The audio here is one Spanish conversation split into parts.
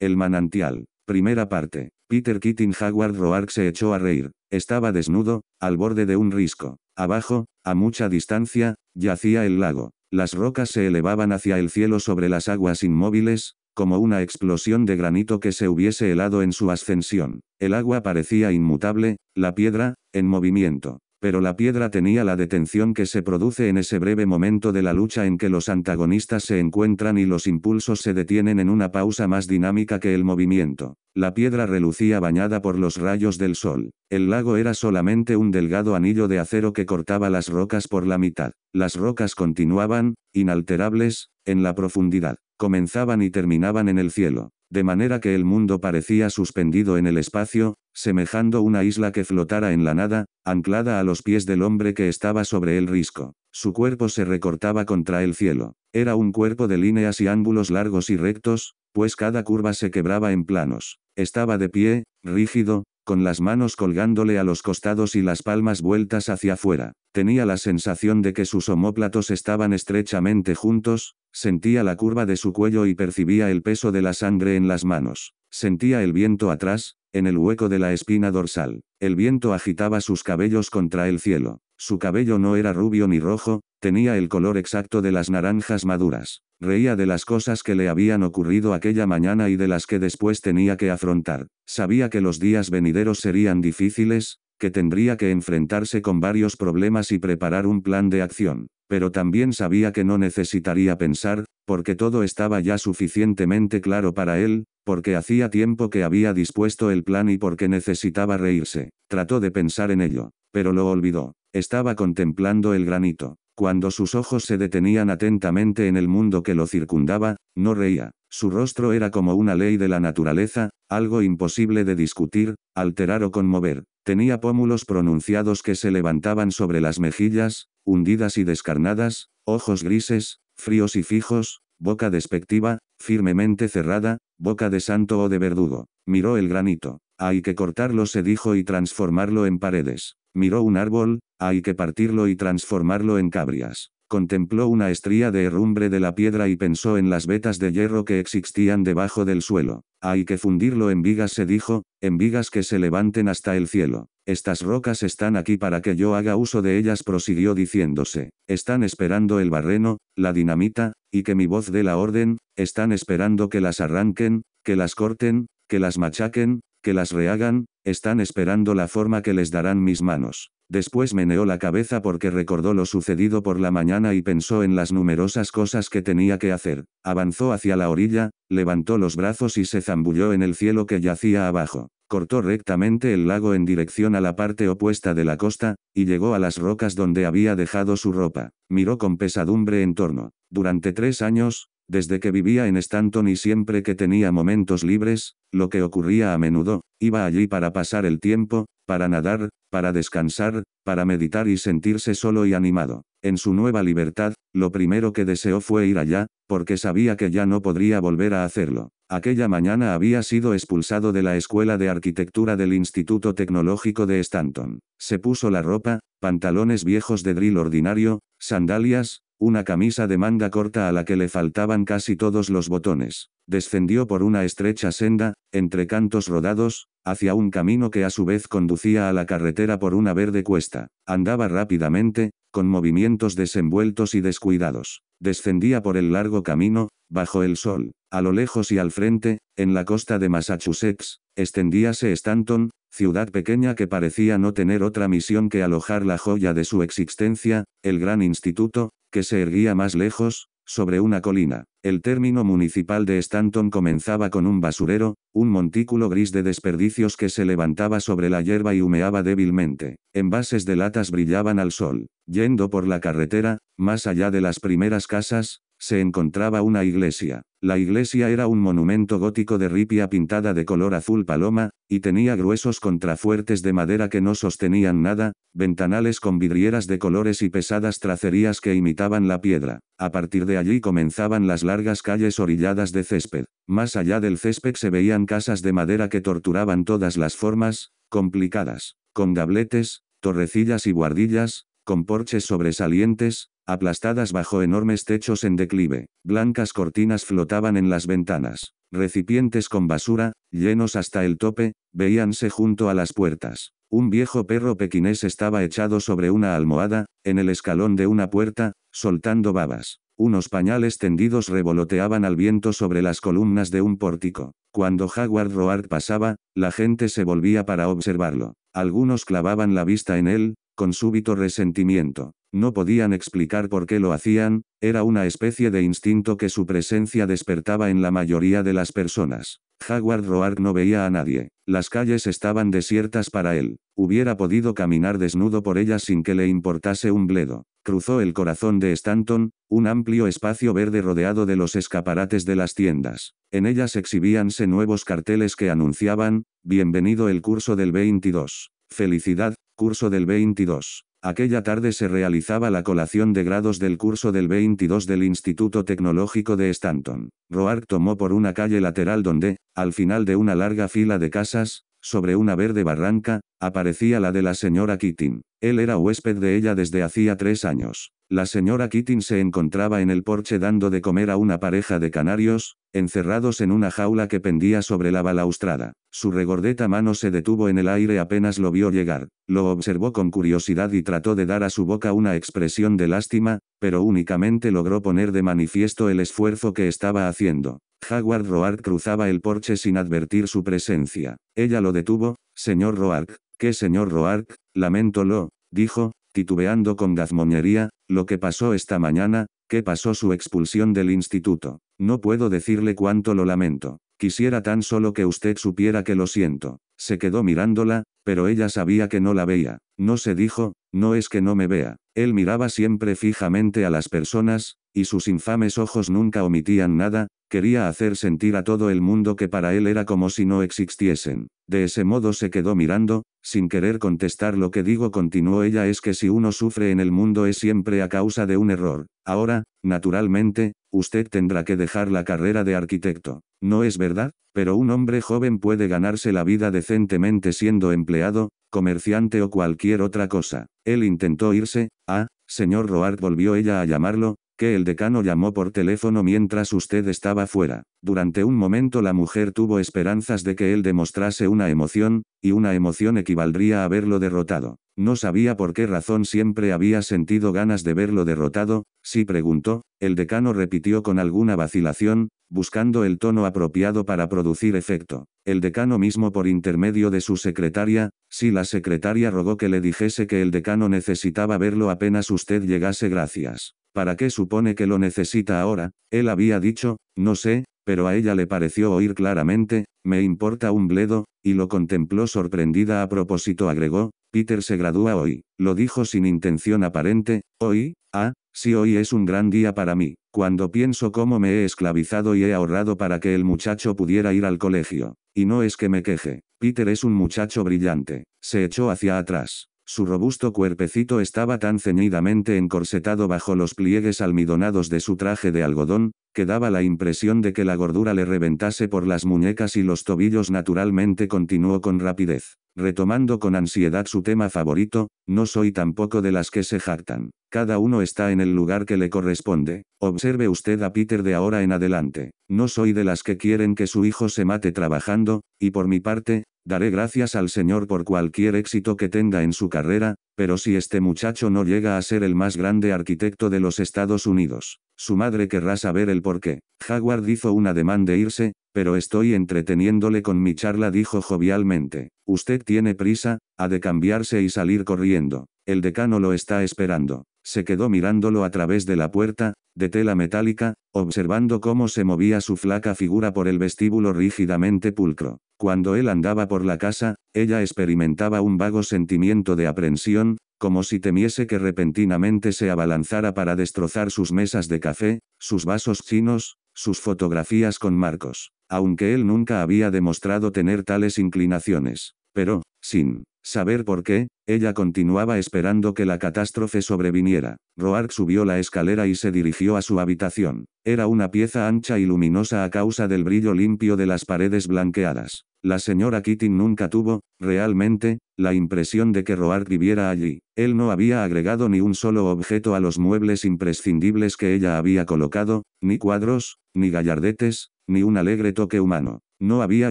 El manantial. Primera parte. Peter Keating Howard Roark se echó a reír. Estaba desnudo, al borde de un risco. Abajo, a mucha distancia, yacía el lago. Las rocas se elevaban hacia el cielo sobre las aguas inmóviles, como una explosión de granito que se hubiese helado en su ascensión. El agua parecía inmutable, la piedra, en movimiento. Pero la piedra tenía la detención que se produce en ese breve momento de la lucha en que los antagonistas se encuentran y los impulsos se detienen en una pausa más dinámica que el movimiento. La piedra relucía bañada por los rayos del sol. El lago era solamente un delgado anillo de acero que cortaba las rocas por la mitad. Las rocas continuaban, inalterables, en la profundidad. Comenzaban y terminaban en el cielo. De manera que el mundo parecía suspendido en el espacio, semejando una isla que flotara en la nada, anclada a los pies del hombre que estaba sobre el risco. Su cuerpo se recortaba contra el cielo. Era un cuerpo de líneas y ángulos largos y rectos, pues cada curva se quebraba en planos. Estaba de pie, rígido, con las manos colgándole a los costados y las palmas vueltas hacia afuera. Tenía la sensación de que sus omóplatos estaban estrechamente juntos, Sentía la curva de su cuello y percibía el peso de la sangre en las manos. Sentía el viento atrás, en el hueco de la espina dorsal. El viento agitaba sus cabellos contra el cielo. Su cabello no era rubio ni rojo, tenía el color exacto de las naranjas maduras. Reía de las cosas que le habían ocurrido aquella mañana y de las que después tenía que afrontar. Sabía que los días venideros serían difíciles, que tendría que enfrentarse con varios problemas y preparar un plan de acción, pero también sabía que no necesitaría pensar, porque todo estaba ya suficientemente claro para él, porque hacía tiempo que había dispuesto el plan y porque necesitaba reírse. Trató de pensar en ello, pero lo olvidó. Estaba contemplando el granito. Cuando sus ojos se detenían atentamente en el mundo que lo circundaba, no reía. Su rostro era como una ley de la naturaleza, algo imposible de discutir, alterar o conmover. Tenía pómulos pronunciados que se levantaban sobre las mejillas, hundidas y descarnadas, ojos grises, fríos y fijos, boca despectiva, firmemente cerrada, boca de santo o de verdugo. Miró el granito. Hay que cortarlo, se dijo, y transformarlo en paredes. Miró un árbol, hay que partirlo y transformarlo en cabrias. Contempló una estría de herrumbre de la piedra y pensó en las vetas de hierro que existían debajo del suelo. Hay que fundirlo en vigas, se dijo, en vigas que se levanten hasta el cielo. Estas rocas están aquí para que yo haga uso de ellas, prosiguió diciéndose. Están esperando el barreno, la dinamita, y que mi voz dé la orden, están esperando que las arranquen, que las corten, que las machaquen, que las rehagan, están esperando la forma que les darán mis manos. Después meneó la cabeza porque recordó lo sucedido por la mañana y pensó en las numerosas cosas que tenía que hacer. Avanzó hacia la orilla, levantó los brazos y se zambulló en el cielo que yacía abajo. Cortó rectamente el lago en dirección a la parte opuesta de la costa, y llegó a las rocas donde había dejado su ropa. Miró con pesadumbre en torno. Durante tres años, desde que vivía en Stanton y siempre que tenía momentos libres, lo que ocurría a menudo, iba allí para pasar el tiempo, para nadar, para descansar, para meditar y sentirse solo y animado. En su nueva libertad, lo primero que deseó fue ir allá, porque sabía que ya no podría volver a hacerlo. Aquella mañana había sido expulsado de la Escuela de Arquitectura del Instituto Tecnológico de Stanton. Se puso la ropa, pantalones viejos de drill ordinario, sandalias, una camisa de manga corta a la que le faltaban casi todos los botones. Descendió por una estrecha senda, entre cantos rodados, hacia un camino que a su vez conducía a la carretera por una verde cuesta. Andaba rápidamente, con movimientos desenvueltos y descuidados. Descendía por el largo camino, bajo el sol. A lo lejos y al frente, en la costa de Massachusetts, extendíase Stanton, ciudad pequeña que parecía no tener otra misión que alojar la joya de su existencia, el gran instituto, que se erguía más lejos, sobre una colina. El término municipal de Stanton comenzaba con un basurero, un montículo gris de desperdicios que se levantaba sobre la hierba y humeaba débilmente. Envases de latas brillaban al sol. Yendo por la carretera, más allá de las primeras casas, se encontraba una iglesia. La iglesia era un monumento gótico de ripia pintada de color azul paloma, y tenía gruesos contrafuertes de madera que no sostenían nada, ventanales con vidrieras de colores y pesadas tracerías que imitaban la piedra. A partir de allí comenzaban las largas calles orilladas de césped. Más allá del césped se veían casas de madera que torturaban todas las formas, complicadas, con gabletes, torrecillas y guardillas, con porches sobresalientes, aplastadas bajo enormes techos en declive. Blancas cortinas flotaban en las ventanas. Recipientes con basura, llenos hasta el tope, veíanse junto a las puertas. Un viejo perro pequinés estaba echado sobre una almohada, en el escalón de una puerta, soltando babas. Unos pañales tendidos revoloteaban al viento sobre las columnas de un pórtico. Cuando Howard Roard pasaba, la gente se volvía para observarlo. Algunos clavaban la vista en él, con súbito resentimiento. No podían explicar por qué lo hacían, era una especie de instinto que su presencia despertaba en la mayoría de las personas. Howard Roark no veía a nadie. Las calles estaban desiertas para él. Hubiera podido caminar desnudo por ellas sin que le importase un bledo. Cruzó el corazón de Stanton, un amplio espacio verde rodeado de los escaparates de las tiendas. En ellas exhibíanse nuevos carteles que anunciaban, bienvenido el curso del 22. Felicidad, curso del 22. Aquella tarde se realizaba la colación de grados del curso del 22 del Instituto Tecnológico de Stanton. Roark tomó por una calle lateral donde, al final de una larga fila de casas, sobre una verde barranca, aparecía la de la señora Keating. Él era huésped de ella desde hacía tres años. La señora Keating se encontraba en el porche dando de comer a una pareja de canarios, encerrados en una jaula que pendía sobre la balaustrada. Su regordeta mano se detuvo en el aire apenas lo vio llegar, lo observó con curiosidad y trató de dar a su boca una expresión de lástima, pero únicamente logró poner de manifiesto el esfuerzo que estaba haciendo. Howard Roark cruzaba el porche sin advertir su presencia. Ella lo detuvo, señor Roark, «¿Qué señor Roark? lo...», dijo, titubeando con gazmoñería, «lo que pasó esta mañana, ¿qué pasó su expulsión del instituto? No puedo decirle cuánto lo lamento. Quisiera tan solo que usted supiera que lo siento». Se quedó mirándola, pero ella sabía que no la veía. No se dijo, no es que no me vea. Él miraba siempre fijamente a las personas, y sus infames ojos nunca omitían nada, quería hacer sentir a todo el mundo que para él era como si no existiesen. De ese modo se quedó mirando, sin querer contestar lo que digo continuó ella es que si uno sufre en el mundo es siempre a causa de un error. Ahora, naturalmente, usted tendrá que dejar la carrera de arquitecto. No es verdad, pero un hombre joven puede ganarse la vida decentemente siendo empleado, comerciante o cualquier otra cosa. Él intentó irse, ah, señor Roard volvió ella a llamarlo, que el decano llamó por teléfono mientras usted estaba fuera. Durante un momento la mujer tuvo esperanzas de que él demostrase una emoción, y una emoción equivaldría a haberlo derrotado. No sabía por qué razón siempre había sentido ganas de verlo derrotado, si preguntó, el decano repitió con alguna vacilación, buscando el tono apropiado para producir efecto. El decano mismo por intermedio de su secretaria, si la secretaria rogó que le dijese que el decano necesitaba verlo apenas usted llegase gracias. ¿Para qué supone que lo necesita ahora? Él había dicho, no sé, pero a ella le pareció oír claramente, me importa un bledo, y lo contempló sorprendida a propósito agregó, Peter se gradúa hoy, lo dijo sin intención aparente, hoy, ah, sí hoy es un gran día para mí, cuando pienso cómo me he esclavizado y he ahorrado para que el muchacho pudiera ir al colegio, y no es que me queje, Peter es un muchacho brillante, se echó hacia atrás. Su robusto cuerpecito estaba tan ceñidamente encorsetado bajo los pliegues almidonados de su traje de algodón, que daba la impresión de que la gordura le reventase por las muñecas y los tobillos naturalmente continuó con rapidez, retomando con ansiedad su tema favorito, no soy tampoco de las que se jactan, cada uno está en el lugar que le corresponde, observe usted a Peter de ahora en adelante, no soy de las que quieren que su hijo se mate trabajando, y por mi parte, Daré gracias al Señor por cualquier éxito que tenga en su carrera, pero si este muchacho no llega a ser el más grande arquitecto de los Estados Unidos, su madre querrá saber el por qué. Howard hizo un ademán de irse, pero estoy entreteniéndole con mi charla, dijo jovialmente. Usted tiene prisa, ha de cambiarse y salir corriendo. El decano lo está esperando. Se quedó mirándolo a través de la puerta, de tela metálica, observando cómo se movía su flaca figura por el vestíbulo rígidamente pulcro. Cuando él andaba por la casa, ella experimentaba un vago sentimiento de aprensión, como si temiese que repentinamente se abalanzara para destrozar sus mesas de café, sus vasos chinos, sus fotografías con marcos, aunque él nunca había demostrado tener tales inclinaciones. Pero, sin saber por qué, ella continuaba esperando que la catástrofe sobreviniera. Roark subió la escalera y se dirigió a su habitación. Era una pieza ancha y luminosa a causa del brillo limpio de las paredes blanqueadas. La señora Keating nunca tuvo, realmente, la impresión de que Roark viviera allí. Él no había agregado ni un solo objeto a los muebles imprescindibles que ella había colocado, ni cuadros, ni gallardetes, ni un alegre toque humano. No había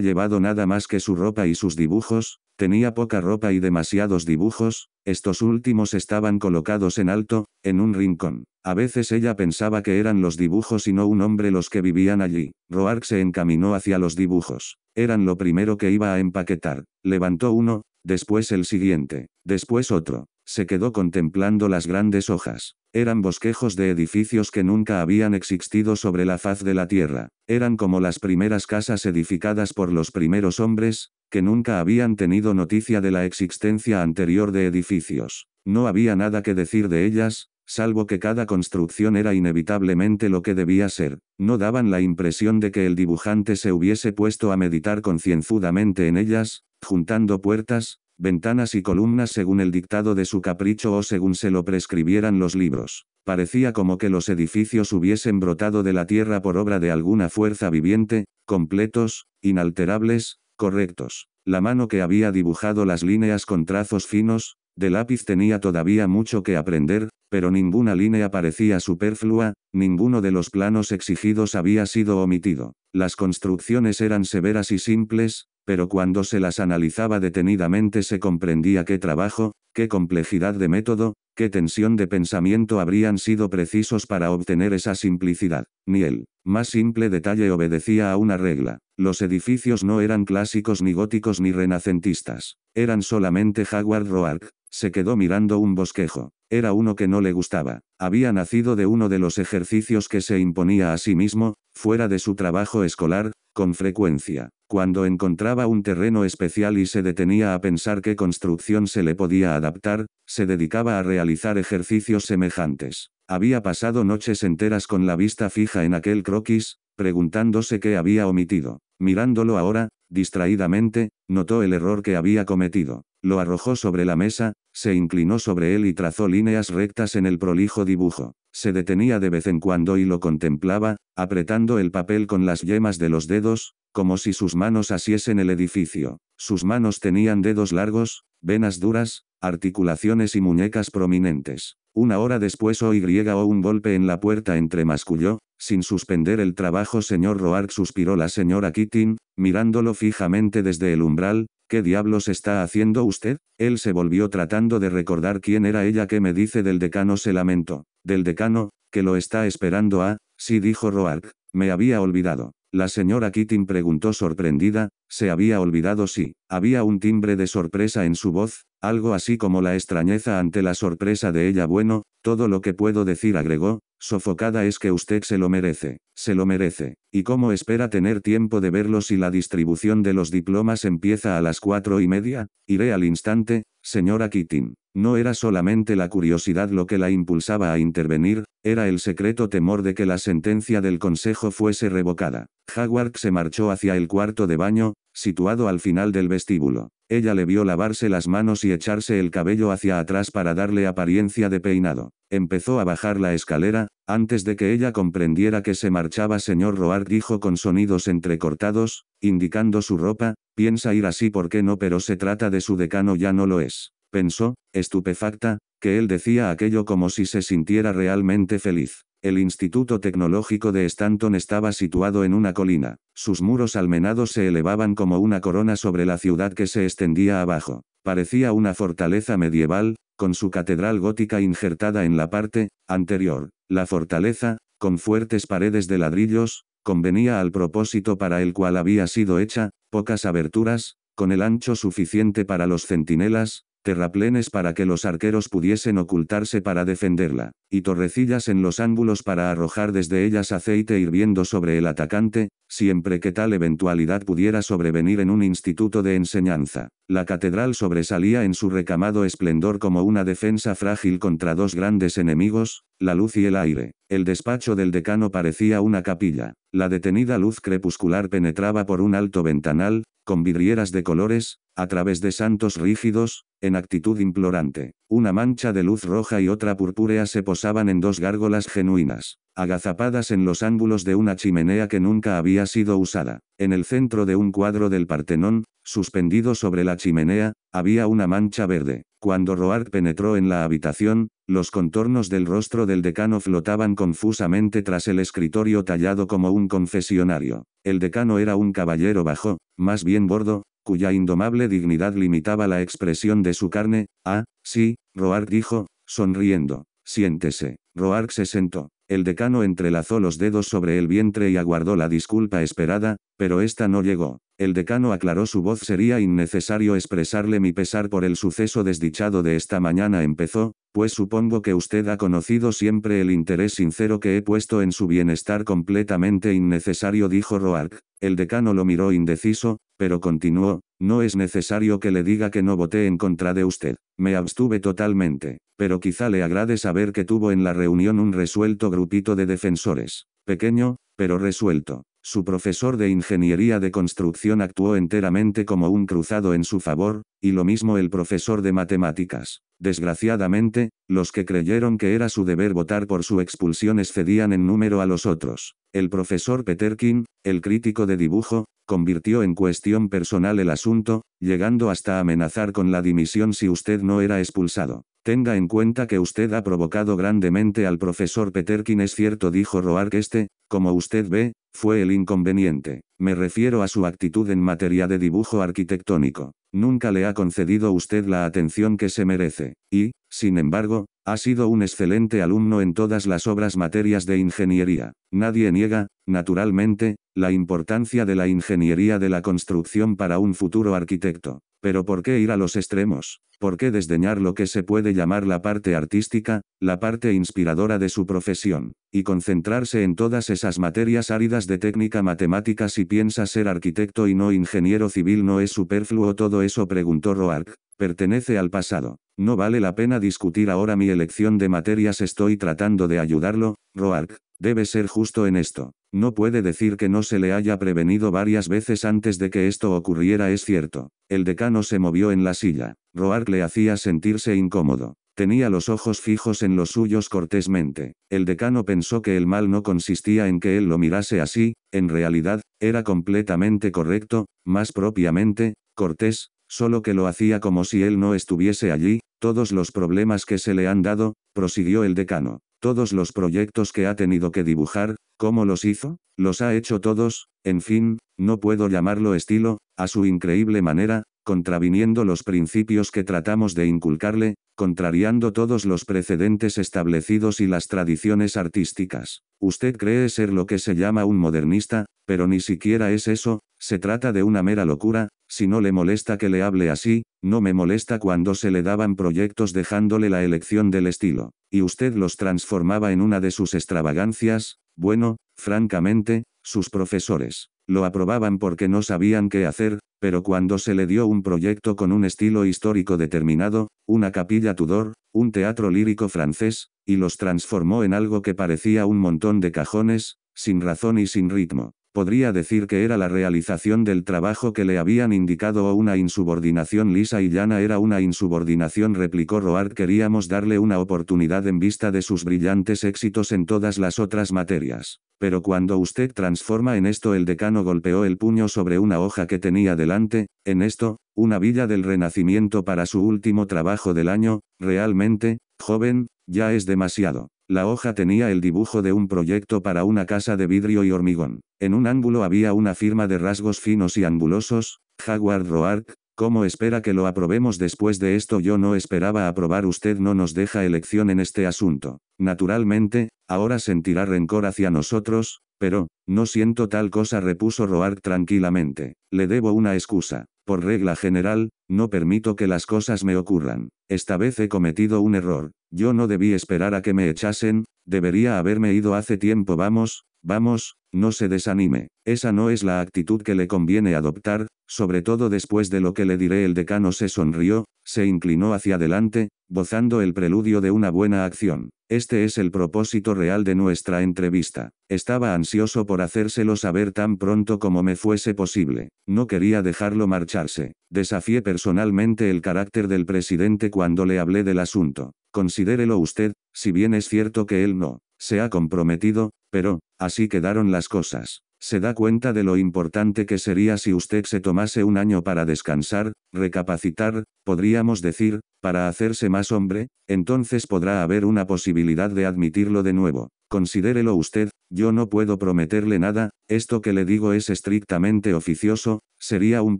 llevado nada más que su ropa y sus dibujos, tenía poca ropa y demasiados dibujos, estos últimos estaban colocados en alto, en un rincón. A veces ella pensaba que eran los dibujos y no un hombre los que vivían allí. Roark se encaminó hacia los dibujos. Eran lo primero que iba a empaquetar. Levantó uno, después el siguiente, después otro. Se quedó contemplando las grandes hojas. Eran bosquejos de edificios que nunca habían existido sobre la faz de la tierra. Eran como las primeras casas edificadas por los primeros hombres, que nunca habían tenido noticia de la existencia anterior de edificios. No había nada que decir de ellas, salvo que cada construcción era inevitablemente lo que debía ser, no daban la impresión de que el dibujante se hubiese puesto a meditar concienzudamente en ellas, juntando puertas, ventanas y columnas según el dictado de su capricho o según se lo prescribieran los libros. Parecía como que los edificios hubiesen brotado de la tierra por obra de alguna fuerza viviente, completos, inalterables, correctos. La mano que había dibujado las líneas con trazos finos, de lápiz tenía todavía mucho que aprender, pero ninguna línea parecía superflua, ninguno de los planos exigidos había sido omitido. Las construcciones eran severas y simples, pero cuando se las analizaba detenidamente se comprendía qué trabajo, qué complejidad de método, qué tensión de pensamiento habrían sido precisos para obtener esa simplicidad. Ni el más simple detalle obedecía a una regla. Los edificios no eran clásicos ni góticos ni renacentistas. Eran solamente Howard Roark. Se quedó mirando un bosquejo. Era uno que no le gustaba. Había nacido de uno de los ejercicios que se imponía a sí mismo, fuera de su trabajo escolar, con frecuencia, cuando encontraba un terreno especial y se detenía a pensar qué construcción se le podía adaptar, se dedicaba a realizar ejercicios semejantes. Había pasado noches enteras con la vista fija en aquel croquis, preguntándose qué había omitido. Mirándolo ahora, distraídamente, notó el error que había cometido. Lo arrojó sobre la mesa, se inclinó sobre él y trazó líneas rectas en el prolijo dibujo. Se detenía de vez en cuando y lo contemplaba, apretando el papel con las yemas de los dedos, como si sus manos asiesen el edificio. Sus manos tenían dedos largos, venas duras, articulaciones y muñecas prominentes. Una hora después y o un golpe en la puerta entre masculló, sin suspender el trabajo, señor Roark suspiró la señora Keating, mirándolo fijamente desde el umbral. ¿Qué diablos está haciendo usted? Él se volvió tratando de recordar quién era ella que me dice del decano se lamento, Del decano, que lo está esperando a, sí dijo Roark, me había olvidado. La señora Keating preguntó sorprendida, se había olvidado si, sí. había un timbre de sorpresa en su voz, algo así como la extrañeza ante la sorpresa de ella. Bueno, todo lo que puedo decir agregó, Sofocada es que usted se lo merece, se lo merece. ¿Y cómo espera tener tiempo de verlo si la distribución de los diplomas empieza a las cuatro y media? Iré al instante, señora Keating. No era solamente la curiosidad lo que la impulsaba a intervenir, era el secreto temor de que la sentencia del Consejo fuese revocada. jaguar se marchó hacia el cuarto de baño, situado al final del vestíbulo. Ella le vio lavarse las manos y echarse el cabello hacia atrás para darle apariencia de peinado. Empezó a bajar la escalera, antes de que ella comprendiera que se marchaba señor Roark dijo con sonidos entrecortados, indicando su ropa, piensa ir así porque no pero se trata de su decano ya no lo es. Pensó, estupefacta, que él decía aquello como si se sintiera realmente feliz. El Instituto Tecnológico de Stanton estaba situado en una colina. Sus muros almenados se elevaban como una corona sobre la ciudad que se extendía abajo. Parecía una fortaleza medieval, con su catedral gótica injertada en la parte anterior. La fortaleza, con fuertes paredes de ladrillos, convenía al propósito para el cual había sido hecha, pocas aberturas, con el ancho suficiente para los centinelas, terraplenes para que los arqueros pudiesen ocultarse para defenderla, y torrecillas en los ángulos para arrojar desde ellas aceite hirviendo sobre el atacante, siempre que tal eventualidad pudiera sobrevenir en un instituto de enseñanza. La catedral sobresalía en su recamado esplendor como una defensa frágil contra dos grandes enemigos, la luz y el aire. El despacho del decano parecía una capilla. La detenida luz crepuscular penetraba por un alto ventanal, con vidrieras de colores, a través de santos rígidos, en actitud implorante. Una mancha de luz roja y otra purpúrea se posaban en dos gárgolas genuinas, agazapadas en los ángulos de una chimenea que nunca había sido usada. En el centro de un cuadro del Partenón, suspendido sobre la chimenea, había una mancha verde. Cuando Roard penetró en la habitación, los contornos del rostro del decano flotaban confusamente tras el escritorio tallado como un confesionario. El decano era un caballero bajo, más bien gordo, cuya indomable dignidad limitaba la expresión de su carne, ah, sí, Roark dijo, sonriendo, siéntese. Roark se sentó. El decano entrelazó los dedos sobre el vientre y aguardó la disculpa esperada, pero esta no llegó. El decano aclaró su voz sería innecesario expresarle mi pesar por el suceso desdichado de esta mañana empezó, pues supongo que usted ha conocido siempre el interés sincero que he puesto en su bienestar completamente innecesario dijo Roark. El decano lo miró indeciso, pero continuó, no es necesario que le diga que no voté en contra de usted. Me abstuve totalmente, pero quizá le agrade saber que tuvo en la reunión un resuelto grupito de defensores. Pequeño, pero resuelto. Su profesor de ingeniería de construcción actuó enteramente como un cruzado en su favor, y lo mismo el profesor de matemáticas. Desgraciadamente, los que creyeron que era su deber votar por su expulsión excedían en número a los otros. El profesor Peterkin, el crítico de dibujo, convirtió en cuestión personal el asunto, llegando hasta amenazar con la dimisión si usted no era expulsado. Tenga en cuenta que usted ha provocado grandemente al profesor Peterkin es cierto dijo Roark este, como usted ve, fue el inconveniente. Me refiero a su actitud en materia de dibujo arquitectónico. Nunca le ha concedido usted la atención que se merece, y, sin embargo, ha sido un excelente alumno en todas las obras materias de ingeniería. Nadie niega, naturalmente, la importancia de la ingeniería de la construcción para un futuro arquitecto. Pero ¿por qué ir a los extremos? ¿Por qué desdeñar lo que se puede llamar la parte artística, la parte inspiradora de su profesión, y concentrarse en todas esas materias áridas de técnica matemática si piensa ser arquitecto y no ingeniero civil no es superfluo todo eso? preguntó Roark. Pertenece al pasado. No vale la pena discutir ahora mi elección de materias. Estoy tratando de ayudarlo, Roark. Debe ser justo en esto. No puede decir que no se le haya prevenido varias veces antes de que esto ocurriera. Es cierto. El decano se movió en la silla. Roark le hacía sentirse incómodo. Tenía los ojos fijos en los suyos cortésmente. El decano pensó que el mal no consistía en que él lo mirase así, en realidad, era completamente correcto, más propiamente, cortés, Solo que lo hacía como si él no estuviese allí, todos los problemas que se le han dado, prosiguió el decano. Todos los proyectos que ha tenido que dibujar, ¿cómo los hizo? Los ha hecho todos, en fin, no puedo llamarlo estilo, a su increíble manera, contraviniendo los principios que tratamos de inculcarle, contrariando todos los precedentes establecidos y las tradiciones artísticas. Usted cree ser lo que se llama un modernista, pero ni siquiera es eso, se trata de una mera locura, si no le molesta que le hable así, no me molesta cuando se le daban proyectos dejándole la elección del estilo, y usted los transformaba en una de sus extravagancias, bueno, francamente, sus profesores lo aprobaban porque no sabían qué hacer, pero cuando se le dio un proyecto con un estilo histórico determinado, una capilla Tudor, un teatro lírico francés, y los transformó en algo que parecía un montón de cajones, sin razón y sin ritmo podría decir que era la realización del trabajo que le habían indicado o una insubordinación lisa y llana era una insubordinación, replicó Roard. Queríamos darle una oportunidad en vista de sus brillantes éxitos en todas las otras materias. Pero cuando usted transforma en esto el decano golpeó el puño sobre una hoja que tenía delante, en esto, una villa del Renacimiento para su último trabajo del año, realmente, joven, ya es demasiado. La hoja tenía el dibujo de un proyecto para una casa de vidrio y hormigón. En un ángulo había una firma de rasgos finos y angulosos, Jaguar Roark, ¿cómo espera que lo aprobemos después de esto? Yo no esperaba aprobar, usted no nos deja elección en este asunto. Naturalmente, ahora sentirá rencor hacia nosotros, pero, no siento tal cosa, repuso Roark tranquilamente. Le debo una excusa. Por regla general, no permito que las cosas me ocurran. Esta vez he cometido un error. Yo no debí esperar a que me echasen, debería haberme ido hace tiempo. Vamos, vamos, no se desanime. Esa no es la actitud que le conviene adoptar, sobre todo después de lo que le diré. El decano se sonrió, se inclinó hacia adelante, bozando el preludio de una buena acción. Este es el propósito real de nuestra entrevista. Estaba ansioso por hacérselo saber tan pronto como me fuese posible. No quería dejarlo marcharse. Desafié personalmente el carácter del presidente cuando le hablé del asunto. Considérelo usted, si bien es cierto que él no se ha comprometido, pero, así quedaron las cosas. Se da cuenta de lo importante que sería si usted se tomase un año para descansar, recapacitar, podríamos decir, para hacerse más hombre, entonces podrá haber una posibilidad de admitirlo de nuevo. Considérelo usted, yo no puedo prometerle nada, esto que le digo es estrictamente oficioso, sería un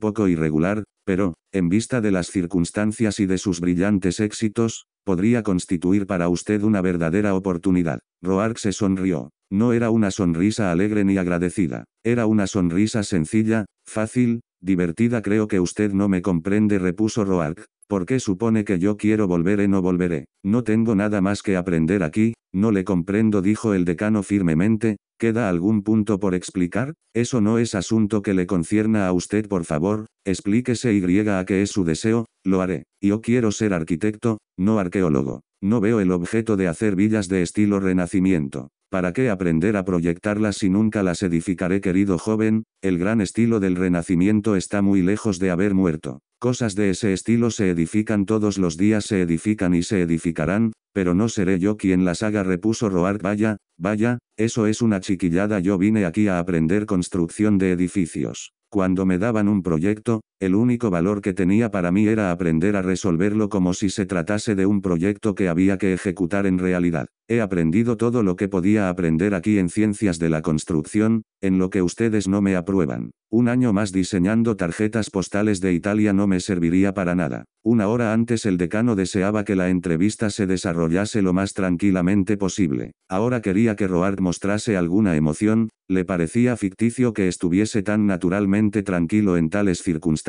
poco irregular, pero, en vista de las circunstancias y de sus brillantes éxitos, podría constituir para usted una verdadera oportunidad. Roark se sonrió. No era una sonrisa alegre ni agradecida, era una sonrisa sencilla, fácil, divertida. Creo que usted no me comprende, repuso Roark. ¿Por qué supone que yo quiero volver y no volveré? No tengo nada más que aprender aquí, no le comprendo, dijo el decano firmemente. ¿Queda algún punto por explicar? Eso no es asunto que le concierna a usted, por favor, explíquese y a qué es su deseo, lo haré. Yo quiero ser arquitecto, no arqueólogo. No veo el objeto de hacer villas de estilo renacimiento. ¿Para qué aprender a proyectarlas si nunca las edificaré querido joven? El gran estilo del Renacimiento está muy lejos de haber muerto. Cosas de ese estilo se edifican todos los días, se edifican y se edificarán, pero no seré yo quien las haga, repuso Roark. Vaya, vaya, eso es una chiquillada, yo vine aquí a aprender construcción de edificios. Cuando me daban un proyecto, el único valor que tenía para mí era aprender a resolverlo como si se tratase de un proyecto que había que ejecutar en realidad. He aprendido todo lo que podía aprender aquí en Ciencias de la Construcción, en lo que ustedes no me aprueban. Un año más diseñando tarjetas postales de Italia no me serviría para nada. Una hora antes el decano deseaba que la entrevista se desarrollase lo más tranquilamente posible. Ahora quería que Roard mostrase alguna emoción, le parecía ficticio que estuviese tan naturalmente tranquilo en tales circunstancias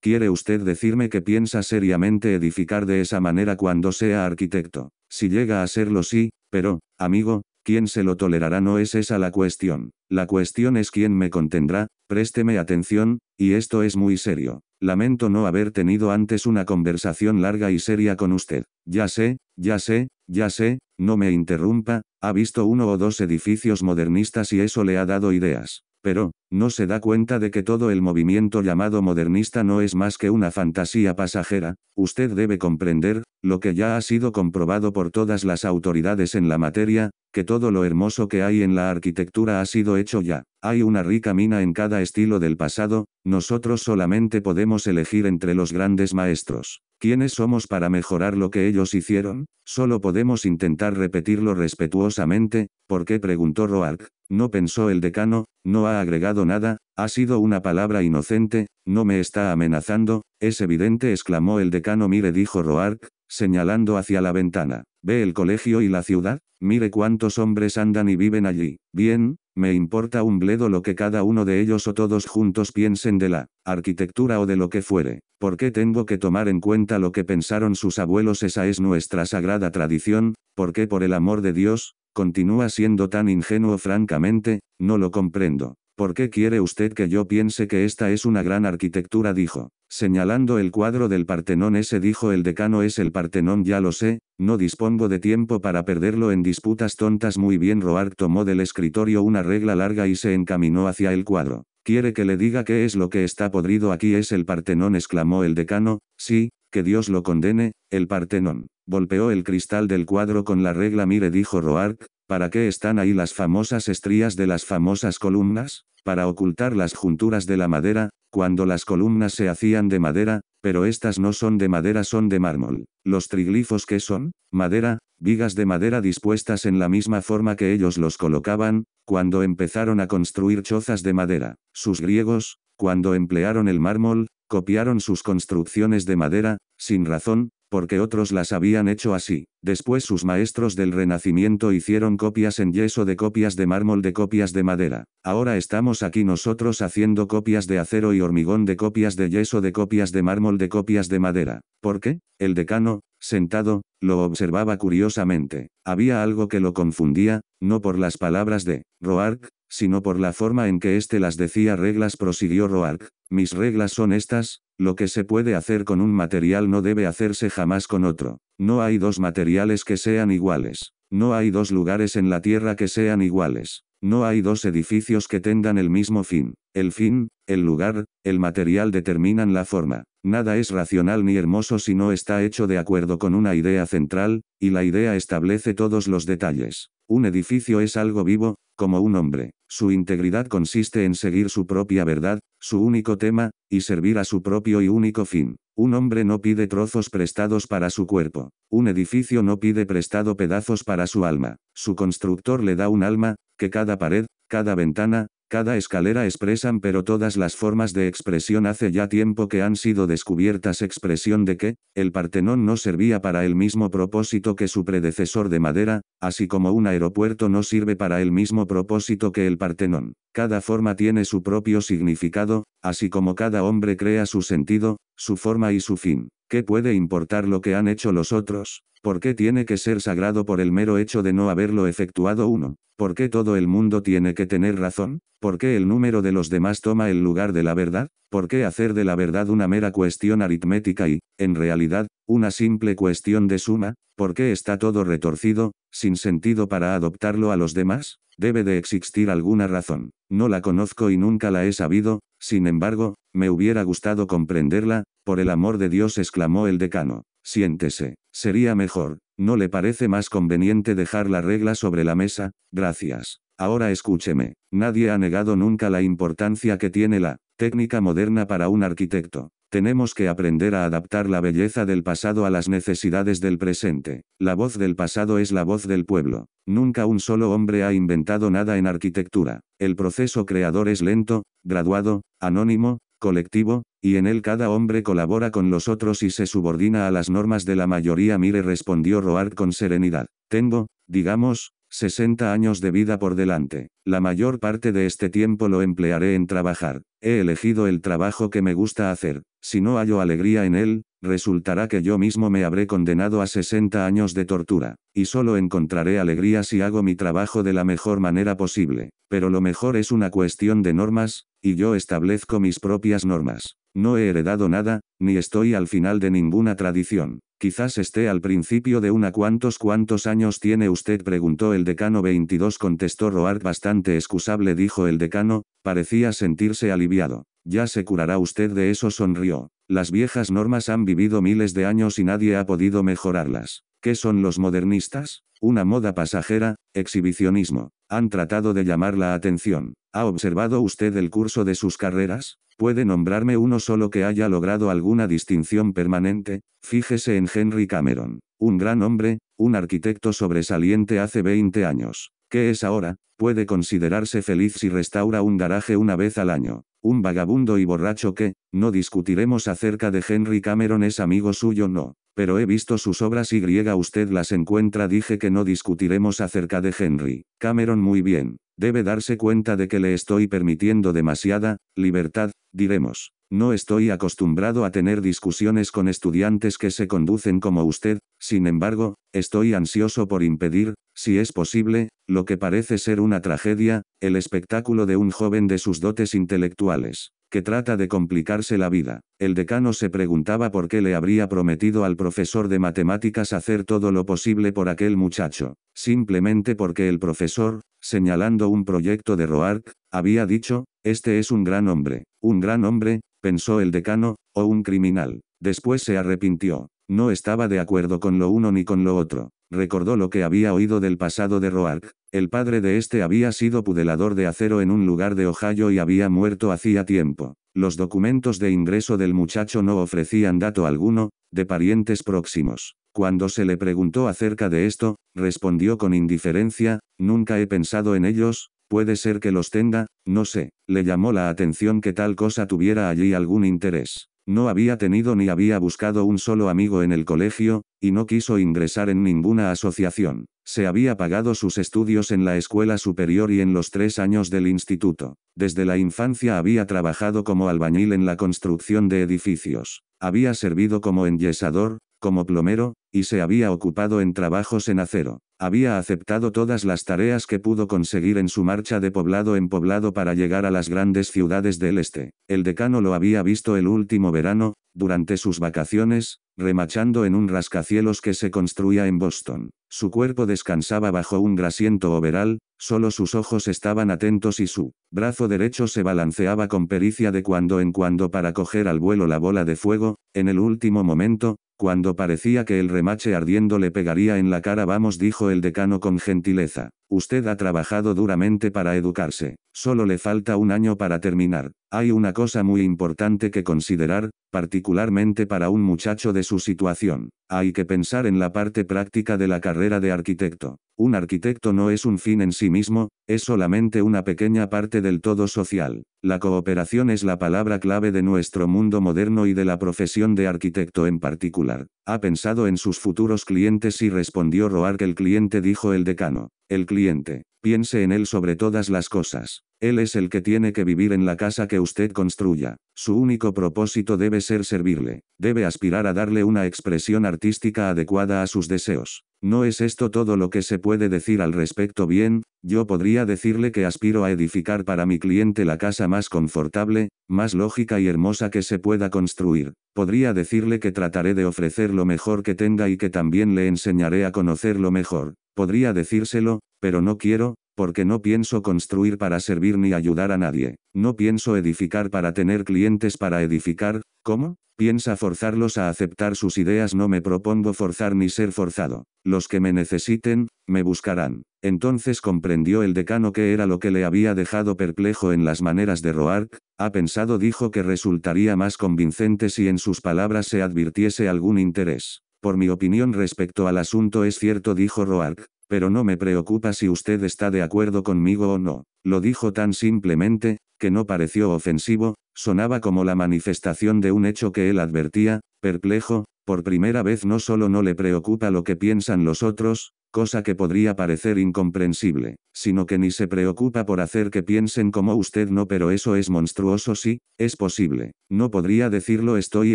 ¿quiere usted decirme que piensa seriamente edificar de esa manera cuando sea arquitecto? Si llega a serlo sí, pero, amigo, ¿quién se lo tolerará? No es esa la cuestión. La cuestión es quién me contendrá, présteme atención, y esto es muy serio. Lamento no haber tenido antes una conversación larga y seria con usted. Ya sé, ya sé, ya sé, no me interrumpa, ha visto uno o dos edificios modernistas y eso le ha dado ideas pero, no se da cuenta de que todo el movimiento llamado modernista no es más que una fantasía pasajera, usted debe comprender, lo que ya ha sido comprobado por todas las autoridades en la materia, que todo lo hermoso que hay en la arquitectura ha sido hecho ya, hay una rica mina en cada estilo del pasado, nosotros solamente podemos elegir entre los grandes maestros. ¿Quiénes somos para mejorar lo que ellos hicieron? Solo podemos intentar repetirlo respetuosamente, ¿por qué? preguntó Roark. No pensó el decano, no ha agregado nada, ha sido una palabra inocente, no me está amenazando, es evidente, exclamó el decano. Mire, dijo Roark, señalando hacia la ventana. ¿Ve el colegio y la ciudad? Mire cuántos hombres andan y viven allí. Bien, me importa un bledo lo que cada uno de ellos o todos juntos piensen de la arquitectura o de lo que fuere. ¿Por qué tengo que tomar en cuenta lo que pensaron sus abuelos? Esa es nuestra sagrada tradición, porque por el amor de Dios, continúa siendo tan ingenuo francamente, no lo comprendo. ¿Por qué quiere usted que yo piense que esta es una gran arquitectura? dijo. Señalando el cuadro del Partenón ese dijo el decano es el Partenón ya lo sé, no dispongo de tiempo para perderlo en disputas tontas muy bien Roark tomó del escritorio una regla larga y se encaminó hacia el cuadro. ¿Quiere que le diga qué es lo que está podrido aquí es el Partenón? exclamó el decano, sí, que Dios lo condene, el Partenón. Golpeó el cristal del cuadro con la regla mire dijo Roark, ¿Para qué están ahí las famosas estrías de las famosas columnas? Para ocultar las junturas de la madera, cuando las columnas se hacían de madera, pero estas no son de madera, son de mármol. ¿Los triglifos qué son? Madera, vigas de madera dispuestas en la misma forma que ellos los colocaban, cuando empezaron a construir chozas de madera. Sus griegos, cuando emplearon el mármol, copiaron sus construcciones de madera, sin razón, porque otros las habían hecho así. Después sus maestros del Renacimiento hicieron copias en yeso de copias de mármol de copias de madera. Ahora estamos aquí nosotros haciendo copias de acero y hormigón de copias de yeso de copias de mármol de copias de madera. ¿Por qué? El decano, sentado, lo observaba curiosamente. Había algo que lo confundía, no por las palabras de Roark, sino por la forma en que éste las decía reglas prosiguió Roark. Mis reglas son estas, lo que se puede hacer con un material no debe hacerse jamás con otro. No hay dos materiales que sean iguales. No hay dos lugares en la Tierra que sean iguales. No hay dos edificios que tengan el mismo fin. El fin, el lugar, el material determinan la forma. Nada es racional ni hermoso si no está hecho de acuerdo con una idea central, y la idea establece todos los detalles. Un edificio es algo vivo, como un hombre. Su integridad consiste en seguir su propia verdad, su único tema, y servir a su propio y único fin. Un hombre no pide trozos prestados para su cuerpo. Un edificio no pide prestado pedazos para su alma. Su constructor le da un alma, que cada pared, cada ventana, cada escalera expresan pero todas las formas de expresión hace ya tiempo que han sido descubiertas expresión de que, el Partenón no servía para el mismo propósito que su predecesor de madera, así como un aeropuerto no sirve para el mismo propósito que el Partenón. Cada forma tiene su propio significado, así como cada hombre crea su sentido, su forma y su fin. ¿Qué puede importar lo que han hecho los otros? ¿Por qué tiene que ser sagrado por el mero hecho de no haberlo efectuado uno? ¿Por qué todo el mundo tiene que tener razón? ¿Por qué el número de los demás toma el lugar de la verdad? ¿Por qué hacer de la verdad una mera cuestión aritmética y, en realidad, una simple cuestión de suma? ¿Por qué está todo retorcido, sin sentido para adoptarlo a los demás? Debe de existir alguna razón. No la conozco y nunca la he sabido, sin embargo, me hubiera gustado comprenderla, por el amor de Dios, exclamó el decano. Siéntese, sería mejor, ¿no le parece más conveniente dejar la regla sobre la mesa? Gracias. Ahora escúcheme, nadie ha negado nunca la importancia que tiene la técnica moderna para un arquitecto. Tenemos que aprender a adaptar la belleza del pasado a las necesidades del presente. La voz del pasado es la voz del pueblo. Nunca un solo hombre ha inventado nada en arquitectura. El proceso creador es lento, graduado, anónimo, colectivo, y en él cada hombre colabora con los otros y se subordina a las normas de la mayoría. Mire, respondió Roard con serenidad. Tengo, digamos, 60 años de vida por delante. La mayor parte de este tiempo lo emplearé en trabajar. He elegido el trabajo que me gusta hacer. Si no hallo alegría en él, resultará que yo mismo me habré condenado a 60 años de tortura. Y solo encontraré alegría si hago mi trabajo de la mejor manera posible. Pero lo mejor es una cuestión de normas, y yo establezco mis propias normas. No he heredado nada, ni estoy al final de ninguna tradición. Quizás esté al principio de una. ¿Cuántos cuántos años tiene usted? preguntó el decano. 22 contestó Roart. Bastante excusable dijo el decano, parecía sentirse aliviado. Ya se curará usted de eso sonrió. Las viejas normas han vivido miles de años y nadie ha podido mejorarlas. ¿Qué son los modernistas? Una moda pasajera, exhibicionismo. Han tratado de llamar la atención. ¿Ha observado usted el curso de sus carreras? ¿Puede nombrarme uno solo que haya logrado alguna distinción permanente? Fíjese en Henry Cameron. Un gran hombre, un arquitecto sobresaliente hace 20 años. ¿Qué es ahora? Puede considerarse feliz si restaura un garaje una vez al año un vagabundo y borracho que, no discutiremos acerca de Henry Cameron es amigo suyo no, pero he visto sus obras y griega usted las encuentra dije que no discutiremos acerca de Henry Cameron muy bien, debe darse cuenta de que le estoy permitiendo demasiada, libertad, diremos. No estoy acostumbrado a tener discusiones con estudiantes que se conducen como usted, sin embargo, estoy ansioso por impedir, si es posible, lo que parece ser una tragedia, el espectáculo de un joven de sus dotes intelectuales, que trata de complicarse la vida. El decano se preguntaba por qué le habría prometido al profesor de matemáticas hacer todo lo posible por aquel muchacho, simplemente porque el profesor, señalando un proyecto de Roark, había dicho, este es un gran hombre, un gran hombre, pensó el decano, o un criminal. Después se arrepintió. No estaba de acuerdo con lo uno ni con lo otro. Recordó lo que había oído del pasado de Roark. El padre de este había sido pudelador de acero en un lugar de Ohio y había muerto hacía tiempo. Los documentos de ingreso del muchacho no ofrecían dato alguno, de parientes próximos. Cuando se le preguntó acerca de esto, respondió con indiferencia, nunca he pensado en ellos, puede ser que los tenga, no sé, le llamó la atención que tal cosa tuviera allí algún interés. No había tenido ni había buscado un solo amigo en el colegio, y no quiso ingresar en ninguna asociación. Se había pagado sus estudios en la escuela superior y en los tres años del instituto. Desde la infancia había trabajado como albañil en la construcción de edificios. Había servido como enyesador, como plomero, y se había ocupado en trabajos en acero. Había aceptado todas las tareas que pudo conseguir en su marcha de poblado en poblado para llegar a las grandes ciudades del este. El decano lo había visto el último verano, durante sus vacaciones, remachando en un rascacielos que se construía en Boston. Su cuerpo descansaba bajo un grasiento overal, solo sus ojos estaban atentos y su brazo derecho se balanceaba con pericia de cuando en cuando para coger al vuelo la bola de fuego, en el último momento, cuando parecía que el remache ardiendo le pegaría en la cara vamos dijo el decano con gentileza. Usted ha trabajado duramente para educarse. Solo le falta un año para terminar. Hay una cosa muy importante que considerar, particularmente para un muchacho de su situación. Hay que pensar en la parte práctica de la carrera de arquitecto. Un arquitecto no es un fin en sí mismo, es solamente una pequeña parte del todo social. La cooperación es la palabra clave de nuestro mundo moderno y de la profesión de arquitecto en particular. Ha pensado en sus futuros clientes y respondió Roar que el cliente dijo el decano. El cliente. Piense en él sobre todas las cosas. Él es el que tiene que vivir en la casa que usted construya. Su único propósito debe ser servirle. Debe aspirar a darle una expresión artística adecuada a sus deseos. ¿No es esto todo lo que se puede decir al respecto? Bien, yo podría decirle que aspiro a edificar para mi cliente la casa más confortable, más lógica y hermosa que se pueda construir. Podría decirle que trataré de ofrecer lo mejor que tenga y que también le enseñaré a conocerlo mejor. Podría decírselo, pero no quiero, porque no pienso construir para servir ni ayudar a nadie. No pienso edificar para tener clientes para edificar, ¿cómo? Piensa forzarlos a aceptar sus ideas. No me propongo forzar ni ser forzado. Los que me necesiten, me buscarán. Entonces comprendió el decano que era lo que le había dejado perplejo en las maneras de Roark, ha pensado dijo que resultaría más convincente si en sus palabras se advirtiese algún interés. Por mi opinión respecto al asunto es cierto, dijo Roark, pero no me preocupa si usted está de acuerdo conmigo o no. Lo dijo tan simplemente, que no pareció ofensivo, sonaba como la manifestación de un hecho que él advertía, perplejo, por primera vez no solo no le preocupa lo que piensan los otros, cosa que podría parecer incomprensible, sino que ni se preocupa por hacer que piensen como usted no, pero eso es monstruoso, sí, es posible. No podría decirlo, estoy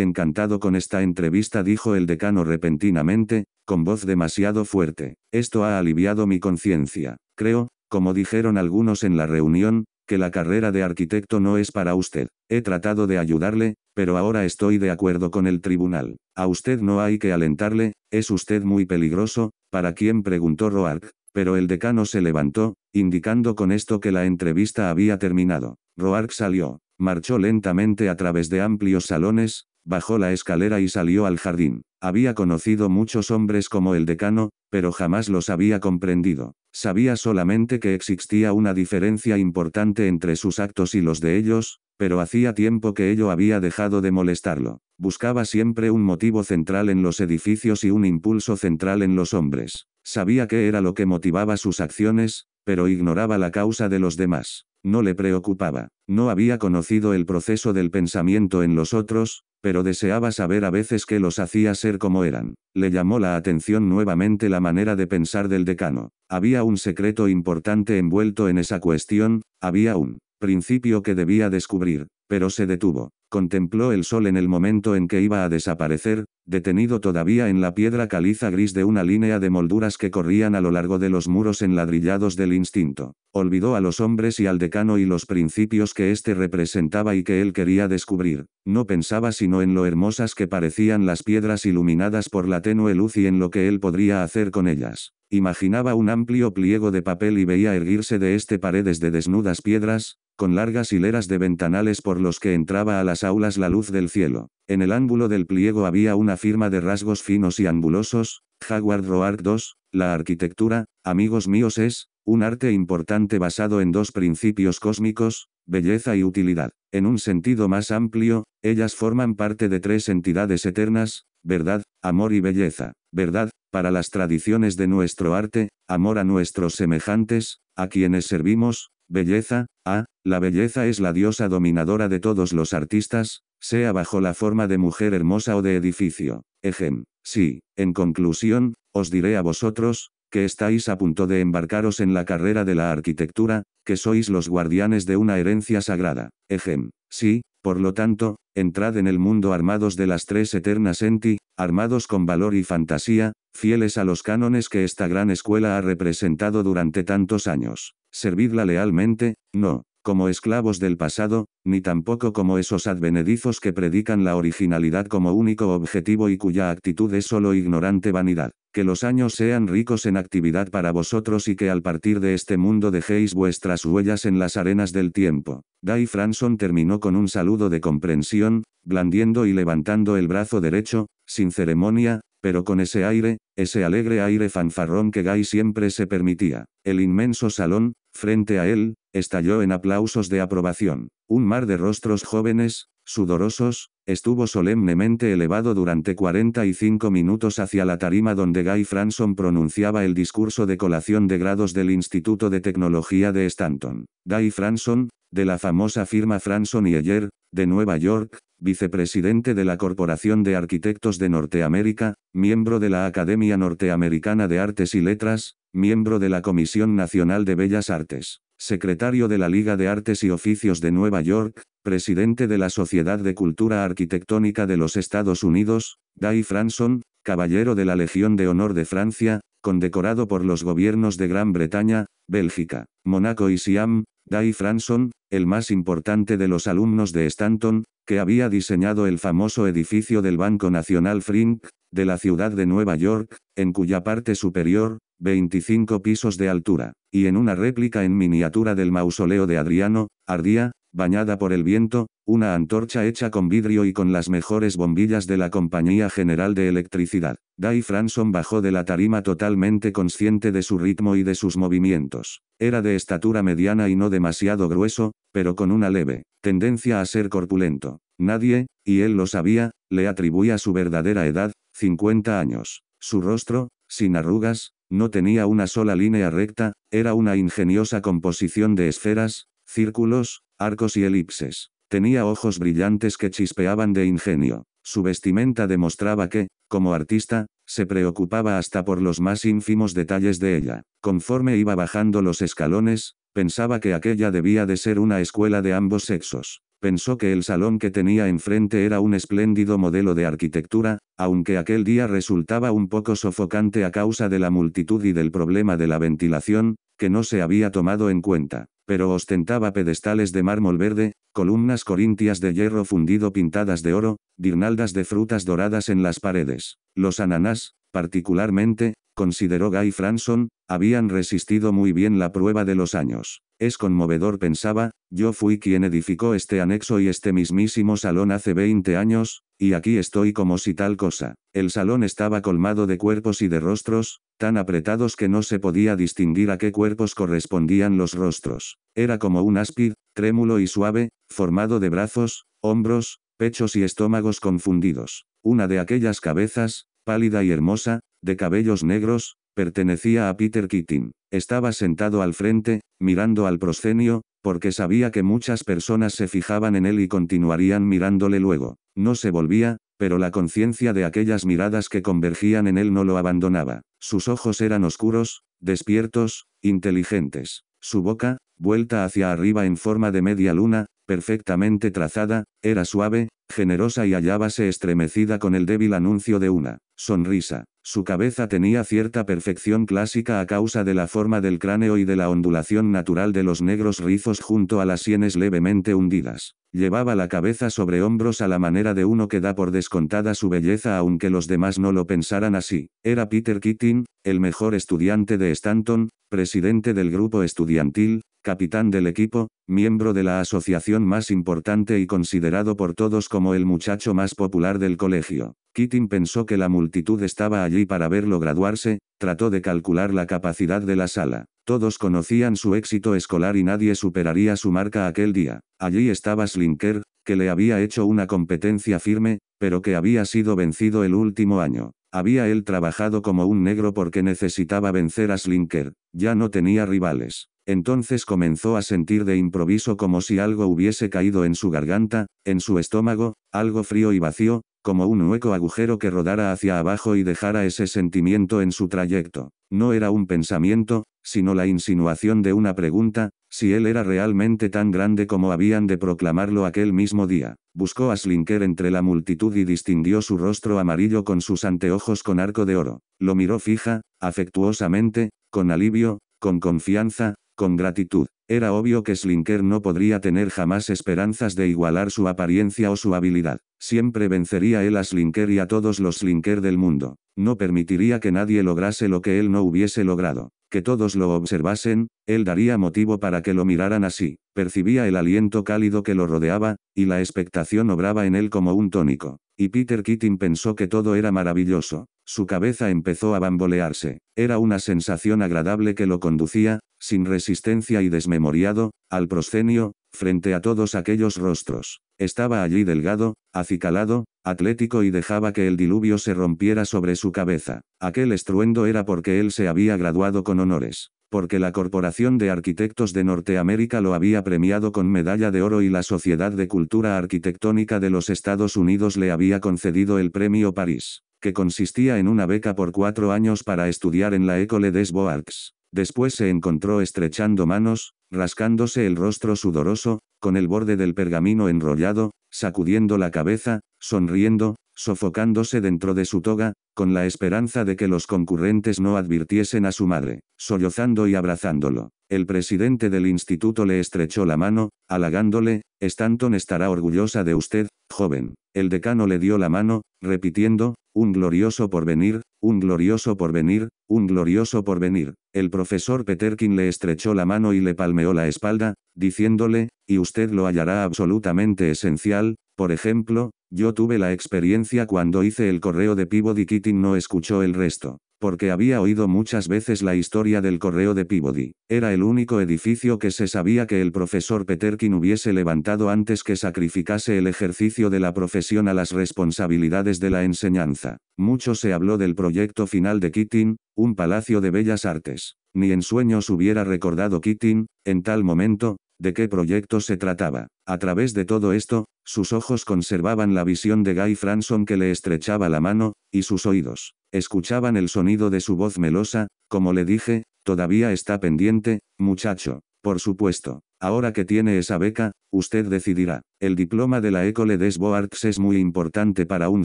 encantado con esta entrevista, dijo el decano repentinamente, con voz demasiado fuerte. Esto ha aliviado mi conciencia. Creo, como dijeron algunos en la reunión, que la carrera de arquitecto no es para usted. He tratado de ayudarle, pero ahora estoy de acuerdo con el tribunal. A usted no hay que alentarle, es usted muy peligroso, para quien preguntó Roark, pero el decano se levantó, indicando con esto que la entrevista había terminado. Roark salió, marchó lentamente a través de amplios salones, bajó la escalera y salió al jardín. Había conocido muchos hombres como el decano, pero jamás los había comprendido. Sabía solamente que existía una diferencia importante entre sus actos y los de ellos, pero hacía tiempo que ello había dejado de molestarlo. Buscaba siempre un motivo central en los edificios y un impulso central en los hombres. Sabía qué era lo que motivaba sus acciones, pero ignoraba la causa de los demás. No le preocupaba. No había conocido el proceso del pensamiento en los otros, pero deseaba saber a veces qué los hacía ser como eran. Le llamó la atención nuevamente la manera de pensar del decano. Había un secreto importante envuelto en esa cuestión, había un principio que debía descubrir, pero se detuvo. Contempló el sol en el momento en que iba a desaparecer, detenido todavía en la piedra caliza gris de una línea de molduras que corrían a lo largo de los muros enladrillados del instinto. Olvidó a los hombres y al decano y los principios que éste representaba y que él quería descubrir. No pensaba sino en lo hermosas que parecían las piedras iluminadas por la tenue luz y en lo que él podría hacer con ellas. Imaginaba un amplio pliego de papel y veía erguirse de este paredes de desnudas piedras, con largas hileras de ventanales por los que entraba a las aulas la luz del cielo. En el ángulo del pliego había una firma de rasgos finos y angulosos, Howard Roark II, la arquitectura, amigos míos es, un arte importante basado en dos principios cósmicos, belleza y utilidad. En un sentido más amplio, ellas forman parte de tres entidades eternas, verdad, amor y belleza. Verdad, para las tradiciones de nuestro arte, amor a nuestros semejantes, a quienes servimos, belleza, ah, la belleza es la diosa dominadora de todos los artistas, sea bajo la forma de mujer hermosa o de edificio. Ejem, sí, en conclusión, os diré a vosotros, que estáis a punto de embarcaros en la carrera de la arquitectura, que sois los guardianes de una herencia sagrada. Ejem, sí, por lo tanto, entrad en el mundo armados de las tres eternas en armados con valor y fantasía, fieles a los cánones que esta gran escuela ha representado durante tantos años. Servidla lealmente, no, como esclavos del pasado, ni tampoco como esos advenedizos que predican la originalidad como único objetivo y cuya actitud es solo ignorante vanidad. Que los años sean ricos en actividad para vosotros y que al partir de este mundo dejéis vuestras huellas en las arenas del tiempo. Guy Franson terminó con un saludo de comprensión, blandiendo y levantando el brazo derecho, sin ceremonia, pero con ese aire, ese alegre aire fanfarrón que Guy siempre se permitía. El inmenso salón, frente a él, estalló en aplausos de aprobación. Un mar de rostros jóvenes, sudorosos, estuvo solemnemente elevado durante 45 minutos hacia la tarima donde Guy Franson pronunciaba el discurso de colación de grados del Instituto de Tecnología de Stanton. Guy Franson, de la famosa firma Franson y Ayer, de Nueva York, vicepresidente de la Corporación de Arquitectos de Norteamérica, miembro de la Academia Norteamericana de Artes y Letras, miembro de la Comisión Nacional de Bellas Artes, secretario de la Liga de Artes y Oficios de Nueva York, presidente de la Sociedad de Cultura Arquitectónica de los Estados Unidos, Guy Franson, caballero de la Legión de Honor de Francia, condecorado por los gobiernos de Gran Bretaña, Bélgica, Monaco y Siam, Dai Franson, el más importante de los alumnos de Stanton, que había diseñado el famoso edificio del Banco Nacional Frink, de la ciudad de Nueva York, en cuya parte superior, 25 pisos de altura, y en una réplica en miniatura del mausoleo de Adriano, ardía, bañada por el viento, una antorcha hecha con vidrio y con las mejores bombillas de la Compañía General de Electricidad. Guy Franson bajó de la tarima totalmente consciente de su ritmo y de sus movimientos. Era de estatura mediana y no demasiado grueso, pero con una leve tendencia a ser corpulento. Nadie, y él lo sabía, le atribuía su verdadera edad, 50 años. Su rostro, sin arrugas, no tenía una sola línea recta, era una ingeniosa composición de esferas, círculos, arcos y elipses. Tenía ojos brillantes que chispeaban de ingenio. Su vestimenta demostraba que, como artista, se preocupaba hasta por los más ínfimos detalles de ella. Conforme iba bajando los escalones, pensaba que aquella debía de ser una escuela de ambos sexos. Pensó que el salón que tenía enfrente era un espléndido modelo de arquitectura, aunque aquel día resultaba un poco sofocante a causa de la multitud y del problema de la ventilación, que no se había tomado en cuenta, pero ostentaba pedestales de mármol verde, columnas corintias de hierro fundido pintadas de oro, guirnaldas de frutas doradas en las paredes. Los ananás, particularmente, consideró Guy Franson, habían resistido muy bien la prueba de los años. Es conmovedor pensaba, yo fui quien edificó este anexo y este mismísimo salón hace 20 años, y aquí estoy como si tal cosa. El salón estaba colmado de cuerpos y de rostros, tan apretados que no se podía distinguir a qué cuerpos correspondían los rostros. Era como un áspid, trémulo y suave, formado de brazos, hombros, pechos y estómagos confundidos. Una de aquellas cabezas, pálida y hermosa, de cabellos negros, pertenecía a Peter Keating. Estaba sentado al frente, mirando al proscenio, porque sabía que muchas personas se fijaban en él y continuarían mirándole luego. No se volvía, pero la conciencia de aquellas miradas que convergían en él no lo abandonaba. Sus ojos eran oscuros, despiertos, inteligentes. Su boca, vuelta hacia arriba en forma de media luna, perfectamente trazada, era suave, generosa y hallábase estremecida con el débil anuncio de una sonrisa. Su cabeza tenía cierta perfección clásica a causa de la forma del cráneo y de la ondulación natural de los negros rizos junto a las sienes levemente hundidas. Llevaba la cabeza sobre hombros a la manera de uno que da por descontada su belleza aunque los demás no lo pensaran así. Era Peter Keating, el mejor estudiante de Stanton, presidente del grupo estudiantil, Capitán del equipo, miembro de la asociación más importante y considerado por todos como el muchacho más popular del colegio. Keating pensó que la multitud estaba allí para verlo graduarse, trató de calcular la capacidad de la sala. Todos conocían su éxito escolar y nadie superaría su marca aquel día. Allí estaba Slinker, que le había hecho una competencia firme, pero que había sido vencido el último año. Había él trabajado como un negro porque necesitaba vencer a Slinker, ya no tenía rivales. Entonces comenzó a sentir de improviso como si algo hubiese caído en su garganta, en su estómago, algo frío y vacío, como un hueco agujero que rodara hacia abajo y dejara ese sentimiento en su trayecto. No era un pensamiento, sino la insinuación de una pregunta, si él era realmente tan grande como habían de proclamarlo aquel mismo día. Buscó a Slinker entre la multitud y distinguió su rostro amarillo con sus anteojos con arco de oro. Lo miró fija, afectuosamente, con alivio, con confianza, con gratitud. Era obvio que Slinker no podría tener jamás esperanzas de igualar su apariencia o su habilidad. Siempre vencería él a Slinker y a todos los Slinker del mundo. No permitiría que nadie lograse lo que él no hubiese logrado. Que todos lo observasen, él daría motivo para que lo miraran así. Percibía el aliento cálido que lo rodeaba, y la expectación obraba en él como un tónico. Y Peter Keating pensó que todo era maravilloso. Su cabeza empezó a bambolearse. Era una sensación agradable que lo conducía, sin resistencia y desmemoriado, al proscenio, frente a todos aquellos rostros. Estaba allí delgado, acicalado, atlético y dejaba que el diluvio se rompiera sobre su cabeza. Aquel estruendo era porque él se había graduado con honores, porque la Corporación de Arquitectos de Norteamérica lo había premiado con medalla de oro y la Sociedad de Cultura Arquitectónica de los Estados Unidos le había concedido el premio París que consistía en una beca por cuatro años para estudiar en la École des beaux Después se encontró estrechando manos, rascándose el rostro sudoroso, con el borde del pergamino enrollado, sacudiendo la cabeza, sonriendo, sofocándose dentro de su toga, con la esperanza de que los concurrentes no advirtiesen a su madre, sollozando y abrazándolo. El presidente del instituto le estrechó la mano, halagándole, Stanton estará orgullosa de usted, joven. El decano le dio la mano, repitiendo, un glorioso porvenir, un glorioso porvenir, un glorioso porvenir. El profesor Peterkin le estrechó la mano y le palmeó la espalda, diciéndole, y usted lo hallará absolutamente esencial, por ejemplo, yo tuve la experiencia cuando hice el correo de Peabody Keating no escuchó el resto porque había oído muchas veces la historia del correo de Peabody. Era el único edificio que se sabía que el profesor Peterkin hubiese levantado antes que sacrificase el ejercicio de la profesión a las responsabilidades de la enseñanza. Mucho se habló del proyecto final de Keating, un palacio de bellas artes. Ni en sueños hubiera recordado Keating, en tal momento, de qué proyecto se trataba. A través de todo esto, sus ojos conservaban la visión de Guy Franson que le estrechaba la mano, y sus oídos, Escuchaban el sonido de su voz melosa, como le dije, todavía está pendiente, muchacho, por supuesto. Ahora que tiene esa beca, usted decidirá. El diploma de la École des beaux es muy importante para un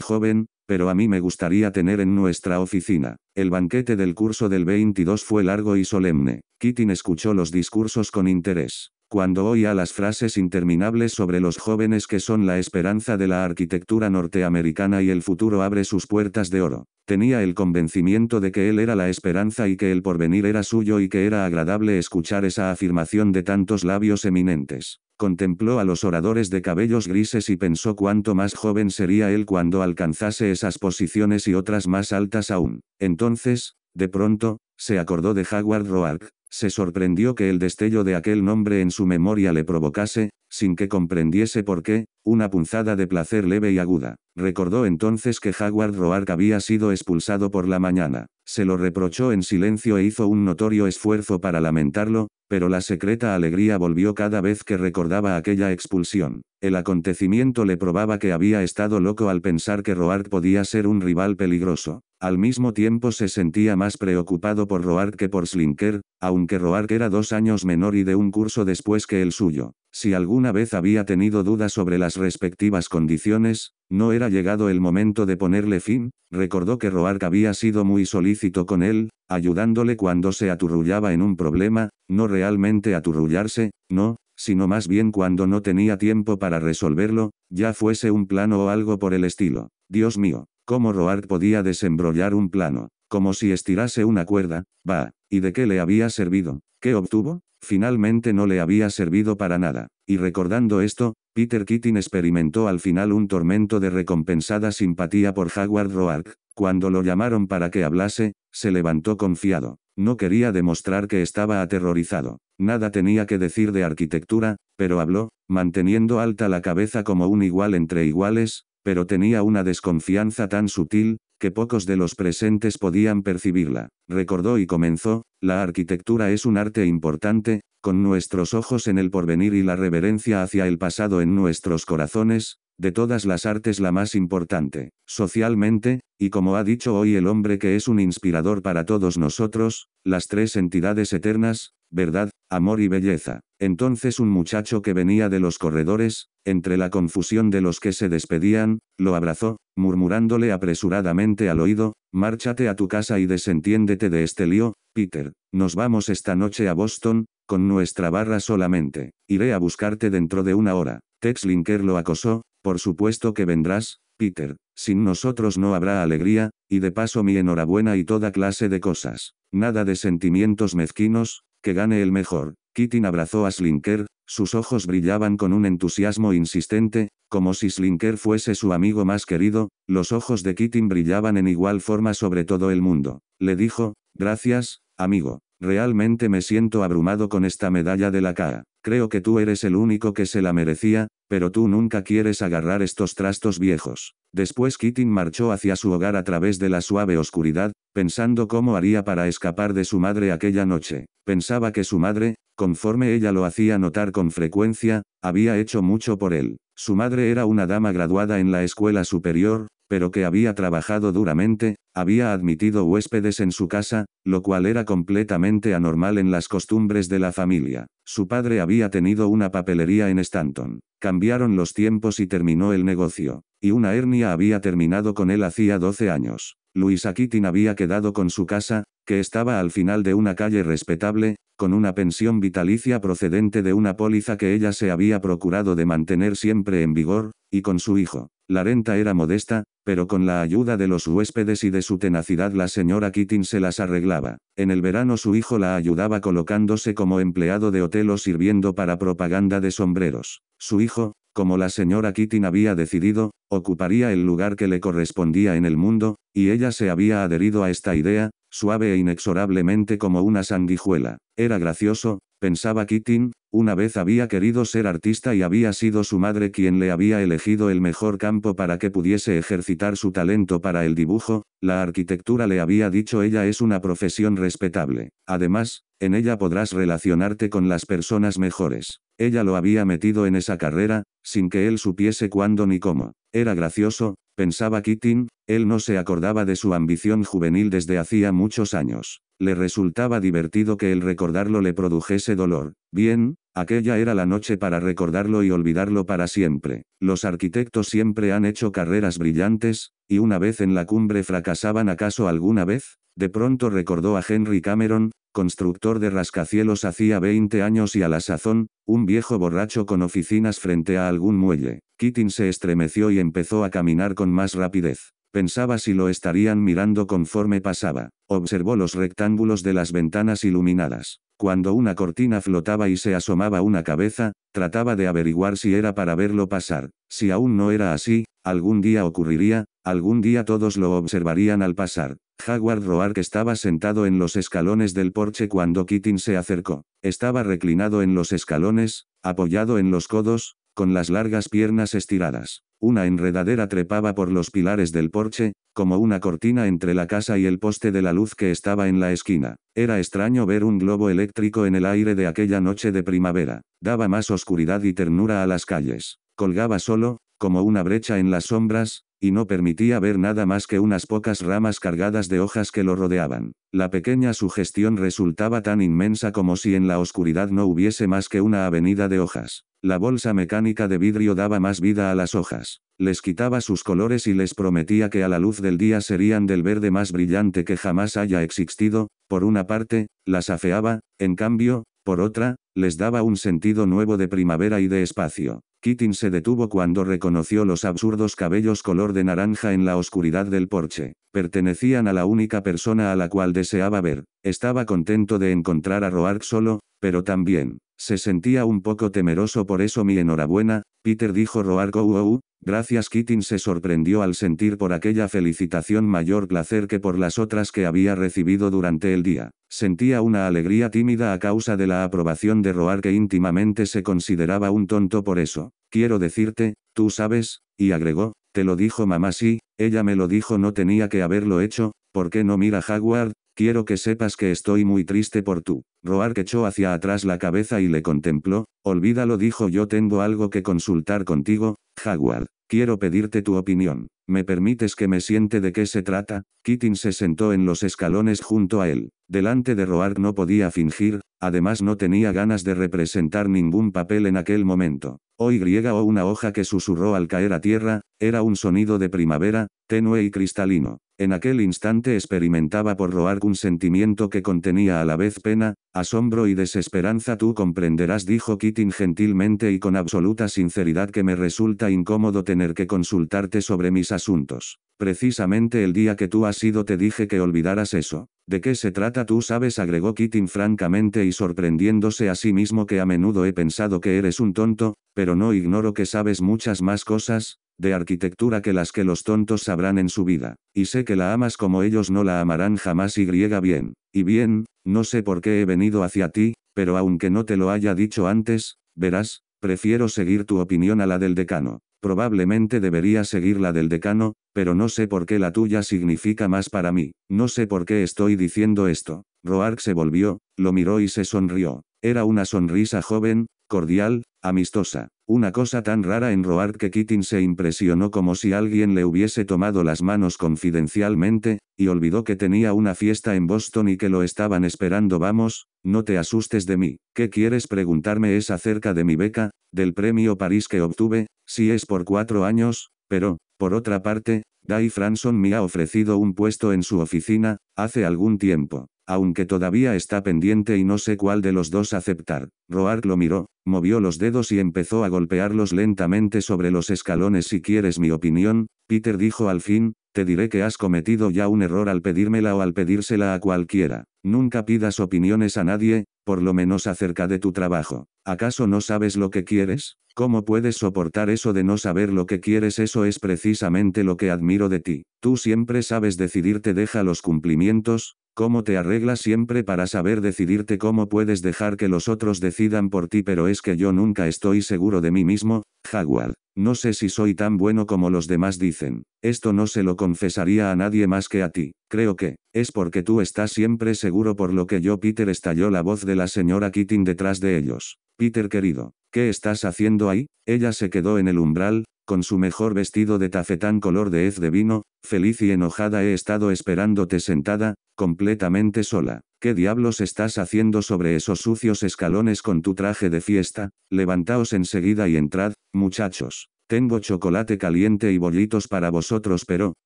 joven, pero a mí me gustaría tener en nuestra oficina. El banquete del curso del 22 fue largo y solemne. Keating escuchó los discursos con interés. Cuando oía las frases interminables sobre los jóvenes que son la esperanza de la arquitectura norteamericana y el futuro abre sus puertas de oro, tenía el convencimiento de que él era la esperanza y que el porvenir era suyo y que era agradable escuchar esa afirmación de tantos labios eminentes. Contempló a los oradores de cabellos grises y pensó cuánto más joven sería él cuando alcanzase esas posiciones y otras más altas aún. Entonces, de pronto, se acordó de Howard Roark, se sorprendió que el destello de aquel nombre en su memoria le provocase, sin que comprendiese por qué, una punzada de placer leve y aguda. Recordó entonces que Howard Roark había sido expulsado por la mañana. Se lo reprochó en silencio e hizo un notorio esfuerzo para lamentarlo, pero la secreta alegría volvió cada vez que recordaba aquella expulsión. El acontecimiento le probaba que había estado loco al pensar que Roark podía ser un rival peligroso. Al mismo tiempo se sentía más preocupado por Roark que por Slinker, aunque Roark era dos años menor y de un curso después que el suyo. Si alguna vez había tenido dudas sobre las respectivas condiciones, no era llegado el momento de ponerle fin, recordó que Roark había sido muy solícito con él, ayudándole cuando se aturrullaba en un problema, no realmente aturrullarse, no, sino más bien cuando no tenía tiempo para resolverlo, ya fuese un plano o algo por el estilo. Dios mío, Cómo Roark podía desembrollar un plano, como si estirase una cuerda, va, ¿y de qué le había servido? ¿Qué obtuvo? Finalmente no le había servido para nada, y recordando esto, Peter Keating experimentó al final un tormento de recompensada simpatía por Howard Roark, cuando lo llamaron para que hablase, se levantó confiado. No quería demostrar que estaba aterrorizado. Nada tenía que decir de arquitectura, pero habló, manteniendo alta la cabeza como un igual entre iguales, pero tenía una desconfianza tan sutil, que pocos de los presentes podían percibirla. Recordó y comenzó, la arquitectura es un arte importante, con nuestros ojos en el porvenir y la reverencia hacia el pasado en nuestros corazones, de todas las artes la más importante. Socialmente, y como ha dicho hoy el hombre que es un inspirador para todos nosotros, las tres entidades eternas, verdad, amor y belleza. Entonces un muchacho que venía de los corredores, entre la confusión de los que se despedían, lo abrazó, murmurándole apresuradamente al oído, márchate a tu casa y desentiéndete de este lío, Peter, nos vamos esta noche a Boston, con nuestra barra solamente, iré a buscarte dentro de una hora. Tex Linker lo acosó, por supuesto que vendrás, Peter, sin nosotros no habrá alegría, y de paso mi enhorabuena y toda clase de cosas. Nada de sentimientos mezquinos, que gane el mejor. Kitty abrazó a Slinker, sus ojos brillaban con un entusiasmo insistente, como si Slinker fuese su amigo más querido, los ojos de Kitty brillaban en igual forma sobre todo el mundo. Le dijo, gracias, amigo, realmente me siento abrumado con esta medalla de la CAA creo que tú eres el único que se la merecía, pero tú nunca quieres agarrar estos trastos viejos. Después Keating marchó hacia su hogar a través de la suave oscuridad, pensando cómo haría para escapar de su madre aquella noche. Pensaba que su madre, conforme ella lo hacía notar con frecuencia, había hecho mucho por él. Su madre era una dama graduada en la escuela superior, pero que había trabajado duramente, había admitido huéspedes en su casa, lo cual era completamente anormal en las costumbres de la familia. Su padre había tenido una papelería en Stanton. Cambiaron los tiempos y terminó el negocio y una hernia había terminado con él hacía 12 años. Luisa Kittin había quedado con su casa, que estaba al final de una calle respetable, con una pensión vitalicia procedente de una póliza que ella se había procurado de mantener siempre en vigor, y con su hijo. La renta era modesta, pero con la ayuda de los huéspedes y de su tenacidad la señora Kittin se las arreglaba. En el verano su hijo la ayudaba colocándose como empleado de hotel o sirviendo para propaganda de sombreros. Su hijo, como la señora Keating había decidido, ocuparía el lugar que le correspondía en el mundo, y ella se había adherido a esta idea, suave e inexorablemente como una sanguijuela. Era gracioso, pensaba Keating, una vez había querido ser artista y había sido su madre quien le había elegido el mejor campo para que pudiese ejercitar su talento para el dibujo, la arquitectura le había dicho ella es una profesión respetable. Además, en ella podrás relacionarte con las personas mejores. Ella lo había metido en esa carrera, sin que él supiese cuándo ni cómo. Era gracioso, pensaba Keating, él no se acordaba de su ambición juvenil desde hacía muchos años. Le resultaba divertido que el recordarlo le produjese dolor. Bien, aquella era la noche para recordarlo y olvidarlo para siempre. Los arquitectos siempre han hecho carreras brillantes, y una vez en la cumbre fracasaban acaso alguna vez. De pronto recordó a Henry Cameron, constructor de rascacielos hacía 20 años y a la sazón, un viejo borracho con oficinas frente a algún muelle. Keating se estremeció y empezó a caminar con más rapidez. Pensaba si lo estarían mirando conforme pasaba. Observó los rectángulos de las ventanas iluminadas. Cuando una cortina flotaba y se asomaba una cabeza, trataba de averiguar si era para verlo pasar. Si aún no era así, Algún día ocurriría, algún día todos lo observarían al pasar. Howard Roark estaba sentado en los escalones del porche cuando Keating se acercó. Estaba reclinado en los escalones, apoyado en los codos, con las largas piernas estiradas. Una enredadera trepaba por los pilares del porche, como una cortina entre la casa y el poste de la luz que estaba en la esquina. Era extraño ver un globo eléctrico en el aire de aquella noche de primavera. Daba más oscuridad y ternura a las calles. Colgaba solo, como una brecha en las sombras, y no permitía ver nada más que unas pocas ramas cargadas de hojas que lo rodeaban. La pequeña sugestión resultaba tan inmensa como si en la oscuridad no hubiese más que una avenida de hojas. La bolsa mecánica de vidrio daba más vida a las hojas. Les quitaba sus colores y les prometía que a la luz del día serían del verde más brillante que jamás haya existido, por una parte, las afeaba, en cambio, por otra, les daba un sentido nuevo de primavera y de espacio. Keating se detuvo cuando reconoció los absurdos cabellos color de naranja en la oscuridad del porche. Pertenecían a la única persona a la cual deseaba ver. Estaba contento de encontrar a Roark solo, pero también, se sentía un poco temeroso por eso mi enhorabuena, Peter dijo roar go gracias Keating se sorprendió al sentir por aquella felicitación mayor placer que por las otras que había recibido durante el día. Sentía una alegría tímida a causa de la aprobación de Roar que íntimamente se consideraba un tonto por eso. Quiero decirte, tú sabes, y agregó, te lo dijo mamá sí, ella me lo dijo no tenía que haberlo hecho, ¿por qué no mira Jaguar, Quiero que sepas que estoy muy triste por tú. Roark echó hacia atrás la cabeza y le contempló. Olvídalo, dijo yo tengo algo que consultar contigo, Jaguar. Quiero pedirte tu opinión. ¿Me permites que me siente de qué se trata? Keating se sentó en los escalones junto a él. Delante de Roark no podía fingir, Además no tenía ganas de representar ningún papel en aquel momento. Hoy, griega o una hoja que susurró al caer a tierra, era un sonido de primavera, tenue y cristalino. En aquel instante experimentaba por Roark un sentimiento que contenía a la vez pena, asombro y desesperanza. Tú comprenderás, dijo Kitty gentilmente y con absoluta sinceridad que me resulta incómodo tener que consultarte sobre mis asuntos. Precisamente el día que tú has ido te dije que olvidaras eso. ¿De qué se trata tú sabes? agregó Kitty francamente y sorprendiéndose a sí mismo que a menudo he pensado que eres un tonto, pero no ignoro que sabes muchas más cosas, de arquitectura que las que los tontos sabrán en su vida, y sé que la amas como ellos no la amarán jamás y bien, y bien, no sé por qué he venido hacia ti, pero aunque no te lo haya dicho antes, verás, prefiero seguir tu opinión a la del decano. Probablemente debería seguir la del decano, pero no sé por qué la tuya significa más para mí, no sé por qué estoy diciendo esto. Roark se volvió, lo miró y se sonrió. Era una sonrisa joven, cordial, amistosa. Una cosa tan rara en Roark que Keating se impresionó como si alguien le hubiese tomado las manos confidencialmente, y olvidó que tenía una fiesta en Boston y que lo estaban esperando. Vamos, no te asustes de mí. ¿Qué quieres preguntarme es acerca de mi beca, del premio París que obtuve, si es por cuatro años, pero, por otra parte, Dai Franson me ha ofrecido un puesto en su oficina, hace algún tiempo, aunque todavía está pendiente y no sé cuál de los dos aceptar. Roark lo miró, movió los dedos y empezó a golpearlos lentamente sobre los escalones. Si quieres mi opinión, Peter dijo al fin, te diré que has cometido ya un error al pedírmela o al pedírsela a cualquiera. Nunca pidas opiniones a nadie, por lo menos acerca de tu trabajo. ¿Acaso no sabes lo que quieres? ¿Cómo puedes soportar eso de no saber lo que quieres? Eso es precisamente lo que admiro de ti. Tú siempre sabes decidirte, deja los cumplimientos, cómo te arreglas siempre para saber decidirte, cómo puedes dejar que los otros decidan por ti, pero es que yo nunca estoy seguro de mí mismo, Jaguar. No sé si soy tan bueno como los demás dicen. Esto no se lo confesaría a nadie más que a ti. Creo que, es porque tú estás siempre seguro por lo que yo Peter estalló la voz de la señora Keating detrás de ellos. Peter querido, ¿qué estás haciendo ahí? Ella se quedó en el umbral, con su mejor vestido de tafetán color de hez de vino, feliz y enojada he estado esperándote sentada, completamente sola. ¿Qué diablos estás haciendo sobre esos sucios escalones con tu traje de fiesta? Levantaos enseguida y entrad, muchachos. Tengo chocolate caliente y bollitos para vosotros pero,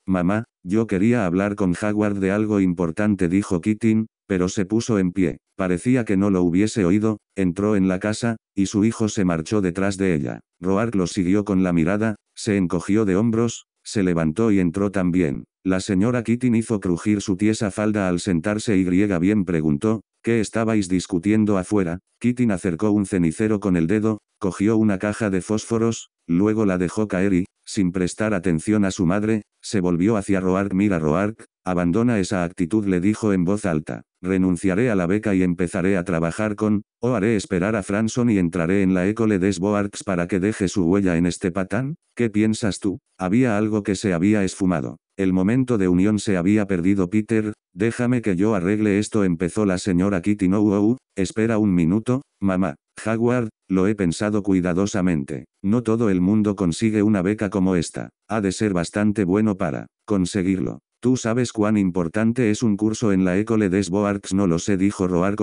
mamá, yo quería hablar con Howard de algo importante dijo Keating, pero se puso en pie. Parecía que no lo hubiese oído, entró en la casa, y su hijo se marchó detrás de ella. Roark lo siguió con la mirada, se encogió de hombros, se levantó y entró también. La señora Kittin hizo crujir su tiesa falda al sentarse y griega bien preguntó, ¿qué estabais discutiendo afuera? Kittin acercó un cenicero con el dedo, cogió una caja de fósforos, luego la dejó caer y, sin prestar atención a su madre, se volvió hacia Roark. Mira Roark, abandona esa actitud le dijo en voz alta. Renunciaré a la beca y empezaré a trabajar con, o haré esperar a Franson y entraré en la École des Boarks para que deje su huella en este patán. ¿Qué piensas tú? Había algo que se había esfumado. El momento de unión se había perdido Peter, déjame que yo arregle esto empezó la señora Kitty no espera un minuto, mamá, Howard, lo he pensado cuidadosamente. No todo el mundo consigue una beca como esta. Ha de ser bastante bueno para conseguirlo. Tú sabes cuán importante es un curso en la École des beaux no lo sé, dijo Roar.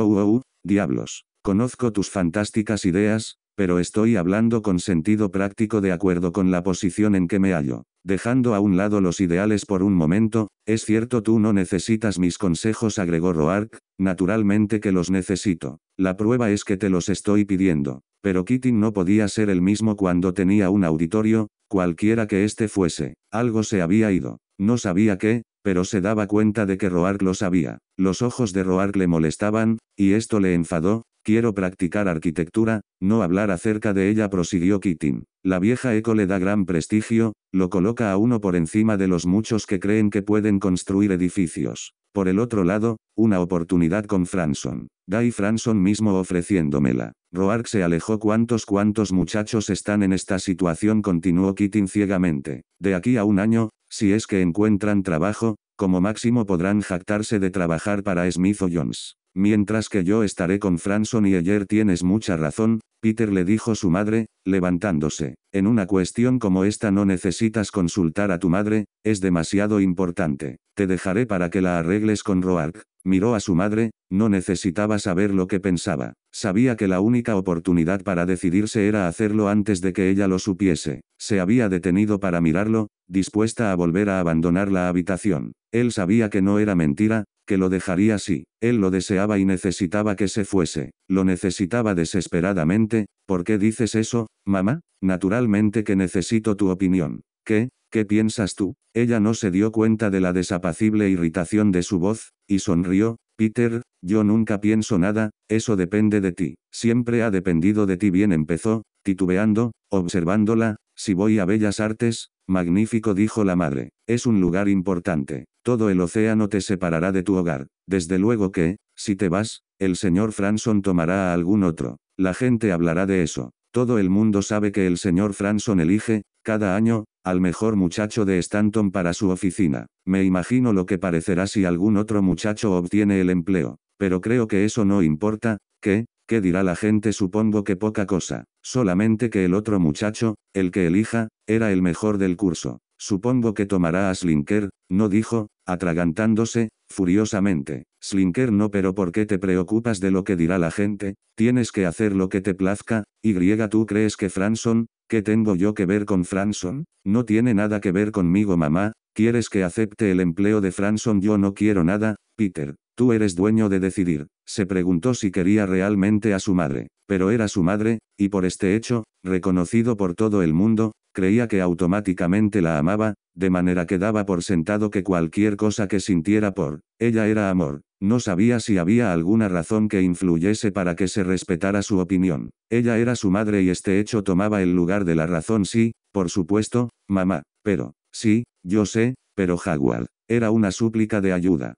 diablos. Conozco tus fantásticas ideas, pero estoy hablando con sentido práctico de acuerdo con la posición en que me hallo. Dejando a un lado los ideales por un momento, es cierto tú no necesitas mis consejos, agregó Roark, naturalmente que los necesito. La prueba es que te los estoy pidiendo. Pero Keating no podía ser el mismo cuando tenía un auditorio, cualquiera que éste fuese. Algo se había ido. No sabía qué, pero se daba cuenta de que Roark lo sabía. Los ojos de Roark le molestaban, y esto le enfadó, Quiero practicar arquitectura, no hablar acerca de ella, prosiguió Keating. La vieja eco le da gran prestigio, lo coloca a uno por encima de los muchos que creen que pueden construir edificios. Por el otro lado, una oportunidad con Franson. Guy Franson mismo ofreciéndomela. Roark se alejó. ¿Cuántos cuántos muchachos están en esta situación? Continuó Keating ciegamente. De aquí a un año, si es que encuentran trabajo, como máximo podrán jactarse de trabajar para Smith o Jones mientras que yo estaré con Franson y ayer tienes mucha razón, Peter le dijo su madre, levantándose. En una cuestión como esta no necesitas consultar a tu madre, es demasiado importante. Te dejaré para que la arregles con Roark. Miró a su madre, no necesitaba saber lo que pensaba. Sabía que la única oportunidad para decidirse era hacerlo antes de que ella lo supiese. Se había detenido para mirarlo, dispuesta a volver a abandonar la habitación. Él sabía que no era mentira, que lo dejaría así, él lo deseaba y necesitaba que se fuese, lo necesitaba desesperadamente, ¿por qué dices eso, mamá? Naturalmente que necesito tu opinión. ¿Qué? ¿Qué piensas tú? Ella no se dio cuenta de la desapacible irritación de su voz, y sonrió, Peter, yo nunca pienso nada, eso depende de ti, siempre ha dependido de ti bien empezó, titubeando, observándola, si voy a Bellas Artes, Magnífico dijo la madre, es un lugar importante, todo el océano te separará de tu hogar, desde luego que, si te vas, el señor Franson tomará a algún otro, la gente hablará de eso, todo el mundo sabe que el señor Franson elige, cada año, al mejor muchacho de Stanton para su oficina. Me imagino lo que parecerá si algún otro muchacho obtiene el empleo, pero creo que eso no importa, ¿qué?». ¿Qué dirá la gente? Supongo que poca cosa, solamente que el otro muchacho, el que elija, era el mejor del curso. Supongo que tomará a Slinker, no dijo, atragantándose, furiosamente. Slinker no pero ¿por qué te preocupas de lo que dirá la gente? Tienes que hacer lo que te plazca, y tú crees que Franson, ¿qué tengo yo que ver con Franson? No tiene nada que ver conmigo mamá, ¿quieres que acepte el empleo de Franson? Yo no quiero nada, Peter, tú eres dueño de decidir. Se preguntó si quería realmente a su madre, pero era su madre, y por este hecho, reconocido por todo el mundo, creía que automáticamente la amaba, de manera que daba por sentado que cualquier cosa que sintiera por ella era amor. No sabía si había alguna razón que influyese para que se respetara su opinión. Ella era su madre y este hecho tomaba el lugar de la razón sí, por supuesto, mamá, pero, sí, yo sé, pero Jaguar. Era una súplica de ayuda.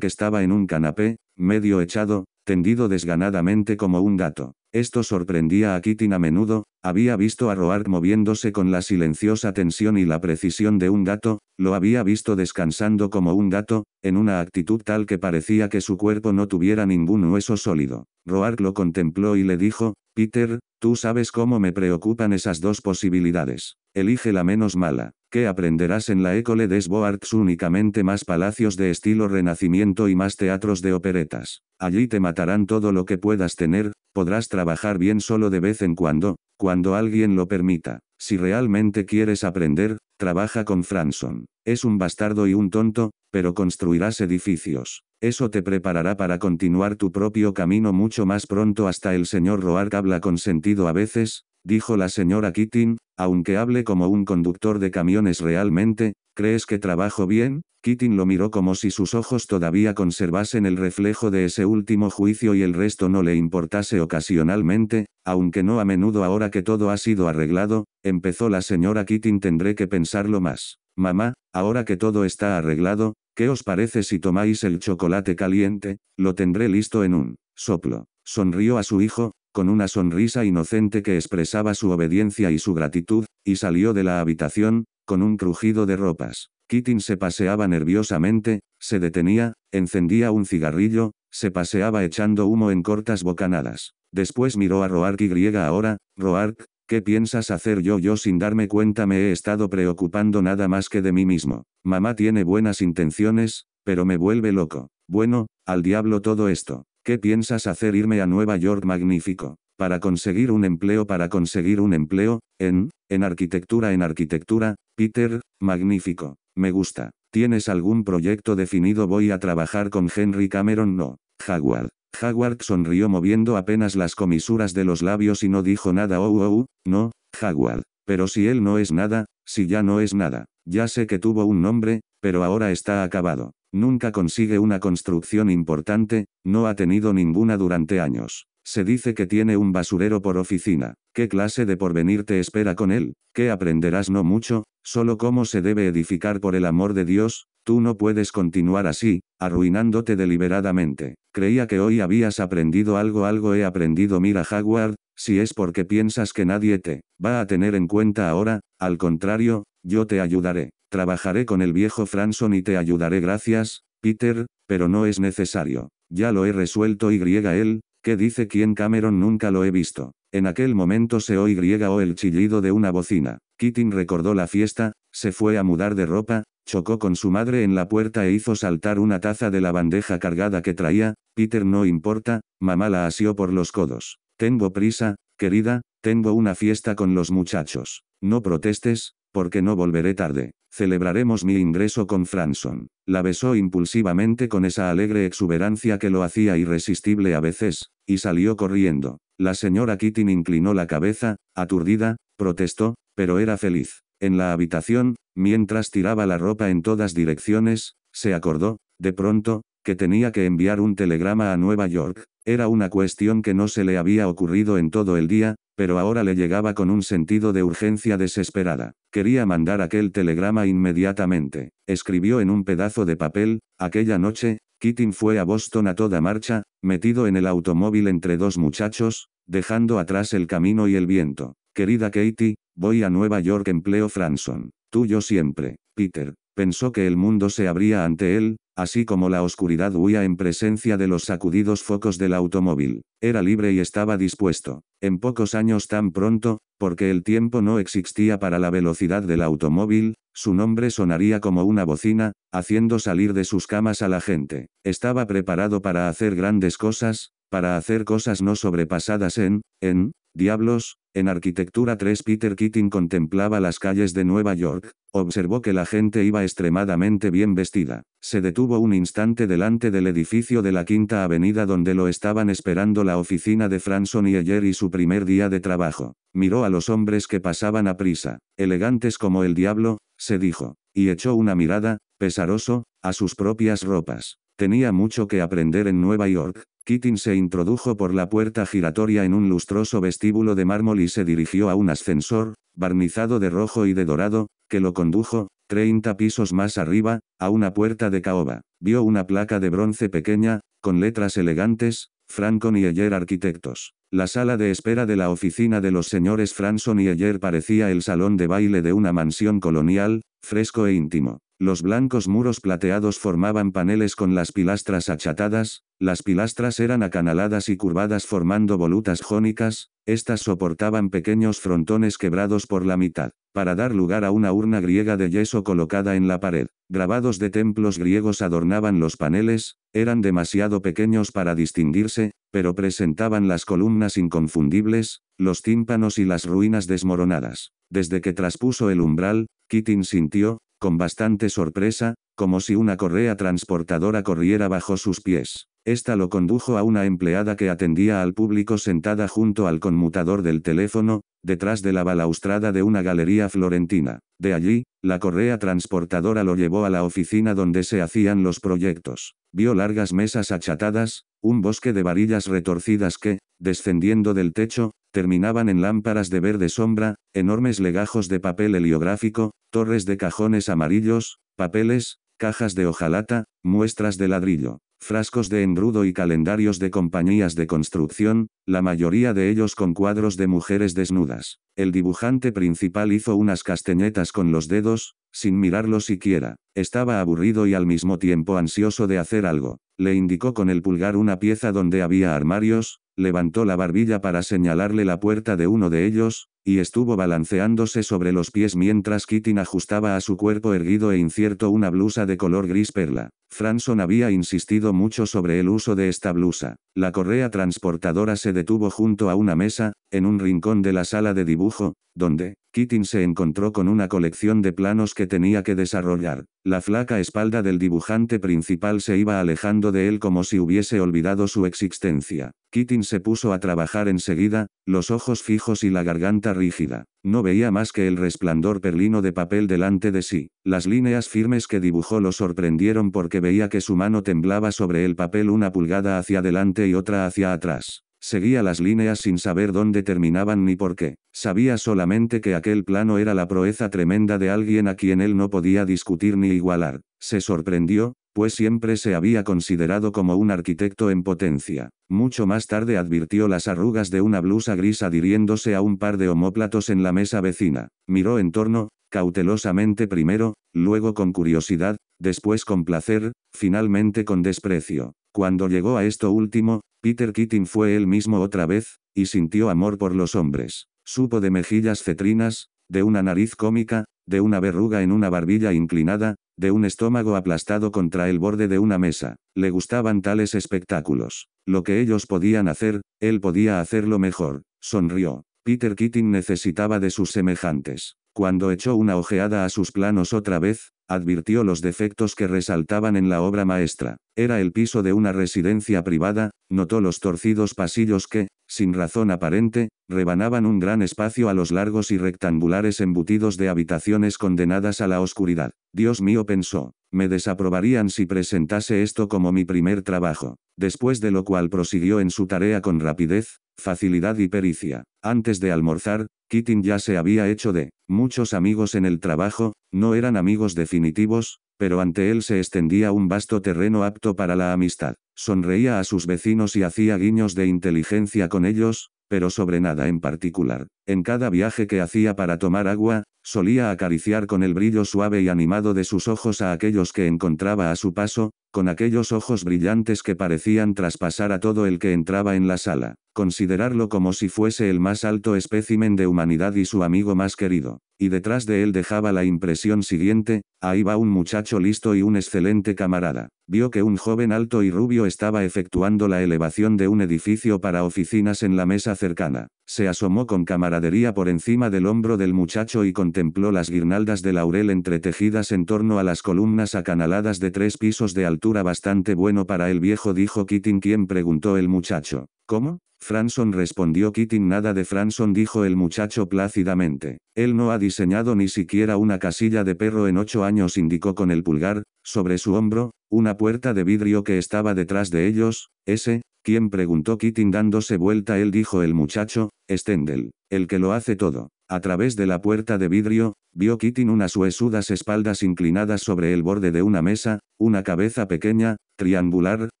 que estaba en un canapé, medio echado, tendido desganadamente como un gato. Esto sorprendía a Kitty a menudo, había visto a Roark moviéndose con la silenciosa tensión y la precisión de un gato, lo había visto descansando como un gato, en una actitud tal que parecía que su cuerpo no tuviera ningún hueso sólido. Roark lo contempló y le dijo, Peter, tú sabes cómo me preocupan esas dos posibilidades. Elige la menos mala. ¿Qué aprenderás en la École des beaux únicamente más palacios de estilo renacimiento y más teatros de operetas. Allí te matarán todo lo que puedas tener, podrás trabajar bien solo de vez en cuando, cuando alguien lo permita. Si realmente quieres aprender, trabaja con Franson. Es un bastardo y un tonto, pero construirás edificios. Eso te preparará para continuar tu propio camino mucho más pronto hasta el señor Roark habla con sentido a veces, dijo la señora Keating, aunque hable como un conductor de camiones realmente, ¿crees que trabajo bien? Keating lo miró como si sus ojos todavía conservasen el reflejo de ese último juicio y el resto no le importase ocasionalmente, aunque no a menudo ahora que todo ha sido arreglado, empezó la señora Keating tendré que pensarlo más. Mamá, ahora que todo está arreglado, ¿qué os parece si tomáis el chocolate caliente? Lo tendré listo en un soplo. Sonrió a su hijo, con una sonrisa inocente que expresaba su obediencia y su gratitud, y salió de la habitación, con un crujido de ropas. Keating se paseaba nerviosamente, se detenía, encendía un cigarrillo, se paseaba echando humo en cortas bocanadas. Después miró a Roark y griega ahora, Roark, ¿qué piensas hacer yo? Yo sin darme cuenta me he estado preocupando nada más que de mí mismo. Mamá tiene buenas intenciones, pero me vuelve loco. Bueno, al diablo todo esto. ¿Qué piensas hacer irme a Nueva York? Magnífico. Para conseguir un empleo, para conseguir un empleo, en, en arquitectura, en arquitectura, Peter, magnífico. Me gusta. ¿Tienes algún proyecto definido? Voy a trabajar con Henry Cameron. No. Howard. Howard sonrió moviendo apenas las comisuras de los labios y no dijo nada. Oh, oh, no, Howard. Pero si él no es nada, si ya no es nada. Ya sé que tuvo un nombre, pero ahora está acabado. Nunca consigue una construcción importante, no ha tenido ninguna durante años. Se dice que tiene un basurero por oficina. ¿Qué clase de porvenir te espera con él? ¿Qué aprenderás no mucho? Solo cómo se debe edificar por el amor de Dios, tú no puedes continuar así, arruinándote deliberadamente. Creía que hoy habías aprendido algo, algo he aprendido. Mira, Howard, si es porque piensas que nadie te va a tener en cuenta ahora, al contrario, yo te ayudaré. Trabajaré con el viejo Franson y te ayudaré gracias, Peter, pero no es necesario. Ya lo he resuelto y él, que dice quien Cameron nunca lo he visto. En aquel momento se o el chillido de una bocina. Keating recordó la fiesta, se fue a mudar de ropa, chocó con su madre en la puerta e hizo saltar una taza de la bandeja cargada que traía, Peter no importa, mamá la asió por los codos. Tengo prisa, querida, tengo una fiesta con los muchachos. No protestes, porque no volveré tarde. Celebraremos mi ingreso con Franson. La besó impulsivamente con esa alegre exuberancia que lo hacía irresistible a veces, y salió corriendo. La señora Keating inclinó la cabeza, aturdida, protestó, pero era feliz. En la habitación, mientras tiraba la ropa en todas direcciones, se acordó, de pronto, que tenía que enviar un telegrama a Nueva York. Era una cuestión que no se le había ocurrido en todo el día, pero ahora le llegaba con un sentido de urgencia desesperada. Quería mandar aquel telegrama inmediatamente. Escribió en un pedazo de papel, aquella noche, Keating fue a Boston a toda marcha, metido en el automóvil entre dos muchachos, dejando atrás el camino y el viento. Querida Katie, voy a Nueva York empleo Franson. Tuyo siempre, Peter. Pensó que el mundo se abría ante él, así como la oscuridad huía en presencia de los sacudidos focos del automóvil. Era libre y estaba dispuesto. En pocos años tan pronto, porque el tiempo no existía para la velocidad del automóvil, su nombre sonaría como una bocina, haciendo salir de sus camas a la gente. Estaba preparado para hacer grandes cosas, para hacer cosas no sobrepasadas en, en, Diablos, en Arquitectura 3 Peter Keating contemplaba las calles de Nueva York, observó que la gente iba extremadamente bien vestida, se detuvo un instante delante del edificio de la Quinta Avenida donde lo estaban esperando la oficina de Franson y ayer y su primer día de trabajo, miró a los hombres que pasaban a prisa, elegantes como el diablo, se dijo, y echó una mirada, pesaroso, a sus propias ropas. Tenía mucho que aprender en Nueva York. Keating se introdujo por la puerta giratoria en un lustroso vestíbulo de mármol y se dirigió a un ascensor, barnizado de rojo y de dorado, que lo condujo, 30 pisos más arriba, a una puerta de caoba. Vio una placa de bronce pequeña, con letras elegantes, Franco y ayer Arquitectos. La sala de espera de la oficina de los señores Franson y ayer parecía el salón de baile de una mansión colonial, fresco e íntimo. Los blancos muros plateados formaban paneles con las pilastras achatadas, las pilastras eran acanaladas y curvadas formando volutas jónicas, estas soportaban pequeños frontones quebrados por la mitad, para dar lugar a una urna griega de yeso colocada en la pared. Grabados de templos griegos adornaban los paneles, eran demasiado pequeños para distinguirse, pero presentaban las columnas inconfundibles, los tímpanos y las ruinas desmoronadas. Desde que traspuso el umbral, Keating sintió, con bastante sorpresa, como si una correa transportadora corriera bajo sus pies. Esta lo condujo a una empleada que atendía al público sentada junto al conmutador del teléfono, detrás de la balaustrada de una galería florentina. De allí, la correa transportadora lo llevó a la oficina donde se hacían los proyectos. Vio largas mesas achatadas, un bosque de varillas retorcidas que, descendiendo del techo, terminaban en lámparas de verde sombra, enormes legajos de papel heliográfico, torres de cajones amarillos, papeles, cajas de hojalata, muestras de ladrillo, frascos de engrudo y calendarios de compañías de construcción, la mayoría de ellos con cuadros de mujeres desnudas. El dibujante principal hizo unas castañetas con los dedos, sin mirarlo siquiera. Estaba aburrido y al mismo tiempo ansioso de hacer algo. Le indicó con el pulgar una pieza donde había armarios, levantó la barbilla para señalarle la puerta de uno de ellos, y estuvo balanceándose sobre los pies mientras Kittin ajustaba a su cuerpo erguido e incierto una blusa de color gris perla. Franson había insistido mucho sobre el uso de esta blusa. La correa transportadora se detuvo junto a una mesa, en un rincón de la sala de dibujo, donde, Keating se encontró con una colección de planos que tenía que desarrollar. La flaca espalda del dibujante principal se iba alejando de él como si hubiese olvidado su existencia. Keating se puso a trabajar enseguida, los ojos fijos y la garganta rígida. No veía más que el resplandor perlino de papel delante de sí. Las líneas firmes que dibujó lo sorprendieron porque veía que su mano temblaba sobre el papel una pulgada hacia adelante y otra hacia atrás. Seguía las líneas sin saber dónde terminaban ni por qué. Sabía solamente que aquel plano era la proeza tremenda de alguien a quien él no podía discutir ni igualar. Se sorprendió, pues siempre se había considerado como un arquitecto en potencia. Mucho más tarde advirtió las arrugas de una blusa gris adhiriéndose a un par de omóplatos en la mesa vecina. Miró en torno, cautelosamente primero, luego con curiosidad, después con placer, finalmente con desprecio. Cuando llegó a esto último, Peter Keating fue él mismo otra vez, y sintió amor por los hombres. Supo de mejillas cetrinas, de una nariz cómica, de una verruga en una barbilla inclinada, de un estómago aplastado contra el borde de una mesa. Le gustaban tales espectáculos. Lo que ellos podían hacer, él podía hacerlo mejor. Sonrió. Peter Keating necesitaba de sus semejantes. Cuando echó una ojeada a sus planos otra vez, advirtió los defectos que resaltaban en la obra maestra. Era el piso de una residencia privada, notó los torcidos pasillos que, sin razón aparente, rebanaban un gran espacio a los largos y rectangulares embutidos de habitaciones condenadas a la oscuridad. Dios mío pensó, me desaprobarían si presentase esto como mi primer trabajo, después de lo cual prosiguió en su tarea con rapidez, facilidad y pericia. Antes de almorzar, Keating ya se había hecho de muchos amigos en el trabajo, no eran amigos definitivos, pero ante él se extendía un vasto terreno apto para la amistad. Sonreía a sus vecinos y hacía guiños de inteligencia con ellos, pero sobre nada en particular. En cada viaje que hacía para tomar agua, solía acariciar con el brillo suave y animado de sus ojos a aquellos que encontraba a su paso, con aquellos ojos brillantes que parecían traspasar a todo el que entraba en la sala considerarlo como si fuese el más alto espécimen de humanidad y su amigo más querido. Y detrás de él dejaba la impresión siguiente, ahí va un muchacho listo y un excelente camarada. Vio que un joven alto y rubio estaba efectuando la elevación de un edificio para oficinas en la mesa cercana. Se asomó con camaradería por encima del hombro del muchacho y contempló las guirnaldas de laurel entretejidas en torno a las columnas acanaladas de tres pisos de altura bastante bueno para el viejo, dijo Keating quien preguntó el muchacho. ¿Cómo? Franson respondió Keating nada de Franson dijo el muchacho plácidamente. Él no ha diseñado ni siquiera una casilla de perro en ocho años indicó con el pulgar, sobre su hombro, una puerta de vidrio que estaba detrás de ellos, ese, quien preguntó Keating dándose vuelta él dijo el muchacho, Stendel, el que lo hace todo. A través de la puerta de vidrio, Vio Kitty unas huesudas espaldas inclinadas sobre el borde de una mesa, una cabeza pequeña, triangular,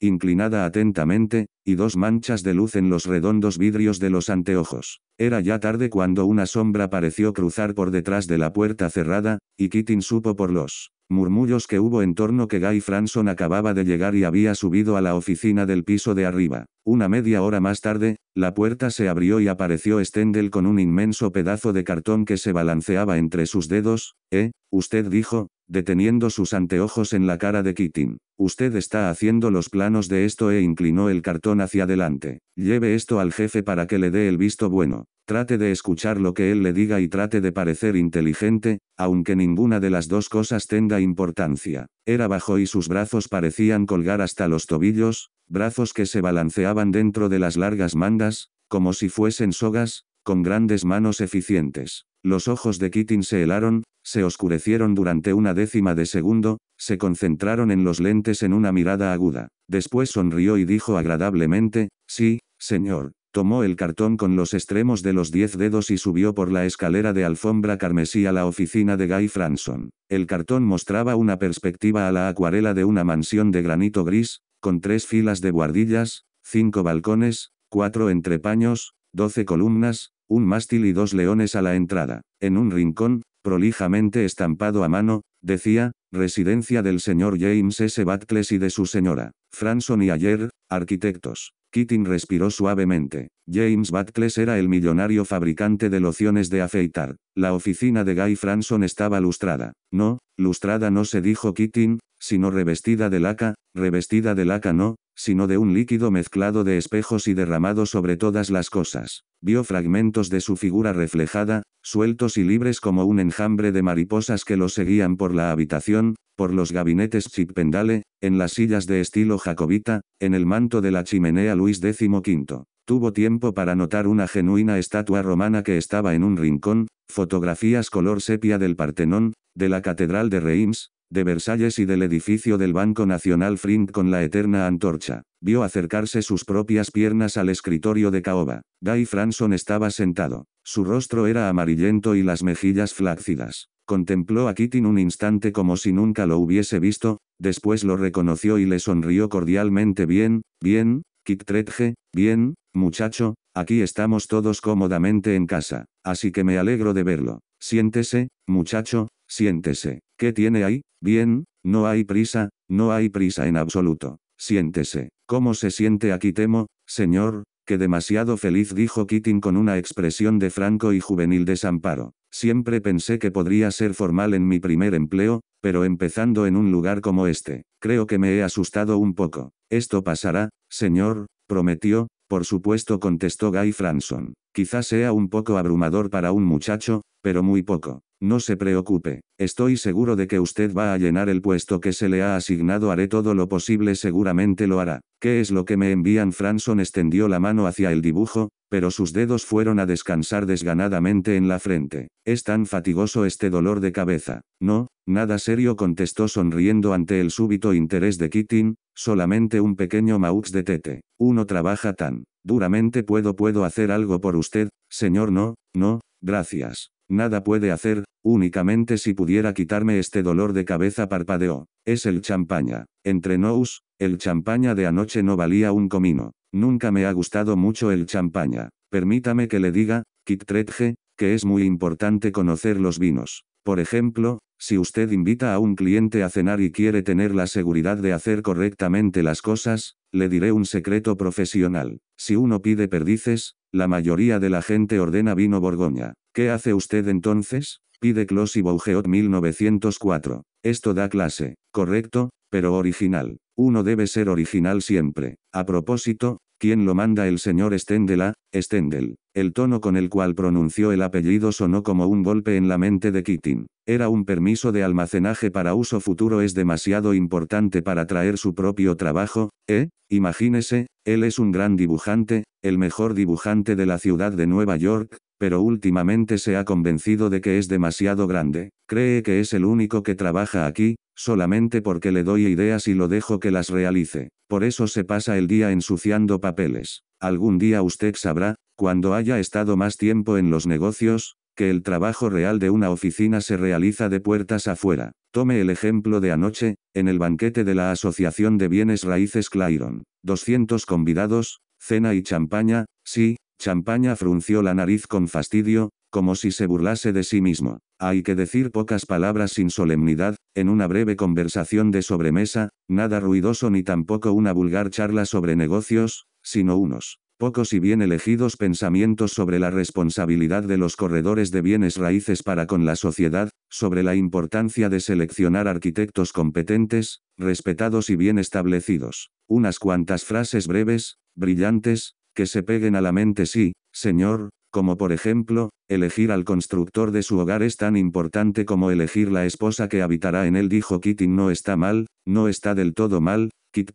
inclinada atentamente, y dos manchas de luz en los redondos vidrios de los anteojos. Era ya tarde cuando una sombra pareció cruzar por detrás de la puerta cerrada, y Kitty supo por los murmullos que hubo en torno que Guy Franson acababa de llegar y había subido a la oficina del piso de arriba. Una media hora más tarde, la puerta se abrió y apareció Stendel con un inmenso pedazo de cartón que se balanceaba entre sus dedos. ¿Eh? Usted dijo, deteniendo sus anteojos en la cara de Keating. Usted está haciendo los planos de esto e inclinó el cartón hacia adelante. Lleve esto al jefe para que le dé el visto bueno. Trate de escuchar lo que él le diga y trate de parecer inteligente, aunque ninguna de las dos cosas tenga importancia. Era bajo y sus brazos parecían colgar hasta los tobillos, brazos que se balanceaban dentro de las largas mangas, como si fuesen sogas, con grandes manos eficientes. Los ojos de Keating se helaron, se oscurecieron durante una décima de segundo, se concentraron en los lentes en una mirada aguda. Después sonrió y dijo agradablemente, sí, señor. Tomó el cartón con los extremos de los diez dedos y subió por la escalera de alfombra carmesí a la oficina de Guy Franson. El cartón mostraba una perspectiva a la acuarela de una mansión de granito gris, con tres filas de guardillas, cinco balcones, cuatro entrepaños, doce columnas, un mástil y dos leones a la entrada. En un rincón, prolijamente estampado a mano, decía, residencia del señor James S. Batcles y de su señora, Franson y Ayer, arquitectos. Keating respiró suavemente. James Batcles era el millonario fabricante de lociones de afeitar. La oficina de Guy Franson estaba lustrada. No, lustrada no se dijo Keating, sino revestida de laca, revestida de laca no, sino de un líquido mezclado de espejos y derramado sobre todas las cosas. Vio fragmentos de su figura reflejada, sueltos y libres como un enjambre de mariposas que lo seguían por la habitación, por los gabinetes chippendale, en las sillas de estilo jacobita, en el manto de la chimenea Luis XV. Tuvo tiempo para notar una genuina estatua romana que estaba en un rincón, fotografías color sepia del Partenón, de la Catedral de Reims, de Versalles y del edificio del Banco Nacional Frink con la eterna antorcha. Vio acercarse sus propias piernas al escritorio de caoba. Guy Franson estaba sentado. Su rostro era amarillento y las mejillas flácidas. Contempló a Kitty un instante como si nunca lo hubiese visto, después lo reconoció y le sonrió cordialmente. Bien, bien, Kittredge, bien, muchacho, aquí estamos todos cómodamente en casa, así que me alegro de verlo. Siéntese, muchacho, Siéntese. ¿Qué tiene ahí? Bien, no hay prisa, no hay prisa en absoluto. Siéntese. ¿Cómo se siente aquí temo, señor? Que demasiado feliz dijo Keating con una expresión de franco y juvenil desamparo. Siempre pensé que podría ser formal en mi primer empleo, pero empezando en un lugar como este, creo que me he asustado un poco. Esto pasará, señor, prometió, por supuesto contestó Guy Franson. Quizás sea un poco abrumador para un muchacho, pero muy poco. No se preocupe, estoy seguro de que usted va a llenar el puesto que se le ha asignado, haré todo lo posible, seguramente lo hará. ¿Qué es lo que me envían? Franson extendió la mano hacia el dibujo, pero sus dedos fueron a descansar desganadamente en la frente. Es tan fatigoso este dolor de cabeza. No, nada serio, contestó sonriendo ante el súbito interés de Keating, solamente un pequeño maux de tete. Uno trabaja tan duramente, puedo, puedo hacer algo por usted, señor, no, no, gracias. Nada puede hacer, Únicamente si pudiera quitarme este dolor de cabeza parpadeó. Es el champaña. Entre nous, el champaña de anoche no valía un comino. Nunca me ha gustado mucho el champaña. Permítame que le diga, Tretje, que es muy importante conocer los vinos. Por ejemplo, si usted invita a un cliente a cenar y quiere tener la seguridad de hacer correctamente las cosas, le diré un secreto profesional. Si uno pide perdices, la mayoría de la gente ordena vino borgoña. ¿Qué hace usted entonces? Pide Close y Bougeot 1904. Esto da clase, correcto, pero original. Uno debe ser original siempre. A propósito, ¿quién lo manda el señor Stendela, Stendel? El tono con el cual pronunció el apellido sonó como un golpe en la mente de Keating. Era un permiso de almacenaje para uso futuro es demasiado importante para traer su propio trabajo, ¿eh? Imagínese, él es un gran dibujante, el mejor dibujante de la ciudad de Nueva York, pero últimamente se ha convencido de que es demasiado grande. Cree que es el único que trabaja aquí, solamente porque le doy ideas y lo dejo que las realice. Por eso se pasa el día ensuciando papeles. Algún día usted sabrá, cuando haya estado más tiempo en los negocios, que el trabajo real de una oficina se realiza de puertas afuera. Tome el ejemplo de anoche, en el banquete de la Asociación de Bienes Raíces Clairon. 200 convidados, cena y champaña, sí, champaña frunció la nariz con fastidio, como si se burlase de sí mismo. Hay que decir pocas palabras sin solemnidad, en una breve conversación de sobremesa, nada ruidoso ni tampoco una vulgar charla sobre negocios, sino unos pocos y bien elegidos pensamientos sobre la responsabilidad de los corredores de bienes raíces para con la sociedad, sobre la importancia de seleccionar arquitectos competentes, respetados y bien establecidos. Unas cuantas frases breves, brillantes, que se peguen a la mente sí, señor, como por ejemplo, elegir al constructor de su hogar es tan importante como elegir la esposa que habitará en él, dijo Kitin: No está mal, no está del todo mal, Kit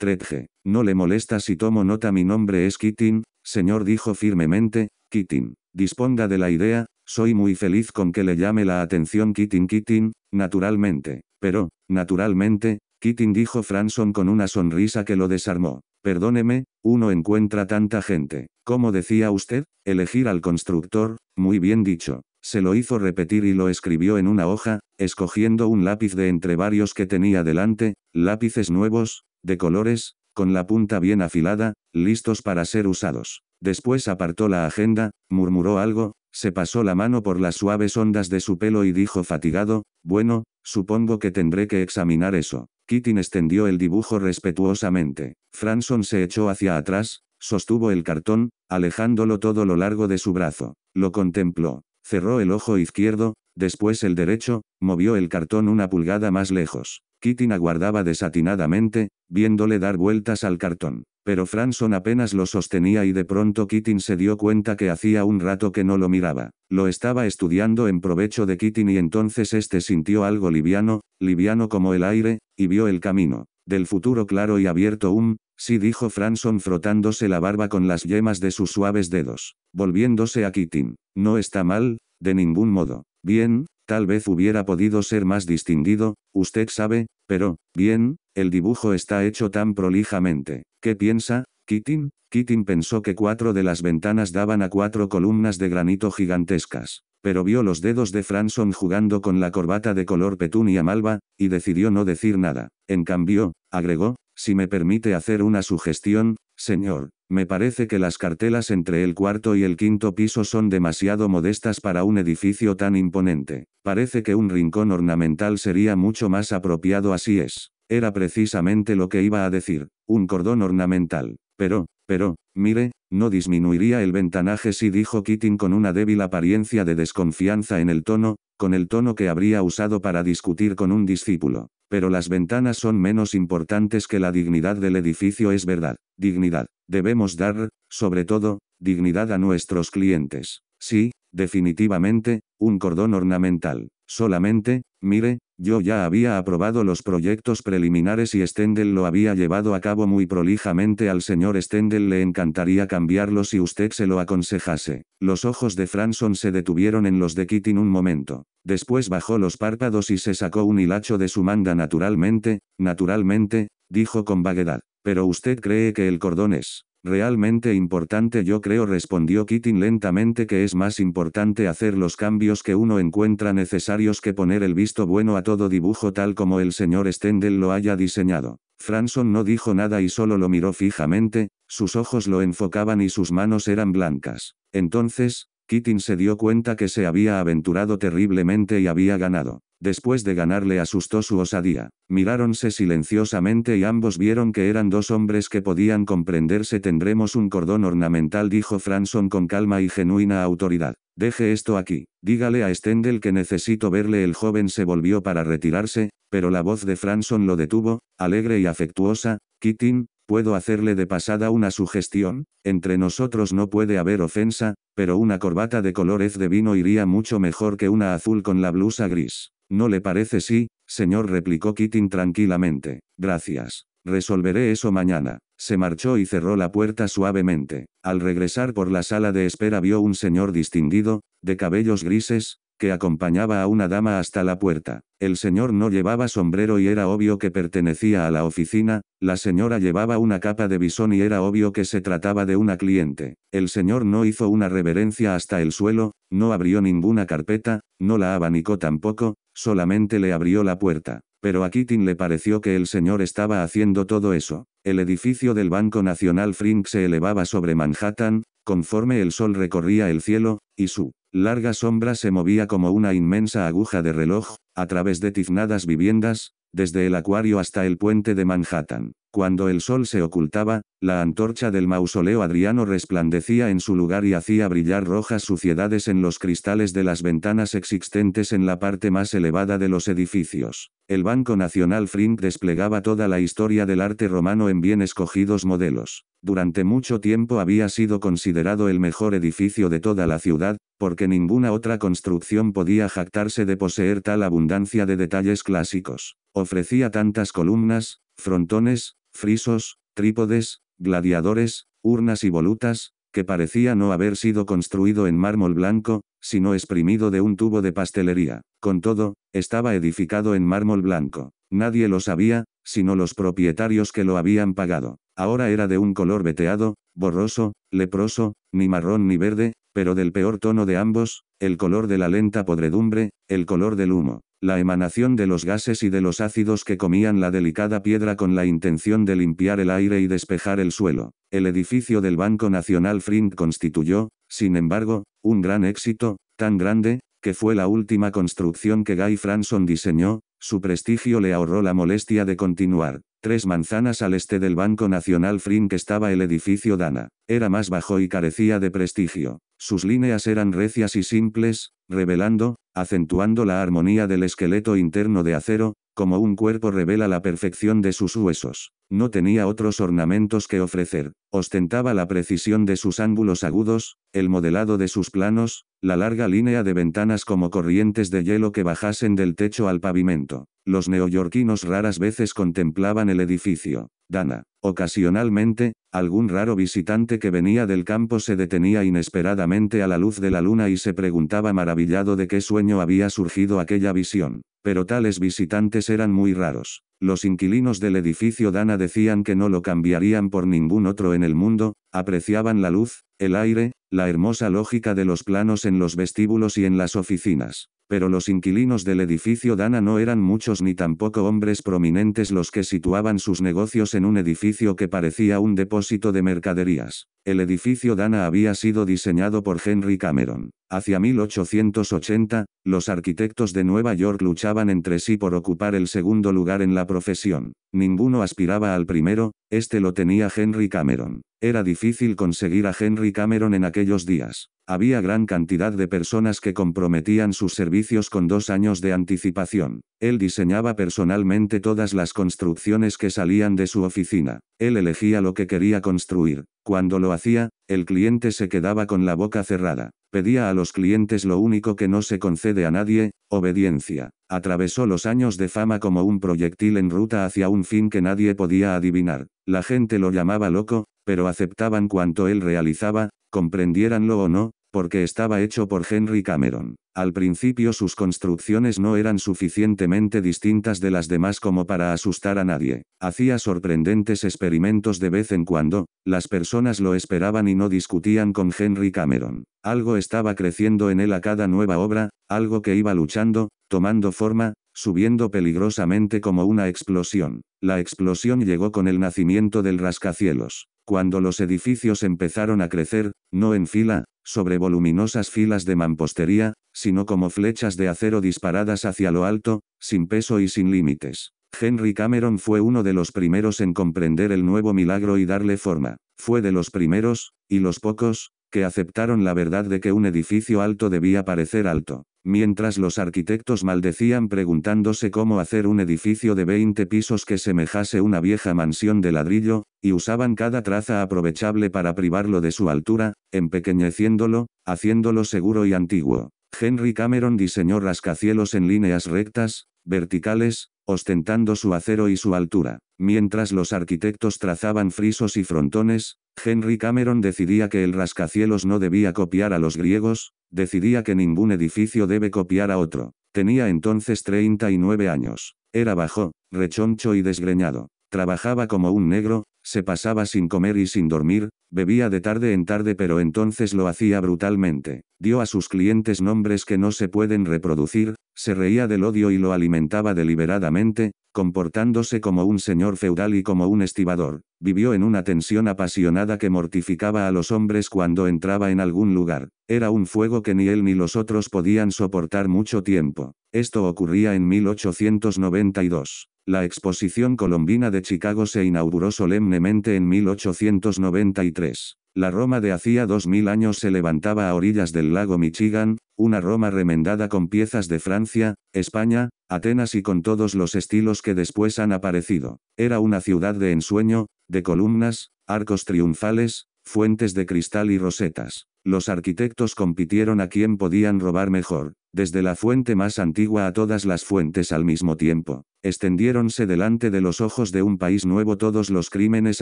No le molesta si tomo nota, mi nombre es Keating señor dijo firmemente, Keating. Disponga de la idea, soy muy feliz con que le llame la atención Keating Keating, naturalmente. Pero, naturalmente, Keating dijo Franson con una sonrisa que lo desarmó. Perdóneme, uno encuentra tanta gente. Como decía usted? Elegir al constructor, muy bien dicho. Se lo hizo repetir y lo escribió en una hoja, escogiendo un lápiz de entre varios que tenía delante, lápices nuevos, de colores, con la punta bien afilada, listos para ser usados. Después apartó la agenda, murmuró algo, se pasó la mano por las suaves ondas de su pelo y dijo fatigado, bueno, supongo que tendré que examinar eso. Kittin extendió el dibujo respetuosamente. Franson se echó hacia atrás, sostuvo el cartón, alejándolo todo lo largo de su brazo. Lo contempló. Cerró el ojo izquierdo, después el derecho, movió el cartón una pulgada más lejos. Kitty aguardaba desatinadamente, viéndole dar vueltas al cartón. Pero Franson apenas lo sostenía y de pronto Kitin se dio cuenta que hacía un rato que no lo miraba. Lo estaba estudiando en provecho de Kitty y entonces este sintió algo liviano, liviano como el aire, y vio el camino. Del futuro claro y abierto un, sí dijo Franson frotándose la barba con las yemas de sus suaves dedos, volviéndose a Kitin. No está mal, de ningún modo. Bien, Tal vez hubiera podido ser más distinguido, usted sabe, pero, bien, el dibujo está hecho tan prolijamente. ¿Qué piensa, Keating? Keating pensó que cuatro de las ventanas daban a cuatro columnas de granito gigantescas, pero vio los dedos de Franson jugando con la corbata de color petunia malva, y decidió no decir nada. En cambio, agregó, si me permite hacer una sugestión, señor, me parece que las cartelas entre el cuarto y el quinto piso son demasiado modestas para un edificio tan imponente. Parece que un rincón ornamental sería mucho más apropiado así es. Era precisamente lo que iba a decir, un cordón ornamental. Pero, pero, mire, no disminuiría el ventanaje si dijo Keating con una débil apariencia de desconfianza en el tono, con el tono que habría usado para discutir con un discípulo. Pero las ventanas son menos importantes que la dignidad del edificio, es verdad. Dignidad. Debemos dar, sobre todo, dignidad a nuestros clientes. Sí, definitivamente, un cordón ornamental. Solamente, mire, yo ya había aprobado los proyectos preliminares y Stendel lo había llevado a cabo muy prolijamente. Al señor Stendel le encantaría cambiarlo si usted se lo aconsejase. Los ojos de Franson se detuvieron en los de Kitty un momento. Después bajó los párpados y se sacó un hilacho de su manga naturalmente, naturalmente, dijo con vaguedad. Pero usted cree que el cordón es Realmente importante yo creo respondió Keating lentamente que es más importante hacer los cambios que uno encuentra necesarios que poner el visto bueno a todo dibujo tal como el señor Stendel lo haya diseñado. Franson no dijo nada y solo lo miró fijamente, sus ojos lo enfocaban y sus manos eran blancas. Entonces, Keating se dio cuenta que se había aventurado terriblemente y había ganado. Después de ganar le asustó su osadía. Miráronse silenciosamente y ambos vieron que eran dos hombres que podían comprenderse. Tendremos un cordón ornamental, dijo Franson con calma y genuina autoridad. Deje esto aquí. Dígale a Stendel que necesito verle. El joven se volvió para retirarse, pero la voz de Franson lo detuvo, alegre y afectuosa. Keating, Puedo hacerle de pasada una sugestión, entre nosotros no puede haber ofensa, pero una corbata de colores de vino iría mucho mejor que una azul con la blusa gris. ¿No le parece sí, señor? replicó Keating tranquilamente. Gracias. Resolveré eso mañana. Se marchó y cerró la puerta suavemente. Al regresar por la sala de espera vio un señor distinguido, de cabellos grises, que acompañaba a una dama hasta la puerta. El señor no llevaba sombrero y era obvio que pertenecía a la oficina, la señora llevaba una capa de bisón y era obvio que se trataba de una cliente. El señor no hizo una reverencia hasta el suelo, no abrió ninguna carpeta, no la abanicó tampoco, solamente le abrió la puerta. Pero a Keating le pareció que el señor estaba haciendo todo eso. El edificio del Banco Nacional Frink se elevaba sobre Manhattan, conforme el sol recorría el cielo, y su larga sombra se movía como una inmensa aguja de reloj, a través de tiznadas viviendas, desde el acuario hasta el puente de Manhattan. Cuando el sol se ocultaba, la antorcha del mausoleo Adriano resplandecía en su lugar y hacía brillar rojas suciedades en los cristales de las ventanas existentes en la parte más elevada de los edificios. El Banco Nacional Frink desplegaba toda la historia del arte romano en bien escogidos modelos. Durante mucho tiempo había sido considerado el mejor edificio de toda la ciudad, porque ninguna otra construcción podía jactarse de poseer tal abundancia de detalles clásicos. Ofrecía tantas columnas, frontones, frisos, trípodes, gladiadores, urnas y volutas, que parecía no haber sido construido en mármol blanco, sino exprimido de un tubo de pastelería. Con todo, estaba edificado en mármol blanco. Nadie lo sabía, sino los propietarios que lo habían pagado. Ahora era de un color veteado, borroso, leproso, ni marrón ni verde, pero del peor tono de ambos, el color de la lenta podredumbre, el color del humo. La emanación de los gases y de los ácidos que comían la delicada piedra con la intención de limpiar el aire y despejar el suelo. El edificio del Banco Nacional Frind constituyó, sin embargo, un gran éxito, tan grande, que fue la última construcción que Guy Franson diseñó, su prestigio le ahorró la molestia de continuar tres manzanas al este del Banco Nacional Frin que estaba el edificio Dana. Era más bajo y carecía de prestigio. Sus líneas eran recias y simples, revelando, acentuando la armonía del esqueleto interno de acero, como un cuerpo revela la perfección de sus huesos. No tenía otros ornamentos que ofrecer, ostentaba la precisión de sus ángulos agudos, el modelado de sus planos, la larga línea de ventanas como corrientes de hielo que bajasen del techo al pavimento. Los neoyorquinos raras veces contemplaban el edificio. Dana. Ocasionalmente, algún raro visitante que venía del campo se detenía inesperadamente a la luz de la luna y se preguntaba maravillado de qué sueño había surgido aquella visión. Pero tales visitantes eran muy raros. Los inquilinos del edificio Dana decían que no lo cambiarían por ningún otro en el mundo, apreciaban la luz, el aire, la hermosa lógica de los planos en los vestíbulos y en las oficinas. Pero los inquilinos del edificio Dana no eran muchos ni tampoco hombres prominentes los que situaban sus negocios en un edificio que parecía un depósito de mercaderías. El edificio Dana había sido diseñado por Henry Cameron. Hacia 1880, los arquitectos de Nueva York luchaban entre sí por ocupar el segundo lugar en la profesión. Ninguno aspiraba al primero, este lo tenía Henry Cameron. Era difícil conseguir a Henry Cameron en aquellos días. Había gran cantidad de personas que comprometían sus servicios con dos años de anticipación. Él diseñaba personalmente todas las construcciones que salían de su oficina. Él elegía lo que quería construir. Cuando lo hacía, el cliente se quedaba con la boca cerrada. Pedía a los clientes lo único que no se concede a nadie, obediencia. Atravesó los años de fama como un proyectil en ruta hacia un fin que nadie podía adivinar. La gente lo llamaba loco, pero aceptaban cuanto él realizaba, comprendiéranlo o no, porque estaba hecho por Henry Cameron. Al principio sus construcciones no eran suficientemente distintas de las demás como para asustar a nadie. Hacía sorprendentes experimentos de vez en cuando, las personas lo esperaban y no discutían con Henry Cameron. Algo estaba creciendo en él a cada nueva obra, algo que iba luchando, tomando forma, subiendo peligrosamente como una explosión. La explosión llegó con el nacimiento del rascacielos. Cuando los edificios empezaron a crecer, no en fila, sobre voluminosas filas de mampostería, sino como flechas de acero disparadas hacia lo alto, sin peso y sin límites. Henry Cameron fue uno de los primeros en comprender el nuevo milagro y darle forma. Fue de los primeros, y los pocos, que aceptaron la verdad de que un edificio alto debía parecer alto mientras los arquitectos maldecían preguntándose cómo hacer un edificio de 20 pisos que semejase una vieja mansión de ladrillo, y usaban cada traza aprovechable para privarlo de su altura, empequeñeciéndolo, haciéndolo seguro y antiguo. Henry Cameron diseñó rascacielos en líneas rectas, verticales, ostentando su acero y su altura. Mientras los arquitectos trazaban frisos y frontones, Henry Cameron decidía que el rascacielos no debía copiar a los griegos, decidía que ningún edificio debe copiar a otro. Tenía entonces 39 años. Era bajo, rechoncho y desgreñado. Trabajaba como un negro, se pasaba sin comer y sin dormir, bebía de tarde en tarde pero entonces lo hacía brutalmente, dio a sus clientes nombres que no se pueden reproducir, se reía del odio y lo alimentaba deliberadamente, comportándose como un señor feudal y como un estibador, vivió en una tensión apasionada que mortificaba a los hombres cuando entraba en algún lugar, era un fuego que ni él ni los otros podían soportar mucho tiempo, esto ocurría en 1892. La exposición colombina de Chicago se inauguró solemnemente en 1893. La Roma de hacía 2000 años se levantaba a orillas del lago Michigan, una Roma remendada con piezas de Francia, España, Atenas y con todos los estilos que después han aparecido. Era una ciudad de ensueño, de columnas, arcos triunfales, fuentes de cristal y rosetas. Los arquitectos compitieron a quién podían robar mejor, desde la fuente más antigua a todas las fuentes al mismo tiempo. Extendiéronse delante de los ojos de un país nuevo todos los crímenes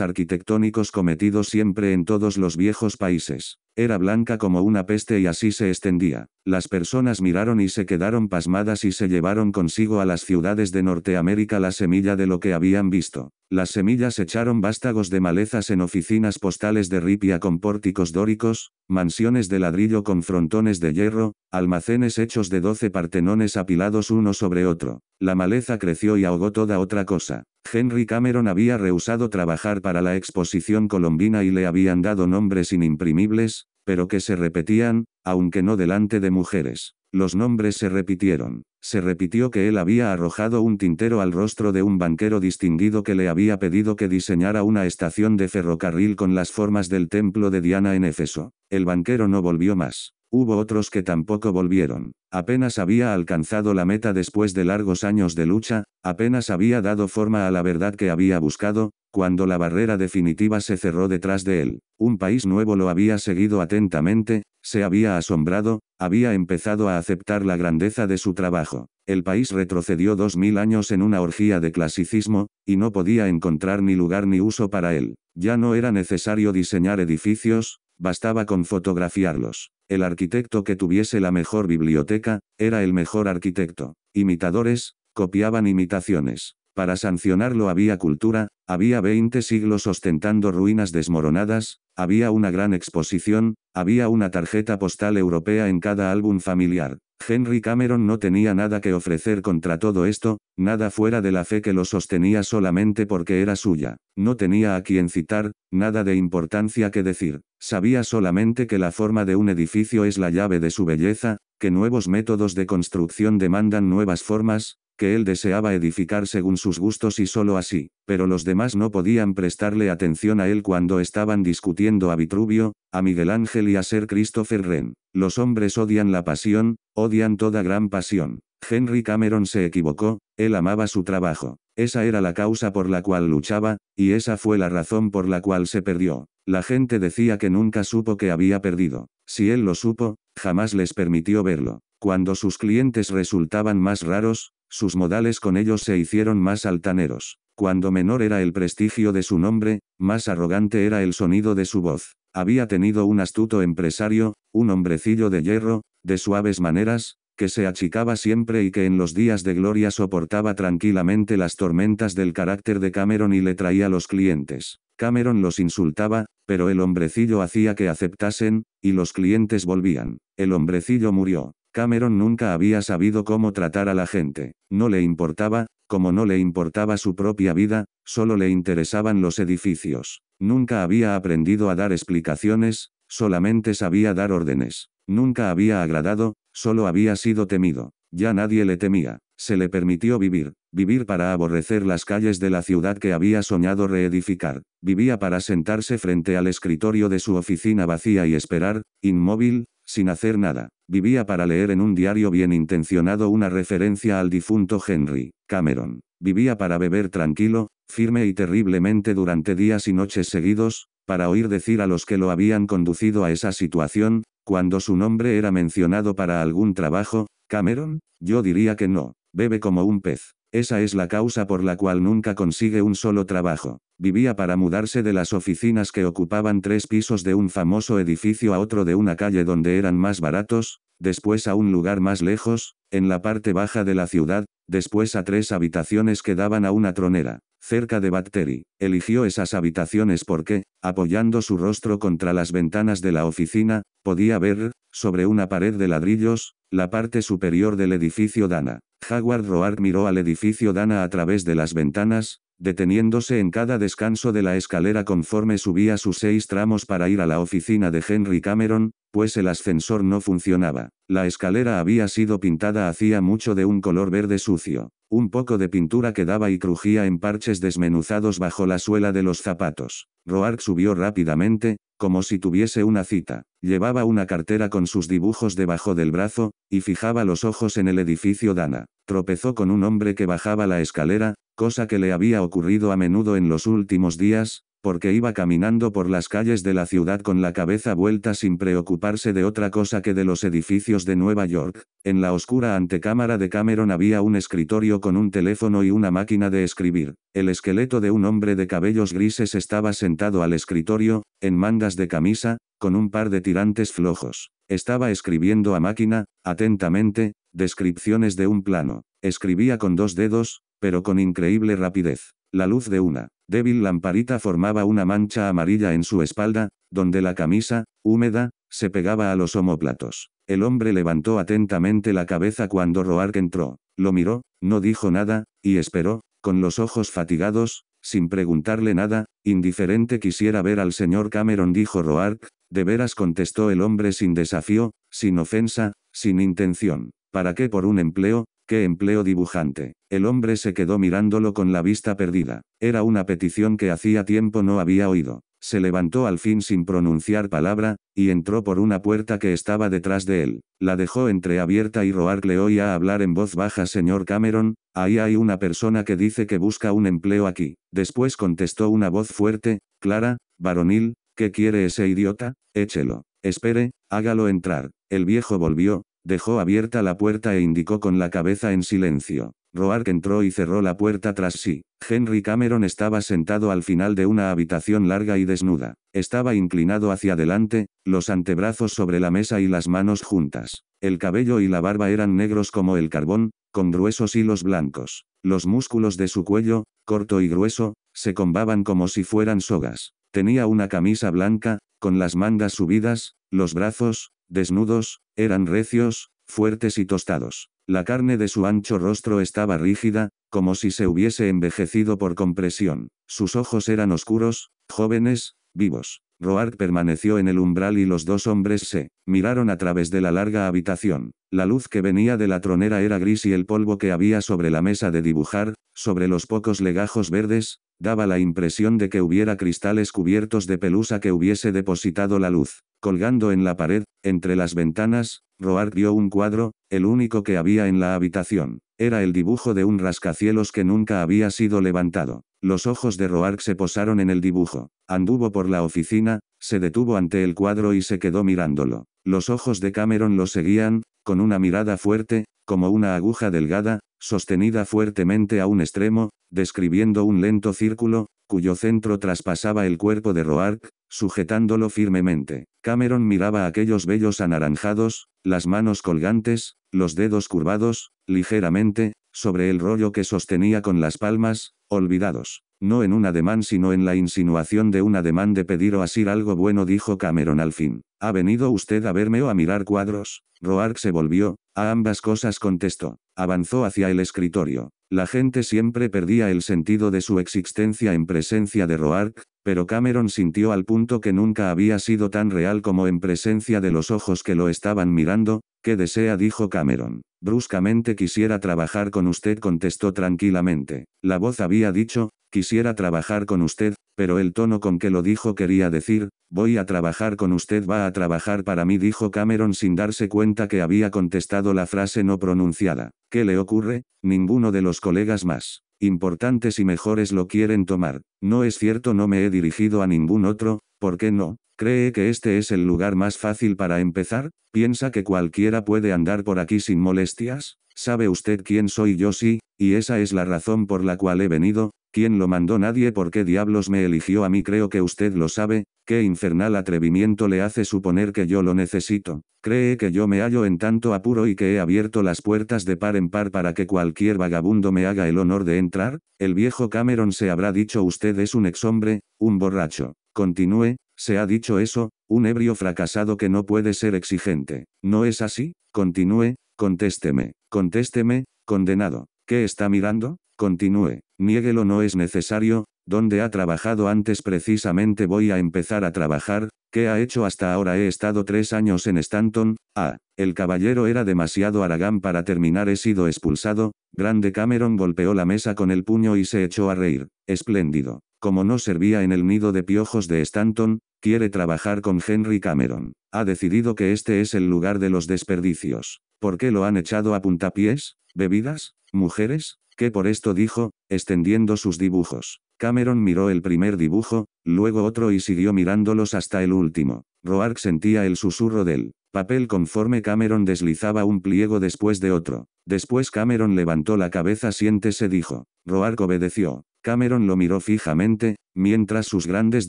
arquitectónicos cometidos siempre en todos los viejos países. Era blanca como una peste y así se extendía. Las personas miraron y se quedaron pasmadas y se llevaron consigo a las ciudades de Norteamérica la semilla de lo que habían visto. Las semillas echaron vástagos de malezas en oficinas postales de ripia con pórticos dóricos, mansiones de ladrillo con frontones de hierro, almacenes hechos de doce partenones apilados uno sobre otro. La maleza creció y ahogó toda otra cosa. Henry Cameron había rehusado trabajar para la exposición colombina y le habían dado nombres inimprimibles, pero que se repetían, aunque no delante de mujeres. Los nombres se repitieron. Se repitió que él había arrojado un tintero al rostro de un banquero distinguido que le había pedido que diseñara una estación de ferrocarril con las formas del templo de Diana en Éfeso. El banquero no volvió más. Hubo otros que tampoco volvieron. Apenas había alcanzado la meta después de largos años de lucha, apenas había dado forma a la verdad que había buscado, cuando la barrera definitiva se cerró detrás de él, un país nuevo lo había seguido atentamente, se había asombrado, había empezado a aceptar la grandeza de su trabajo. El país retrocedió dos mil años en una orgía de clasicismo, y no podía encontrar ni lugar ni uso para él. Ya no era necesario diseñar edificios, bastaba con fotografiarlos. El arquitecto que tuviese la mejor biblioteca, era el mejor arquitecto. Imitadores, copiaban imitaciones. Para sancionarlo había cultura, había 20 siglos ostentando ruinas desmoronadas, había una gran exposición, había una tarjeta postal europea en cada álbum familiar. Henry Cameron no tenía nada que ofrecer contra todo esto, nada fuera de la fe que lo sostenía solamente porque era suya. No tenía a quien citar, nada de importancia que decir. Sabía solamente que la forma de un edificio es la llave de su belleza, que nuevos métodos de construcción demandan nuevas formas, que él deseaba edificar según sus gustos y solo así, pero los demás no podían prestarle atención a él cuando estaban discutiendo a Vitruvio, a Miguel Ángel y a ser Christopher Wren. Los hombres odian la pasión, odian toda gran pasión. Henry Cameron se equivocó, él amaba su trabajo. Esa era la causa por la cual luchaba, y esa fue la razón por la cual se perdió. La gente decía que nunca supo que había perdido. Si él lo supo, jamás les permitió verlo. Cuando sus clientes resultaban más raros, sus modales con ellos se hicieron más altaneros. Cuando menor era el prestigio de su nombre, más arrogante era el sonido de su voz. Había tenido un astuto empresario, un hombrecillo de hierro, de suaves maneras, que se achicaba siempre y que en los días de gloria soportaba tranquilamente las tormentas del carácter de Cameron y le traía los clientes. Cameron los insultaba, pero el hombrecillo hacía que aceptasen, y los clientes volvían. El hombrecillo murió. Cameron nunca había sabido cómo tratar a la gente. No le importaba, como no le importaba su propia vida, solo le interesaban los edificios. Nunca había aprendido a dar explicaciones, solamente sabía dar órdenes. Nunca había agradado, solo había sido temido. Ya nadie le temía. Se le permitió vivir, vivir para aborrecer las calles de la ciudad que había soñado reedificar. Vivía para sentarse frente al escritorio de su oficina vacía y esperar, inmóvil, sin hacer nada. Vivía para leer en un diario bien intencionado una referencia al difunto Henry Cameron. Vivía para beber tranquilo, firme y terriblemente durante días y noches seguidos, para oír decir a los que lo habían conducido a esa situación, cuando su nombre era mencionado para algún trabajo, Cameron, yo diría que no, bebe como un pez. Esa es la causa por la cual nunca consigue un solo trabajo. Vivía para mudarse de las oficinas que ocupaban tres pisos de un famoso edificio a otro de una calle donde eran más baratos, después a un lugar más lejos, en la parte baja de la ciudad, después a tres habitaciones que daban a una tronera cerca de Bacteri, eligió esas habitaciones porque, apoyando su rostro contra las ventanas de la oficina, podía ver, sobre una pared de ladrillos, la parte superior del edificio Dana. Howard Roark miró al edificio Dana a través de las ventanas, deteniéndose en cada descanso de la escalera conforme subía sus seis tramos para ir a la oficina de Henry Cameron, pues el ascensor no funcionaba. La escalera había sido pintada hacía mucho de un color verde sucio. Un poco de pintura quedaba y crujía en parches desmenuzados bajo la suela de los zapatos. Roark subió rápidamente, como si tuviese una cita. Llevaba una cartera con sus dibujos debajo del brazo, y fijaba los ojos en el edificio Dana tropezó con un hombre que bajaba la escalera, cosa que le había ocurrido a menudo en los últimos días, porque iba caminando por las calles de la ciudad con la cabeza vuelta sin preocuparse de otra cosa que de los edificios de Nueva York. En la oscura antecámara de Cameron había un escritorio con un teléfono y una máquina de escribir. El esqueleto de un hombre de cabellos grises estaba sentado al escritorio, en mangas de camisa, con un par de tirantes flojos. Estaba escribiendo a máquina, atentamente, descripciones de un plano. Escribía con dos dedos, pero con increíble rapidez. La luz de una débil lamparita formaba una mancha amarilla en su espalda, donde la camisa, húmeda, se pegaba a los homóplatos El hombre levantó atentamente la cabeza cuando Roark entró, lo miró, no dijo nada, y esperó, con los ojos fatigados, sin preguntarle nada, indiferente quisiera ver al señor Cameron dijo Roark, de veras contestó el hombre sin desafío, sin ofensa, sin intención. ¿Para qué por un empleo, ¿Qué empleo dibujante? El hombre se quedó mirándolo con la vista perdida. Era una petición que hacía tiempo no había oído. Se levantó al fin sin pronunciar palabra, y entró por una puerta que estaba detrás de él. La dejó entreabierta y Roark le oía hablar en voz baja Señor Cameron, ahí hay una persona que dice que busca un empleo aquí. Después contestó una voz fuerte, clara, varonil, ¿qué quiere ese idiota? Échelo. Espere, hágalo entrar. El viejo volvió, Dejó abierta la puerta e indicó con la cabeza en silencio. Roark entró y cerró la puerta tras sí. Henry Cameron estaba sentado al final de una habitación larga y desnuda. Estaba inclinado hacia adelante, los antebrazos sobre la mesa y las manos juntas. El cabello y la barba eran negros como el carbón, con gruesos hilos blancos. Los músculos de su cuello, corto y grueso, se combaban como si fueran sogas. Tenía una camisa blanca, con las mangas subidas, los brazos, Desnudos, eran recios, fuertes y tostados. La carne de su ancho rostro estaba rígida, como si se hubiese envejecido por compresión. Sus ojos eran oscuros, jóvenes, vivos. Roark permaneció en el umbral y los dos hombres se miraron a través de la larga habitación. La luz que venía de la tronera era gris y el polvo que había sobre la mesa de dibujar, sobre los pocos legajos verdes, daba la impresión de que hubiera cristales cubiertos de pelusa que hubiese depositado la luz. Colgando en la pared, entre las ventanas, Roark vio un cuadro, el único que había en la habitación. Era el dibujo de un rascacielos que nunca había sido levantado. Los ojos de Roark se posaron en el dibujo. Anduvo por la oficina, se detuvo ante el cuadro y se quedó mirándolo. Los ojos de Cameron lo seguían, con una mirada fuerte, como una aguja delgada, sostenida fuertemente a un extremo, describiendo un lento círculo, cuyo centro traspasaba el cuerpo de Roark, sujetándolo firmemente. Cameron miraba aquellos bellos anaranjados, las manos colgantes, los dedos curvados, ligeramente, sobre el rollo que sostenía con las palmas, olvidados. No en un ademán sino en la insinuación de un ademán de pedir o asir algo bueno dijo Cameron al fin. ¿Ha venido usted a verme o a mirar cuadros? Roark se volvió, a ambas cosas contestó. Avanzó hacia el escritorio. La gente siempre perdía el sentido de su existencia en presencia de Roark, pero Cameron sintió al punto que nunca había sido tan real como en presencia de los ojos que lo estaban mirando, ¿qué desea? dijo Cameron. Bruscamente quisiera trabajar con usted, contestó tranquilamente. La voz había dicho, quisiera trabajar con usted, pero el tono con que lo dijo quería decir, voy a trabajar con usted, va a trabajar para mí, dijo Cameron sin darse cuenta que había contestado la frase no pronunciada. ¿Qué le ocurre? Ninguno de los colegas más importantes y mejores lo quieren tomar. No es cierto, no me he dirigido a ningún otro, ¿por qué no? ¿Cree que este es el lugar más fácil para empezar? ¿Piensa que cualquiera puede andar por aquí sin molestias? ¿Sabe usted quién soy yo? Sí, y esa es la razón por la cual he venido, ¿Quién lo mandó nadie? ¿Por qué diablos me eligió a mí? Creo que usted lo sabe, Qué infernal atrevimiento le hace suponer que yo lo necesito. Cree que yo me hallo en tanto apuro y que he abierto las puertas de par en par para que cualquier vagabundo me haga el honor de entrar. El viejo Cameron se habrá dicho usted es un ex hombre, un borracho. Continúe, se ha dicho eso, un ebrio fracasado que no puede ser exigente. ¿No es así? Continúe, contésteme, contésteme, condenado. ¿Qué está mirando? Continúe, niéguelo no es necesario, ¿Dónde ha trabajado antes precisamente voy a empezar a trabajar? ¿Qué ha hecho hasta ahora? He estado tres años en Stanton. Ah, el caballero era demasiado aragán para terminar. He sido expulsado. Grande Cameron golpeó la mesa con el puño y se echó a reír. Espléndido. Como no servía en el nido de piojos de Stanton, quiere trabajar con Henry Cameron. Ha decidido que este es el lugar de los desperdicios. ¿Por qué lo han echado a puntapiés? ¿Bebidas? ¿Mujeres? ¿Qué por esto dijo, extendiendo sus dibujos? Cameron miró el primer dibujo, luego otro y siguió mirándolos hasta el último. Roark sentía el susurro del papel conforme Cameron deslizaba un pliego después de otro. Después Cameron levantó la cabeza siéntese dijo. Roark obedeció. Cameron lo miró fijamente, mientras sus grandes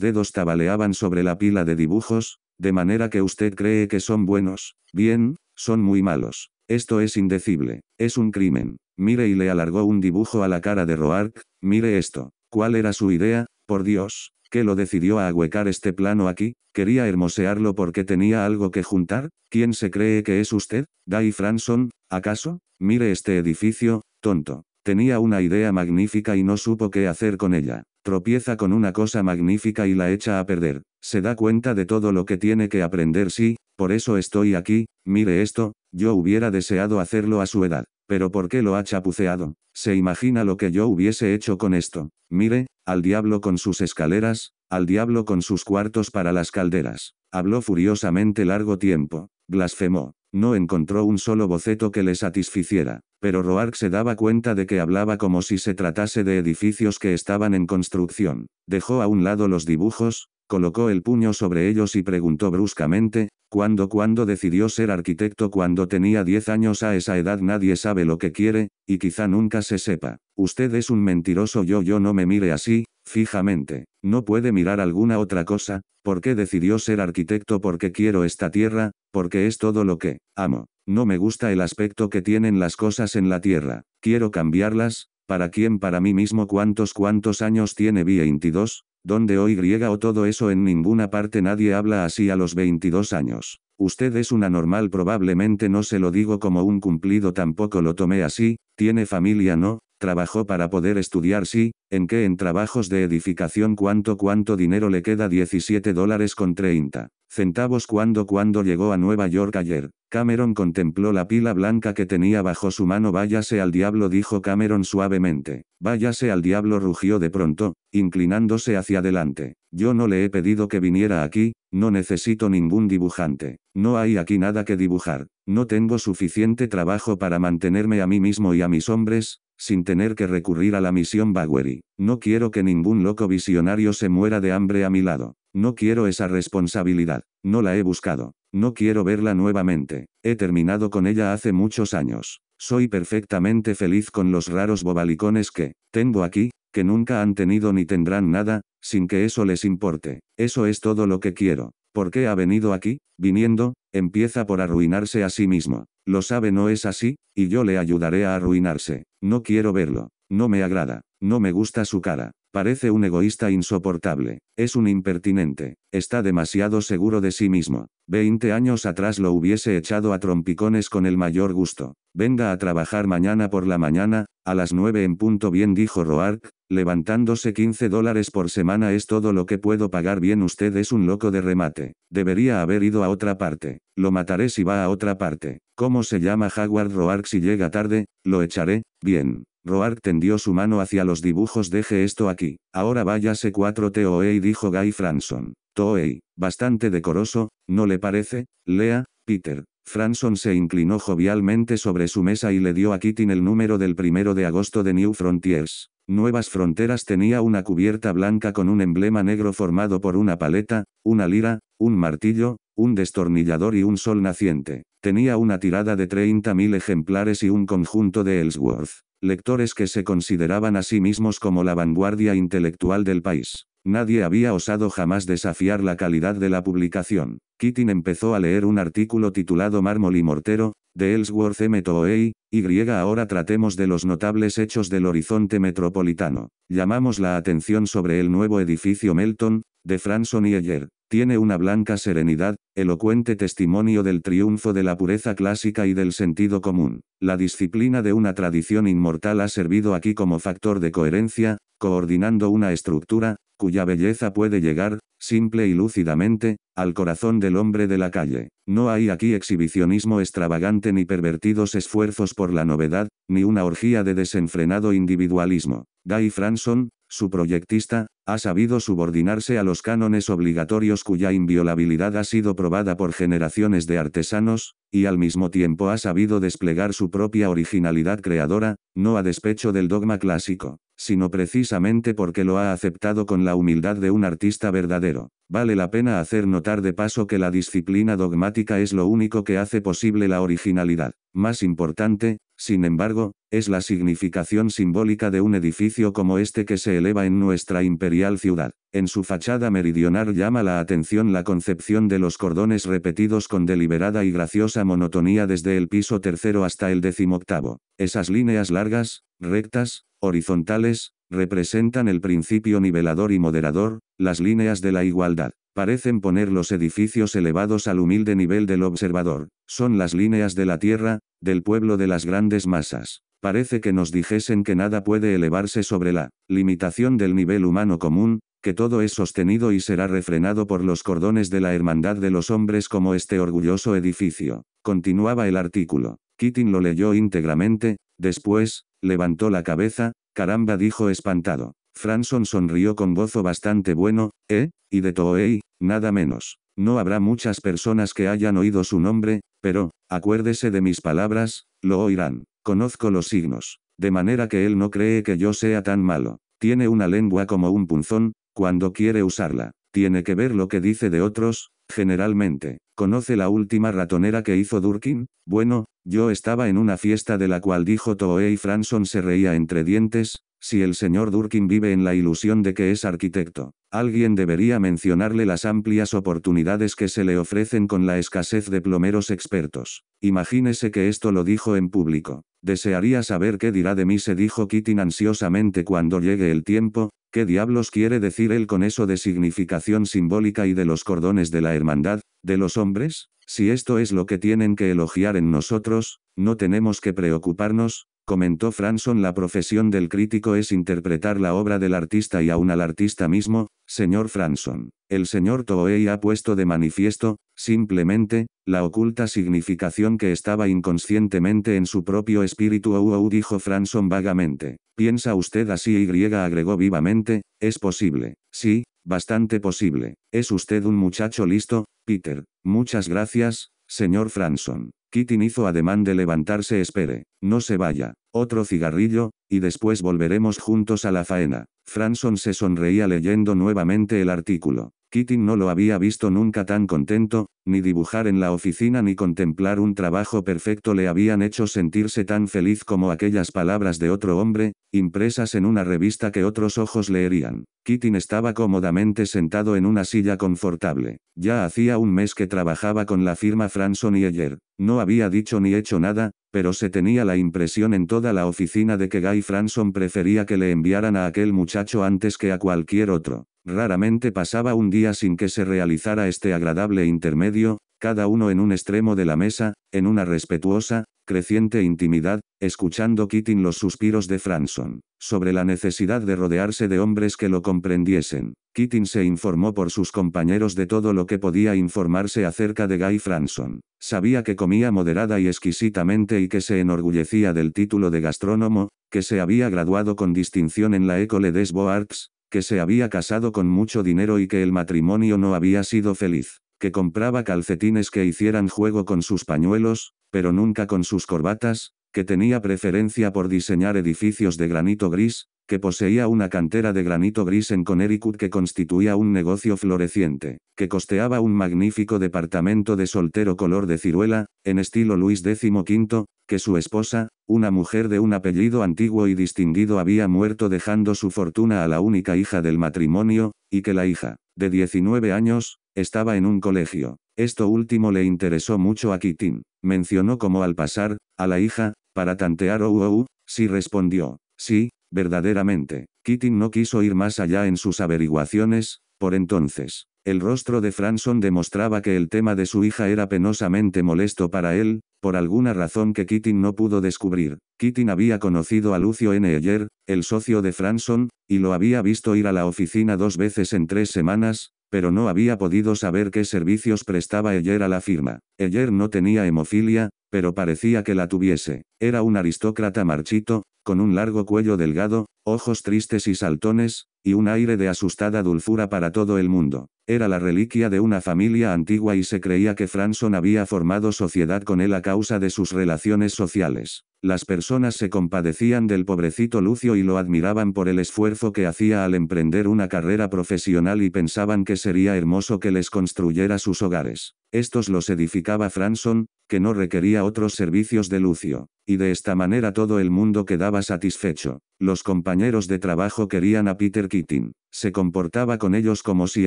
dedos tabaleaban sobre la pila de dibujos, de manera que usted cree que son buenos. Bien, son muy malos. Esto es indecible. Es un crimen. Mire y le alargó un dibujo a la cara de Roark, mire esto. ¿Cuál era su idea? Por Dios, ¿qué lo decidió a ahuecar este plano aquí? ¿Quería hermosearlo porque tenía algo que juntar? ¿Quién se cree que es usted? ¿Dai Franson, acaso? Mire este edificio, tonto. Tenía una idea magnífica y no supo qué hacer con ella. Tropieza con una cosa magnífica y la echa a perder. Se da cuenta de todo lo que tiene que aprender, sí, por eso estoy aquí, mire esto, yo hubiera deseado hacerlo a su edad, pero ¿por qué lo ha chapuceado? Se imagina lo que yo hubiese hecho con esto. Mire, al diablo con sus escaleras, al diablo con sus cuartos para las calderas. Habló furiosamente largo tiempo, blasfemó. No encontró un solo boceto que le satisficiera, pero Roark se daba cuenta de que hablaba como si se tratase de edificios que estaban en construcción. Dejó a un lado los dibujos, colocó el puño sobre ellos y preguntó bruscamente, ¿cuándo cuándo decidió ser arquitecto cuando tenía 10 años? A esa edad nadie sabe lo que quiere, y quizá nunca se sepa. Usted es un mentiroso yo yo no me mire así, fijamente. No puede mirar alguna otra cosa, ¿por qué decidió ser arquitecto? Porque quiero esta tierra, porque es todo lo que amo. No me gusta el aspecto que tienen las cosas en la tierra. Quiero cambiarlas, ¿Para quién? Para mí mismo. ¿Cuántos cuántos años tiene? Vi 22, donde hoy griega o todo eso en ninguna parte nadie habla así a los 22 años? Usted es una normal probablemente no se lo digo como un cumplido tampoco lo tomé así, tiene familia no, Trabajó para poder estudiar sí, en qué en trabajos de edificación cuánto cuánto dinero le queda 17 dólares con 30 centavos cuando cuando llegó a Nueva York ayer. Cameron contempló la pila blanca que tenía bajo su mano. Váyase al diablo, dijo Cameron suavemente. Váyase al diablo, rugió de pronto, inclinándose hacia adelante. Yo no le he pedido que viniera aquí, no necesito ningún dibujante. No hay aquí nada que dibujar. No tengo suficiente trabajo para mantenerme a mí mismo y a mis hombres, sin tener que recurrir a la misión Bowery. No quiero que ningún loco visionario se muera de hambre a mi lado. No quiero esa responsabilidad. No la he buscado. No quiero verla nuevamente. He terminado con ella hace muchos años. Soy perfectamente feliz con los raros bobalicones que tengo aquí, que nunca han tenido ni tendrán nada, sin que eso les importe. Eso es todo lo que quiero. ¿Por qué ha venido aquí? Viniendo, empieza por arruinarse a sí mismo. Lo sabe no es así, y yo le ayudaré a arruinarse. No quiero verlo. No me agrada. No me gusta su cara. Parece un egoísta insoportable. Es un impertinente. Está demasiado seguro de sí mismo. Veinte años atrás lo hubiese echado a trompicones con el mayor gusto. Venga a trabajar mañana por la mañana, a las 9 en punto bien dijo Roark, levantándose 15 dólares por semana es todo lo que puedo pagar bien usted es un loco de remate. Debería haber ido a otra parte. Lo mataré si va a otra parte. ¿Cómo se llama Howard Roark si llega tarde? Lo echaré. Bien. Roark tendió su mano hacia los dibujos deje esto aquí. Ahora váyase 4 TOEI dijo Guy Franson. Toei. Bastante decoroso, ¿no le parece? Lea, Peter. Franson se inclinó jovialmente sobre su mesa y le dio a Kitty el número del primero de agosto de New Frontiers. Nuevas Fronteras tenía una cubierta blanca con un emblema negro formado por una paleta, una lira, un martillo, un destornillador y un sol naciente. Tenía una tirada de 30.000 ejemplares y un conjunto de Ellsworth, lectores que se consideraban a sí mismos como la vanguardia intelectual del país. Nadie había osado jamás desafiar la calidad de la publicación. Keating empezó a leer un artículo titulado Mármol y Mortero, de Ellsworth M. Toei, y ahora tratemos de los notables hechos del horizonte metropolitano. Llamamos la atención sobre el nuevo edificio Melton, de Franson y Eyer. Tiene una blanca serenidad, elocuente testimonio del triunfo de la pureza clásica y del sentido común. La disciplina de una tradición inmortal ha servido aquí como factor de coherencia, coordinando una estructura, cuya belleza puede llegar, simple y lúcidamente, al corazón del hombre de la calle. No hay aquí exhibicionismo extravagante ni pervertidos esfuerzos por la novedad, ni una orgía de desenfrenado individualismo. Guy Franson, su proyectista, ha sabido subordinarse a los cánones obligatorios cuya inviolabilidad ha sido probada por generaciones de artesanos, y al mismo tiempo ha sabido desplegar su propia originalidad creadora, no a despecho del dogma clásico sino precisamente porque lo ha aceptado con la humildad de un artista verdadero. Vale la pena hacer notar de paso que la disciplina dogmática es lo único que hace posible la originalidad. Más importante, sin embargo, es la significación simbólica de un edificio como este que se eleva en nuestra imperial ciudad. En su fachada meridional llama la atención la concepción de los cordones repetidos con deliberada y graciosa monotonía desde el piso tercero hasta el decimoctavo. Esas líneas largas, rectas, horizontales, representan el principio nivelador y moderador, las líneas de la igualdad. Parecen poner los edificios elevados al humilde nivel del observador, son las líneas de la tierra, del pueblo de las grandes masas. Parece que nos dijesen que nada puede elevarse sobre la limitación del nivel humano común, que todo es sostenido y será refrenado por los cordones de la hermandad de los hombres como este orgulloso edificio. Continuaba el artículo. Keating lo leyó íntegramente, Después, levantó la cabeza, caramba dijo espantado. Franson sonrió con gozo bastante bueno, ¿eh? Y de Toei, nada menos. No habrá muchas personas que hayan oído su nombre, pero, acuérdese de mis palabras, lo oirán. Conozco los signos. De manera que él no cree que yo sea tan malo. Tiene una lengua como un punzón, cuando quiere usarla. Tiene que ver lo que dice de otros, Generalmente, ¿conoce la última ratonera que hizo Durkin? Bueno, yo estaba en una fiesta de la cual dijo y Franson se reía entre dientes, si el señor Durkin vive en la ilusión de que es arquitecto, alguien debería mencionarle las amplias oportunidades que se le ofrecen con la escasez de plomeros expertos. Imagínese que esto lo dijo en público. Desearía saber qué dirá de mí, se dijo Kitty ansiosamente cuando llegue el tiempo, ¿Qué diablos quiere decir él con eso de significación simbólica y de los cordones de la hermandad, de los hombres? Si esto es lo que tienen que elogiar en nosotros, no tenemos que preocuparnos, comentó Franson, la profesión del crítico es interpretar la obra del artista y aun al artista mismo, Señor Franson, el señor Toei ha puesto de manifiesto, simplemente, la oculta significación que estaba inconscientemente en su propio espíritu. «Oh, dijo Franson vagamente. ¿Piensa usted así? Y agregó vivamente, es posible. Sí, bastante posible. Es usted un muchacho listo, Peter. Muchas gracias, señor Franson. Kitty hizo ademán de levantarse. Espere, no se vaya. Otro cigarrillo, y después volveremos juntos a la faena. Franson se sonreía leyendo nuevamente el artículo. Keating no lo había visto nunca tan contento, ni dibujar en la oficina ni contemplar un trabajo perfecto le habían hecho sentirse tan feliz como aquellas palabras de otro hombre, impresas en una revista que otros ojos leerían. Keating estaba cómodamente sentado en una silla confortable. Ya hacía un mes que trabajaba con la firma Franson y Eyer. No había dicho ni hecho nada, pero se tenía la impresión en toda la oficina de que Guy Franson prefería que le enviaran a aquel muchacho antes que a cualquier otro. Raramente pasaba un día sin que se realizara este agradable intermedio, cada uno en un extremo de la mesa, en una respetuosa, creciente intimidad, escuchando Keating los suspiros de Franson, sobre la necesidad de rodearse de hombres que lo comprendiesen. Keating se informó por sus compañeros de todo lo que podía informarse acerca de Guy Franson. Sabía que comía moderada y exquisitamente y que se enorgullecía del título de gastrónomo, que se había graduado con distinción en la École des Beaux-Arts, que se había casado con mucho dinero y que el matrimonio no había sido feliz, que compraba calcetines que hicieran juego con sus pañuelos, pero nunca con sus corbatas, que tenía preferencia por diseñar edificios de granito gris, que poseía una cantera de granito gris en Connecticut que constituía un negocio floreciente, que costeaba un magnífico departamento de soltero color de ciruela, en estilo Luis XV, que su esposa, una mujer de un apellido antiguo y distinguido había muerto dejando su fortuna a la única hija del matrimonio, y que la hija, de 19 años, estaba en un colegio. Esto último le interesó mucho a Kitín. Mencionó como al pasar, a la hija, para tantear ou, ou si respondió, sí, Verdaderamente, Keating no quiso ir más allá en sus averiguaciones, por entonces. El rostro de Franson demostraba que el tema de su hija era penosamente molesto para él, por alguna razón que Keating no pudo descubrir. Keating había conocido a Lucio N. Ayer, el socio de Franson, y lo había visto ir a la oficina dos veces en tres semanas, pero no había podido saber qué servicios prestaba Ayer a la firma. Ayer no tenía hemofilia, pero parecía que la tuviese. Era un aristócrata marchito, con un largo cuello delgado, ojos tristes y saltones, y un aire de asustada dulzura para todo el mundo. Era la reliquia de una familia antigua y se creía que Franson había formado sociedad con él a causa de sus relaciones sociales. Las personas se compadecían del pobrecito Lucio y lo admiraban por el esfuerzo que hacía al emprender una carrera profesional y pensaban que sería hermoso que les construyera sus hogares. Estos los edificaba Franson, que no requería otros servicios de Lucio, y de esta manera todo el mundo quedaba satisfecho. Los compañeros de trabajo querían a Peter Keating, se comportaba con ellos como si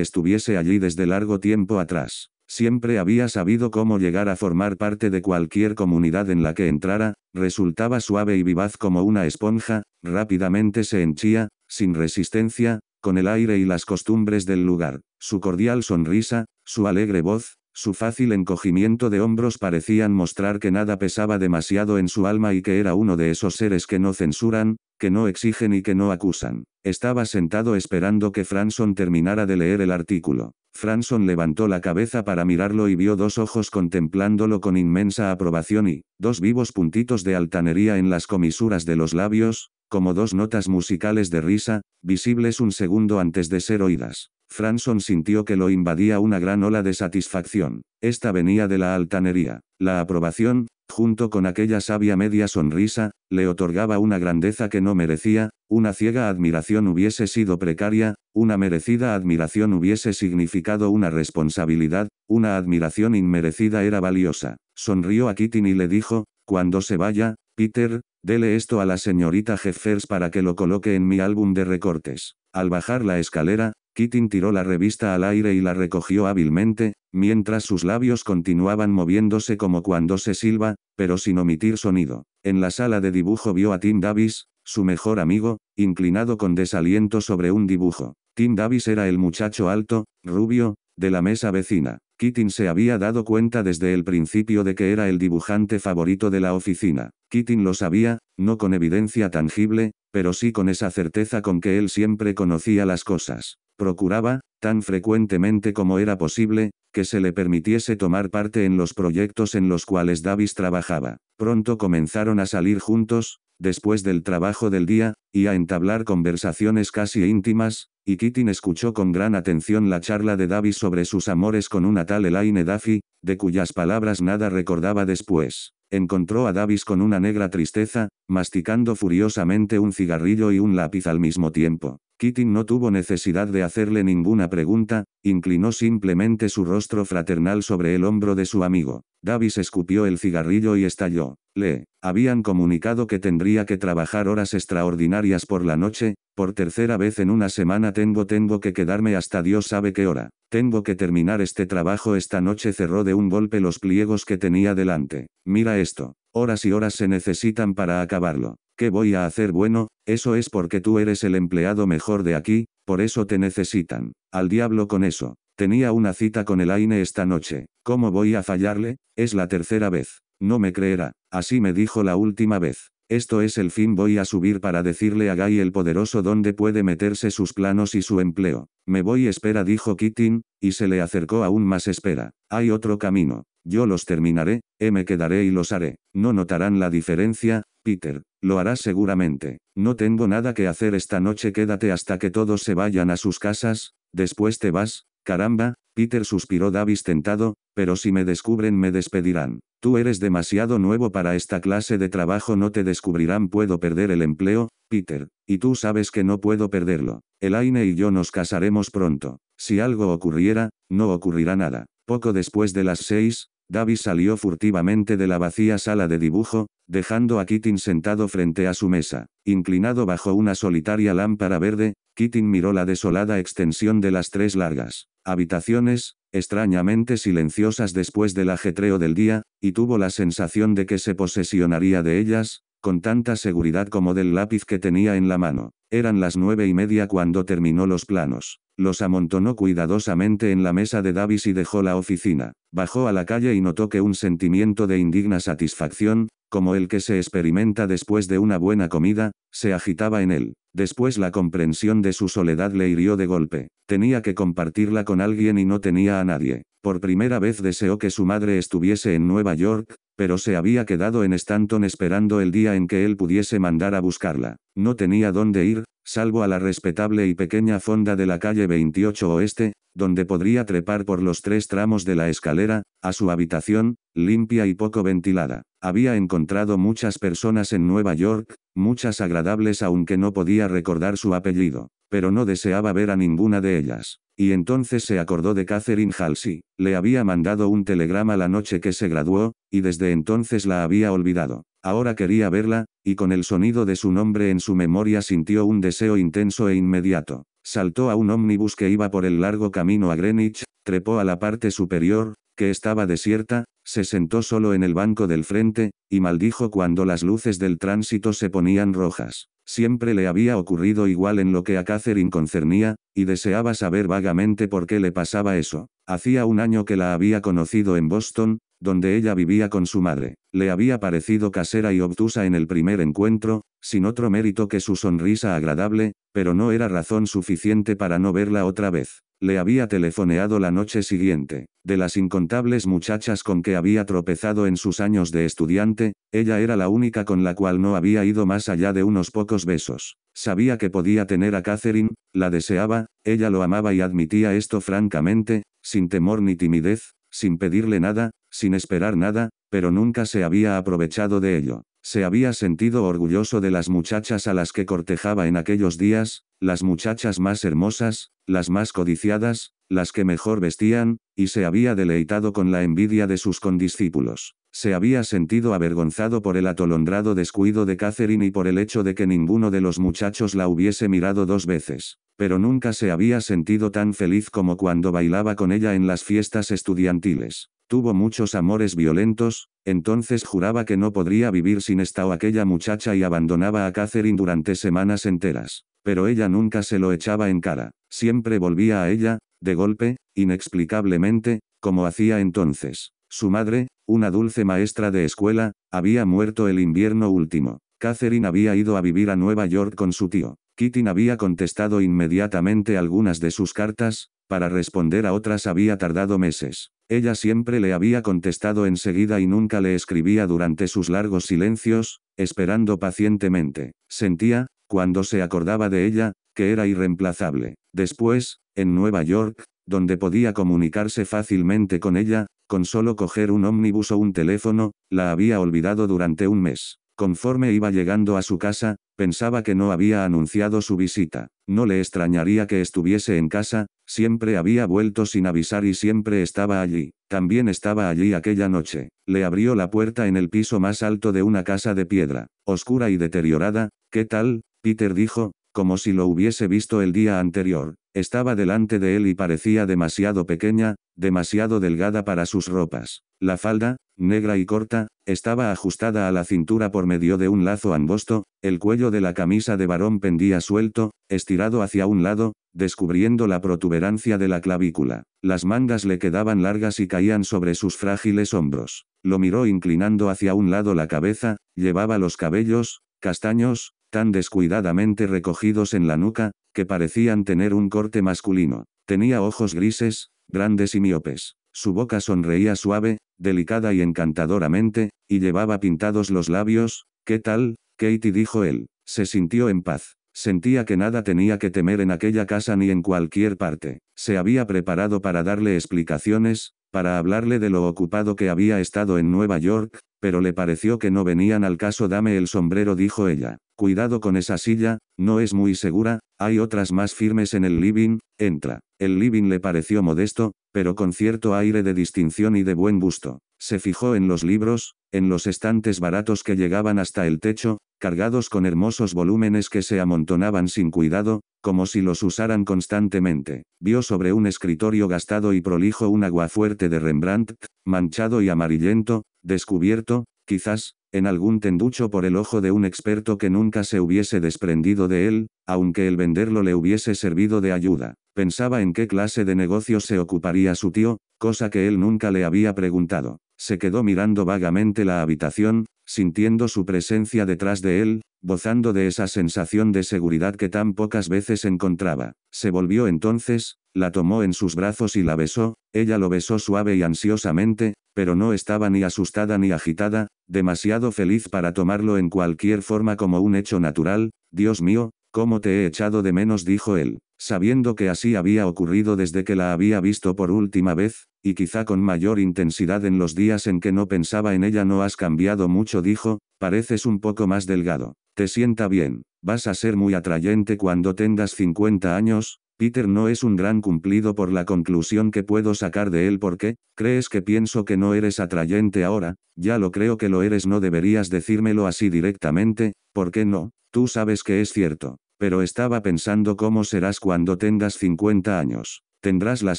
estuviese allí desde largo tiempo atrás. Siempre había sabido cómo llegar a formar parte de cualquier comunidad en la que entrara, resultaba suave y vivaz como una esponja, rápidamente se henchía, sin resistencia, con el aire y las costumbres del lugar, su cordial sonrisa, su alegre voz, su fácil encogimiento de hombros parecían mostrar que nada pesaba demasiado en su alma y que era uno de esos seres que no censuran, que no exigen y que no acusan. Estaba sentado esperando que Franson terminara de leer el artículo. Franson levantó la cabeza para mirarlo y vio dos ojos contemplándolo con inmensa aprobación y, dos vivos puntitos de altanería en las comisuras de los labios, como dos notas musicales de risa, visibles un segundo antes de ser oídas. Franson sintió que lo invadía una gran ola de satisfacción. Esta venía de la altanería. La aprobación, junto con aquella sabia media sonrisa, le otorgaba una grandeza que no merecía, una ciega admiración hubiese sido precaria, una merecida admiración hubiese significado una responsabilidad, una admiración inmerecida era valiosa. Sonrió a Kitty y le dijo, cuando se vaya, Peter, dele esto a la señorita Jeffers para que lo coloque en mi álbum de recortes. Al bajar la escalera, Keating tiró la revista al aire y la recogió hábilmente, mientras sus labios continuaban moviéndose como cuando se silba, pero sin omitir sonido. En la sala de dibujo vio a Tim Davis, su mejor amigo, inclinado con desaliento sobre un dibujo. Tim Davis era el muchacho alto, rubio, de la mesa vecina. Keating se había dado cuenta desde el principio de que era el dibujante favorito de la oficina. Keating lo sabía, no con evidencia tangible, pero sí con esa certeza con que él siempre conocía las cosas. Procuraba, tan frecuentemente como era posible, que se le permitiese tomar parte en los proyectos en los cuales Davis trabajaba. Pronto comenzaron a salir juntos, después del trabajo del día, y a entablar conversaciones casi íntimas, y Keating escuchó con gran atención la charla de Davis sobre sus amores con una tal Elaine Duffy, de cuyas palabras nada recordaba después encontró a Davis con una negra tristeza, masticando furiosamente un cigarrillo y un lápiz al mismo tiempo. Keating no tuvo necesidad de hacerle ninguna pregunta, inclinó simplemente su rostro fraternal sobre el hombro de su amigo. Davis escupió el cigarrillo y estalló. Le habían comunicado que tendría que trabajar horas extraordinarias por la noche, por tercera vez en una semana tengo tengo que quedarme hasta Dios sabe qué hora, tengo que terminar este trabajo esta noche cerró de un golpe los pliegos que tenía delante, mira esto, horas y horas se necesitan para acabarlo, ¿qué voy a hacer bueno? Eso es porque tú eres el empleado mejor de aquí, por eso te necesitan, al diablo con eso, tenía una cita con el Aine esta noche, ¿cómo voy a fallarle? Es la tercera vez, no me creerá. Así me dijo la última vez. Esto es el fin voy a subir para decirle a Guy el poderoso dónde puede meterse sus planos y su empleo. Me voy espera dijo Keating, y se le acercó aún más espera. Hay otro camino. Yo los terminaré, eh, me quedaré y los haré. No notarán la diferencia, Peter. Lo harás seguramente. No tengo nada que hacer esta noche quédate hasta que todos se vayan a sus casas, después te vas, caramba, Peter suspiró Davis tentado, pero si me descubren me despedirán. Tú eres demasiado nuevo para esta clase de trabajo, no te descubrirán, puedo perder el empleo, Peter, y tú sabes que no puedo perderlo. Elaine y yo nos casaremos pronto. Si algo ocurriera, no ocurrirá nada. Poco después de las seis, Davis salió furtivamente de la vacía sala de dibujo, dejando a Keating sentado frente a su mesa, inclinado bajo una solitaria lámpara verde, Keating miró la desolada extensión de las tres largas habitaciones, extrañamente silenciosas después del ajetreo del día, y tuvo la sensación de que se posesionaría de ellas, con tanta seguridad como del lápiz que tenía en la mano. Eran las nueve y media cuando terminó los planos. Los amontonó cuidadosamente en la mesa de Davis y dejó la oficina. Bajó a la calle y notó que un sentimiento de indigna satisfacción, como el que se experimenta después de una buena comida, se agitaba en él. Después la comprensión de su soledad le hirió de golpe. Tenía que compartirla con alguien y no tenía a nadie. Por primera vez deseó que su madre estuviese en Nueva York, pero se había quedado en Stanton esperando el día en que él pudiese mandar a buscarla. No tenía dónde ir, salvo a la respetable y pequeña fonda de la calle 28 Oeste, donde podría trepar por los tres tramos de la escalera, a su habitación, limpia y poco ventilada. Había encontrado muchas personas en Nueva York, muchas agradables aunque no podía recordar su apellido, pero no deseaba ver a ninguna de ellas. Y entonces se acordó de Catherine Halsey, le había mandado un telegrama la noche que se graduó, y desde entonces la había olvidado. Ahora quería verla, y con el sonido de su nombre en su memoria sintió un deseo intenso e inmediato. Saltó a un ómnibus que iba por el largo camino a Greenwich, trepó a la parte superior, que estaba desierta, se sentó solo en el banco del frente, y maldijo cuando las luces del tránsito se ponían rojas. Siempre le había ocurrido igual en lo que a Catherine concernía, y deseaba saber vagamente por qué le pasaba eso. Hacía un año que la había conocido en Boston, donde ella vivía con su madre. Le había parecido casera y obtusa en el primer encuentro, sin otro mérito que su sonrisa agradable, pero no era razón suficiente para no verla otra vez le había telefoneado la noche siguiente. De las incontables muchachas con que había tropezado en sus años de estudiante, ella era la única con la cual no había ido más allá de unos pocos besos. Sabía que podía tener a Catherine, la deseaba, ella lo amaba y admitía esto francamente, sin temor ni timidez, sin pedirle nada, sin esperar nada, pero nunca se había aprovechado de ello. Se había sentido orgulloso de las muchachas a las que cortejaba en aquellos días, las muchachas más hermosas, las más codiciadas, las que mejor vestían, y se había deleitado con la envidia de sus condiscípulos. Se había sentido avergonzado por el atolondrado descuido de Catherine y por el hecho de que ninguno de los muchachos la hubiese mirado dos veces, pero nunca se había sentido tan feliz como cuando bailaba con ella en las fiestas estudiantiles. Tuvo muchos amores violentos, entonces juraba que no podría vivir sin esta o aquella muchacha y abandonaba a Catherine durante semanas enteras. Pero ella nunca se lo echaba en cara, siempre volvía a ella, de golpe, inexplicablemente, como hacía entonces. Su madre, una dulce maestra de escuela, había muerto el invierno último. Catherine había ido a vivir a Nueva York con su tío. Kitty había contestado inmediatamente algunas de sus cartas, para responder a otras había tardado meses. Ella siempre le había contestado enseguida y nunca le escribía durante sus largos silencios, esperando pacientemente. Sentía, cuando se acordaba de ella, que era irreemplazable. Después, en Nueva York, donde podía comunicarse fácilmente con ella, con solo coger un ómnibus o un teléfono, la había olvidado durante un mes. Conforme iba llegando a su casa, Pensaba que no había anunciado su visita. No le extrañaría que estuviese en casa, siempre había vuelto sin avisar y siempre estaba allí. También estaba allí aquella noche. Le abrió la puerta en el piso más alto de una casa de piedra, oscura y deteriorada. ¿Qué tal? Peter dijo, como si lo hubiese visto el día anterior. Estaba delante de él y parecía demasiado pequeña, demasiado delgada para sus ropas. La falda, negra y corta, estaba ajustada a la cintura por medio de un lazo angosto, el cuello de la camisa de varón pendía suelto, estirado hacia un lado, descubriendo la protuberancia de la clavícula. Las mangas le quedaban largas y caían sobre sus frágiles hombros. Lo miró inclinando hacia un lado la cabeza, llevaba los cabellos, castaños, tan descuidadamente recogidos en la nuca, que parecían tener un corte masculino. Tenía ojos grises, grandes y miopes. Su boca sonreía suave, delicada y encantadoramente, y llevaba pintados los labios, ¿qué tal? Katie dijo él, se sintió en paz. Sentía que nada tenía que temer en aquella casa ni en cualquier parte. Se había preparado para darle explicaciones, para hablarle de lo ocupado que había estado en Nueva York, pero le pareció que no venían al caso. Dame el sombrero, dijo ella. Cuidado con esa silla, no es muy segura, hay otras más firmes en el living, entra. El living le pareció modesto, pero con cierto aire de distinción y de buen gusto. Se fijó en los libros, en los estantes baratos que llegaban hasta el techo, cargados con hermosos volúmenes que se amontonaban sin cuidado, como si los usaran constantemente. Vio sobre un escritorio gastado y prolijo un aguafuerte de Rembrandt, manchado y amarillento, descubierto, quizás, en algún tenducho por el ojo de un experto que nunca se hubiese desprendido de él, aunque el venderlo le hubiese servido de ayuda. Pensaba en qué clase de negocio se ocuparía su tío, cosa que él nunca le había preguntado. Se quedó mirando vagamente la habitación, sintiendo su presencia detrás de él, gozando de esa sensación de seguridad que tan pocas veces encontraba. Se volvió entonces, la tomó en sus brazos y la besó, ella lo besó suave y ansiosamente, pero no estaba ni asustada ni agitada, demasiado feliz para tomarlo en cualquier forma como un hecho natural, Dios mío, ¿cómo te he echado de menos? dijo él, sabiendo que así había ocurrido desde que la había visto por última vez, y quizá con mayor intensidad en los días en que no pensaba en ella. No has cambiado mucho, dijo, pareces un poco más delgado, te sienta bien, vas a ser muy atrayente cuando tengas 50 años, Peter no es un gran cumplido por la conclusión que puedo sacar de él porque, ¿crees que pienso que no eres atrayente ahora? Ya lo creo que lo eres, no deberías decírmelo así directamente, ¿por qué no? Tú sabes que es cierto, pero estaba pensando cómo serás cuando tengas 50 años. Tendrás las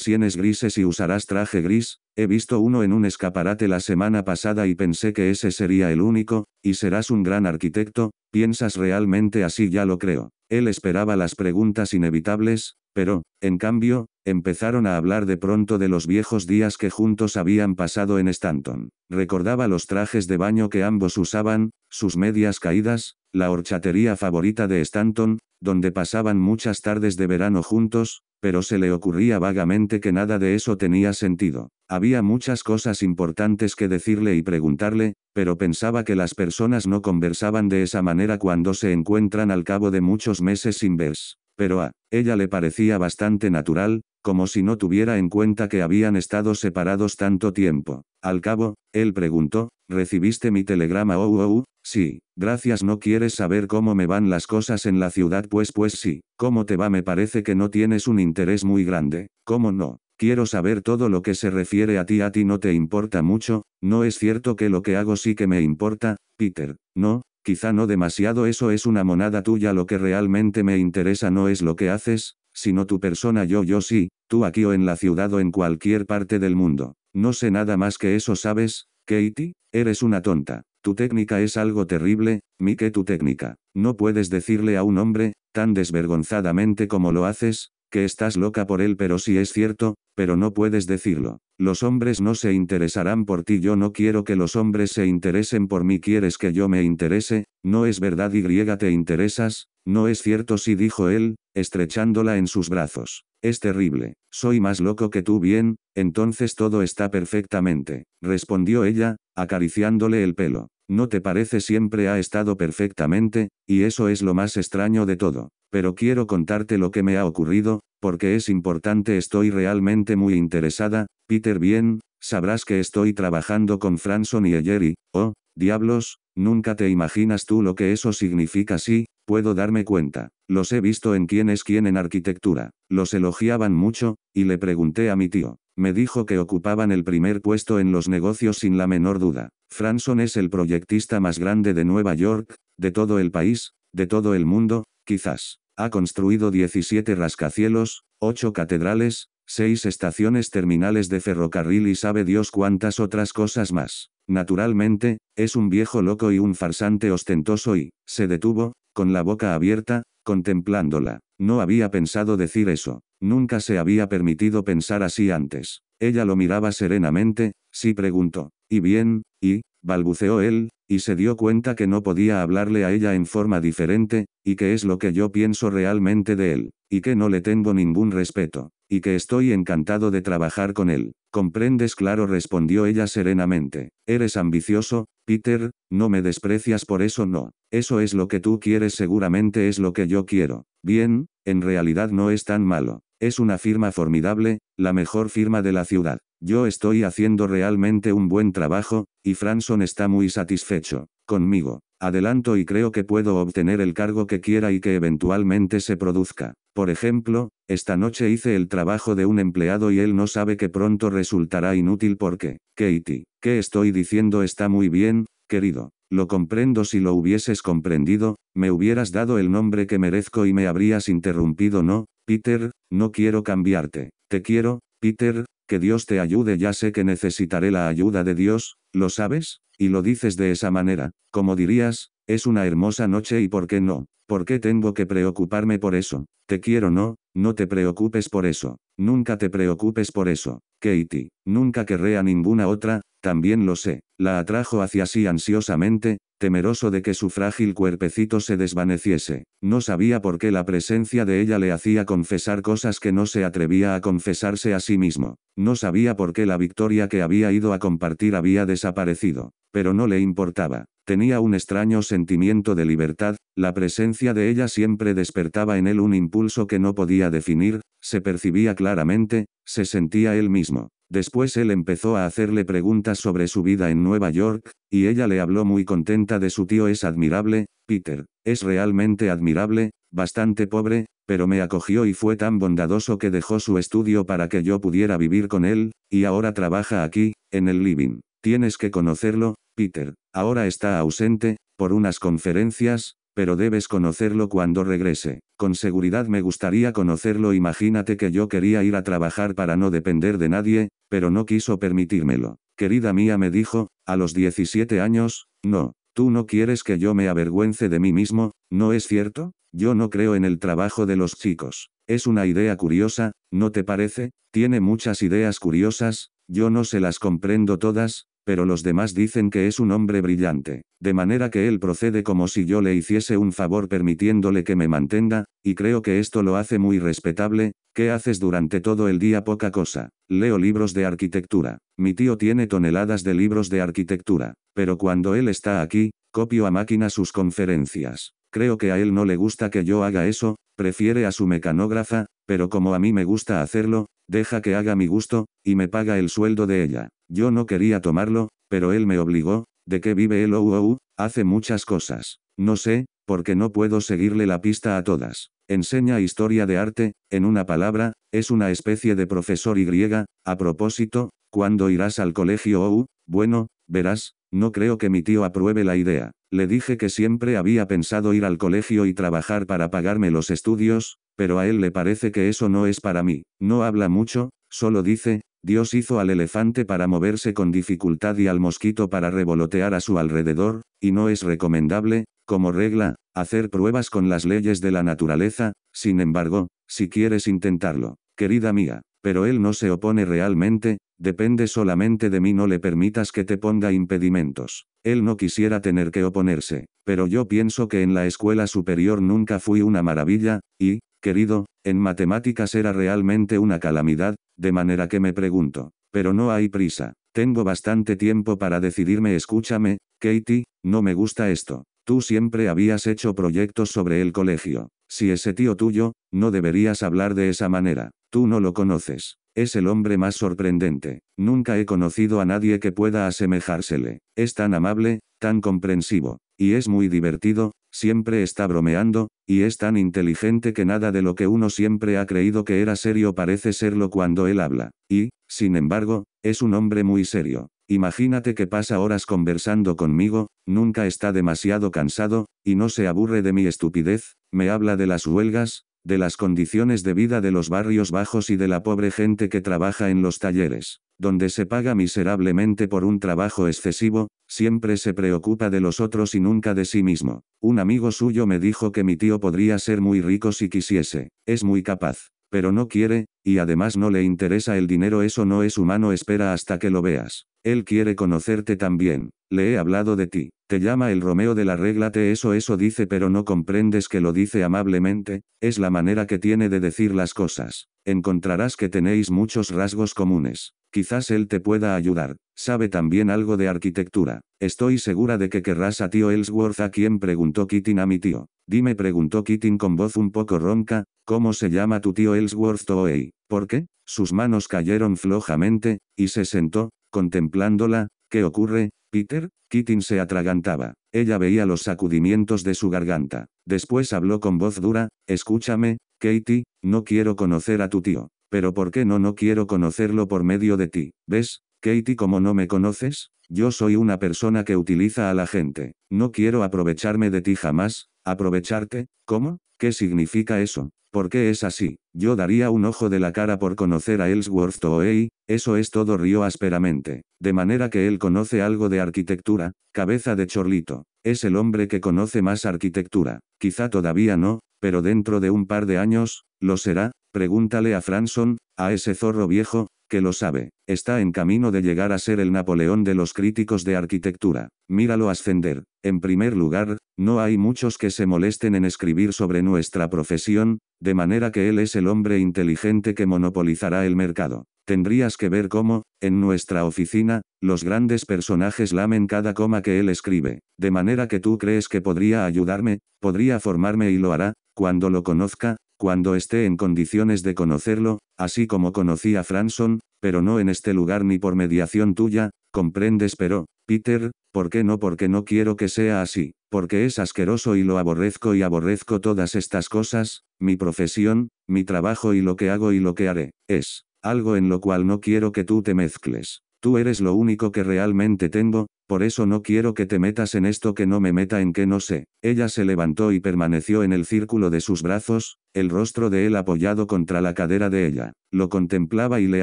sienes grises y usarás traje gris, he visto uno en un escaparate la semana pasada y pensé que ese sería el único, y serás un gran arquitecto, piensas realmente así ya lo creo. Él esperaba las preguntas inevitables, pero, en cambio, empezaron a hablar de pronto de los viejos días que juntos habían pasado en Stanton. Recordaba los trajes de baño que ambos usaban, sus medias caídas, la horchatería favorita de Stanton, donde pasaban muchas tardes de verano juntos, pero se le ocurría vagamente que nada de eso tenía sentido. Había muchas cosas importantes que decirle y preguntarle, pero pensaba que las personas no conversaban de esa manera cuando se encuentran al cabo de muchos meses sin verse. Pero a ella le parecía bastante natural, como si no tuviera en cuenta que habían estado separados tanto tiempo. Al cabo, él preguntó, ¿recibiste mi telegrama? Oh, oh, oh, sí, gracias. No quieres saber cómo me van las cosas en la ciudad, pues, pues sí, ¿cómo te va? Me parece que no tienes un interés muy grande, ¿cómo no? Quiero saber todo lo que se refiere a ti, a ti no te importa mucho, no es cierto que lo que hago sí que me importa, Peter, no, quizá no demasiado eso es una monada tuya lo que realmente me interesa no es lo que haces, sino tu persona yo yo sí, tú aquí o en la ciudad o en cualquier parte del mundo. No sé nada más que eso sabes, Katie, eres una tonta. Tu técnica es algo terrible, mi que tu técnica. No puedes decirle a un hombre, tan desvergonzadamente como lo haces, que estás loca por él pero si es cierto, pero no puedes decirlo. Los hombres no se interesarán por ti yo no quiero que los hombres se interesen por mí quieres que yo me interese, no es verdad y te interesas, no es cierto si dijo él, estrechándola en sus brazos. Es terrible, soy más loco que tú bien, entonces todo está perfectamente, respondió ella, acariciándole el pelo. No te parece siempre ha estado perfectamente, y eso es lo más extraño de todo. Pero quiero contarte lo que me ha ocurrido, porque es importante estoy realmente muy interesada, Peter bien, sabrás que estoy trabajando con Franson y Jerry. oh, diablos, nunca te imaginas tú lo que eso significa sí, puedo darme cuenta. Los he visto en quién es quién en arquitectura. Los elogiaban mucho, y le pregunté a mi tío, me dijo que ocupaban el primer puesto en los negocios sin la menor duda. Franson es el proyectista más grande de Nueva York, de todo el país, de todo el mundo, quizás. Ha construido 17 rascacielos, 8 catedrales, 6 estaciones terminales de ferrocarril y sabe Dios cuántas otras cosas más. Naturalmente, es un viejo loco y un farsante ostentoso y, se detuvo, con la boca abierta, contemplándola. No había pensado decir eso. Nunca se había permitido pensar así antes. Ella lo miraba serenamente, sí preguntó. ¿Y bien? ¿Y? balbuceó él, y se dio cuenta que no podía hablarle a ella en forma diferente, y que es lo que yo pienso realmente de él, y que no le tengo ningún respeto. Y que estoy encantado de trabajar con él. Comprendes, claro, respondió ella serenamente. Eres ambicioso, Peter, no me desprecias por eso, no. Eso es lo que tú quieres, seguramente es lo que yo quiero. Bien, en realidad no es tan malo. Es una firma formidable, la mejor firma de la ciudad. Yo estoy haciendo realmente un buen trabajo, y Franson está muy satisfecho conmigo adelanto y creo que puedo obtener el cargo que quiera y que eventualmente se produzca. Por ejemplo, esta noche hice el trabajo de un empleado y él no sabe que pronto resultará inútil porque, Katie, ¿qué estoy diciendo está muy bien, querido? Lo comprendo si lo hubieses comprendido, me hubieras dado el nombre que merezco y me habrías interrumpido. No, Peter, no quiero cambiarte. Te quiero, Peter, que Dios te ayude. Ya sé que necesitaré la ayuda de Dios, ¿lo sabes? y lo dices de esa manera, como dirías, es una hermosa noche y ¿por qué no? ¿Por qué tengo que preocuparme por eso? Te quiero no, no te preocupes por eso. Nunca te preocupes por eso. Katie, nunca querré a ninguna otra, también lo sé. La atrajo hacia sí ansiosamente, temeroso de que su frágil cuerpecito se desvaneciese. No sabía por qué la presencia de ella le hacía confesar cosas que no se atrevía a confesarse a sí mismo. No sabía por qué la victoria que había ido a compartir había desaparecido pero no le importaba. Tenía un extraño sentimiento de libertad, la presencia de ella siempre despertaba en él un impulso que no podía definir, se percibía claramente, se sentía él mismo. Después él empezó a hacerle preguntas sobre su vida en Nueva York, y ella le habló muy contenta de su tío es admirable, Peter, es realmente admirable, bastante pobre, pero me acogió y fue tan bondadoso que dejó su estudio para que yo pudiera vivir con él, y ahora trabaja aquí, en el living. Tienes que conocerlo, Peter. Ahora está ausente, por unas conferencias, pero debes conocerlo cuando regrese. Con seguridad me gustaría conocerlo. Imagínate que yo quería ir a trabajar para no depender de nadie, pero no quiso permitírmelo. Querida mía me dijo, a los 17 años, no, tú no quieres que yo me avergüence de mí mismo, ¿no es cierto? Yo no creo en el trabajo de los chicos. Es una idea curiosa, ¿no te parece? Tiene muchas ideas curiosas, yo no se las comprendo todas, pero los demás dicen que es un hombre brillante, de manera que él procede como si yo le hiciese un favor permitiéndole que me mantenga, y creo que esto lo hace muy respetable, ¿qué haces durante todo el día? Poca cosa, leo libros de arquitectura, mi tío tiene toneladas de libros de arquitectura, pero cuando él está aquí, copio a máquina sus conferencias. Creo que a él no le gusta que yo haga eso, prefiere a su mecanógrafa, pero como a mí me gusta hacerlo, deja que haga mi gusto, y me paga el sueldo de ella. Yo no quería tomarlo, pero él me obligó, ¿de qué vive él? Ou, hace muchas cosas. No sé, porque no puedo seguirle la pista a todas. Enseña historia de arte, en una palabra, es una especie de profesor y a propósito, ¿cuándo irás al colegio? OU, bueno, verás, no creo que mi tío apruebe la idea. Le dije que siempre había pensado ir al colegio y trabajar para pagarme los estudios, pero a él le parece que eso no es para mí. No habla mucho, solo dice, Dios hizo al elefante para moverse con dificultad y al mosquito para revolotear a su alrededor, y no es recomendable, como regla, hacer pruebas con las leyes de la naturaleza, sin embargo, si quieres intentarlo, querida mía, pero él no se opone realmente, Depende solamente de mí, no le permitas que te ponga impedimentos. Él no quisiera tener que oponerse, pero yo pienso que en la escuela superior nunca fui una maravilla, y, querido, en matemáticas era realmente una calamidad, de manera que me pregunto, pero no hay prisa. Tengo bastante tiempo para decidirme, escúchame, Katie, no me gusta esto. Tú siempre habías hecho proyectos sobre el colegio. Si ese tío tuyo, no deberías hablar de esa manera. Tú no lo conoces. Es el hombre más sorprendente. Nunca he conocido a nadie que pueda asemejársele. Es tan amable, tan comprensivo. Y es muy divertido, siempre está bromeando, y es tan inteligente que nada de lo que uno siempre ha creído que era serio parece serlo cuando él habla. Y, sin embargo, es un hombre muy serio. Imagínate que pasa horas conversando conmigo, nunca está demasiado cansado, y no se aburre de mi estupidez, me habla de las huelgas, de las condiciones de vida de los barrios bajos y de la pobre gente que trabaja en los talleres, donde se paga miserablemente por un trabajo excesivo, siempre se preocupa de los otros y nunca de sí mismo. Un amigo suyo me dijo que mi tío podría ser muy rico si quisiese, es muy capaz, pero no quiere, y además no le interesa el dinero, eso no es humano, espera hasta que lo veas. Él quiere conocerte también. Le he hablado de ti. Te llama el Romeo de la regla te eso eso dice pero no comprendes que lo dice amablemente, es la manera que tiene de decir las cosas. Encontrarás que tenéis muchos rasgos comunes. Quizás él te pueda ayudar. Sabe también algo de arquitectura. Estoy segura de que querrás a tío Ellsworth a quien preguntó Keating a mi tío. Dime preguntó Keating con voz un poco ronca, ¿cómo se llama tu tío Ellsworth Toei? ¿Por qué? Sus manos cayeron flojamente, y se sentó, Contemplándola, ¿qué ocurre, Peter? Kitty se atragantaba. Ella veía los sacudimientos de su garganta. Después habló con voz dura, escúchame, Katie, no quiero conocer a tu tío. Pero ¿por qué no no quiero conocerlo por medio de ti? ¿Ves, Katie, como no me conoces? Yo soy una persona que utiliza a la gente. No quiero aprovecharme de ti jamás, ¿Aprovecharte? ¿Cómo? ¿Qué significa eso? ¿Por qué es así? Yo daría un ojo de la cara por conocer a Ellsworth Toei, eso es todo río ásperamente. De manera que él conoce algo de arquitectura, cabeza de chorlito. Es el hombre que conoce más arquitectura. Quizá todavía no, pero dentro de un par de años, lo será. Pregúntale a Franson, a ese zorro viejo, lo sabe, está en camino de llegar a ser el Napoleón de los críticos de arquitectura. Míralo ascender. En primer lugar, no hay muchos que se molesten en escribir sobre nuestra profesión, de manera que él es el hombre inteligente que monopolizará el mercado. Tendrías que ver cómo, en nuestra oficina, los grandes personajes lamen cada coma que él escribe, de manera que tú crees que podría ayudarme, podría formarme y lo hará, cuando lo conozca, cuando esté en condiciones de conocerlo, así como conocí a Franson, pero no en este lugar ni por mediación tuya, comprendes pero, Peter, ¿por qué no? Porque no quiero que sea así, porque es asqueroso y lo aborrezco y aborrezco todas estas cosas, mi profesión, mi trabajo y lo que hago y lo que haré, es algo en lo cual no quiero que tú te mezcles. Tú eres lo único que realmente tengo, por eso no quiero que te metas en esto que no me meta en que no sé. Ella se levantó y permaneció en el círculo de sus brazos, el rostro de él apoyado contra la cadera de ella. Lo contemplaba y le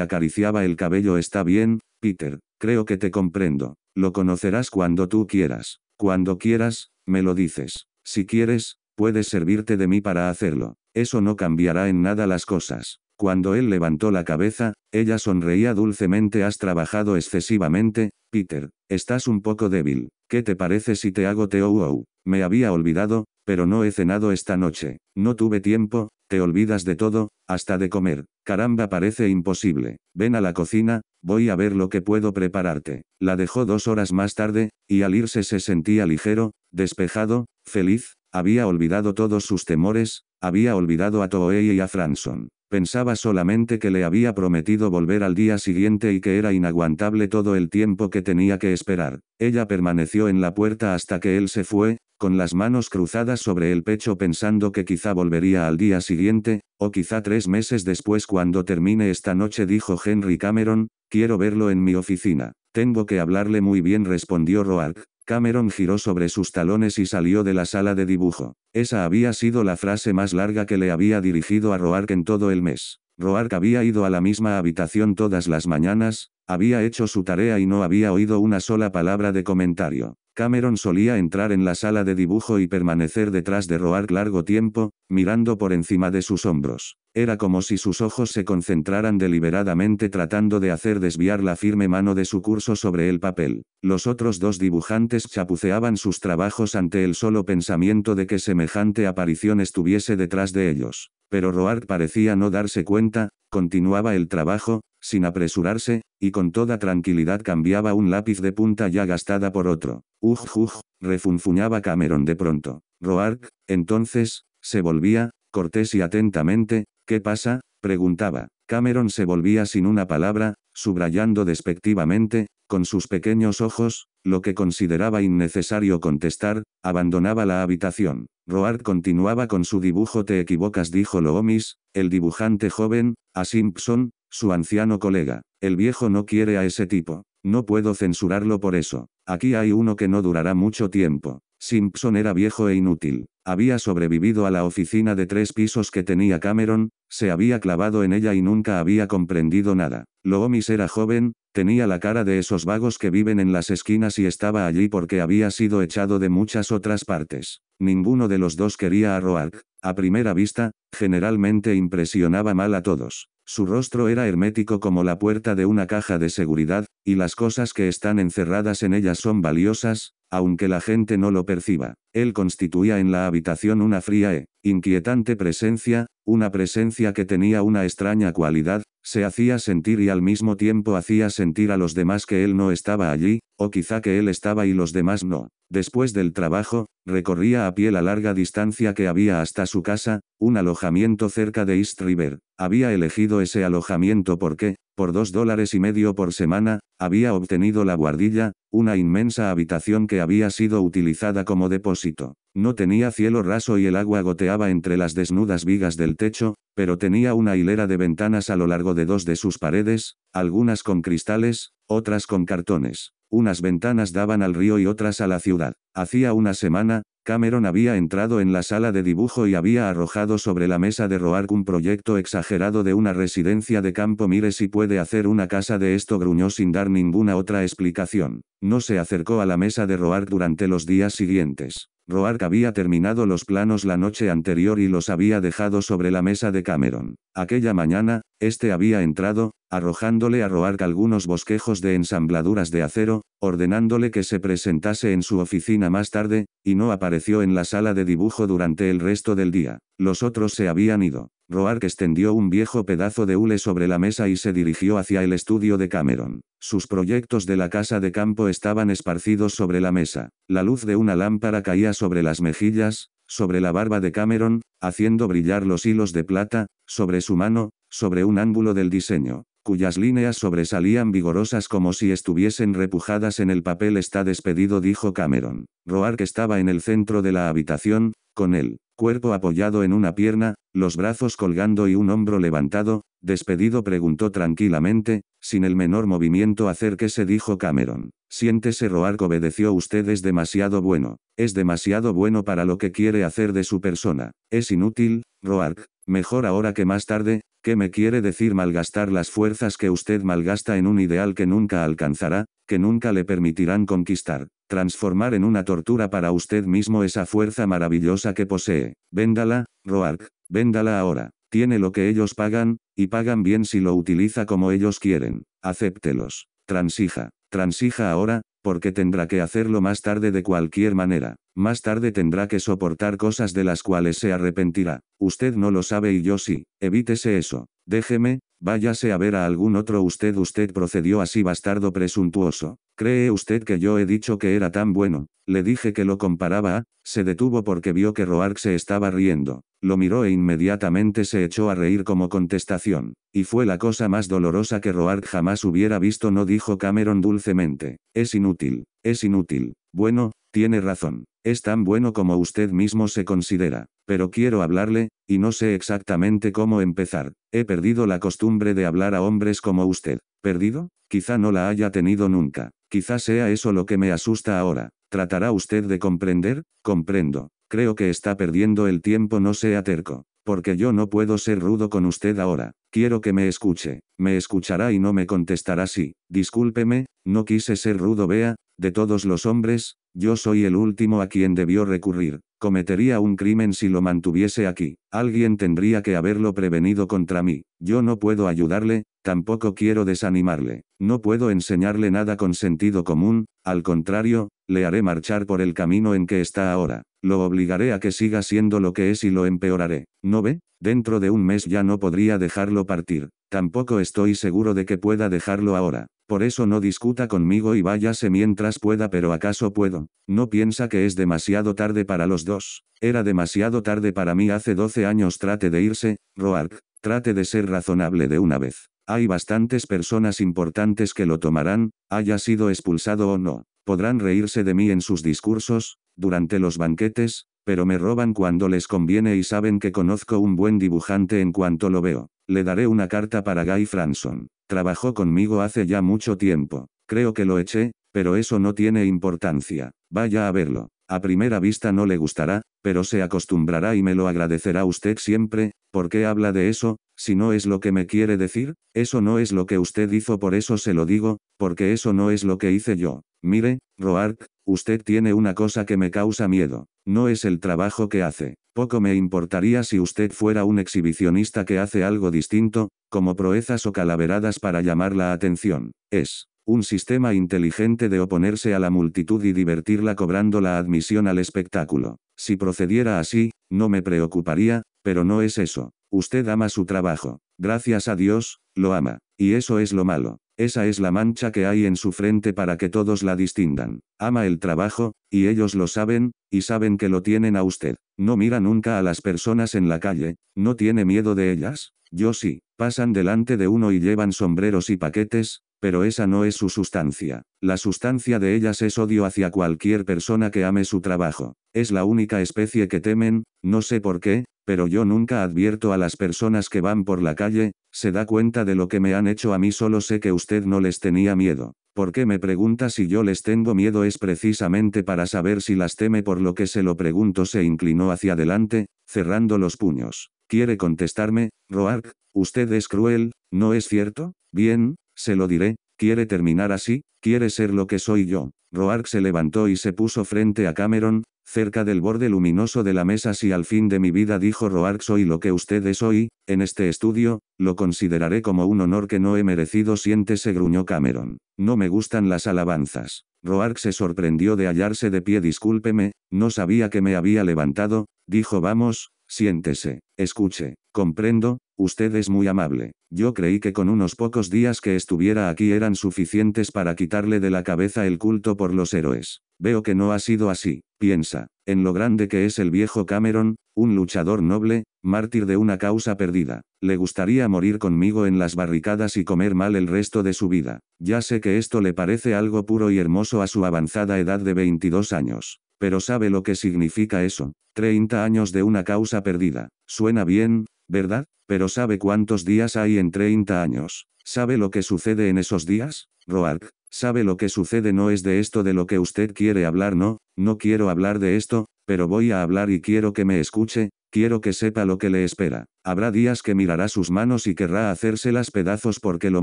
acariciaba el cabello. Está bien, Peter, creo que te comprendo. Lo conocerás cuando tú quieras. Cuando quieras, me lo dices. Si quieres, puedes servirte de mí para hacerlo. Eso no cambiará en nada las cosas. Cuando él levantó la cabeza, ella sonreía dulcemente. Has trabajado excesivamente, Peter. Estás un poco débil. ¿Qué te parece si te hago teo wow? Me había olvidado, pero no he cenado esta noche. No tuve tiempo, te olvidas de todo, hasta de comer. Caramba, parece imposible. Ven a la cocina, voy a ver lo que puedo prepararte. La dejó dos horas más tarde, y al irse se sentía ligero, despejado, feliz, había olvidado todos sus temores, había olvidado a Toei y a Franson. Pensaba solamente que le había prometido volver al día siguiente y que era inaguantable todo el tiempo que tenía que esperar. Ella permaneció en la puerta hasta que él se fue, con las manos cruzadas sobre el pecho pensando que quizá volvería al día siguiente, o quizá tres meses después cuando termine esta noche dijo Henry Cameron, quiero verlo en mi oficina. Tengo que hablarle muy bien respondió Roark, Cameron giró sobre sus talones y salió de la sala de dibujo. Esa había sido la frase más larga que le había dirigido a Roark en todo el mes. Roark había ido a la misma habitación todas las mañanas, había hecho su tarea y no había oído una sola palabra de comentario. Cameron solía entrar en la sala de dibujo y permanecer detrás de Roark largo tiempo, mirando por encima de sus hombros. Era como si sus ojos se concentraran deliberadamente tratando de hacer desviar la firme mano de su curso sobre el papel. Los otros dos dibujantes chapuceaban sus trabajos ante el solo pensamiento de que semejante aparición estuviese detrás de ellos. Pero Roark parecía no darse cuenta, continuaba el trabajo, sin apresurarse, y con toda tranquilidad cambiaba un lápiz de punta ya gastada por otro. Uj, ugh, refunfuñaba Cameron de pronto. Roark, entonces, se volvía, cortés y atentamente, ¿Qué pasa? preguntaba. Cameron se volvía sin una palabra, subrayando despectivamente, con sus pequeños ojos, lo que consideraba innecesario contestar, abandonaba la habitación. Roard continuaba con su dibujo Te equivocas dijo Loomis, el dibujante joven, a Simpson, su anciano colega. El viejo no quiere a ese tipo. No puedo censurarlo por eso. Aquí hay uno que no durará mucho tiempo. Simpson era viejo e inútil. Había sobrevivido a la oficina de tres pisos que tenía Cameron, se había clavado en ella y nunca había comprendido nada. Loomis era joven, tenía la cara de esos vagos que viven en las esquinas y estaba allí porque había sido echado de muchas otras partes. Ninguno de los dos quería a Roark. A primera vista, generalmente impresionaba mal a todos. Su rostro era hermético como la puerta de una caja de seguridad, y las cosas que están encerradas en ellas son valiosas, aunque la gente no lo perciba. Él constituía en la habitación una fría e inquietante presencia, una presencia que tenía una extraña cualidad, se hacía sentir y al mismo tiempo hacía sentir a los demás que él no estaba allí, o quizá que él estaba y los demás no. Después del trabajo, recorría a pie la larga distancia que había hasta su casa, un alojamiento cerca de East River. Había elegido ese alojamiento porque, por dos dólares y medio por semana, había obtenido la guardilla, una inmensa habitación que había sido utilizada como depósito. No tenía cielo raso y el agua goteaba entre las desnudas vigas del techo, pero tenía una hilera de ventanas a lo largo de dos de sus paredes, algunas con cristales, otras con cartones. Unas ventanas daban al río y otras a la ciudad. Hacía una semana, Cameron había entrado en la sala de dibujo y había arrojado sobre la mesa de Roark un proyecto exagerado de una residencia de campo. Mire si puede hacer una casa de esto, gruñó sin dar ninguna otra explicación. No se acercó a la mesa de Roark durante los días siguientes. Roark había terminado los planos la noche anterior y los había dejado sobre la mesa de Cameron. Aquella mañana, este había entrado, arrojándole a Roark algunos bosquejos de ensambladuras de acero, ordenándole que se presentase en su oficina más tarde, y no apareció en la sala de dibujo durante el resto del día. Los otros se habían ido. Roark extendió un viejo pedazo de hule sobre la mesa y se dirigió hacia el estudio de Cameron. Sus proyectos de la casa de campo estaban esparcidos sobre la mesa. La luz de una lámpara caía sobre las mejillas, sobre la barba de Cameron, haciendo brillar los hilos de plata, sobre su mano, sobre un ángulo del diseño, cuyas líneas sobresalían vigorosas como si estuviesen repujadas en el papel. Está despedido, dijo Cameron. Roark estaba en el centro de la habitación, con él, cuerpo apoyado en una pierna, los brazos colgando y un hombro levantado, despedido preguntó tranquilamente, sin el menor movimiento hacer que se dijo Cameron. Siéntese Roark obedeció usted es demasiado bueno, es demasiado bueno para lo que quiere hacer de su persona. Es inútil, Roark, mejor ahora que más tarde, ¿qué me quiere decir malgastar las fuerzas que usted malgasta en un ideal que nunca alcanzará, que nunca le permitirán conquistar? transformar en una tortura para usted mismo esa fuerza maravillosa que posee. Véndala, Roark, véndala ahora. Tiene lo que ellos pagan, y pagan bien si lo utiliza como ellos quieren. Acéptelos. Transija. Transija ahora, porque tendrá que hacerlo más tarde de cualquier manera, más tarde tendrá que soportar cosas de las cuales se arrepentirá. Usted no lo sabe y yo sí, evítese eso, déjeme, váyase a ver a algún otro usted usted procedió así bastardo presuntuoso. ¿Cree usted que yo he dicho que era tan bueno? Le dije que lo comparaba se detuvo porque vio que Roark se estaba riendo. Lo miró e inmediatamente se echó a reír como contestación. Y fue la cosa más dolorosa que Roark jamás hubiera visto, no dijo Cameron dulcemente. Es inútil, es inútil. Bueno, tiene razón. Es tan bueno como usted mismo se considera. Pero quiero hablarle, y no sé exactamente cómo empezar. He perdido la costumbre de hablar a hombres como usted. ¿Perdido? Quizá no la haya tenido nunca. Quizá sea eso lo que me asusta ahora. ¿Tratará usted de comprender? Comprendo. Creo que está perdiendo el tiempo, no sea terco. Porque yo no puedo ser rudo con usted ahora. Quiero que me escuche. Me escuchará y no me contestará sí. Discúlpeme, no quise ser rudo, vea, de todos los hombres, yo soy el último a quien debió recurrir. Cometería un crimen si lo mantuviese aquí. Alguien tendría que haberlo prevenido contra mí. Yo no puedo ayudarle, tampoco quiero desanimarle. No puedo enseñarle nada con sentido común, al contrario, le haré marchar por el camino en que está ahora. Lo obligaré a que siga siendo lo que es y lo empeoraré. ¿No ve? Dentro de un mes ya no podría dejarlo partir. Tampoco estoy seguro de que pueda dejarlo ahora. Por eso no discuta conmigo y váyase mientras pueda, pero ¿acaso puedo? No piensa que es demasiado tarde para los dos. Era demasiado tarde para mí hace 12 años. Trate de irse, Roark. Trate de ser razonable de una vez. Hay bastantes personas importantes que lo tomarán, haya sido expulsado o no. Podrán reírse de mí en sus discursos, durante los banquetes, pero me roban cuando les conviene y saben que conozco un buen dibujante en cuanto lo veo. Le daré una carta para Guy Franson. Trabajó conmigo hace ya mucho tiempo. Creo que lo eché, pero eso no tiene importancia. Vaya a verlo. A primera vista no le gustará, pero se acostumbrará y me lo agradecerá usted siempre. ¿Por qué habla de eso? Si no es lo que me quiere decir, eso no es lo que usted hizo, por eso se lo digo, porque eso no es lo que hice yo. Mire, Roark, Usted tiene una cosa que me causa miedo. No es el trabajo que hace. Poco me importaría si usted fuera un exhibicionista que hace algo distinto, como proezas o calaveradas para llamar la atención. Es un sistema inteligente de oponerse a la multitud y divertirla cobrando la admisión al espectáculo. Si procediera así, no me preocuparía, pero no es eso. Usted ama su trabajo. Gracias a Dios, lo ama. Y eso es lo malo. Esa es la mancha que hay en su frente para que todos la distingan. Ama el trabajo, y ellos lo saben, y saben que lo tienen a usted. No mira nunca a las personas en la calle, no tiene miedo de ellas. Yo sí, pasan delante de uno y llevan sombreros y paquetes, pero esa no es su sustancia. La sustancia de ellas es odio hacia cualquier persona que ame su trabajo. Es la única especie que temen, no sé por qué, pero yo nunca advierto a las personas que van por la calle, se da cuenta de lo que me han hecho a mí solo sé que usted no les tenía miedo. ¿Por qué me pregunta si yo les tengo miedo? Es precisamente para saber si las teme por lo que se lo pregunto. Se inclinó hacia adelante, cerrando los puños. ¿Quiere contestarme, Roark? Usted es cruel, ¿no es cierto? Bien, se lo diré. ¿Quiere terminar así? ¿Quiere ser lo que soy yo? Roark se levantó y se puso frente a Cameron, Cerca del borde luminoso de la mesa si al fin de mi vida dijo Roark soy lo que ustedes es hoy, en este estudio, lo consideraré como un honor que no he merecido siéntese gruñó Cameron. No me gustan las alabanzas. Roark se sorprendió de hallarse de pie discúlpeme, no sabía que me había levantado, dijo vamos, siéntese, escuche, comprendo, usted es muy amable. Yo creí que con unos pocos días que estuviera aquí eran suficientes para quitarle de la cabeza el culto por los héroes. Veo que no ha sido así, piensa, en lo grande que es el viejo Cameron, un luchador noble, mártir de una causa perdida. Le gustaría morir conmigo en las barricadas y comer mal el resto de su vida. Ya sé que esto le parece algo puro y hermoso a su avanzada edad de 22 años. Pero ¿sabe lo que significa eso? 30 años de una causa perdida. Suena bien, ¿verdad? Pero ¿sabe cuántos días hay en 30 años? ¿Sabe lo que sucede en esos días? Roark, Sabe lo que sucede no es de esto de lo que usted quiere hablar, no, no quiero hablar de esto, pero voy a hablar y quiero que me escuche, quiero que sepa lo que le espera. Habrá días que mirará sus manos y querrá hacérselas pedazos porque lo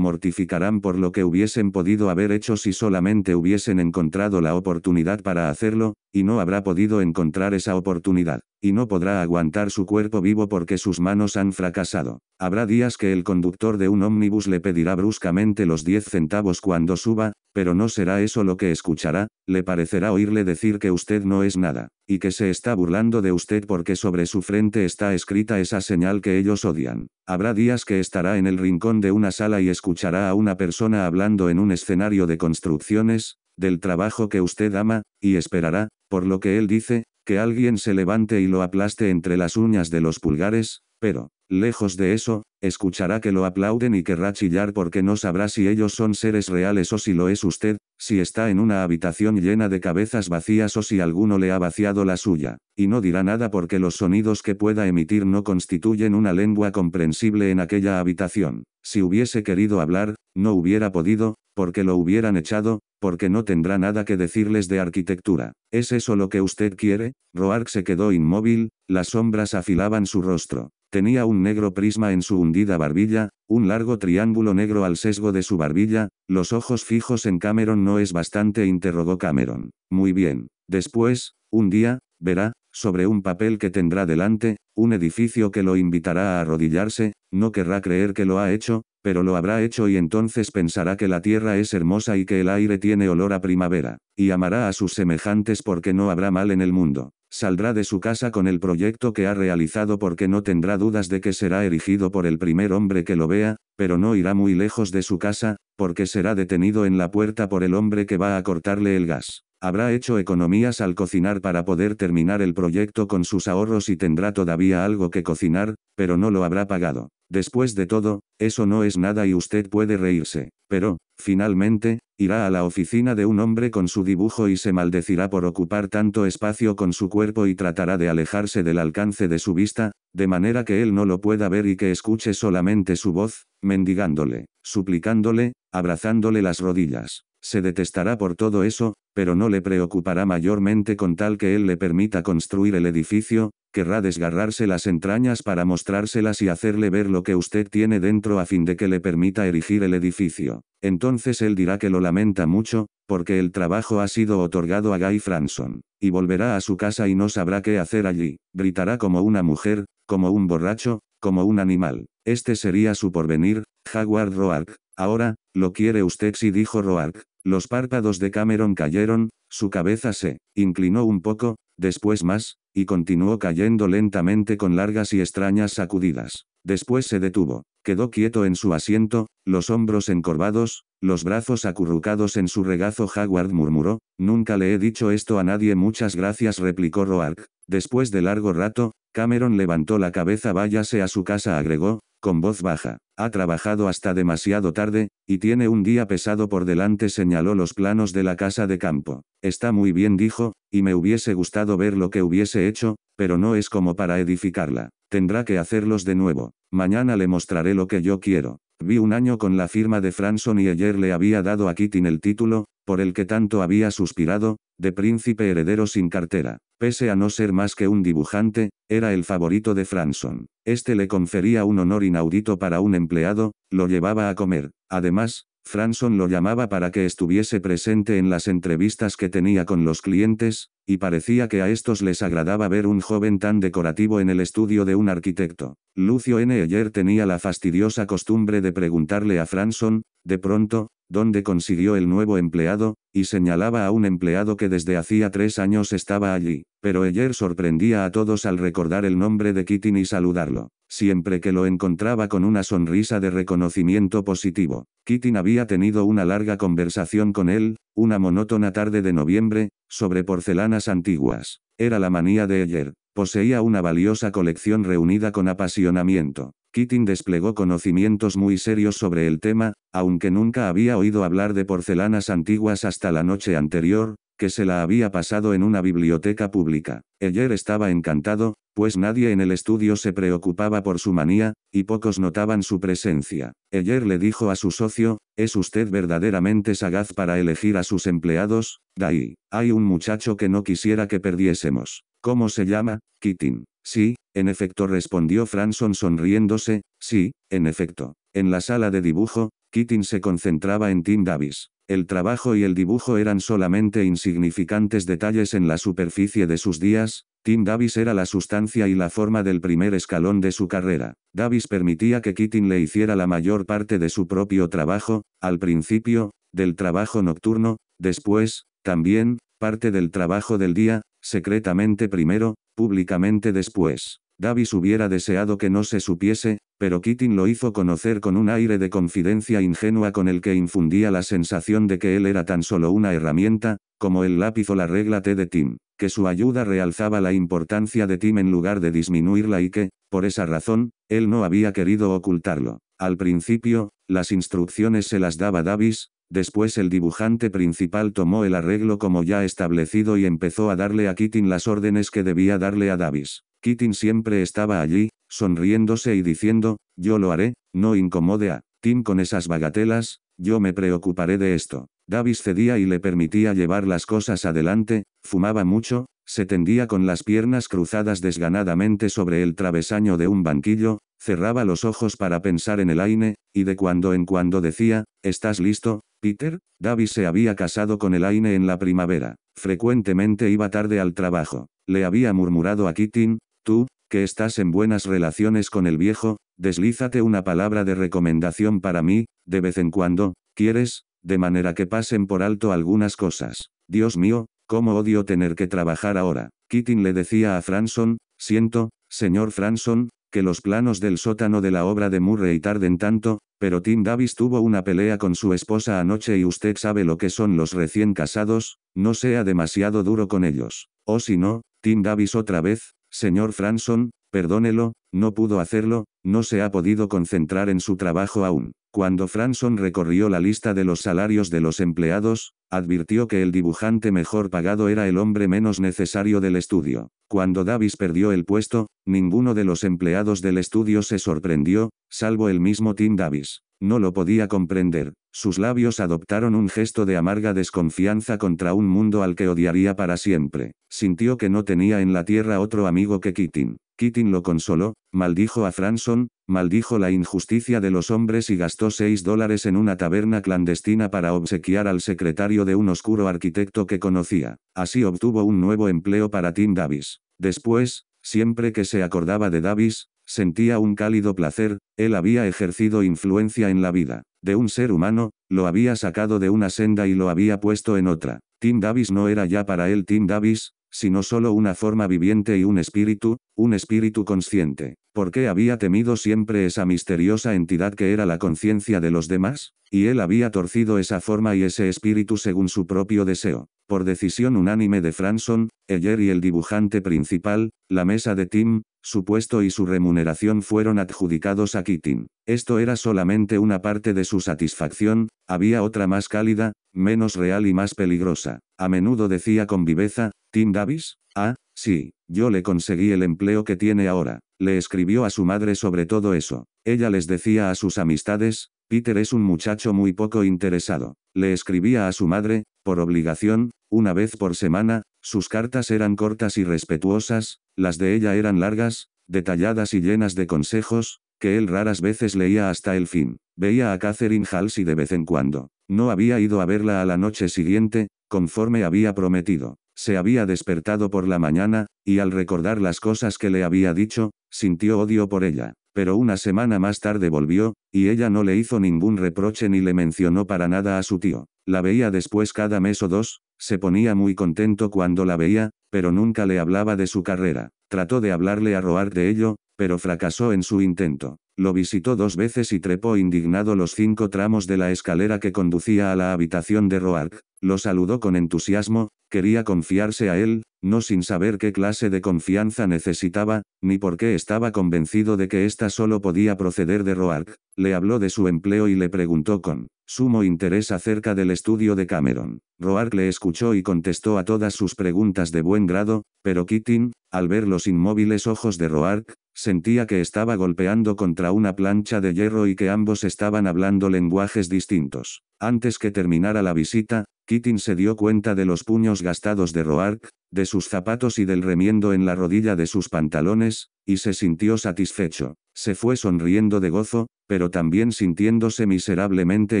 mortificarán por lo que hubiesen podido haber hecho si solamente hubiesen encontrado la oportunidad para hacerlo, y no habrá podido encontrar esa oportunidad, y no podrá aguantar su cuerpo vivo porque sus manos han fracasado. Habrá días que el conductor de un ómnibus le pedirá bruscamente los 10 centavos cuando suba, pero no será eso lo que escuchará, le parecerá oírle decir que usted no es nada, y que se está burlando de usted porque sobre su frente está escrita esa señal que ellos odian. Habrá días que estará en el rincón de una sala y escuchará a una persona hablando en un escenario de construcciones, del trabajo que usted ama, y esperará, por lo que él dice, que alguien se levante y lo aplaste entre las uñas de los pulgares, pero, Lejos de eso, escuchará que lo aplauden y querrá chillar porque no sabrá si ellos son seres reales o si lo es usted, si está en una habitación llena de cabezas vacías o si alguno le ha vaciado la suya, y no dirá nada porque los sonidos que pueda emitir no constituyen una lengua comprensible en aquella habitación. Si hubiese querido hablar, no hubiera podido, porque lo hubieran echado, porque no tendrá nada que decirles de arquitectura. ¿Es eso lo que usted quiere? Roark se quedó inmóvil, las sombras afilaban su rostro. Tenía un negro prisma en su hundida barbilla, un largo triángulo negro al sesgo de su barbilla, los ojos fijos en Cameron no es bastante, interrogó Cameron. Muy bien. Después, un día, verá, sobre un papel que tendrá delante, un edificio que lo invitará a arrodillarse, no querrá creer que lo ha hecho, pero lo habrá hecho y entonces pensará que la tierra es hermosa y que el aire tiene olor a primavera, y amará a sus semejantes porque no habrá mal en el mundo. Saldrá de su casa con el proyecto que ha realizado porque no tendrá dudas de que será erigido por el primer hombre que lo vea, pero no irá muy lejos de su casa, porque será detenido en la puerta por el hombre que va a cortarle el gas. Habrá hecho economías al cocinar para poder terminar el proyecto con sus ahorros y tendrá todavía algo que cocinar, pero no lo habrá pagado. Después de todo, eso no es nada y usted puede reírse. Pero, finalmente, irá a la oficina de un hombre con su dibujo y se maldecirá por ocupar tanto espacio con su cuerpo y tratará de alejarse del alcance de su vista, de manera que él no lo pueda ver y que escuche solamente su voz, mendigándole, suplicándole, abrazándole las rodillas. Se detestará por todo eso, pero no le preocupará mayormente con tal que él le permita construir el edificio, querrá desgarrarse las entrañas para mostrárselas y hacerle ver lo que usted tiene dentro a fin de que le permita erigir el edificio. Entonces él dirá que lo lamenta mucho, porque el trabajo ha sido otorgado a Guy Franson, y volverá a su casa y no sabrá qué hacer allí, gritará como una mujer, como un borracho, como un animal. Este sería su porvenir, Jaguar Roark. Ahora, lo quiere usted si dijo Roark, los párpados de Cameron cayeron, su cabeza se inclinó un poco, después más, y continuó cayendo lentamente con largas y extrañas sacudidas. Después se detuvo, quedó quieto en su asiento, los hombros encorvados, los brazos acurrucados en su regazo. Howard murmuró, Nunca le he dicho esto a nadie. Muchas gracias, replicó Roark. Después de largo rato, Cameron levantó la cabeza. Váyase a su casa, agregó, con voz baja. Ha trabajado hasta demasiado tarde, y tiene un día pesado por delante, señaló los planos de la casa de campo. Está muy bien, dijo, y me hubiese gustado ver lo que hubiese hecho, pero no es como para edificarla. Tendrá que hacerlos de nuevo. Mañana le mostraré lo que yo quiero. Vi un año con la firma de Franson y ayer le había dado a Kitin el título, por el que tanto había suspirado, de príncipe heredero sin cartera. Pese a no ser más que un dibujante, era el favorito de Franson. Este le confería un honor inaudito para un empleado, lo llevaba a comer. Además, Franson lo llamaba para que estuviese presente en las entrevistas que tenía con los clientes, y parecía que a estos les agradaba ver un joven tan decorativo en el estudio de un arquitecto. Lucio N. Eyer tenía la fastidiosa costumbre de preguntarle a Franson, de pronto, donde consiguió el nuevo empleado, y señalaba a un empleado que desde hacía tres años estaba allí, pero Eyer sorprendía a todos al recordar el nombre de Kitty y saludarlo, siempre que lo encontraba con una sonrisa de reconocimiento positivo. Kitty había tenido una larga conversación con él, una monótona tarde de noviembre, sobre porcelanas antiguas. Era la manía de Eyer. poseía una valiosa colección reunida con apasionamiento. Keating desplegó conocimientos muy serios sobre el tema, aunque nunca había oído hablar de porcelanas antiguas hasta la noche anterior, que se la había pasado en una biblioteca pública. Ayer estaba encantado, pues nadie en el estudio se preocupaba por su manía, y pocos notaban su presencia. Ayer le dijo a su socio, es usted verdaderamente sagaz para elegir a sus empleados, ahí, hay un muchacho que no quisiera que perdiésemos. ¿Cómo se llama? Keating. Sí, en efecto respondió Franson sonriéndose, sí, en efecto. En la sala de dibujo, Keating se concentraba en Tim Davis. El trabajo y el dibujo eran solamente insignificantes detalles en la superficie de sus días, Tim Davis era la sustancia y la forma del primer escalón de su carrera. Davis permitía que Keating le hiciera la mayor parte de su propio trabajo, al principio, del trabajo nocturno, después, también, parte del trabajo del día, Secretamente primero, públicamente después. Davis hubiera deseado que no se supiese, pero Keating lo hizo conocer con un aire de confidencia ingenua con el que infundía la sensación de que él era tan solo una herramienta, como el lápiz o la regla T de Tim, que su ayuda realzaba la importancia de Tim en lugar de disminuirla y que, por esa razón, él no había querido ocultarlo. Al principio, las instrucciones se las daba Davis, Después el dibujante principal tomó el arreglo como ya establecido y empezó a darle a Keating las órdenes que debía darle a Davis. Keating siempre estaba allí, sonriéndose y diciendo, yo lo haré, no incomode a Tim con esas bagatelas, yo me preocuparé de esto. Davis cedía y le permitía llevar las cosas adelante, fumaba mucho, se tendía con las piernas cruzadas desganadamente sobre el travesaño de un banquillo, cerraba los ojos para pensar en el aire, y de cuando en cuando decía, ¿estás listo? Peter, Davy se había casado con Elaine en la primavera. Frecuentemente iba tarde al trabajo. Le había murmurado a Keating, tú, que estás en buenas relaciones con el viejo, deslízate una palabra de recomendación para mí, de vez en cuando, ¿quieres? De manera que pasen por alto algunas cosas. Dios mío, cómo odio tener que trabajar ahora. Keating le decía a Franson, siento, señor Franson, que los planos del sótano de la obra de Murray tarden tanto, pero Tim Davis tuvo una pelea con su esposa anoche y usted sabe lo que son los recién casados, no sea demasiado duro con ellos. O si no, Tim Davis otra vez, señor Franson, perdónelo, no pudo hacerlo, no se ha podido concentrar en su trabajo aún. Cuando Franson recorrió la lista de los salarios de los empleados, Advirtió que el dibujante mejor pagado era el hombre menos necesario del estudio. Cuando Davis perdió el puesto, ninguno de los empleados del estudio se sorprendió, salvo el mismo Tim Davis. No lo podía comprender. Sus labios adoptaron un gesto de amarga desconfianza contra un mundo al que odiaría para siempre. Sintió que no tenía en la tierra otro amigo que Keating. Keating lo consoló, maldijo a Franson, maldijo la injusticia de los hombres y gastó 6 dólares en una taberna clandestina para obsequiar al secretario de un oscuro arquitecto que conocía. Así obtuvo un nuevo empleo para Tim Davis. Después, siempre que se acordaba de Davis, sentía un cálido placer, él había ejercido influencia en la vida de un ser humano, lo había sacado de una senda y lo había puesto en otra. Tim Davis no era ya para él Tim Davis, sino solo una forma viviente y un espíritu, un espíritu consciente porque había temido siempre esa misteriosa entidad que era la conciencia de los demás? Y él había torcido esa forma y ese espíritu según su propio deseo. Por decisión unánime de Franson, Eyer y el dibujante principal, la mesa de Tim, su puesto y su remuneración fueron adjudicados a Keating. Esto era solamente una parte de su satisfacción, había otra más cálida, menos real y más peligrosa. A menudo decía con viveza, Tim Davis, ah, sí, yo le conseguí el empleo que tiene ahora. Le escribió a su madre sobre todo eso. Ella les decía a sus amistades, Peter es un muchacho muy poco interesado. Le escribía a su madre, por obligación, una vez por semana, sus cartas eran cortas y respetuosas, las de ella eran largas, detalladas y llenas de consejos, que él raras veces leía hasta el fin. Veía a Catherine Halsey de vez en cuando. No había ido a verla a la noche siguiente, conforme había prometido. Se había despertado por la mañana, y al recordar las cosas que le había dicho, sintió odio por ella. Pero una semana más tarde volvió, y ella no le hizo ningún reproche ni le mencionó para nada a su tío. La veía después cada mes o dos, se ponía muy contento cuando la veía, pero nunca le hablaba de su carrera. Trató de hablarle a Roar de ello, pero fracasó en su intento. Lo visitó dos veces y trepó indignado los cinco tramos de la escalera que conducía a la habitación de Roark. Lo saludó con entusiasmo, quería confiarse a él, no sin saber qué clase de confianza necesitaba, ni por qué estaba convencido de que ésta solo podía proceder de Roark. Le habló de su empleo y le preguntó con sumo interés acerca del estudio de Cameron. Roark le escuchó y contestó a todas sus preguntas de buen grado, pero Keating, al ver los inmóviles ojos de Roark, sentía que estaba golpeando contra una plancha de hierro y que ambos estaban hablando lenguajes distintos. Antes que terminara la visita, Kittin se dio cuenta de los puños gastados de Roark, de sus zapatos y del remiendo en la rodilla de sus pantalones, y se sintió satisfecho. Se fue sonriendo de gozo, pero también sintiéndose miserablemente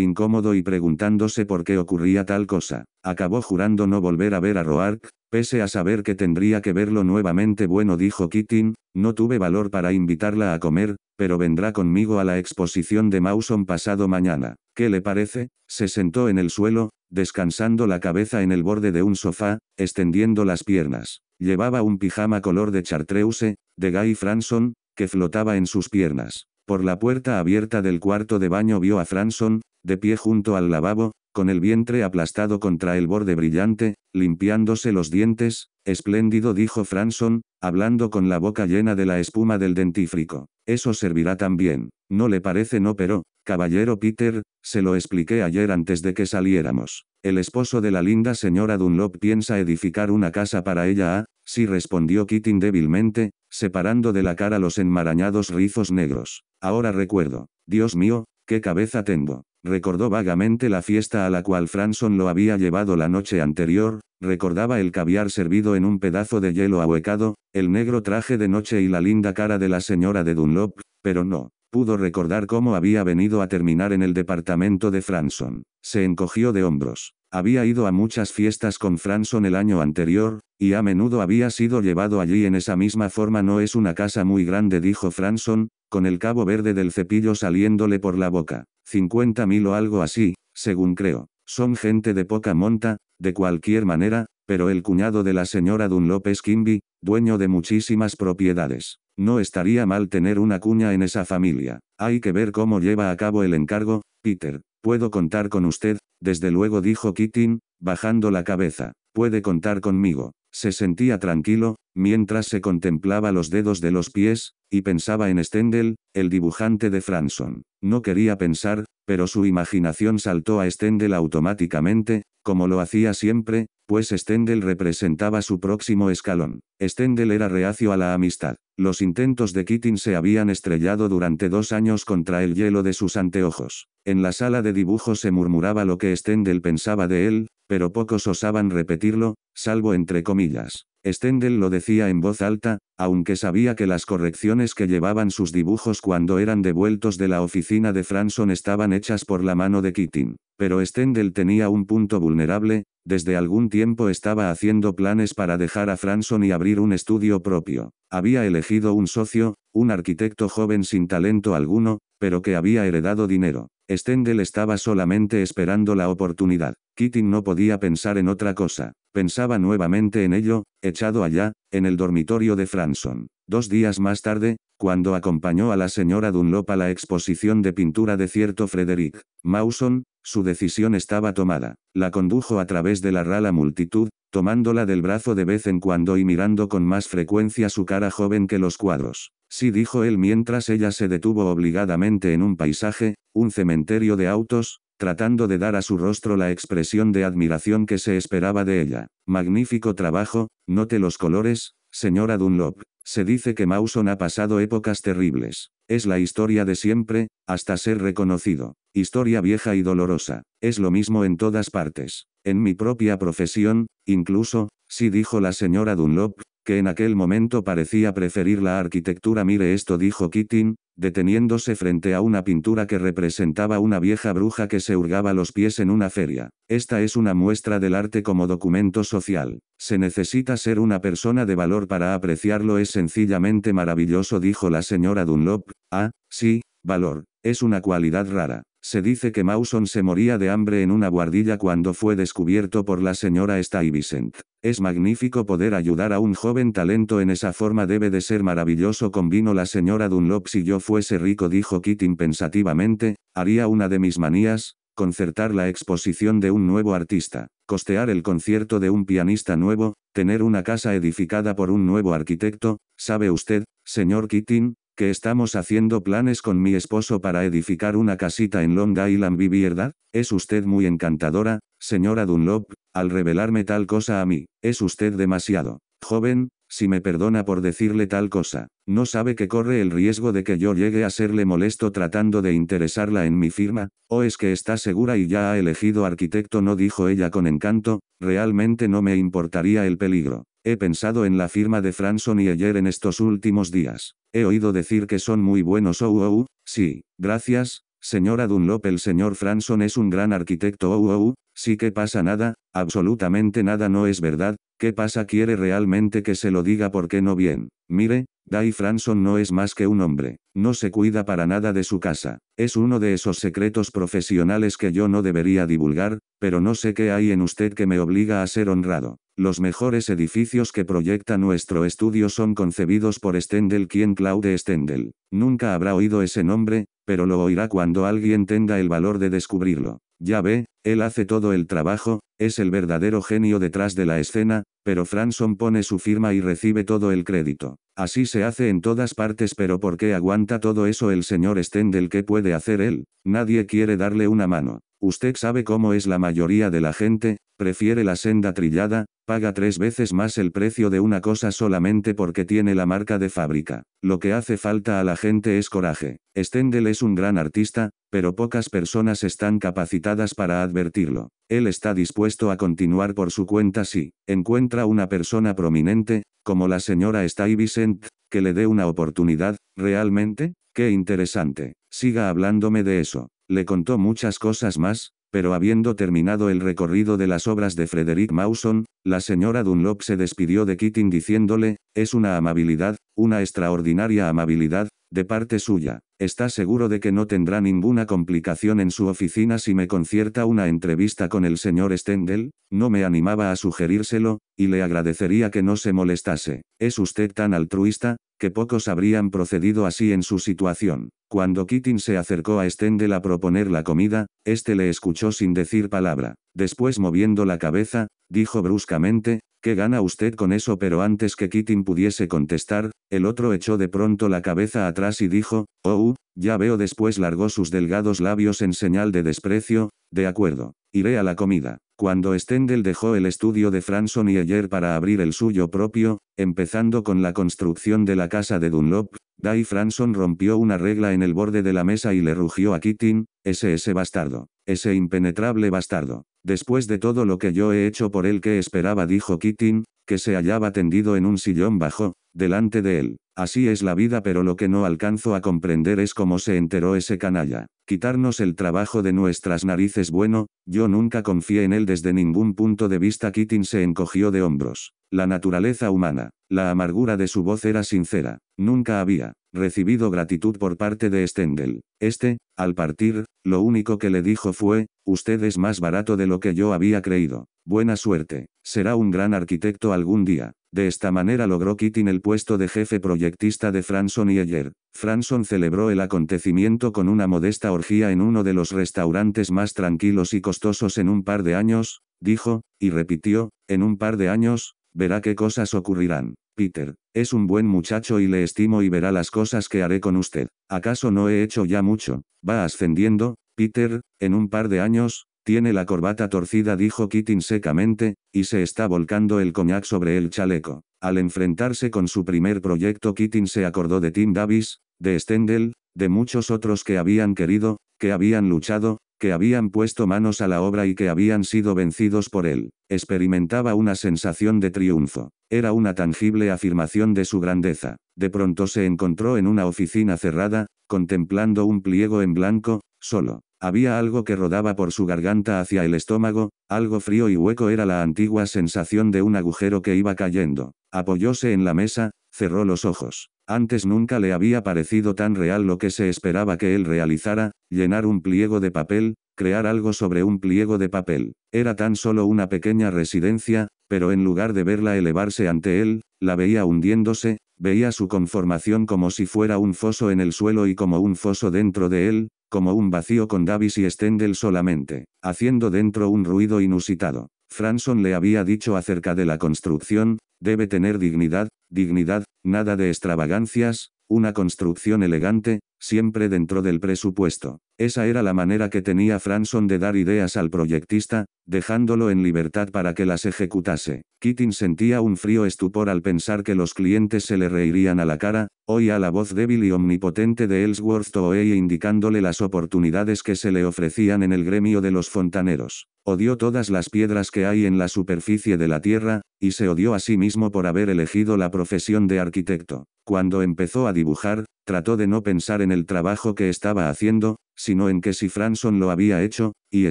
incómodo y preguntándose por qué ocurría tal cosa. Acabó jurando no volver a ver a Roark, pese a saber que tendría que verlo nuevamente. Bueno, dijo Keating, no tuve valor para invitarla a comer, pero vendrá conmigo a la exposición de Mauson pasado mañana. ¿Qué le parece? Se sentó en el suelo, descansando la cabeza en el borde de un sofá, extendiendo las piernas. Llevaba un pijama color de chartreuse, de Guy Franson, que flotaba en sus piernas. Por la puerta abierta del cuarto de baño vio a Franson, de pie junto al lavabo, con el vientre aplastado contra el borde brillante, limpiándose los dientes, espléndido dijo Franson, hablando con la boca llena de la espuma del dentífrico. Eso servirá también. No le parece no pero, caballero Peter, se lo expliqué ayer antes de que saliéramos. El esposo de la linda señora Dunlop piensa edificar una casa para ella. Ah, sí respondió Keating débilmente, separando de la cara los enmarañados rizos negros. Ahora recuerdo. Dios mío, qué cabeza tengo. Recordó vagamente la fiesta a la cual Franson lo había llevado la noche anterior, recordaba el caviar servido en un pedazo de hielo ahuecado, el negro traje de noche y la linda cara de la señora de Dunlop, pero no, pudo recordar cómo había venido a terminar en el departamento de Franson. Se encogió de hombros. Había ido a muchas fiestas con Franson el año anterior, y a menudo había sido llevado allí en esa misma forma. No es una casa muy grande, dijo Franson, con el cabo verde del cepillo saliéndole por la boca. 50 mil o algo así, según creo. Son gente de poca monta, de cualquier manera, pero el cuñado de la señora Dunlop es Kimby, dueño de muchísimas propiedades. No estaría mal tener una cuña en esa familia. Hay que ver cómo lleva a cabo el encargo, Peter. Puedo contar con usted, desde luego dijo Keating, bajando la cabeza. Puede contar conmigo. Se sentía tranquilo, mientras se contemplaba los dedos de los pies, y pensaba en Stendhal, el dibujante de Franson. No quería pensar, pero su imaginación saltó a Stendhal automáticamente, como lo hacía siempre, pues Stendhal representaba su próximo escalón. Stendhal era reacio a la amistad. Los intentos de Keating se habían estrellado durante dos años contra el hielo de sus anteojos. En la sala de dibujo se murmuraba lo que Stendhal pensaba de él, pero pocos osaban repetirlo, salvo entre comillas. Stendel lo decía en voz alta, aunque sabía que las correcciones que llevaban sus dibujos cuando eran devueltos de la oficina de Franson estaban hechas por la mano de Keating. Pero Stendel tenía un punto vulnerable, desde algún tiempo estaba haciendo planes para dejar a Franson y abrir un estudio propio. Había elegido un socio, un arquitecto joven sin talento alguno, pero que había heredado dinero. Stendhal estaba solamente esperando la oportunidad. Keating no podía pensar en otra cosa. Pensaba nuevamente en ello, echado allá, en el dormitorio de Franson. Dos días más tarde, cuando acompañó a la señora Dunlop a la exposición de pintura de cierto Frederick Mawson, su decisión estaba tomada. La condujo a través de la rala multitud, tomándola del brazo de vez en cuando y mirando con más frecuencia su cara joven que los cuadros. Sí dijo él mientras ella se detuvo obligadamente en un paisaje, un cementerio de autos, tratando de dar a su rostro la expresión de admiración que se esperaba de ella. Magnífico trabajo, note los colores, señora Dunlop. Se dice que Mawson ha pasado épocas terribles. Es la historia de siempre, hasta ser reconocido. Historia vieja y dolorosa. Es lo mismo en todas partes. En mi propia profesión, incluso, sí dijo la señora Dunlop, en aquel momento parecía preferir la arquitectura. Mire esto, dijo Keating, deteniéndose frente a una pintura que representaba una vieja bruja que se hurgaba los pies en una feria. Esta es una muestra del arte como documento social. Se necesita ser una persona de valor para apreciarlo. Es sencillamente maravilloso, dijo la señora Dunlop. Ah, sí, valor. Es una cualidad rara. Se dice que Mawson se moría de hambre en una guardilla cuando fue descubierto por la señora Stuyvesant. Es magnífico poder ayudar a un joven talento en esa forma debe de ser maravilloso convino la señora Dunlop si yo fuese rico dijo Keating pensativamente, haría una de mis manías, concertar la exposición de un nuevo artista, costear el concierto de un pianista nuevo, tener una casa edificada por un nuevo arquitecto, sabe usted, señor Keating, que estamos haciendo planes con mi esposo para edificar una casita en Long Island Bibi, Es usted muy encantadora, señora Dunlop, al revelarme tal cosa a mí, es usted demasiado joven, si me perdona por decirle tal cosa, ¿no sabe que corre el riesgo de que yo llegue a serle molesto tratando de interesarla en mi firma? ¿O es que está segura y ya ha elegido arquitecto? No dijo ella con encanto, realmente no me importaría el peligro. He pensado en la firma de Franson y ayer en estos últimos días. He oído decir que son muy buenos. Oh, oh, oh. sí, gracias, señora Dunlop. El señor Franson es un gran arquitecto. Oh, oh, oh, sí que pasa nada, absolutamente nada no es verdad. ¿Qué pasa? Quiere realmente que se lo diga porque no bien. Mire, Dai Franson no es más que un hombre. No se cuida para nada de su casa. Es uno de esos secretos profesionales que yo no debería divulgar, pero no sé qué hay en usted que me obliga a ser honrado. Los mejores edificios que proyecta nuestro estudio son concebidos por Stendel, quien Claude Stendel. Nunca habrá oído ese nombre, pero lo oirá cuando alguien tenga el valor de descubrirlo. Ya ve, él hace todo el trabajo, es el verdadero genio detrás de la escena, pero Franson pone su firma y recibe todo el crédito. Así se hace en todas partes pero ¿por qué aguanta todo eso el señor Stendel? ¿Qué puede hacer él? Nadie quiere darle una mano. Usted sabe cómo es la mayoría de la gente, prefiere la senda trillada, paga tres veces más el precio de una cosa solamente porque tiene la marca de fábrica. Lo que hace falta a la gente es coraje. Stendhal es un gran artista, pero pocas personas están capacitadas para advertirlo. Él está dispuesto a continuar por su cuenta si encuentra una persona prominente, como la señora Stuyvesant, que le dé una oportunidad, ¿realmente? Qué interesante. Siga hablándome de eso. Le contó muchas cosas más, pero habiendo terminado el recorrido de las obras de Frederick Mawson, la señora Dunlop se despidió de Keating diciéndole, es una amabilidad, una extraordinaria amabilidad, de parte suya. Está seguro de que no tendrá ninguna complicación en su oficina si me concierta una entrevista con el señor Stendel, no me animaba a sugerírselo, y le agradecería que no se molestase. Es usted tan altruista, que pocos habrían procedido así en su situación. Cuando Keating se acercó a Stendel a proponer la comida, este le escuchó sin decir palabra. Después moviendo la cabeza, dijo bruscamente, ¿Qué gana usted con eso? Pero antes que Keating pudiese contestar, el otro echó de pronto la cabeza atrás y dijo, Oh, ya veo después largó sus delgados labios en señal de desprecio, de acuerdo, iré a la comida. Cuando Stendhal dejó el estudio de Franson y Ayer para abrir el suyo propio, empezando con la construcción de la casa de Dunlop, Dai Franson rompió una regla en el borde de la mesa y le rugió a Keating, ese ese bastardo, ese impenetrable bastardo. Después de todo lo que yo he hecho por él que esperaba, dijo Kitin, que se hallaba tendido en un sillón bajo, delante de él. Así es la vida, pero lo que no alcanzo a comprender es cómo se enteró ese canalla. Quitarnos el trabajo de nuestras narices. Bueno, yo nunca confié en él desde ningún punto de vista. Keating se encogió de hombros. La naturaleza humana. La amargura de su voz era sincera. Nunca había recibido gratitud por parte de Stendel. Este, al partir, lo único que le dijo fue, usted es más barato de lo que yo había creído. Buena suerte. Será un gran arquitecto algún día. De esta manera logró Keating el puesto de jefe proyectista de Franson y ayer, Franson celebró el acontecimiento con una modesta orgía en uno de los restaurantes más tranquilos y costosos en un par de años, dijo, y repitió, en un par de años, verá qué cosas ocurrirán. Peter, es un buen muchacho y le estimo y verá las cosas que haré con usted. ¿Acaso no he hecho ya mucho? Va ascendiendo, Peter, en un par de años, tiene la corbata torcida, dijo Keating secamente, y se está volcando el coñac sobre el chaleco. Al enfrentarse con su primer proyecto, Keating se acordó de Tim Davis, de Stendhal, de muchos otros que habían querido, que habían luchado, que habían puesto manos a la obra y que habían sido vencidos por él. Experimentaba una sensación de triunfo. Era una tangible afirmación de su grandeza. De pronto se encontró en una oficina cerrada, contemplando un pliego en blanco, solo. Había algo que rodaba por su garganta hacia el estómago, algo frío y hueco era la antigua sensación de un agujero que iba cayendo. Apoyóse en la mesa, cerró los ojos. Antes nunca le había parecido tan real lo que se esperaba que él realizara, llenar un pliego de papel, crear algo sobre un pliego de papel. Era tan solo una pequeña residencia, pero en lugar de verla elevarse ante él, la veía hundiéndose, veía su conformación como si fuera un foso en el suelo y como un foso dentro de él, como un vacío con Davis y Stendel solamente, haciendo dentro un ruido inusitado. Franson le había dicho acerca de la construcción, Debe tener dignidad, dignidad, nada de extravagancias, una construcción elegante, siempre dentro del presupuesto. Esa era la manera que tenía Franson de dar ideas al proyectista, dejándolo en libertad para que las ejecutase. Keating sentía un frío estupor al pensar que los clientes se le reirían a la cara, oía la voz débil y omnipotente de Ellsworth Toei indicándole las oportunidades que se le ofrecían en el gremio de los fontaneros. Odió todas las piedras que hay en la superficie de la Tierra, y se odió a sí mismo por haber elegido la profesión de arquitecto. Cuando empezó a dibujar, Trató de no pensar en el trabajo que estaba haciendo, sino en que si Franson lo había hecho, y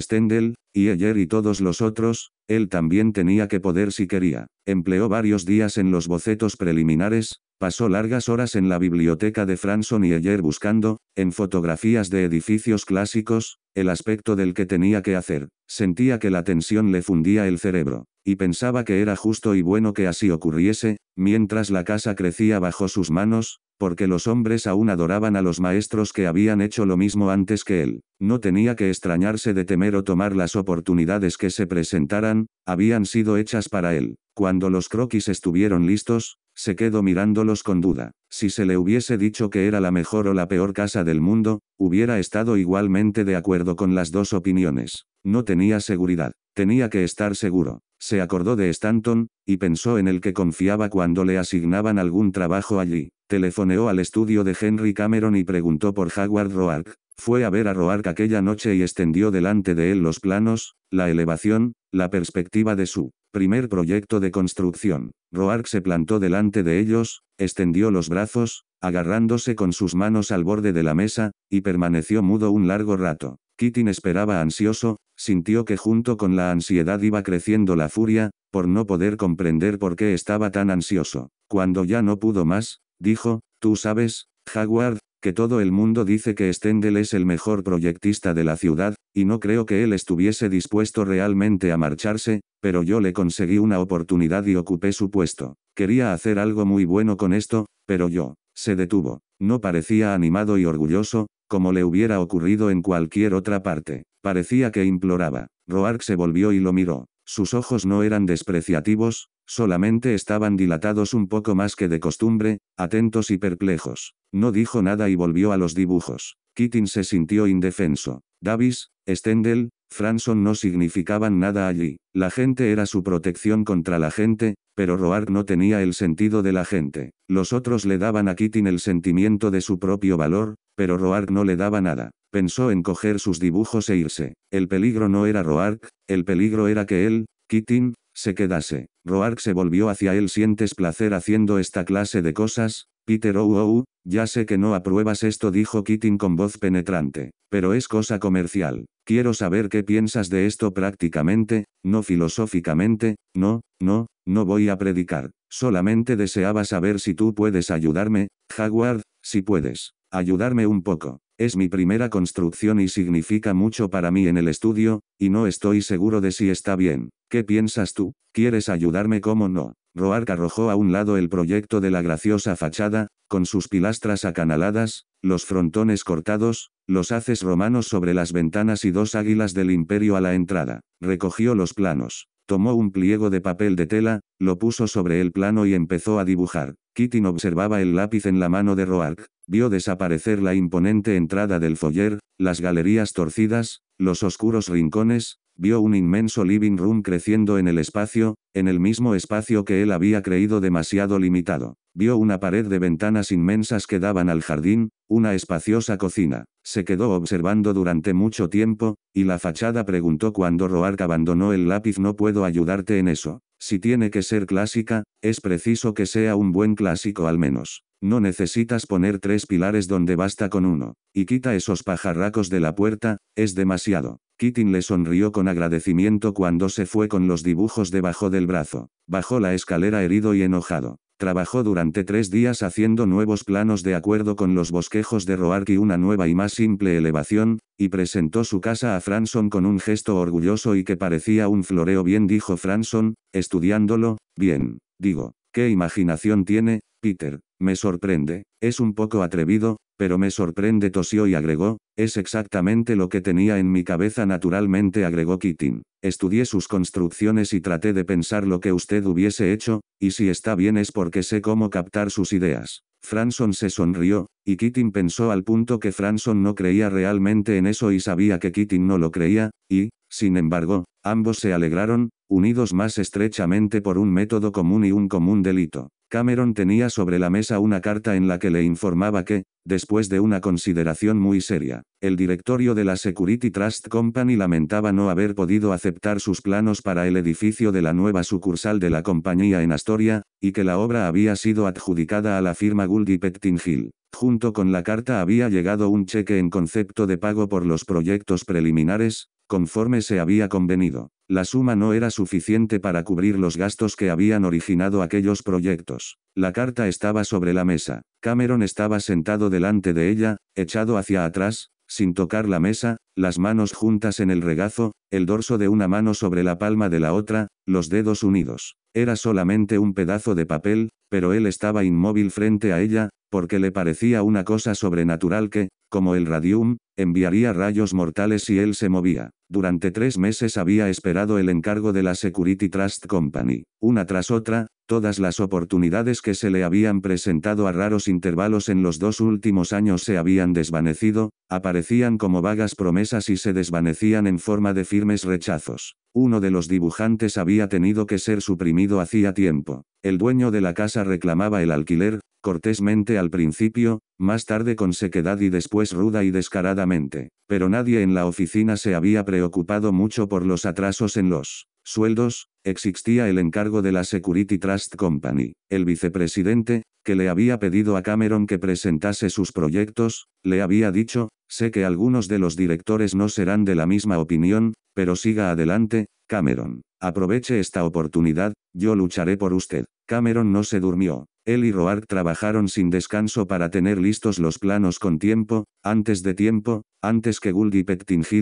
Stendel, y Ayer y todos los otros, él también tenía que poder si quería. Empleó varios días en los bocetos preliminares, Pasó largas horas en la biblioteca de Franson y ayer buscando, en fotografías de edificios clásicos, el aspecto del que tenía que hacer. Sentía que la tensión le fundía el cerebro, y pensaba que era justo y bueno que así ocurriese, mientras la casa crecía bajo sus manos, porque los hombres aún adoraban a los maestros que habían hecho lo mismo antes que él. No tenía que extrañarse de temer o tomar las oportunidades que se presentaran, habían sido hechas para él. Cuando los croquis estuvieron listos, se quedó mirándolos con duda. Si se le hubiese dicho que era la mejor o la peor casa del mundo, hubiera estado igualmente de acuerdo con las dos opiniones. No tenía seguridad, tenía que estar seguro. Se acordó de Stanton, y pensó en el que confiaba cuando le asignaban algún trabajo allí. Telefoneó al estudio de Henry Cameron y preguntó por Howard Roark. Fue a ver a Roark aquella noche y extendió delante de él los planos, la elevación, la perspectiva de su Primer proyecto de construcción. Roark se plantó delante de ellos, extendió los brazos, agarrándose con sus manos al borde de la mesa, y permaneció mudo un largo rato. Kittin esperaba ansioso, sintió que junto con la ansiedad iba creciendo la furia, por no poder comprender por qué estaba tan ansioso. Cuando ya no pudo más, dijo, tú sabes, Jaguar, que todo el mundo dice que Stendel es el mejor proyectista de la ciudad, y no creo que él estuviese dispuesto realmente a marcharse, pero yo le conseguí una oportunidad y ocupé su puesto. Quería hacer algo muy bueno con esto, pero yo, se detuvo. No parecía animado y orgulloso, como le hubiera ocurrido en cualquier otra parte. Parecía que imploraba. Roark se volvió y lo miró. Sus ojos no eran despreciativos, Solamente estaban dilatados un poco más que de costumbre, atentos y perplejos. No dijo nada y volvió a los dibujos. Keating se sintió indefenso. Davis, Stendel, Franson no significaban nada allí. La gente era su protección contra la gente, pero Roark no tenía el sentido de la gente. Los otros le daban a Keating el sentimiento de su propio valor, pero Roark no le daba nada. Pensó en coger sus dibujos e irse. El peligro no era Roark, el peligro era que él, Keating, se quedase. Roark se volvió hacia él. ¿Sientes placer haciendo esta clase de cosas? Peter oh, oh, ya sé que no apruebas esto, dijo Keating con voz penetrante. Pero es cosa comercial. Quiero saber qué piensas de esto prácticamente, no filosóficamente, no, no, no voy a predicar. Solamente deseaba saber si tú puedes ayudarme, Jaguar, si puedes. Ayudarme un poco. Es mi primera construcción y significa mucho para mí en el estudio, y no estoy seguro de si está bien. ¿Qué piensas tú? ¿Quieres ayudarme cómo no? Roark arrojó a un lado el proyecto de la graciosa fachada, con sus pilastras acanaladas, los frontones cortados, los haces romanos sobre las ventanas y dos águilas del imperio a la entrada. Recogió los planos. Tomó un pliego de papel de tela, lo puso sobre el plano y empezó a dibujar. kitin observaba el lápiz en la mano de Roark, vio desaparecer la imponente entrada del foyer, las galerías torcidas, los oscuros rincones, vio un inmenso living room creciendo en el espacio, en el mismo espacio que él había creído demasiado limitado. Vio una pared de ventanas inmensas que daban al jardín, una espaciosa cocina. Se quedó observando durante mucho tiempo, y la fachada preguntó cuando Roark abandonó el lápiz no puedo ayudarte en eso. Si tiene que ser clásica, es preciso que sea un buen clásico al menos. No necesitas poner tres pilares donde basta con uno. Y quita esos pajarracos de la puerta, es demasiado. Keating le sonrió con agradecimiento cuando se fue con los dibujos debajo del brazo. Bajó la escalera herido y enojado. Trabajó durante tres días haciendo nuevos planos de acuerdo con los bosquejos de Roark y una nueva y más simple elevación, y presentó su casa a Franson con un gesto orgulloso y que parecía un floreo bien dijo Franson, estudiándolo, bien, digo, ¿qué imaginación tiene, Peter? Me sorprende, es un poco atrevido, pero me sorprende tosió y agregó, es exactamente lo que tenía en mi cabeza naturalmente agregó Keating. Estudié sus construcciones y traté de pensar lo que usted hubiese hecho, y si está bien es porque sé cómo captar sus ideas. Franson se sonrió, y Keating pensó al punto que Franson no creía realmente en eso y sabía que Keating no lo creía, y, sin embargo, ambos se alegraron, unidos más estrechamente por un método común y un común delito. Cameron tenía sobre la mesa una carta en la que le informaba que, después de una consideración muy seria, el directorio de la Security Trust Company lamentaba no haber podido aceptar sus planos para el edificio de la nueva sucursal de la compañía en Astoria, y que la obra había sido adjudicada a la firma Gould y Hill. Junto con la carta había llegado un cheque en concepto de pago por los proyectos preliminares, Conforme se había convenido, la suma no era suficiente para cubrir los gastos que habían originado aquellos proyectos. La carta estaba sobre la mesa. Cameron estaba sentado delante de ella, echado hacia atrás, sin tocar la mesa, las manos juntas en el regazo, el dorso de una mano sobre la palma de la otra, los dedos unidos. Era solamente un pedazo de papel, pero él estaba inmóvil frente a ella, porque le parecía una cosa sobrenatural que, como el radium, enviaría rayos mortales si él se movía. Durante tres meses había esperado el encargo de la Security Trust Company. Una tras otra, todas las oportunidades que se le habían presentado a raros intervalos en los dos últimos años se habían desvanecido, aparecían como vagas promesas y se desvanecían en forma de firmes rechazos. Uno de los dibujantes había tenido que ser suprimido hacía tiempo. El dueño de la casa reclamaba el alquiler, cortésmente al principio, más tarde con sequedad y después ruda y descaradamente, pero nadie en la oficina se había preocupado mucho por los atrasos en los sueldos, existía el encargo de la Security Trust Company. El vicepresidente, que le había pedido a Cameron que presentase sus proyectos, le había dicho, sé que algunos de los directores no serán de la misma opinión, pero siga adelante, Cameron. Aproveche esta oportunidad, yo lucharé por usted. Cameron no se durmió. Él y Roark trabajaron sin descanso para tener listos los planos con tiempo, antes de tiempo, antes que Gould y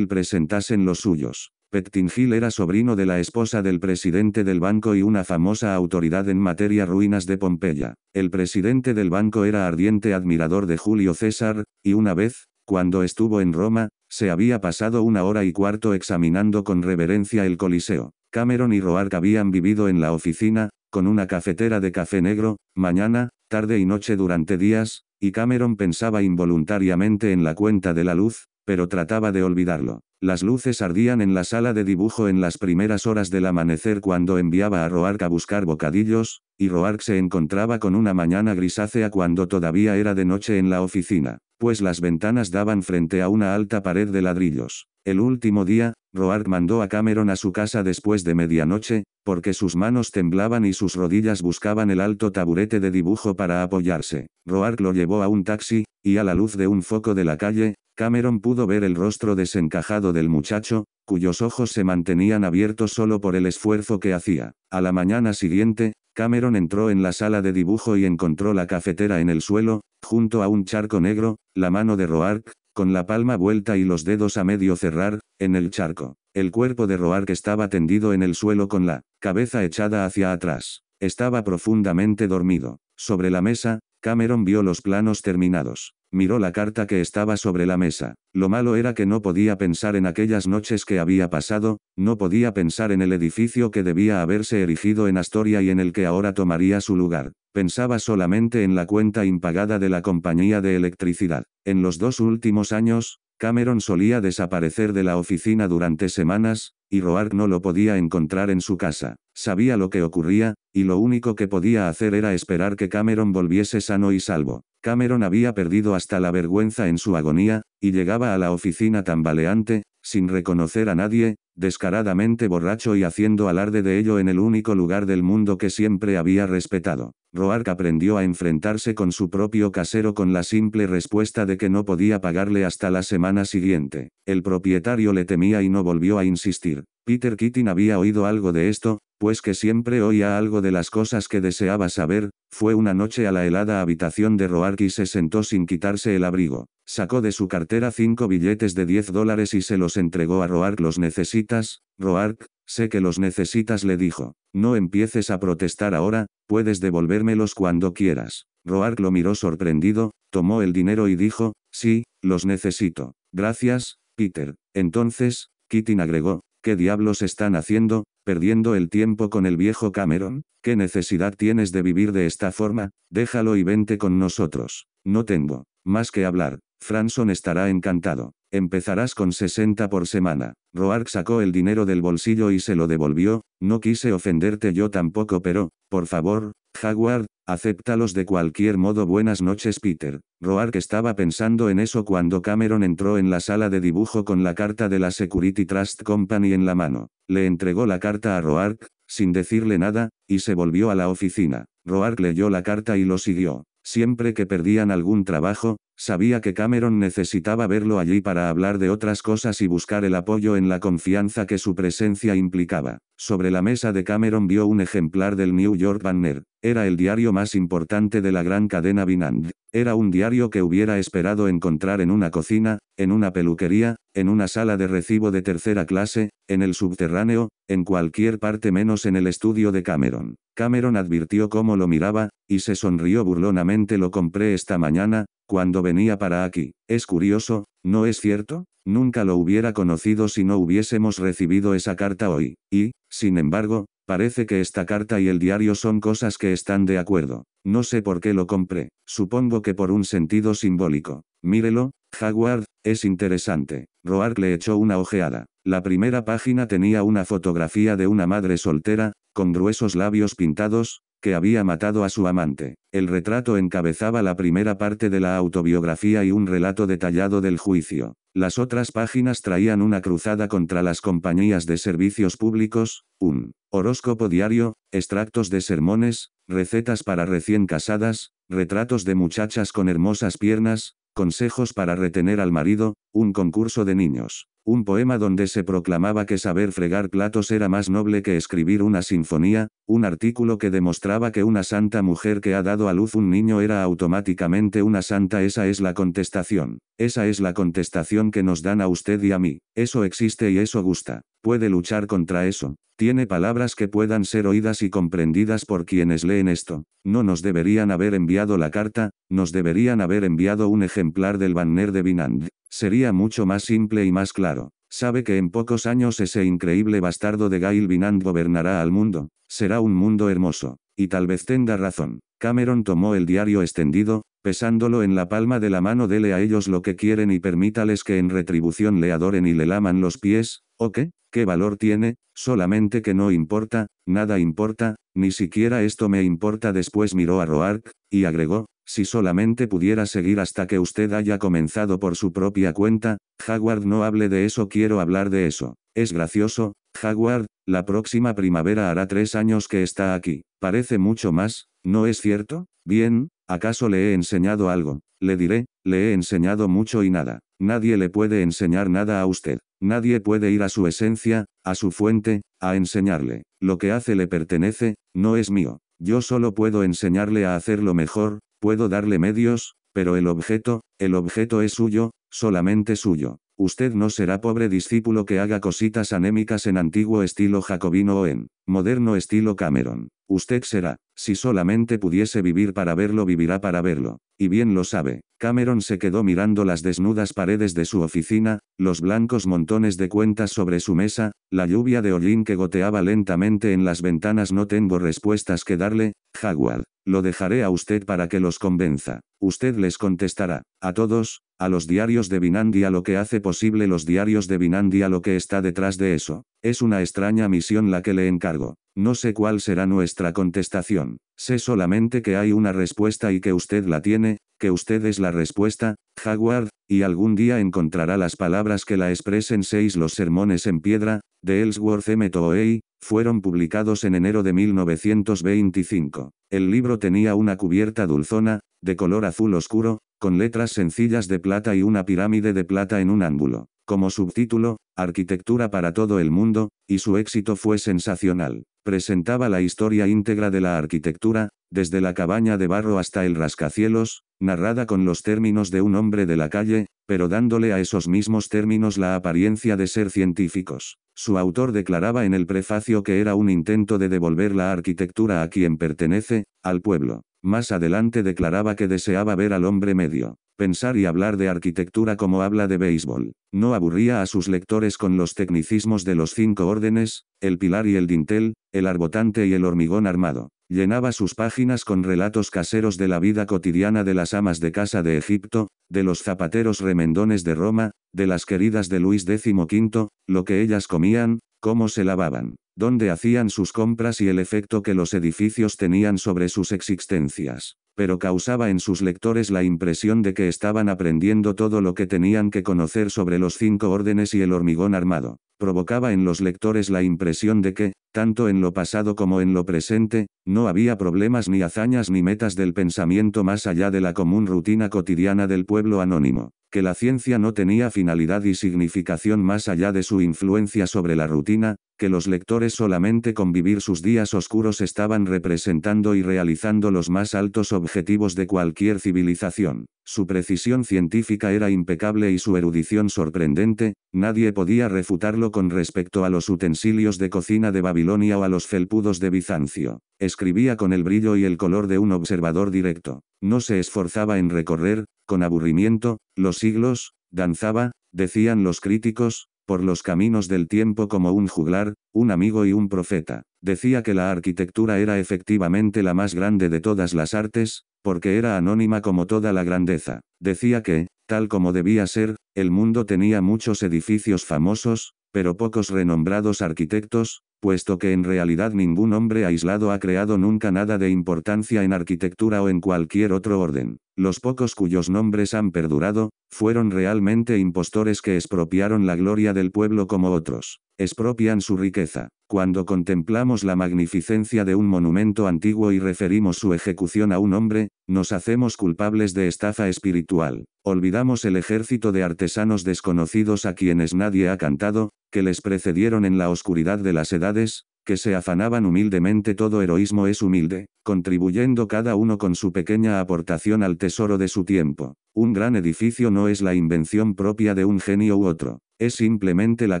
presentasen los suyos. Pettinghill era sobrino de la esposa del presidente del banco y una famosa autoridad en materia ruinas de Pompeya. El presidente del banco era ardiente admirador de Julio César, y una vez, cuando estuvo en Roma, se había pasado una hora y cuarto examinando con reverencia el Coliseo. Cameron y Roark habían vivido en la oficina, con una cafetera de café negro, mañana, tarde y noche durante días, y Cameron pensaba involuntariamente en la cuenta de la luz, pero trataba de olvidarlo. Las luces ardían en la sala de dibujo en las primeras horas del amanecer cuando enviaba a Roark a buscar bocadillos, y Roark se encontraba con una mañana grisácea cuando todavía era de noche en la oficina, pues las ventanas daban frente a una alta pared de ladrillos. El último día, Roark mandó a Cameron a su casa después de medianoche, porque sus manos temblaban y sus rodillas buscaban el alto taburete de dibujo para apoyarse. Roark lo llevó a un taxi, y a la luz de un foco de la calle, Cameron pudo ver el rostro desencajado del muchacho, cuyos ojos se mantenían abiertos solo por el esfuerzo que hacía. A la mañana siguiente, Cameron entró en la sala de dibujo y encontró la cafetera en el suelo, junto a un charco negro, la mano de Roark, con la palma vuelta y los dedos a medio cerrar, en el charco. El cuerpo de Roark estaba tendido en el suelo con la cabeza echada hacia atrás. Estaba profundamente dormido. Sobre la mesa, Cameron vio los planos terminados. Miró la carta que estaba sobre la mesa. Lo malo era que no podía pensar en aquellas noches que había pasado, no podía pensar en el edificio que debía haberse erigido en Astoria y en el que ahora tomaría su lugar. Pensaba solamente en la cuenta impagada de la compañía de electricidad. En los dos últimos años, Cameron solía desaparecer de la oficina durante semanas, y Roark no lo podía encontrar en su casa. Sabía lo que ocurría, y lo único que podía hacer era esperar que Cameron volviese sano y salvo. Cameron había perdido hasta la vergüenza en su agonía, y llegaba a la oficina tambaleante, sin reconocer a nadie, descaradamente borracho y haciendo alarde de ello en el único lugar del mundo que siempre había respetado. Roark aprendió a enfrentarse con su propio casero con la simple respuesta de que no podía pagarle hasta la semana siguiente. El propietario le temía y no volvió a insistir. Peter Keating había oído algo de esto, pues que siempre oía algo de las cosas que deseaba saber, fue una noche a la helada habitación de Roark y se sentó sin quitarse el abrigo. Sacó de su cartera cinco billetes de 10 dólares y se los entregó a Roark. ¿Los necesitas? Roark, sé que los necesitas, le dijo. No empieces a protestar ahora, puedes devolvérmelos cuando quieras. Roark lo miró sorprendido, tomó el dinero y dijo, sí, los necesito. Gracias, Peter. Entonces, Kitty agregó, ¿qué diablos están haciendo? perdiendo el tiempo con el viejo Cameron? ¿Qué necesidad tienes de vivir de esta forma? Déjalo y vente con nosotros. No tengo más que hablar. Franson estará encantado. Empezarás con 60 por semana. Roark sacó el dinero del bolsillo y se lo devolvió. No quise ofenderte yo tampoco, pero, por favor, Jaguar, Acéptalos de cualquier modo. Buenas noches, Peter. Roark estaba pensando en eso cuando Cameron entró en la sala de dibujo con la carta de la Security Trust Company en la mano. Le entregó la carta a Roark, sin decirle nada, y se volvió a la oficina. Roark leyó la carta y lo siguió. Siempre que perdían algún trabajo, sabía que Cameron necesitaba verlo allí para hablar de otras cosas y buscar el apoyo en la confianza que su presencia implicaba. Sobre la mesa de Cameron vio un ejemplar del New York Banner. Era el diario más importante de la gran cadena Binand. Era un diario que hubiera esperado encontrar en una cocina, en una peluquería, en una sala de recibo de tercera clase, en el subterráneo, en cualquier parte menos en el estudio de Cameron. Cameron advirtió cómo lo miraba, y se sonrió burlonamente. Lo compré esta mañana, cuando venía para aquí. Es curioso, ¿no es cierto? Nunca lo hubiera conocido si no hubiésemos recibido esa carta hoy. Y, sin embargo, Parece que esta carta y el diario son cosas que están de acuerdo. No sé por qué lo compré, supongo que por un sentido simbólico. Mírelo, Jaguar, es interesante. Roark le echó una ojeada. La primera página tenía una fotografía de una madre soltera, con gruesos labios pintados, que había matado a su amante. El retrato encabezaba la primera parte de la autobiografía y un relato detallado del juicio. Las otras páginas traían una cruzada contra las compañías de servicios públicos, un horóscopo diario, extractos de sermones, recetas para recién casadas, retratos de muchachas con hermosas piernas, consejos para retener al marido, un concurso de niños, un poema donde se proclamaba que saber fregar platos era más noble que escribir una sinfonía, un artículo que demostraba que una santa mujer que ha dado a luz un niño era automáticamente una santa. Esa es la contestación, esa es la contestación que nos dan a usted y a mí, eso existe y eso gusta puede luchar contra eso. Tiene palabras que puedan ser oídas y comprendidas por quienes leen esto. No nos deberían haber enviado la carta, nos deberían haber enviado un ejemplar del banner de Binand. Sería mucho más simple y más claro. Sabe que en pocos años ese increíble bastardo de Gail Binand gobernará al mundo. Será un mundo hermoso. Y tal vez tenga razón. Cameron tomó el diario extendido, pesándolo en la palma de la mano dele a ellos lo que quieren y permítales que en retribución le adoren y le laman los pies, ¿o qué? ¿Qué valor tiene? Solamente que no importa, nada importa, ni siquiera esto me importa. Después miró a Roark, y agregó, si solamente pudiera seguir hasta que usted haya comenzado por su propia cuenta, Howard no hable de eso, quiero hablar de eso. Es gracioso, Howard, la próxima primavera hará tres años que está aquí. Parece mucho más, ¿no es cierto? Bien, ¿acaso le he enseñado algo? Le diré, le he enseñado mucho y nada. Nadie le puede enseñar nada a usted. Nadie puede ir a su esencia, a su fuente, a enseñarle. Lo que hace le pertenece, no es mío. Yo solo puedo enseñarle a hacerlo mejor, puedo darle medios, pero el objeto, el objeto es suyo, solamente suyo usted no será pobre discípulo que haga cositas anémicas en antiguo estilo jacobino o en moderno estilo Cameron. Usted será, si solamente pudiese vivir para verlo, vivirá para verlo. Y bien lo sabe. Cameron se quedó mirando las desnudas paredes de su oficina, los blancos montones de cuentas sobre su mesa, la lluvia de hollín que goteaba lentamente en las ventanas. No tengo respuestas que darle, Jaguar. Lo dejaré a usted para que los convenza. Usted les contestará. A todos, a los diarios de Binandia lo que hace posible los diarios de Binandia lo que está detrás de eso. Es una extraña misión la que le encargo. No sé cuál será nuestra contestación. Sé solamente que hay una respuesta y que usted la tiene, que usted es la respuesta, Jaguar, y algún día encontrará las palabras que la expresen. seis Los sermones en piedra, de Ellsworth M. Toei, fueron publicados en enero de 1925. El libro tenía una cubierta dulzona, de color azul oscuro, con letras sencillas de plata y una pirámide de plata en un ángulo. Como subtítulo, Arquitectura para todo el mundo, y su éxito fue sensacional. Presentaba la historia íntegra de la arquitectura, desde la cabaña de barro hasta el rascacielos, narrada con los términos de un hombre de la calle, pero dándole a esos mismos términos la apariencia de ser científicos. Su autor declaraba en el prefacio que era un intento de devolver la arquitectura a quien pertenece, al pueblo. Más adelante declaraba que deseaba ver al hombre medio, pensar y hablar de arquitectura como habla de béisbol. No aburría a sus lectores con los tecnicismos de los cinco órdenes, el pilar y el dintel, el arbotante y el hormigón armado. Llenaba sus páginas con relatos caseros de la vida cotidiana de las amas de casa de Egipto, de los zapateros remendones de Roma, de las queridas de Luis XV, lo que ellas comían, cómo se lavaban, Dónde hacían sus compras y el efecto que los edificios tenían sobre sus existencias, pero causaba en sus lectores la impresión de que estaban aprendiendo todo lo que tenían que conocer sobre los cinco órdenes y el hormigón armado. Provocaba en los lectores la impresión de que, tanto en lo pasado como en lo presente, no había problemas ni hazañas ni metas del pensamiento más allá de la común rutina cotidiana del pueblo anónimo que la ciencia no tenía finalidad y significación más allá de su influencia sobre la rutina, que los lectores solamente con vivir sus días oscuros estaban representando y realizando los más altos objetivos de cualquier civilización. Su precisión científica era impecable y su erudición sorprendente, nadie podía refutarlo con respecto a los utensilios de cocina de Babilonia o a los felpudos de Bizancio. Escribía con el brillo y el color de un observador directo. No se esforzaba en recorrer, con aburrimiento, los siglos, danzaba, decían los críticos, por los caminos del tiempo como un juglar, un amigo y un profeta. Decía que la arquitectura era efectivamente la más grande de todas las artes, porque era anónima como toda la grandeza. Decía que, tal como debía ser, el mundo tenía muchos edificios famosos, pero pocos renombrados arquitectos, puesto que en realidad ningún hombre aislado ha creado nunca nada de importancia en arquitectura o en cualquier otro orden. Los pocos cuyos nombres han perdurado, fueron realmente impostores que expropiaron la gloria del pueblo como otros. Expropian su riqueza. Cuando contemplamos la magnificencia de un monumento antiguo y referimos su ejecución a un hombre, nos hacemos culpables de estafa espiritual. Olvidamos el ejército de artesanos desconocidos a quienes nadie ha cantado, que les precedieron en la oscuridad de las edades, que se afanaban humildemente todo heroísmo es humilde, contribuyendo cada uno con su pequeña aportación al tesoro de su tiempo. Un gran edificio no es la invención propia de un genio u otro. Es simplemente la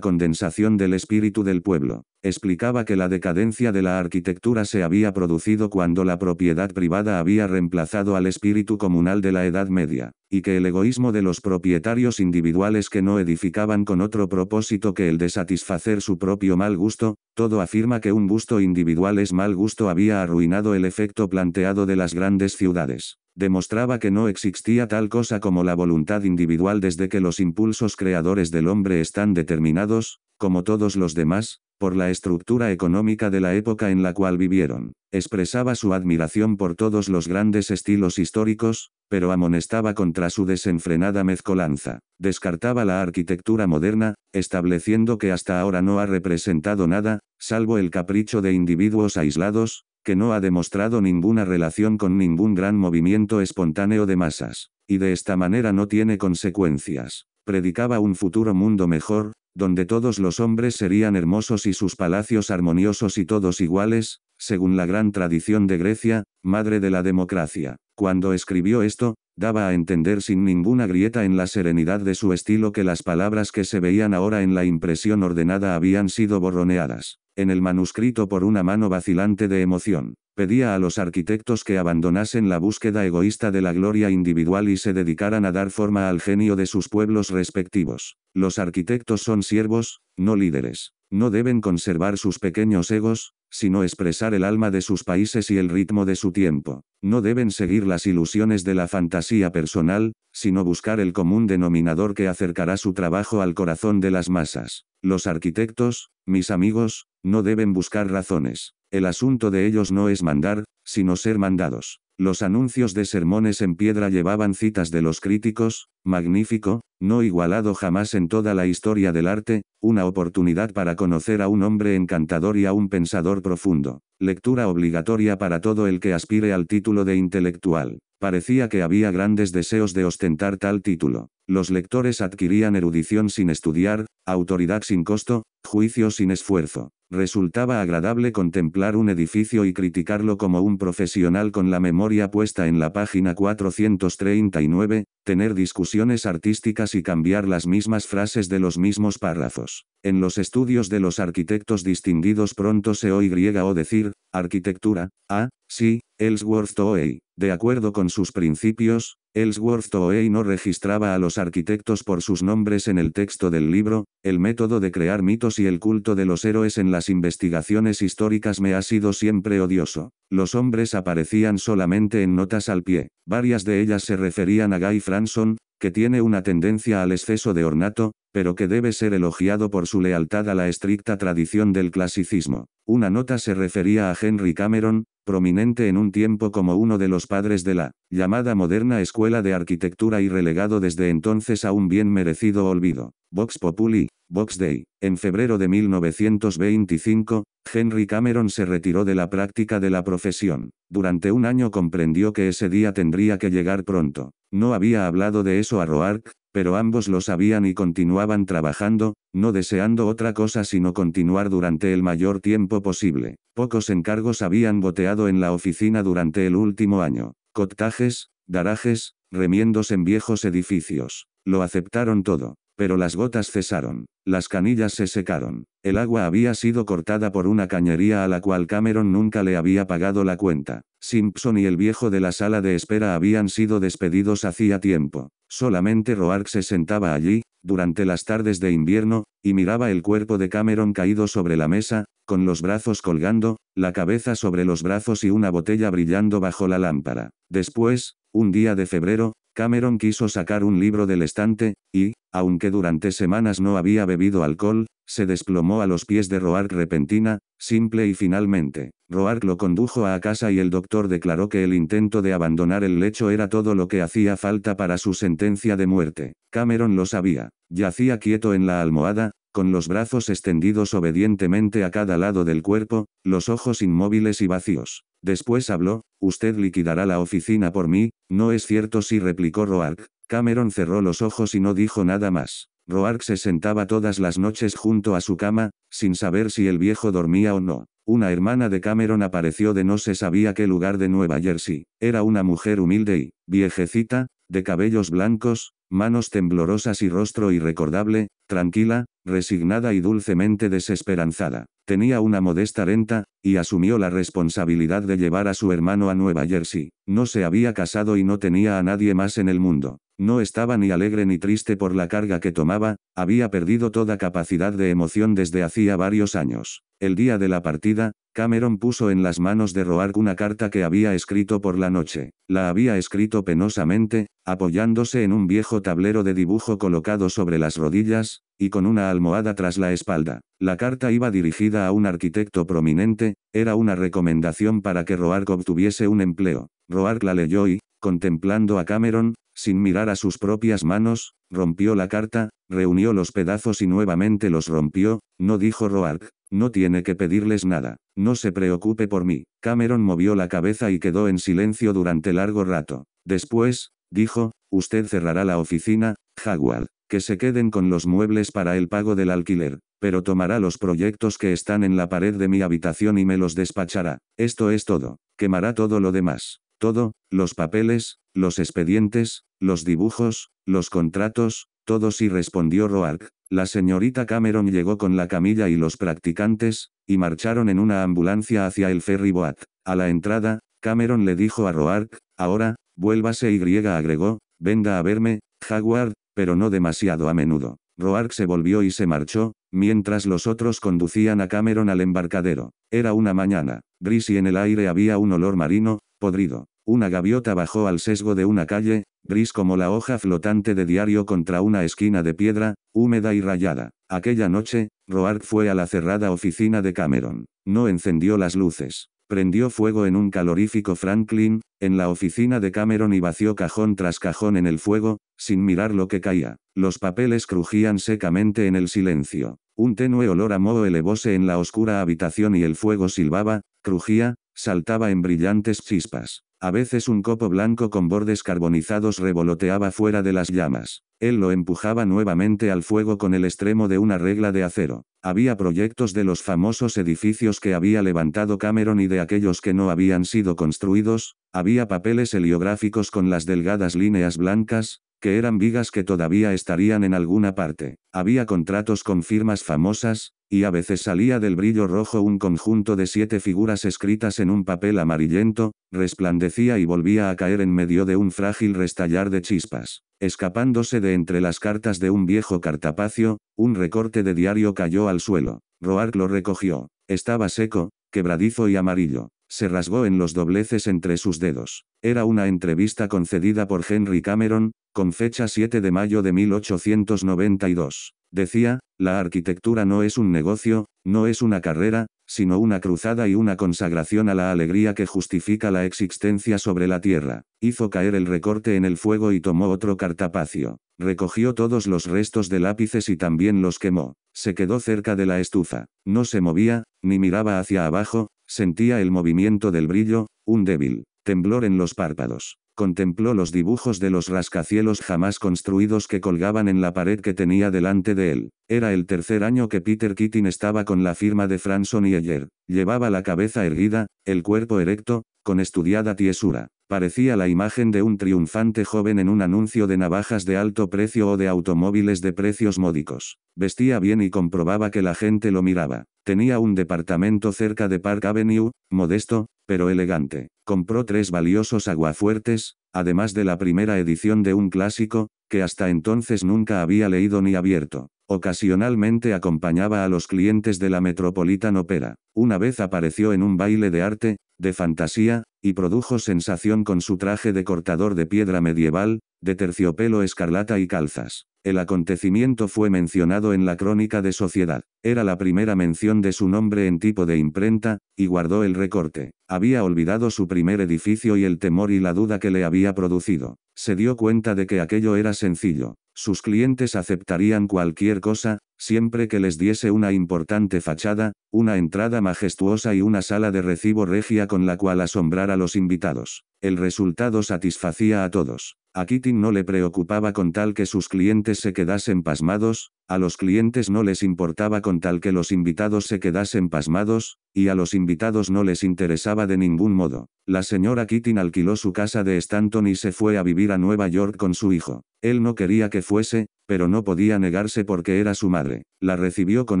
condensación del espíritu del pueblo. Explicaba que la decadencia de la arquitectura se había producido cuando la propiedad privada había reemplazado al espíritu comunal de la Edad Media, y que el egoísmo de los propietarios individuales que no edificaban con otro propósito que el de satisfacer su propio mal gusto, todo afirma que un gusto individual es mal gusto había arruinado el efecto planteado de las grandes ciudades demostraba que no existía tal cosa como la voluntad individual desde que los impulsos creadores del hombre están determinados, como todos los demás, por la estructura económica de la época en la cual vivieron. Expresaba su admiración por todos los grandes estilos históricos, pero amonestaba contra su desenfrenada mezcolanza. Descartaba la arquitectura moderna, estableciendo que hasta ahora no ha representado nada, salvo el capricho de individuos aislados, que no ha demostrado ninguna relación con ningún gran movimiento espontáneo de masas, y de esta manera no tiene consecuencias. Predicaba un futuro mundo mejor, donde todos los hombres serían hermosos y sus palacios armoniosos y todos iguales, según la gran tradición de Grecia, madre de la democracia. Cuando escribió esto, daba a entender sin ninguna grieta en la serenidad de su estilo que las palabras que se veían ahora en la impresión ordenada habían sido borroneadas en el manuscrito por una mano vacilante de emoción. Pedía a los arquitectos que abandonasen la búsqueda egoísta de la gloria individual y se dedicaran a dar forma al genio de sus pueblos respectivos. Los arquitectos son siervos, no líderes. No deben conservar sus pequeños egos, sino expresar el alma de sus países y el ritmo de su tiempo. No deben seguir las ilusiones de la fantasía personal, sino buscar el común denominador que acercará su trabajo al corazón de las masas. Los arquitectos, mis amigos, no deben buscar razones. El asunto de ellos no es mandar, sino ser mandados. Los anuncios de sermones en piedra llevaban citas de los críticos, magnífico, no igualado jamás en toda la historia del arte, una oportunidad para conocer a un hombre encantador y a un pensador profundo. Lectura obligatoria para todo el que aspire al título de intelectual. Parecía que había grandes deseos de ostentar tal título. Los lectores adquirían erudición sin estudiar, autoridad sin costo, juicio sin esfuerzo. Resultaba agradable contemplar un edificio y criticarlo como un profesional con la memoria puesta en la página 439, tener discusiones artísticas y cambiar las mismas frases de los mismos párrafos. En los estudios de los arquitectos distinguidos pronto se oye o decir, arquitectura, a. Sí, Ellsworth Toei. De acuerdo con sus principios, Ellsworth Toei no registraba a los arquitectos por sus nombres en el texto del libro, el método de crear mitos y el culto de los héroes en las investigaciones históricas me ha sido siempre odioso. Los hombres aparecían solamente en notas al pie, varias de ellas se referían a Guy Franson, que tiene una tendencia al exceso de ornato, pero que debe ser elogiado por su lealtad a la estricta tradición del clasicismo. Una nota se refería a Henry Cameron, prominente en un tiempo como uno de los padres de la llamada moderna escuela de arquitectura y relegado desde entonces a un bien merecido olvido. Vox Populi, Vox Day. En febrero de 1925, Henry Cameron se retiró de la práctica de la profesión. Durante un año comprendió que ese día tendría que llegar pronto. No había hablado de eso a Roark, pero ambos lo sabían y continuaban trabajando, no deseando otra cosa sino continuar durante el mayor tiempo posible. Pocos encargos habían goteado en la oficina durante el último año. Cotajes, garajes, remiendos en viejos edificios. Lo aceptaron todo. Pero las gotas cesaron. Las canillas se secaron. El agua había sido cortada por una cañería a la cual Cameron nunca le había pagado la cuenta. Simpson y el viejo de la sala de espera habían sido despedidos hacía tiempo. Solamente Roark se sentaba allí, durante las tardes de invierno, y miraba el cuerpo de Cameron caído sobre la mesa, con los brazos colgando, la cabeza sobre los brazos y una botella brillando bajo la lámpara. Después, un día de febrero, Cameron quiso sacar un libro del estante, y, aunque durante semanas no había bebido alcohol, se desplomó a los pies de Roark repentina, simple y finalmente. Roark lo condujo a casa y el doctor declaró que el intento de abandonar el lecho era todo lo que hacía falta para su sentencia de muerte. Cameron lo sabía. Yacía quieto en la almohada, con los brazos extendidos obedientemente a cada lado del cuerpo, los ojos inmóviles y vacíos. Después habló, Usted liquidará la oficina por mí, no es cierto si replicó Roark. Cameron cerró los ojos y no dijo nada más. Roark se sentaba todas las noches junto a su cama, sin saber si el viejo dormía o no. Una hermana de Cameron apareció de no se sabía qué lugar de Nueva Jersey. Era una mujer humilde y, viejecita, de cabellos blancos, manos temblorosas y rostro irrecordable, tranquila, resignada y dulcemente desesperanzada. Tenía una modesta renta, y asumió la responsabilidad de llevar a su hermano a Nueva Jersey. No se había casado y no tenía a nadie más en el mundo. No estaba ni alegre ni triste por la carga que tomaba, había perdido toda capacidad de emoción desde hacía varios años. El día de la partida, Cameron puso en las manos de Roark una carta que había escrito por la noche. La había escrito penosamente, apoyándose en un viejo tablero de dibujo colocado sobre las rodillas, y con una almohada tras la espalda. La carta iba dirigida a un arquitecto prominente, era una recomendación para que Roark obtuviese un empleo. Roark la leyó y, contemplando a Cameron, sin mirar a sus propias manos, rompió la carta, reunió los pedazos y nuevamente los rompió, no dijo Roark, no tiene que pedirles nada, no se preocupe por mí. Cameron movió la cabeza y quedó en silencio durante largo rato. Después, dijo, usted cerrará la oficina, Jaguar, que se queden con los muebles para el pago del alquiler, pero tomará los proyectos que están en la pared de mi habitación y me los despachará. Esto es todo, quemará todo lo demás. Todo, los papeles, los expedientes, los dibujos, los contratos, todos y respondió Roark. La señorita Cameron llegó con la camilla y los practicantes, y marcharon en una ambulancia hacia el ferry boat. A la entrada, Cameron le dijo a Roark, ahora, vuélvase y griega". agregó, venga a verme, Jaguar, pero no demasiado a menudo. Roark se volvió y se marchó, mientras los otros conducían a Cameron al embarcadero. Era una mañana, gris y en el aire había un olor marino, podrido. Una gaviota bajó al sesgo de una calle, gris como la hoja flotante de diario contra una esquina de piedra, húmeda y rayada. Aquella noche, Roark fue a la cerrada oficina de Cameron. No encendió las luces. Prendió fuego en un calorífico Franklin, en la oficina de Cameron y vació cajón tras cajón en el fuego, sin mirar lo que caía. Los papeles crujían secamente en el silencio. Un tenue olor a moho elevóse en la oscura habitación y el fuego silbaba, crujía, saltaba en brillantes chispas. A veces un copo blanco con bordes carbonizados revoloteaba fuera de las llamas. Él lo empujaba nuevamente al fuego con el extremo de una regla de acero. Había proyectos de los famosos edificios que había levantado Cameron y de aquellos que no habían sido construidos, había papeles heliográficos con las delgadas líneas blancas, que eran vigas que todavía estarían en alguna parte. Había contratos con firmas famosas, y a veces salía del brillo rojo un conjunto de siete figuras escritas en un papel amarillento, resplandecía y volvía a caer en medio de un frágil restallar de chispas. Escapándose de entre las cartas de un viejo cartapacio, un recorte de diario cayó al suelo. Roark lo recogió. Estaba seco, quebradizo y amarillo. Se rasgó en los dobleces entre sus dedos. Era una entrevista concedida por Henry Cameron, con fecha 7 de mayo de 1892. Decía, la arquitectura no es un negocio, no es una carrera, sino una cruzada y una consagración a la alegría que justifica la existencia sobre la tierra. Hizo caer el recorte en el fuego y tomó otro cartapacio. Recogió todos los restos de lápices y también los quemó. Se quedó cerca de la estufa. No se movía, ni miraba hacia abajo, Sentía el movimiento del brillo, un débil temblor en los párpados. Contempló los dibujos de los rascacielos jamás construidos que colgaban en la pared que tenía delante de él. Era el tercer año que Peter Keating estaba con la firma de Franson y Ayer. Llevaba la cabeza erguida, el cuerpo erecto, con estudiada tiesura. Parecía la imagen de un triunfante joven en un anuncio de navajas de alto precio o de automóviles de precios módicos. Vestía bien y comprobaba que la gente lo miraba. Tenía un departamento cerca de Park Avenue, modesto, pero elegante. Compró tres valiosos aguafuertes, además de la primera edición de un clásico, que hasta entonces nunca había leído ni abierto. Ocasionalmente acompañaba a los clientes de la Metropolitan Opera. Una vez apareció en un baile de arte, de fantasía, y produjo sensación con su traje de cortador de piedra medieval, de terciopelo escarlata y calzas. El acontecimiento fue mencionado en la crónica de sociedad. Era la primera mención de su nombre en tipo de imprenta, y guardó el recorte. Había olvidado su primer edificio y el temor y la duda que le había producido. Se dio cuenta de que aquello era sencillo. Sus clientes aceptarían cualquier cosa, siempre que les diese una importante fachada, una entrada majestuosa y una sala de recibo regia con la cual asombrar a los invitados. El resultado satisfacía a todos. A Kitty no le preocupaba con tal que sus clientes se quedasen pasmados, a los clientes no les importaba con tal que los invitados se quedasen pasmados, y a los invitados no les interesaba de ningún modo. La señora Kitty alquiló su casa de Stanton y se fue a vivir a Nueva York con su hijo. Él no quería que fuese, pero no podía negarse porque era su madre. La recibió con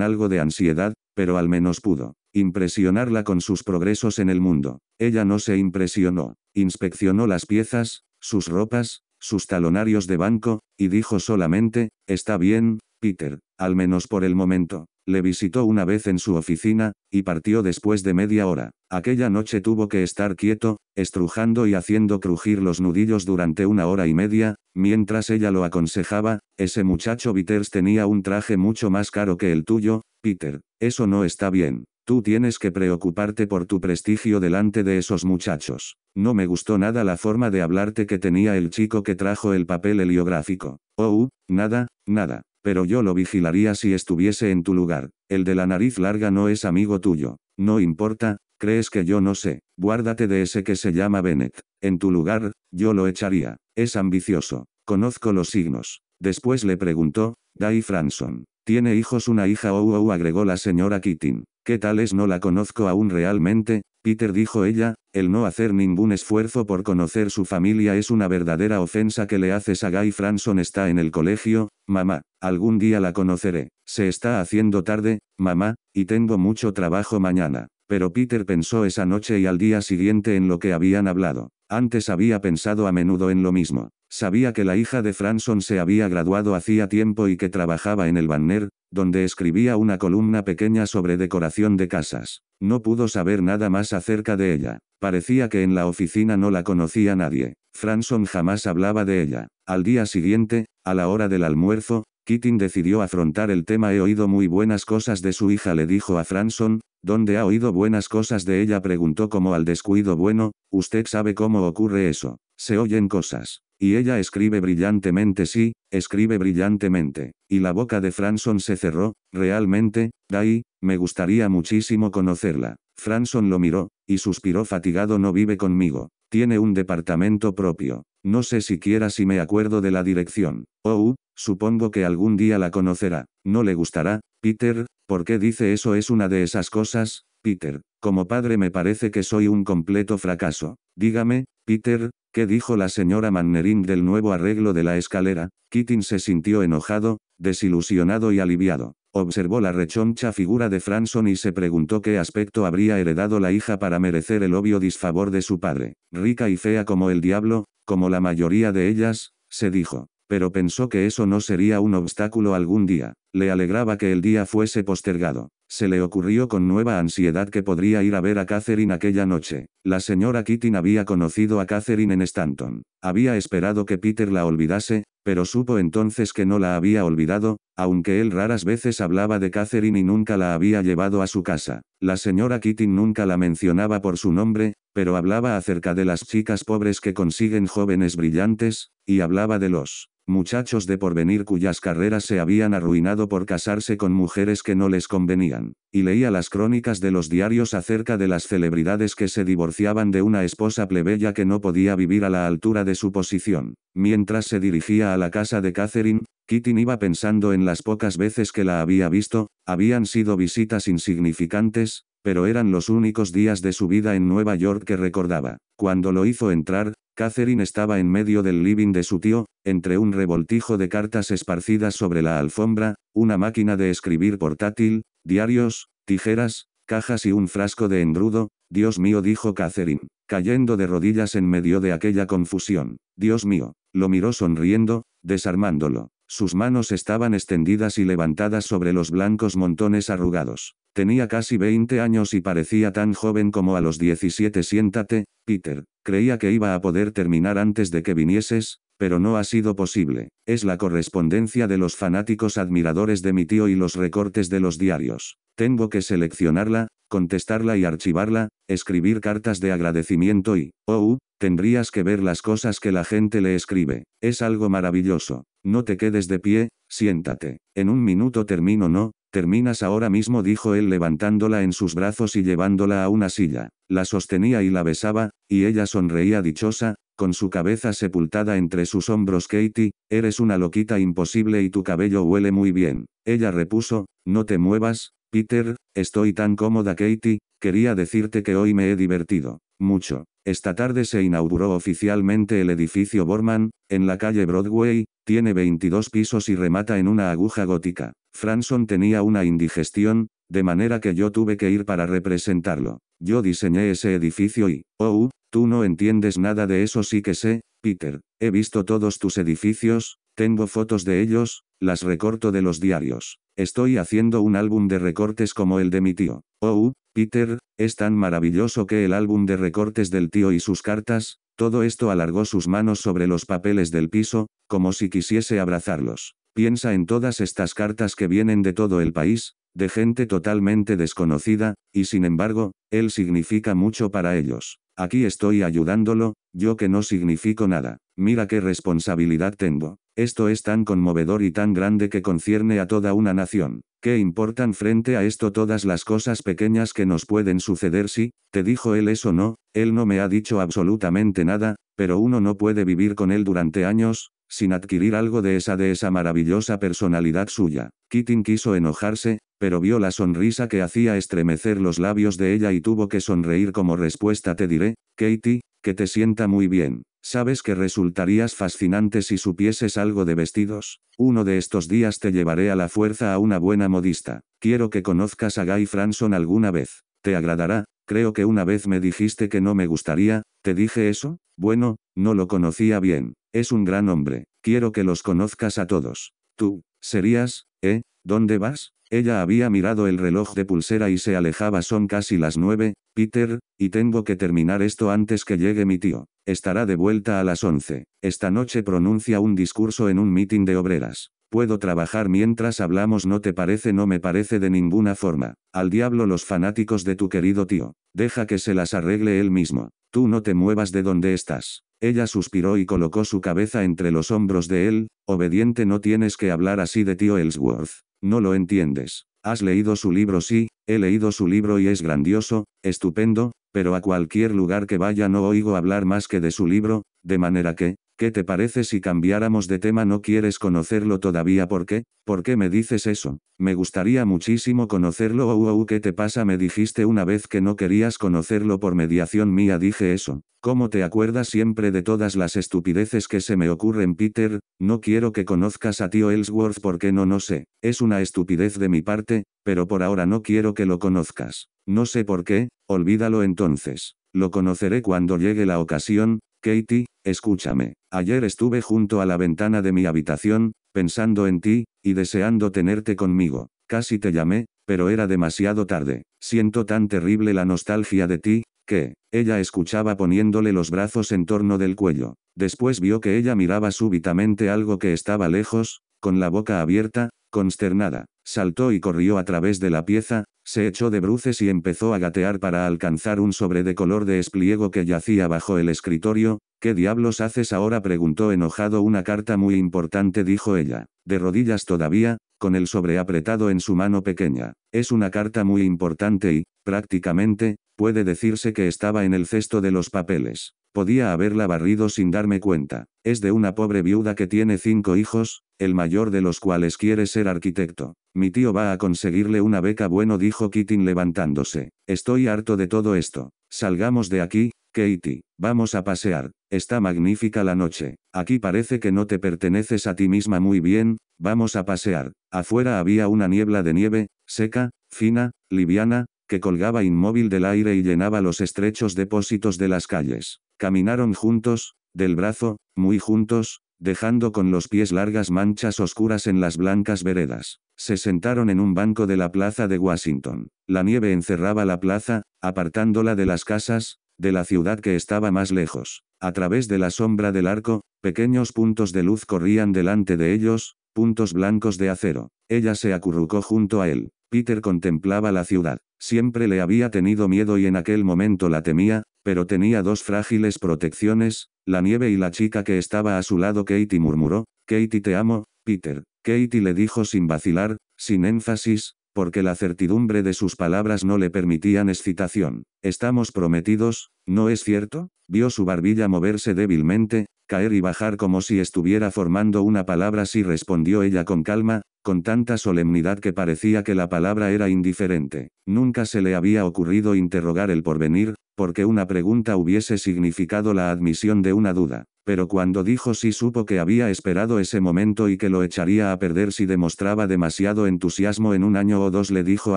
algo de ansiedad, pero al menos pudo impresionarla con sus progresos en el mundo. Ella no se impresionó. Inspeccionó las piezas, sus ropas, sus talonarios de banco, y dijo solamente, está bien, Peter, al menos por el momento. Le visitó una vez en su oficina, y partió después de media hora. Aquella noche tuvo que estar quieto, estrujando y haciendo crujir los nudillos durante una hora y media, mientras ella lo aconsejaba, ese muchacho Viters tenía un traje mucho más caro que el tuyo, Peter, eso no está bien. Tú tienes que preocuparte por tu prestigio delante de esos muchachos. No me gustó nada la forma de hablarte que tenía el chico que trajo el papel heliográfico. Oh, uh, nada, nada. Pero yo lo vigilaría si estuviese en tu lugar. El de la nariz larga no es amigo tuyo. No importa, crees que yo no sé. Guárdate de ese que se llama Bennett. En tu lugar, yo lo echaría. Es ambicioso. Conozco los signos. Después le preguntó, Dai Franson. Tiene hijos una hija Oh, agregó la señora Keating. ¿Qué tal es no la conozco aún realmente? Peter dijo ella, el no hacer ningún esfuerzo por conocer su familia es una verdadera ofensa que le haces a Guy Franson está en el colegio, mamá, algún día la conoceré, se está haciendo tarde, mamá, y tengo mucho trabajo mañana. Pero Peter pensó esa noche y al día siguiente en lo que habían hablado. Antes había pensado a menudo en lo mismo. Sabía que la hija de Franson se había graduado hacía tiempo y que trabajaba en el Banner, donde escribía una columna pequeña sobre decoración de casas. No pudo saber nada más acerca de ella. Parecía que en la oficina no la conocía nadie. Franson jamás hablaba de ella. Al día siguiente, a la hora del almuerzo, Keating decidió afrontar el tema. He oído muy buenas cosas de su hija, le dijo a Franson. ¿Dónde ha oído buenas cosas de ella? preguntó como al descuido. Bueno, usted sabe cómo ocurre eso. Se oyen cosas. Y ella escribe brillantemente sí, escribe brillantemente. Y la boca de Franson se cerró, realmente, Dai, me gustaría muchísimo conocerla. Franson lo miró, y suspiró fatigado no vive conmigo. Tiene un departamento propio. No sé siquiera si me acuerdo de la dirección. Oh, supongo que algún día la conocerá. No le gustará, Peter, ¿por qué dice eso es una de esas cosas, Peter? Como padre me parece que soy un completo fracaso. Dígame, Peter, ¿Qué dijo la señora Mannering del nuevo arreglo de la escalera? Keating se sintió enojado, desilusionado y aliviado. Observó la rechoncha figura de Franson y se preguntó qué aspecto habría heredado la hija para merecer el obvio disfavor de su padre. Rica y fea como el diablo, como la mayoría de ellas, se dijo. Pero pensó que eso no sería un obstáculo algún día. Le alegraba que el día fuese postergado. Se le ocurrió con nueva ansiedad que podría ir a ver a Catherine aquella noche. La señora Keating había conocido a Catherine en Stanton. Había esperado que Peter la olvidase, pero supo entonces que no la había olvidado, aunque él raras veces hablaba de Catherine y nunca la había llevado a su casa. La señora Keating nunca la mencionaba por su nombre, pero hablaba acerca de las chicas pobres que consiguen jóvenes brillantes, y hablaba de los muchachos de porvenir cuyas carreras se habían arruinado por casarse con mujeres que no les convenían, y leía las crónicas de los diarios acerca de las celebridades que se divorciaban de una esposa plebeya que no podía vivir a la altura de su posición. Mientras se dirigía a la casa de Catherine, Kitty iba pensando en las pocas veces que la había visto, habían sido visitas insignificantes, pero eran los únicos días de su vida en Nueva York que recordaba. Cuando lo hizo entrar, Catherine estaba en medio del living de su tío, entre un revoltijo de cartas esparcidas sobre la alfombra, una máquina de escribir portátil, diarios, tijeras, cajas y un frasco de engrudo, Dios mío dijo Catherine, cayendo de rodillas en medio de aquella confusión. Dios mío, lo miró sonriendo, desarmándolo. Sus manos estaban extendidas y levantadas sobre los blancos montones arrugados. Tenía casi 20 años y parecía tan joven como a los 17. Siéntate, Peter, Creía que iba a poder terminar antes de que vinieses, pero no ha sido posible. Es la correspondencia de los fanáticos admiradores de mi tío y los recortes de los diarios. Tengo que seleccionarla, contestarla y archivarla, escribir cartas de agradecimiento y, oh, uh, tendrías que ver las cosas que la gente le escribe. Es algo maravilloso. No te quedes de pie, siéntate. En un minuto termino, no, Terminas ahora mismo, dijo él levantándola en sus brazos y llevándola a una silla. La sostenía y la besaba, y ella sonreía dichosa, con su cabeza sepultada entre sus hombros. Katie, eres una loquita imposible y tu cabello huele muy bien. Ella repuso, no te muevas, Peter, estoy tan cómoda Katie, quería decirte que hoy me he divertido. Mucho. Esta tarde se inauguró oficialmente el edificio Borman, en la calle Broadway, tiene 22 pisos y remata en una aguja gótica. Franson tenía una indigestión, de manera que yo tuve que ir para representarlo. Yo diseñé ese edificio y, oh, tú no entiendes nada de eso sí que sé, Peter. He visto todos tus edificios, tengo fotos de ellos, las recorto de los diarios. Estoy haciendo un álbum de recortes como el de mi tío. Oh, Peter, es tan maravilloso que el álbum de recortes del tío y sus cartas, todo esto alargó sus manos sobre los papeles del piso, como si quisiese abrazarlos. Piensa en todas estas cartas que vienen de todo el país, de gente totalmente desconocida, y sin embargo, él significa mucho para ellos. Aquí estoy ayudándolo, yo que no significo nada. Mira qué responsabilidad tengo. Esto es tan conmovedor y tan grande que concierne a toda una nación. ¿Qué importan frente a esto todas las cosas pequeñas que nos pueden suceder si, te dijo él eso no, él no me ha dicho absolutamente nada, pero uno no puede vivir con él durante años, sin adquirir algo de esa de esa maravillosa personalidad suya. Keating quiso enojarse, pero vio la sonrisa que hacía estremecer los labios de ella y tuvo que sonreír como respuesta te diré, Katie, que te sienta muy bien. ¿Sabes que resultarías fascinante si supieses algo de vestidos? Uno de estos días te llevaré a la fuerza a una buena modista. Quiero que conozcas a Guy Franson alguna vez. ¿Te agradará? Creo que una vez me dijiste que no me gustaría, ¿te dije eso? Bueno, no lo conocía bien. Es un gran hombre. Quiero que los conozcas a todos. Tú, serías, ¿eh? ¿Dónde vas? Ella había mirado el reloj de pulsera y se alejaba. Son casi las nueve, Peter, y tengo que terminar esto antes que llegue mi tío. Estará de vuelta a las once. Esta noche pronuncia un discurso en un mitin de obreras. Puedo trabajar mientras hablamos, no te parece, no me parece de ninguna forma. Al diablo los fanáticos de tu querido tío. Deja que se las arregle él mismo. Tú no te muevas de donde estás. Ella suspiró y colocó su cabeza entre los hombros de él, obediente no tienes que hablar así de tío Ellsworth. No lo entiendes. Has leído su libro, sí, he leído su libro y es grandioso, estupendo, pero a cualquier lugar que vaya no oigo hablar más que de su libro, de manera que, ¿Qué te parece si cambiáramos de tema? No quieres conocerlo todavía. ¿Por qué? ¿Por qué me dices eso? Me gustaría muchísimo conocerlo. Oh, ¿Qué te pasa? Me dijiste una vez que no querías conocerlo por mediación mía. Dije eso. ¿Cómo te acuerdas siempre de todas las estupideces que se me ocurren, Peter? No quiero que conozcas a tío Ellsworth porque no, no sé. Es una estupidez de mi parte, pero por ahora no quiero que lo conozcas. No sé por qué, olvídalo entonces. Lo conoceré cuando llegue la ocasión, Katie, escúchame. Ayer estuve junto a la ventana de mi habitación, pensando en ti, y deseando tenerte conmigo. Casi te llamé, pero era demasiado tarde. Siento tan terrible la nostalgia de ti, que, ella escuchaba poniéndole los brazos en torno del cuello. Después vio que ella miraba súbitamente algo que estaba lejos, con la boca abierta, consternada saltó y corrió a través de la pieza, se echó de bruces y empezó a gatear para alcanzar un sobre de color de espliego que yacía bajo el escritorio. ¿Qué diablos haces ahora? preguntó enojado. Una carta muy importante, dijo ella, de rodillas todavía, con el sobre apretado en su mano pequeña. Es una carta muy importante y, prácticamente, puede decirse que estaba en el cesto de los papeles. Podía haberla barrido sin darme cuenta. Es de una pobre viuda que tiene cinco hijos, el mayor de los cuales quiere ser arquitecto. Mi tío va a conseguirle una beca bueno dijo Keating levantándose. Estoy harto de todo esto. Salgamos de aquí, Katie. Vamos a pasear. Está magnífica la noche. Aquí parece que no te perteneces a ti misma muy bien, vamos a pasear. Afuera había una niebla de nieve, seca, fina, liviana, que colgaba inmóvil del aire y llenaba los estrechos depósitos de las calles. Caminaron juntos, del brazo, muy juntos, dejando con los pies largas manchas oscuras en las blancas veredas. Se sentaron en un banco de la plaza de Washington. La nieve encerraba la plaza, apartándola de las casas, de la ciudad que estaba más lejos. A través de la sombra del arco, pequeños puntos de luz corrían delante de ellos, puntos blancos de acero. Ella se acurrucó junto a él. Peter contemplaba la ciudad. Siempre le había tenido miedo y en aquel momento la temía, pero tenía dos frágiles protecciones, la nieve y la chica que estaba a su lado Katie murmuró, Katie te amo, Peter. Katie le dijo sin vacilar, sin énfasis, porque la certidumbre de sus palabras no le permitían excitación. Estamos prometidos, ¿no es cierto? Vio su barbilla moverse débilmente, caer y bajar como si estuviera formando una palabra si respondió ella con calma, con tanta solemnidad que parecía que la palabra era indiferente. Nunca se le había ocurrido interrogar el porvenir, porque una pregunta hubiese significado la admisión de una duda. Pero cuando dijo sí supo que había esperado ese momento y que lo echaría a perder si demostraba demasiado entusiasmo en un año o dos le dijo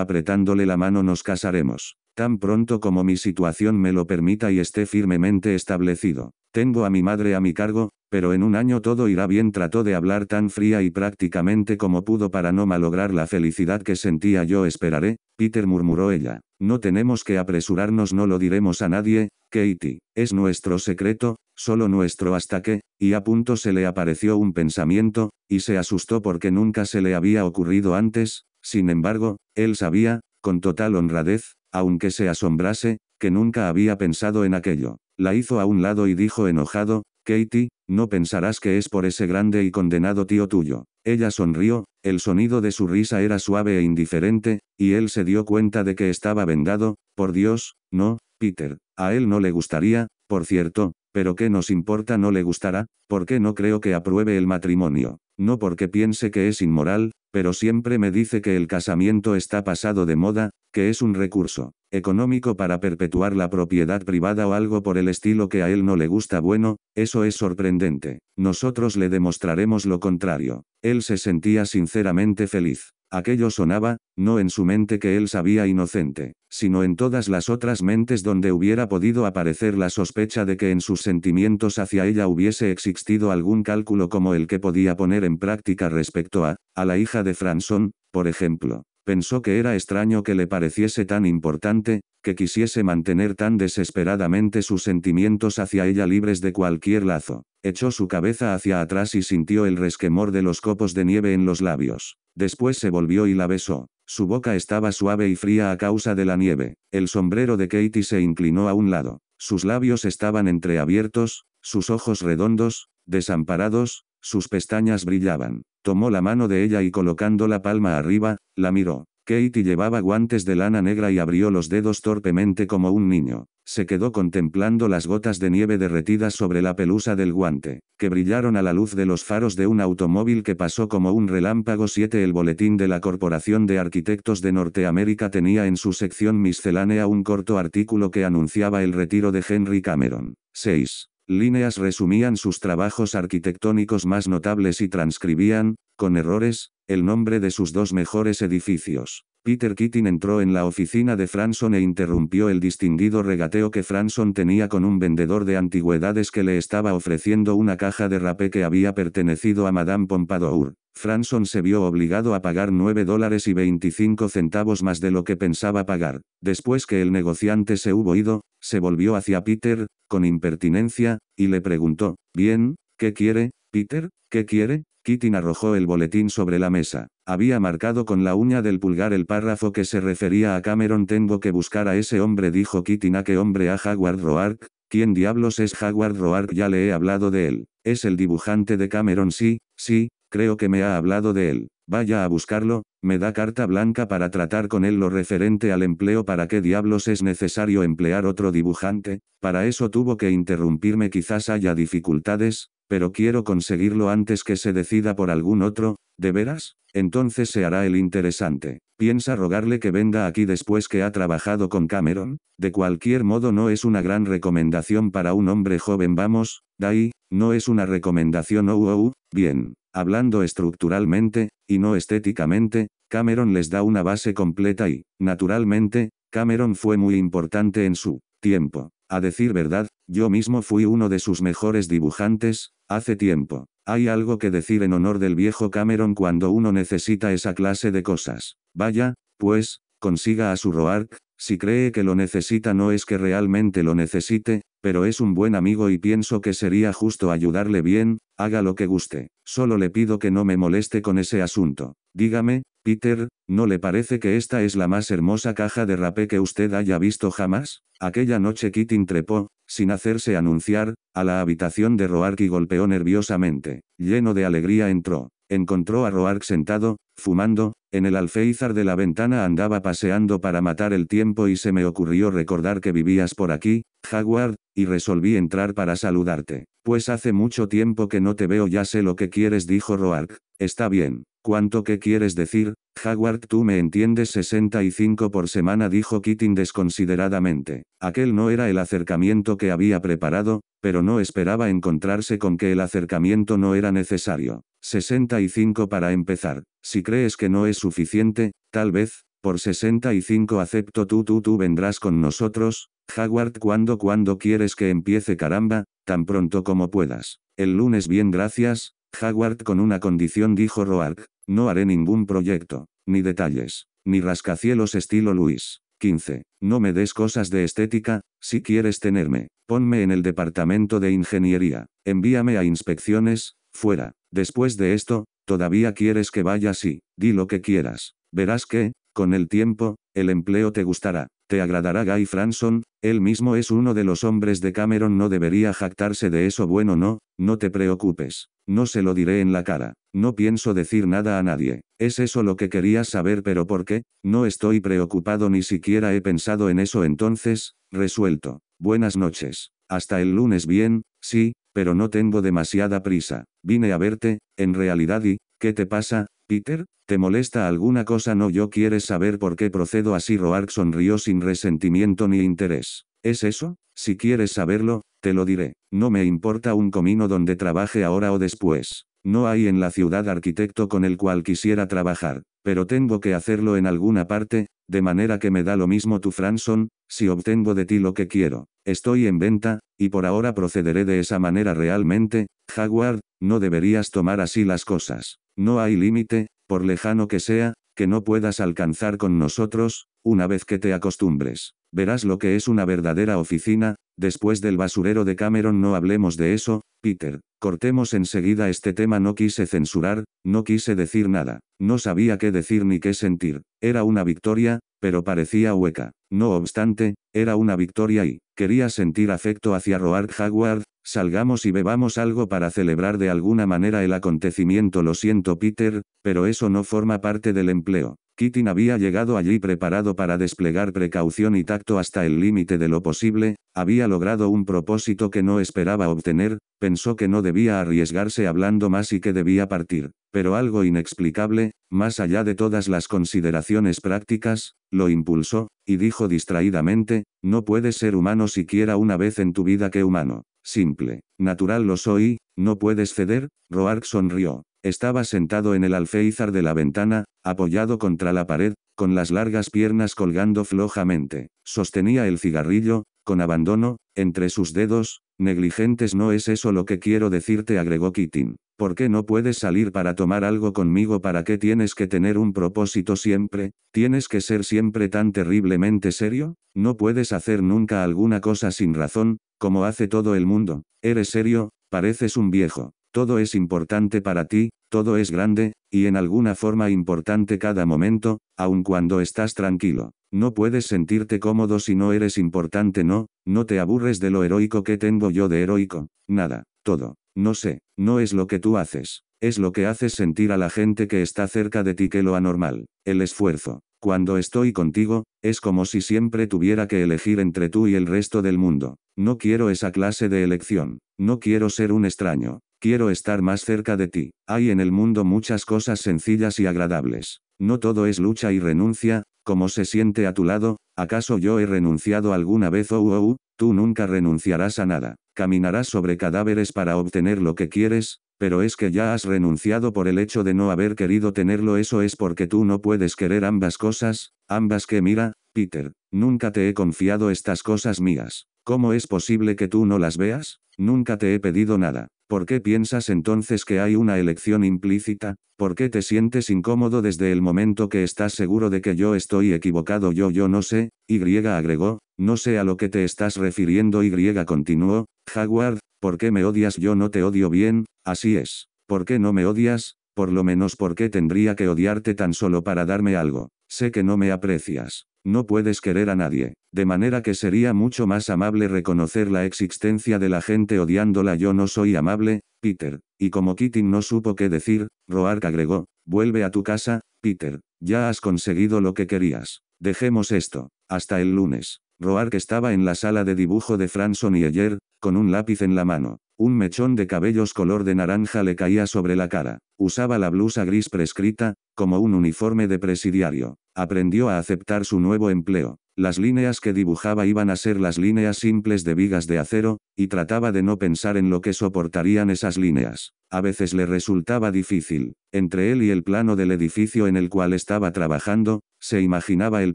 apretándole la mano nos casaremos. Tan pronto como mi situación me lo permita y esté firmemente establecido. Tengo a mi madre a mi cargo, pero en un año todo irá bien trató de hablar tan fría y prácticamente como pudo para no malograr la felicidad que sentía yo esperaré, Peter murmuró ella. No tenemos que apresurarnos no lo diremos a nadie, Katie, es nuestro secreto, solo nuestro hasta que, y a punto se le apareció un pensamiento, y se asustó porque nunca se le había ocurrido antes, sin embargo, él sabía, con total honradez, aunque se asombrase, que nunca había pensado en aquello. La hizo a un lado y dijo enojado, Katie, no pensarás que es por ese grande y condenado tío tuyo. Ella sonrió, el sonido de su risa era suave e indiferente, y él se dio cuenta de que estaba vendado, por Dios, no, Peter, a él no le gustaría, por cierto, pero ¿qué nos importa no le gustará? Porque no creo que apruebe el matrimonio. No porque piense que es inmoral, pero siempre me dice que el casamiento está pasado de moda, que es un recurso económico para perpetuar la propiedad privada o algo por el estilo que a él no le gusta. Bueno, eso es sorprendente. Nosotros le demostraremos lo contrario. Él se sentía sinceramente feliz. Aquello sonaba, no en su mente que él sabía inocente, sino en todas las otras mentes donde hubiera podido aparecer la sospecha de que en sus sentimientos hacia ella hubiese existido algún cálculo como el que podía poner en práctica respecto a, a la hija de Franson, por ejemplo. Pensó que era extraño que le pareciese tan importante, que quisiese mantener tan desesperadamente sus sentimientos hacia ella libres de cualquier lazo. Echó su cabeza hacia atrás y sintió el resquemor de los copos de nieve en los labios. Después se volvió y la besó. Su boca estaba suave y fría a causa de la nieve. El sombrero de Katie se inclinó a un lado. Sus labios estaban entreabiertos, sus ojos redondos, desamparados, sus pestañas brillaban. Tomó la mano de ella y colocando la palma arriba, la miró. Katie llevaba guantes de lana negra y abrió los dedos torpemente como un niño. Se quedó contemplando las gotas de nieve derretidas sobre la pelusa del guante, que brillaron a la luz de los faros de un automóvil que pasó como un relámpago 7. El boletín de la Corporación de Arquitectos de Norteamérica tenía en su sección miscelánea un corto artículo que anunciaba el retiro de Henry Cameron. 6 líneas resumían sus trabajos arquitectónicos más notables y transcribían, con errores, el nombre de sus dos mejores edificios. Peter Keating entró en la oficina de Franson e interrumpió el distinguido regateo que Franson tenía con un vendedor de antigüedades que le estaba ofreciendo una caja de rapé que había pertenecido a Madame Pompadour. Franson se vio obligado a pagar 9 dólares y 25 centavos más de lo que pensaba pagar. Después que el negociante se hubo ido, se volvió hacia Peter, con impertinencia, y le preguntó, Bien, ¿qué quiere, Peter, ¿qué quiere? Keating arrojó el boletín sobre la mesa. Había marcado con la uña del pulgar el párrafo que se refería a Cameron. Tengo que buscar a ese hombre, dijo Keating. ¿A qué hombre? A Howard Roark. ¿Quién diablos es Howard Roark? Ya le he hablado de él. Es el dibujante de Cameron. Sí, sí, creo que me ha hablado de él. Vaya a buscarlo, me da carta blanca para tratar con él lo referente al empleo. ¿Para qué diablos es necesario emplear otro dibujante? Para eso tuvo que interrumpirme. Quizás haya dificultades, pero quiero conseguirlo antes que se decida por algún otro, ¿de veras? Entonces se hará el interesante. ¿Piensa rogarle que venga aquí después que ha trabajado con Cameron? De cualquier modo no es una gran recomendación para un hombre joven vamos, ahí, no es una recomendación o oh, oh, oh, bien. Hablando estructuralmente, y no estéticamente, Cameron les da una base completa y, naturalmente, Cameron fue muy importante en su tiempo. A decir verdad, yo mismo fui uno de sus mejores dibujantes, hace tiempo. Hay algo que decir en honor del viejo Cameron cuando uno necesita esa clase de cosas. Vaya, pues, consiga a su Roark, si cree que lo necesita no es que realmente lo necesite, pero es un buen amigo y pienso que sería justo ayudarle bien, haga lo que guste. Solo le pido que no me moleste con ese asunto. Dígame, Peter, ¿no le parece que esta es la más hermosa caja de rapé que usted haya visto jamás? Aquella noche Kitty trepó, sin hacerse anunciar, a la habitación de Roark y golpeó nerviosamente. Lleno de alegría entró. Encontró a Roark sentado, fumando, en el alféizar de la ventana andaba paseando para matar el tiempo y se me ocurrió recordar que vivías por aquí, Jaguar, y resolví entrar para saludarte. Pues hace mucho tiempo que no te veo ya sé lo que quieres dijo Roark. Está bien. ¿Cuánto que quieres decir, Howard? Tú me entiendes 65 por semana, dijo Keating desconsideradamente. Aquel no era el acercamiento que había preparado, pero no esperaba encontrarse con que el acercamiento no era necesario. 65 para empezar. Si crees que no es suficiente, tal vez, por 65 acepto tú tú tú vendrás con nosotros, Howard cuando cuando quieres que empiece caramba, tan pronto como puedas. El lunes bien gracias, Howard con una condición dijo Roark, no haré ningún proyecto, ni detalles, ni rascacielos estilo Luis. 15. No me des cosas de estética, si quieres tenerme, ponme en el departamento de ingeniería, envíame a inspecciones, fuera. Después de esto, todavía quieres que vaya así, di lo que quieras. Verás que, con el tiempo, el empleo te gustará, te agradará Guy Franson, él mismo es uno de los hombres de Cameron, no debería jactarse de eso, bueno, no, no te preocupes, no se lo diré en la cara. No pienso decir nada a nadie. ¿Es eso lo que quería saber pero por qué? No estoy preocupado ni siquiera he pensado en eso entonces, resuelto. Buenas noches. Hasta el lunes bien, sí, pero no tengo demasiada prisa. Vine a verte, en realidad y, ¿qué te pasa, Peter? ¿Te molesta alguna cosa? No, yo quiero saber por qué procedo así. Roark sonrió sin resentimiento ni interés. ¿Es eso? Si quieres saberlo, te lo diré. No me importa un comino donde trabaje ahora o después. No hay en la ciudad arquitecto con el cual quisiera trabajar, pero tengo que hacerlo en alguna parte, de manera que me da lo mismo tu Franson, si obtengo de ti lo que quiero. Estoy en venta, y por ahora procederé de esa manera realmente, Jaguar, no deberías tomar así las cosas. No hay límite, por lejano que sea, que no puedas alcanzar con nosotros, una vez que te acostumbres. Verás lo que es una verdadera oficina, Después del basurero de Cameron no hablemos de eso, Peter. Cortemos enseguida este tema no quise censurar, no quise decir nada. No sabía qué decir ni qué sentir. Era una victoria, pero parecía hueca. No obstante, era una victoria y, quería sentir afecto hacia Roard Howard, salgamos y bebamos algo para celebrar de alguna manera el acontecimiento. Lo siento Peter, pero eso no forma parte del empleo. Keating había llegado allí preparado para desplegar precaución y tacto hasta el límite de lo posible, había logrado un propósito que no esperaba obtener, pensó que no debía arriesgarse hablando más y que debía partir, pero algo inexplicable, más allá de todas las consideraciones prácticas, lo impulsó, y dijo distraídamente, no puedes ser humano siquiera una vez en tu vida que humano. Simple, natural lo soy, no puedes ceder, Roark sonrió. Estaba sentado en el alféizar de la ventana, apoyado contra la pared, con las largas piernas colgando flojamente. Sostenía el cigarrillo, con abandono, entre sus dedos, Negligentes no es eso lo que quiero decirte, agregó kitin ¿Por qué no puedes salir para tomar algo conmigo? ¿Para qué tienes que tener un propósito siempre? ¿Tienes que ser siempre tan terriblemente serio? ¿No puedes hacer nunca alguna cosa sin razón, como hace todo el mundo? Eres serio, pareces un viejo todo es importante para ti, todo es grande, y en alguna forma importante cada momento, aun cuando estás tranquilo. No puedes sentirte cómodo si no eres importante, no, no te aburres de lo heroico que tengo yo de heroico, nada, todo, no sé, no es lo que tú haces, es lo que haces sentir a la gente que está cerca de ti que lo anormal, el esfuerzo. Cuando estoy contigo, es como si siempre tuviera que elegir entre tú y el resto del mundo. No quiero esa clase de elección, no quiero ser un extraño, Quiero estar más cerca de ti. Hay en el mundo muchas cosas sencillas y agradables. No todo es lucha y renuncia, como se siente a tu lado, ¿acaso yo he renunciado alguna vez? Oh, oh, oh, tú nunca renunciarás a nada. Caminarás sobre cadáveres para obtener lo que quieres, pero es que ya has renunciado por el hecho de no haber querido tenerlo. Eso es porque tú no puedes querer ambas cosas, ambas que mira, Peter, nunca te he confiado estas cosas mías. ¿Cómo es posible que tú no las veas? Nunca te he pedido nada. ¿Por qué piensas entonces que hay una elección implícita? ¿Por qué te sientes incómodo desde el momento que estás seguro de que yo estoy equivocado? Yo yo no sé, Y agregó, no sé a lo que te estás refiriendo Y continuó, Jaguar, ¿por qué me odias? Yo no te odio bien, así es. ¿Por qué no me odias? Por lo menos ¿por qué tendría que odiarte tan solo para darme algo? Sé que no me aprecias. No puedes querer a nadie. De manera que sería mucho más amable reconocer la existencia de la gente odiándola. Yo no soy amable, Peter. Y como Kitty no supo qué decir, Roark agregó, vuelve a tu casa, Peter. Ya has conseguido lo que querías. Dejemos esto. Hasta el lunes. Roark estaba en la sala de dibujo de Franson y ayer, con un lápiz en la mano. Un mechón de cabellos color de naranja le caía sobre la cara. Usaba la blusa gris prescrita, como un uniforme de presidiario. Aprendió a aceptar su nuevo empleo. Las líneas que dibujaba iban a ser las líneas simples de vigas de acero, y trataba de no pensar en lo que soportarían esas líneas. A veces le resultaba difícil. Entre él y el plano del edificio en el cual estaba trabajando, se imaginaba el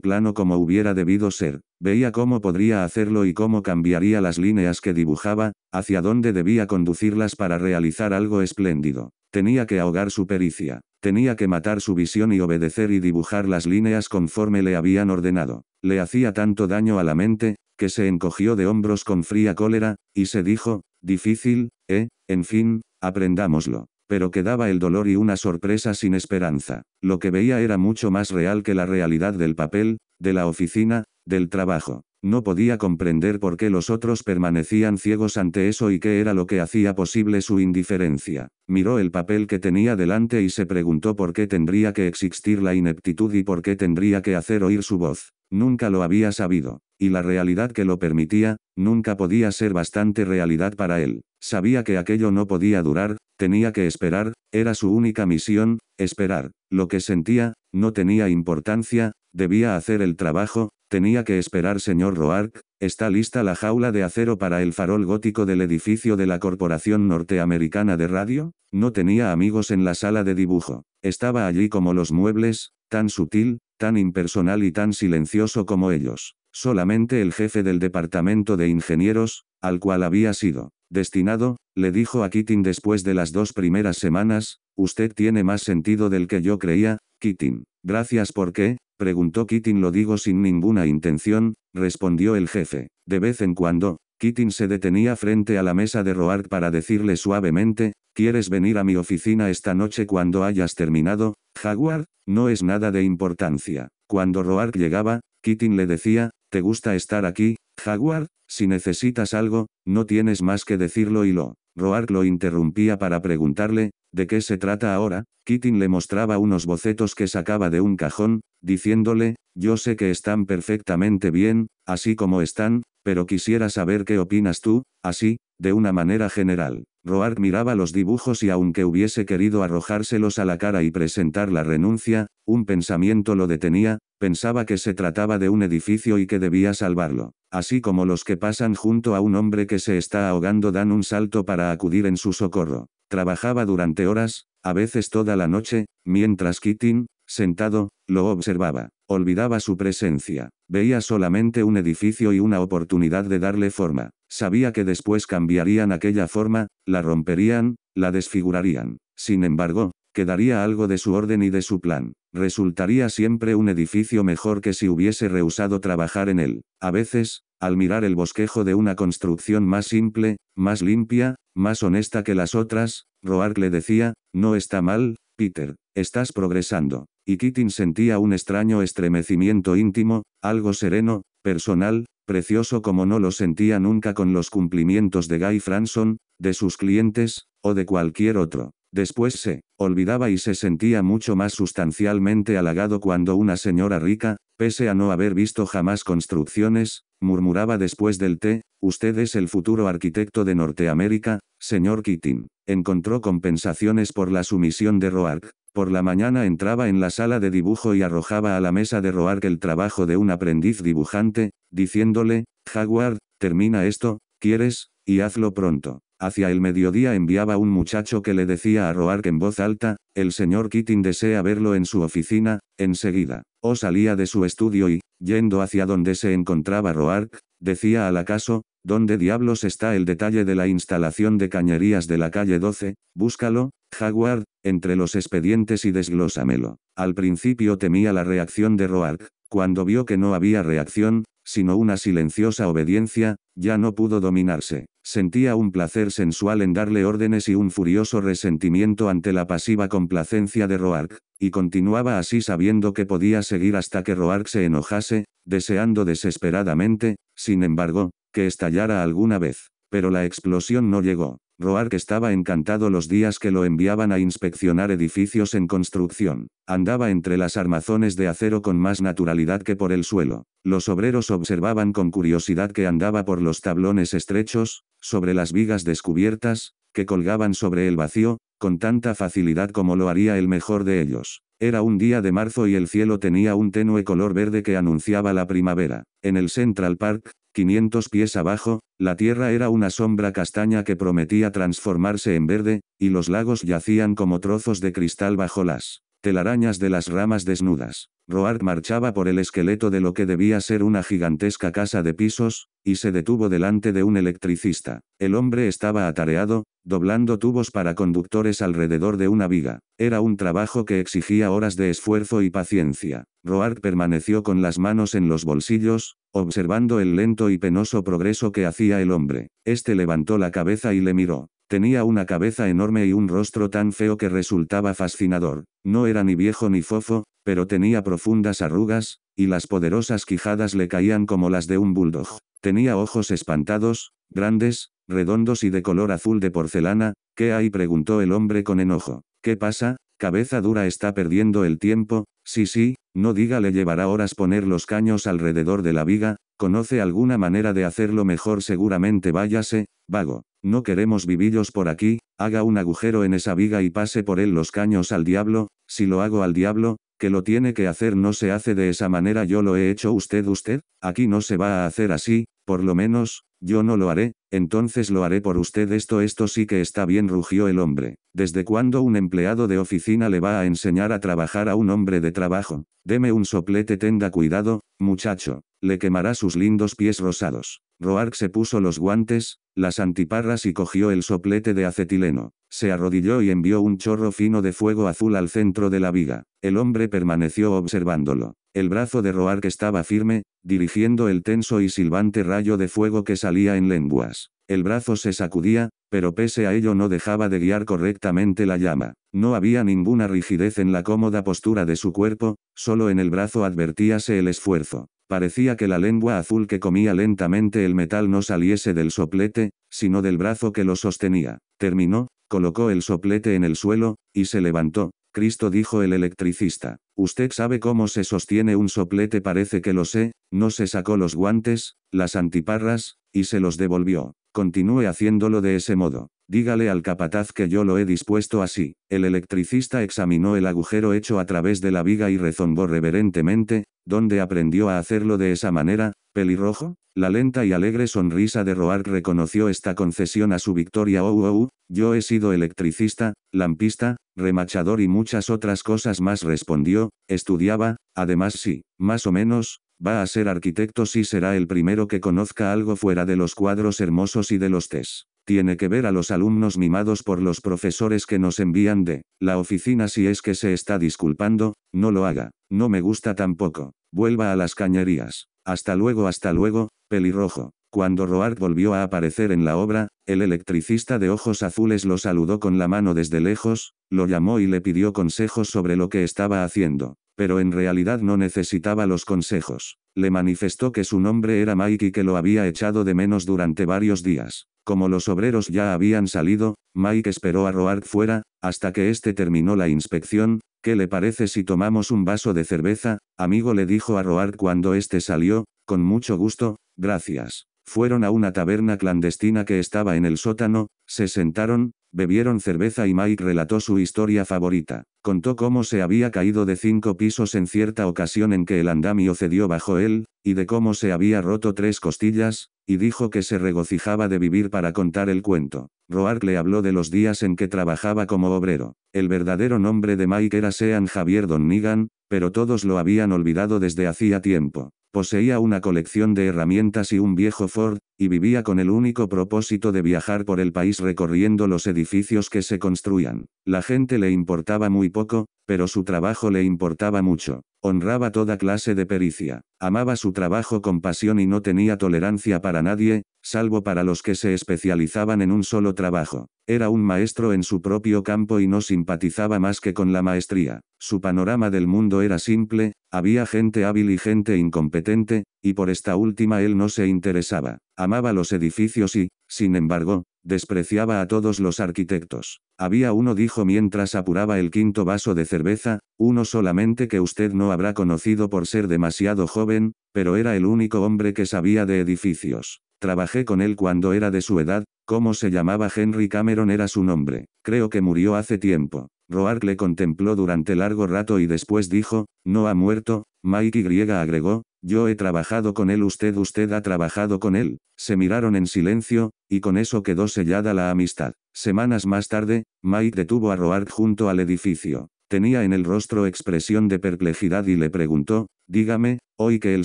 plano como hubiera debido ser, veía cómo podría hacerlo y cómo cambiaría las líneas que dibujaba, hacia dónde debía conducirlas para realizar algo espléndido. Tenía que ahogar su pericia. Tenía que matar su visión y obedecer y dibujar las líneas conforme le habían ordenado. Le hacía tanto daño a la mente, que se encogió de hombros con fría cólera, y se dijo, difícil, eh, en fin, aprendámoslo. Pero quedaba el dolor y una sorpresa sin esperanza. Lo que veía era mucho más real que la realidad del papel, de la oficina, del trabajo. No podía comprender por qué los otros permanecían ciegos ante eso y qué era lo que hacía posible su indiferencia. Miró el papel que tenía delante y se preguntó por qué tendría que existir la ineptitud y por qué tendría que hacer oír su voz. Nunca lo había sabido, y la realidad que lo permitía, nunca podía ser bastante realidad para él. Sabía que aquello no podía durar, tenía que esperar, era su única misión, esperar. Lo que sentía, no tenía importancia, debía hacer el trabajo, Tenía que esperar señor Roark, está lista la jaula de acero para el farol gótico del edificio de la Corporación Norteamericana de Radio? No tenía amigos en la sala de dibujo. Estaba allí como los muebles, tan sutil, tan impersonal y tan silencioso como ellos. Solamente el jefe del departamento de ingenieros, al cual había sido destinado, le dijo a Keating después de las dos primeras semanas, usted tiene más sentido del que yo creía, Keating. Gracias porque, preguntó Keating. Lo digo sin ninguna intención, respondió el jefe. De vez en cuando, Keating se detenía frente a la mesa de Roark para decirle suavemente, ¿quieres venir a mi oficina esta noche cuando hayas terminado, Jaguar? No es nada de importancia. Cuando Roark llegaba, Keating le decía, ¿te gusta estar aquí, Jaguar? Si necesitas algo, no tienes más que decirlo y lo Roark lo interrumpía para preguntarle, ¿de qué se trata ahora? Keating le mostraba unos bocetos que sacaba de un cajón, diciéndole, yo sé que están perfectamente bien, así como están, pero quisiera saber qué opinas tú, así, de una manera general. Roark miraba los dibujos y aunque hubiese querido arrojárselos a la cara y presentar la renuncia, un pensamiento lo detenía, Pensaba que se trataba de un edificio y que debía salvarlo. Así como los que pasan junto a un hombre que se está ahogando dan un salto para acudir en su socorro. Trabajaba durante horas, a veces toda la noche, mientras Keating, sentado, lo observaba. Olvidaba su presencia. Veía solamente un edificio y una oportunidad de darle forma. Sabía que después cambiarían aquella forma, la romperían, la desfigurarían. Sin embargo, quedaría algo de su orden y de su plan. Resultaría siempre un edificio mejor que si hubiese rehusado trabajar en él. A veces, al mirar el bosquejo de una construcción más simple, más limpia, más honesta que las otras, Roark le decía, no está mal, Peter, estás progresando. Y Keating sentía un extraño estremecimiento íntimo, algo sereno, personal, precioso como no lo sentía nunca con los cumplimientos de Guy Franson, de sus clientes, o de cualquier otro. Después se olvidaba y se sentía mucho más sustancialmente halagado cuando una señora rica, pese a no haber visto jamás construcciones, murmuraba después del té, usted es el futuro arquitecto de Norteamérica, señor Keating. Encontró compensaciones por la sumisión de Roark. Por la mañana entraba en la sala de dibujo y arrojaba a la mesa de Roark el trabajo de un aprendiz dibujante, diciéndole, Jaguar, termina esto, ¿quieres? Y hazlo pronto. Hacia el mediodía enviaba un muchacho que le decía a Roark en voz alta, el señor Keating desea verlo en su oficina, enseguida. O salía de su estudio y, yendo hacia donde se encontraba Roark, decía al acaso, ¿Dónde diablos está el detalle de la instalación de cañerías de la calle 12? Búscalo, Jaguar, entre los expedientes y desglósamelo. Al principio temía la reacción de Roark, cuando vio que no había reacción, sino una silenciosa obediencia, ya no pudo dominarse. Sentía un placer sensual en darle órdenes y un furioso resentimiento ante la pasiva complacencia de Roark, y continuaba así sabiendo que podía seguir hasta que Roark se enojase, deseando desesperadamente, sin embargo, que estallara alguna vez. Pero la explosión no llegó. Roark estaba encantado los días que lo enviaban a inspeccionar edificios en construcción. Andaba entre las armazones de acero con más naturalidad que por el suelo. Los obreros observaban con curiosidad que andaba por los tablones estrechos, sobre las vigas descubiertas, que colgaban sobre el vacío, con tanta facilidad como lo haría el mejor de ellos. Era un día de marzo y el cielo tenía un tenue color verde que anunciaba la primavera. En el Central Park, 500 pies abajo, la tierra era una sombra castaña que prometía transformarse en verde, y los lagos yacían como trozos de cristal bajo las Telarañas de las ramas desnudas. Roard marchaba por el esqueleto de lo que debía ser una gigantesca casa de pisos, y se detuvo delante de un electricista. El hombre estaba atareado, doblando tubos para conductores alrededor de una viga. Era un trabajo que exigía horas de esfuerzo y paciencia. Roard permaneció con las manos en los bolsillos, observando el lento y penoso progreso que hacía el hombre. Este levantó la cabeza y le miró. Tenía una cabeza enorme y un rostro tan feo que resultaba fascinador. No era ni viejo ni fofo, pero tenía profundas arrugas, y las poderosas quijadas le caían como las de un bulldog. Tenía ojos espantados, grandes, redondos y de color azul de porcelana. ¿Qué hay? preguntó el hombre con enojo. ¿Qué pasa? Cabeza dura está perdiendo el tiempo, sí sí, no diga le llevará horas poner los caños alrededor de la viga, conoce alguna manera de hacerlo mejor seguramente váyase, vago. No queremos vivillos por aquí, haga un agujero en esa viga y pase por él los caños al diablo, si lo hago al diablo, que lo tiene que hacer no se hace de esa manera yo lo he hecho usted usted, aquí no se va a hacer así, por lo menos, yo no lo haré, entonces lo haré por usted esto esto sí que está bien rugió el hombre. ¿Desde cuándo un empleado de oficina le va a enseñar a trabajar a un hombre de trabajo? Deme un soplete tenga cuidado, muchacho, le quemará sus lindos pies rosados. Roark se puso los guantes, las antiparras y cogió el soplete de acetileno. Se arrodilló y envió un chorro fino de fuego azul al centro de la viga. El hombre permaneció observándolo. El brazo de Roark estaba firme, dirigiendo el tenso y silbante rayo de fuego que salía en lenguas. El brazo se sacudía, pero pese a ello no dejaba de guiar correctamente la llama. No había ninguna rigidez en la cómoda postura de su cuerpo, solo en el brazo advertíase el esfuerzo. Parecía que la lengua azul que comía lentamente el metal no saliese del soplete, sino del brazo que lo sostenía. Terminó, colocó el soplete en el suelo, y se levantó. Cristo dijo el electricista. Usted sabe cómo se sostiene un soplete, parece que lo sé, no se sacó los guantes, las antiparras, y se los devolvió. Continúe haciéndolo de ese modo. Dígale al capataz que yo lo he dispuesto así. El electricista examinó el agujero hecho a través de la viga y rezombó reverentemente, ¿dónde aprendió a hacerlo de esa manera, pelirrojo? La lenta y alegre sonrisa de Roark reconoció esta concesión a su victoria. Oh, oh, oh, yo he sido electricista, lampista, remachador y muchas otras cosas más respondió, estudiaba, además sí, más o menos, va a ser arquitecto si será el primero que conozca algo fuera de los cuadros hermosos y de los test tiene que ver a los alumnos mimados por los profesores que nos envían de la oficina si es que se está disculpando, no lo haga, no me gusta tampoco, vuelva a las cañerías. Hasta luego, hasta luego, pelirrojo. Cuando Roard volvió a aparecer en la obra, el electricista de ojos azules lo saludó con la mano desde lejos, lo llamó y le pidió consejos sobre lo que estaba haciendo, pero en realidad no necesitaba los consejos le manifestó que su nombre era Mike y que lo había echado de menos durante varios días. Como los obreros ya habían salido, Mike esperó a Roard fuera, hasta que este terminó la inspección. ¿Qué le parece si tomamos un vaso de cerveza? Amigo le dijo a Roard cuando éste salió, con mucho gusto, gracias. Fueron a una taberna clandestina que estaba en el sótano, se sentaron, Bebieron cerveza y Mike relató su historia favorita. Contó cómo se había caído de cinco pisos en cierta ocasión en que el andamio cedió bajo él, y de cómo se había roto tres costillas, y dijo que se regocijaba de vivir para contar el cuento. Roark le habló de los días en que trabajaba como obrero. El verdadero nombre de Mike era Sean Javier Donnigan, pero todos lo habían olvidado desde hacía tiempo. Poseía una colección de herramientas y un viejo Ford, y vivía con el único propósito de viajar por el país recorriendo los edificios que se construían. La gente le importaba muy poco, pero su trabajo le importaba mucho honraba toda clase de pericia, amaba su trabajo con pasión y no tenía tolerancia para nadie, salvo para los que se especializaban en un solo trabajo. Era un maestro en su propio campo y no simpatizaba más que con la maestría. Su panorama del mundo era simple, había gente hábil y gente incompetente, y por esta última él no se interesaba. Amaba los edificios y, sin embargo, Despreciaba a todos los arquitectos. Había uno, dijo mientras apuraba el quinto vaso de cerveza, uno solamente que usted no habrá conocido por ser demasiado joven, pero era el único hombre que sabía de edificios. Trabajé con él cuando era de su edad, cómo se llamaba Henry Cameron era su nombre, creo que murió hace tiempo. Roark le contempló durante largo rato y después dijo, no ha muerto, Mike Y agregó, yo he trabajado con él, usted usted ha trabajado con él, se miraron en silencio, y con eso quedó sellada la amistad. Semanas más tarde, Mike detuvo a Roark junto al edificio. Tenía en el rostro expresión de perplejidad y le preguntó, dígame, hoy que el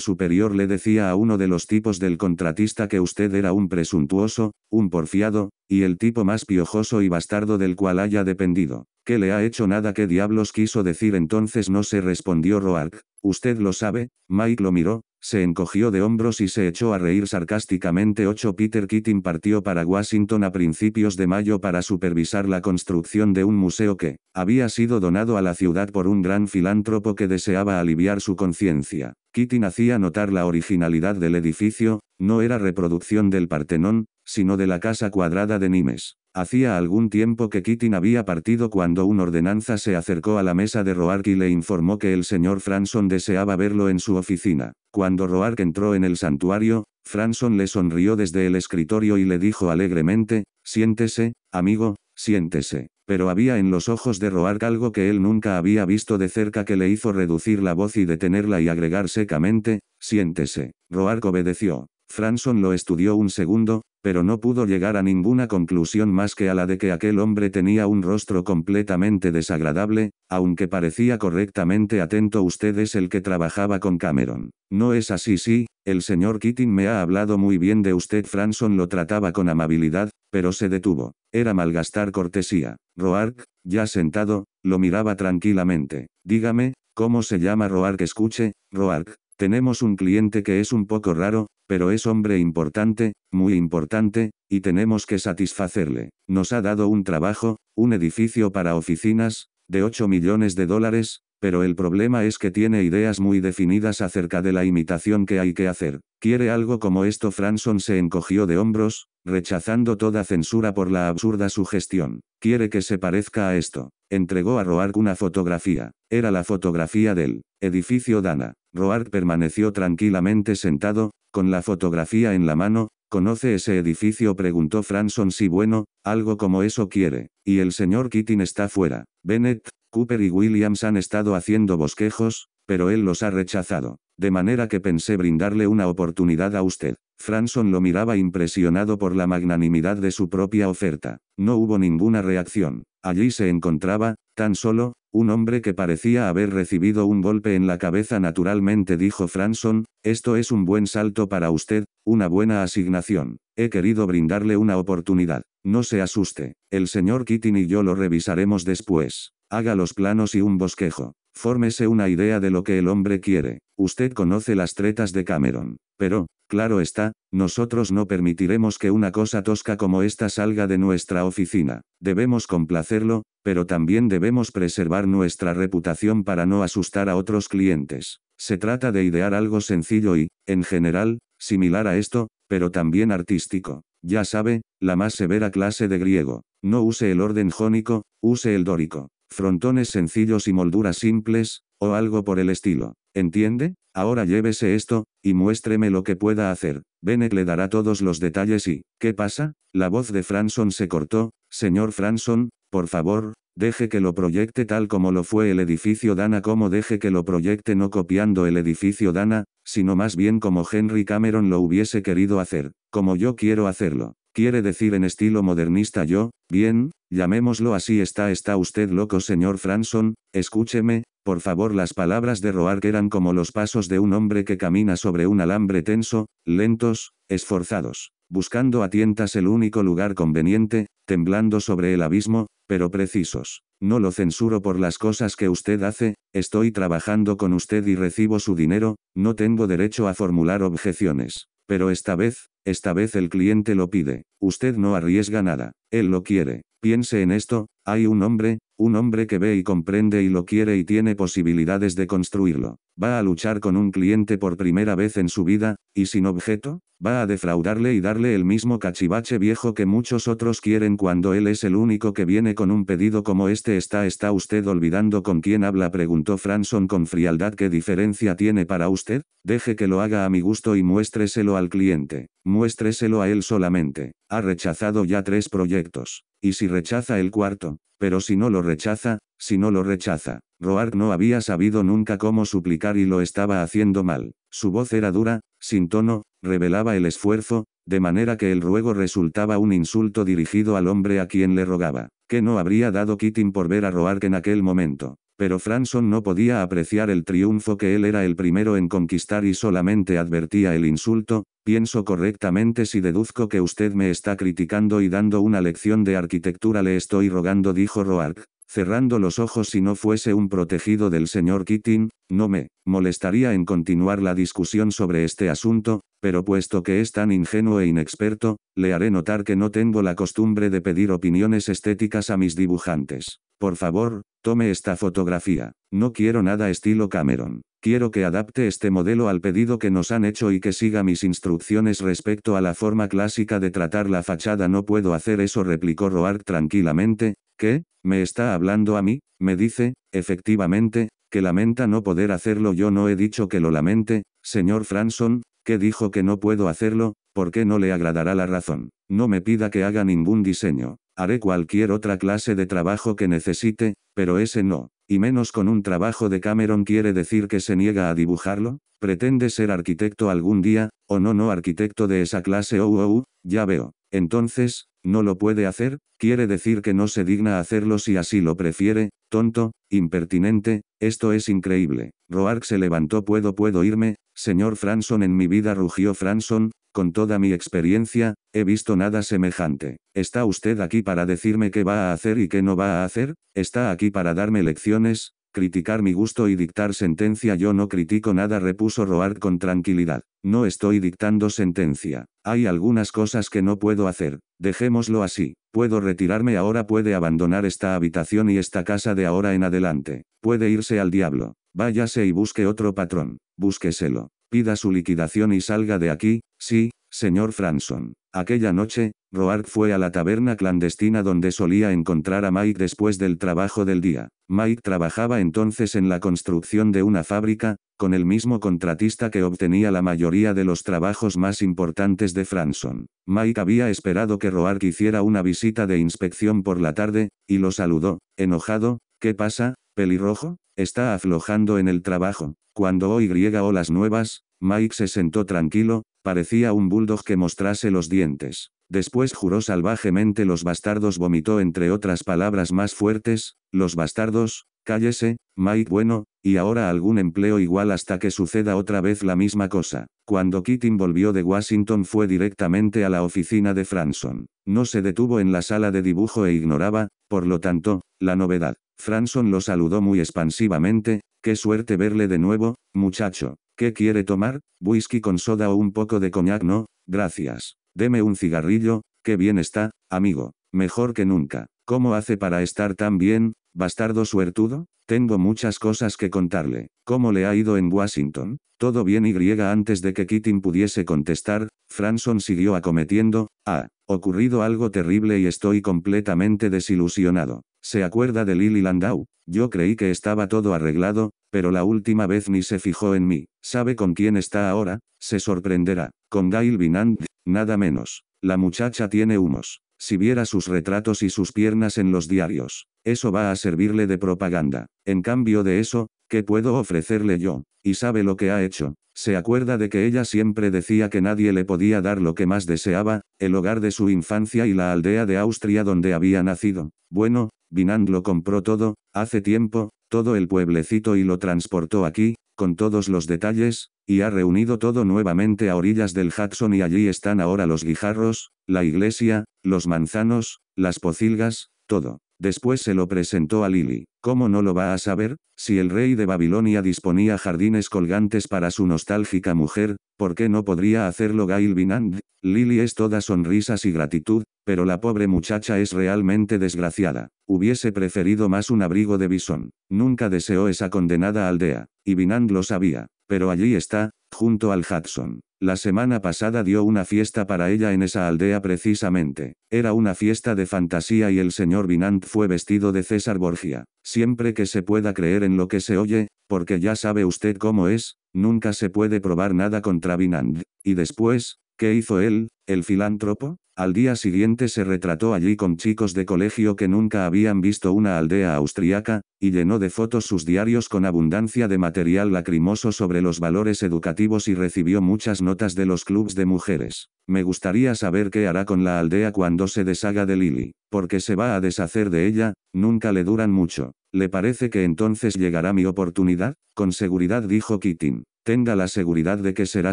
superior le decía a uno de los tipos del contratista que usted era un presuntuoso, un porfiado, y el tipo más piojoso y bastardo del cual haya dependido. ¿Qué le ha hecho nada? ¿Qué diablos quiso decir entonces? No se respondió Roark. Usted lo sabe, Mike lo miró, se encogió de hombros y se echó a reír sarcásticamente. 8. Peter Keating partió para Washington a principios de mayo para supervisar la construcción de un museo que había sido donado a la ciudad por un gran filántropo que deseaba aliviar su conciencia. Keating hacía notar la originalidad del edificio, no era reproducción del Partenón, sino de la casa cuadrada de Nimes. Hacía algún tiempo que Keating había partido cuando un ordenanza se acercó a la mesa de Roark y le informó que el señor Franson deseaba verlo en su oficina. Cuando Roark entró en el santuario, Franson le sonrió desde el escritorio y le dijo alegremente, siéntese, amigo, siéntese. Pero había en los ojos de Roark algo que él nunca había visto de cerca que le hizo reducir la voz y detenerla y agregar secamente, siéntese. Roark obedeció. Franson lo estudió un segundo, pero no pudo llegar a ninguna conclusión más que a la de que aquel hombre tenía un rostro completamente desagradable, aunque parecía correctamente atento usted es el que trabajaba con Cameron. No es así sí, el señor Keating me ha hablado muy bien de usted Franson lo trataba con amabilidad, pero se detuvo. Era malgastar cortesía. Roark, ya sentado, lo miraba tranquilamente. Dígame, ¿cómo se llama Roark? Escuche, Roark, tenemos un cliente que es un poco raro, pero es hombre importante, muy importante, y tenemos que satisfacerle. Nos ha dado un trabajo, un edificio para oficinas, de 8 millones de dólares, pero el problema es que tiene ideas muy definidas acerca de la imitación que hay que hacer. Quiere algo como esto. Franson se encogió de hombros, rechazando toda censura por la absurda sugestión. Quiere que se parezca a esto. Entregó a Roark una fotografía. Era la fotografía del edificio Dana. Roark permaneció tranquilamente sentado, con la fotografía en la mano, ¿Conoce ese edificio? preguntó Franson. si bueno, algo como eso quiere. Y el señor Keating está fuera. Bennett, Cooper y Williams han estado haciendo bosquejos, pero él los ha rechazado. De manera que pensé brindarle una oportunidad a usted. Franson lo miraba impresionado por la magnanimidad de su propia oferta. No hubo ninguna reacción. Allí se encontraba, tan solo, un hombre que parecía haber recibido un golpe en la cabeza naturalmente dijo Franson, esto es un buen salto para usted, una buena asignación. He querido brindarle una oportunidad. No se asuste. El señor Keating y yo lo revisaremos después. Haga los planos y un bosquejo. Fórmese una idea de lo que el hombre quiere. Usted conoce las tretas de Cameron. Pero, claro está, nosotros no permitiremos que una cosa tosca como esta salga de nuestra oficina. Debemos complacerlo, pero también debemos preservar nuestra reputación para no asustar a otros clientes. Se trata de idear algo sencillo y, en general, similar a esto, pero también artístico. Ya sabe, la más severa clase de griego. No use el orden jónico, use el dórico frontones sencillos y molduras simples, o algo por el estilo. ¿Entiende? Ahora llévese esto, y muéstreme lo que pueda hacer. Bennett le dará todos los detalles y... ¿Qué pasa? La voz de Franson se cortó. Señor Franson, por favor, deje que lo proyecte tal como lo fue el edificio Dana como deje que lo proyecte no copiando el edificio Dana, sino más bien como Henry Cameron lo hubiese querido hacer, como yo quiero hacerlo quiere decir en estilo modernista yo, bien, llamémoslo así está está usted loco señor Franson, escúcheme, por favor las palabras de Roark eran como los pasos de un hombre que camina sobre un alambre tenso, lentos, esforzados, buscando a tientas el único lugar conveniente, temblando sobre el abismo, pero precisos. No lo censuro por las cosas que usted hace, estoy trabajando con usted y recibo su dinero, no tengo derecho a formular objeciones. Pero esta vez, esta vez el cliente lo pide. Usted no arriesga nada. Él lo quiere. Piense en esto, hay un hombre, un hombre que ve y comprende y lo quiere y tiene posibilidades de construirlo va a luchar con un cliente por primera vez en su vida, y sin objeto, va a defraudarle y darle el mismo cachivache viejo que muchos otros quieren cuando él es el único que viene con un pedido como este está está usted olvidando con quién habla preguntó Franson con frialdad qué diferencia tiene para usted, deje que lo haga a mi gusto y muéstreselo al cliente, muéstreselo a él solamente, ha rechazado ya tres proyectos, y si rechaza el cuarto, pero si no lo rechaza, si no lo rechaza. Roark no había sabido nunca cómo suplicar y lo estaba haciendo mal. Su voz era dura, sin tono, revelaba el esfuerzo, de manera que el ruego resultaba un insulto dirigido al hombre a quien le rogaba. que no habría dado Keating por ver a Roark en aquel momento? Pero Franson no podía apreciar el triunfo que él era el primero en conquistar y solamente advertía el insulto, pienso correctamente si deduzco que usted me está criticando y dando una lección de arquitectura le estoy rogando dijo Roark, cerrando los ojos si no fuese un protegido del señor Keating, no me molestaría en continuar la discusión sobre este asunto, pero puesto que es tan ingenuo e inexperto, le haré notar que no tengo la costumbre de pedir opiniones estéticas a mis dibujantes. Por favor, tome esta fotografía. No quiero nada estilo Cameron. Quiero que adapte este modelo al pedido que nos han hecho y que siga mis instrucciones respecto a la forma clásica de tratar la fachada. No puedo hacer eso, replicó Roark tranquilamente, ¿Qué? ¿Me está hablando a mí? Me dice, efectivamente, que lamenta no poder hacerlo. Yo no he dicho que lo lamente, señor Franson, que dijo que no puedo hacerlo, porque no le agradará la razón. No me pida que haga ningún diseño. Haré cualquier otra clase de trabajo que necesite, pero ese no. Y menos con un trabajo de Cameron quiere decir que se niega a dibujarlo. Pretende ser arquitecto algún día, o no, no arquitecto de esa clase. Oh, oh, oh ya veo. Entonces, no lo puede hacer, quiere decir que no se digna hacerlo si así lo prefiere, tonto, impertinente, esto es increíble. Roark se levantó puedo puedo irme, señor Franson en mi vida rugió Franson, con toda mi experiencia, he visto nada semejante. ¿Está usted aquí para decirme qué va a hacer y qué no va a hacer? ¿Está aquí para darme lecciones? criticar mi gusto y dictar sentencia yo no critico nada repuso Roard con tranquilidad. No estoy dictando sentencia. Hay algunas cosas que no puedo hacer. Dejémoslo así. Puedo retirarme ahora, puede abandonar esta habitación y esta casa de ahora en adelante. Puede irse al diablo. Váyase y busque otro patrón. Búsqueselo. Pida su liquidación y salga de aquí. Sí, señor Franson. Aquella noche, Roark fue a la taberna clandestina donde solía encontrar a Mike después del trabajo del día. Mike trabajaba entonces en la construcción de una fábrica, con el mismo contratista que obtenía la mayoría de los trabajos más importantes de Franson. Mike había esperado que Roark hiciera una visita de inspección por la tarde, y lo saludó, enojado, ¿qué pasa, pelirrojo? Está aflojando en el trabajo. Cuando hoy griega las nuevas, Mike se sentó tranquilo, parecía un bulldog que mostrase los dientes. Después juró salvajemente los bastardos vomitó entre otras palabras más fuertes, los bastardos, cállese, Mike bueno, y ahora algún empleo igual hasta que suceda otra vez la misma cosa. Cuando Keating volvió de Washington fue directamente a la oficina de Franson. No se detuvo en la sala de dibujo e ignoraba, por lo tanto, la novedad. Franson lo saludó muy expansivamente, qué suerte verle de nuevo, muchacho. ¿Qué quiere tomar? ¿Whisky con soda o un poco de coñac? No, gracias. Deme un cigarrillo, qué bien está, amigo, mejor que nunca. ¿Cómo hace para estar tan bien, bastardo suertudo? Tengo muchas cosas que contarle. ¿Cómo le ha ido en Washington? Todo bien y antes de que Keating pudiese contestar, Franson siguió acometiendo, ha ocurrido algo terrible y estoy completamente desilusionado. Se acuerda de Lily Landau. Yo creí que estaba todo arreglado, pero la última vez ni se fijó en mí. ¿Sabe con quién está ahora? Se sorprenderá. Con Gail Binand, nada menos. La muchacha tiene humos. Si viera sus retratos y sus piernas en los diarios, eso va a servirle de propaganda. En cambio de eso, ¿qué puedo ofrecerle yo? Y sabe lo que ha hecho. Se acuerda de que ella siempre decía que nadie le podía dar lo que más deseaba, el hogar de su infancia y la aldea de Austria donde había nacido. Bueno, Binand lo compró todo, hace tiempo, todo el pueblecito y lo transportó aquí, con todos los detalles, y ha reunido todo nuevamente a orillas del Hudson y allí están ahora los guijarros, la iglesia, los manzanos, las pocilgas, todo. Después se lo presentó a Lily. ¿Cómo no lo va a saber? Si el rey de Babilonia disponía jardines colgantes para su nostálgica mujer, ¿por qué no podría hacerlo Gail Binand? Lily es toda sonrisas y gratitud, pero la pobre muchacha es realmente desgraciada. Hubiese preferido más un abrigo de bisón. Nunca deseó esa condenada aldea. Y Binand lo sabía. Pero allí está, junto al Hudson. La semana pasada dio una fiesta para ella en esa aldea precisamente. Era una fiesta de fantasía y el señor Binand fue vestido de César Borgia. Siempre que se pueda creer en lo que se oye, porque ya sabe usted cómo es, nunca se puede probar nada contra Binand. Y después, ¿Qué hizo él, el filántropo? Al día siguiente se retrató allí con chicos de colegio que nunca habían visto una aldea austriaca, y llenó de fotos sus diarios con abundancia de material lacrimoso sobre los valores educativos y recibió muchas notas de los clubes de mujeres. Me gustaría saber qué hará con la aldea cuando se deshaga de Lily, porque se va a deshacer de ella, nunca le duran mucho. ¿Le parece que entonces llegará mi oportunidad? Con seguridad dijo Keating. Tenga la seguridad de que será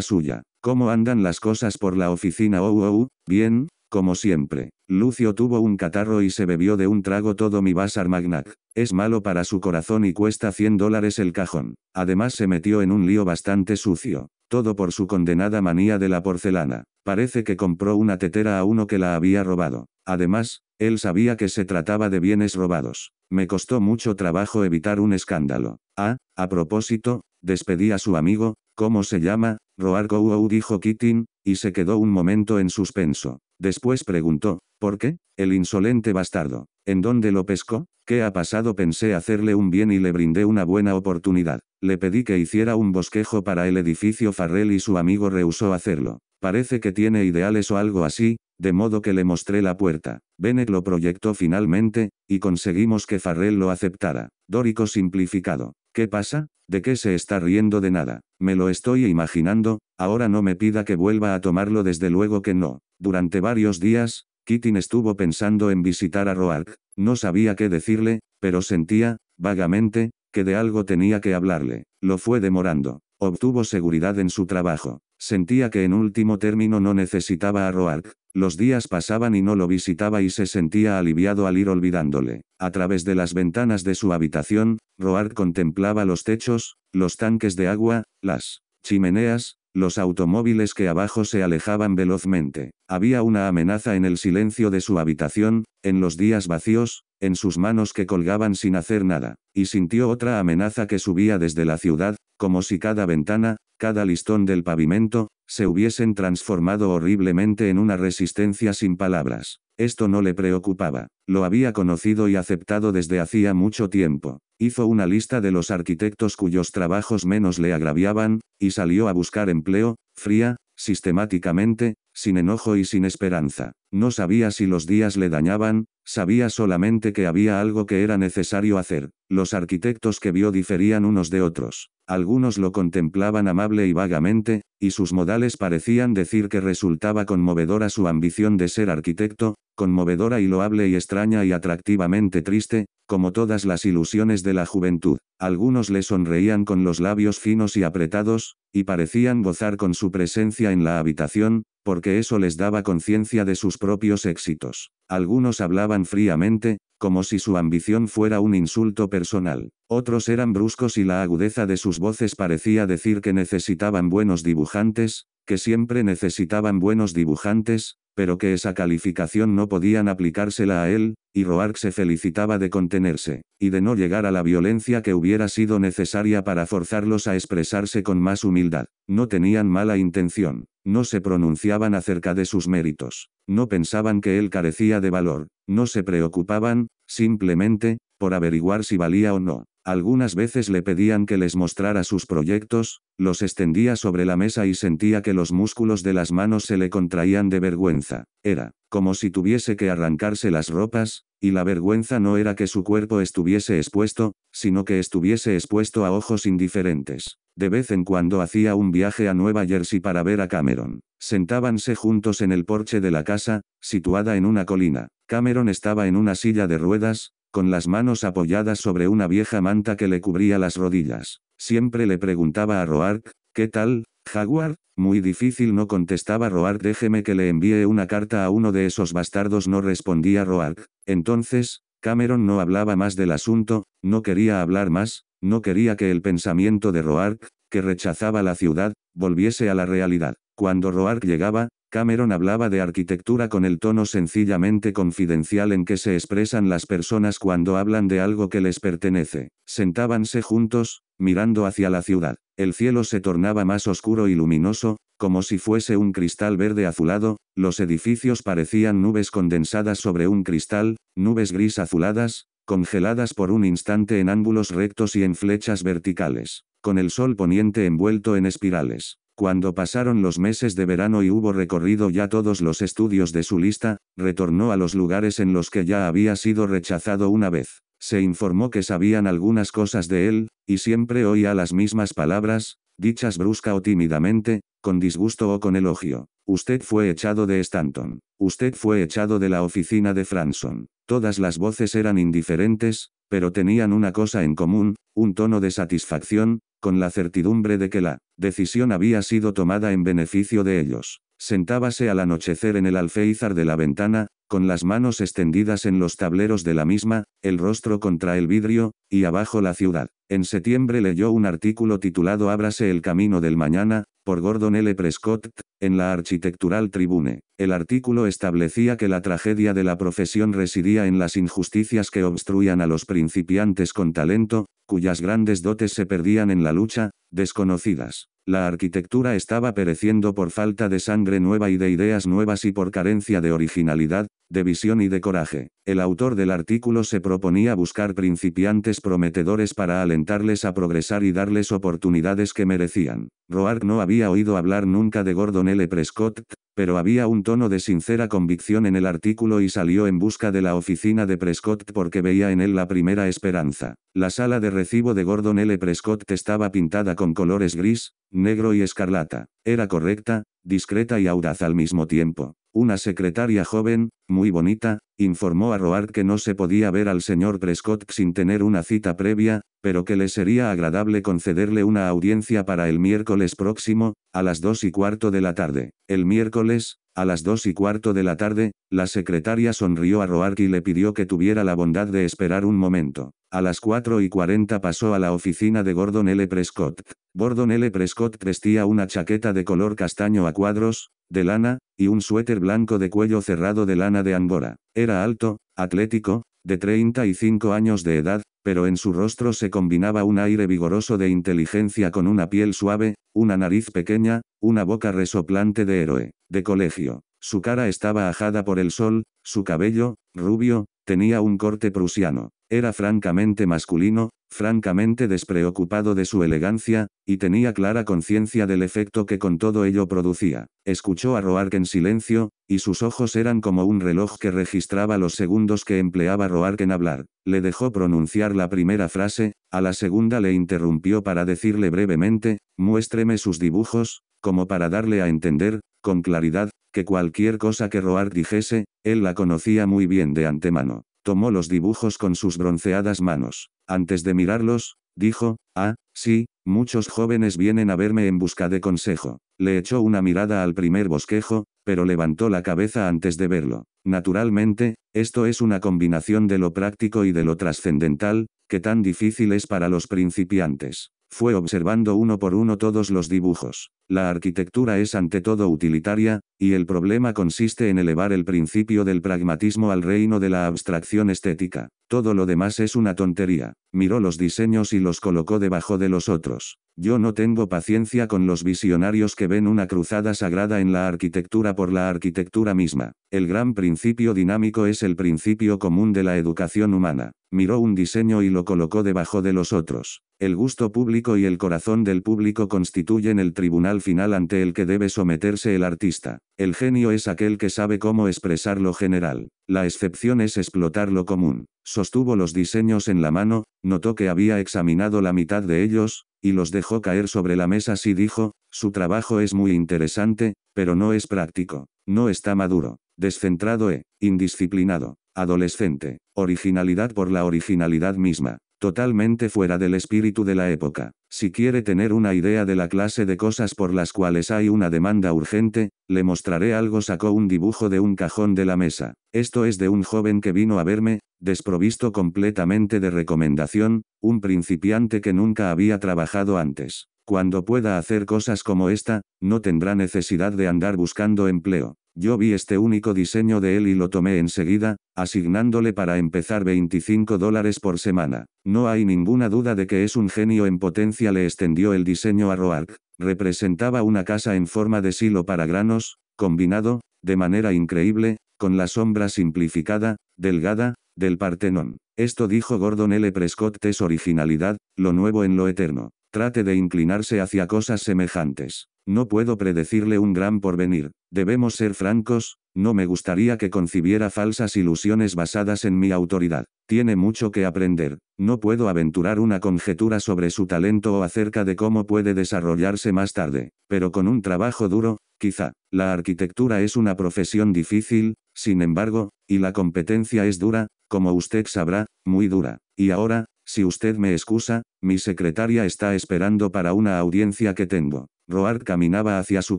suya. ¿Cómo andan las cosas por la oficina? Oh, oh, oh, bien, como siempre. Lucio tuvo un catarro y se bebió de un trago todo mi Basar Magnac. Es malo para su corazón y cuesta 100 dólares el cajón. Además se metió en un lío bastante sucio. Todo por su condenada manía de la porcelana. Parece que compró una tetera a uno que la había robado. Además, él sabía que se trataba de bienes robados. Me costó mucho trabajo evitar un escándalo. Ah, a propósito, despedí a su amigo, ¿Cómo se llama? Roar dijo Keating, y se quedó un momento en suspenso. Después preguntó, ¿por qué? El insolente bastardo. ¿En dónde lo pescó? ¿Qué ha pasado? Pensé hacerle un bien y le brindé una buena oportunidad. Le pedí que hiciera un bosquejo para el edificio Farrell y su amigo rehusó hacerlo. Parece que tiene ideales o algo así, de modo que le mostré la puerta. Bennett lo proyectó finalmente, y conseguimos que Farrell lo aceptara. Dórico simplificado. ¿Qué pasa? ¿De qué se está riendo de nada? Me lo estoy imaginando, ahora no me pida que vuelva a tomarlo desde luego que no. Durante varios días, Kittin estuvo pensando en visitar a Roark, no sabía qué decirle, pero sentía, vagamente, que de algo tenía que hablarle. Lo fue demorando. Obtuvo seguridad en su trabajo. Sentía que en último término no necesitaba a Roark. Los días pasaban y no lo visitaba y se sentía aliviado al ir olvidándole. A través de las ventanas de su habitación, Roark contemplaba los techos, los tanques de agua, las chimeneas, los automóviles que abajo se alejaban velozmente. Había una amenaza en el silencio de su habitación, en los días vacíos, en sus manos que colgaban sin hacer nada, y sintió otra amenaza que subía desde la ciudad, como si cada ventana, cada listón del pavimento, se hubiesen transformado horriblemente en una resistencia sin palabras. Esto no le preocupaba, lo había conocido y aceptado desde hacía mucho tiempo. Hizo una lista de los arquitectos cuyos trabajos menos le agraviaban, y salió a buscar empleo, fría, sistemáticamente, sin enojo y sin esperanza. No sabía si los días le dañaban, sabía solamente que había algo que era necesario hacer. Los arquitectos que vio diferían unos de otros. Algunos lo contemplaban amable y vagamente, y sus modales parecían decir que resultaba conmovedora su ambición de ser arquitecto, conmovedora y loable y extraña y atractivamente triste, como todas las ilusiones de la juventud. Algunos le sonreían con los labios finos y apretados, y parecían gozar con su presencia en la habitación, porque eso les daba conciencia de sus propios éxitos. Algunos hablaban fríamente, como si su ambición fuera un insulto personal. Otros eran bruscos y la agudeza de sus voces parecía decir que necesitaban buenos dibujantes, que siempre necesitaban buenos dibujantes, pero que esa calificación no podían aplicársela a él, y Roark se felicitaba de contenerse, y de no llegar a la violencia que hubiera sido necesaria para forzarlos a expresarse con más humildad. No tenían mala intención, no se pronunciaban acerca de sus méritos, no pensaban que él carecía de valor, no se preocupaban, simplemente, por averiguar si valía o no. Algunas veces le pedían que les mostrara sus proyectos, los extendía sobre la mesa y sentía que los músculos de las manos se le contraían de vergüenza. Era, como si tuviese que arrancarse las ropas, y la vergüenza no era que su cuerpo estuviese expuesto, sino que estuviese expuesto a ojos indiferentes. De vez en cuando hacía un viaje a Nueva Jersey para ver a Cameron. Sentábanse juntos en el porche de la casa, situada en una colina. Cameron estaba en una silla de ruedas, con las manos apoyadas sobre una vieja manta que le cubría las rodillas. Siempre le preguntaba a Roark, ¿qué tal, Jaguar? Muy difícil no contestaba Roark déjeme que le envíe una carta a uno de esos bastardos no respondía Roark. Entonces, Cameron no hablaba más del asunto, no quería hablar más, no quería que el pensamiento de Roark, que rechazaba la ciudad, volviese a la realidad. Cuando Roark llegaba, Cameron hablaba de arquitectura con el tono sencillamente confidencial en que se expresan las personas cuando hablan de algo que les pertenece. Sentábanse juntos, mirando hacia la ciudad. El cielo se tornaba más oscuro y luminoso, como si fuese un cristal verde azulado, los edificios parecían nubes condensadas sobre un cristal, nubes gris azuladas, congeladas por un instante en ángulos rectos y en flechas verticales, con el sol poniente envuelto en espirales. Cuando pasaron los meses de verano y hubo recorrido ya todos los estudios de su lista, retornó a los lugares en los que ya había sido rechazado una vez. Se informó que sabían algunas cosas de él, y siempre oía las mismas palabras, dichas brusca o tímidamente, con disgusto o con elogio. Usted fue echado de Stanton. Usted fue echado de la oficina de Franson. Todas las voces eran indiferentes, pero tenían una cosa en común, un tono de satisfacción, con la certidumbre de que la decisión había sido tomada en beneficio de ellos sentábase al anochecer en el alféizar de la ventana, con las manos extendidas en los tableros de la misma, el rostro contra el vidrio, y abajo la ciudad. En septiembre leyó un artículo titulado Ábrase el camino del mañana, por Gordon L. Prescott, en la Architectural Tribune. El artículo establecía que la tragedia de la profesión residía en las injusticias que obstruían a los principiantes con talento, cuyas grandes dotes se perdían en la lucha, desconocidas. La arquitectura estaba pereciendo por falta de sangre nueva y de ideas nuevas y por carencia de originalidad, de visión y de coraje. El autor del artículo se proponía buscar principiantes prometedores para alentarles a progresar y darles oportunidades que merecían. Roark no había oído hablar nunca de Gordon L. Prescott, pero había un tono de sincera convicción en el artículo y salió en busca de la oficina de Prescott porque veía en él la primera esperanza. La sala de recibo de Gordon L. Prescott estaba pintada con colores gris, negro y escarlata. Era correcta, discreta y audaz al mismo tiempo. Una secretaria joven, muy bonita, informó a Roark que no se podía ver al señor Prescott sin tener una cita previa, pero que le sería agradable concederle una audiencia para el miércoles próximo, a las 2 y cuarto de la tarde. El miércoles, a las dos y cuarto de la tarde, la secretaria sonrió a Roark y le pidió que tuviera la bondad de esperar un momento. A las 4 y cuarenta pasó a la oficina de Gordon L. Prescott. Gordon L. Prescott vestía una chaqueta de color castaño a cuadros, de lana, y un suéter blanco de cuello cerrado de lana de Angora. Era alto, atlético, de 35 años de edad, pero en su rostro se combinaba un aire vigoroso de inteligencia con una piel suave, una nariz pequeña, una boca resoplante de héroe, de colegio. Su cara estaba ajada por el sol, su cabello, rubio, tenía un corte prusiano. Era francamente masculino, francamente despreocupado de su elegancia, y tenía clara conciencia del efecto que con todo ello producía. Escuchó a Roark en silencio, y sus ojos eran como un reloj que registraba los segundos que empleaba Roark en hablar. Le dejó pronunciar la primera frase, a la segunda le interrumpió para decirle brevemente, muéstreme sus dibujos, como para darle a entender, con claridad, que cualquier cosa que Roark dijese, él la conocía muy bien de antemano tomó los dibujos con sus bronceadas manos. Antes de mirarlos, dijo, ah, sí, muchos jóvenes vienen a verme en busca de consejo. Le echó una mirada al primer bosquejo, pero levantó la cabeza antes de verlo. Naturalmente, esto es una combinación de lo práctico y de lo trascendental, que tan difícil es para los principiantes. Fue observando uno por uno todos los dibujos. La arquitectura es ante todo utilitaria, y el problema consiste en elevar el principio del pragmatismo al reino de la abstracción estética. Todo lo demás es una tontería. Miró los diseños y los colocó debajo de los otros. Yo no tengo paciencia con los visionarios que ven una cruzada sagrada en la arquitectura por la arquitectura misma. El gran principio dinámico es el principio común de la educación humana. Miró un diseño y lo colocó debajo de los otros. El gusto público y el corazón del público constituyen el tribunal final ante el que debe someterse el artista. El genio es aquel que sabe cómo expresar lo general. La excepción es explotar lo común. Sostuvo los diseños en la mano, notó que había examinado la mitad de ellos, y los dejó caer sobre la mesa si dijo, su trabajo es muy interesante, pero no es práctico. No está maduro. Descentrado e indisciplinado. Adolescente. Originalidad por la originalidad misma totalmente fuera del espíritu de la época. Si quiere tener una idea de la clase de cosas por las cuales hay una demanda urgente, le mostraré algo. Sacó un dibujo de un cajón de la mesa. Esto es de un joven que vino a verme, desprovisto completamente de recomendación, un principiante que nunca había trabajado antes. Cuando pueda hacer cosas como esta, no tendrá necesidad de andar buscando empleo. Yo vi este único diseño de él y lo tomé enseguida, asignándole para empezar 25 dólares por semana. No hay ninguna duda de que es un genio en potencia. Le extendió el diseño a Roark. Representaba una casa en forma de silo para granos, combinado, de manera increíble, con la sombra simplificada, delgada, del Partenón. Esto dijo Gordon L. Prescott es originalidad, lo nuevo en lo eterno. Trate de inclinarse hacia cosas semejantes. No puedo predecirle un gran porvenir, debemos ser francos, no me gustaría que concibiera falsas ilusiones basadas en mi autoridad. Tiene mucho que aprender, no puedo aventurar una conjetura sobre su talento o acerca de cómo puede desarrollarse más tarde, pero con un trabajo duro, quizá. La arquitectura es una profesión difícil, sin embargo, y la competencia es dura, como usted sabrá, muy dura. Y ahora, si usted me excusa, mi secretaria está esperando para una audiencia que tengo. Roard caminaba hacia su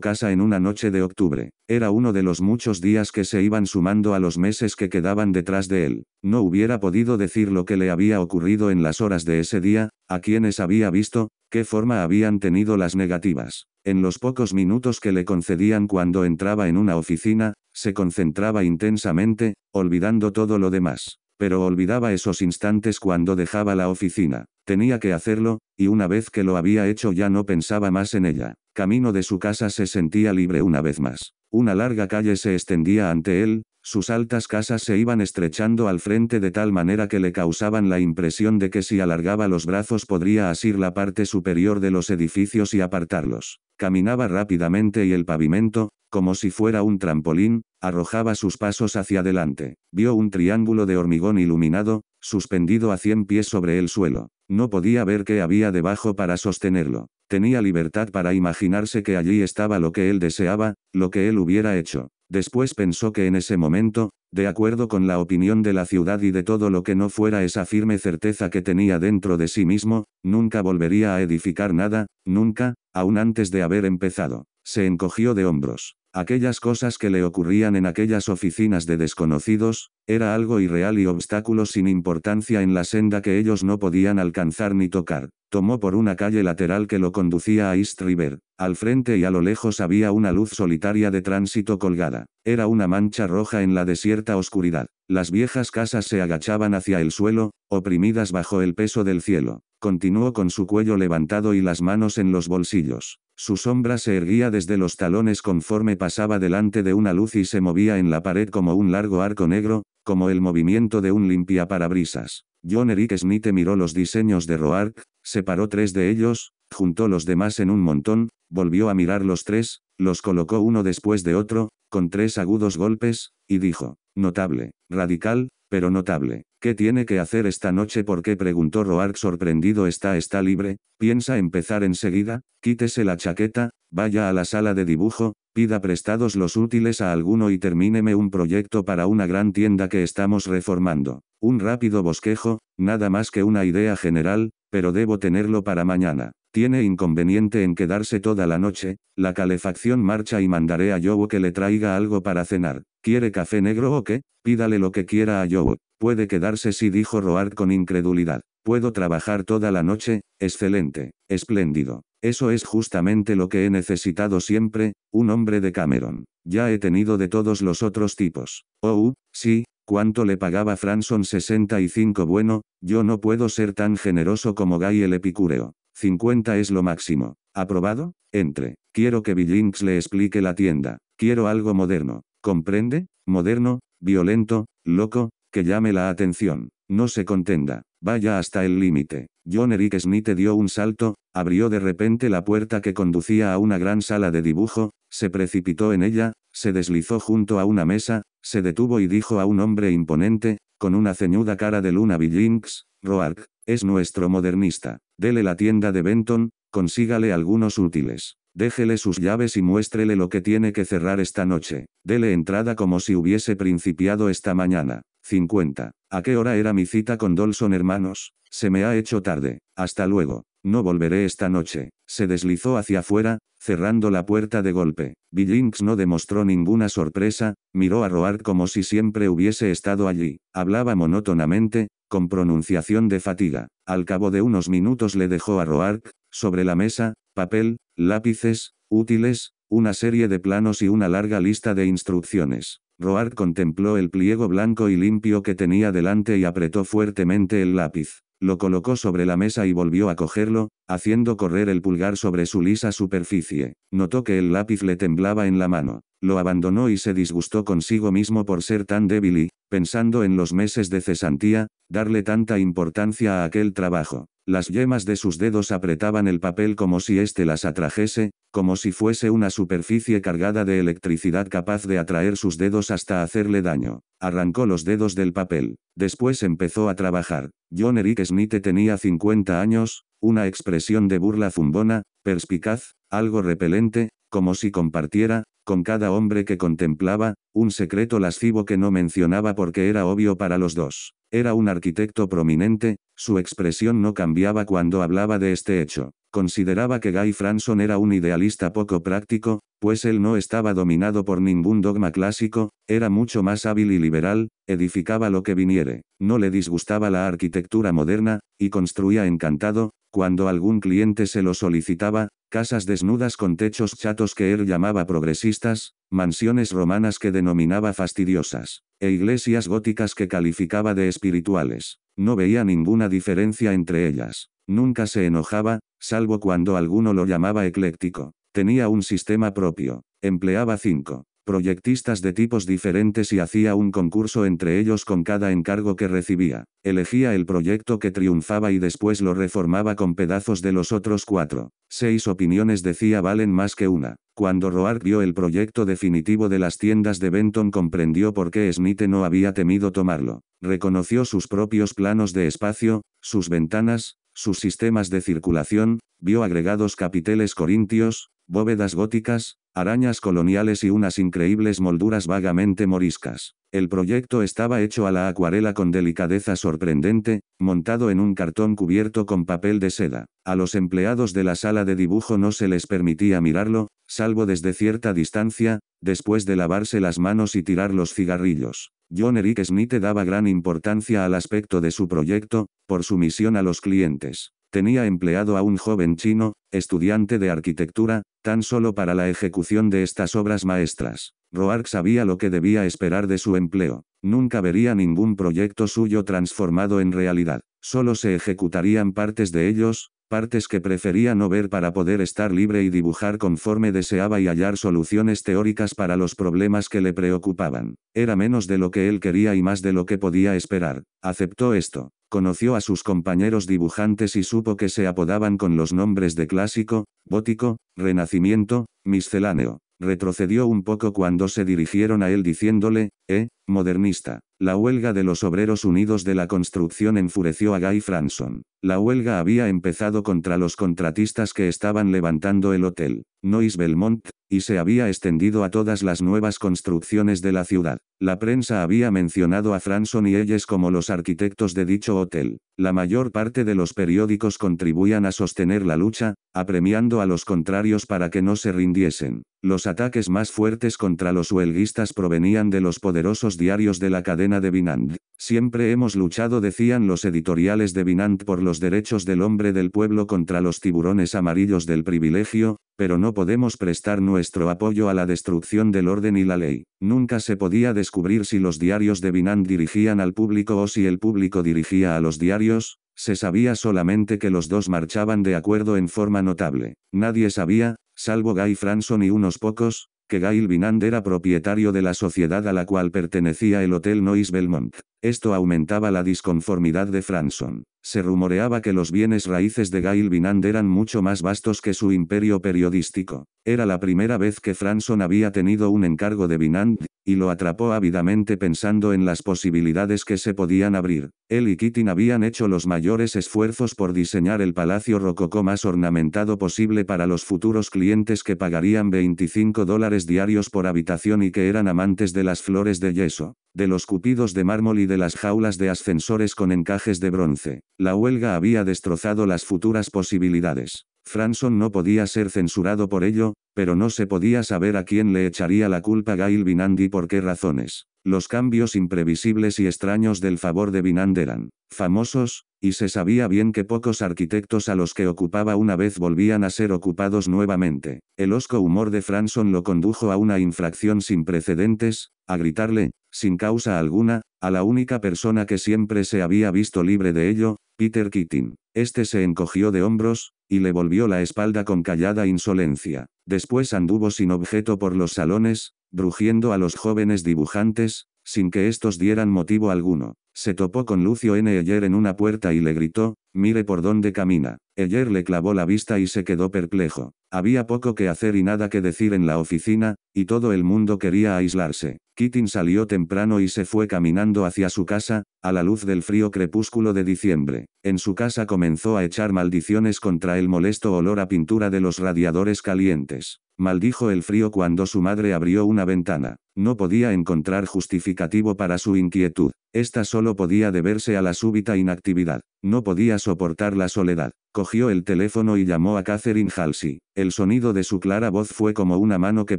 casa en una noche de octubre. Era uno de los muchos días que se iban sumando a los meses que quedaban detrás de él. No hubiera podido decir lo que le había ocurrido en las horas de ese día, a quienes había visto, qué forma habían tenido las negativas. En los pocos minutos que le concedían cuando entraba en una oficina, se concentraba intensamente, olvidando todo lo demás pero olvidaba esos instantes cuando dejaba la oficina. Tenía que hacerlo, y una vez que lo había hecho ya no pensaba más en ella. Camino de su casa se sentía libre una vez más. Una larga calle se extendía ante él, sus altas casas se iban estrechando al frente de tal manera que le causaban la impresión de que si alargaba los brazos podría asir la parte superior de los edificios y apartarlos. Caminaba rápidamente y el pavimento, como si fuera un trampolín, arrojaba sus pasos hacia adelante. Vio un triángulo de hormigón iluminado, suspendido a cien pies sobre el suelo. No podía ver qué había debajo para sostenerlo. Tenía libertad para imaginarse que allí estaba lo que él deseaba, lo que él hubiera hecho. Después pensó que en ese momento, de acuerdo con la opinión de la ciudad y de todo lo que no fuera esa firme certeza que tenía dentro de sí mismo, nunca volvería a edificar nada, nunca, aún antes de haber empezado. Se encogió de hombros. Aquellas cosas que le ocurrían en aquellas oficinas de desconocidos, era algo irreal y obstáculos sin importancia en la senda que ellos no podían alcanzar ni tocar. Tomó por una calle lateral que lo conducía a East River. Al frente y a lo lejos había una luz solitaria de tránsito colgada. Era una mancha roja en la desierta oscuridad. Las viejas casas se agachaban hacia el suelo, oprimidas bajo el peso del cielo. Continuó con su cuello levantado y las manos en los bolsillos. Su sombra se erguía desde los talones conforme pasaba delante de una luz y se movía en la pared como un largo arco negro, como el movimiento de un limpiaparabrisas. John Eric Smith miró los diseños de Roark, separó tres de ellos, juntó los demás en un montón, volvió a mirar los tres, los colocó uno después de otro, con tres agudos golpes, y dijo, notable, radical, pero notable. ¿Qué tiene que hacer esta noche? ¿Por qué? preguntó Roark sorprendido. ¿Está está libre? ¿Piensa empezar enseguida? Quítese la chaqueta, vaya a la sala de dibujo, pida prestados los útiles a alguno y termíneme un proyecto para una gran tienda que estamos reformando. Un rápido bosquejo, nada más que una idea general, pero debo tenerlo para mañana. Tiene inconveniente en quedarse toda la noche, la calefacción marcha y mandaré a Yowo que le traiga algo para cenar. ¿Quiere café negro o qué? Pídale lo que quiera a Yowo. Puede quedarse sí dijo Roard con incredulidad. Puedo trabajar toda la noche, excelente, espléndido. Eso es justamente lo que he necesitado siempre, un hombre de Cameron. Ya he tenido de todos los otros tipos. Oh, uh, sí, ¿cuánto le pagaba Franson 65? Bueno, yo no puedo ser tan generoso como Guy el Epicúreo. 50 es lo máximo. ¿Aprobado? Entre. Quiero que Billings le explique la tienda. Quiero algo moderno. ¿Comprende? Moderno, violento, loco, que llame la atención. No se contenda. Vaya hasta el límite. John Eric Smith dio un salto, abrió de repente la puerta que conducía a una gran sala de dibujo, se precipitó en ella, se deslizó junto a una mesa, se detuvo y dijo a un hombre imponente, con una ceñuda cara de Luna Billings, Roark, es nuestro modernista. Dele la tienda de Benton, consígale algunos útiles. Déjele sus llaves y muéstrele lo que tiene que cerrar esta noche. Dele entrada como si hubiese principiado esta mañana. 50. ¿A qué hora era mi cita con Dolson hermanos? Se me ha hecho tarde. Hasta luego. No volveré esta noche. Se deslizó hacia afuera, cerrando la puerta de golpe. Billings no demostró ninguna sorpresa, miró a Roark como si siempre hubiese estado allí. Hablaba monótonamente, con pronunciación de fatiga. Al cabo de unos minutos le dejó a Roark, sobre la mesa, papel, lápices, útiles, una serie de planos y una larga lista de instrucciones. Roard contempló el pliego blanco y limpio que tenía delante y apretó fuertemente el lápiz. Lo colocó sobre la mesa y volvió a cogerlo, haciendo correr el pulgar sobre su lisa superficie. Notó que el lápiz le temblaba en la mano lo abandonó y se disgustó consigo mismo por ser tan débil y, pensando en los meses de cesantía, darle tanta importancia a aquel trabajo. Las yemas de sus dedos apretaban el papel como si éste las atrajese, como si fuese una superficie cargada de electricidad capaz de atraer sus dedos hasta hacerle daño. Arrancó los dedos del papel. Después empezó a trabajar. John Eric Smith tenía 50 años, una expresión de burla zumbona, perspicaz, algo repelente, como si compartiera, con cada hombre que contemplaba, un secreto lascivo que no mencionaba porque era obvio para los dos. Era un arquitecto prominente, su expresión no cambiaba cuando hablaba de este hecho. Consideraba que Guy Franson era un idealista poco práctico, pues él no estaba dominado por ningún dogma clásico, era mucho más hábil y liberal, edificaba lo que viniere, no le disgustaba la arquitectura moderna, y construía encantado, cuando algún cliente se lo solicitaba, casas desnudas con techos chatos que él llamaba progresistas, mansiones romanas que denominaba fastidiosas, e iglesias góticas que calificaba de espirituales. No veía ninguna diferencia entre ellas. Nunca se enojaba, salvo cuando alguno lo llamaba ecléctico. Tenía un sistema propio. Empleaba cinco proyectistas de tipos diferentes y hacía un concurso entre ellos con cada encargo que recibía. Elegía el proyecto que triunfaba y después lo reformaba con pedazos de los otros cuatro. Seis opiniones decía valen más que una. Cuando Roark vio el proyecto definitivo de las tiendas de Benton comprendió por qué Smith no había temido tomarlo. Reconoció sus propios planos de espacio, sus ventanas, sus sistemas de circulación, vio agregados capiteles corintios, bóvedas góticas, arañas coloniales y unas increíbles molduras vagamente moriscas. El proyecto estaba hecho a la acuarela con delicadeza sorprendente, montado en un cartón cubierto con papel de seda. A los empleados de la sala de dibujo no se les permitía mirarlo, salvo desde cierta distancia, después de lavarse las manos y tirar los cigarrillos. John Eric Smith daba gran importancia al aspecto de su proyecto, por su misión a los clientes tenía empleado a un joven chino, estudiante de arquitectura, tan solo para la ejecución de estas obras maestras. Roark sabía lo que debía esperar de su empleo. Nunca vería ningún proyecto suyo transformado en realidad. Solo se ejecutarían partes de ellos, partes que prefería no ver para poder estar libre y dibujar conforme deseaba y hallar soluciones teóricas para los problemas que le preocupaban. Era menos de lo que él quería y más de lo que podía esperar. Aceptó esto. Conoció a sus compañeros dibujantes y supo que se apodaban con los nombres de clásico, bótico, renacimiento, misceláneo. Retrocedió un poco cuando se dirigieron a él diciéndole, eh, modernista. La huelga de los obreros unidos de la construcción enfureció a Guy Franson. La huelga había empezado contra los contratistas que estaban levantando el hotel, Nois Belmont, y se había extendido a todas las nuevas construcciones de la ciudad. La prensa había mencionado a Franson y ellos como los arquitectos de dicho hotel. La mayor parte de los periódicos contribuían a sostener la lucha, apremiando a los contrarios para que no se rindiesen. Los ataques más fuertes contra los huelguistas provenían de los poderosos diarios de la cadena de Vinant. Siempre hemos luchado, decían los editoriales de Binand por los derechos del hombre del pueblo contra los tiburones amarillos del privilegio, pero no podemos prestar nuestro apoyo a la destrucción del orden y la ley. Nunca se podía descubrir si los diarios de Binand dirigían al público o si el público dirigía a los diarios, se sabía solamente que los dos marchaban de acuerdo en forma notable. Nadie sabía, salvo Guy Franson y unos pocos, que Gail Binand era propietario de la sociedad a la cual pertenecía el Hotel Nois Belmont. Esto aumentaba la disconformidad de Franson. Se rumoreaba que los bienes raíces de Gail Binand eran mucho más vastos que su imperio periodístico. Era la primera vez que Franson había tenido un encargo de Binand, y lo atrapó ávidamente pensando en las posibilidades que se podían abrir. Él y Kitty habían hecho los mayores esfuerzos por diseñar el palacio rococó más ornamentado posible para los futuros clientes que pagarían 25 dólares diarios por habitación y que eran amantes de las flores de yeso, de los cupidos de mármol y de las jaulas de ascensores con encajes de bronce. La huelga había destrozado las futuras posibilidades. Franson no podía ser censurado por ello, pero no se podía saber a quién le echaría la culpa Gail y por qué razones. Los cambios imprevisibles y extraños del favor de Binand eran famosos, y se sabía bien que pocos arquitectos a los que ocupaba una vez volvían a ser ocupados nuevamente. El osco humor de Franson lo condujo a una infracción sin precedentes, a gritarle, sin causa alguna, a la única persona que siempre se había visto libre de ello, Peter Keating. Este se encogió de hombros, y le volvió la espalda con callada insolencia. Después anduvo sin objeto por los salones, rugiendo a los jóvenes dibujantes, sin que estos dieran motivo alguno. Se topó con Lucio N. ayer en una puerta y le gritó, mire por dónde camina. Eyer le clavó la vista y se quedó perplejo. Había poco que hacer y nada que decir en la oficina, y todo el mundo quería aislarse. Keating salió temprano y se fue caminando hacia su casa, a la luz del frío crepúsculo de diciembre. En su casa comenzó a echar maldiciones contra el molesto olor a pintura de los radiadores calientes. Maldijo el frío cuando su madre abrió una ventana. No podía encontrar justificativo para su inquietud. Esta solo podía deberse a la súbita inactividad. No podía soportar la soledad. Cogió el teléfono y llamó a Catherine Halsey. El sonido de su clara voz fue como una mano que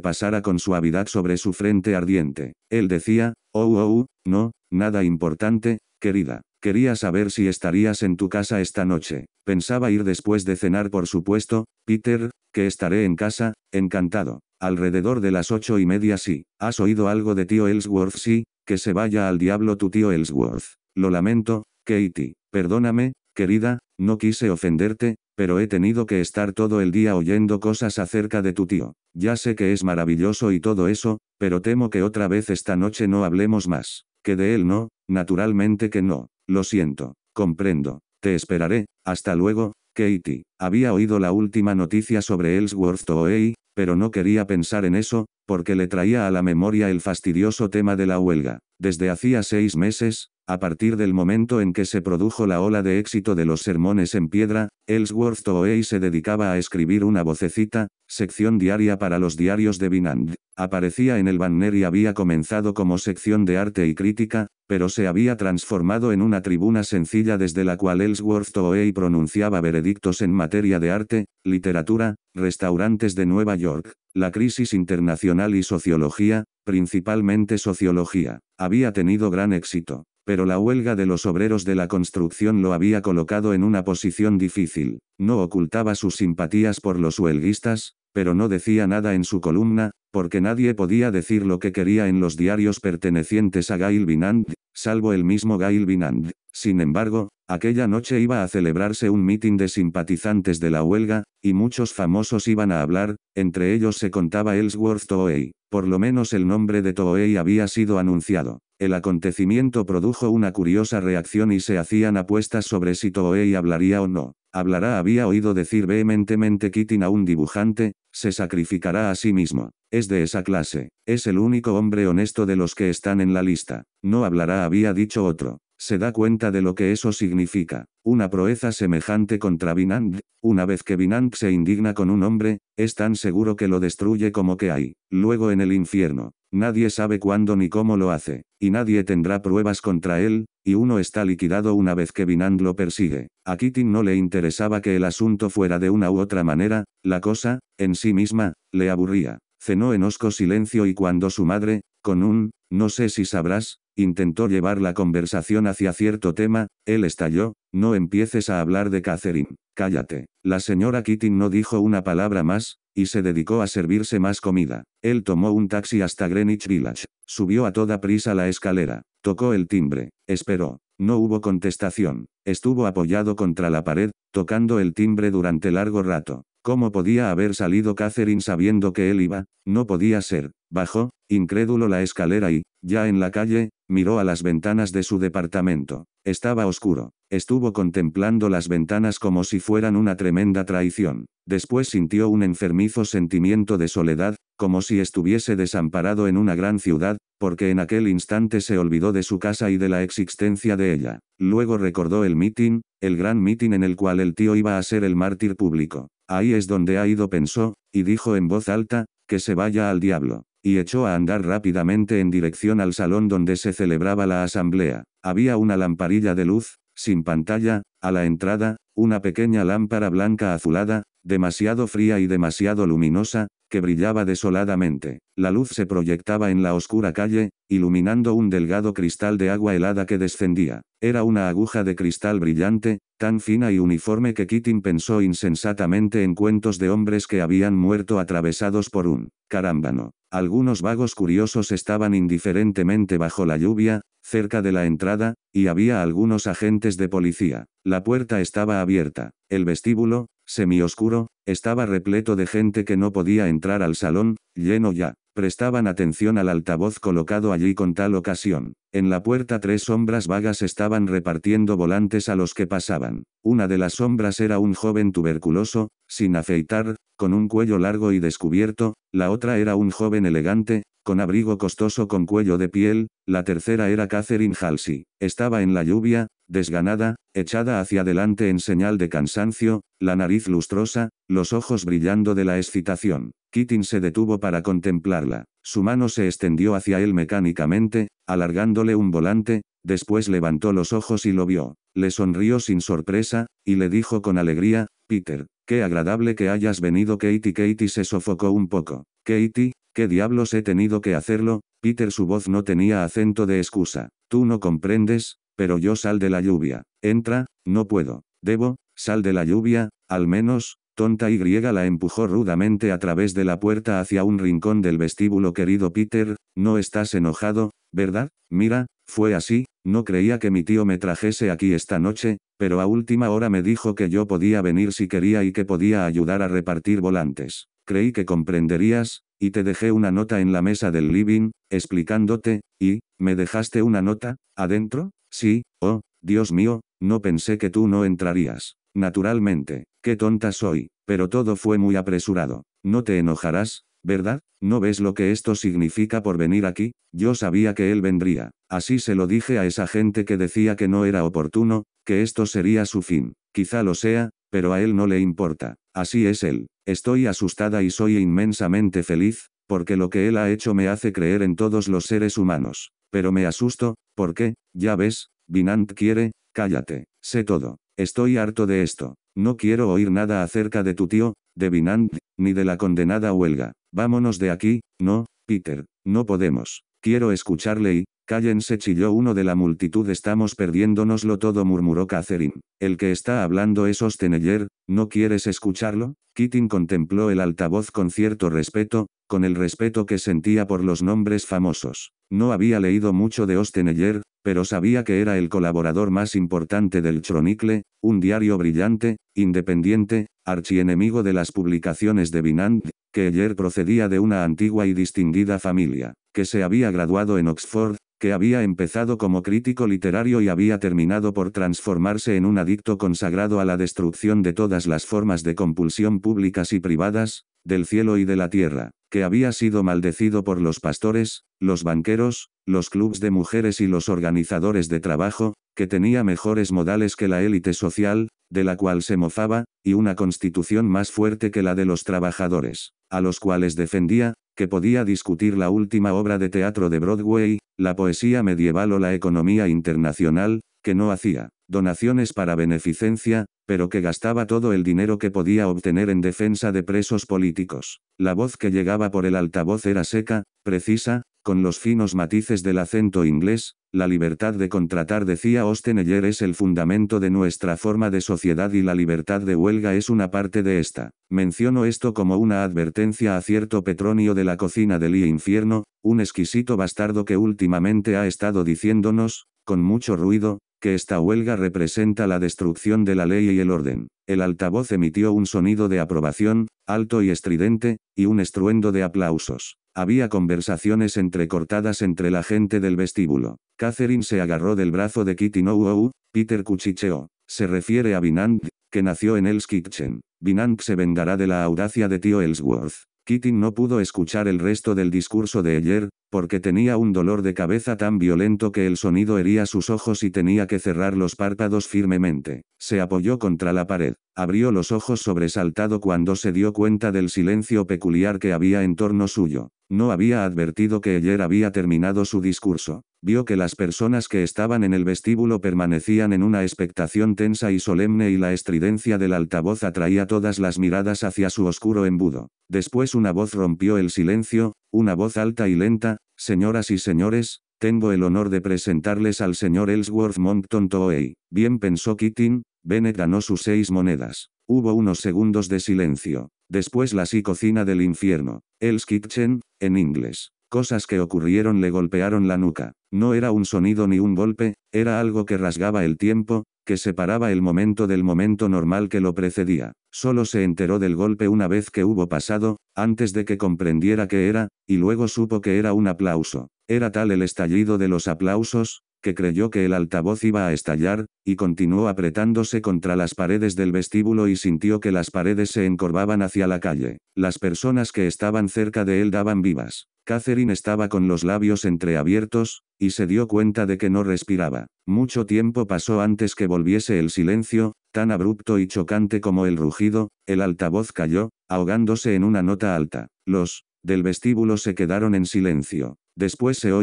pasara con suavidad sobre su frente ardiente. Él decía, oh, oh, oh no, nada importante, querida. Quería saber si estarías en tu casa esta noche. Pensaba ir después de cenar, por supuesto, Peter, que estaré en casa, encantado. Alrededor de las ocho y media sí. ¿Has oído algo de tío Ellsworth? Sí, que se vaya al diablo tu tío Ellsworth. Lo lamento, Katie. Perdóname, querida, no quise ofenderte, pero he tenido que estar todo el día oyendo cosas acerca de tu tío. Ya sé que es maravilloso y todo eso, pero temo que otra vez esta noche no hablemos más. Que de él no, naturalmente que no. Lo siento, comprendo. Te esperaré. Hasta luego, Katie. Había oído la última noticia sobre Ellsworth Toei, pero no quería pensar en eso, porque le traía a la memoria el fastidioso tema de la huelga. Desde hacía seis meses, a partir del momento en que se produjo la ola de éxito de los sermones en piedra, Ellsworth Toei se dedicaba a escribir una vocecita, sección diaria para los diarios de Binand. Aparecía en el banner y había comenzado como sección de arte y crítica, pero se había transformado en una tribuna sencilla desde la cual Ellsworth Toei pronunciaba veredictos en materia de arte, literatura, restaurantes de Nueva York, la crisis internacional y sociología, principalmente sociología, había tenido gran éxito, pero la huelga de los obreros de la construcción lo había colocado en una posición difícil, no ocultaba sus simpatías por los huelguistas, pero no decía nada en su columna, porque nadie podía decir lo que quería en los diarios pertenecientes a Gail Binand, salvo el mismo Gail Binand. Sin embargo, aquella noche iba a celebrarse un mitin de simpatizantes de la huelga, y muchos famosos iban a hablar, entre ellos se contaba Ellsworth Toei, por lo menos el nombre de Toei había sido anunciado. El acontecimiento produjo una curiosa reacción y se hacían apuestas sobre si Toei hablaría o no. Hablará había oído decir vehementemente Keating a un dibujante, se sacrificará a sí mismo. Es de esa clase. Es el único hombre honesto de los que están en la lista. No hablará había dicho otro se da cuenta de lo que eso significa. Una proeza semejante contra Binand, una vez que Vinand se indigna con un hombre, es tan seguro que lo destruye como que hay. Luego en el infierno, nadie sabe cuándo ni cómo lo hace, y nadie tendrá pruebas contra él, y uno está liquidado una vez que Vinand lo persigue. A Kitty no le interesaba que el asunto fuera de una u otra manera, la cosa, en sí misma, le aburría. Cenó en osco silencio y cuando su madre, con un, no sé si sabrás, Intentó llevar la conversación hacia cierto tema, él estalló, no empieces a hablar de Catherine, cállate. La señora Keating no dijo una palabra más, y se dedicó a servirse más comida. Él tomó un taxi hasta Greenwich Village, subió a toda prisa la escalera, tocó el timbre, esperó. No hubo contestación. Estuvo apoyado contra la pared, tocando el timbre durante largo rato. ¿Cómo podía haber salido Catherine sabiendo que él iba? No podía ser. Bajó, incrédulo la escalera y, ya en la calle, Miró a las ventanas de su departamento. Estaba oscuro. Estuvo contemplando las ventanas como si fueran una tremenda traición. Después sintió un enfermizo sentimiento de soledad, como si estuviese desamparado en una gran ciudad, porque en aquel instante se olvidó de su casa y de la existencia de ella. Luego recordó el mitin, el gran mitin en el cual el tío iba a ser el mártir público. Ahí es donde ha ido pensó, y dijo en voz alta, que se vaya al diablo. Y echó a andar rápidamente en dirección al salón donde se celebraba la asamblea. Había una lamparilla de luz, sin pantalla, a la entrada, una pequeña lámpara blanca azulada, demasiado fría y demasiado luminosa, que brillaba desoladamente. La luz se proyectaba en la oscura calle, iluminando un delgado cristal de agua helada que descendía. Era una aguja de cristal brillante, tan fina y uniforme que Keating pensó insensatamente en cuentos de hombres que habían muerto atravesados por un carámbano. Algunos vagos curiosos estaban indiferentemente bajo la lluvia, cerca de la entrada, y había algunos agentes de policía. La puerta estaba abierta. El vestíbulo, semioscuro, estaba repleto de gente que no podía entrar al salón, lleno ya. Prestaban atención al altavoz colocado allí con tal ocasión. En la puerta tres sombras vagas estaban repartiendo volantes a los que pasaban. Una de las sombras era un joven tuberculoso, sin afeitar, con un cuello largo y descubierto, la otra era un joven elegante, con abrigo costoso con cuello de piel, la tercera era Catherine Halsey, estaba en la lluvia, desganada, echada hacia adelante en señal de cansancio, la nariz lustrosa, los ojos brillando de la excitación. Keating se detuvo para contemplarla. Su mano se extendió hacia él mecánicamente, alargándole un volante, después levantó los ojos y lo vio. Le sonrió sin sorpresa, y le dijo con alegría, Peter, qué agradable que hayas venido Katie. Katie se sofocó un poco. Katie, ¿Qué diablos he tenido que hacerlo? Peter su voz no tenía acento de excusa. Tú no comprendes, pero yo sal de la lluvia. Entra, no puedo. Debo, sal de la lluvia, al menos, tonta y griega la empujó rudamente a través de la puerta hacia un rincón del vestíbulo querido Peter, no estás enojado, ¿verdad? Mira, fue así, no creía que mi tío me trajese aquí esta noche, pero a última hora me dijo que yo podía venir si quería y que podía ayudar a repartir volantes. Creí que comprenderías, y te dejé una nota en la mesa del living, explicándote, y, ¿me dejaste una nota? ¿Adentro? Sí, oh, Dios mío, no pensé que tú no entrarías. Naturalmente, qué tonta soy, pero todo fue muy apresurado. No te enojarás, ¿verdad? ¿No ves lo que esto significa por venir aquí? Yo sabía que él vendría. Así se lo dije a esa gente que decía que no era oportuno, que esto sería su fin. Quizá lo sea, pero a él no le importa. Así es él. Estoy asustada y soy inmensamente feliz, porque lo que él ha hecho me hace creer en todos los seres humanos. Pero me asusto, porque, ya ves, Binant quiere, cállate, sé todo. Estoy harto de esto. No quiero oír nada acerca de tu tío, de Binant, ni de la condenada huelga. Vámonos de aquí, no, Peter, no podemos. Quiero escucharle y, Cállense chilló uno de la multitud estamos perdiéndonoslo todo murmuró Catherine. El que está hablando es Osteneyer, ¿no quieres escucharlo? Keating contempló el altavoz con cierto respeto, con el respeto que sentía por los nombres famosos. No había leído mucho de Osteneyer, pero sabía que era el colaborador más importante del Chronicle, un diario brillante, independiente, archienemigo de las publicaciones de Binand, que ayer procedía de una antigua y distinguida familia, que se había graduado en Oxford, que había empezado como crítico literario y había terminado por transformarse en un adicto consagrado a la destrucción de todas las formas de compulsión públicas y privadas, del cielo y de la tierra, que había sido maldecido por los pastores, los banqueros, los clubs de mujeres y los organizadores de trabajo, que tenía mejores modales que la élite social, de la cual se mofaba, y una constitución más fuerte que la de los trabajadores, a los cuales defendía, que podía discutir la última obra de teatro de Broadway, la poesía medieval o la economía internacional, que no hacía donaciones para beneficencia, pero que gastaba todo el dinero que podía obtener en defensa de presos políticos. La voz que llegaba por el altavoz era seca, precisa, con los finos matices del acento inglés, la libertad de contratar decía Osteneyer es el fundamento de nuestra forma de sociedad y la libertad de huelga es una parte de esta. Menciono esto como una advertencia a cierto Petronio de la cocina del infierno, un exquisito bastardo que últimamente ha estado diciéndonos, con mucho ruido, que esta huelga representa la destrucción de la ley y el orden. El altavoz emitió un sonido de aprobación, alto y estridente, y un estruendo de aplausos. Había conversaciones entrecortadas entre la gente del vestíbulo. Catherine se agarró del brazo de Kitty No Peter cuchicheó. Se refiere a Binand, que nació en Elskitchen. Kitchen. Binand se vengará de la audacia de tío Ellsworth. Kitty no pudo escuchar el resto del discurso de ayer, porque tenía un dolor de cabeza tan violento que el sonido hería sus ojos y tenía que cerrar los párpados firmemente. Se apoyó contra la pared, abrió los ojos sobresaltado cuando se dio cuenta del silencio peculiar que había en torno suyo. No había advertido que ayer había terminado su discurso. Vio que las personas que estaban en el vestíbulo permanecían en una expectación tensa y solemne y la estridencia del altavoz atraía todas las miradas hacia su oscuro embudo. Después una voz rompió el silencio, una voz alta y lenta, señoras y señores, tengo el honor de presentarles al señor Ellsworth Moncton Toei. Bien pensó Keating, Bennett ganó sus seis monedas. Hubo unos segundos de silencio. Después la psicocina cocina del infierno. Ells Kitchen, en inglés. Cosas que ocurrieron le golpearon la nuca. No era un sonido ni un golpe, era algo que rasgaba el tiempo, que separaba el momento del momento normal que lo precedía. Solo se enteró del golpe una vez que hubo pasado, antes de que comprendiera qué era, y luego supo que era un aplauso. Era tal el estallido de los aplausos, que creyó que el altavoz iba a estallar, y continuó apretándose contra las paredes del vestíbulo y sintió que las paredes se encorvaban hacia la calle. Las personas que estaban cerca de él daban vivas. Catherine estaba con los labios entreabiertos, y se dio cuenta de que no respiraba. Mucho tiempo pasó antes que volviese el silencio, tan abrupto y chocante como el rugido, el altavoz cayó, ahogándose en una nota alta. Los, del vestíbulo se quedaron en silencio. Después se o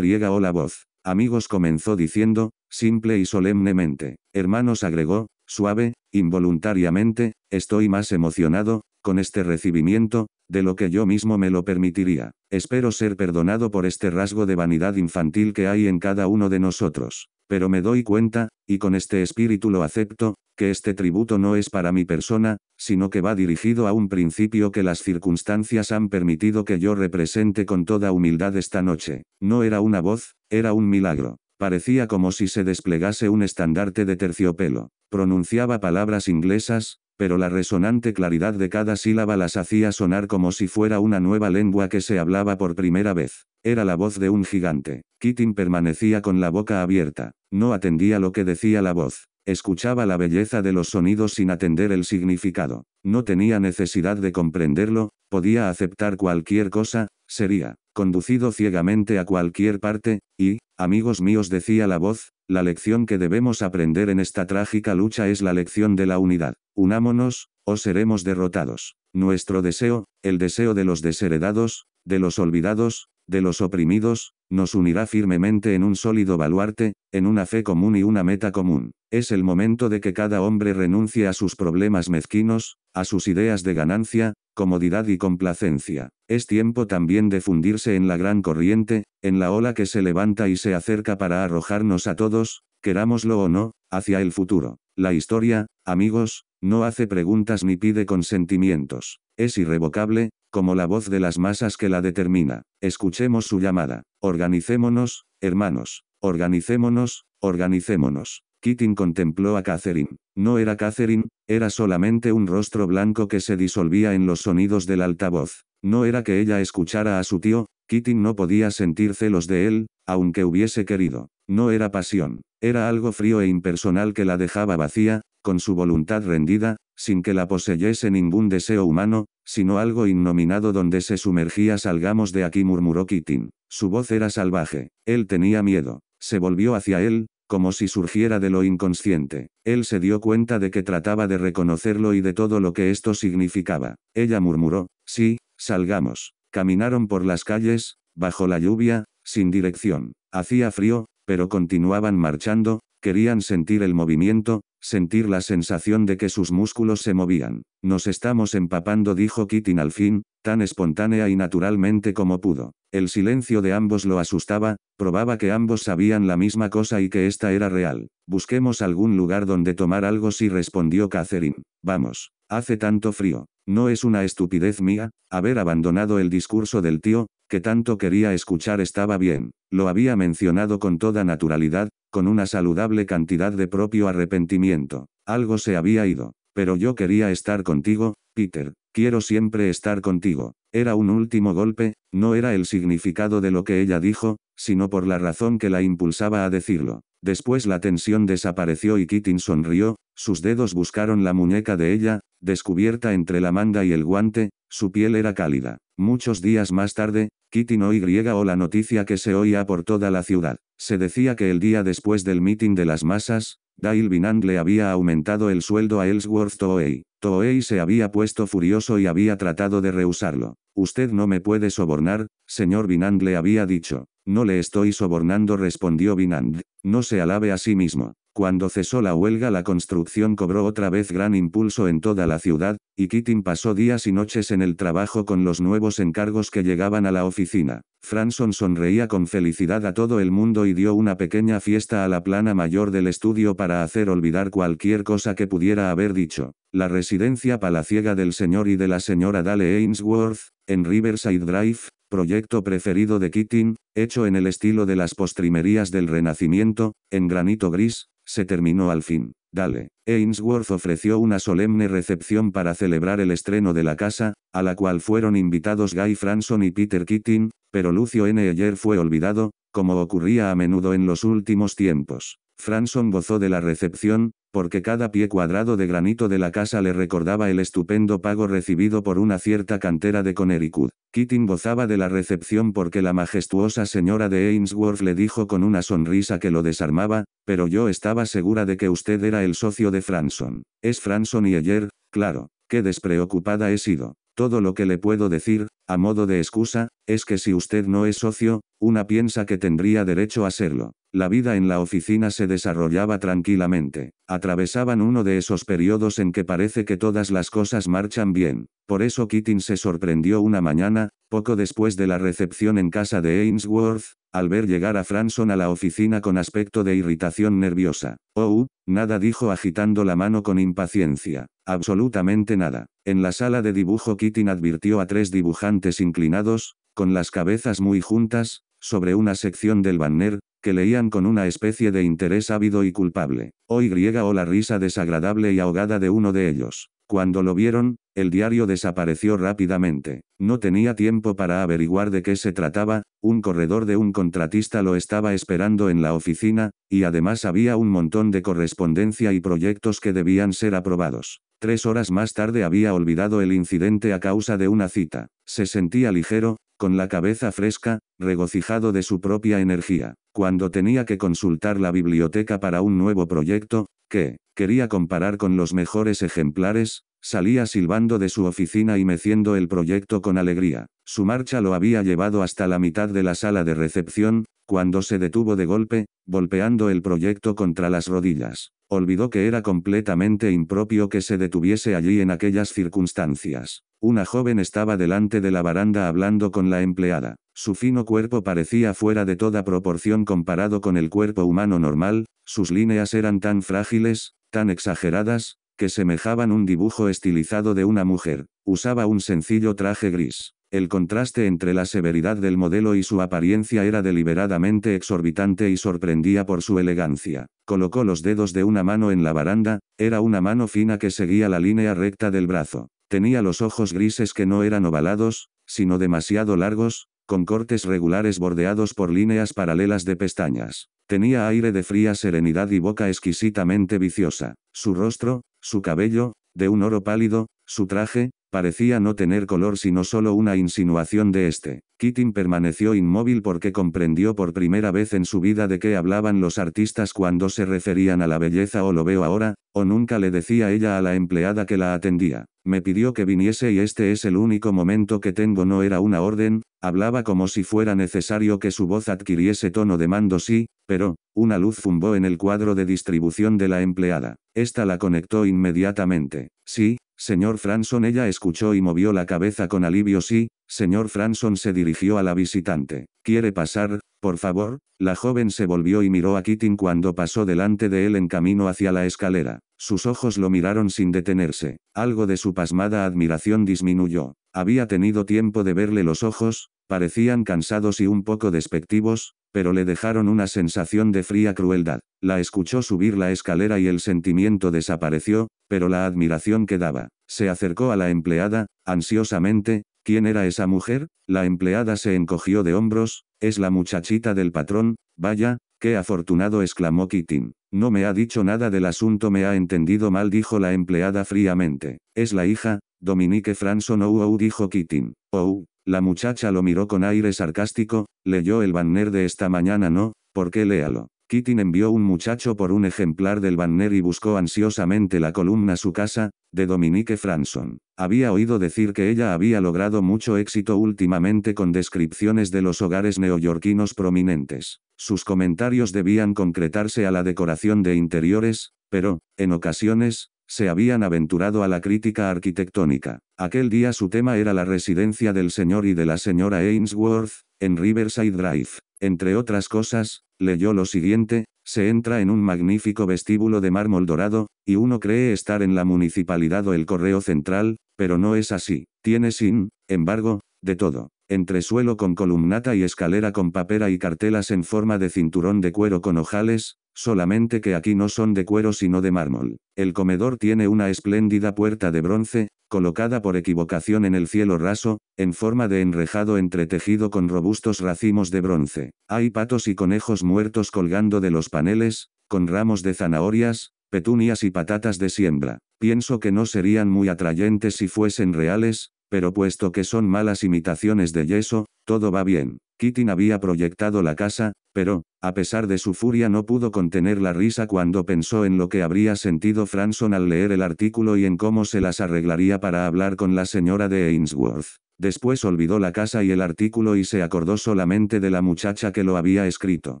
la voz. Amigos comenzó diciendo, simple y solemnemente. Hermanos agregó, suave, involuntariamente, estoy más emocionado, con este recibimiento, de lo que yo mismo me lo permitiría. Espero ser perdonado por este rasgo de vanidad infantil que hay en cada uno de nosotros. Pero me doy cuenta, y con este espíritu lo acepto, que este tributo no es para mi persona, sino que va dirigido a un principio que las circunstancias han permitido que yo represente con toda humildad esta noche. No era una voz, era un milagro. Parecía como si se desplegase un estandarte de terciopelo. Pronunciaba palabras inglesas, pero la resonante claridad de cada sílaba las hacía sonar como si fuera una nueva lengua que se hablaba por primera vez. Era la voz de un gigante. Keating permanecía con la boca abierta. No atendía lo que decía la voz. Escuchaba la belleza de los sonidos sin atender el significado. No tenía necesidad de comprenderlo, podía aceptar cualquier cosa, sería conducido ciegamente a cualquier parte, y, amigos míos decía la voz, la lección que debemos aprender en esta trágica lucha es la lección de la unidad. Unámonos, o seremos derrotados. Nuestro deseo, el deseo de los desheredados, de los olvidados, de los oprimidos, nos unirá firmemente en un sólido baluarte, en una fe común y una meta común. Es el momento de que cada hombre renuncie a sus problemas mezquinos, a sus ideas de ganancia, comodidad y complacencia. Es tiempo también de fundirse en la gran corriente, en la ola que se levanta y se acerca para arrojarnos a todos, querámoslo o no, hacia el futuro. La historia, amigos, no hace preguntas ni pide consentimientos. Es irrevocable, como la voz de las masas que la determina. Escuchemos su llamada. Organicémonos, hermanos. Organicémonos, organicémonos. Keating contempló a Catherine. No era Catherine, era solamente un rostro blanco que se disolvía en los sonidos del altavoz. No era que ella escuchara a su tío, Keating no podía sentir celos de él, aunque hubiese querido. No era pasión. Era algo frío e impersonal que la dejaba vacía, con su voluntad rendida, sin que la poseyese ningún deseo humano, sino algo innominado donde se sumergía. Salgamos de aquí, murmuró Kitin. Su voz era salvaje. Él tenía miedo. Se volvió hacia él, como si surgiera de lo inconsciente. Él se dio cuenta de que trataba de reconocerlo y de todo lo que esto significaba. Ella murmuró, sí, salgamos. Caminaron por las calles, bajo la lluvia, sin dirección. Hacía frío, pero continuaban marchando, querían sentir el movimiento, sentir la sensación de que sus músculos se movían. Nos estamos empapando, dijo Kitty al fin, tan espontánea y naturalmente como pudo. El silencio de ambos lo asustaba, probaba que ambos sabían la misma cosa y que esta era real. Busquemos algún lugar donde tomar algo si respondió Catherine. Vamos. Hace tanto frío. No es una estupidez mía, haber abandonado el discurso del tío, que tanto quería escuchar estaba bien. Lo había mencionado con toda naturalidad, con una saludable cantidad de propio arrepentimiento. Algo se había ido, pero yo quería estar contigo, Peter, quiero siempre estar contigo. Era un último golpe, no era el significado de lo que ella dijo, sino por la razón que la impulsaba a decirlo. Después la tensión desapareció y Kitty sonrió, sus dedos buscaron la muñeca de ella, descubierta entre la manga y el guante, su piel era cálida. Muchos días más tarde, Kitty no o la noticia que se oía por toda la ciudad. Se decía que el día después del mitin de las masas, Dale Binand le había aumentado el sueldo a Ellsworth Toei. Toei se había puesto furioso y había tratado de rehusarlo. Usted no me puede sobornar, señor Binand le había dicho. No le estoy sobornando respondió Binand. No se alabe a sí mismo. Cuando cesó la huelga la construcción cobró otra vez gran impulso en toda la ciudad, y Keating pasó días y noches en el trabajo con los nuevos encargos que llegaban a la oficina. Franson sonreía con felicidad a todo el mundo y dio una pequeña fiesta a la plana mayor del estudio para hacer olvidar cualquier cosa que pudiera haber dicho. La residencia palaciega del señor y de la señora Dale Ainsworth, en Riverside Drive, proyecto preferido de Keating, hecho en el estilo de las postrimerías del Renacimiento, en granito gris, se terminó al fin. Dale. Ainsworth ofreció una solemne recepción para celebrar el estreno de la casa, a la cual fueron invitados Guy Franson y Peter Keating, pero Lucio N. Ayer fue olvidado, como ocurría a menudo en los últimos tiempos. Franson gozó de la recepción, porque cada pie cuadrado de granito de la casa le recordaba el estupendo pago recibido por una cierta cantera de Connecticut. Keating gozaba de la recepción porque la majestuosa señora de Ainsworth le dijo con una sonrisa que lo desarmaba, pero yo estaba segura de que usted era el socio de Franson. Es Franson y ayer, claro, qué despreocupada he sido. Todo lo que le puedo decir, a modo de excusa, es que si usted no es socio, una piensa que tendría derecho a serlo. La vida en la oficina se desarrollaba tranquilamente. Atravesaban uno de esos periodos en que parece que todas las cosas marchan bien. Por eso Keating se sorprendió una mañana, poco después de la recepción en casa de Ainsworth, al ver llegar a Franson a la oficina con aspecto de irritación nerviosa. Oh, nada dijo agitando la mano con impaciencia. Absolutamente nada. En la sala de dibujo Keating advirtió a tres dibujantes inclinados, con las cabezas muy juntas, sobre una sección del banner, que leían con una especie de interés ávido y culpable. Hoy griega o la risa desagradable y ahogada de uno de ellos. Cuando lo vieron, el diario desapareció rápidamente. No tenía tiempo para averiguar de qué se trataba, un corredor de un contratista lo estaba esperando en la oficina, y además había un montón de correspondencia y proyectos que debían ser aprobados. Tres horas más tarde había olvidado el incidente a causa de una cita. Se sentía ligero, con la cabeza fresca, regocijado de su propia energía. Cuando tenía que consultar la biblioteca para un nuevo proyecto, que quería comparar con los mejores ejemplares, salía silbando de su oficina y meciendo el proyecto con alegría. Su marcha lo había llevado hasta la mitad de la sala de recepción, cuando se detuvo de golpe, golpeando el proyecto contra las rodillas. Olvidó que era completamente impropio que se detuviese allí en aquellas circunstancias. Una joven estaba delante de la baranda hablando con la empleada. Su fino cuerpo parecía fuera de toda proporción comparado con el cuerpo humano normal, sus líneas eran tan frágiles, tan exageradas, que semejaban un dibujo estilizado de una mujer. Usaba un sencillo traje gris. El contraste entre la severidad del modelo y su apariencia era deliberadamente exorbitante y sorprendía por su elegancia. Colocó los dedos de una mano en la baranda, era una mano fina que seguía la línea recta del brazo. Tenía los ojos grises que no eran ovalados, sino demasiado largos, con cortes regulares bordeados por líneas paralelas de pestañas. Tenía aire de fría serenidad y boca exquisitamente viciosa. Su rostro, su cabello, de un oro pálido, su traje, Parecía no tener color sino solo una insinuación de este. Keating permaneció inmóvil porque comprendió por primera vez en su vida de qué hablaban los artistas cuando se referían a la belleza o lo veo ahora, o nunca le decía ella a la empleada que la atendía. Me pidió que viniese y este es el único momento que tengo no era una orden, hablaba como si fuera necesario que su voz adquiriese tono de mando sí, pero, una luz zumbó en el cuadro de distribución de la empleada. Esta la conectó inmediatamente. Sí, señor Franson. Ella escuchó y movió la cabeza con alivio. Sí, señor Franson se dirigió a la visitante. ¿Quiere pasar, por favor? La joven se volvió y miró a Keating cuando pasó delante de él en camino hacia la escalera. Sus ojos lo miraron sin detenerse. Algo de su pasmada admiración disminuyó. Había tenido tiempo de verle los ojos, parecían cansados y un poco despectivos, pero le dejaron una sensación de fría crueldad. La escuchó subir la escalera y el sentimiento desapareció, pero la admiración quedaba. Se acercó a la empleada, ansiosamente, ¿quién era esa mujer? La empleada se encogió de hombros, es la muchachita del patrón, vaya, qué afortunado exclamó Keating. No me ha dicho nada del asunto, me ha entendido mal, dijo la empleada fríamente. Es la hija, Dominique Franson, oh, oh dijo Keating. Oh, la muchacha lo miró con aire sarcástico, leyó el banner de esta mañana no, ¿por qué léalo? Kittin envió un muchacho por un ejemplar del banner y buscó ansiosamente la columna Su casa, de Dominique Franson. Había oído decir que ella había logrado mucho éxito últimamente con descripciones de los hogares neoyorquinos prominentes. Sus comentarios debían concretarse a la decoración de interiores, pero, en ocasiones, se habían aventurado a la crítica arquitectónica. Aquel día su tema era la residencia del señor y de la señora Ainsworth, en Riverside Drive. Entre otras cosas, leyó lo siguiente, se entra en un magnífico vestíbulo de mármol dorado, y uno cree estar en la municipalidad o el correo central, pero no es así. Tiene sin, embargo, de todo. Entre suelo con columnata y escalera con papera y cartelas en forma de cinturón de cuero con ojales, Solamente que aquí no son de cuero sino de mármol. El comedor tiene una espléndida puerta de bronce, colocada por equivocación en el cielo raso, en forma de enrejado entretejido con robustos racimos de bronce. Hay patos y conejos muertos colgando de los paneles, con ramos de zanahorias, petunias y patatas de siembra. Pienso que no serían muy atrayentes si fuesen reales, pero puesto que son malas imitaciones de yeso, todo va bien. Kitty había proyectado la casa, pero, a pesar de su furia no pudo contener la risa cuando pensó en lo que habría sentido Franson al leer el artículo y en cómo se las arreglaría para hablar con la señora de Ainsworth. Después olvidó la casa y el artículo y se acordó solamente de la muchacha que lo había escrito.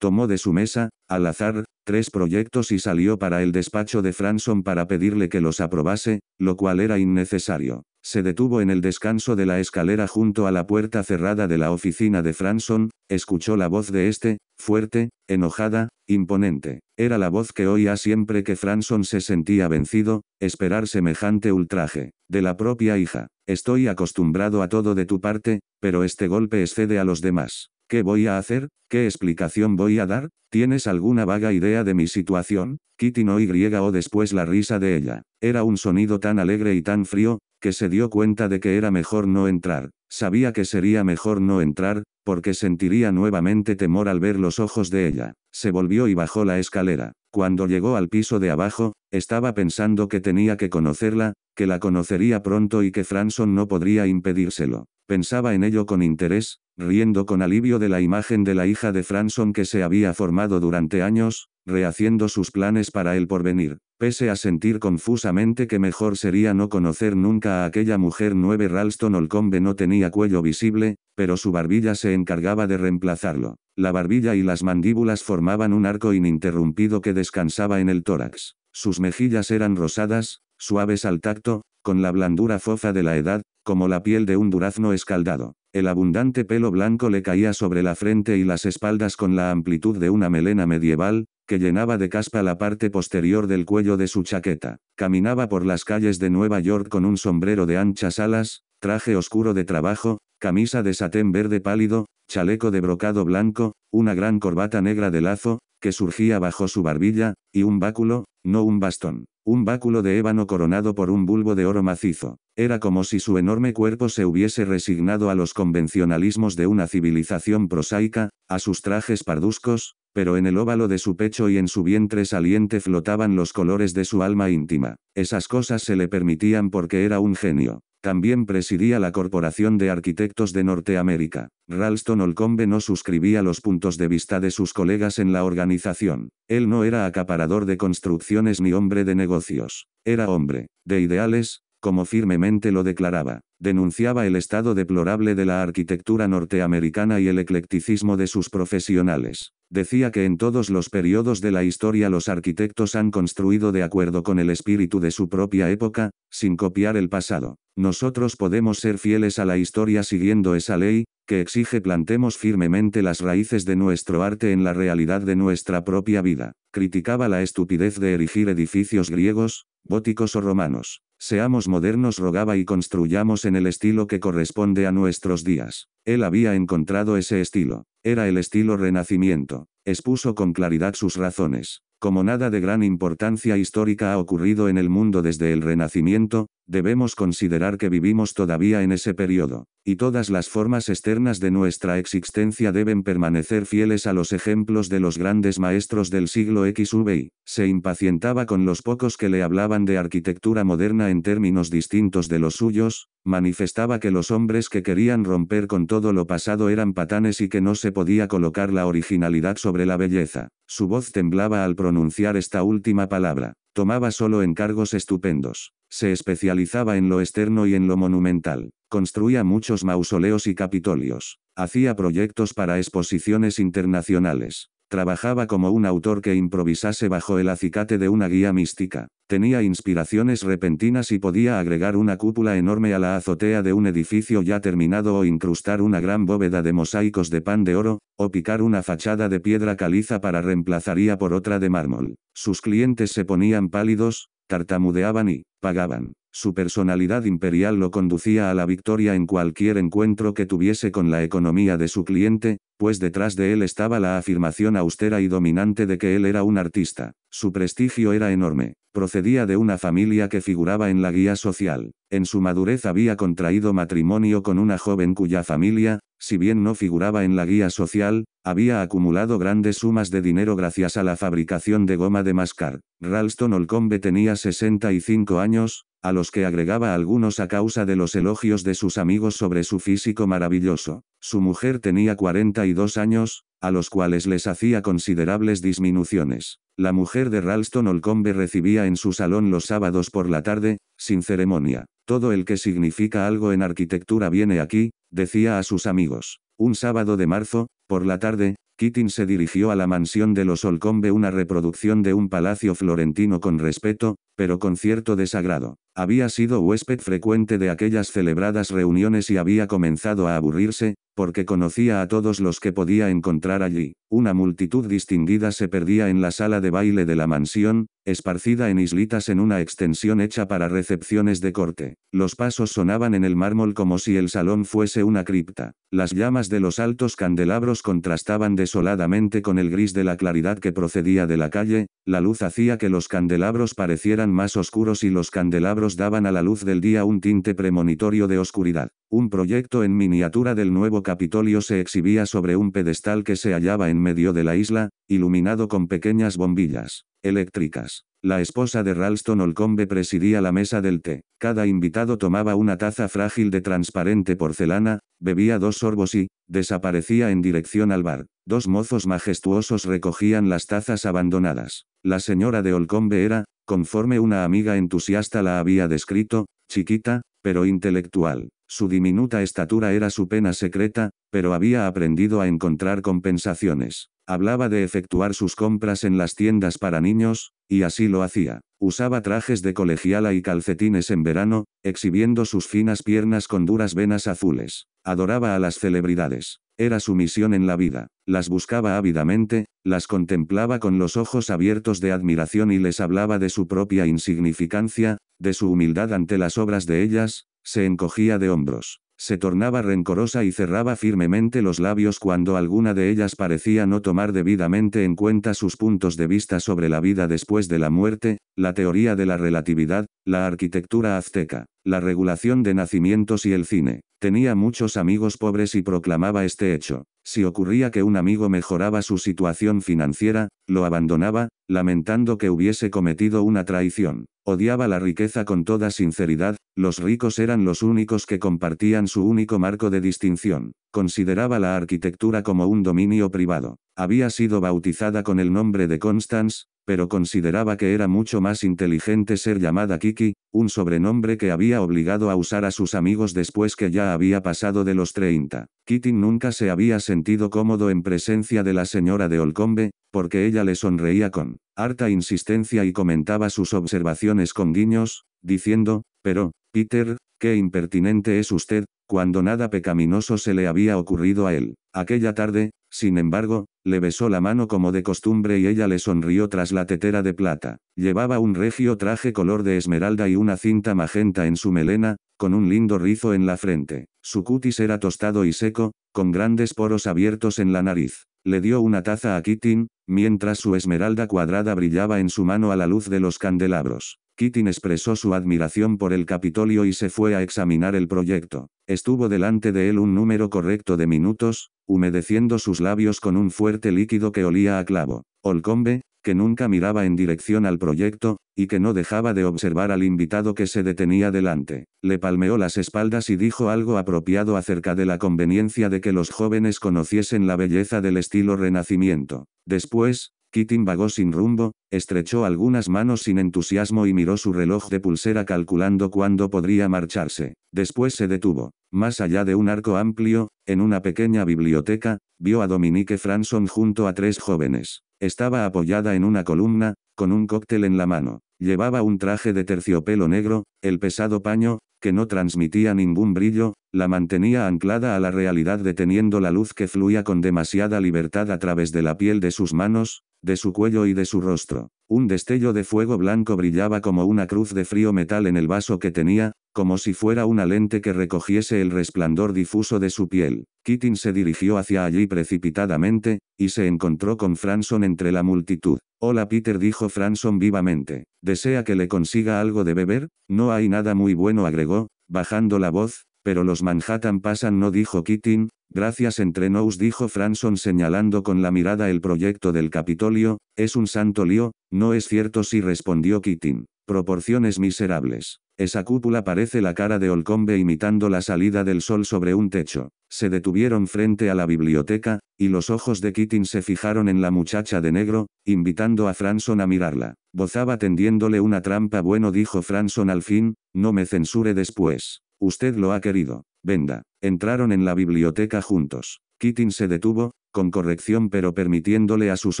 Tomó de su mesa, al azar, tres proyectos y salió para el despacho de Franson para pedirle que los aprobase, lo cual era innecesario. Se detuvo en el descanso de la escalera junto a la puerta cerrada de la oficina de Franson, escuchó la voz de este, fuerte, enojada, imponente. Era la voz que oía siempre que Franson se sentía vencido, esperar semejante ultraje, de la propia hija. Estoy acostumbrado a todo de tu parte, pero este golpe excede a los demás. ¿Qué voy a hacer? ¿Qué explicación voy a dar? ¿Tienes alguna vaga idea de mi situación? Kitty no y o después la risa de ella. Era un sonido tan alegre y tan frío, que se dio cuenta de que era mejor no entrar, sabía que sería mejor no entrar, porque sentiría nuevamente temor al ver los ojos de ella. Se volvió y bajó la escalera. Cuando llegó al piso de abajo, estaba pensando que tenía que conocerla, que la conocería pronto y que Franson no podría impedírselo. Pensaba en ello con interés, riendo con alivio de la imagen de la hija de Franson que se había formado durante años, rehaciendo sus planes para el porvenir pese a sentir confusamente que mejor sería no conocer nunca a aquella mujer nueve Ralston Olcombe no tenía cuello visible, pero su barbilla se encargaba de reemplazarlo. La barbilla y las mandíbulas formaban un arco ininterrumpido que descansaba en el tórax. Sus mejillas eran rosadas, suaves al tacto, con la blandura fofa de la edad, como la piel de un durazno escaldado. El abundante pelo blanco le caía sobre la frente y las espaldas con la amplitud de una melena medieval, que llenaba de caspa la parte posterior del cuello de su chaqueta. Caminaba por las calles de Nueva York con un sombrero de anchas alas, traje oscuro de trabajo, camisa de satén verde pálido, chaleco de brocado blanco, una gran corbata negra de lazo, que surgía bajo su barbilla, y un báculo, no un bastón, un báculo de ébano coronado por un bulbo de oro macizo. Era como si su enorme cuerpo se hubiese resignado a los convencionalismos de una civilización prosaica, a sus trajes parduscos, pero en el óvalo de su pecho y en su vientre saliente flotaban los colores de su alma íntima. Esas cosas se le permitían porque era un genio. También presidía la Corporación de Arquitectos de Norteamérica. Ralston Olcombe no suscribía los puntos de vista de sus colegas en la organización. Él no era acaparador de construcciones ni hombre de negocios. Era hombre, de ideales, como firmemente lo declaraba. Denunciaba el estado deplorable de la arquitectura norteamericana y el eclecticismo de sus profesionales decía que en todos los periodos de la historia los arquitectos han construido de acuerdo con el espíritu de su propia época, sin copiar el pasado. Nosotros podemos ser fieles a la historia siguiendo esa ley, que exige plantemos firmemente las raíces de nuestro arte en la realidad de nuestra propia vida. Criticaba la estupidez de erigir edificios griegos, góticos o romanos. Seamos modernos rogaba y construyamos en el estilo que corresponde a nuestros días. Él había encontrado ese estilo. Era el estilo renacimiento. Expuso con claridad sus razones. Como nada de gran importancia histórica ha ocurrido en el mundo desde el Renacimiento, debemos considerar que vivimos todavía en ese periodo, y todas las formas externas de nuestra existencia deben permanecer fieles a los ejemplos de los grandes maestros del siglo XVI. Se impacientaba con los pocos que le hablaban de arquitectura moderna en términos distintos de los suyos, Manifestaba que los hombres que querían romper con todo lo pasado eran patanes y que no se podía colocar la originalidad sobre la belleza. Su voz temblaba al pronunciar esta última palabra. Tomaba solo encargos estupendos. Se especializaba en lo externo y en lo monumental. Construía muchos mausoleos y capitolios. Hacía proyectos para exposiciones internacionales. Trabajaba como un autor que improvisase bajo el acicate de una guía mística. Tenía inspiraciones repentinas y podía agregar una cúpula enorme a la azotea de un edificio ya terminado o incrustar una gran bóveda de mosaicos de pan de oro, o picar una fachada de piedra caliza para reemplazaría por otra de mármol. Sus clientes se ponían pálidos, tartamudeaban y, pagaban. Su personalidad imperial lo conducía a la victoria en cualquier encuentro que tuviese con la economía de su cliente, pues detrás de él estaba la afirmación austera y dominante de que él era un artista. Su prestigio era enorme. Procedía de una familia que figuraba en la guía social. En su madurez había contraído matrimonio con una joven cuya familia, si bien no figuraba en la guía social, había acumulado grandes sumas de dinero gracias a la fabricación de goma de mascar. Ralston Olcombe tenía 65 años, a los que agregaba algunos a causa de los elogios de sus amigos sobre su físico maravilloso. Su mujer tenía 42 años, a los cuales les hacía considerables disminuciones. La mujer de Ralston Olcombe recibía en su salón los sábados por la tarde, sin ceremonia. Todo el que significa algo en arquitectura viene aquí, decía a sus amigos. Un sábado de marzo, por la tarde, Keating se dirigió a la mansión de los Olcombe, una reproducción de un palacio florentino con respeto, pero con cierto desagrado. Había sido huésped frecuente de aquellas celebradas reuniones y había comenzado a aburrirse, porque conocía a todos los que podía encontrar allí. Una multitud distinguida se perdía en la sala de baile de la mansión, esparcida en islitas en una extensión hecha para recepciones de corte. Los pasos sonaban en el mármol como si el salón fuese una cripta. Las llamas de los altos candelabros contrastaban desoladamente con el gris de la claridad que procedía de la calle, la luz hacía que los candelabros parecieran más oscuros y los candelabros daban a la luz del día un tinte premonitorio de oscuridad. Un proyecto en miniatura del nuevo Capitolio se exhibía sobre un pedestal que se hallaba en medio de la isla, iluminado con pequeñas bombillas eléctricas. La esposa de Ralston Olcombe presidía la mesa del té. Cada invitado tomaba una taza frágil de transparente porcelana, bebía dos sorbos y, desaparecía en dirección al bar. Dos mozos majestuosos recogían las tazas abandonadas. La señora de Olcombe era, conforme una amiga entusiasta la había descrito, chiquita, pero intelectual. Su diminuta estatura era su pena secreta, pero había aprendido a encontrar compensaciones. Hablaba de efectuar sus compras en las tiendas para niños, y así lo hacía. Usaba trajes de colegiala y calcetines en verano, exhibiendo sus finas piernas con duras venas azules. Adoraba a las celebridades. Era su misión en la vida. Las buscaba ávidamente, las contemplaba con los ojos abiertos de admiración y les hablaba de su propia insignificancia, de su humildad ante las obras de ellas, se encogía de hombros. Se tornaba rencorosa y cerraba firmemente los labios cuando alguna de ellas parecía no tomar debidamente en cuenta sus puntos de vista sobre la vida después de la muerte, la teoría de la relatividad, la arquitectura azteca, la regulación de nacimientos y el cine. Tenía muchos amigos pobres y proclamaba este hecho. Si ocurría que un amigo mejoraba su situación financiera, lo abandonaba, lamentando que hubiese cometido una traición. Odiaba la riqueza con toda sinceridad, los ricos eran los únicos que compartían su único marco de distinción. Consideraba la arquitectura como un dominio privado. Había sido bautizada con el nombre de Constance, pero consideraba que era mucho más inteligente ser llamada Kiki, un sobrenombre que había obligado a usar a sus amigos después que ya había pasado de los 30. Kitty nunca se había sentido cómodo en presencia de la señora de Olcombe, porque ella le sonreía con harta insistencia y comentaba sus observaciones con guiños, diciendo, pero, Peter, qué impertinente es usted, cuando nada pecaminoso se le había ocurrido a él. Aquella tarde, sin embargo, le besó la mano como de costumbre y ella le sonrió tras la tetera de plata. Llevaba un regio traje color de esmeralda y una cinta magenta en su melena, con un lindo rizo en la frente. Su cutis era tostado y seco, con grandes poros abiertos en la nariz. Le dio una taza a Kitty, mientras su esmeralda cuadrada brillaba en su mano a la luz de los candelabros. Keating expresó su admiración por el Capitolio y se fue a examinar el proyecto. Estuvo delante de él un número correcto de minutos, humedeciendo sus labios con un fuerte líquido que olía a clavo. Olcombe, que nunca miraba en dirección al proyecto, y que no dejaba de observar al invitado que se detenía delante, le palmeó las espaldas y dijo algo apropiado acerca de la conveniencia de que los jóvenes conociesen la belleza del estilo renacimiento. Después, Kitty vagó sin rumbo, estrechó algunas manos sin entusiasmo y miró su reloj de pulsera calculando cuándo podría marcharse. Después se detuvo. Más allá de un arco amplio, en una pequeña biblioteca, vio a Dominique Franson junto a tres jóvenes. Estaba apoyada en una columna, con un cóctel en la mano. Llevaba un traje de terciopelo negro, el pesado paño, que no transmitía ningún brillo, la mantenía anclada a la realidad deteniendo la luz que fluía con demasiada libertad a través de la piel de sus manos, de su cuello y de su rostro. Un destello de fuego blanco brillaba como una cruz de frío metal en el vaso que tenía, como si fuera una lente que recogiese el resplandor difuso de su piel. Keating se dirigió hacia allí precipitadamente, y se encontró con Franson entre la multitud. Hola Peter dijo Franson vivamente. ¿Desea que le consiga algo de beber? No hay nada muy bueno agregó, bajando la voz, pero los Manhattan pasan no dijo Keating, gracias entre nous dijo Franson señalando con la mirada el proyecto del Capitolio, es un santo lío, no es cierto si sí respondió Keating. Proporciones miserables. Esa cúpula parece la cara de Olcombe imitando la salida del sol sobre un techo. Se detuvieron frente a la biblioteca, y los ojos de Keating se fijaron en la muchacha de negro, invitando a Franson a mirarla. Bozaba tendiéndole una trampa. Bueno, dijo Franson al fin, no me censure después. Usted lo ha querido. Venda. Entraron en la biblioteca juntos. Keating se detuvo, con corrección pero permitiéndole a sus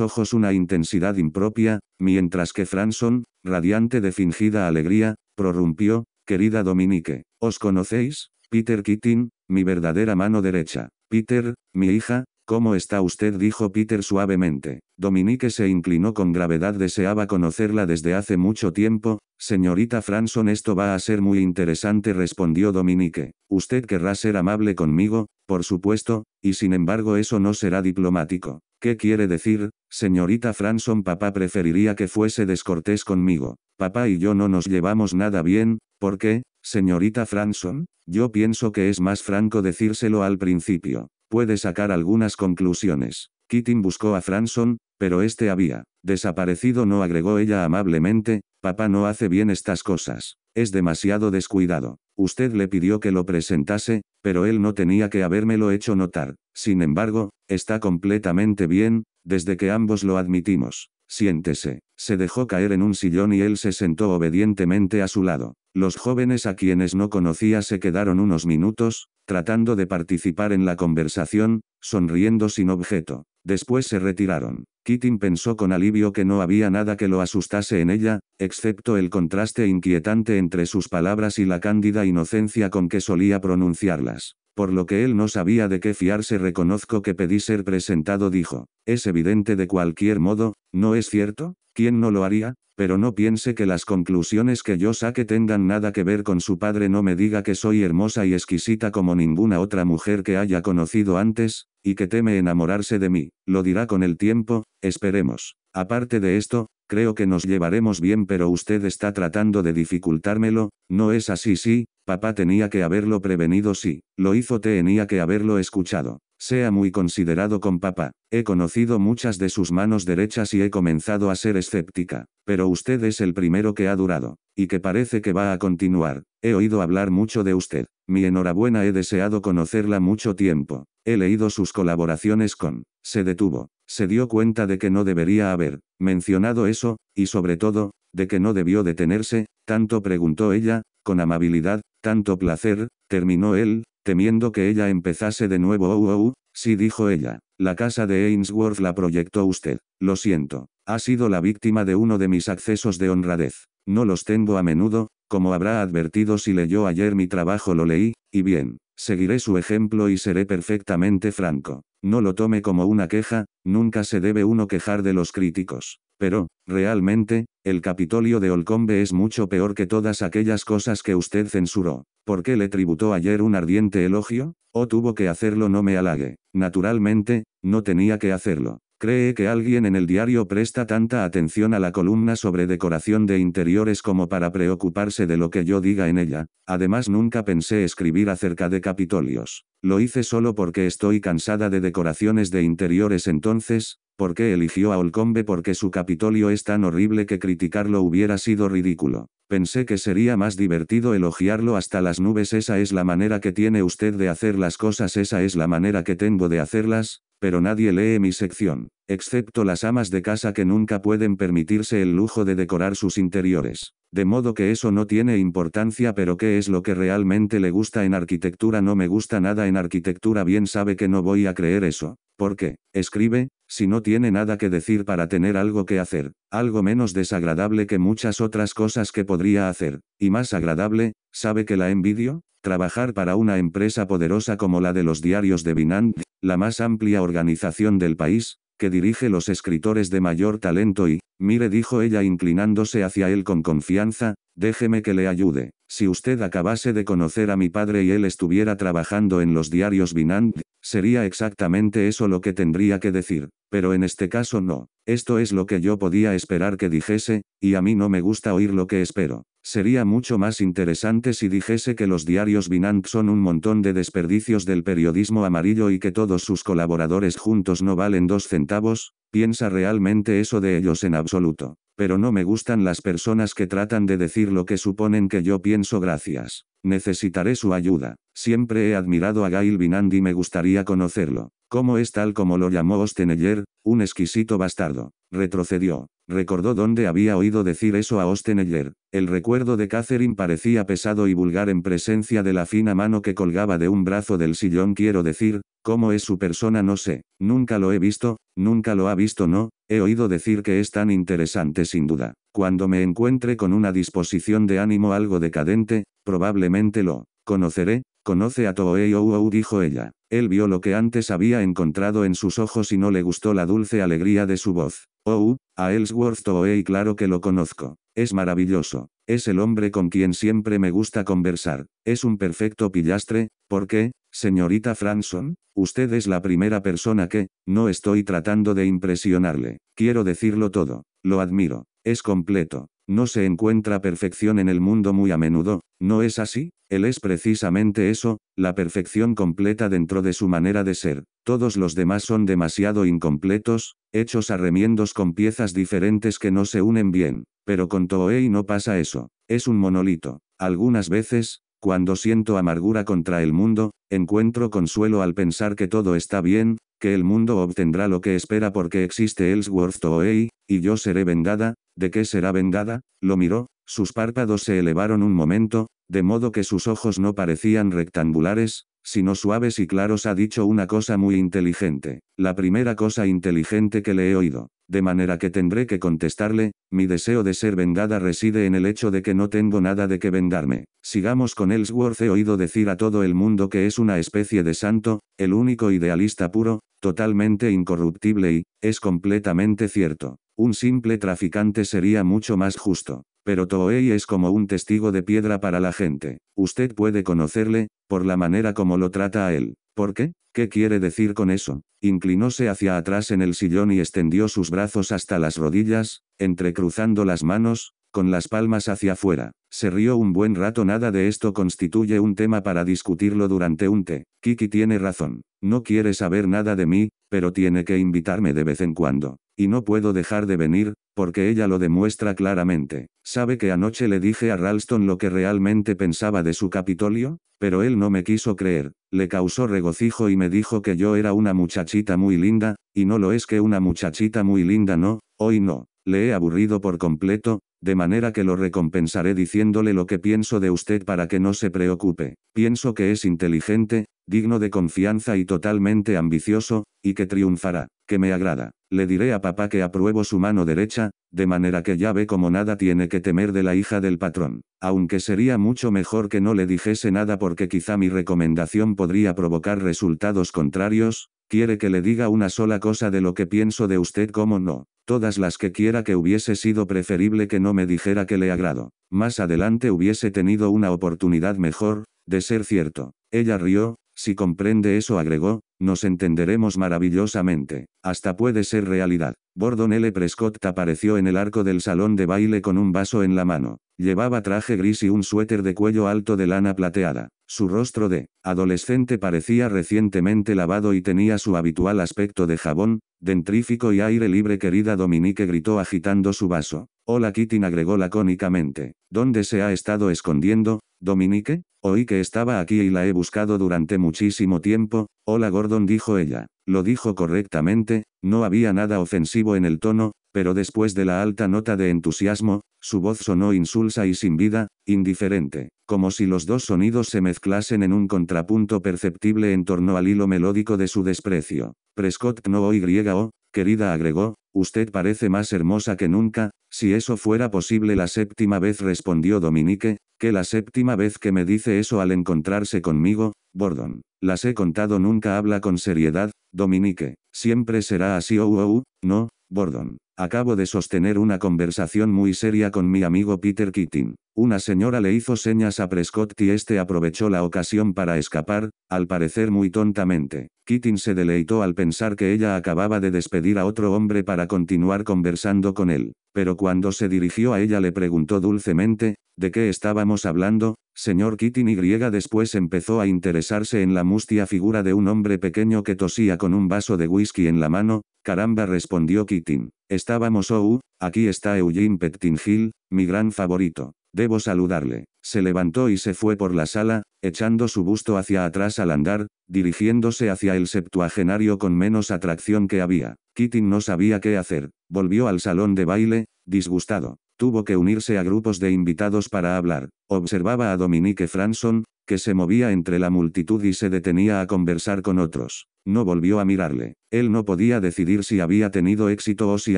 ojos una intensidad impropia, mientras que Franson, radiante de fingida alegría, prorrumpió, querida Dominique, ¿os conocéis? Peter Keating, mi verdadera mano derecha. Peter, mi hija, ¿cómo está usted? dijo Peter suavemente. Dominique se inclinó con gravedad, deseaba conocerla desde hace mucho tiempo. Señorita Franson, esto va a ser muy interesante, respondió Dominique. Usted querrá ser amable conmigo, por supuesto, y sin embargo eso no será diplomático. ¿Qué quiere decir? Señorita Franson, papá preferiría que fuese descortés conmigo. Papá y yo no nos llevamos nada bien, ¿por qué, señorita Franson? Yo pienso que es más franco decírselo al principio. Puede sacar algunas conclusiones. Keating buscó a Franson, pero este había desaparecido, no agregó ella amablemente, papá no hace bien estas cosas. Es demasiado descuidado. Usted le pidió que lo presentase, pero él no tenía que habérmelo hecho notar. Sin embargo, está completamente bien, desde que ambos lo admitimos. Siéntese. Se dejó caer en un sillón y él se sentó obedientemente a su lado. Los jóvenes a quienes no conocía se quedaron unos minutos, tratando de participar en la conversación, sonriendo sin objeto. Después se retiraron. Keating pensó con alivio que no había nada que lo asustase en ella, excepto el contraste inquietante entre sus palabras y la cándida inocencia con que solía pronunciarlas por lo que él no sabía de qué fiarse reconozco que pedí ser presentado dijo, es evidente de cualquier modo, ¿no es cierto? ¿Quién no lo haría? Pero no piense que las conclusiones que yo saque tengan nada que ver con su padre no me diga que soy hermosa y exquisita como ninguna otra mujer que haya conocido antes, y que teme enamorarse de mí, lo dirá con el tiempo, esperemos. Aparte de esto, creo que nos llevaremos bien pero usted está tratando de dificultármelo, no es así sí, papá tenía que haberlo prevenido sí, lo hizo tenía que haberlo escuchado. Sea muy considerado con papá, he conocido muchas de sus manos derechas y he comenzado a ser escéptica, pero usted es el primero que ha durado, y que parece que va a continuar, he oído hablar mucho de usted, mi enhorabuena he deseado conocerla mucho tiempo, he leído sus colaboraciones con, se detuvo, se dio cuenta de que no debería haber mencionado eso, y sobre todo, de que no debió detenerse, tanto preguntó ella, con amabilidad, tanto placer, terminó él, temiendo que ella empezase de nuevo. Oh, oh, sí dijo ella, la casa de Ainsworth la proyectó usted, lo siento, ha sido la víctima de uno de mis accesos de honradez. No los tengo a menudo, como habrá advertido si leyó ayer mi trabajo lo leí, y bien, Seguiré su ejemplo y seré perfectamente franco. No lo tome como una queja, nunca se debe uno quejar de los críticos. Pero, realmente, el Capitolio de Olcombe es mucho peor que todas aquellas cosas que usted censuró. ¿Por qué le tributó ayer un ardiente elogio? ¿O tuvo que hacerlo? No me halague. Naturalmente, no tenía que hacerlo cree que alguien en el diario presta tanta atención a la columna sobre decoración de interiores como para preocuparse de lo que yo diga en ella. Además nunca pensé escribir acerca de Capitolios. Lo hice solo porque estoy cansada de decoraciones de interiores entonces, ¿Por qué eligió a Olcombe? Porque su Capitolio es tan horrible que criticarlo hubiera sido ridículo. Pensé que sería más divertido elogiarlo hasta las nubes. Esa es la manera que tiene usted de hacer las cosas. Esa es la manera que tengo de hacerlas, pero nadie lee mi sección, excepto las amas de casa que nunca pueden permitirse el lujo de decorar sus interiores. De modo que eso no tiene importancia, pero qué es lo que realmente le gusta en arquitectura. No me gusta nada en arquitectura, bien sabe que no voy a creer eso. ¿Por qué? Escribe, si no tiene nada que decir para tener algo que hacer, algo menos desagradable que muchas otras cosas que podría hacer, y más agradable, ¿sabe que la envidio? Trabajar para una empresa poderosa como la de los diarios de Binant, la más amplia organización del país, que dirige los escritores de mayor talento y, mire dijo ella inclinándose hacia él con confianza, déjeme que le ayude. Si usted acabase de conocer a mi padre y él estuviera trabajando en los diarios Binand, sería exactamente eso lo que tendría que decir, pero en este caso no. Esto es lo que yo podía esperar que dijese, y a mí no me gusta oír lo que espero. Sería mucho más interesante si dijese que los diarios Binant son un montón de desperdicios del periodismo amarillo y que todos sus colaboradores juntos no valen dos centavos, piensa realmente eso de ellos en absoluto. Pero no me gustan las personas que tratan de decir lo que suponen que yo pienso gracias. Necesitaré su ayuda. Siempre he admirado a Gail Binand y me gustaría conocerlo. ¿Cómo es tal como lo llamó Osteneyer, Un exquisito bastardo. Retrocedió. Recordó dónde había oído decir eso a Osteneller. El recuerdo de Catherine parecía pesado y vulgar en presencia de la fina mano que colgaba de un brazo del sillón. Quiero decir, cómo es su persona no sé. Nunca lo he visto, nunca lo ha visto no, he oído decir que es tan interesante sin duda. Cuando me encuentre con una disposición de ánimo algo decadente, probablemente lo conoceré, Conoce a Toei oh, dijo ella. Él vio lo que antes había encontrado en sus ojos y no le gustó la dulce alegría de su voz. Ou, a Ellsworth Toei claro que lo conozco. Es maravilloso. Es el hombre con quien siempre me gusta conversar. Es un perfecto pillastre, porque, señorita Franson? Usted es la primera persona que, no estoy tratando de impresionarle. Quiero decirlo todo. Lo admiro. Es completo. No se encuentra perfección en el mundo muy a menudo, ¿no es así? Él es precisamente eso, la perfección completa dentro de su manera de ser. Todos los demás son demasiado incompletos, hechos a remiendos con piezas diferentes que no se unen bien. Pero con Toei no pasa eso. Es un monolito. Algunas veces, cuando siento amargura contra el mundo, encuentro consuelo al pensar que todo está bien, que el mundo obtendrá lo que espera porque existe Ellsworth Toei, y yo seré vengada, ¿De qué será vengada? Lo miró, sus párpados se elevaron un momento, de modo que sus ojos no parecían rectangulares, sino suaves y claros. Ha dicho una cosa muy inteligente, la primera cosa inteligente que le he oído. De manera que tendré que contestarle, mi deseo de ser vengada reside en el hecho de que no tengo nada de que vengarme. Sigamos con Ellsworth. He oído decir a todo el mundo que es una especie de santo, el único idealista puro, totalmente incorruptible y, es completamente cierto. Un simple traficante sería mucho más justo. Pero Toei es como un testigo de piedra para la gente. Usted puede conocerle, por la manera como lo trata a él. ¿Por qué? ¿Qué quiere decir con eso? Inclinóse hacia atrás en el sillón y extendió sus brazos hasta las rodillas, entrecruzando las manos, con las palmas hacia afuera. Se rió un buen rato. Nada de esto constituye un tema para discutirlo durante un té. Kiki tiene razón. No quiere saber nada de mí, pero tiene que invitarme de vez en cuando. Y no puedo dejar de venir, porque ella lo demuestra claramente. ¿Sabe que anoche le dije a Ralston lo que realmente pensaba de su Capitolio? Pero él no me quiso creer, le causó regocijo y me dijo que yo era una muchachita muy linda, y no lo es que una muchachita muy linda no, hoy no. Le he aburrido por completo, de manera que lo recompensaré diciéndole lo que pienso de usted para que no se preocupe. Pienso que es inteligente, digno de confianza y totalmente ambicioso, y que triunfará, que me agrada. Le diré a papá que apruebo su mano derecha, de manera que ya ve como nada tiene que temer de la hija del patrón, aunque sería mucho mejor que no le dijese nada porque quizá mi recomendación podría provocar resultados contrarios, Quiere que le diga una sola cosa de lo que pienso de usted como no, todas las que quiera que hubiese sido preferible que no me dijera que le agrado. Más adelante hubiese tenido una oportunidad mejor, de ser cierto. Ella rió, si comprende eso agregó, nos entenderemos maravillosamente. Hasta puede ser realidad. Bordon L. Prescott apareció en el arco del salón de baile con un vaso en la mano. Llevaba traje gris y un suéter de cuello alto de lana plateada. Su rostro de adolescente parecía recientemente lavado y tenía su habitual aspecto de jabón, dentrífico y aire libre. Querida Dominique gritó agitando su vaso. Hola Kitty agregó lacónicamente. ¿Dónde se ha estado escondiendo, Dominique? Oí que estaba aquí y la he buscado durante muchísimo tiempo, Hola Gordon dijo ella. Lo dijo correctamente, no había nada ofensivo en el tono, pero después de la alta nota de entusiasmo, su voz sonó insulsa y sin vida, indiferente, como si los dos sonidos se mezclasen en un contrapunto perceptible en torno al hilo melódico de su desprecio. Prescott no o y o, querida agregó, usted parece más hermosa que nunca, si eso fuera posible la séptima vez respondió Dominique, que la séptima vez que me dice eso al encontrarse conmigo, Bordon, las he contado nunca habla con seriedad, Dominique, siempre será así oh, oh, oh no, Bordon. acabo de sostener una conversación muy seria con mi amigo Peter Keating. Una señora le hizo señas a Prescott y este aprovechó la ocasión para escapar, al parecer muy tontamente. Keating se deleitó al pensar que ella acababa de despedir a otro hombre para continuar conversando con él, pero cuando se dirigió a ella le preguntó dulcemente, ¿De qué estábamos hablando? Señor Kitty? y después empezó a interesarse en la mustia figura de un hombre pequeño que tosía con un vaso de whisky en la mano. Caramba respondió Kitty. Estábamos oh, uh, aquí está Eugene Pettingill, mi gran favorito. Debo saludarle. Se levantó y se fue por la sala, echando su busto hacia atrás al andar, dirigiéndose hacia el septuagenario con menos atracción que había. Keating no sabía qué hacer. Volvió al salón de baile, disgustado. Tuvo que unirse a grupos de invitados para hablar. Observaba a Dominique Franson, que se movía entre la multitud y se detenía a conversar con otros. No volvió a mirarle. Él no podía decidir si había tenido éxito o si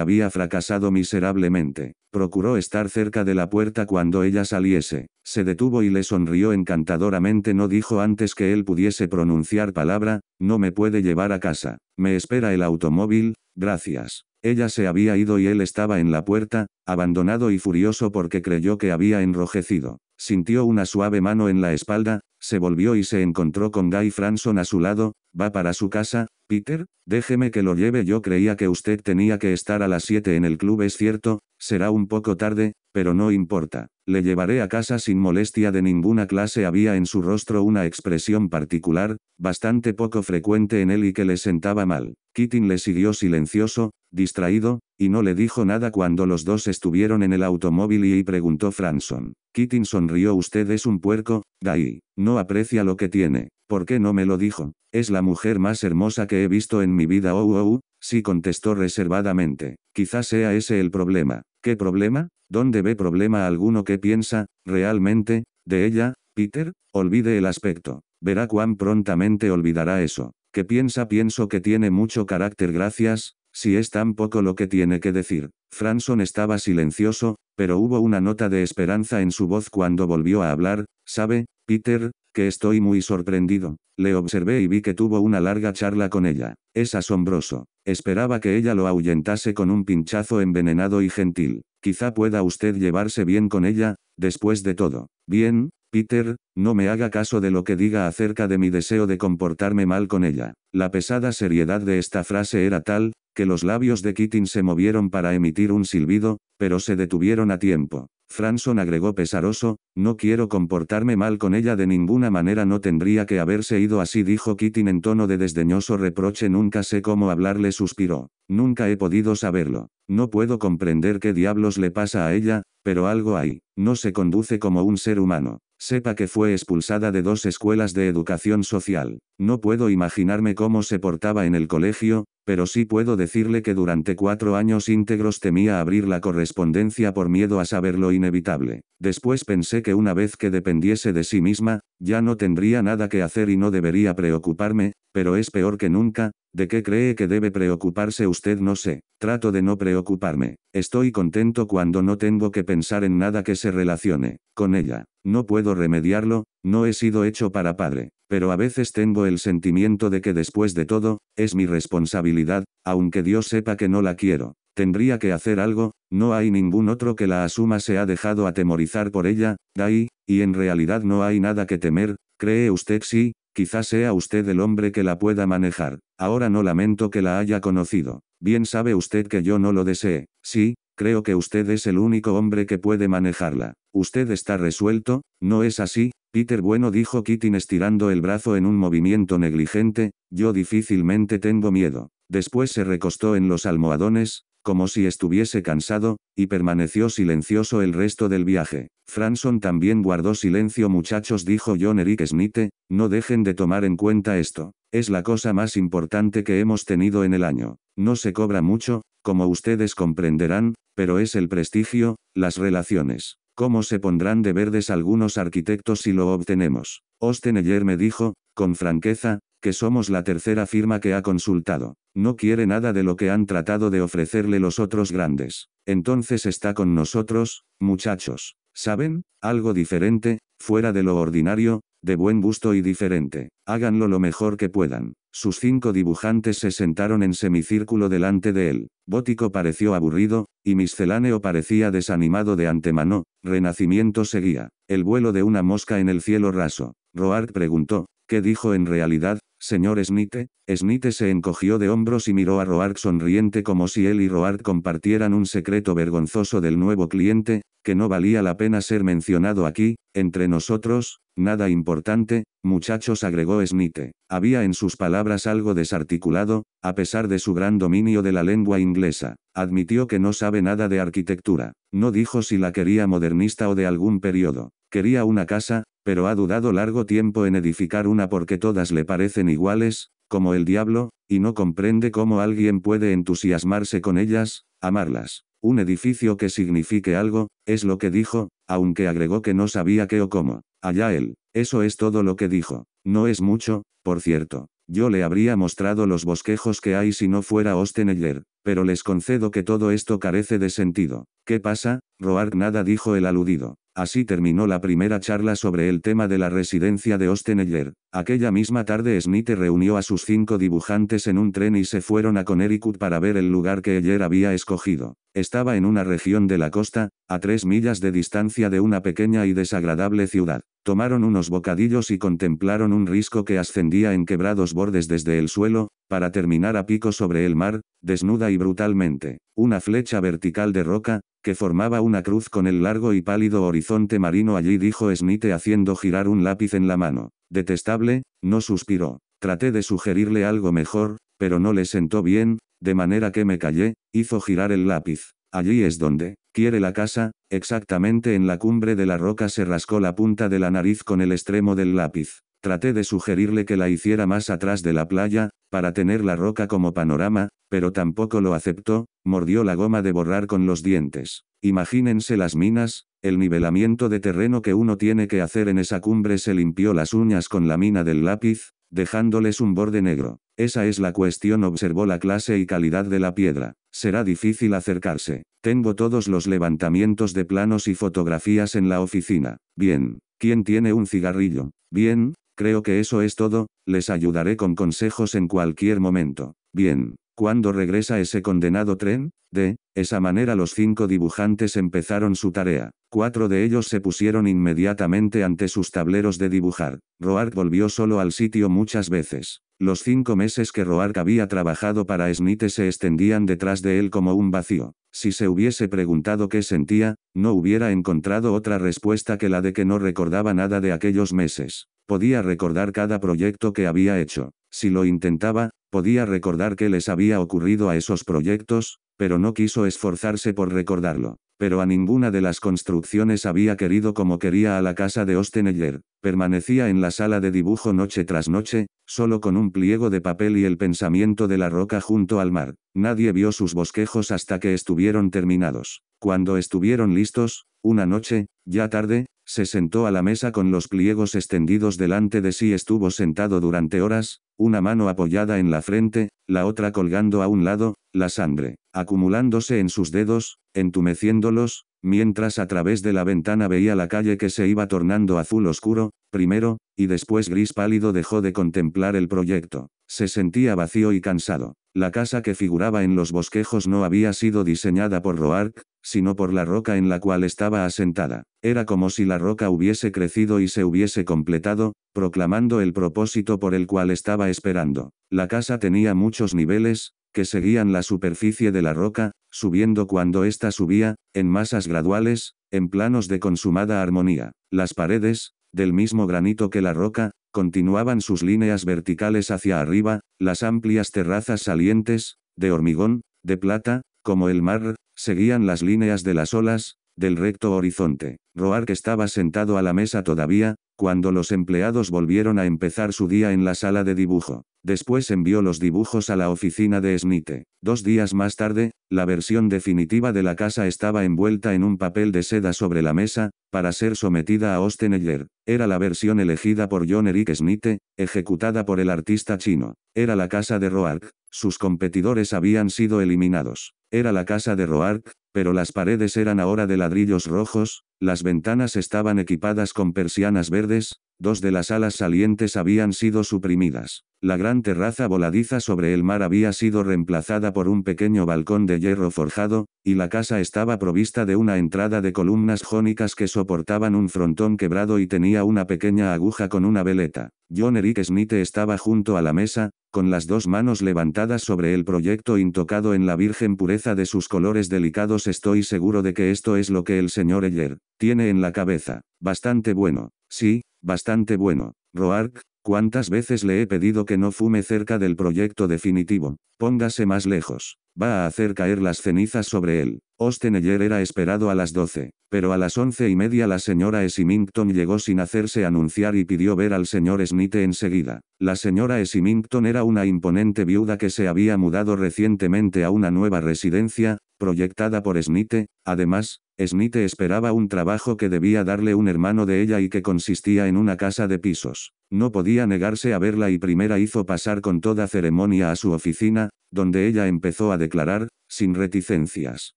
había fracasado miserablemente. Procuró estar cerca de la puerta cuando ella saliese. Se detuvo y le sonrió encantadoramente. No dijo antes que él pudiese pronunciar palabra, no me puede llevar a casa. Me espera el automóvil, gracias. Ella se había ido y él estaba en la puerta, abandonado y furioso porque creyó que había enrojecido. Sintió una suave mano en la espalda, se volvió y se encontró con Guy Franson a su lado, va para su casa, Peter, déjeme que lo lleve yo creía que usted tenía que estar a las 7 en el club es cierto, será un poco tarde, pero no importa. Le llevaré a casa sin molestia de ninguna clase. Había en su rostro una expresión particular, bastante poco frecuente en él y que le sentaba mal. Keating le siguió silencioso, distraído, y no le dijo nada cuando los dos estuvieron en el automóvil y preguntó Franson. Keating sonrió. Usted es un puerco, Guy. No aprecia lo que tiene. ¿Por qué no me lo dijo? Es la mujer más hermosa que he visto en mi vida. Oh, oh, oh" sí contestó reservadamente. Quizás sea ese el problema. ¿Qué problema? ¿Dónde ve problema alguno que piensa, realmente, de ella, Peter? Olvide el aspecto. Verá cuán prontamente olvidará eso. ¿Qué piensa pienso que tiene mucho carácter gracias, si es tan poco lo que tiene que decir. Franson estaba silencioso, pero hubo una nota de esperanza en su voz cuando volvió a hablar, ¿sabe, Peter? que estoy muy sorprendido. Le observé y vi que tuvo una larga charla con ella. Es asombroso. Esperaba que ella lo ahuyentase con un pinchazo envenenado y gentil. Quizá pueda usted llevarse bien con ella, después de todo. Bien, Peter, no me haga caso de lo que diga acerca de mi deseo de comportarme mal con ella. La pesada seriedad de esta frase era tal, que los labios de Keating se movieron para emitir un silbido, pero se detuvieron a tiempo. Franson agregó pesaroso, no quiero comportarme mal con ella de ninguna manera no tendría que haberse ido así dijo Keating en tono de desdeñoso reproche nunca sé cómo hablarle suspiró, nunca he podido saberlo, no puedo comprender qué diablos le pasa a ella, pero algo hay, no se conduce como un ser humano, sepa que fue expulsada de dos escuelas de educación social, no puedo imaginarme cómo se portaba en el colegio, pero sí puedo decirle que durante cuatro años íntegros temía abrir la correspondencia por miedo a saber lo inevitable. Después pensé que una vez que dependiese de sí misma, ya no tendría nada que hacer y no debería preocuparme, pero es peor que nunca, ¿de qué cree que debe preocuparse usted? No sé, trato de no preocuparme. Estoy contento cuando no tengo que pensar en nada que se relacione con ella. No puedo remediarlo, no he sido hecho para padre pero a veces tengo el sentimiento de que después de todo, es mi responsabilidad, aunque Dios sepa que no la quiero. Tendría que hacer algo, no hay ningún otro que la asuma se ha dejado atemorizar por ella, de ahí, y en realidad no hay nada que temer, cree usted sí, quizás sea usted el hombre que la pueda manejar, ahora no lamento que la haya conocido, bien sabe usted que yo no lo desee, sí, creo que usted es el único hombre que puede manejarla. Usted está resuelto, ¿no es así? Peter bueno dijo Kitty estirando el brazo en un movimiento negligente, yo difícilmente tengo miedo. Después se recostó en los almohadones, como si estuviese cansado, y permaneció silencioso el resto del viaje. Franson también guardó silencio muchachos dijo John Eric Smith, no dejen de tomar en cuenta esto. Es la cosa más importante que hemos tenido en el año. No se cobra mucho, como ustedes comprenderán, pero es el prestigio, las relaciones. ¿Cómo se pondrán de verdes algunos arquitectos si lo obtenemos? Osteneyer me dijo, con franqueza, que somos la tercera firma que ha consultado. No quiere nada de lo que han tratado de ofrecerle los otros grandes. Entonces está con nosotros, muchachos. ¿Saben? Algo diferente, fuera de lo ordinario, de buen gusto y diferente. Háganlo lo mejor que puedan. Sus cinco dibujantes se sentaron en semicírculo delante de él. Bótico pareció aburrido, y misceláneo parecía desanimado de antemano. Renacimiento seguía. El vuelo de una mosca en el cielo raso. Roark preguntó, ¿qué dijo en realidad? Señor Snite», Smith se encogió de hombros y miró a Roark sonriente como si él y Roark compartieran un secreto vergonzoso del nuevo cliente, que no valía la pena ser mencionado aquí, entre nosotros, nada importante, muchachos agregó Snite. Había en sus palabras algo desarticulado, a pesar de su gran dominio de la lengua inglesa. Admitió que no sabe nada de arquitectura. No dijo si la quería modernista o de algún periodo. Quería una casa, pero ha dudado largo tiempo en edificar una porque todas le parecen iguales, como el diablo, y no comprende cómo alguien puede entusiasmarse con ellas, amarlas. Un edificio que signifique algo, es lo que dijo, aunque agregó que no sabía qué o cómo. Allá él, eso es todo lo que dijo. No es mucho, por cierto. Yo le habría mostrado los bosquejos que hay si no fuera Osteneyer, pero les concedo que todo esto carece de sentido. ¿Qué pasa, Roark? Nada dijo el aludido. Así terminó la primera charla sobre el tema de la residencia de Osteneller. Aquella misma tarde Smith reunió a sus cinco dibujantes en un tren y se fueron a Connecticut para ver el lugar que ayer había escogido. Estaba en una región de la costa, a tres millas de distancia de una pequeña y desagradable ciudad. Tomaron unos bocadillos y contemplaron un risco que ascendía en quebrados bordes desde el suelo, para terminar a pico sobre el mar, desnuda y brutalmente. Una flecha vertical de roca, que formaba una cruz con el largo y pálido horizonte marino allí dijo Smith haciendo girar un lápiz en la mano. Detestable, no suspiró. Traté de sugerirle algo mejor, pero no le sentó bien, de manera que me callé, hizo girar el lápiz. Allí es donde quiere la casa, exactamente en la cumbre de la roca se rascó la punta de la nariz con el extremo del lápiz. Traté de sugerirle que la hiciera más atrás de la playa, para tener la roca como panorama, pero tampoco lo aceptó, mordió la goma de borrar con los dientes. Imagínense las minas, el nivelamiento de terreno que uno tiene que hacer en esa cumbre se limpió las uñas con la mina del lápiz, dejándoles un borde negro. Esa es la cuestión, observó la clase y calidad de la piedra. Será difícil acercarse. Tengo todos los levantamientos de planos y fotografías en la oficina. Bien. ¿Quién tiene un cigarrillo? Bien, creo que eso es todo, les ayudaré con consejos en cualquier momento. Bien. Cuando regresa ese condenado tren? De esa manera los cinco dibujantes empezaron su tarea. Cuatro de ellos se pusieron inmediatamente ante sus tableros de dibujar. Roark volvió solo al sitio muchas veces. Los cinco meses que Roark había trabajado para Smith se extendían detrás de él como un vacío. Si se hubiese preguntado qué sentía, no hubiera encontrado otra respuesta que la de que no recordaba nada de aquellos meses. Podía recordar cada proyecto que había hecho. Si lo intentaba, podía recordar qué les había ocurrido a esos proyectos, pero no quiso esforzarse por recordarlo. Pero a ninguna de las construcciones había querido como quería a la casa de Osteneller. Permanecía en la sala de dibujo noche tras noche, solo con un pliego de papel y el pensamiento de la roca junto al mar. Nadie vio sus bosquejos hasta que estuvieron terminados. Cuando estuvieron listos, una noche, ya tarde, se sentó a la mesa con los pliegos extendidos delante de sí. Estuvo sentado durante horas, una mano apoyada en la frente, la otra colgando a un lado, la sangre, acumulándose en sus dedos, entumeciéndolos, mientras a través de la ventana veía la calle que se iba tornando azul oscuro, primero, y después gris pálido dejó de contemplar el proyecto. Se sentía vacío y cansado. La casa que figuraba en los bosquejos no había sido diseñada por Roark, sino por la roca en la cual estaba asentada. Era como si la roca hubiese crecido y se hubiese completado, proclamando el propósito por el cual estaba esperando. La casa tenía muchos niveles, que seguían la superficie de la roca, subiendo cuando ésta subía, en masas graduales, en planos de consumada armonía. Las paredes, del mismo granito que la roca, continuaban sus líneas verticales hacia arriba, las amplias terrazas salientes, de hormigón, de plata, como el mar, seguían las líneas de las olas, del recto horizonte. que estaba sentado a la mesa todavía, cuando los empleados volvieron a empezar su día en la sala de dibujo. Después envió los dibujos a la oficina de Smith. Dos días más tarde, la versión definitiva de la casa estaba envuelta en un papel de seda sobre la mesa, para ser sometida a Osteneyer. Era la versión elegida por John Eric Smith, ejecutada por el artista chino. Era la casa de Roark. Sus competidores habían sido eliminados. Era la casa de Roark, pero las paredes eran ahora de ladrillos rojos, las ventanas estaban equipadas con persianas verdes, Dos de las alas salientes habían sido suprimidas. La gran terraza voladiza sobre el mar había sido reemplazada por un pequeño balcón de hierro forjado, y la casa estaba provista de una entrada de columnas jónicas que soportaban un frontón quebrado y tenía una pequeña aguja con una veleta. John Eric Smith estaba junto a la mesa, con las dos manos levantadas sobre el proyecto intocado en la virgen pureza de sus colores delicados. Estoy seguro de que esto es lo que el señor Eyer tiene en la cabeza. Bastante bueno. Sí, Bastante bueno. Roark, ¿cuántas veces le he pedido que no fume cerca del proyecto definitivo? Póngase más lejos. Va a hacer caer las cenizas sobre él. Osteneyer era esperado a las 12, pero a las once y media la señora Esimington llegó sin hacerse anunciar y pidió ver al señor Smite enseguida. La señora Esimington era una imponente viuda que se había mudado recientemente a una nueva residencia, proyectada por Smite, además, Smith esperaba un trabajo que debía darle un hermano de ella y que consistía en una casa de pisos. No podía negarse a verla y primera hizo pasar con toda ceremonia a su oficina, donde ella empezó a declarar, sin reticencias,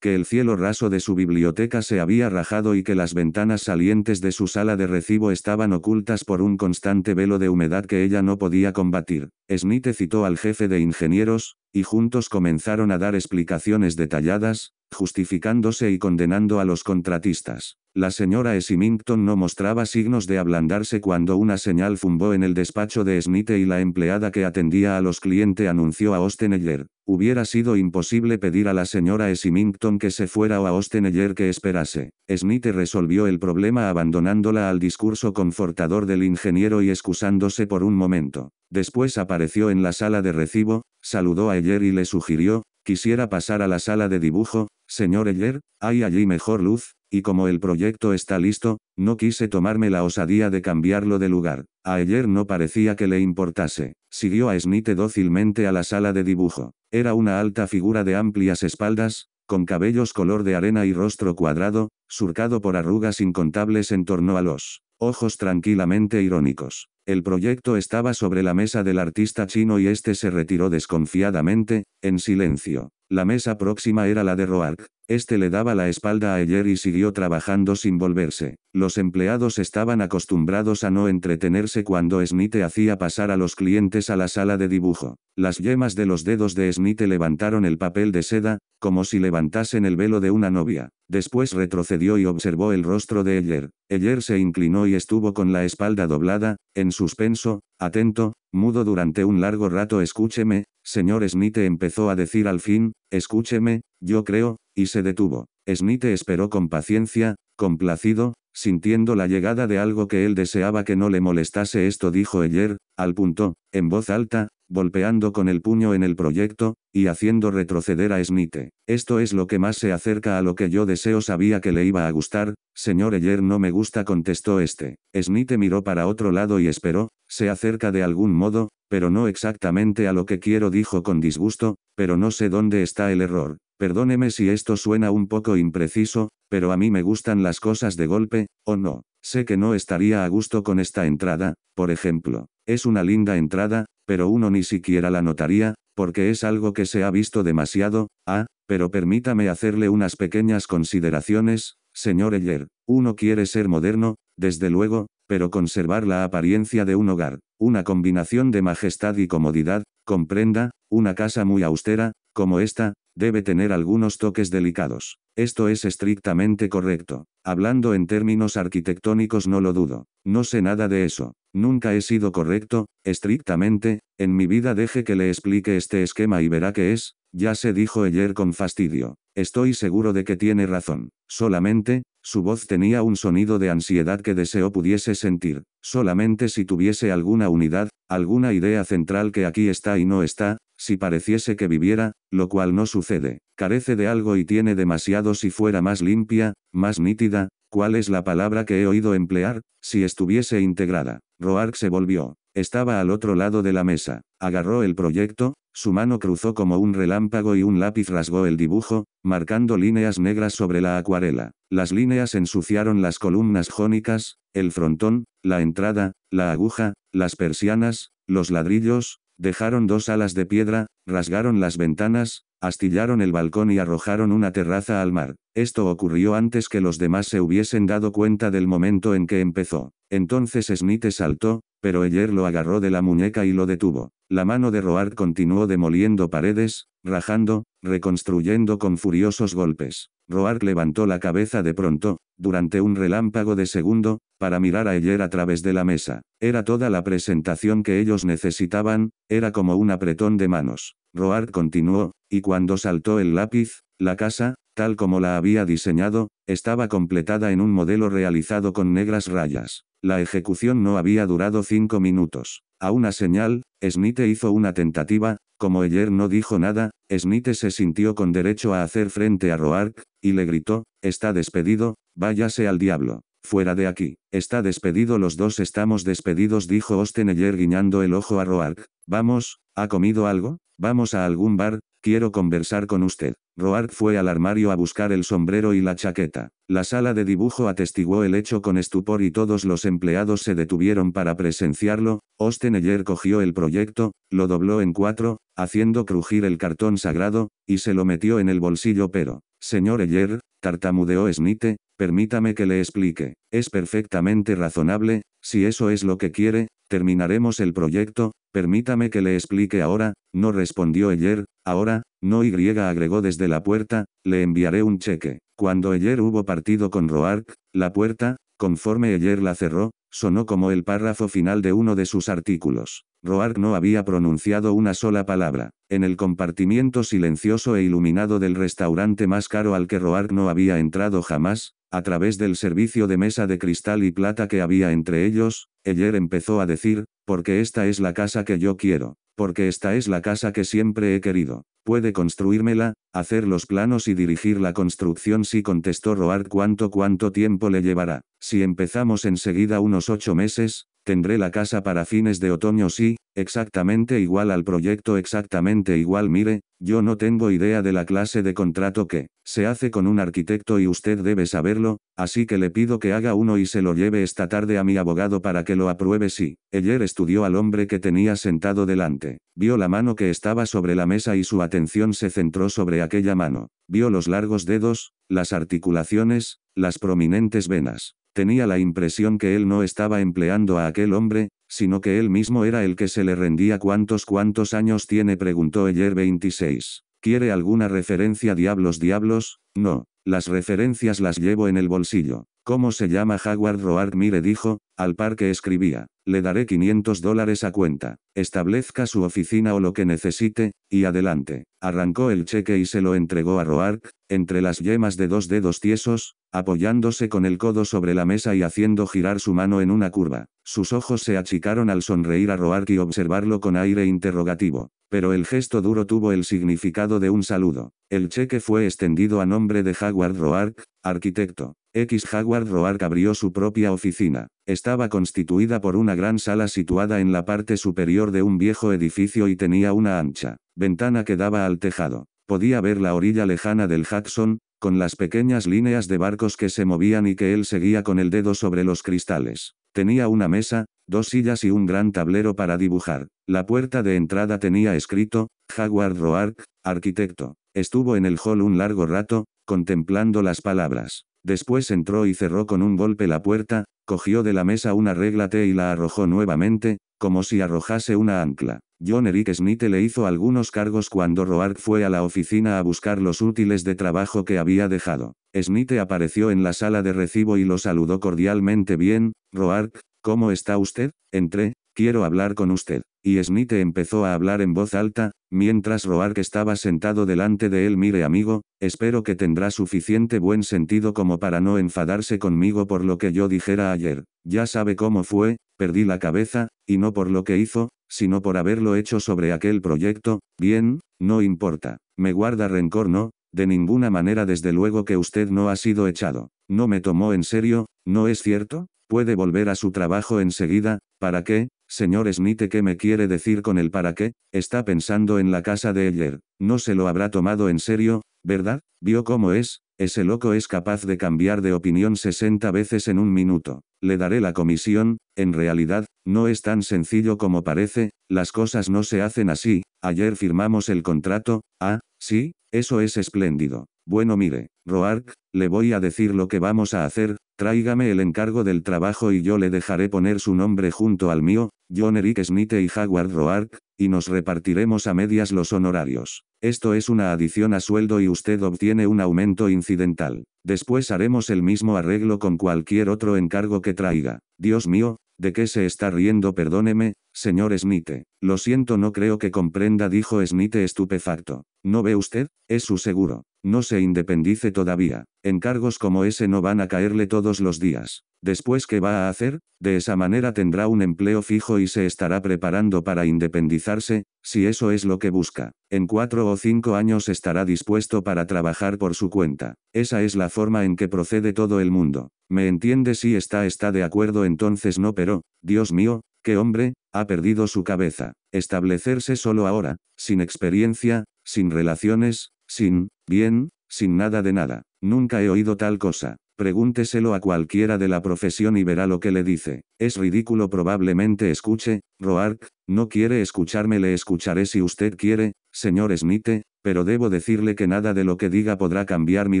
que el cielo raso de su biblioteca se había rajado y que las ventanas salientes de su sala de recibo estaban ocultas por un constante velo de humedad que ella no podía combatir. Smith citó al jefe de ingenieros, y juntos comenzaron a dar explicaciones detalladas, justificándose y condenando a los contratistas. La señora Esimington no mostraba signos de ablandarse cuando una señal zumbó en el despacho de Smith y la empleada que atendía a los clientes anunció a Ostenegger. Hubiera sido imposible pedir a la señora Esimington que se fuera o a ayer que esperase. Smith resolvió el problema abandonándola al discurso confortador del ingeniero y excusándose por un momento. Después apareció en la sala de recibo, saludó a Eyer y le sugirió, quisiera pasar a la sala de dibujo, señor Eyer, hay allí mejor luz, y como el proyecto está listo, no quise tomarme la osadía de cambiarlo de lugar. A ayer no parecía que le importase. Siguió a Smith dócilmente a la sala de dibujo. Era una alta figura de amplias espaldas, con cabellos color de arena y rostro cuadrado, surcado por arrugas incontables en torno a los ojos tranquilamente irónicos. El proyecto estaba sobre la mesa del artista chino y este se retiró desconfiadamente, en silencio. La mesa próxima era la de Roark. Este le daba la espalda a Eyer y siguió trabajando sin volverse. Los empleados estaban acostumbrados a no entretenerse cuando Smith hacía pasar a los clientes a la sala de dibujo. Las yemas de los dedos de Smith levantaron el papel de seda, como si levantasen el velo de una novia. Después retrocedió y observó el rostro de Eyer. Eyer se inclinó y estuvo con la espalda doblada, en su suspenso, atento, mudo durante un largo rato. Escúcheme, señor Smith empezó a decir al fin, escúcheme, yo creo, y se detuvo. Smith esperó con paciencia, complacido, sintiendo la llegada de algo que él deseaba que no le molestase. Esto dijo ayer, al punto, en voz alta, golpeando con el puño en el proyecto, y haciendo retroceder a Smith. Esto es lo que más se acerca a lo que yo deseo sabía que le iba a gustar, señor ayer no me gusta contestó este. Smith miró para otro lado y esperó, se acerca de algún modo, pero no exactamente a lo que quiero dijo con disgusto, pero no sé dónde está el error. Perdóneme si esto suena un poco impreciso, pero a mí me gustan las cosas de golpe, o no. Sé que no estaría a gusto con esta entrada, por ejemplo. Es una linda entrada, pero uno ni siquiera la notaría, porque es algo que se ha visto demasiado, ah, pero permítame hacerle unas pequeñas consideraciones, señor Eyer, Uno quiere ser moderno, desde luego, pero conservar la apariencia de un hogar, una combinación de majestad y comodidad, comprenda, una casa muy austera, como esta, debe tener algunos toques delicados. Esto es estrictamente correcto. Hablando en términos arquitectónicos no lo dudo. No sé nada de eso. Nunca he sido correcto, estrictamente, en mi vida deje que le explique este esquema y verá qué es, ya se dijo ayer con fastidio. Estoy seguro de que tiene razón. Solamente, su voz tenía un sonido de ansiedad que deseo pudiese sentir. Solamente si tuviese alguna unidad, alguna idea central que aquí está y no está, si pareciese que viviera, lo cual no sucede, carece de algo y tiene demasiado si fuera más limpia, más nítida, ¿cuál es la palabra que he oído emplear? Si estuviese integrada. Roark se volvió. Estaba al otro lado de la mesa. Agarró el proyecto, su mano cruzó como un relámpago y un lápiz rasgó el dibujo, marcando líneas negras sobre la acuarela. Las líneas ensuciaron las columnas jónicas, el frontón, la entrada, la aguja, las persianas, los ladrillos, dejaron dos alas de piedra, rasgaron las ventanas, Astillaron el balcón y arrojaron una terraza al mar. Esto ocurrió antes que los demás se hubiesen dado cuenta del momento en que empezó. Entonces Smith saltó, pero Eyer lo agarró de la muñeca y lo detuvo. La mano de Roark continuó demoliendo paredes, rajando, reconstruyendo con furiosos golpes. Roark levantó la cabeza de pronto, durante un relámpago de segundo, para mirar a Eyer a través de la mesa. Era toda la presentación que ellos necesitaban, era como un apretón de manos. Roark continuó, y cuando saltó el lápiz, la casa, tal como la había diseñado, estaba completada en un modelo realizado con negras rayas. La ejecución no había durado cinco minutos. A una señal, Snite hizo una tentativa, como Eyer no dijo nada, Snite se sintió con derecho a hacer frente a Roark, y le gritó, está despedido, váyase al diablo. Fuera de aquí. Está despedido los dos estamos despedidos dijo Osten Eyer guiñando el ojo a Roark. Vamos, ¿ha comido algo? Vamos a algún bar, quiero conversar con usted. Roard fue al armario a buscar el sombrero y la chaqueta. La sala de dibujo atestiguó el hecho con estupor y todos los empleados se detuvieron para presenciarlo. Eyer cogió el proyecto, lo dobló en cuatro, haciendo crujir el cartón sagrado, y se lo metió en el bolsillo pero, señor Eyer, tartamudeó Snite, permítame que le explique. Es perfectamente razonable, si eso es lo que quiere, terminaremos el proyecto, permítame que le explique ahora, no respondió ayer ahora, no y agregó desde la puerta, le enviaré un cheque. Cuando ayer hubo partido con Roark, la puerta, conforme ayer la cerró, sonó como el párrafo final de uno de sus artículos. Roark no había pronunciado una sola palabra. En el compartimiento silencioso e iluminado del restaurante más caro al que Roark no había entrado jamás, a través del servicio de mesa de cristal y plata que había entre ellos, ayer empezó a decir, porque esta es la casa que yo quiero porque esta es la casa que siempre he querido. Puede construírmela, hacer los planos y dirigir la construcción si contestó Roard cuánto cuánto tiempo le llevará. Si empezamos enseguida unos ocho meses, tendré la casa para fines de otoño sí, Exactamente igual al proyecto exactamente igual mire, yo no tengo idea de la clase de contrato que se hace con un arquitecto y usted debe saberlo, así que le pido que haga uno y se lo lleve esta tarde a mi abogado para que lo apruebe sí. Ayer estudió al hombre que tenía sentado delante, vio la mano que estaba sobre la mesa y su atención se centró sobre aquella mano, vio los largos dedos, las articulaciones, las prominentes venas. Tenía la impresión que él no estaba empleando a aquel hombre, sino que él mismo era el que se le rendía. ¿Cuántos cuántos años tiene? preguntó ayer 26. ¿Quiere alguna referencia diablos diablos? No, las referencias las llevo en el bolsillo. ¿Cómo se llama jaguar roark Mire dijo, al par que escribía, le daré 500 dólares a cuenta, establezca su oficina o lo que necesite, y adelante. Arrancó el cheque y se lo entregó a Roark, entre las yemas de dos dedos tiesos, apoyándose con el codo sobre la mesa y haciendo girar su mano en una curva. Sus ojos se achicaron al sonreír a Roark y observarlo con aire interrogativo, pero el gesto duro tuvo el significado de un saludo. El cheque fue extendido a nombre de Howard Roark, arquitecto. X. Howard Roark abrió su propia oficina. Estaba constituida por una gran sala situada en la parte superior de un viejo edificio y tenía una ancha ventana que daba al tejado podía ver la orilla lejana del Jackson con las pequeñas líneas de barcos que se movían y que él seguía con el dedo sobre los cristales. Tenía una mesa, dos sillas y un gran tablero para dibujar. La puerta de entrada tenía escrito, Howard Roark, arquitecto. Estuvo en el hall un largo rato, contemplando las palabras. Después entró y cerró con un golpe la puerta, cogió de la mesa una regla T y la arrojó nuevamente, como si arrojase una ancla. John Eric Smith le hizo algunos cargos cuando Roark fue a la oficina a buscar los útiles de trabajo que había dejado. Smith apareció en la sala de recibo y lo saludó cordialmente bien, Roark, ¿cómo está usted? Entré, quiero hablar con usted. Y Smith empezó a hablar en voz alta, mientras Roark estaba sentado delante de él. Mire amigo, espero que tendrá suficiente buen sentido como para no enfadarse conmigo por lo que yo dijera ayer. Ya sabe cómo fue, perdí la cabeza, y no por lo que hizo, sino por haberlo hecho sobre aquel proyecto, bien, no importa, me guarda rencor no, de ninguna manera desde luego que usted no ha sido echado, no me tomó en serio, ¿no es cierto? Puede volver a su trabajo enseguida, ¿para qué? Señor Smith, ¿qué me quiere decir con el para qué? Está pensando en la casa de ayer, no se lo habrá tomado en serio, ¿verdad? Vio cómo es, ese loco es capaz de cambiar de opinión 60 veces en un minuto. Le daré la comisión, en realidad, no es tan sencillo como parece, las cosas no se hacen así, ayer firmamos el contrato, ah, sí, eso es espléndido. Bueno mire, Roark, le voy a decir lo que vamos a hacer, tráigame el encargo del trabajo y yo le dejaré poner su nombre junto al mío, John Eric Smith y Howard Roark, y nos repartiremos a medias los honorarios. Esto es una adición a sueldo y usted obtiene un aumento incidental. Después haremos el mismo arreglo con cualquier otro encargo que traiga. Dios mío, ¿de qué se está riendo? Perdóneme, señor Smith. Lo siento, no creo que comprenda, dijo Smith estupefacto. ¿No ve usted? Es su seguro. No se independice todavía. Encargos como ese no van a caerle todos los días. Después, ¿qué va a hacer? De esa manera tendrá un empleo fijo y se estará preparando para independizarse, si eso es lo que busca. En cuatro o cinco años estará dispuesto para trabajar por su cuenta. Esa es la forma en que procede todo el mundo. ¿Me entiende si está está de acuerdo entonces no pero, Dios mío, qué hombre, ha perdido su cabeza. Establecerse solo ahora, sin experiencia, sin relaciones, sin, bien, sin nada de nada. Nunca he oído tal cosa. Pregúnteselo a cualquiera de la profesión y verá lo que le dice. Es ridículo probablemente escuche, Roark, no quiere escucharme le escucharé si usted quiere, señor Smith, pero debo decirle que nada de lo que diga podrá cambiar mi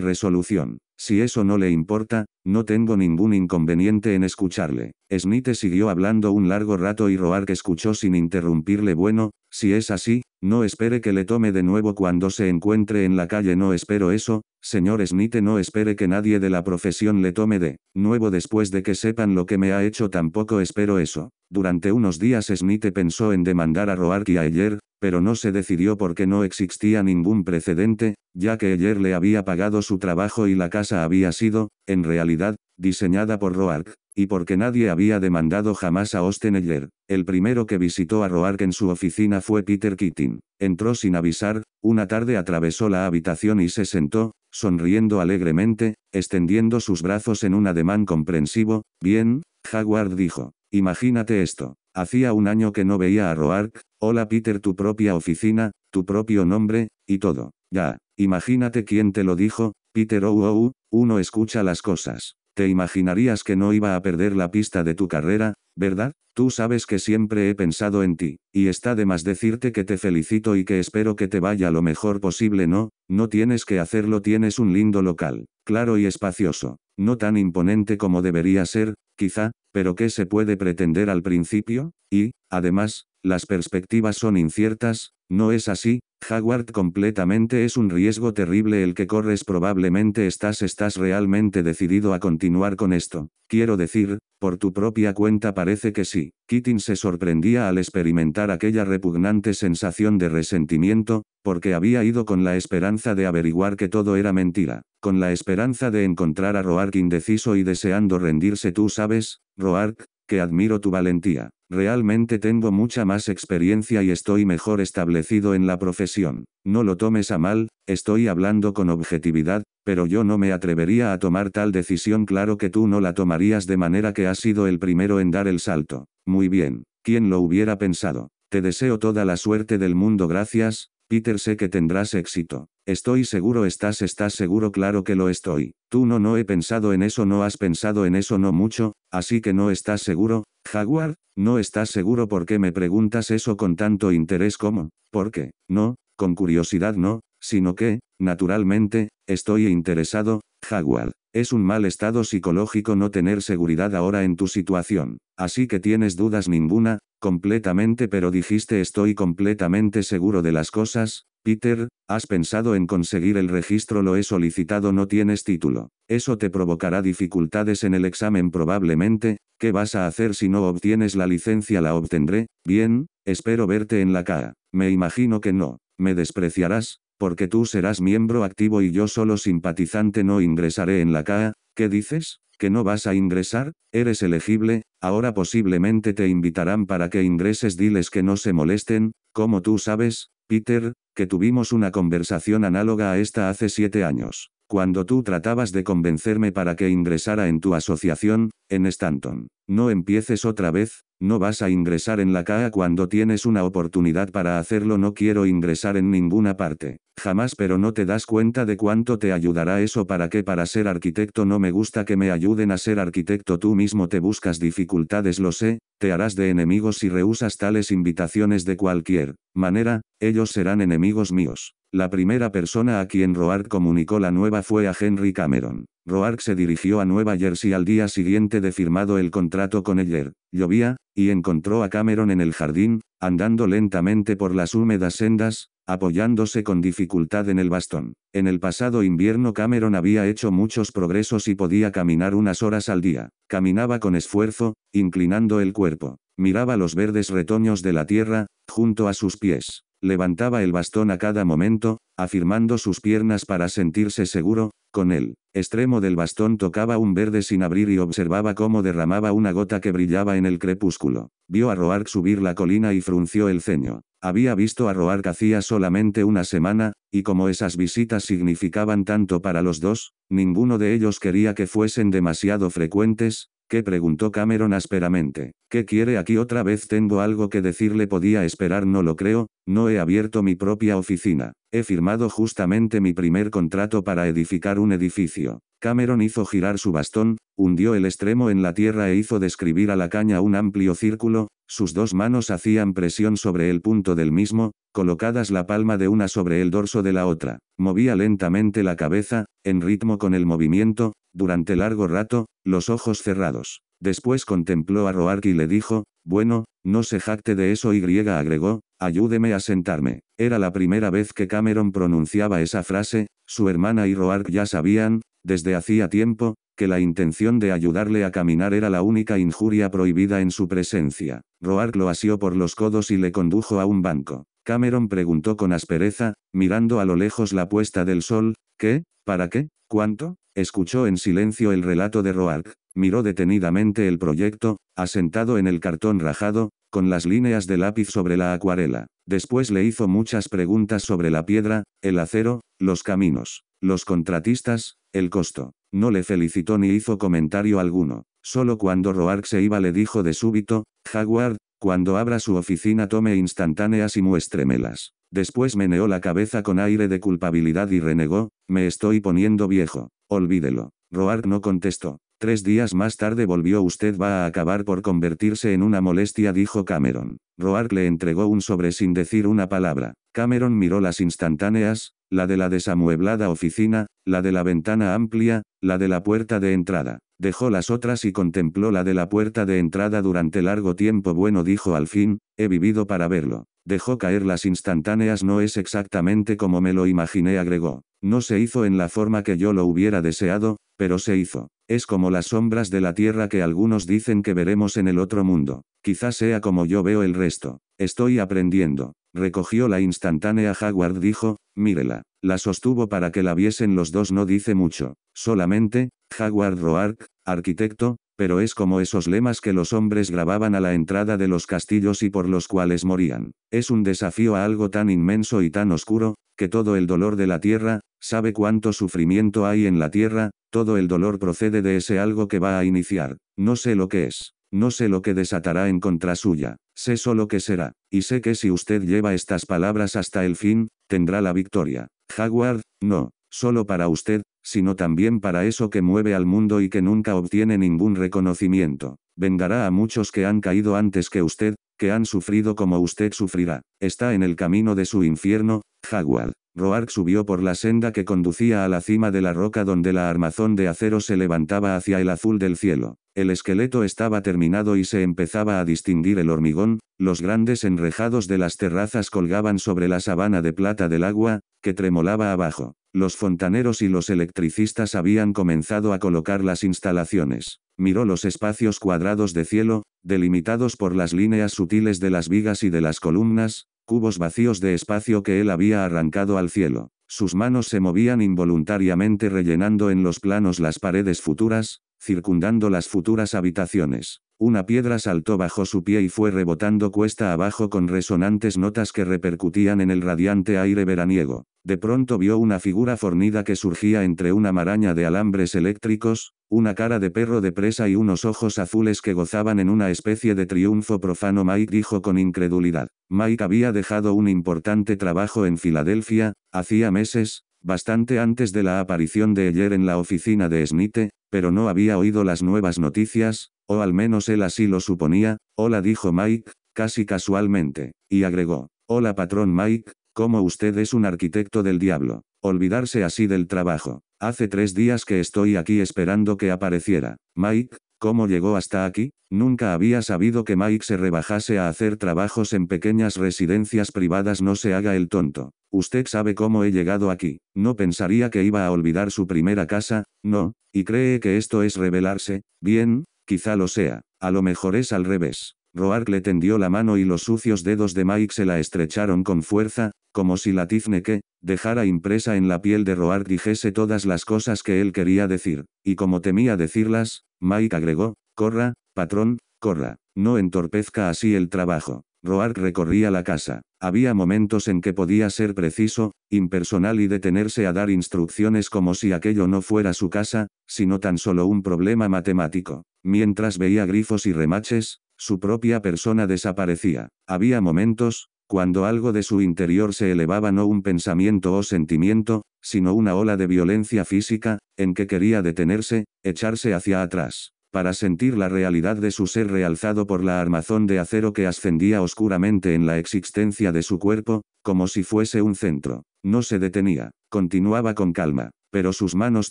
resolución. Si eso no le importa, no tengo ningún inconveniente en escucharle. Smith siguió hablando un largo rato y Roark escuchó sin interrumpirle. Bueno, si es así, no espere que le tome de nuevo cuando se encuentre en la calle. No espero eso, señor Smith. No espere que nadie de la profesión le tome de nuevo después de que sepan lo que me ha hecho. Tampoco espero eso. Durante unos días Smith pensó en demandar a Roark y a Ayer, pero no se decidió porque no existía ningún precedente, ya que ayer le había pagado su trabajo y la casa había sido, en realidad, diseñada por Roark, y porque nadie había demandado jamás a Osten Eyer. El primero que visitó a Roark en su oficina fue Peter Keating. Entró sin avisar, una tarde atravesó la habitación y se sentó, sonriendo alegremente, extendiendo sus brazos en un ademán comprensivo. Bien, Howard dijo, imagínate esto. Hacía un año que no veía a Roark, hola Peter tu propia oficina, tu propio nombre, y todo. Ya, imagínate quién te lo dijo, Peter oh, oh, oh, uno escucha las cosas. Te imaginarías que no iba a perder la pista de tu carrera, ¿verdad? Tú sabes que siempre he pensado en ti, y está de más decirte que te felicito y que espero que te vaya lo mejor posible. No, no tienes que hacerlo, tienes un lindo local, claro y espacioso, no tan imponente como debería ser, quizá, pero ¿qué se puede pretender al principio? Y, además, las perspectivas son inciertas, no es así, Howard completamente es un riesgo terrible el que corres probablemente estás estás realmente decidido a continuar con esto. Quiero decir, por tu propia cuenta parece que sí. Keating se sorprendía al experimentar aquella repugnante sensación de resentimiento, porque había ido con la esperanza de averiguar que todo era mentira, con la esperanza de encontrar a Roark indeciso y deseando rendirse tú sabes, Roark, que admiro tu valentía. Realmente tengo mucha más experiencia y estoy mejor establecido en la profesión. No lo tomes a mal, estoy hablando con objetividad, pero yo no me atrevería a tomar tal decisión. Claro que tú no la tomarías de manera que has sido el primero en dar el salto. Muy bien, ¿quién lo hubiera pensado? Te deseo toda la suerte del mundo. Gracias, Peter sé que tendrás éxito. Estoy seguro estás estás seguro claro que lo estoy. Tú no no he pensado en eso no has pensado en eso no mucho, así que no estás seguro, Jaguar, no estás seguro porque me preguntas eso con tanto interés como, porque, No, con curiosidad no, sino que, naturalmente, estoy interesado, Jaguar. Es un mal estado psicológico no tener seguridad ahora en tu situación, así que tienes dudas ninguna, completamente pero dijiste estoy completamente seguro de las cosas, Peter, has pensado en conseguir el registro lo he solicitado no tienes título, eso te provocará dificultades en el examen probablemente, ¿qué vas a hacer si no obtienes la licencia la obtendré? Bien, espero verte en la cara, me imagino que no, me despreciarás, porque tú serás miembro activo y yo solo simpatizante no ingresaré en la CAA, ¿qué dices? ¿Que no vas a ingresar? Eres elegible, ahora posiblemente te invitarán para que ingreses diles que no se molesten, como tú sabes, Peter, que tuvimos una conversación análoga a esta hace siete años, cuando tú tratabas de convencerme para que ingresara en tu asociación, en Stanton. No empieces otra vez, no vas a ingresar en la CAA cuando tienes una oportunidad para hacerlo. No quiero ingresar en ninguna parte. Jamás pero no te das cuenta de cuánto te ayudará eso para que para ser arquitecto no me gusta que me ayuden a ser arquitecto. Tú mismo te buscas dificultades, lo sé, te harás de enemigos si rehusas tales invitaciones de cualquier manera, ellos serán enemigos míos. La primera persona a quien Roark comunicó la nueva fue a Henry Cameron. Roark se dirigió a Nueva Jersey al día siguiente de firmado el contrato con Eyer. Llovía, y encontró a Cameron en el jardín, andando lentamente por las húmedas sendas, apoyándose con dificultad en el bastón. En el pasado invierno Cameron había hecho muchos progresos y podía caminar unas horas al día. Caminaba con esfuerzo, inclinando el cuerpo. Miraba los verdes retoños de la tierra, junto a sus pies. Levantaba el bastón a cada momento, afirmando sus piernas para sentirse seguro, con el extremo del bastón tocaba un verde sin abrir y observaba cómo derramaba una gota que brillaba en el crepúsculo. Vio a Roark subir la colina y frunció el ceño. Había visto a Roark hacía solamente una semana, y como esas visitas significaban tanto para los dos, ninguno de ellos quería que fuesen demasiado frecuentes, ¿Qué preguntó Cameron ásperamente? ¿Qué quiere aquí otra vez? Tengo algo que decirle podía esperar, no lo creo, no he abierto mi propia oficina. He firmado justamente mi primer contrato para edificar un edificio. Cameron hizo girar su bastón, hundió el extremo en la tierra e hizo describir a la caña un amplio círculo, sus dos manos hacían presión sobre el punto del mismo, colocadas la palma de una sobre el dorso de la otra. Movía lentamente la cabeza, en ritmo con el movimiento, durante largo rato, los ojos cerrados. Después contempló a Roark y le dijo, bueno, no se jacte de eso y agregó, ayúdeme a sentarme. Era la primera vez que Cameron pronunciaba esa frase, su hermana y Roark ya sabían, desde hacía tiempo, que la intención de ayudarle a caminar era la única injuria prohibida en su presencia. Roark lo asió por los codos y le condujo a un banco. Cameron preguntó con aspereza, mirando a lo lejos la puesta del sol, ¿qué? ¿Para qué? ¿Cuánto? Escuchó en silencio el relato de Roark, miró detenidamente el proyecto, asentado en el cartón rajado, con las líneas de lápiz sobre la acuarela. Después le hizo muchas preguntas sobre la piedra, el acero, los caminos, los contratistas, el costo. No le felicitó ni hizo comentario alguno. Solo cuando Roark se iba le dijo de súbito, Jaguar, cuando abra su oficina tome instantáneas y muéstremelas. Después meneó la cabeza con aire de culpabilidad y renegó, me estoy poniendo viejo. Olvídelo. Roark no contestó. Tres días más tarde volvió usted va a acabar por convertirse en una molestia dijo Cameron. Roark le entregó un sobre sin decir una palabra. Cameron miró las instantáneas, la de la desamueblada oficina, la de la ventana amplia, la de la puerta de entrada. Dejó las otras y contempló la de la puerta de entrada durante largo tiempo. Bueno, dijo al fin, he vivido para verlo. Dejó caer las instantáneas no es exactamente como me lo imaginé, agregó. No se hizo en la forma que yo lo hubiera deseado, pero se hizo. Es como las sombras de la Tierra que algunos dicen que veremos en el otro mundo. Quizás sea como yo veo el resto. Estoy aprendiendo. Recogió la instantánea jaguar dijo, mírela. La sostuvo para que la viesen los dos no dice mucho. Solamente, jaguar Roark, arquitecto, pero es como esos lemas que los hombres grababan a la entrada de los castillos y por los cuales morían. Es un desafío a algo tan inmenso y tan oscuro, que todo el dolor de la tierra, sabe cuánto sufrimiento hay en la tierra, todo el dolor procede de ese algo que va a iniciar. No sé lo que es. No sé lo que desatará en contra suya, sé solo que será, y sé que si usted lleva estas palabras hasta el fin, tendrá la victoria. Jaguar, no, solo para usted, sino también para eso que mueve al mundo y que nunca obtiene ningún reconocimiento. Vengará a muchos que han caído antes que usted, que han sufrido como usted sufrirá. Está en el camino de su infierno, Jaguar. Roark subió por la senda que conducía a la cima de la roca donde la armazón de acero se levantaba hacia el azul del cielo. El esqueleto estaba terminado y se empezaba a distinguir el hormigón, los grandes enrejados de las terrazas colgaban sobre la sabana de plata del agua, que tremolaba abajo. Los fontaneros y los electricistas habían comenzado a colocar las instalaciones. Miró los espacios cuadrados de cielo, delimitados por las líneas sutiles de las vigas y de las columnas, cubos vacíos de espacio que él había arrancado al cielo. Sus manos se movían involuntariamente rellenando en los planos las paredes futuras, circundando las futuras habitaciones. Una piedra saltó bajo su pie y fue rebotando cuesta abajo con resonantes notas que repercutían en el radiante aire veraniego. De pronto vio una figura fornida que surgía entre una maraña de alambres eléctricos, una cara de perro de presa y unos ojos azules que gozaban en una especie de triunfo profano. Mike dijo con incredulidad. Mike había dejado un importante trabajo en Filadelfia, hacía meses, bastante antes de la aparición de ayer en la oficina de Snite, pero no había oído las nuevas noticias, o al menos él así lo suponía, hola dijo Mike, casi casualmente, y agregó, hola patrón Mike, como usted es un arquitecto del diablo, olvidarse así del trabajo, hace tres días que estoy aquí esperando que apareciera, Mike, ¿cómo llegó hasta aquí? Nunca había sabido que Mike se rebajase a hacer trabajos en pequeñas residencias privadas, no se haga el tonto. Usted sabe cómo he llegado aquí, no pensaría que iba a olvidar su primera casa, no, y cree que esto es revelarse, bien, Quizá lo sea, a lo mejor es al revés. Roark le tendió la mano y los sucios dedos de Mike se la estrecharon con fuerza, como si la tizne que, dejara impresa en la piel de Roark dijese todas las cosas que él quería decir, y como temía decirlas, Mike agregó, corra, patrón, corra, no entorpezca así el trabajo. Roark recorría la casa. Había momentos en que podía ser preciso, impersonal y detenerse a dar instrucciones como si aquello no fuera su casa, sino tan solo un problema matemático. Mientras veía grifos y remaches, su propia persona desaparecía. Había momentos, cuando algo de su interior se elevaba no un pensamiento o sentimiento, sino una ola de violencia física, en que quería detenerse, echarse hacia atrás, para sentir la realidad de su ser realzado por la armazón de acero que ascendía oscuramente en la existencia de su cuerpo, como si fuese un centro. No se detenía, continuaba con calma pero sus manos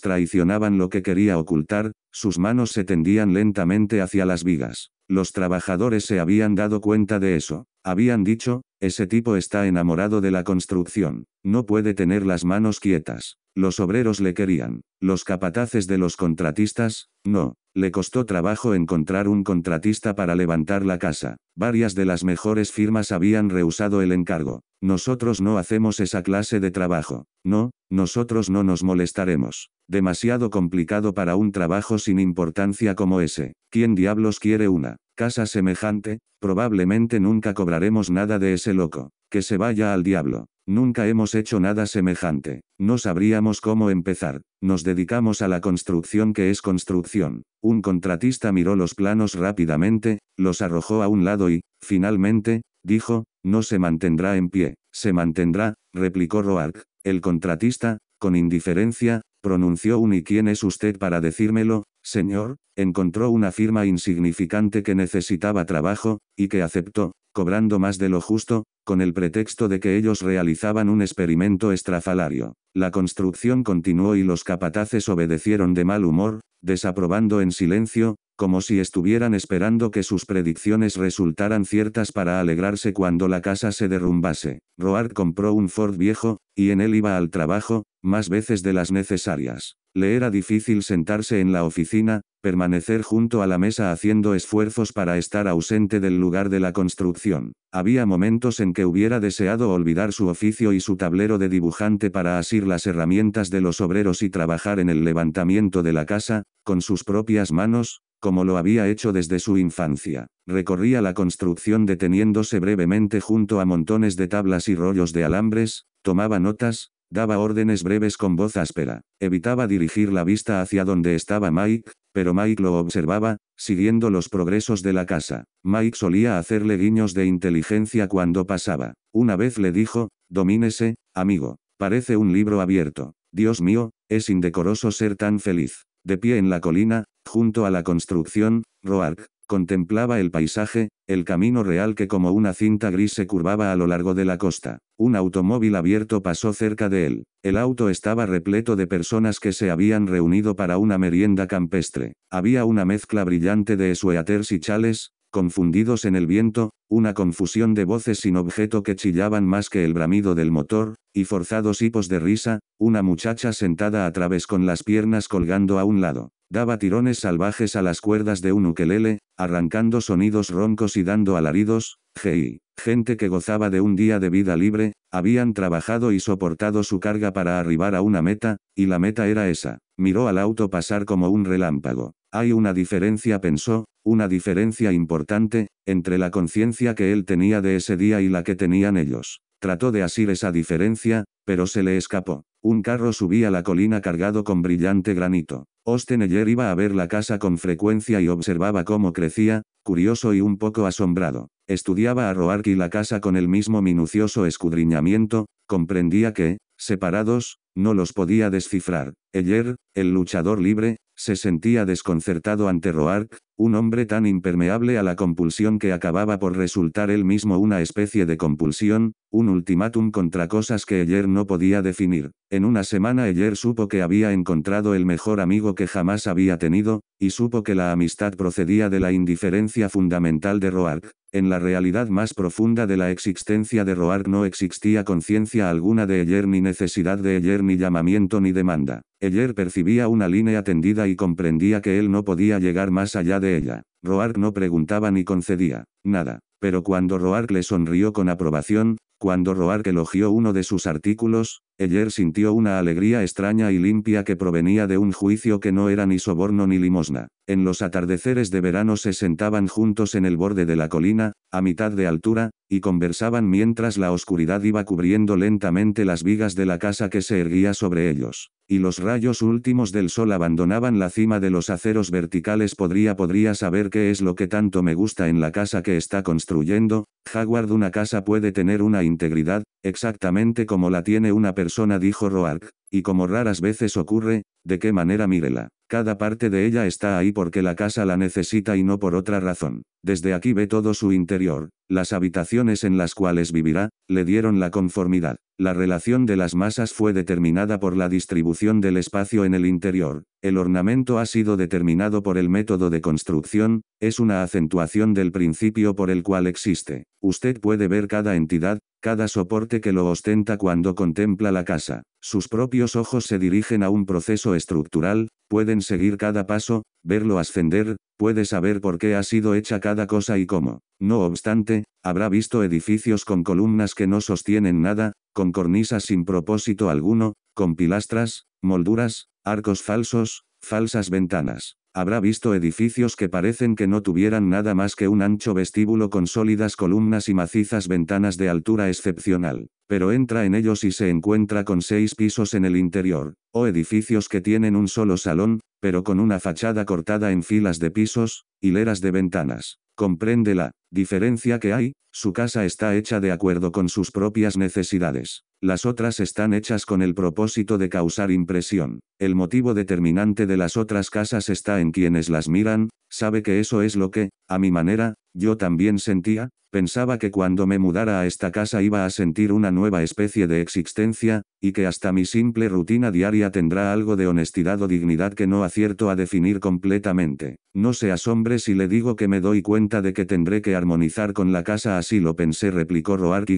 traicionaban lo que quería ocultar, sus manos se tendían lentamente hacia las vigas. Los trabajadores se habían dado cuenta de eso. Habían dicho, ese tipo está enamorado de la construcción, no puede tener las manos quietas. Los obreros le querían. Los capataces de los contratistas, no, le costó trabajo encontrar un contratista para levantar la casa. Varias de las mejores firmas habían rehusado el encargo. Nosotros no hacemos esa clase de trabajo. No, nosotros no nos molestaremos. Demasiado complicado para un trabajo sin importancia como ese. ¿Quién diablos quiere una casa semejante? Probablemente nunca cobraremos nada de ese loco. Que se vaya al diablo. Nunca hemos hecho nada semejante. No sabríamos cómo empezar. Nos dedicamos a la construcción que es construcción. Un contratista miró los planos rápidamente, los arrojó a un lado y, finalmente, dijo, no se mantendrá en pie. Se mantendrá, replicó Roark. El contratista, con indiferencia, pronunció un ¿y quién es usted para decírmelo, señor? Encontró una firma insignificante que necesitaba trabajo, y que aceptó, cobrando más de lo justo, con el pretexto de que ellos realizaban un experimento estrafalario. La construcción continuó y los capataces obedecieron de mal humor, desaprobando en silencio, como si estuvieran esperando que sus predicciones resultaran ciertas para alegrarse cuando la casa se derrumbase. Roard compró un Ford viejo, y en él iba al trabajo, más veces de las necesarias. Le era difícil sentarse en la oficina, permanecer junto a la mesa haciendo esfuerzos para estar ausente del lugar de la construcción. Había momentos en que hubiera deseado olvidar su oficio y su tablero de dibujante para asir las herramientas de los obreros y trabajar en el levantamiento de la casa, con sus propias manos, como lo había hecho desde su infancia. Recorría la construcción deteniéndose brevemente junto a montones de tablas y rollos de alambres, tomaba notas, Daba órdenes breves con voz áspera. Evitaba dirigir la vista hacia donde estaba Mike, pero Mike lo observaba, siguiendo los progresos de la casa. Mike solía hacerle guiños de inteligencia cuando pasaba. Una vez le dijo, domínese, amigo. Parece un libro abierto. Dios mío, es indecoroso ser tan feliz. De pie en la colina, junto a la construcción, Roark, Contemplaba el paisaje, el camino real que como una cinta gris se curvaba a lo largo de la costa. Un automóvil abierto pasó cerca de él. El auto estaba repleto de personas que se habían reunido para una merienda campestre. Había una mezcla brillante de suéteres y chales, confundidos en el viento, una confusión de voces sin objeto que chillaban más que el bramido del motor, y forzados hipos de risa, una muchacha sentada a través con las piernas colgando a un lado daba tirones salvajes a las cuerdas de un ukelele, arrancando sonidos roncos y dando alaridos, hey, gente que gozaba de un día de vida libre, habían trabajado y soportado su carga para arribar a una meta, y la meta era esa. Miró al auto pasar como un relámpago. Hay una diferencia, pensó, una diferencia importante, entre la conciencia que él tenía de ese día y la que tenían ellos. Trató de asir esa diferencia, pero se le escapó. Un carro subía la colina cargado con brillante granito. Eyer iba a ver la casa con frecuencia y observaba cómo crecía, curioso y un poco asombrado. Estudiaba a Roark y la casa con el mismo minucioso escudriñamiento, comprendía que, separados, no los podía descifrar. Eyer, el luchador libre, se sentía desconcertado ante Roark, un hombre tan impermeable a la compulsión que acababa por resultar él mismo una especie de compulsión, un ultimátum contra cosas que ayer no podía definir. En una semana ayer supo que había encontrado el mejor amigo que jamás había tenido, y supo que la amistad procedía de la indiferencia fundamental de Roark. En la realidad más profunda de la existencia de Roark no existía conciencia alguna de ayer ni necesidad de ayer ni llamamiento ni demanda. ayer percibía una línea tendida y comprendía que él no podía llegar más allá de ella. Roark no preguntaba ni concedía, nada. Pero cuando Roark le sonrió con aprobación, cuando Roark elogió uno de sus artículos, Eller sintió una alegría extraña y limpia que provenía de un juicio que no era ni soborno ni limosna. En los atardeceres de verano se sentaban juntos en el borde de la colina, a mitad de altura, y conversaban mientras la oscuridad iba cubriendo lentamente las vigas de la casa que se erguía sobre ellos, y los rayos últimos del sol abandonaban la cima de los aceros verticales. Podría podría saber qué es lo que tanto me gusta en la casa que está construyendo, Jaguar, una casa puede tener una integridad, exactamente como la tiene una persona dijo Roark, y como raras veces ocurre, ¿De qué manera mírela? Cada parte de ella está ahí porque la casa la necesita y no por otra razón. Desde aquí ve todo su interior, las habitaciones en las cuales vivirá, le dieron la conformidad. La relación de las masas fue determinada por la distribución del espacio en el interior, el ornamento ha sido determinado por el método de construcción, es una acentuación del principio por el cual existe. Usted puede ver cada entidad, cada soporte que lo ostenta cuando contempla la casa. Sus propios ojos se dirigen a un proceso estructural, pueden seguir cada paso, verlo ascender, puede saber por qué ha sido hecha cada cosa y cómo. No obstante, habrá visto edificios con columnas que no sostienen nada, con cornisas sin propósito alguno, con pilastras, molduras, arcos falsos, falsas ventanas. Habrá visto edificios que parecen que no tuvieran nada más que un ancho vestíbulo con sólidas columnas y macizas ventanas de altura excepcional, pero entra en ellos y se encuentra con seis pisos en el interior, o edificios que tienen un solo salón, pero con una fachada cortada en filas de pisos, hileras de ventanas. Comprende la diferencia que hay, su casa está hecha de acuerdo con sus propias necesidades. Las otras están hechas con el propósito de causar impresión. El motivo determinante de las otras casas está en quienes las miran, sabe que eso es lo que, a mi manera, yo también sentía, Pensaba que cuando me mudara a esta casa iba a sentir una nueva especie de existencia, y que hasta mi simple rutina diaria tendrá algo de honestidad o dignidad que no acierto a definir completamente. No se asombre si le digo que me doy cuenta de que tendré que armonizar con la casa así lo pensé replicó Roark Y,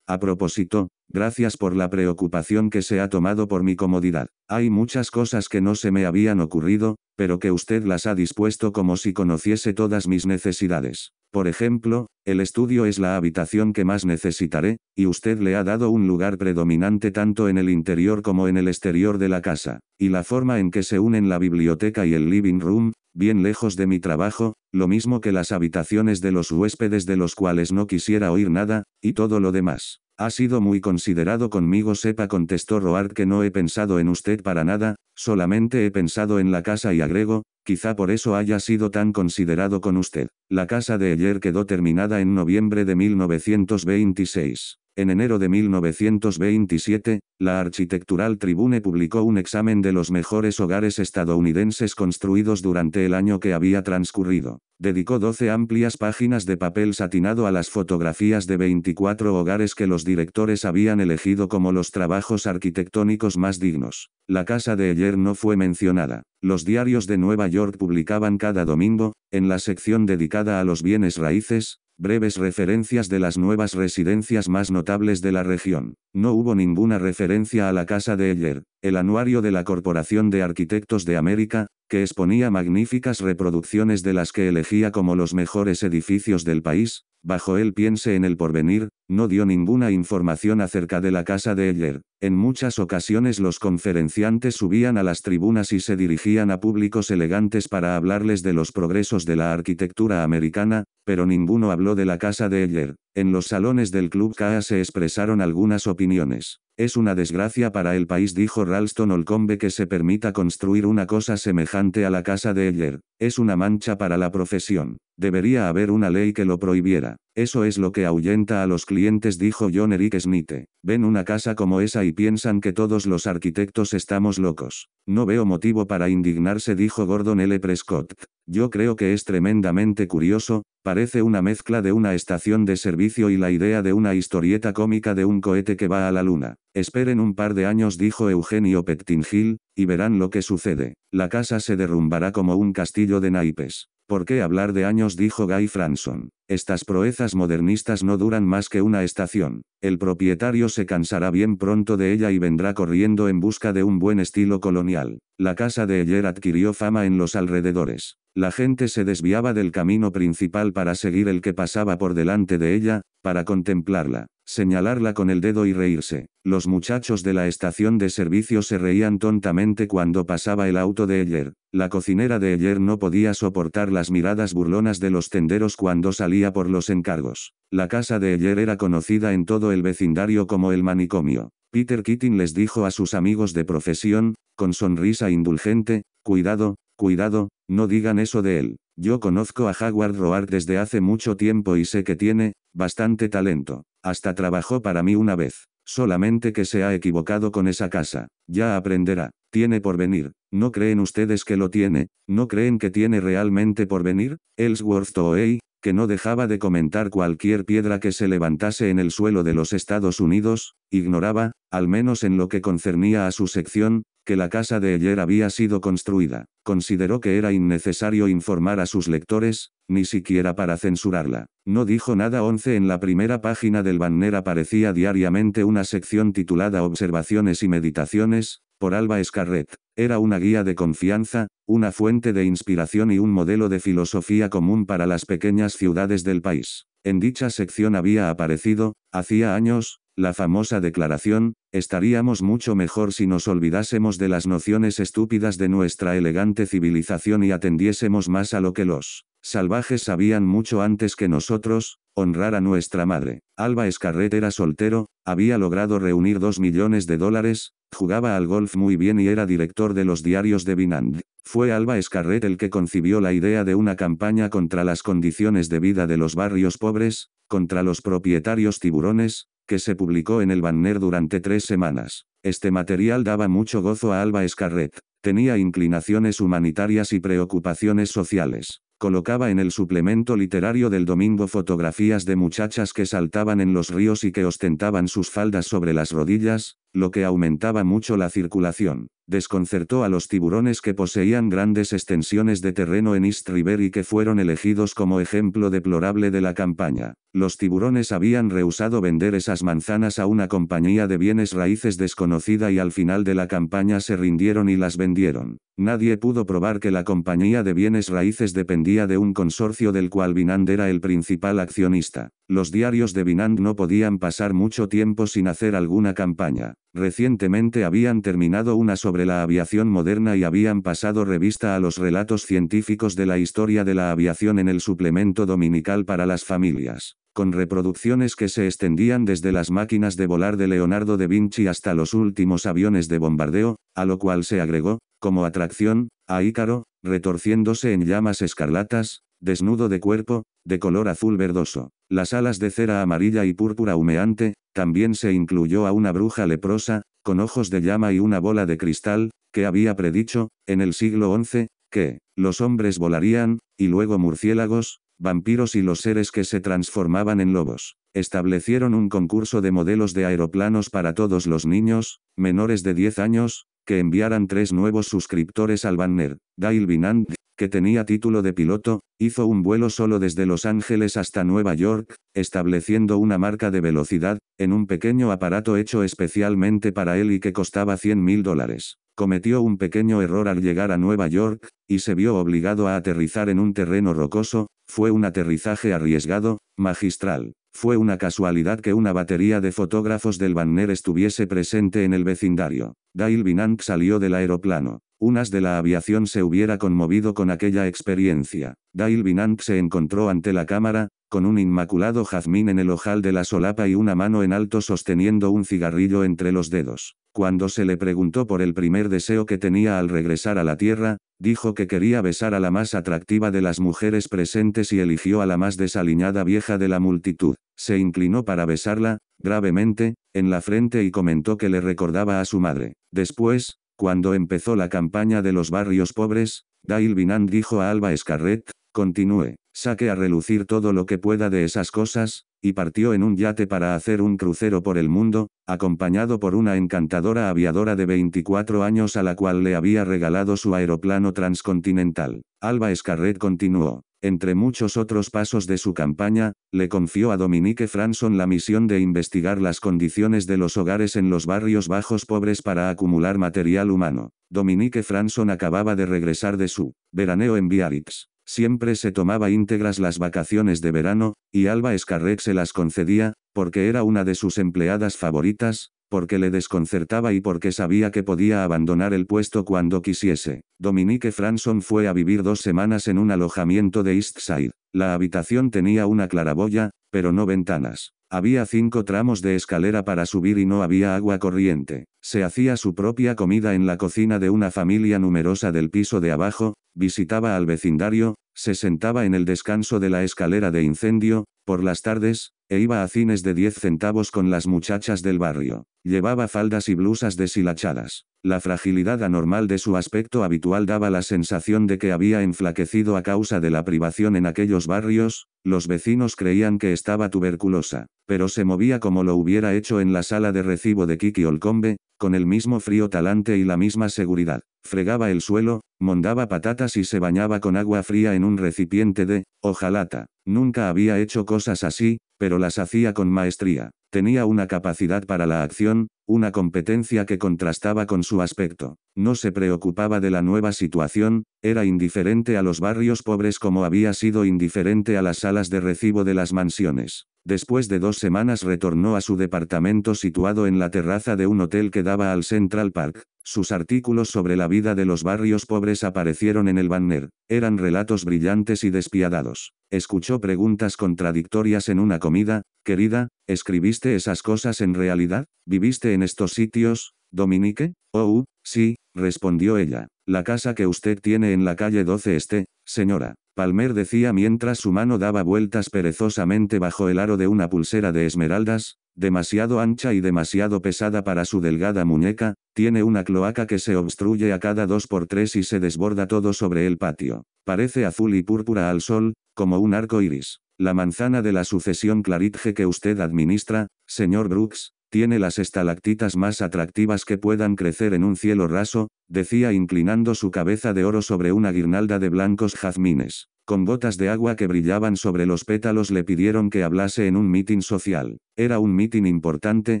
a propósito, gracias por la preocupación que se ha tomado por mi comodidad. Hay muchas cosas que no se me habían ocurrido, pero que usted las ha dispuesto como si conociese todas mis necesidades. Por ejemplo, el estudio es la habitación que más necesitaré, y usted le ha dado un lugar predominante tanto en el interior como en el exterior de la casa, y la forma en que se unen la biblioteca y el living room, bien lejos de mi trabajo, lo mismo que las habitaciones de los huéspedes de los cuales no quisiera oír nada, y todo lo demás. Ha sido muy considerado conmigo sepa contestó Roard que no he pensado en usted para nada, solamente he pensado en la casa y agrego, quizá por eso haya sido tan considerado con usted. La casa de ayer quedó terminada en noviembre de 1926. En enero de 1927, la Architectural Tribune publicó un examen de los mejores hogares estadounidenses construidos durante el año que había transcurrido. Dedicó 12 amplias páginas de papel satinado a las fotografías de 24 hogares que los directores habían elegido como los trabajos arquitectónicos más dignos. La casa de ayer no fue mencionada. Los diarios de Nueva York publicaban cada domingo, en la sección dedicada a los bienes raíces, breves referencias de las nuevas residencias más notables de la región. No hubo ninguna referencia a la Casa de Eller, el anuario de la Corporación de Arquitectos de América, que exponía magníficas reproducciones de las que elegía como los mejores edificios del país, Bajo él piense en el porvenir, no dio ninguna información acerca de la casa de Eller. En muchas ocasiones los conferenciantes subían a las tribunas y se dirigían a públicos elegantes para hablarles de los progresos de la arquitectura americana, pero ninguno habló de la casa de Eller. En los salones del Club K se expresaron algunas opiniones. Es una desgracia para el país, dijo Ralston Olcombe, que se permita construir una cosa semejante a la casa de Eller. Es una mancha para la profesión. Debería haber una ley que lo prohibiera. Eso es lo que ahuyenta a los clientes, dijo John Eric Smith. Ven una casa como esa y piensan que todos los arquitectos estamos locos. No veo motivo para indignarse, dijo Gordon L. Prescott. Yo creo que es tremendamente curioso, parece una mezcla de una estación de servicio y la idea de una historieta cómica de un cohete que va a la luna. Esperen un par de años, dijo Eugenio Pettingil, y verán lo que sucede. La casa se derrumbará como un castillo de naipes. ¿Por qué hablar de años? dijo Guy Franson. Estas proezas modernistas no duran más que una estación. El propietario se cansará bien pronto de ella y vendrá corriendo en busca de un buen estilo colonial. La casa de ayer adquirió fama en los alrededores. La gente se desviaba del camino principal para seguir el que pasaba por delante de ella, para contemplarla señalarla con el dedo y reírse. Los muchachos de la estación de servicio se reían tontamente cuando pasaba el auto de Eyer. La cocinera de Eyer no podía soportar las miradas burlonas de los tenderos cuando salía por los encargos. La casa de Eyer era conocida en todo el vecindario como el manicomio. Peter Keating les dijo a sus amigos de profesión, con sonrisa indulgente, cuidado, cuidado, no digan eso de él. Yo conozco a Howard Roark desde hace mucho tiempo y sé que tiene, bastante talento. Hasta trabajó para mí una vez. Solamente que se ha equivocado con esa casa. Ya aprenderá. Tiene por venir. ¿No creen ustedes que lo tiene? ¿No creen que tiene realmente por venir? Ellsworth Toei, que no dejaba de comentar cualquier piedra que se levantase en el suelo de los Estados Unidos, ignoraba, al menos en lo que concernía a su sección, que la casa de ayer había sido construida, consideró que era innecesario informar a sus lectores, ni siquiera para censurarla. No dijo nada 11 En la primera página del banner aparecía diariamente una sección titulada Observaciones y Meditaciones, por Alba Escarret. Era una guía de confianza, una fuente de inspiración y un modelo de filosofía común para las pequeñas ciudades del país. En dicha sección había aparecido, hacía años, la famosa declaración, estaríamos mucho mejor si nos olvidásemos de las nociones estúpidas de nuestra elegante civilización y atendiésemos más a lo que los salvajes sabían mucho antes que nosotros, honrar a nuestra madre. Alba Escarret era soltero, había logrado reunir dos millones de dólares, jugaba al golf muy bien y era director de los diarios de Binand. Fue Alba Escarret el que concibió la idea de una campaña contra las condiciones de vida de los barrios pobres, contra los propietarios tiburones, que se publicó en el Banner durante tres semanas. Este material daba mucho gozo a Alba Escarret. Tenía inclinaciones humanitarias y preocupaciones sociales. Colocaba en el suplemento literario del domingo fotografías de muchachas que saltaban en los ríos y que ostentaban sus faldas sobre las rodillas, lo que aumentaba mucho la circulación. Desconcertó a los tiburones que poseían grandes extensiones de terreno en East River y que fueron elegidos como ejemplo deplorable de la campaña. Los tiburones habían rehusado vender esas manzanas a una compañía de bienes raíces desconocida y al final de la campaña se rindieron y las vendieron. Nadie pudo probar que la compañía de bienes raíces dependía de un consorcio del cual Binand era el principal accionista. Los diarios de Binand no podían pasar mucho tiempo sin hacer alguna campaña. Recientemente habían terminado una sobre la aviación moderna y habían pasado revista a los relatos científicos de la historia de la aviación en el suplemento dominical para las familias, con reproducciones que se extendían desde las máquinas de volar de Leonardo da Vinci hasta los últimos aviones de bombardeo, a lo cual se agregó, como atracción, a Ícaro, retorciéndose en llamas escarlatas, desnudo de cuerpo, de color azul verdoso. Las alas de cera amarilla y púrpura humeante, también se incluyó a una bruja leprosa, con ojos de llama y una bola de cristal, que había predicho, en el siglo XI, que, los hombres volarían, y luego murciélagos, vampiros y los seres que se transformaban en lobos. Establecieron un concurso de modelos de aeroplanos para todos los niños, menores de 10 años, que enviaran tres nuevos suscriptores al banner. Dale Binand que tenía título de piloto, hizo un vuelo solo desde Los Ángeles hasta Nueva York, estableciendo una marca de velocidad, en un pequeño aparato hecho especialmente para él y que costaba 100 mil dólares. Cometió un pequeño error al llegar a Nueva York, y se vio obligado a aterrizar en un terreno rocoso, fue un aterrizaje arriesgado, magistral. Fue una casualidad que una batería de fotógrafos del Banner estuviese presente en el vecindario. Dale Binanc salió del aeroplano unas de la aviación se hubiera conmovido con aquella experiencia. Dale Binant se encontró ante la cámara, con un inmaculado jazmín en el ojal de la solapa y una mano en alto sosteniendo un cigarrillo entre los dedos. Cuando se le preguntó por el primer deseo que tenía al regresar a la Tierra, dijo que quería besar a la más atractiva de las mujeres presentes y eligió a la más desaliñada vieja de la multitud. Se inclinó para besarla, gravemente, en la frente y comentó que le recordaba a su madre. Después, cuando empezó la campaña de los barrios pobres, Dail Binan dijo a Alba Escarret, continúe, saque a relucir todo lo que pueda de esas cosas, y partió en un yate para hacer un crucero por el mundo, acompañado por una encantadora aviadora de 24 años a la cual le había regalado su aeroplano transcontinental. Alba Escarret continuó, entre muchos otros pasos de su campaña, le confió a Dominique Franson la misión de investigar las condiciones de los hogares en los barrios bajos pobres para acumular material humano. Dominique Franson acababa de regresar de su veraneo en Biarritz. Siempre se tomaba íntegras las vacaciones de verano, y Alba Escarret se las concedía, porque era una de sus empleadas favoritas, porque le desconcertaba y porque sabía que podía abandonar el puesto cuando quisiese. Dominique Franson fue a vivir dos semanas en un alojamiento de Eastside. La habitación tenía una claraboya, pero no ventanas. Había cinco tramos de escalera para subir y no había agua corriente. Se hacía su propia comida en la cocina de una familia numerosa del piso de abajo, visitaba al vecindario, se sentaba en el descanso de la escalera de incendio, por las tardes, e iba a cines de 10 centavos con las muchachas del barrio. Llevaba faldas y blusas deshilachadas. La fragilidad anormal de su aspecto habitual daba la sensación de que había enflaquecido a causa de la privación en aquellos barrios, los vecinos creían que estaba tuberculosa, pero se movía como lo hubiera hecho en la sala de recibo de Kiki Olcombe, con el mismo frío talante y la misma seguridad. Fregaba el suelo, mondaba patatas y se bañaba con agua fría en un recipiente de, hojalata. Nunca había hecho cosas así, pero las hacía con maestría. Tenía una capacidad para la acción, una competencia que contrastaba con su aspecto. No se preocupaba de la nueva situación, era indiferente a los barrios pobres como había sido indiferente a las salas de recibo de las mansiones. Después de dos semanas retornó a su departamento situado en la terraza de un hotel que daba al Central Park. Sus artículos sobre la vida de los barrios pobres aparecieron en el banner. Eran relatos brillantes y despiadados escuchó preguntas contradictorias en una comida, querida, ¿escribiste esas cosas en realidad? ¿Viviste en estos sitios, Dominique? Oh, uh". Sí, respondió ella. La casa que usted tiene en la calle 12 este, señora. Palmer decía mientras su mano daba vueltas perezosamente bajo el aro de una pulsera de esmeraldas, demasiado ancha y demasiado pesada para su delgada muñeca, tiene una cloaca que se obstruye a cada dos por tres y se desborda todo sobre el patio. Parece azul y púrpura al sol, como un arco iris. La manzana de la sucesión Claridge que usted administra, señor Brooks, tiene las estalactitas más atractivas que puedan crecer en un cielo raso, decía inclinando su cabeza de oro sobre una guirnalda de blancos jazmines. Con gotas de agua que brillaban sobre los pétalos le pidieron que hablase en un mitin social. Era un mitin importante,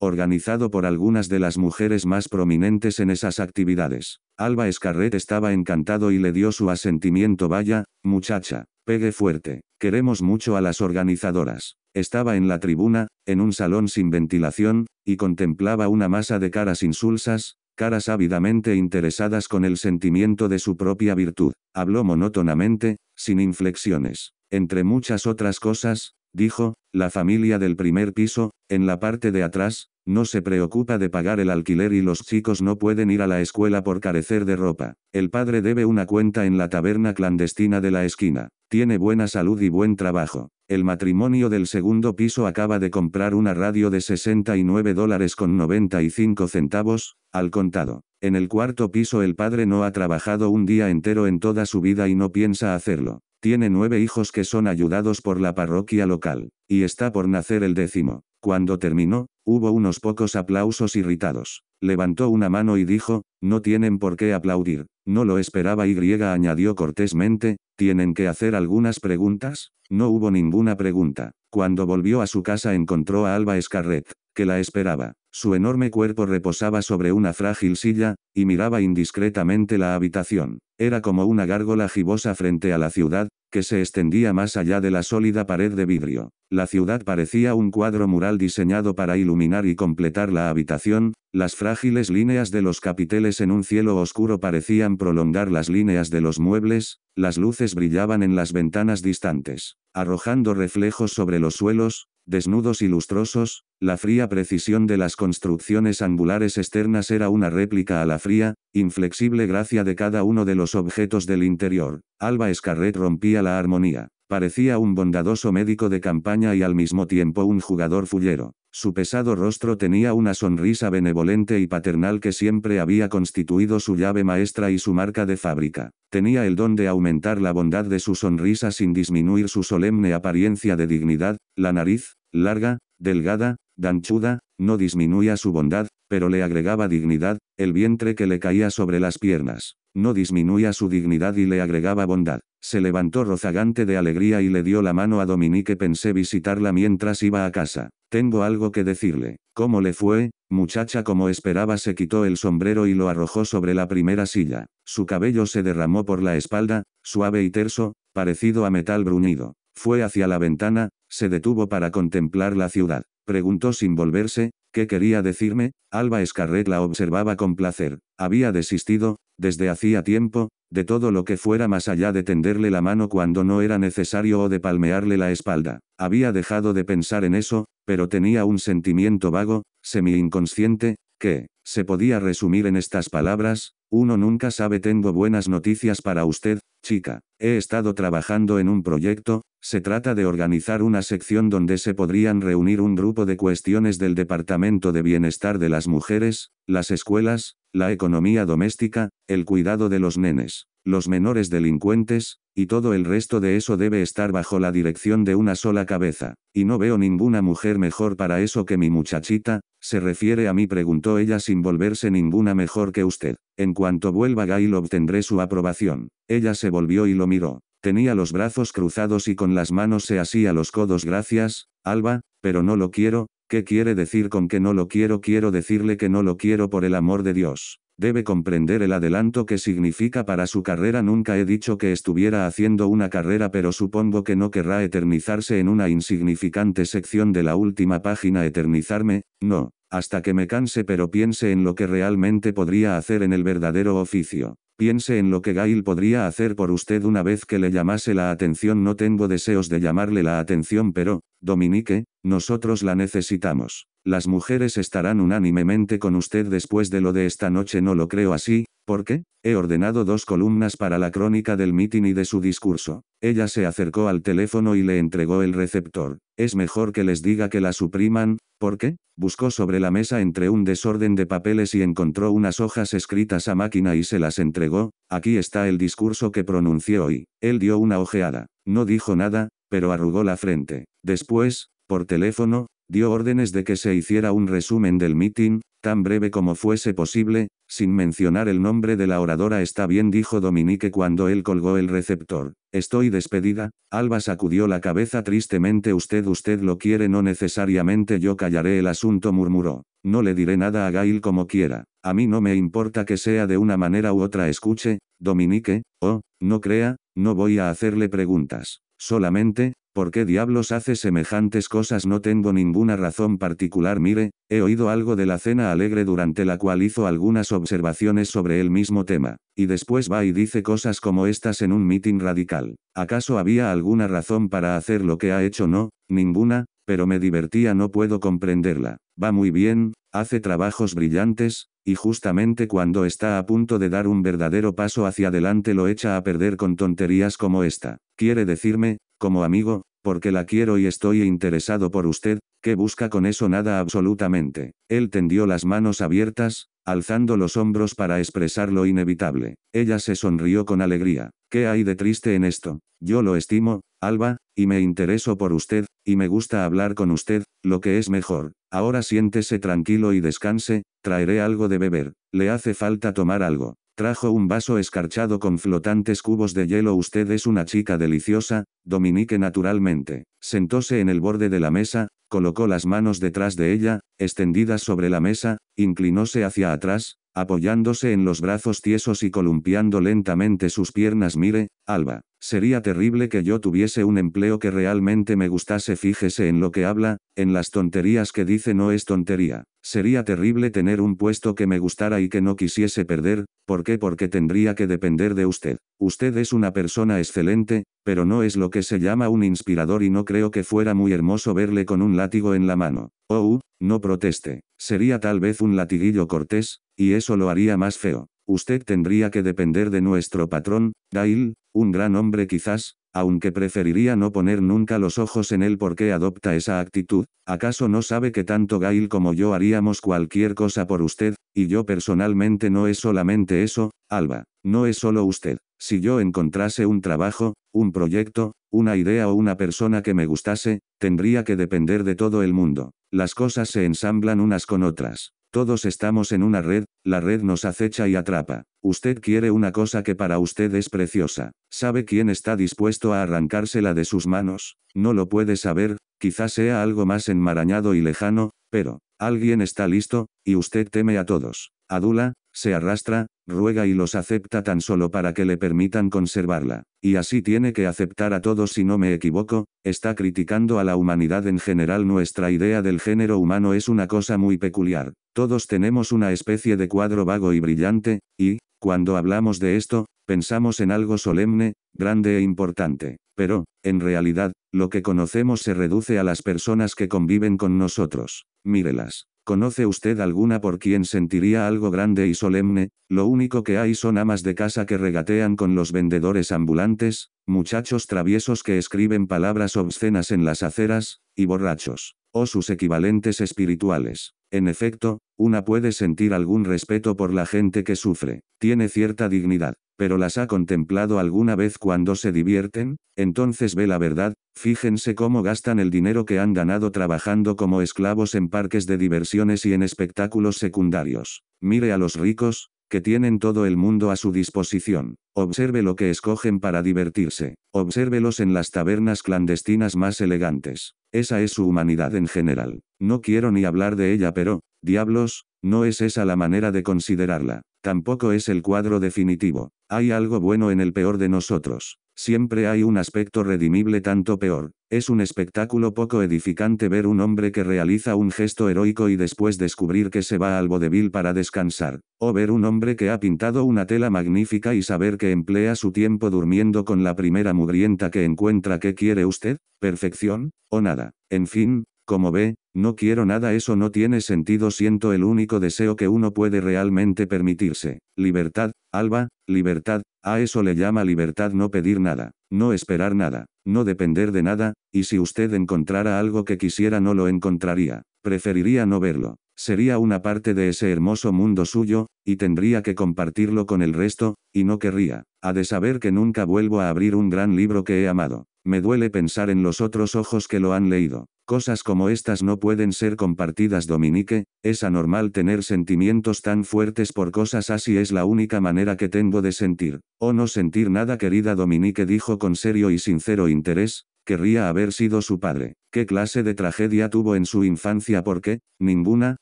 organizado por algunas de las mujeres más prominentes en esas actividades. Alba Escarret estaba encantado y le dio su asentimiento. Vaya, muchacha, pegue fuerte. Queremos mucho a las organizadoras. Estaba en la tribuna, en un salón sin ventilación, y contemplaba una masa de caras insulsas, caras ávidamente interesadas con el sentimiento de su propia virtud. Habló monótonamente, sin inflexiones. Entre muchas otras cosas, dijo, la familia del primer piso, en la parte de atrás, no se preocupa de pagar el alquiler y los chicos no pueden ir a la escuela por carecer de ropa. El padre debe una cuenta en la taberna clandestina de la esquina. Tiene buena salud y buen trabajo. El matrimonio del segundo piso acaba de comprar una radio de 69 dólares con 95 centavos, al contado. En el cuarto piso el padre no ha trabajado un día entero en toda su vida y no piensa hacerlo. Tiene nueve hijos que son ayudados por la parroquia local, y está por nacer el décimo. Cuando terminó, hubo unos pocos aplausos irritados. Levantó una mano y dijo, no tienen por qué aplaudir, no lo esperaba y Griega añadió cortésmente, ¿tienen que hacer algunas preguntas? No hubo ninguna pregunta. Cuando volvió a su casa encontró a Alba Escarret, que la esperaba. Su enorme cuerpo reposaba sobre una frágil silla, y miraba indiscretamente la habitación. Era como una gárgola gibosa frente a la ciudad, que se extendía más allá de la sólida pared de vidrio. La ciudad parecía un cuadro mural diseñado para iluminar y completar la habitación, las frágiles líneas de los capiteles en un cielo oscuro parecían prolongar las líneas de los muebles, las luces brillaban en las ventanas distantes, arrojando reflejos sobre los suelos, desnudos y lustrosos, la fría precisión de las construcciones angulares externas era una réplica a la fría, inflexible gracia de cada uno de los objetos del interior. Alba Escarret rompía la armonía. Parecía un bondadoso médico de campaña y al mismo tiempo un jugador fullero. Su pesado rostro tenía una sonrisa benevolente y paternal que siempre había constituido su llave maestra y su marca de fábrica. Tenía el don de aumentar la bondad de su sonrisa sin disminuir su solemne apariencia de dignidad, la nariz, larga, delgada, Danchuda, no disminuía su bondad, pero le agregaba dignidad, el vientre que le caía sobre las piernas. No disminuía su dignidad y le agregaba bondad. Se levantó rozagante de alegría y le dio la mano a Dominique. Pensé visitarla mientras iba a casa. Tengo algo que decirle. ¿Cómo le fue? Muchacha como esperaba se quitó el sombrero y lo arrojó sobre la primera silla. Su cabello se derramó por la espalda, suave y terso, parecido a metal bruñido. Fue hacia la ventana, se detuvo para contemplar la ciudad. Preguntó sin volverse, ¿qué quería decirme? Alba Escarret la observaba con placer. Había desistido, desde hacía tiempo, de todo lo que fuera más allá de tenderle la mano cuando no era necesario o de palmearle la espalda. Había dejado de pensar en eso, pero tenía un sentimiento vago, semi-inconsciente, que, se podía resumir en estas palabras, uno nunca sabe tengo buenas noticias para usted, Chica, he estado trabajando en un proyecto, se trata de organizar una sección donde se podrían reunir un grupo de cuestiones del Departamento de Bienestar de las Mujeres, las escuelas, la economía doméstica, el cuidado de los nenes, los menores delincuentes, y todo el resto de eso debe estar bajo la dirección de una sola cabeza. Y no veo ninguna mujer mejor para eso que mi muchachita, se refiere a mí preguntó ella sin volverse ninguna mejor que usted. En cuanto vuelva Gail obtendré su aprobación. Ella se volvió y lo miró. Tenía los brazos cruzados y con las manos se hacía los codos gracias, Alba, pero no lo quiero, ¿qué quiere decir con que no lo quiero? Quiero decirle que no lo quiero por el amor de Dios debe comprender el adelanto que significa para su carrera. Nunca he dicho que estuviera haciendo una carrera, pero supongo que no querrá eternizarse en una insignificante sección de la última página. Eternizarme, no, hasta que me canse, pero piense en lo que realmente podría hacer en el verdadero oficio. Piense en lo que Gail podría hacer por usted una vez que le llamase la atención. No tengo deseos de llamarle la atención, pero, Dominique, nosotros la necesitamos. Las mujeres estarán unánimemente con usted después de lo de esta noche. No lo creo así, ¿Por qué? he ordenado dos columnas para la crónica del mitin y de su discurso. Ella se acercó al teléfono y le entregó el receptor. Es mejor que les diga que la supriman, porque, buscó sobre la mesa entre un desorden de papeles y encontró unas hojas escritas a máquina y se las entregó. Aquí está el discurso que pronunció hoy. Él dio una ojeada. No dijo nada, pero arrugó la frente. Después, por teléfono, dio órdenes de que se hiciera un resumen del mitin, tan breve como fuese posible, sin mencionar el nombre de la oradora está bien dijo Dominique cuando él colgó el receptor. Estoy despedida, Alba sacudió la cabeza tristemente usted usted lo quiere no necesariamente yo callaré el asunto murmuró. No le diré nada a Gail como quiera, a mí no me importa que sea de una manera u otra escuche, Dominique, oh, no crea, no voy a hacerle preguntas. Solamente, ¿Por qué diablos hace semejantes cosas? No tengo ninguna razón particular. Mire, he oído algo de la cena alegre durante la cual hizo algunas observaciones sobre el mismo tema, y después va y dice cosas como estas en un mitin radical. ¿Acaso había alguna razón para hacer lo que ha hecho? No, ninguna, pero me divertía, no puedo comprenderla. Va muy bien, hace trabajos brillantes, y justamente cuando está a punto de dar un verdadero paso hacia adelante lo echa a perder con tonterías como esta. Quiere decirme, como amigo, porque la quiero y estoy interesado por usted, que busca con eso? Nada absolutamente. Él tendió las manos abiertas, alzando los hombros para expresar lo inevitable. Ella se sonrió con alegría. ¿Qué hay de triste en esto? Yo lo estimo, Alba, y me intereso por usted, y me gusta hablar con usted, lo que es mejor. Ahora siéntese tranquilo y descanse, traeré algo de beber. Le hace falta tomar algo. Trajo un vaso escarchado con flotantes cubos de hielo. Usted es una chica deliciosa, Dominique naturalmente. Sentóse en el borde de la mesa, colocó las manos detrás de ella, extendidas sobre la mesa, inclinóse hacia atrás, Apoyándose en los brazos tiesos y columpiando lentamente sus piernas, mire, Alba, sería terrible que yo tuviese un empleo que realmente me gustase. Fíjese en lo que habla, en las tonterías que dice no es tontería. Sería terrible tener un puesto que me gustara y que no quisiese perder, ¿por qué? Porque tendría que depender de usted. Usted es una persona excelente, pero no es lo que se llama un inspirador y no creo que fuera muy hermoso verle con un látigo en la mano. Oh, no proteste. Sería tal vez un latiguillo cortés, y eso lo haría más feo. Usted tendría que depender de nuestro patrón, Gail, un gran hombre quizás, aunque preferiría no poner nunca los ojos en él porque adopta esa actitud, ¿acaso no sabe que tanto Gail como yo haríamos cualquier cosa por usted? Y yo personalmente no es solamente eso, Alba, no es solo usted. Si yo encontrase un trabajo, un proyecto, una idea o una persona que me gustase, tendría que depender de todo el mundo. Las cosas se ensamblan unas con otras. Todos estamos en una red, la red nos acecha y atrapa. Usted quiere una cosa que para usted es preciosa. ¿Sabe quién está dispuesto a arrancársela de sus manos? No lo puede saber, quizás sea algo más enmarañado y lejano, pero, alguien está listo, y usted teme a todos. Adula, se arrastra, ruega y los acepta tan solo para que le permitan conservarla. Y así tiene que aceptar a todos si no me equivoco, está criticando a la humanidad en general. Nuestra idea del género humano es una cosa muy peculiar. Todos tenemos una especie de cuadro vago y brillante, y, cuando hablamos de esto, pensamos en algo solemne, grande e importante. Pero, en realidad, lo que conocemos se reduce a las personas que conviven con nosotros. Mírelas. ¿Conoce usted alguna por quien sentiría algo grande y solemne? Lo único que hay son amas de casa que regatean con los vendedores ambulantes, muchachos traviesos que escriben palabras obscenas en las aceras, y borrachos, o sus equivalentes espirituales. En efecto, una puede sentir algún respeto por la gente que sufre, tiene cierta dignidad, pero las ha contemplado alguna vez cuando se divierten, entonces ve la verdad, fíjense cómo gastan el dinero que han ganado trabajando como esclavos en parques de diversiones y en espectáculos secundarios. Mire a los ricos, que tienen todo el mundo a su disposición. Observe lo que escogen para divertirse. Obsérvelos en las tabernas clandestinas más elegantes. Esa es su humanidad en general. No quiero ni hablar de ella, pero, diablos, no es esa la manera de considerarla. Tampoco es el cuadro definitivo. Hay algo bueno en el peor de nosotros. Siempre hay un aspecto redimible tanto peor. Es un espectáculo poco edificante ver un hombre que realiza un gesto heroico y después descubrir que se va al débil para descansar, o ver un hombre que ha pintado una tela magnífica y saber que emplea su tiempo durmiendo con la primera mugrienta que encuentra que quiere usted, perfección, o nada. En fin, como ve, no quiero nada, eso no tiene sentido, siento el único deseo que uno puede realmente permitirse, libertad, Alba, libertad, a eso le llama libertad no pedir nada, no esperar nada, no depender de nada, y si usted encontrara algo que quisiera no lo encontraría, preferiría no verlo, sería una parte de ese hermoso mundo suyo, y tendría que compartirlo con el resto, y no querría, ha de saber que nunca vuelvo a abrir un gran libro que he amado. Me duele pensar en los otros ojos que lo han leído. Cosas como estas no pueden ser compartidas, Dominique, es anormal tener sentimientos tan fuertes por cosas así, es la única manera que tengo de sentir, o oh, no sentir nada, querida Dominique, dijo con serio y sincero interés, querría haber sido su padre. ¿Qué clase de tragedia tuvo en su infancia? Porque, ninguna,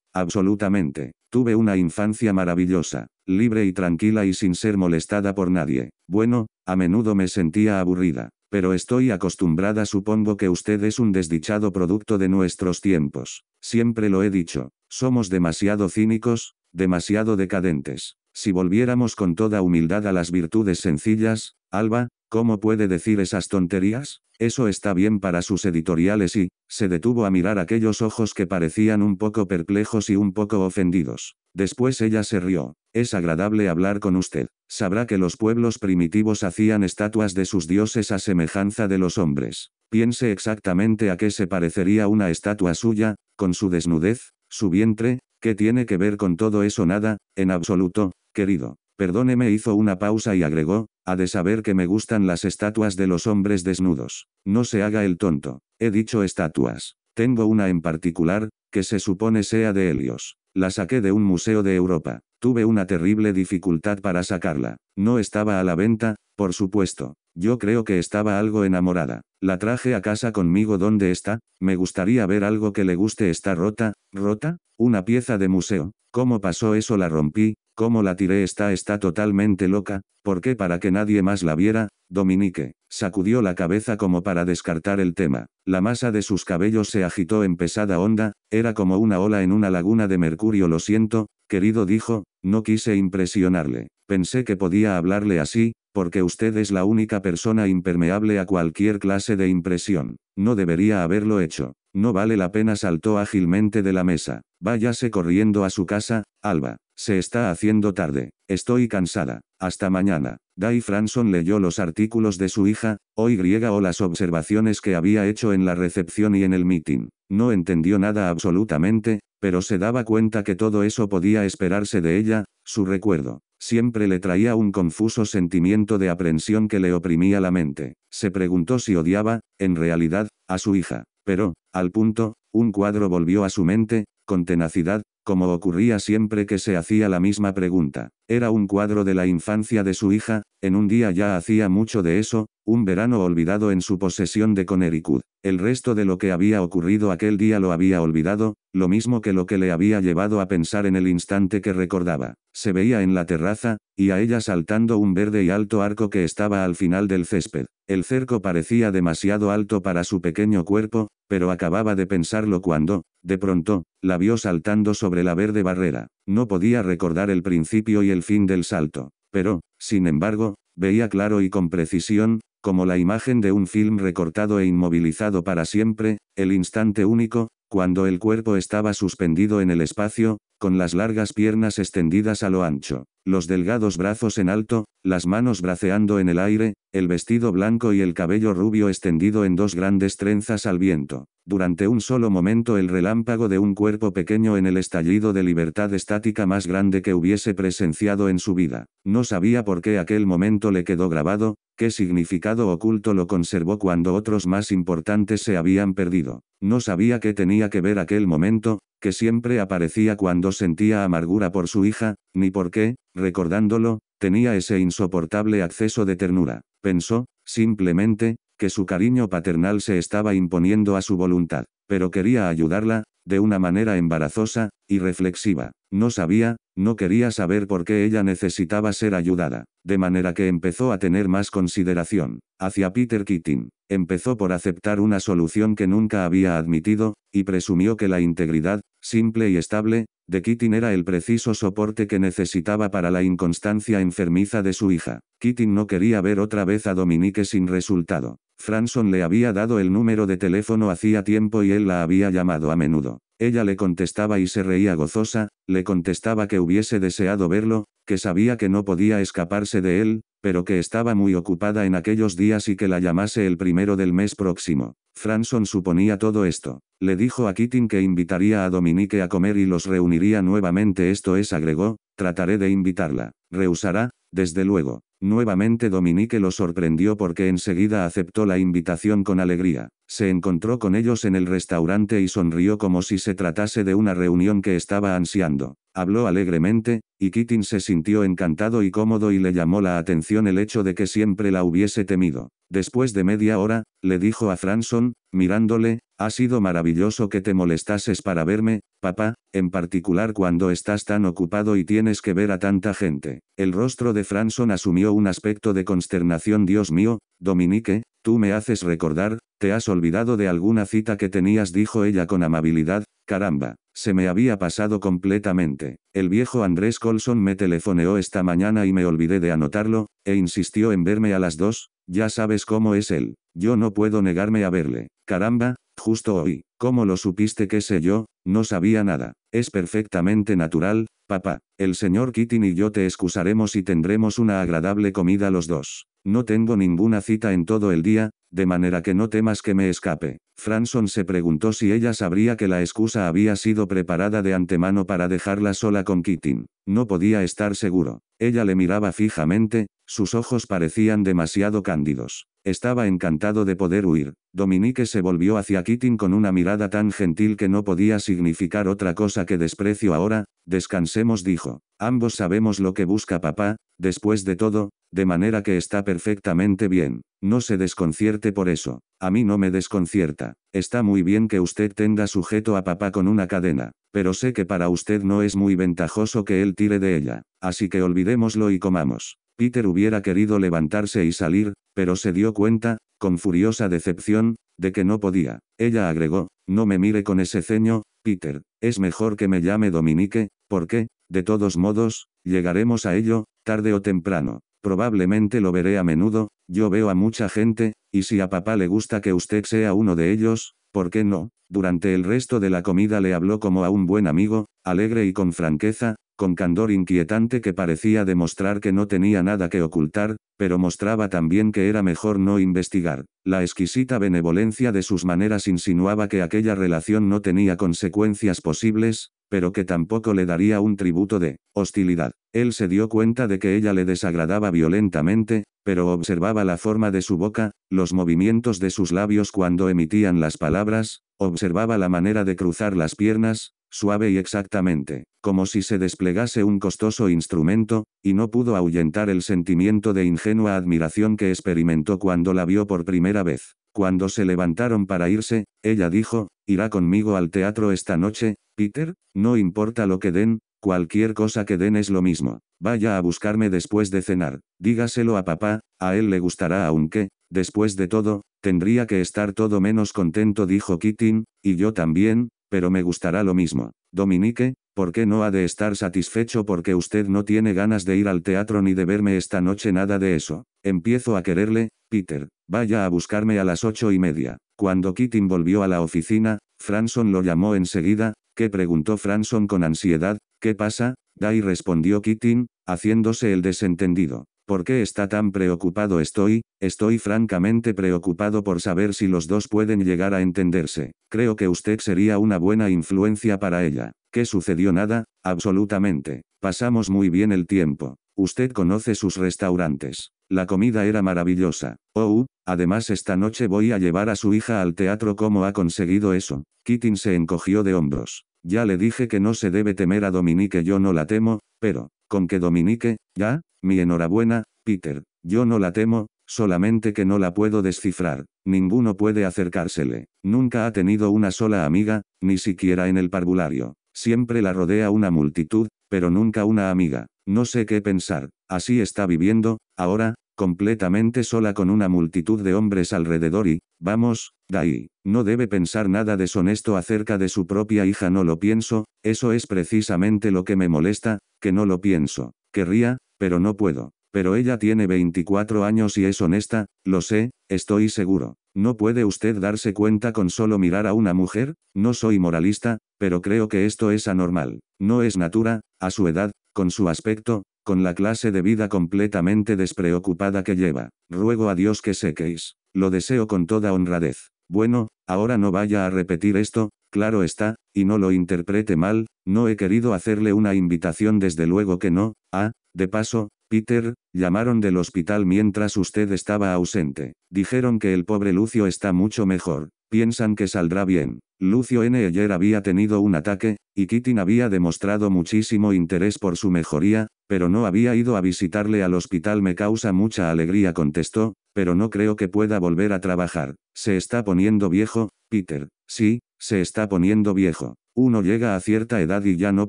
absolutamente. Tuve una infancia maravillosa, libre y tranquila y sin ser molestada por nadie. Bueno, a menudo me sentía aburrida, pero estoy acostumbrada supongo que usted es un desdichado producto de nuestros tiempos. Siempre lo he dicho, somos demasiado cínicos, demasiado decadentes. Si volviéramos con toda humildad a las virtudes sencillas, Alba, ¿cómo puede decir esas tonterías? Eso está bien para sus editoriales y, se detuvo a mirar aquellos ojos que parecían un poco perplejos y un poco ofendidos. Después ella se rió. Es agradable hablar con usted. Sabrá que los pueblos primitivos hacían estatuas de sus dioses a semejanza de los hombres. Piense exactamente a qué se parecería una estatua suya, con su desnudez, su vientre, ¿qué tiene que ver con todo eso? Nada, en absoluto, querido. Perdóneme hizo una pausa y agregó, ha de saber que me gustan las estatuas de los hombres desnudos. No se haga el tonto. He dicho estatuas. Tengo una en particular, que se supone sea de Helios. La saqué de un museo de Europa. Tuve una terrible dificultad para sacarla. No estaba a la venta, por supuesto. Yo creo que estaba algo enamorada. La traje a casa conmigo donde está. Me gustaría ver algo que le guste. Está rota, rota, una pieza de museo. ¿Cómo pasó eso? La rompí, ¿Cómo la tiré? Está, está totalmente loca, porque Para que nadie más la viera, Dominique, sacudió la cabeza como para descartar el tema. La masa de sus cabellos se agitó en pesada onda, era como una ola en una laguna de mercurio. Lo siento, querido dijo, no quise impresionarle. Pensé que podía hablarle así, porque usted es la única persona impermeable a cualquier clase de impresión. No debería haberlo hecho. No vale la pena saltó ágilmente de la mesa. Váyase corriendo a su casa, Alba. Se está haciendo tarde. Estoy cansada. Hasta mañana. Dai Franson leyó los artículos de su hija, o y o las observaciones que había hecho en la recepción y en el meeting. No entendió nada absolutamente, pero se daba cuenta que todo eso podía esperarse de ella, su recuerdo. Siempre le traía un confuso sentimiento de aprensión que le oprimía la mente. Se preguntó si odiaba, en realidad, a su hija. Pero, al punto, un cuadro volvió a su mente, con tenacidad, como ocurría siempre que se hacía la misma pregunta. Era un cuadro de la infancia de su hija, en un día ya hacía mucho de eso, un verano olvidado en su posesión de Connecticut. El resto de lo que había ocurrido aquel día lo había olvidado, lo mismo que lo que le había llevado a pensar en el instante que recordaba. Se veía en la terraza, y a ella saltando un verde y alto arco que estaba al final del césped. El cerco parecía demasiado alto para su pequeño cuerpo, pero acababa de pensarlo cuando, de pronto, la vio saltando sobre la verde barrera. No podía recordar el principio y el fin del salto. Pero, sin embargo, veía claro y con precisión, como la imagen de un film recortado e inmovilizado para siempre, el instante único, cuando el cuerpo estaba suspendido en el espacio, con las largas piernas extendidas a lo ancho, los delgados brazos en alto, las manos braceando en el aire, el vestido blanco y el cabello rubio extendido en dos grandes trenzas al viento. Durante un solo momento el relámpago de un cuerpo pequeño en el estallido de libertad estática más grande que hubiese presenciado en su vida. No sabía por qué aquel momento le quedó grabado, qué significado oculto lo conservó cuando otros más importantes se habían perdido. No sabía qué tenía que ver aquel momento, que siempre aparecía cuando sentía amargura por su hija, ni por qué, recordándolo, tenía ese insoportable acceso de ternura. Pensó, simplemente, que su cariño paternal se estaba imponiendo a su voluntad, pero quería ayudarla, de una manera embarazosa, y reflexiva. No sabía, no quería saber por qué ella necesitaba ser ayudada, de manera que empezó a tener más consideración hacia Peter Keating. Empezó por aceptar una solución que nunca había admitido, y presumió que la integridad, simple y estable, de Keating era el preciso soporte que necesitaba para la inconstancia enfermiza de su hija. Keating no quería ver otra vez a Dominique sin resultado. Franson le había dado el número de teléfono hacía tiempo y él la había llamado a menudo. Ella le contestaba y se reía gozosa, le contestaba que hubiese deseado verlo, que sabía que no podía escaparse de él, pero que estaba muy ocupada en aquellos días y que la llamase el primero del mes próximo. Franson suponía todo esto. Le dijo a Keating que invitaría a Dominique a comer y los reuniría nuevamente. Esto es, agregó, trataré de invitarla. Rehusará, desde luego. Nuevamente Dominique lo sorprendió porque enseguida aceptó la invitación con alegría. Se encontró con ellos en el restaurante y sonrió como si se tratase de una reunión que estaba ansiando. Habló alegremente, y Keating se sintió encantado y cómodo y le llamó la atención el hecho de que siempre la hubiese temido. Después de media hora, le dijo a Franson, mirándole, ha sido maravilloso que te molestases para verme, papá, en particular cuando estás tan ocupado y tienes que ver a tanta gente. El rostro de Franson asumió un aspecto de consternación. Dios mío, Dominique, tú me haces recordar, te has olvidado de alguna cita que tenías, dijo ella con amabilidad, caramba, se me había pasado completamente. El viejo Andrés Colson me telefoneó esta mañana y me olvidé de anotarlo, e insistió en verme a las dos, ya sabes cómo es él, yo no puedo negarme a verle, caramba, justo hoy, ¿cómo lo supiste qué sé yo? No sabía nada. Es perfectamente natural, papá. El señor Keating y yo te excusaremos y tendremos una agradable comida los dos. No tengo ninguna cita en todo el día, de manera que no temas que me escape. Franson se preguntó si ella sabría que la excusa había sido preparada de antemano para dejarla sola con Keating. No podía estar seguro. Ella le miraba fijamente, sus ojos parecían demasiado cándidos. Estaba encantado de poder huir. Dominique se volvió hacia Keating con una mirada tan gentil que no podía significar otra cosa que desprecio ahora, Descansemos dijo. Ambos sabemos lo que busca papá, después de todo, de manera que está perfectamente bien. No se desconcierte por eso. A mí no me desconcierta. Está muy bien que usted tenga sujeto a papá con una cadena, pero sé que para usted no es muy ventajoso que él tire de ella, así que olvidémoslo y comamos. Peter hubiera querido levantarse y salir, pero se dio cuenta, con furiosa decepción, de que no podía. Ella agregó, no me mire con ese ceño, Peter, es mejor que me llame Dominique, porque, de todos modos, llegaremos a ello, tarde o temprano. Probablemente lo veré a menudo, yo veo a mucha gente, y si a papá le gusta que usted sea uno de ellos, ¿por qué no? Durante el resto de la comida le habló como a un buen amigo, alegre y con franqueza, con candor inquietante que parecía demostrar que no tenía nada que ocultar, pero mostraba también que era mejor no investigar. La exquisita benevolencia de sus maneras insinuaba que aquella relación no tenía consecuencias posibles, pero que tampoco le daría un tributo de hostilidad. Él se dio cuenta de que ella le desagradaba violentamente, pero observaba la forma de su boca, los movimientos de sus labios cuando emitían las palabras, observaba la manera de cruzar las piernas, suave y exactamente, como si se desplegase un costoso instrumento, y no pudo ahuyentar el sentimiento de ingenua admiración que experimentó cuando la vio por primera vez. Cuando se levantaron para irse, ella dijo, irá conmigo al teatro esta noche, Peter, no importa lo que den, cualquier cosa que den es lo mismo. Vaya a buscarme después de cenar, dígaselo a papá, a él le gustará aunque, después de todo, tendría que estar todo menos contento dijo Keating, y yo también, pero me gustará lo mismo. Dominique, ¿por qué no ha de estar satisfecho porque usted no tiene ganas de ir al teatro ni de verme esta noche nada de eso? Empiezo a quererle, Peter, vaya a buscarme a las ocho y media. Cuando Keating volvió a la oficina, Franson lo llamó enseguida, que preguntó Franson con ansiedad? ¿Qué pasa? Dai respondió Keating, haciéndose el desentendido. ¿Por qué está tan preocupado estoy? Estoy francamente preocupado por saber si los dos pueden llegar a entenderse. Creo que usted sería una buena influencia para ella. ¿Qué sucedió nada? Absolutamente. Pasamos muy bien el tiempo. Usted conoce sus restaurantes. La comida era maravillosa. Oh, además esta noche voy a llevar a su hija al teatro. ¿Cómo ha conseguido eso? Keating se encogió de hombros. Ya le dije que no se debe temer a Dominique, yo no la temo, pero, con qué Dominique, ya, mi enhorabuena, Peter, yo no la temo, solamente que no la puedo descifrar, ninguno puede acercársele, nunca ha tenido una sola amiga, ni siquiera en el parvulario, siempre la rodea una multitud, pero nunca una amiga, no sé qué pensar, así está viviendo, ahora, completamente sola con una multitud de hombres alrededor y, vamos, ahí, no debe pensar nada deshonesto acerca de su propia hija. No lo pienso, eso es precisamente lo que me molesta, que no lo pienso. Querría, pero no puedo. Pero ella tiene 24 años y es honesta, lo sé, estoy seguro. ¿No puede usted darse cuenta con solo mirar a una mujer? No soy moralista, pero creo que esto es anormal. No es natura, a su edad, con su aspecto, con la clase de vida completamente despreocupada que lleva. Ruego a Dios que sequeis. Lo deseo con toda honradez. Bueno, ahora no vaya a repetir esto, claro está, y no lo interprete mal, no he querido hacerle una invitación desde luego que no, ah, de paso, Peter, llamaron del hospital mientras usted estaba ausente. Dijeron que el pobre Lucio está mucho mejor. Piensan que saldrá bien. Lucio N. ayer había tenido un ataque, y Kitty había demostrado muchísimo interés por su mejoría, pero no había ido a visitarle al hospital me causa mucha alegría contestó, pero no creo que pueda volver a trabajar, se está poniendo viejo, Peter, sí, se está poniendo viejo. Uno llega a cierta edad y ya no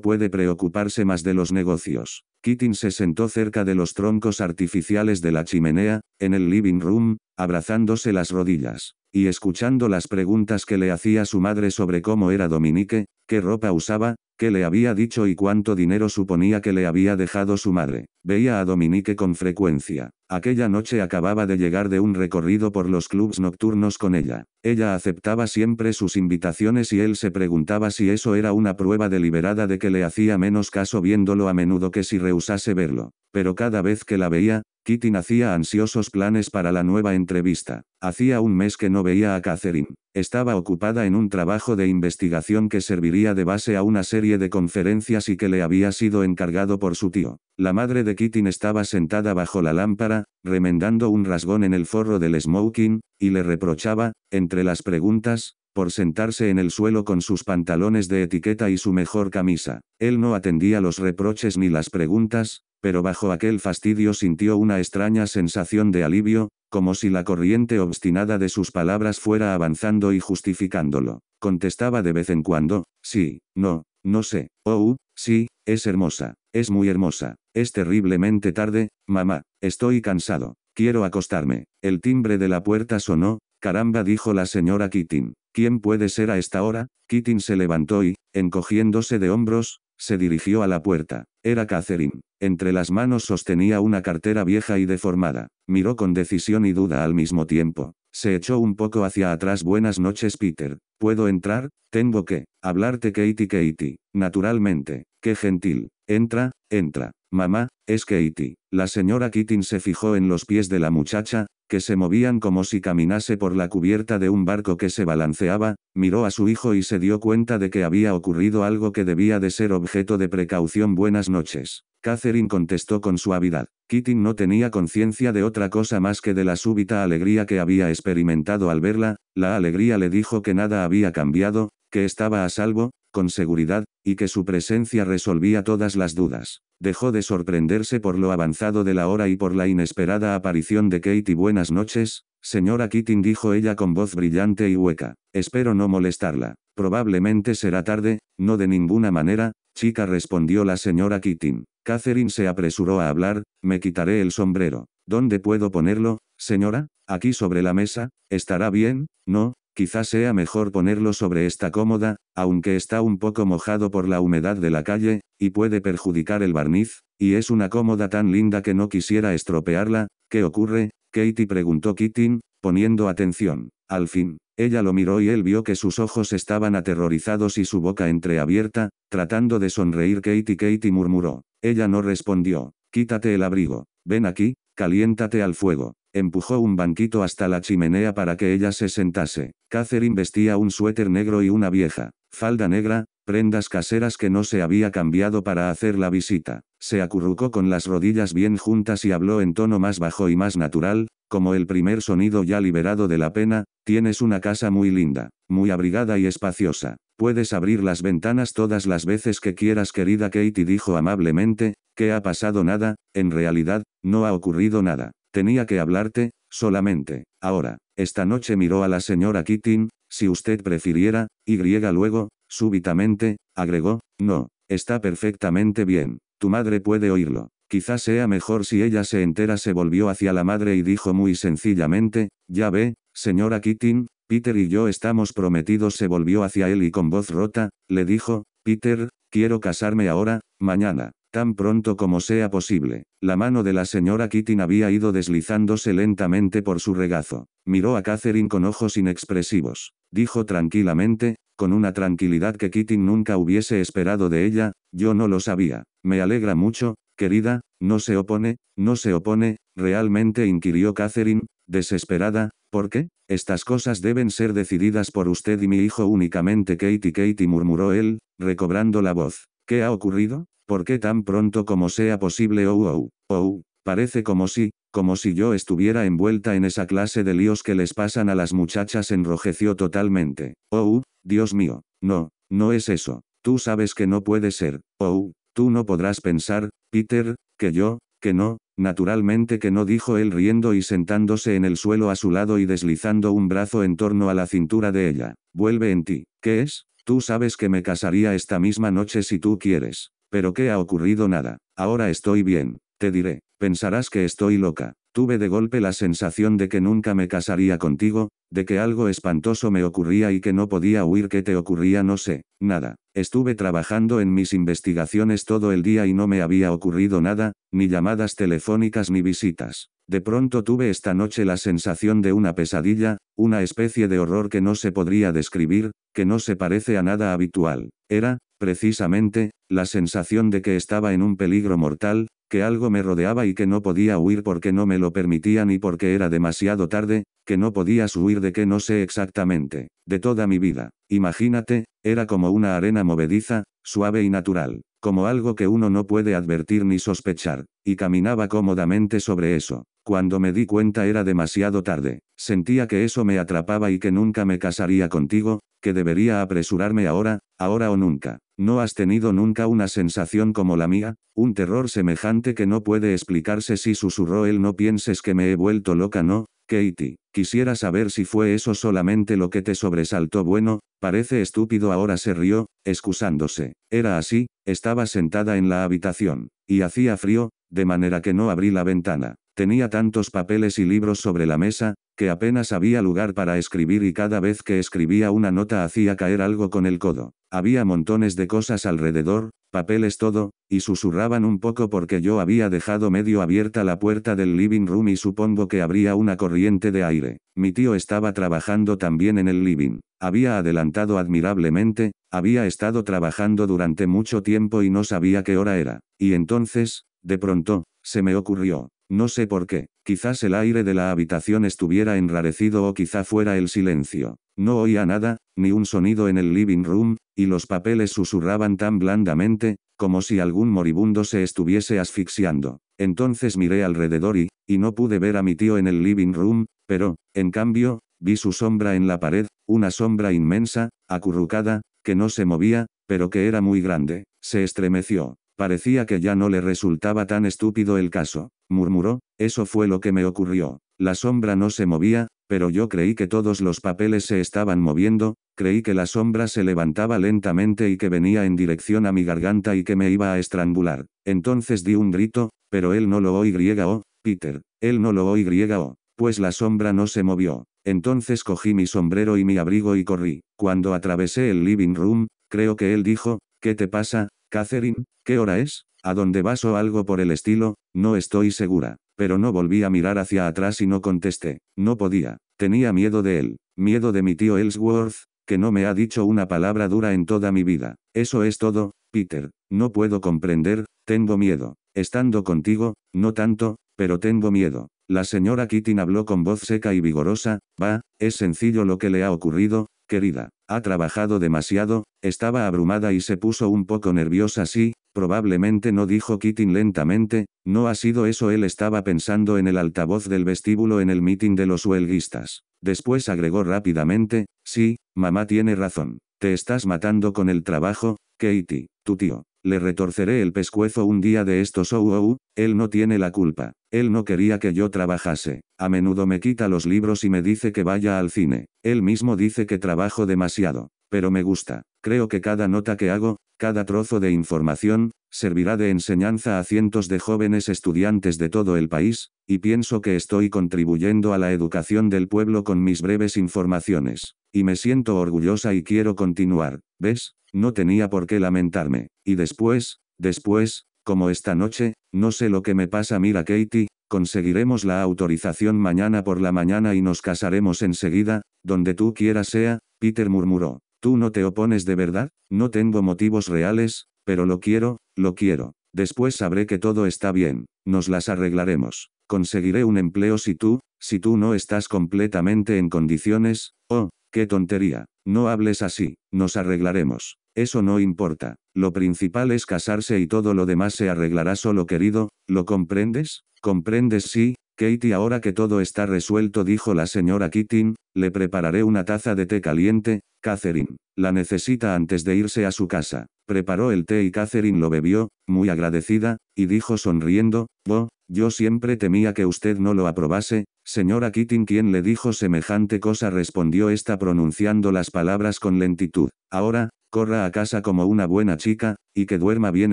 puede preocuparse más de los negocios. Keating se sentó cerca de los troncos artificiales de la chimenea, en el living room, abrazándose las rodillas, y escuchando las preguntas que le hacía su madre sobre cómo era Dominique, qué ropa usaba, qué le había dicho y cuánto dinero suponía que le había dejado su madre. Veía a Dominique con frecuencia. Aquella noche acababa de llegar de un recorrido por los clubs nocturnos con ella. Ella aceptaba siempre sus invitaciones y él se preguntaba si eso era una prueba deliberada de que le hacía menos caso viéndolo a menudo que si rehusase verlo. Pero cada vez que la veía, Kitty hacía ansiosos planes para la nueva entrevista. Hacía un mes que no veía a Catherine. Estaba ocupada en un trabajo de investigación que serviría de base a una serie de conferencias y que le había sido encargado por su tío. La madre de Kitty estaba sentada bajo la lámpara, remendando un rasgón en el forro del smoking, y le reprochaba, entre las preguntas, por sentarse en el suelo con sus pantalones de etiqueta y su mejor camisa. Él no atendía los reproches ni las preguntas, pero bajo aquel fastidio sintió una extraña sensación de alivio, como si la corriente obstinada de sus palabras fuera avanzando y justificándolo. Contestaba de vez en cuando, sí, no, no sé, oh, sí, es hermosa, es muy hermosa, es terriblemente tarde, mamá, estoy cansado, quiero acostarme. El timbre de la puerta sonó, Caramba, dijo la señora Keating. ¿Quién puede ser a esta hora? Keating se levantó y, encogiéndose de hombros, se dirigió a la puerta. Era Catherine. Entre las manos sostenía una cartera vieja y deformada. Miró con decisión y duda al mismo tiempo. Se echó un poco hacia atrás. Buenas noches, Peter. ¿Puedo entrar? Tengo que hablarte, Katie, Katie. Naturalmente. Qué gentil. Entra, entra. Mamá, es Katie. La señora Keating se fijó en los pies de la muchacha, que se movían como si caminase por la cubierta de un barco que se balanceaba, miró a su hijo y se dio cuenta de que había ocurrido algo que debía de ser objeto de precaución. Buenas noches. Catherine contestó con suavidad. Kitty no tenía conciencia de otra cosa más que de la súbita alegría que había experimentado al verla, la alegría le dijo que nada había cambiado, que estaba a salvo, con seguridad, y que su presencia resolvía todas las dudas. Dejó de sorprenderse por lo avanzado de la hora y por la inesperada aparición de Kate buenas noches, señora Keating dijo ella con voz brillante y hueca. Espero no molestarla. Probablemente será tarde, no de ninguna manera, chica respondió la señora Keating. Catherine se apresuró a hablar, me quitaré el sombrero. ¿Dónde puedo ponerlo, señora? ¿Aquí sobre la mesa? ¿Estará bien? No, Quizás sea mejor ponerlo sobre esta cómoda, aunque está un poco mojado por la humedad de la calle, y puede perjudicar el barniz, y es una cómoda tan linda que no quisiera estropearla. ¿Qué ocurre? Katie preguntó Keating, poniendo atención. Al fin, ella lo miró y él vio que sus ojos estaban aterrorizados y su boca entreabierta, tratando de sonreír Katie Katie murmuró. Ella no respondió. Quítate el abrigo. Ven aquí, caliéntate al fuego. Empujó un banquito hasta la chimenea para que ella se sentase. Catherine vestía un suéter negro y una vieja falda negra, prendas caseras que no se había cambiado para hacer la visita. Se acurrucó con las rodillas bien juntas y habló en tono más bajo y más natural, como el primer sonido ya liberado de la pena, tienes una casa muy linda, muy abrigada y espaciosa. Puedes abrir las ventanas todas las veces que quieras, querida Katie dijo amablemente, que ha pasado nada, en realidad, no ha ocurrido nada. Tenía que hablarte, solamente, ahora. Esta noche miró a la señora Keating, si usted prefiriera, y luego, súbitamente, agregó, no, está perfectamente bien, tu madre puede oírlo. Quizás sea mejor si ella se entera. Se volvió hacia la madre y dijo muy sencillamente, ya ve, señora Keating, Peter y yo estamos prometidos. Se volvió hacia él y con voz rota, le dijo, Peter, quiero casarme ahora, mañana. Tan pronto como sea posible. La mano de la señora Keating había ido deslizándose lentamente por su regazo. Miró a Catherine con ojos inexpresivos. Dijo tranquilamente, con una tranquilidad que Keating nunca hubiese esperado de ella, yo no lo sabía. Me alegra mucho, querida, no se opone, no se opone, realmente inquirió Catherine, desesperada, ¿por qué? Estas cosas deben ser decididas por usted y mi hijo únicamente Katie Katie murmuró él, recobrando la voz. ¿Qué ha ocurrido? ¿Por qué tan pronto como sea posible? Oh, oh, oh, parece como si, como si yo estuviera envuelta en esa clase de líos que les pasan a las muchachas, enrojeció totalmente. Oh, Dios mío, no, no es eso. Tú sabes que no puede ser. Oh, tú no podrás pensar, Peter, que yo, que no, naturalmente que no dijo él riendo y sentándose en el suelo a su lado y deslizando un brazo en torno a la cintura de ella. Vuelve en ti. ¿Qué es? Tú sabes que me casaría esta misma noche si tú quieres. ¿Pero qué ha ocurrido nada? Ahora estoy bien, te diré. Pensarás que estoy loca. Tuve de golpe la sensación de que nunca me casaría contigo, de que algo espantoso me ocurría y que no podía huir. que te ocurría? No sé, nada. Estuve trabajando en mis investigaciones todo el día y no me había ocurrido nada, ni llamadas telefónicas ni visitas. De pronto tuve esta noche la sensación de una pesadilla, una especie de horror que no se podría describir, que no se parece a nada habitual. Era, Precisamente, la sensación de que estaba en un peligro mortal, que algo me rodeaba y que no podía huir porque no me lo permitían y porque era demasiado tarde, que no podías huir de que no sé exactamente, de toda mi vida. Imagínate, era como una arena movediza, suave y natural, como algo que uno no puede advertir ni sospechar, y caminaba cómodamente sobre eso, cuando me di cuenta era demasiado tarde, sentía que eso me atrapaba y que nunca me casaría contigo, que debería apresurarme ahora, ahora o nunca. ¿No has tenido nunca una sensación como la mía? Un terror semejante que no puede explicarse si susurró él no pienses que me he vuelto loca no, Katie, quisiera saber si fue eso solamente lo que te sobresaltó. Bueno, parece estúpido ahora se rió, excusándose. Era así, estaba sentada en la habitación, y hacía frío, de manera que no abrí la ventana. Tenía tantos papeles y libros sobre la mesa, que apenas había lugar para escribir y cada vez que escribía una nota hacía caer algo con el codo. Había montones de cosas alrededor, papeles todo, y susurraban un poco porque yo había dejado medio abierta la puerta del living room y supongo que habría una corriente de aire. Mi tío estaba trabajando también en el living. Había adelantado admirablemente, había estado trabajando durante mucho tiempo y no sabía qué hora era. Y entonces, de pronto, se me ocurrió. No sé por qué, quizás el aire de la habitación estuviera enrarecido o quizá fuera el silencio. No oía nada, ni un sonido en el living room, y los papeles susurraban tan blandamente, como si algún moribundo se estuviese asfixiando. Entonces miré alrededor y, y no pude ver a mi tío en el living room, pero, en cambio, vi su sombra en la pared, una sombra inmensa, acurrucada, que no se movía, pero que era muy grande, se estremeció. Parecía que ya no le resultaba tan estúpido el caso, murmuró, eso fue lo que me ocurrió. La sombra no se movía, pero yo creí que todos los papeles se estaban moviendo, creí que la sombra se levantaba lentamente y que venía en dirección a mi garganta y que me iba a estrangular. Entonces di un grito, pero él no lo oyó, Peter, él no lo o, pues la sombra no se movió. Entonces cogí mi sombrero y mi abrigo y corrí. Cuando atravesé el living room, creo que él dijo, ¿qué te pasa? Catherine, ¿qué hora es? ¿A dónde vas o algo por el estilo? No estoy segura. Pero no volví a mirar hacia atrás y no contesté. No podía. Tenía miedo de él. Miedo de mi tío Ellsworth, que no me ha dicho una palabra dura en toda mi vida. Eso es todo, Peter. No puedo comprender, tengo miedo. Estando contigo, no tanto, pero tengo miedo. La señora Keating habló con voz seca y vigorosa, va, es sencillo lo que le ha ocurrido, querida, ha trabajado demasiado, estaba abrumada y se puso un poco nerviosa sí, probablemente no dijo Keating lentamente, no ha sido eso él estaba pensando en el altavoz del vestíbulo en el mitin de los huelguistas. Después agregó rápidamente, sí, mamá tiene razón, te estás matando con el trabajo, Katie, tu tío. Le retorceré el pescuezo un día de estos oh, oh, oh, él no tiene la culpa. Él no quería que yo trabajase. A menudo me quita los libros y me dice que vaya al cine. Él mismo dice que trabajo demasiado. Pero me gusta. Creo que cada nota que hago, cada trozo de información, servirá de enseñanza a cientos de jóvenes estudiantes de todo el país, y pienso que estoy contribuyendo a la educación del pueblo con mis breves informaciones. Y me siento orgullosa y quiero continuar, ¿ves? No tenía por qué lamentarme. Y después, después, como esta noche, no sé lo que me pasa, mira Katie, conseguiremos la autorización mañana por la mañana y nos casaremos enseguida, donde tú quieras sea, Peter murmuró. ¿Tú no te opones de verdad? No tengo motivos reales, pero lo quiero, lo quiero. Después sabré que todo está bien, nos las arreglaremos. Conseguiré un empleo si tú, si tú no estás completamente en condiciones, oh, qué tontería, no hables así, nos arreglaremos. Eso no importa. Lo principal es casarse y todo lo demás se arreglará solo querido, ¿lo comprendes? ¿Comprendes sí? Katie ahora que todo está resuelto dijo la señora Keating, le prepararé una taza de té caliente, Catherine. La necesita antes de irse a su casa. Preparó el té y Catherine lo bebió, muy agradecida, y dijo sonriendo, Bo, oh, yo siempre temía que usted no lo aprobase, señora Keating quien le dijo semejante cosa respondió esta pronunciando las palabras con lentitud. Ahora, corra a casa como una buena chica, y que duerma bien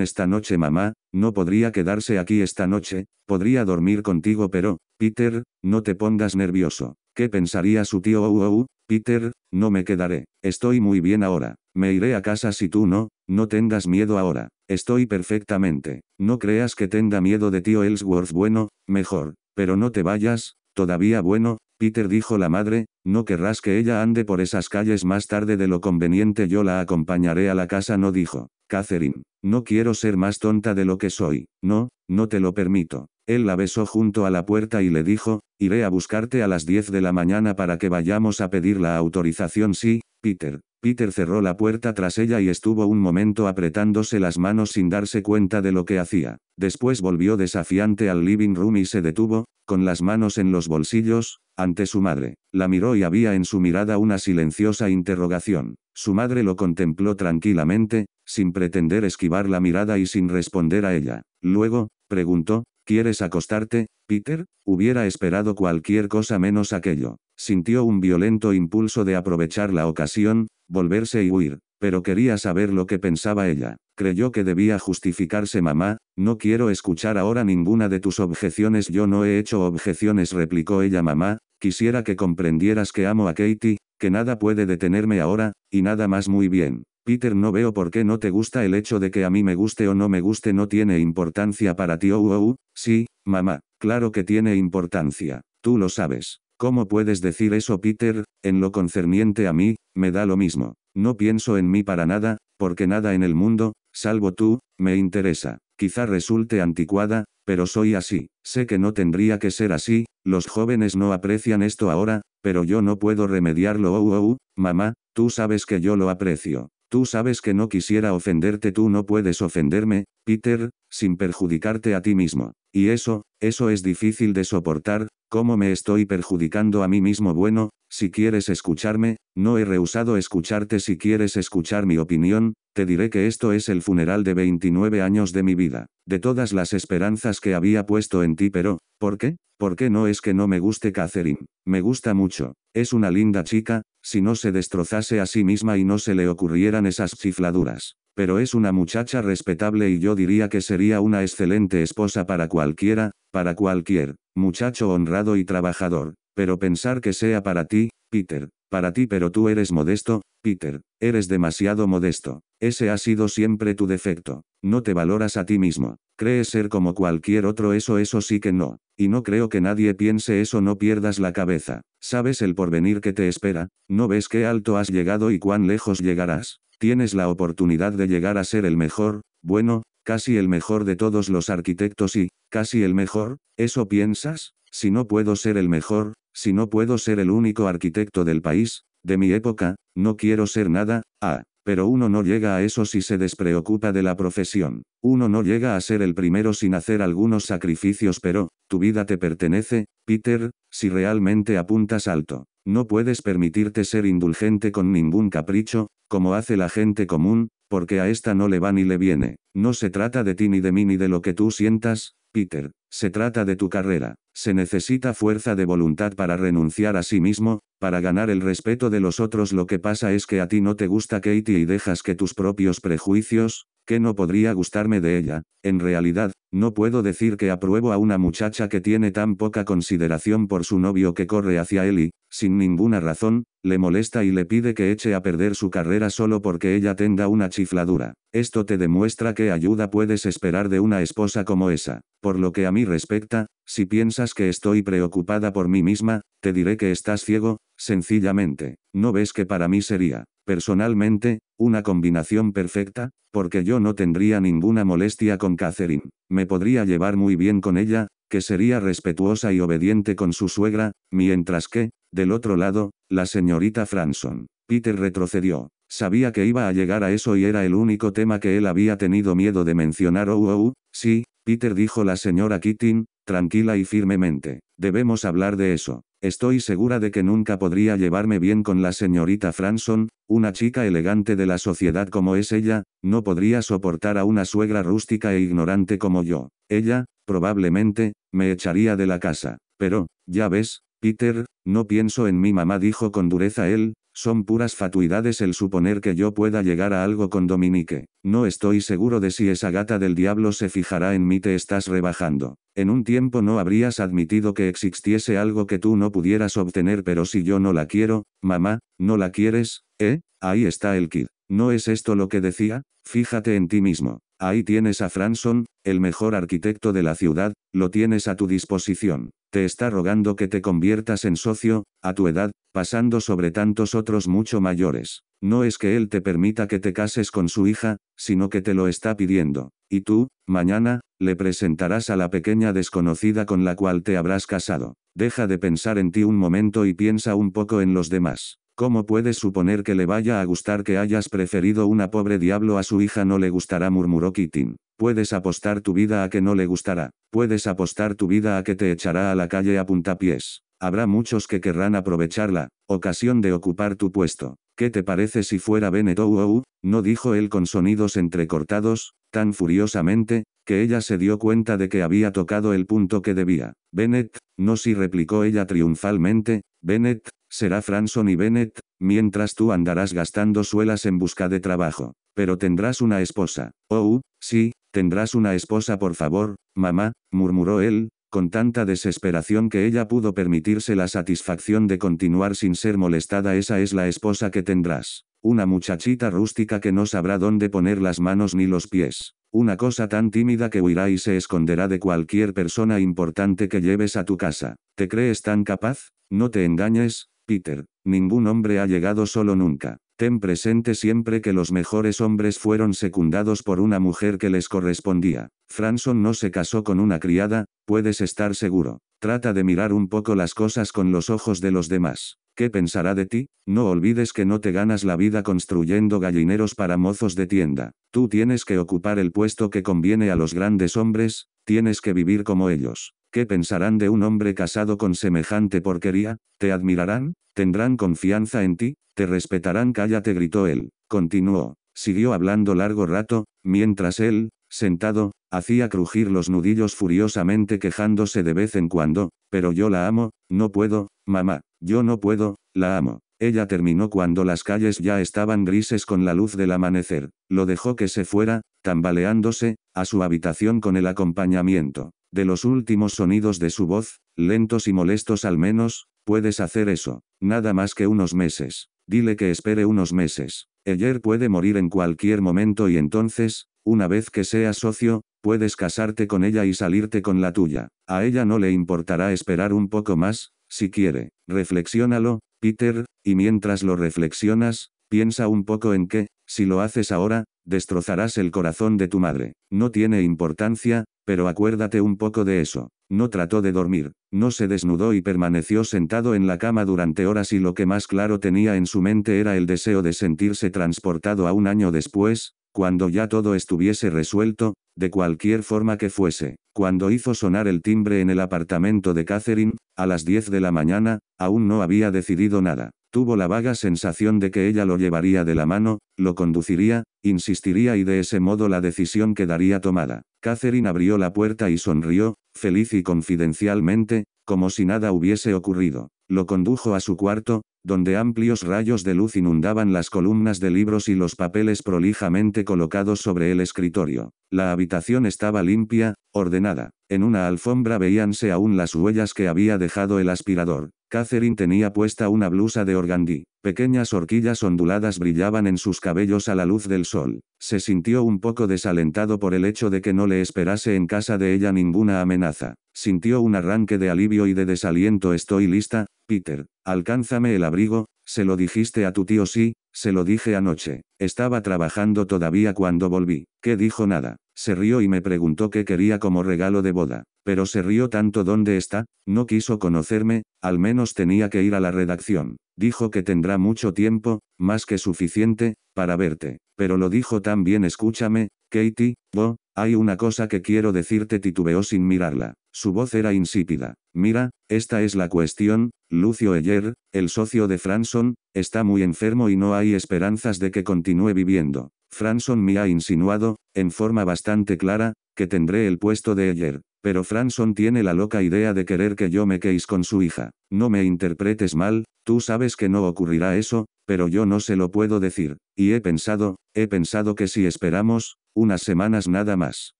esta noche mamá, no podría quedarse aquí esta noche, podría dormir contigo pero, Peter, no te pongas nervioso. ¿Qué pensaría su tío oh, Peter, no me quedaré, estoy muy bien ahora, me iré a casa si tú no, no tengas miedo ahora, estoy perfectamente, no creas que tenga miedo de tío Ellsworth bueno, mejor, pero no te vayas, todavía bueno, Peter dijo la madre, no querrás que ella ande por esas calles más tarde de lo conveniente yo la acompañaré a la casa no dijo, Catherine, no quiero ser más tonta de lo que soy, no, no te lo permito. Él la besó junto a la puerta y le dijo, iré a buscarte a las 10 de la mañana para que vayamos a pedir la autorización sí, Peter, Peter cerró la puerta tras ella y estuvo un momento apretándose las manos sin darse cuenta de lo que hacía. Después volvió desafiante al living room y se detuvo, con las manos en los bolsillos, ante su madre. La miró y había en su mirada una silenciosa interrogación. Su madre lo contempló tranquilamente, sin pretender esquivar la mirada y sin responder a ella. Luego, preguntó, ¿Quieres acostarte, Peter? Hubiera esperado cualquier cosa menos aquello. Sintió un violento impulso de aprovechar la ocasión, volverse y huir, pero quería saber lo que pensaba ella. Creyó que debía justificarse mamá, no quiero escuchar ahora ninguna de tus objeciones. Yo no he hecho objeciones, replicó ella mamá, quisiera que comprendieras que amo a Katie, que nada puede detenerme ahora, y nada más muy bien. Peter no veo por qué no te gusta el hecho de que a mí me guste o no me guste no tiene importancia para ti. Oh, oh, oh". sí, mamá, claro que tiene importancia, tú lo sabes. ¿Cómo puedes decir eso, Peter? En lo concerniente a mí, me da lo mismo. No pienso en mí para nada, porque nada en el mundo, salvo tú, me interesa. Quizá resulte anticuada, pero soy así. Sé que no tendría que ser así, los jóvenes no aprecian esto ahora, pero yo no puedo remediarlo. Oh, oh, oh. mamá, tú sabes que yo lo aprecio. Tú sabes que no quisiera ofenderte, tú no puedes ofenderme, Peter, sin perjudicarte a ti mismo. Y eso, eso es difícil de soportar, ¿Cómo me estoy perjudicando a mí mismo? Bueno, si quieres escucharme, no he rehusado escucharte. Si quieres escuchar mi opinión, te diré que esto es el funeral de 29 años de mi vida, de todas las esperanzas que había puesto en ti, pero, ¿por qué? ¿Por qué no es que no me guste Catherine? Me gusta mucho, es una linda chica, si no se destrozase a sí misma y no se le ocurrieran esas chifladuras pero es una muchacha respetable y yo diría que sería una excelente esposa para cualquiera, para cualquier, muchacho honrado y trabajador, pero pensar que sea para ti, Peter, para ti pero tú eres modesto, Peter, eres demasiado modesto, ese ha sido siempre tu defecto, no te valoras a ti mismo, crees ser como cualquier otro eso eso sí que no, y no creo que nadie piense eso no pierdas la cabeza, sabes el porvenir que te espera, no ves qué alto has llegado y cuán lejos llegarás tienes la oportunidad de llegar a ser el mejor, bueno, casi el mejor de todos los arquitectos y, casi el mejor, ¿eso piensas? Si no puedo ser el mejor, si no puedo ser el único arquitecto del país, de mi época, no quiero ser nada, ah, pero uno no llega a eso si se despreocupa de la profesión. Uno no llega a ser el primero sin hacer algunos sacrificios, pero, tu vida te pertenece, Peter, si realmente apuntas alto. No puedes permitirte ser indulgente con ningún capricho, como hace la gente común, porque a esta no le va ni le viene. No se trata de ti ni de mí ni de lo que tú sientas, Peter. Se trata de tu carrera. Se necesita fuerza de voluntad para renunciar a sí mismo, para ganar el respeto de los otros. Lo que pasa es que a ti no te gusta Katie y dejas que tus propios prejuicios, que no podría gustarme de ella, en realidad, no puedo decir que apruebo a una muchacha que tiene tan poca consideración por su novio que corre hacia él y, sin ninguna razón, le molesta y le pide que eche a perder su carrera solo porque ella tenga una chifladura. Esto te demuestra qué ayuda puedes esperar de una esposa como esa. Por lo que a mí respecta, si piensas que estoy preocupada por mí misma, te diré que estás ciego, sencillamente, ¿no ves que para mí sería, personalmente, una combinación perfecta? Porque yo no tendría ninguna molestia con Catherine, me podría llevar muy bien con ella, que sería respetuosa y obediente con su suegra, mientras que, del otro lado, la señorita Franson. Peter retrocedió. Sabía que iba a llegar a eso y era el único tema que él había tenido miedo de mencionar. Oh, oh, oh sí, Peter dijo la señora Keating, tranquila y firmemente. Debemos hablar de eso. Estoy segura de que nunca podría llevarme bien con la señorita Franson, una chica elegante de la sociedad como es ella, no podría soportar a una suegra rústica e ignorante como yo. Ella, probablemente, me echaría de la casa. Pero, ya ves, Peter, no pienso en mi mamá, dijo con dureza él, son puras fatuidades el suponer que yo pueda llegar a algo con Dominique. No estoy seguro de si esa gata del diablo se fijará en mí te estás rebajando. En un tiempo no habrías admitido que existiese algo que tú no pudieras obtener pero si yo no la quiero, mamá, ¿no la quieres? ¿Eh? Ahí está el kid. ¿No es esto lo que decía? Fíjate en ti mismo. Ahí tienes a Franson, el mejor arquitecto de la ciudad, lo tienes a tu disposición te está rogando que te conviertas en socio, a tu edad, pasando sobre tantos otros mucho mayores. No es que él te permita que te cases con su hija, sino que te lo está pidiendo. Y tú, mañana, le presentarás a la pequeña desconocida con la cual te habrás casado. Deja de pensar en ti un momento y piensa un poco en los demás. ¿Cómo puedes suponer que le vaya a gustar que hayas preferido una pobre diablo a su hija? No le gustará, murmuró kitin Puedes apostar tu vida a que no le gustará. Puedes apostar tu vida a que te echará a la calle a puntapiés. Habrá muchos que querrán aprovechar la ocasión de ocupar tu puesto. ¿Qué te parece si fuera oh, No dijo él con sonidos entrecortados, tan furiosamente, que ella se dio cuenta de que había tocado el punto que debía. Bennett, no si replicó ella triunfalmente, Bennett, será Franson y Bennett, mientras tú andarás gastando suelas en busca de trabajo. Pero tendrás una esposa. Oh, sí, Tendrás una esposa por favor, mamá, murmuró él, con tanta desesperación que ella pudo permitirse la satisfacción de continuar sin ser molestada. Esa es la esposa que tendrás. Una muchachita rústica que no sabrá dónde poner las manos ni los pies. Una cosa tan tímida que huirá y se esconderá de cualquier persona importante que lleves a tu casa. ¿Te crees tan capaz? No te engañes, Peter. Ningún hombre ha llegado solo nunca. Ten presente siempre que los mejores hombres fueron secundados por una mujer que les correspondía. Franson no se casó con una criada, puedes estar seguro. Trata de mirar un poco las cosas con los ojos de los demás. ¿Qué pensará de ti? No olvides que no te ganas la vida construyendo gallineros para mozos de tienda. Tú tienes que ocupar el puesto que conviene a los grandes hombres, tienes que vivir como ellos. ¿Qué pensarán de un hombre casado con semejante porquería? ¿Te admirarán? ¿Tendrán confianza en ti? ¿Te respetarán? Cállate, gritó él. Continuó. Siguió hablando largo rato, mientras él, sentado, hacía crujir los nudillos furiosamente quejándose de vez en cuando, pero yo la amo, no puedo, mamá, yo no puedo, la amo. Ella terminó cuando las calles ya estaban grises con la luz del amanecer. Lo dejó que se fuera, tambaleándose, a su habitación con el acompañamiento. De los últimos sonidos de su voz, lentos y molestos al menos, puedes hacer eso. Nada más que unos meses. Dile que espere unos meses. Ayer puede morir en cualquier momento y entonces, una vez que seas socio, puedes casarte con ella y salirte con la tuya. A ella no le importará esperar un poco más, si quiere. Reflexiónalo, Peter, y mientras lo reflexionas, piensa un poco en que, si lo haces ahora, destrozarás el corazón de tu madre. No tiene importancia, pero acuérdate un poco de eso. No trató de dormir, no se desnudó y permaneció sentado en la cama durante horas y lo que más claro tenía en su mente era el deseo de sentirse transportado a un año después, cuando ya todo estuviese resuelto, de cualquier forma que fuese. Cuando hizo sonar el timbre en el apartamento de Catherine, a las 10 de la mañana, aún no había decidido nada. Tuvo la vaga sensación de que ella lo llevaría de la mano, lo conduciría, insistiría y de ese modo la decisión quedaría tomada. Catherine abrió la puerta y sonrió, feliz y confidencialmente, como si nada hubiese ocurrido. Lo condujo a su cuarto, donde amplios rayos de luz inundaban las columnas de libros y los papeles prolijamente colocados sobre el escritorio. La habitación estaba limpia, ordenada. En una alfombra veíanse aún las huellas que había dejado el aspirador. Catherine tenía puesta una blusa de organdí. Pequeñas horquillas onduladas brillaban en sus cabellos a la luz del sol. Se sintió un poco desalentado por el hecho de que no le esperase en casa de ella ninguna amenaza. Sintió un arranque de alivio y de desaliento. Estoy lista, Peter. Alcánzame el abrigo, se lo dijiste a tu tío sí, se lo dije anoche. Estaba trabajando todavía cuando volví. ¿Qué dijo nada? Se rió y me preguntó qué quería como regalo de boda. Pero se rió tanto dónde está, no quiso conocerme, al menos tenía que ir a la redacción. Dijo que tendrá mucho tiempo, más que suficiente, para verte. Pero lo dijo también escúchame, Katie, Bo, hay una cosa que quiero decirte, titubeó sin mirarla. Su voz era insípida. Mira, esta es la cuestión, Lucio Eyer, el socio de Franson, está muy enfermo y no hay esperanzas de que continúe viviendo. Franson me ha insinuado, en forma bastante clara, que tendré el puesto de Eyer. Pero Franson tiene la loca idea de querer que yo me queis con su hija. No me interpretes mal, tú sabes que no ocurrirá eso, pero yo no se lo puedo decir. Y he pensado, he pensado que si esperamos, unas semanas nada más.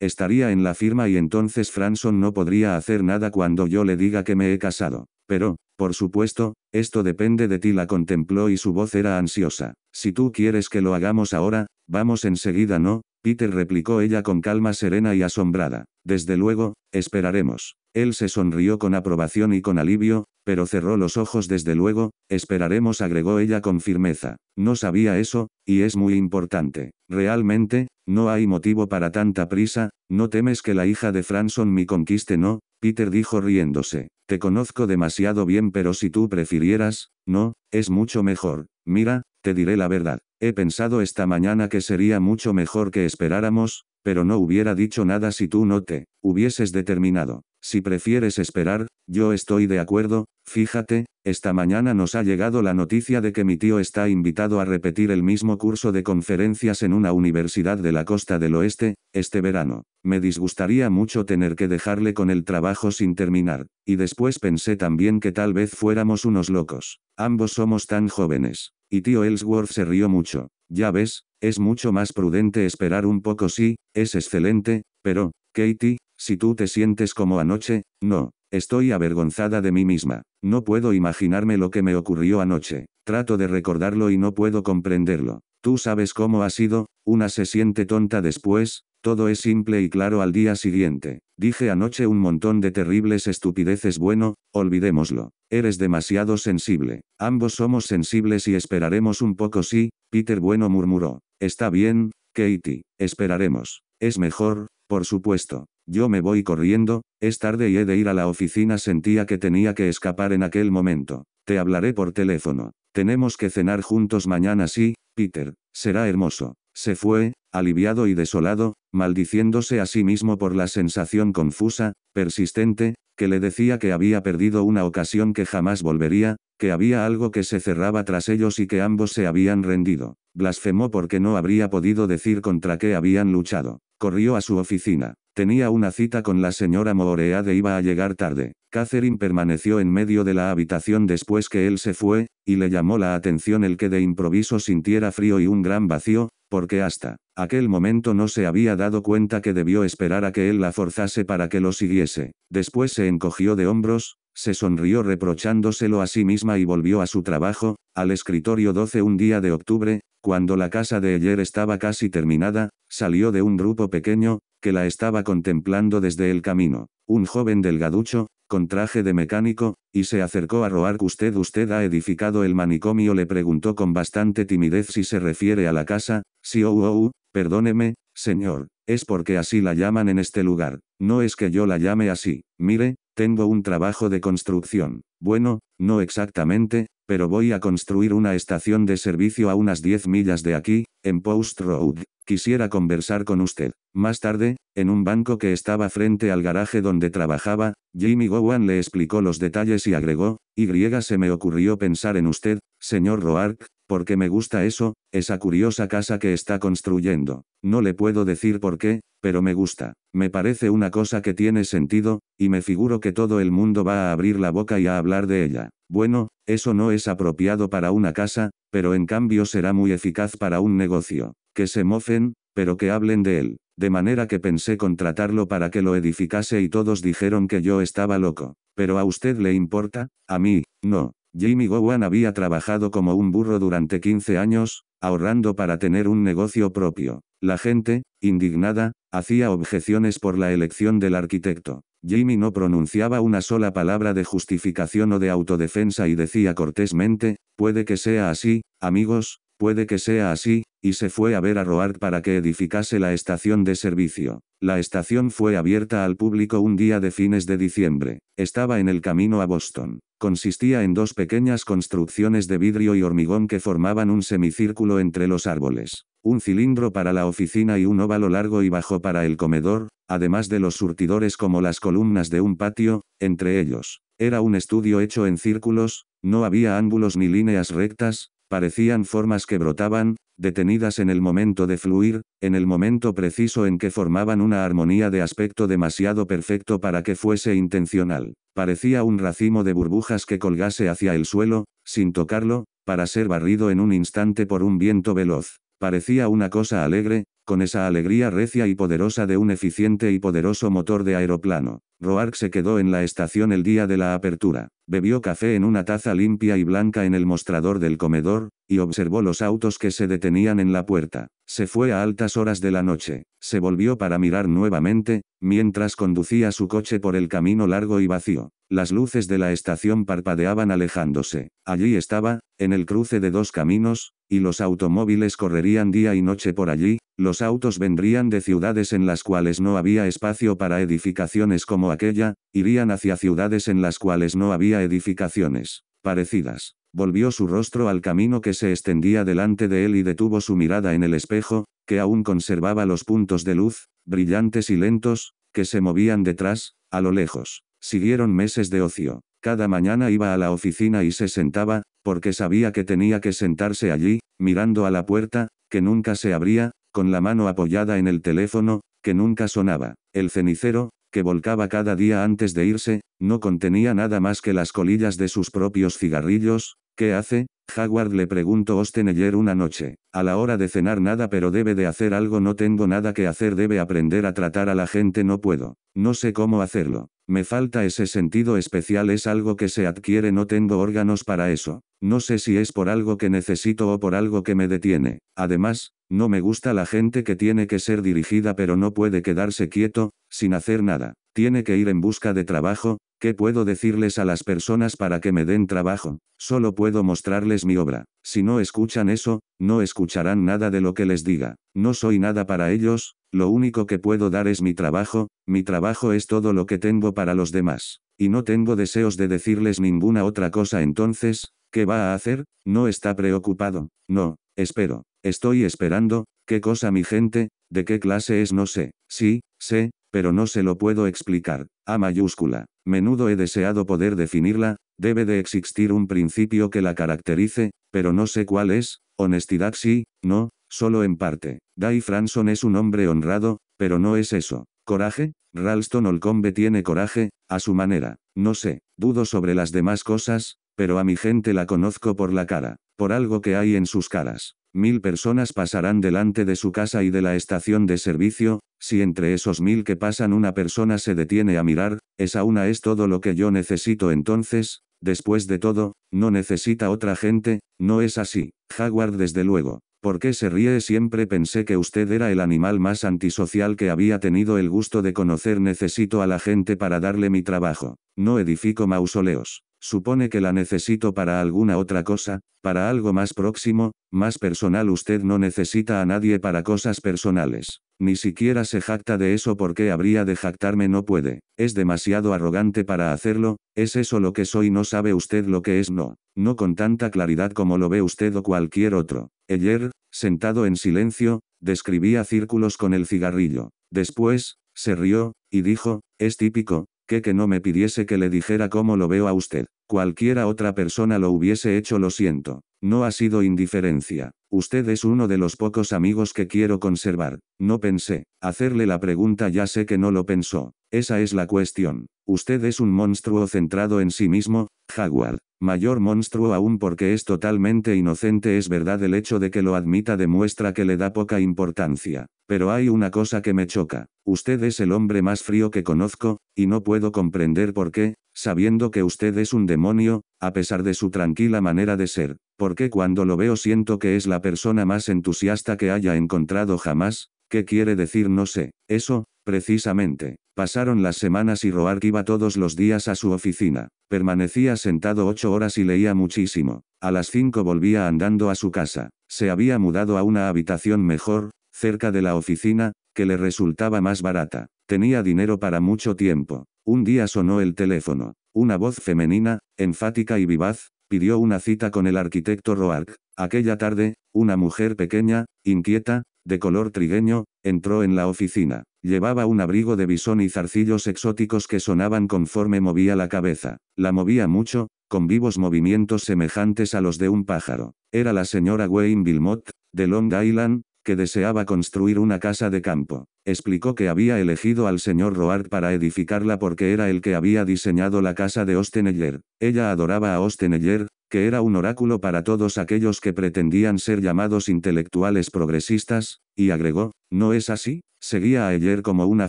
Estaría en la firma y entonces Franson no podría hacer nada cuando yo le diga que me he casado. Pero, por supuesto, esto depende de ti la contempló y su voz era ansiosa. Si tú quieres que lo hagamos ahora, vamos enseguida no, Peter replicó ella con calma serena y asombrada. Desde luego, esperaremos. Él se sonrió con aprobación y con alivio, pero cerró los ojos desde luego, esperaremos agregó ella con firmeza. No sabía eso, y es muy importante. Realmente, no hay motivo para tanta prisa, no temes que la hija de Franson me conquiste no, Peter dijo riéndose. Te conozco demasiado bien pero si tú prefirieras, no, es mucho mejor. Mira, te diré la verdad. He pensado esta mañana que sería mucho mejor que esperáramos, pero no hubiera dicho nada si tú no te hubieses determinado. Si prefieres esperar, yo estoy de acuerdo, fíjate, esta mañana nos ha llegado la noticia de que mi tío está invitado a repetir el mismo curso de conferencias en una universidad de la costa del oeste, este verano. Me disgustaría mucho tener que dejarle con el trabajo sin terminar, y después pensé también que tal vez fuéramos unos locos. Ambos somos tan jóvenes. Y tío Ellsworth se rió mucho. Ya ves, es mucho más prudente esperar un poco sí, es excelente, pero, Katie, si tú te sientes como anoche, no, estoy avergonzada de mí misma, no puedo imaginarme lo que me ocurrió anoche, trato de recordarlo y no puedo comprenderlo. Tú sabes cómo ha sido, una se siente tonta después, todo es simple y claro al día siguiente. Dije anoche un montón de terribles estupideces. Bueno, olvidémoslo. Eres demasiado sensible. Ambos somos sensibles y esperaremos un poco. Sí, Peter Bueno murmuró. Está bien, Katie, esperaremos. Es mejor, por supuesto. Yo me voy corriendo, es tarde y he de ir a la oficina. Sentía que tenía que escapar en aquel momento. Te hablaré por teléfono. Tenemos que cenar juntos mañana, sí, Peter. Será hermoso. Se fue, aliviado y desolado, maldiciéndose a sí mismo por la sensación confusa, persistente, que le decía que había perdido una ocasión que jamás volvería, que había algo que se cerraba tras ellos y que ambos se habían rendido. Blasfemó porque no habría podido decir contra qué habían luchado. Corrió a su oficina. Tenía una cita con la señora Mooreade De iba a llegar tarde. Catherine permaneció en medio de la habitación después que él se fue, y le llamó la atención el que de improviso sintiera frío y un gran vacío, porque hasta aquel momento no se había dado cuenta que debió esperar a que él la forzase para que lo siguiese. Después se encogió de hombros, se sonrió reprochándoselo a sí misma y volvió a su trabajo, al escritorio 12 un día de octubre, cuando la casa de ayer estaba casi terminada, salió de un grupo pequeño, que la estaba contemplando desde el camino, un joven delgaducho, con traje de mecánico, y se acercó a Roark. Usted usted ha edificado el manicomio le preguntó con bastante timidez si se refiere a la casa, si oh, oh perdóneme, señor, es porque así la llaman en este lugar, no es que yo la llame así, mire, tengo un trabajo de construcción, bueno, no exactamente, pero voy a construir una estación de servicio a unas 10 millas de aquí, en Post Road. Quisiera conversar con usted. Más tarde, en un banco que estaba frente al garaje donde trabajaba, Jimmy Gowan le explicó los detalles y agregó, y se me ocurrió pensar en usted, señor Roark, porque me gusta eso, esa curiosa casa que está construyendo. No le puedo decir por qué, pero me gusta. Me parece una cosa que tiene sentido, y me figuro que todo el mundo va a abrir la boca y a hablar de ella. Bueno, eso no es apropiado para una casa, pero en cambio será muy eficaz para un negocio. Que se mofen, pero que hablen de él. De manera que pensé contratarlo para que lo edificase y todos dijeron que yo estaba loco. Pero a usted le importa, a mí, no. Jimmy Gowan había trabajado como un burro durante 15 años, ahorrando para tener un negocio propio. La gente, indignada, hacía objeciones por la elección del arquitecto. Jimmy no pronunciaba una sola palabra de justificación o de autodefensa y decía cortésmente, puede que sea así, amigos, Puede que sea así, y se fue a ver a Roard para que edificase la estación de servicio. La estación fue abierta al público un día de fines de diciembre. Estaba en el camino a Boston. Consistía en dos pequeñas construcciones de vidrio y hormigón que formaban un semicírculo entre los árboles. Un cilindro para la oficina y un óvalo largo y bajo para el comedor, además de los surtidores como las columnas de un patio, entre ellos. Era un estudio hecho en círculos, no había ángulos ni líneas rectas, Parecían formas que brotaban, detenidas en el momento de fluir, en el momento preciso en que formaban una armonía de aspecto demasiado perfecto para que fuese intencional. Parecía un racimo de burbujas que colgase hacia el suelo, sin tocarlo, para ser barrido en un instante por un viento veloz. Parecía una cosa alegre, con esa alegría recia y poderosa de un eficiente y poderoso motor de aeroplano. Roark se quedó en la estación el día de la apertura, bebió café en una taza limpia y blanca en el mostrador del comedor, y observó los autos que se detenían en la puerta. Se fue a altas horas de la noche, se volvió para mirar nuevamente, mientras conducía su coche por el camino largo y vacío. Las luces de la estación parpadeaban alejándose. Allí estaba, en el cruce de dos caminos, y los automóviles correrían día y noche por allí, los autos vendrían de ciudades en las cuales no había espacio para edificaciones como aquella, irían hacia ciudades en las cuales no había edificaciones parecidas. Volvió su rostro al camino que se extendía delante de él y detuvo su mirada en el espejo, que aún conservaba los puntos de luz, brillantes y lentos, que se movían detrás, a lo lejos. Siguieron meses de ocio. Cada mañana iba a la oficina y se sentaba, porque sabía que tenía que sentarse allí, mirando a la puerta, que nunca se abría, con la mano apoyada en el teléfono, que nunca sonaba. El cenicero, que volcaba cada día antes de irse, no contenía nada más que las colillas de sus propios cigarrillos, ¿Qué hace? Howard le preguntó Osten ayer una noche. A la hora de cenar nada pero debe de hacer algo no tengo nada que hacer debe aprender a tratar a la gente no puedo. No sé cómo hacerlo. Me falta ese sentido especial es algo que se adquiere no tengo órganos para eso. No sé si es por algo que necesito o por algo que me detiene. Además, no me gusta la gente que tiene que ser dirigida pero no puede quedarse quieto, sin hacer nada. Tiene que ir en busca de trabajo, ¿qué puedo decirles a las personas para que me den trabajo? Solo puedo mostrarles mi obra. Si no escuchan eso, no escucharán nada de lo que les diga. No soy nada para ellos, lo único que puedo dar es mi trabajo, mi trabajo es todo lo que tengo para los demás. Y no tengo deseos de decirles ninguna otra cosa entonces, ¿qué va a hacer? No está preocupado. No, espero. Estoy esperando, ¿qué cosa mi gente? ¿De qué clase es? No sé, sí, sé, pero no se lo puedo explicar. A mayúscula. Menudo he deseado poder definirla, debe de existir un principio que la caracterice, pero no sé cuál es, honestidad sí, no, solo en parte. Guy Franson es un hombre honrado, pero no es eso. ¿Coraje? Ralston Olcombe tiene coraje, a su manera. No sé, dudo sobre las demás cosas, pero a mi gente la conozco por la cara por algo que hay en sus caras. Mil personas pasarán delante de su casa y de la estación de servicio, si entre esos mil que pasan una persona se detiene a mirar, esa una es todo lo que yo necesito entonces, después de todo, no necesita otra gente, no es así, Jaguar desde luego. ¿Por qué se ríe? Siempre pensé que usted era el animal más antisocial que había tenido el gusto de conocer. Necesito a la gente para darle mi trabajo. No edifico mausoleos supone que la necesito para alguna otra cosa, para algo más próximo, más personal. Usted no necesita a nadie para cosas personales. Ni siquiera se jacta de eso porque habría de jactarme no puede. Es demasiado arrogante para hacerlo, es eso lo que soy no sabe usted lo que es no. No con tanta claridad como lo ve usted o cualquier otro. Ayer, sentado en silencio, describía círculos con el cigarrillo. Después, se rió, y dijo, es típico, que que no me pidiese que le dijera cómo lo veo a usted. Cualquiera otra persona lo hubiese hecho, lo siento. No ha sido indiferencia. Usted es uno de los pocos amigos que quiero conservar. No pensé hacerle la pregunta, ya sé que no lo pensó. Esa es la cuestión. Usted es un monstruo centrado en sí mismo, Jaguar. Mayor monstruo aún porque es totalmente inocente es verdad el hecho de que lo admita demuestra que le da poca importancia. Pero hay una cosa que me choca. Usted es el hombre más frío que conozco, y no puedo comprender por qué, sabiendo que usted es un demonio, a pesar de su tranquila manera de ser, porque cuando lo veo siento que es la persona más entusiasta que haya encontrado jamás, ¿qué quiere decir no sé? Eso, Precisamente, pasaron las semanas y Roark iba todos los días a su oficina. Permanecía sentado ocho horas y leía muchísimo. A las cinco volvía andando a su casa. Se había mudado a una habitación mejor, cerca de la oficina, que le resultaba más barata. Tenía dinero para mucho tiempo. Un día sonó el teléfono. Una voz femenina, enfática y vivaz, pidió una cita con el arquitecto Roark. Aquella tarde, una mujer pequeña, inquieta, de color trigueño, entró en la oficina. Llevaba un abrigo de bisón y zarcillos exóticos que sonaban conforme movía la cabeza. La movía mucho, con vivos movimientos semejantes a los de un pájaro. Era la señora Wayne Wilmot, de Long Island, que deseaba construir una casa de campo. Explicó que había elegido al señor Roard para edificarla porque era el que había diseñado la casa de Osteneller. Ella adoraba a Osteneller, que era un oráculo para todos aquellos que pretendían ser llamados intelectuales progresistas, y agregó, ¿no es así? Seguía a ayer como una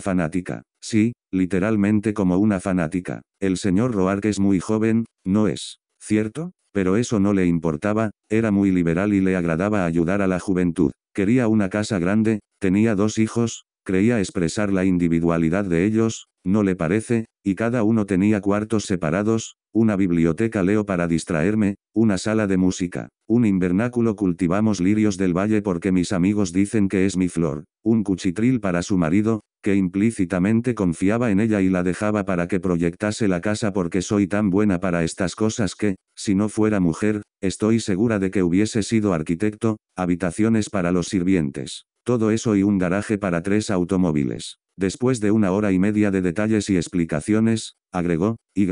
fanática. Sí, literalmente como una fanática. El señor Roark es muy joven, ¿no es? ¿Cierto? Pero eso no le importaba, era muy liberal y le agradaba ayudar a la juventud. Quería una casa grande, tenía dos hijos, creía expresar la individualidad de ellos, ¿no le parece? Y cada uno tenía cuartos separados, una biblioteca leo para distraerme, una sala de música, un invernáculo cultivamos lirios del valle porque mis amigos dicen que es mi flor, un cuchitril para su marido, que implícitamente confiaba en ella y la dejaba para que proyectase la casa porque soy tan buena para estas cosas que, si no fuera mujer, estoy segura de que hubiese sido arquitecto, habitaciones para los sirvientes. Todo eso y un garaje para tres automóviles. Después de una hora y media de detalles y explicaciones, agregó, y,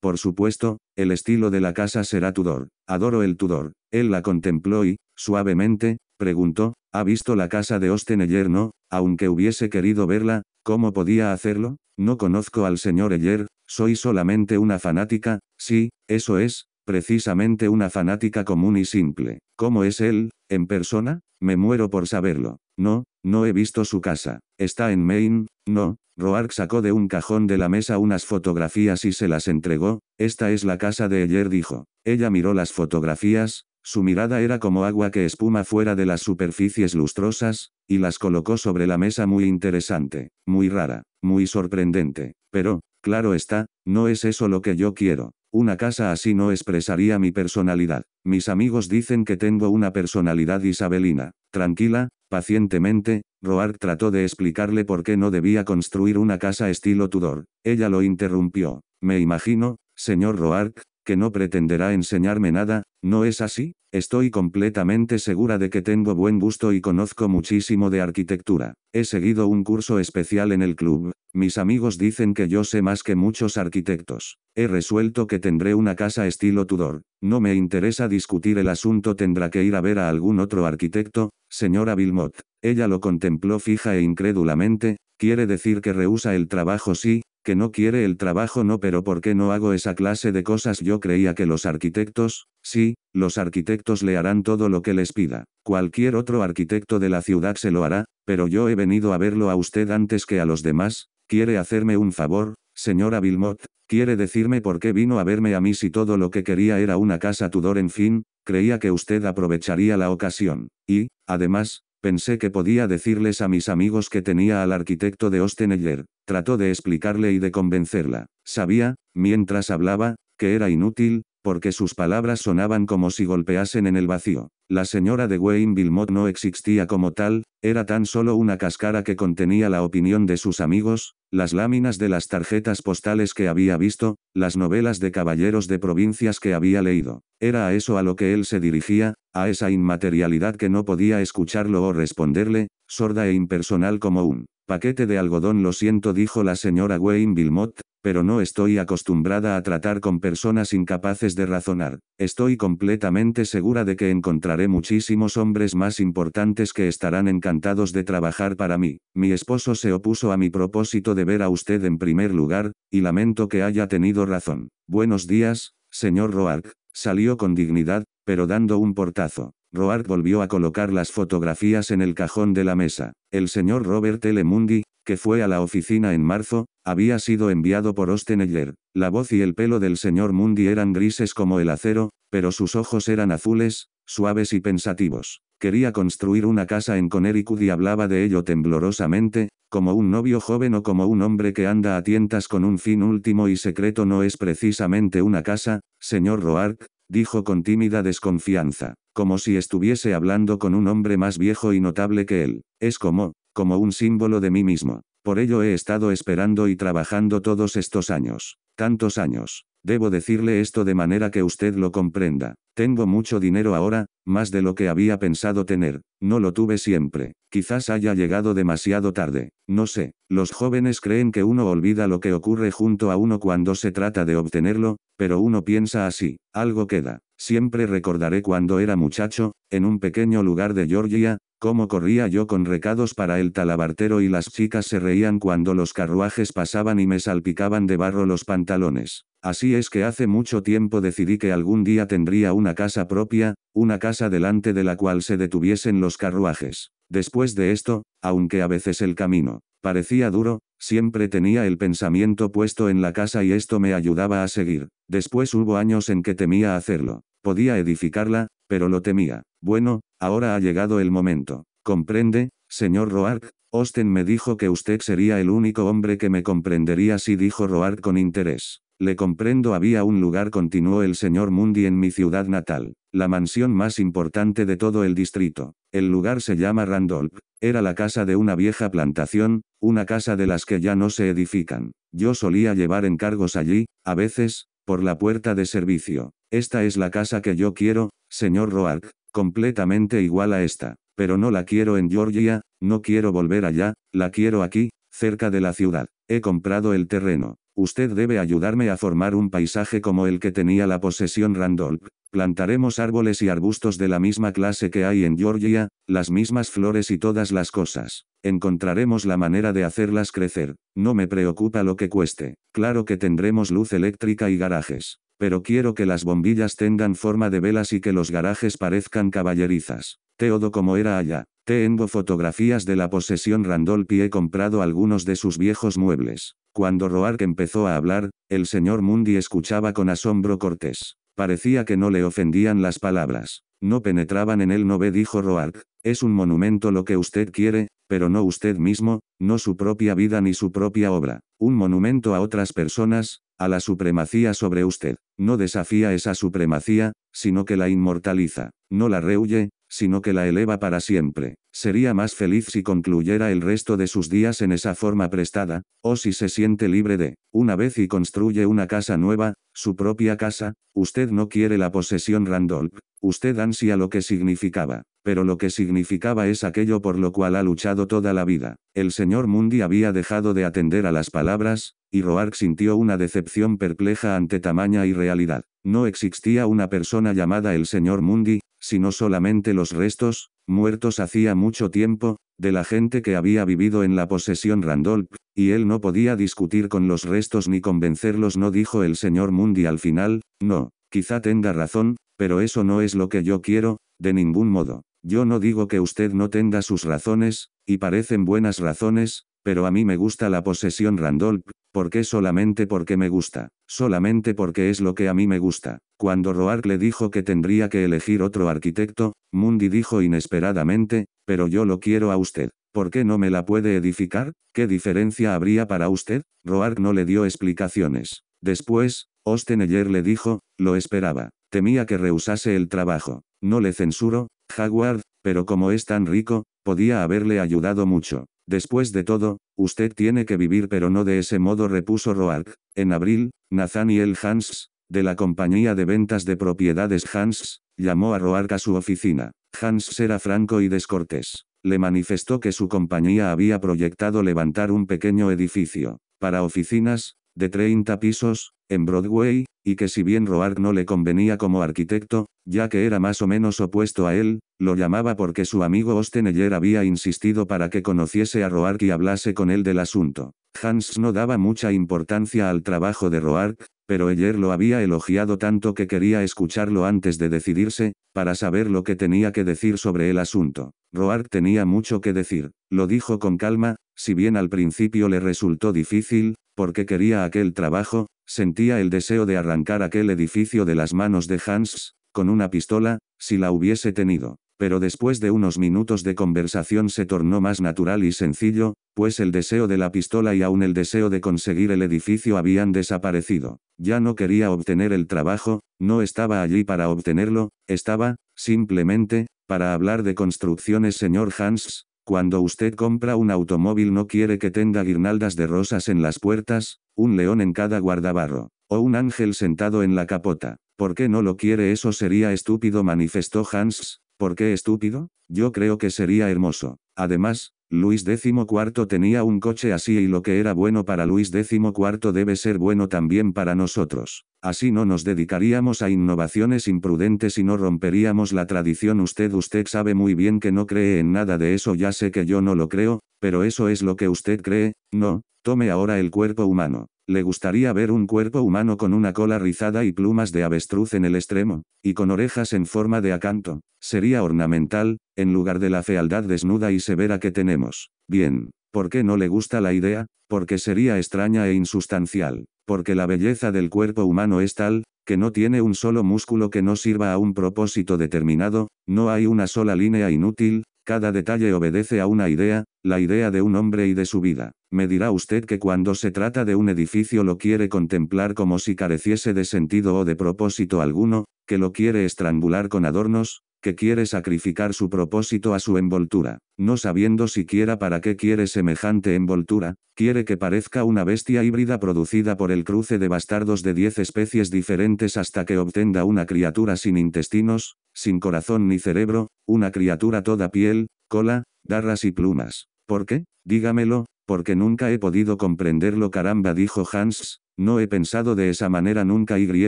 por supuesto, el estilo de la casa será Tudor. Adoro el Tudor. Él la contempló y, suavemente, preguntó, ¿ha visto la casa de Osten Eyer no? Aunque hubiese querido verla, ¿cómo podía hacerlo? No conozco al señor Eyer, soy solamente una fanática, sí, eso es, precisamente una fanática común y simple. ¿Cómo es él, en persona? Me muero por saberlo. No, no he visto su casa. ¿Está en Maine? No. Roark sacó de un cajón de la mesa unas fotografías y se las entregó. Esta es la casa de ayer, dijo. Ella miró las fotografías, su mirada era como agua que espuma fuera de las superficies lustrosas, y las colocó sobre la mesa muy interesante, muy rara, muy sorprendente. Pero, claro está, no es eso lo que yo quiero. Una casa así no expresaría mi personalidad. Mis amigos dicen que tengo una personalidad isabelina. Tranquila, pacientemente, Roark trató de explicarle por qué no debía construir una casa estilo Tudor. Ella lo interrumpió. Me imagino, señor Roark, no pretenderá enseñarme nada, ¿no es así? Estoy completamente segura de que tengo buen gusto y conozco muchísimo de arquitectura. He seguido un curso especial en el club. Mis amigos dicen que yo sé más que muchos arquitectos. He resuelto que tendré una casa estilo Tudor. No me interesa discutir el asunto, tendrá que ir a ver a algún otro arquitecto, señora Vilmot. Ella lo contempló fija e incrédulamente, quiere decir que rehúsa el trabajo sí, que no quiere el trabajo no pero ¿por qué no hago esa clase de cosas? Yo creía que los arquitectos, sí, los arquitectos le harán todo lo que les pida. Cualquier otro arquitecto de la ciudad se lo hará, pero yo he venido a verlo a usted antes que a los demás, quiere hacerme un favor, señora Vilmot, quiere decirme por qué vino a verme a mí si todo lo que quería era una casa Tudor en fin, creía que usted aprovecharía la ocasión. Y, además, Pensé que podía decirles a mis amigos que tenía al arquitecto de Osteneller, trató de explicarle y de convencerla. Sabía, mientras hablaba, que era inútil, porque sus palabras sonaban como si golpeasen en el vacío. La señora de Wayne Wilmot no existía como tal, era tan solo una cascara que contenía la opinión de sus amigos, las láminas de las tarjetas postales que había visto, las novelas de caballeros de provincias que había leído. Era a eso a lo que él se dirigía, a esa inmaterialidad que no podía escucharlo o responderle, sorda e impersonal como un paquete de algodón. Lo siento, dijo la señora Wayne Wilmot, pero no estoy acostumbrada a tratar con personas incapaces de razonar. Estoy completamente segura de que encontraré muchísimos hombres más importantes que estarán encantados de trabajar para mí. Mi esposo se opuso a mi propósito de ver a usted en primer lugar, y lamento que haya tenido razón. Buenos días, señor Roark. Salió con dignidad, pero dando un portazo. Roark volvió a colocar las fotografías en el cajón de la mesa. El señor Robert L. Mundy, que fue a la oficina en marzo, había sido enviado por Osteneyer. La voz y el pelo del señor Mundy eran grises como el acero, pero sus ojos eran azules, suaves y pensativos. Quería construir una casa en Connecticut y hablaba de ello temblorosamente, como un novio joven o como un hombre que anda a tientas con un fin último y secreto no es precisamente una casa, señor Roark, dijo con tímida desconfianza, como si estuviese hablando con un hombre más viejo y notable que él. Es como, como un símbolo de mí mismo. Por ello he estado esperando y trabajando todos estos años, tantos años. Debo decirle esto de manera que usted lo comprenda. Tengo mucho dinero ahora, más de lo que había pensado tener. No lo tuve siempre. Quizás haya llegado demasiado tarde. No sé. Los jóvenes creen que uno olvida lo que ocurre junto a uno cuando se trata de obtenerlo, pero uno piensa así. Algo queda. Siempre recordaré cuando era muchacho, en un pequeño lugar de Georgia, cómo corría yo con recados para el talabartero y las chicas se reían cuando los carruajes pasaban y me salpicaban de barro los pantalones. Así es que hace mucho tiempo decidí que algún día tendría una casa propia, una casa delante de la cual se detuviesen los carruajes. Después de esto, aunque a veces el camino parecía duro, Siempre tenía el pensamiento puesto en la casa y esto me ayudaba a seguir. Después hubo años en que temía hacerlo. Podía edificarla, pero lo temía. Bueno, ahora ha llegado el momento. ¿Comprende, señor Roark? Osten me dijo que usted sería el único hombre que me comprendería si dijo Roark con interés. Le comprendo había un lugar continuó el señor Mundi en mi ciudad natal la mansión más importante de todo el distrito. El lugar se llama Randolph, era la casa de una vieja plantación, una casa de las que ya no se edifican. Yo solía llevar encargos allí, a veces, por la puerta de servicio. Esta es la casa que yo quiero, señor Roark, completamente igual a esta, pero no la quiero en Georgia, no quiero volver allá, la quiero aquí, cerca de la ciudad. He comprado el terreno. Usted debe ayudarme a formar un paisaje como el que tenía la posesión Randolph, Plantaremos árboles y arbustos de la misma clase que hay en Georgia, las mismas flores y todas las cosas. Encontraremos la manera de hacerlas crecer. No me preocupa lo que cueste. Claro que tendremos luz eléctrica y garajes. Pero quiero que las bombillas tengan forma de velas y que los garajes parezcan caballerizas. Teodo como era allá. Tengo fotografías de la posesión Randolph y he comprado algunos de sus viejos muebles. Cuando Roark empezó a hablar, el señor Mundi escuchaba con asombro cortés. Parecía que no le ofendían las palabras. No penetraban en él, no ve, dijo Roark. Es un monumento lo que usted quiere, pero no usted mismo, no su propia vida ni su propia obra. Un monumento a otras personas, a la supremacía sobre usted. No desafía esa supremacía, sino que la inmortaliza. No la rehuye, sino que la eleva para siempre. Sería más feliz si concluyera el resto de sus días en esa forma prestada, o si se siente libre de, una vez y construye una casa nueva, su propia casa, usted no quiere la posesión Randolph, usted ansia lo que significaba pero lo que significaba es aquello por lo cual ha luchado toda la vida. El señor Mundi había dejado de atender a las palabras, y Roark sintió una decepción perpleja ante tamaña y realidad. No existía una persona llamada el señor Mundi, sino solamente los restos, muertos hacía mucho tiempo, de la gente que había vivido en la posesión Randolph, y él no podía discutir con los restos ni convencerlos, no dijo el señor Mundi al final, no, quizá tenga razón, pero eso no es lo que yo quiero, de ningún modo. Yo no digo que usted no tenga sus razones, y parecen buenas razones, pero a mí me gusta la posesión Randolph, porque solamente porque me gusta, solamente porque es lo que a mí me gusta. Cuando Roark le dijo que tendría que elegir otro arquitecto, Mundi dijo inesperadamente, pero yo lo quiero a usted. ¿Por qué no me la puede edificar? ¿Qué diferencia habría para usted? Roark no le dio explicaciones. Después, Osteneyer le dijo, lo esperaba. Temía que rehusase el trabajo. No le censuro, Jaguar, pero como es tan rico, podía haberle ayudado mucho. Después de todo, usted tiene que vivir pero no de ese modo repuso Roark. En abril, Nathaniel Hans, de la compañía de ventas de propiedades Hans, llamó a Roark a su oficina. Hans era franco y descortés. Le manifestó que su compañía había proyectado levantar un pequeño edificio, para oficinas, de 30 pisos, en Broadway, y que si bien Roark no le convenía como arquitecto, ya que era más o menos opuesto a él, lo llamaba porque su amigo Eyer había insistido para que conociese a Roark y hablase con él del asunto. Hans no daba mucha importancia al trabajo de Roark, pero Eyer lo había elogiado tanto que quería escucharlo antes de decidirse, para saber lo que tenía que decir sobre el asunto. Roark tenía mucho que decir, lo dijo con calma, si bien al principio le resultó difícil, porque quería aquel trabajo, sentía el deseo de arrancar aquel edificio de las manos de Hans, con una pistola, si la hubiese tenido. Pero después de unos minutos de conversación se tornó más natural y sencillo, pues el deseo de la pistola y aún el deseo de conseguir el edificio habían desaparecido. Ya no quería obtener el trabajo, no estaba allí para obtenerlo, estaba, simplemente, para hablar de construcciones señor Hans, cuando usted compra un automóvil no quiere que tenga guirnaldas de rosas en las puertas, un león en cada guardabarro, o un ángel sentado en la capota. ¿Por qué no lo quiere? Eso sería estúpido, manifestó Hans. ¿Por qué estúpido? Yo creo que sería hermoso. Además, Luis XIV tenía un coche así y lo que era bueno para Luis XIV debe ser bueno también para nosotros. Así no nos dedicaríamos a innovaciones imprudentes y no romperíamos la tradición. Usted usted sabe muy bien que no cree en nada de eso, ya sé que yo no lo creo, pero eso es lo que usted cree, no, tome ahora el cuerpo humano. Le gustaría ver un cuerpo humano con una cola rizada y plumas de avestruz en el extremo, y con orejas en forma de acanto. Sería ornamental, en lugar de la fealdad desnuda y severa que tenemos. Bien, ¿por qué no le gusta la idea? Porque sería extraña e insustancial. Porque la belleza del cuerpo humano es tal, que no tiene un solo músculo que no sirva a un propósito determinado, no hay una sola línea inútil, cada detalle obedece a una idea, la idea de un hombre y de su vida. Me dirá usted que cuando se trata de un edificio lo quiere contemplar como si careciese de sentido o de propósito alguno, que lo quiere estrangular con adornos, que quiere sacrificar su propósito a su envoltura, no sabiendo siquiera para qué quiere semejante envoltura, quiere que parezca una bestia híbrida producida por el cruce de bastardos de diez especies diferentes hasta que obtenga una criatura sin intestinos, sin corazón ni cerebro, una criatura toda piel, cola, garras y plumas. ¿Por qué? Dígamelo, porque nunca he podido comprenderlo caramba dijo Hans, no he pensado de esa manera nunca y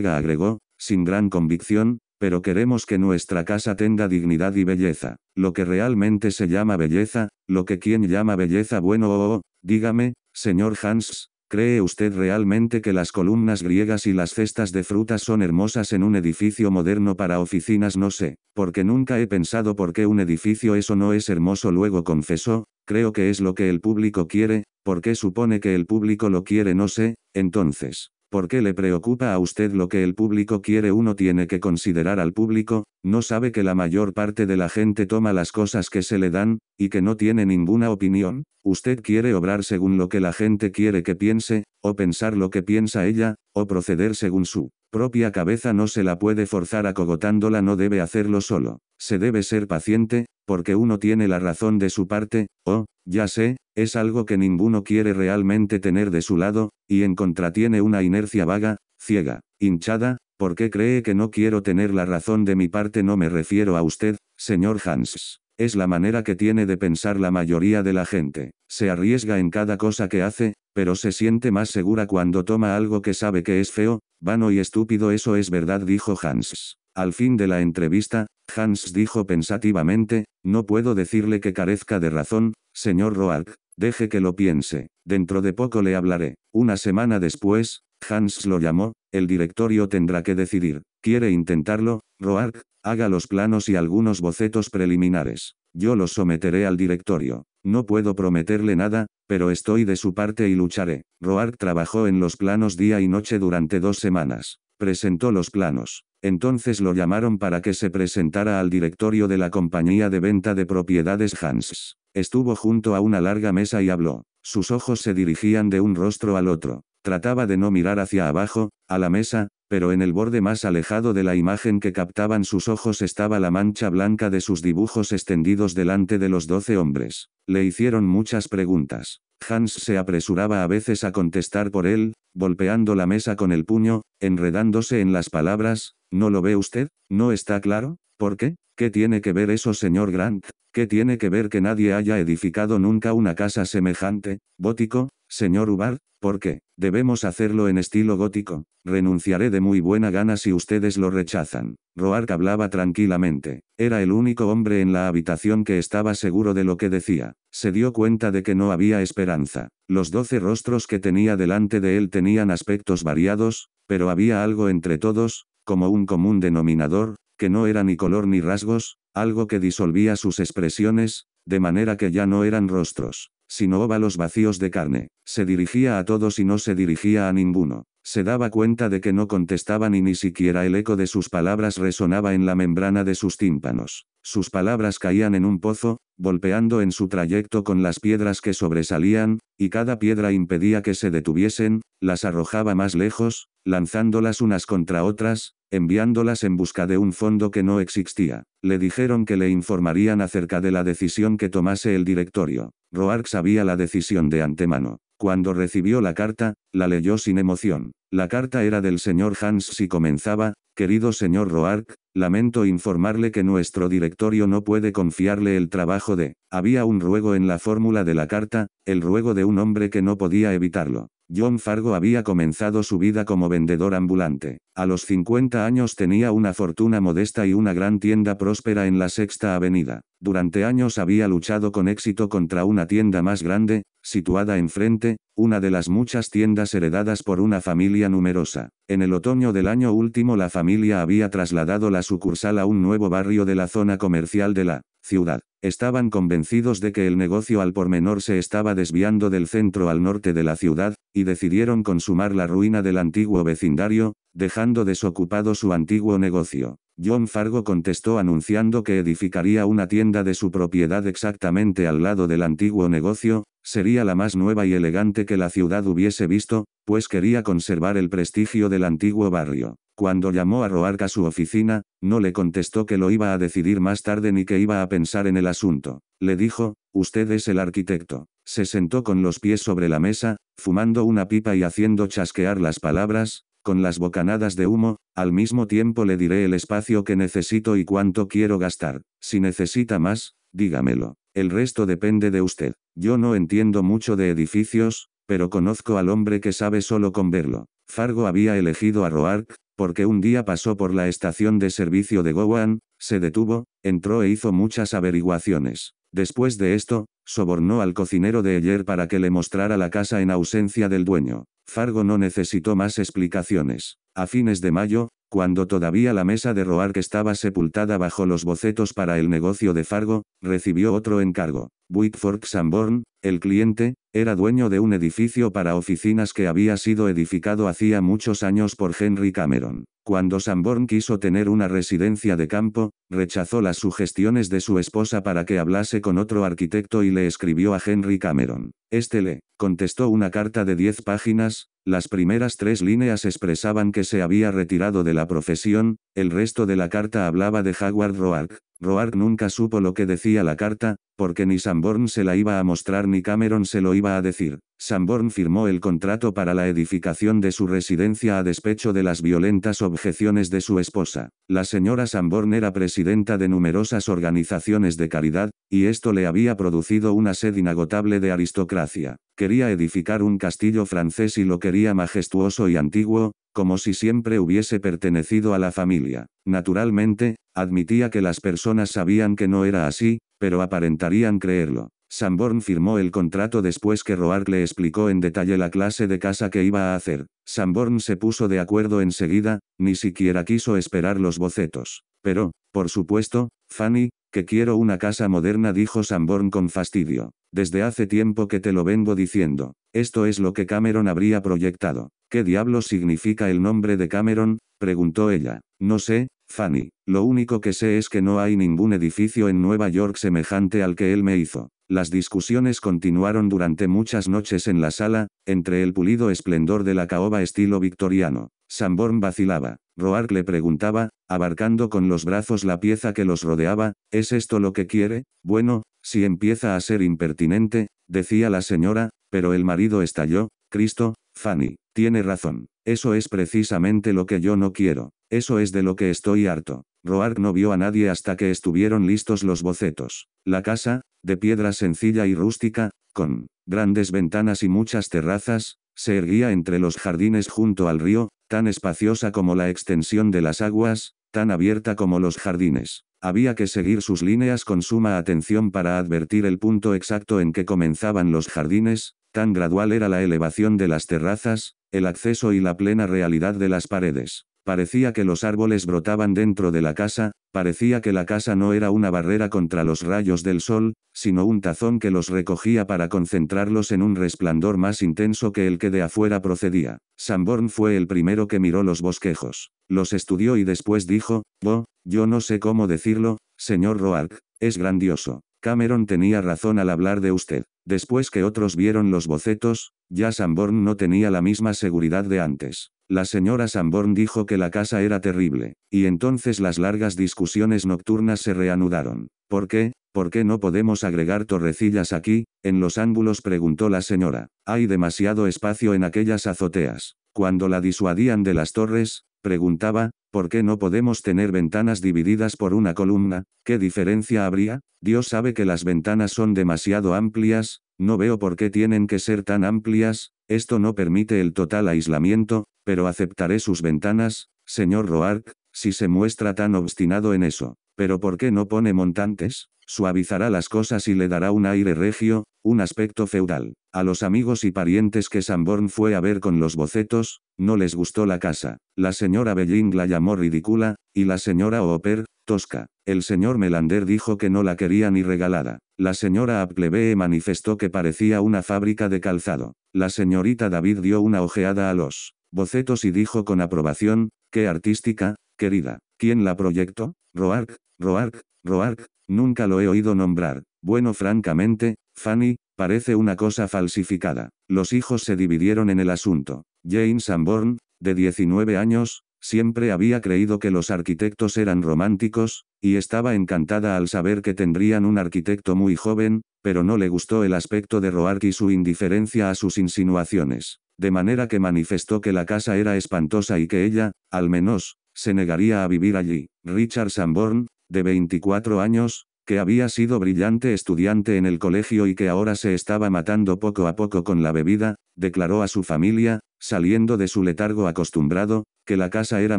agregó, sin gran convicción, pero queremos que nuestra casa tenga dignidad y belleza. Lo que realmente se llama belleza, lo que quien llama belleza bueno o oh, oh, oh, dígame, señor Hans, ¿cree usted realmente que las columnas griegas y las cestas de frutas son hermosas en un edificio moderno para oficinas? No sé, porque nunca he pensado por qué un edificio eso no es hermoso luego confesó, creo que es lo que el público quiere, porque supone que el público lo quiere no sé, entonces, ¿Por qué le preocupa a usted lo que el público quiere? Uno tiene que considerar al público, no sabe que la mayor parte de la gente toma las cosas que se le dan, y que no tiene ninguna opinión. Usted quiere obrar según lo que la gente quiere que piense, o pensar lo que piensa ella, o proceder según su propia cabeza no se la puede forzar acogotándola, no debe hacerlo solo. Se debe ser paciente, porque uno tiene la razón de su parte, o, ya sé, es algo que ninguno quiere realmente tener de su lado, y en contra tiene una inercia vaga, ciega, hinchada, porque cree que no quiero tener la razón de mi parte no me refiero a usted, señor Hans. Es la manera que tiene de pensar la mayoría de la gente. Se arriesga en cada cosa que hace, pero se siente más segura cuando toma algo que sabe que es feo, vano y estúpido. Eso es verdad, dijo Hans. Al fin de la entrevista, Hans dijo pensativamente, no puedo decirle que carezca de razón, señor Roark, deje que lo piense, dentro de poco le hablaré. Una semana después, Hans lo llamó, el directorio tendrá que decidir. ¿Quiere intentarlo? Roark, haga los planos y algunos bocetos preliminares. Yo los someteré al directorio. No puedo prometerle nada, pero estoy de su parte y lucharé. Roark trabajó en los planos día y noche durante dos semanas. Presentó los planos. Entonces lo llamaron para que se presentara al directorio de la compañía de venta de propiedades Hans. Estuvo junto a una larga mesa y habló. Sus ojos se dirigían de un rostro al otro. Trataba de no mirar hacia abajo, a la mesa, pero en el borde más alejado de la imagen que captaban sus ojos estaba la mancha blanca de sus dibujos extendidos delante de los doce hombres. Le hicieron muchas preguntas. Hans se apresuraba a veces a contestar por él, golpeando la mesa con el puño, enredándose en las palabras, ¿No lo ve usted? ¿No está claro? ¿Por qué? ¿Qué tiene que ver eso, señor Grant? ¿Qué tiene que ver que nadie haya edificado nunca una casa semejante? Gótico, señor Ubar, ¿por qué? Debemos hacerlo en estilo gótico. Renunciaré de muy buena gana si ustedes lo rechazan. Roark hablaba tranquilamente. Era el único hombre en la habitación que estaba seguro de lo que decía. Se dio cuenta de que no había esperanza. Los doce rostros que tenía delante de él tenían aspectos variados, pero había algo entre todos, como un común denominador, que no era ni color ni rasgos, algo que disolvía sus expresiones, de manera que ya no eran rostros, sino óvalos vacíos de carne. Se dirigía a todos y no se dirigía a ninguno. Se daba cuenta de que no contestaban y ni siquiera el eco de sus palabras resonaba en la membrana de sus tímpanos. Sus palabras caían en un pozo, golpeando en su trayecto con las piedras que sobresalían, y cada piedra impedía que se detuviesen, las arrojaba más lejos, lanzándolas unas contra otras, enviándolas en busca de un fondo que no existía. Le dijeron que le informarían acerca de la decisión que tomase el directorio. Roark sabía la decisión de antemano. Cuando recibió la carta, la leyó sin emoción. La carta era del señor Hans y comenzaba, querido señor Roark, lamento informarle que nuestro directorio no puede confiarle el trabajo de... Había un ruego en la fórmula de la carta, el ruego de un hombre que no podía evitarlo. John Fargo había comenzado su vida como vendedor ambulante. A los 50 años tenía una fortuna modesta y una gran tienda próspera en la Sexta Avenida. Durante años había luchado con éxito contra una tienda más grande, situada enfrente, una de las muchas tiendas heredadas por una familia numerosa. En el otoño del año último la familia había trasladado la sucursal a un nuevo barrio de la zona comercial de la ciudad. Estaban convencidos de que el negocio al por menor se estaba desviando del centro al norte de la ciudad, y decidieron consumar la ruina del antiguo vecindario, dejando desocupado su antiguo negocio. John Fargo contestó anunciando que edificaría una tienda de su propiedad exactamente al lado del antiguo negocio, Sería la más nueva y elegante que la ciudad hubiese visto, pues quería conservar el prestigio del antiguo barrio. Cuando llamó a Roarca a su oficina, no le contestó que lo iba a decidir más tarde ni que iba a pensar en el asunto. Le dijo, usted es el arquitecto. Se sentó con los pies sobre la mesa, fumando una pipa y haciendo chasquear las palabras, con las bocanadas de humo, al mismo tiempo le diré el espacio que necesito y cuánto quiero gastar. Si necesita más, dígamelo. El resto depende de usted. Yo no entiendo mucho de edificios, pero conozco al hombre que sabe solo con verlo. Fargo había elegido a Roark, porque un día pasó por la estación de servicio de Gowan, se detuvo, entró e hizo muchas averiguaciones. Después de esto, sobornó al cocinero de ayer para que le mostrara la casa en ausencia del dueño. Fargo no necesitó más explicaciones. A fines de mayo, cuando todavía la mesa de Roark estaba sepultada bajo los bocetos para el negocio de Fargo, recibió otro encargo. Whitford Samborn, el cliente, era dueño de un edificio para oficinas que había sido edificado hacía muchos años por Henry Cameron. Cuando Samborn quiso tener una residencia de campo, rechazó las sugestiones de su esposa para que hablase con otro arquitecto y le escribió a Henry Cameron. Este le contestó una carta de 10 páginas, las primeras tres líneas expresaban que se había retirado de la profesión, el resto de la carta hablaba de Howard Roark, Roark nunca supo lo que decía la carta, porque ni Sanborn se la iba a mostrar ni Cameron se lo iba a decir. Sanborn firmó el contrato para la edificación de su residencia a despecho de las violentas objeciones de su esposa. La señora Sanborn era presidenta de numerosas organizaciones de caridad, y esto le había producido una sed inagotable de aristocracia. Quería edificar un castillo francés y lo quería majestuoso y antiguo, como si siempre hubiese pertenecido a la familia. Naturalmente, admitía que las personas sabían que no era así, pero aparentarían creerlo. Sanborn firmó el contrato después que Roark le explicó en detalle la clase de casa que iba a hacer. Sanborn se puso de acuerdo enseguida, ni siquiera quiso esperar los bocetos. Pero, por supuesto, Fanny, que quiero una casa moderna, dijo Sanborn con fastidio. Desde hace tiempo que te lo vengo diciendo. Esto es lo que Cameron habría proyectado. ¿Qué diablo significa el nombre de Cameron? preguntó ella. No sé, Fanny, lo único que sé es que no hay ningún edificio en Nueva York semejante al que él me hizo. Las discusiones continuaron durante muchas noches en la sala, entre el pulido esplendor de la caoba estilo victoriano. Sanborn vacilaba. Roark le preguntaba, abarcando con los brazos la pieza que los rodeaba, ¿es esto lo que quiere? Bueno, si empieza a ser impertinente, decía la señora, pero el marido estalló, Cristo, Fanny, tiene razón, eso es precisamente lo que yo no quiero. Eso es de lo que estoy harto. Roark no vio a nadie hasta que estuvieron listos los bocetos. La casa, de piedra sencilla y rústica, con grandes ventanas y muchas terrazas, se erguía entre los jardines junto al río, tan espaciosa como la extensión de las aguas, tan abierta como los jardines. Había que seguir sus líneas con suma atención para advertir el punto exacto en que comenzaban los jardines, tan gradual era la elevación de las terrazas, el acceso y la plena realidad de las paredes. Parecía que los árboles brotaban dentro de la casa, parecía que la casa no era una barrera contra los rayos del sol, sino un tazón que los recogía para concentrarlos en un resplandor más intenso que el que de afuera procedía. Sanborn fue el primero que miró los bosquejos. Los estudió y después dijo, «Bo, «Oh, yo no sé cómo decirlo, señor Roark, es grandioso. Cameron tenía razón al hablar de usted. Después que otros vieron los bocetos, ya Sanborn no tenía la misma seguridad de antes. La señora Samborn dijo que la casa era terrible, y entonces las largas discusiones nocturnas se reanudaron. ¿Por qué? ¿Por qué no podemos agregar torrecillas aquí? En los ángulos preguntó la señora. Hay demasiado espacio en aquellas azoteas. Cuando la disuadían de las torres, preguntaba, ¿por qué no podemos tener ventanas divididas por una columna? ¿Qué diferencia habría? Dios sabe que las ventanas son demasiado amplias, no veo por qué tienen que ser tan amplias, esto no permite el total aislamiento, pero aceptaré sus ventanas, señor Roark, si se muestra tan obstinado en eso. Pero ¿por qué no pone montantes? Suavizará las cosas y le dará un aire regio, un aspecto feudal. A los amigos y parientes que Sanborn fue a ver con los bocetos, no les gustó la casa. La señora Belling la llamó ridícula, y la señora Oper, tosca. El señor Melander dijo que no la quería ni regalada. La señora Aplebee manifestó que parecía una fábrica de calzado. La señorita David dio una ojeada a los bocetos y dijo con aprobación, qué artística, querida. ¿Quién la proyectó? Roark, Roark, Roark, nunca lo he oído nombrar. Bueno, francamente, Fanny, parece una cosa falsificada. Los hijos se dividieron en el asunto. Jane Sanborn, de 19 años, siempre había creído que los arquitectos eran románticos, y estaba encantada al saber que tendrían un arquitecto muy joven, pero no le gustó el aspecto de Roark y su indiferencia a sus insinuaciones. De manera que manifestó que la casa era espantosa y que ella, al menos, se negaría a vivir allí. Richard Sanborn, de 24 años, que había sido brillante estudiante en el colegio y que ahora se estaba matando poco a poco con la bebida, declaró a su familia, saliendo de su letargo acostumbrado, que la casa era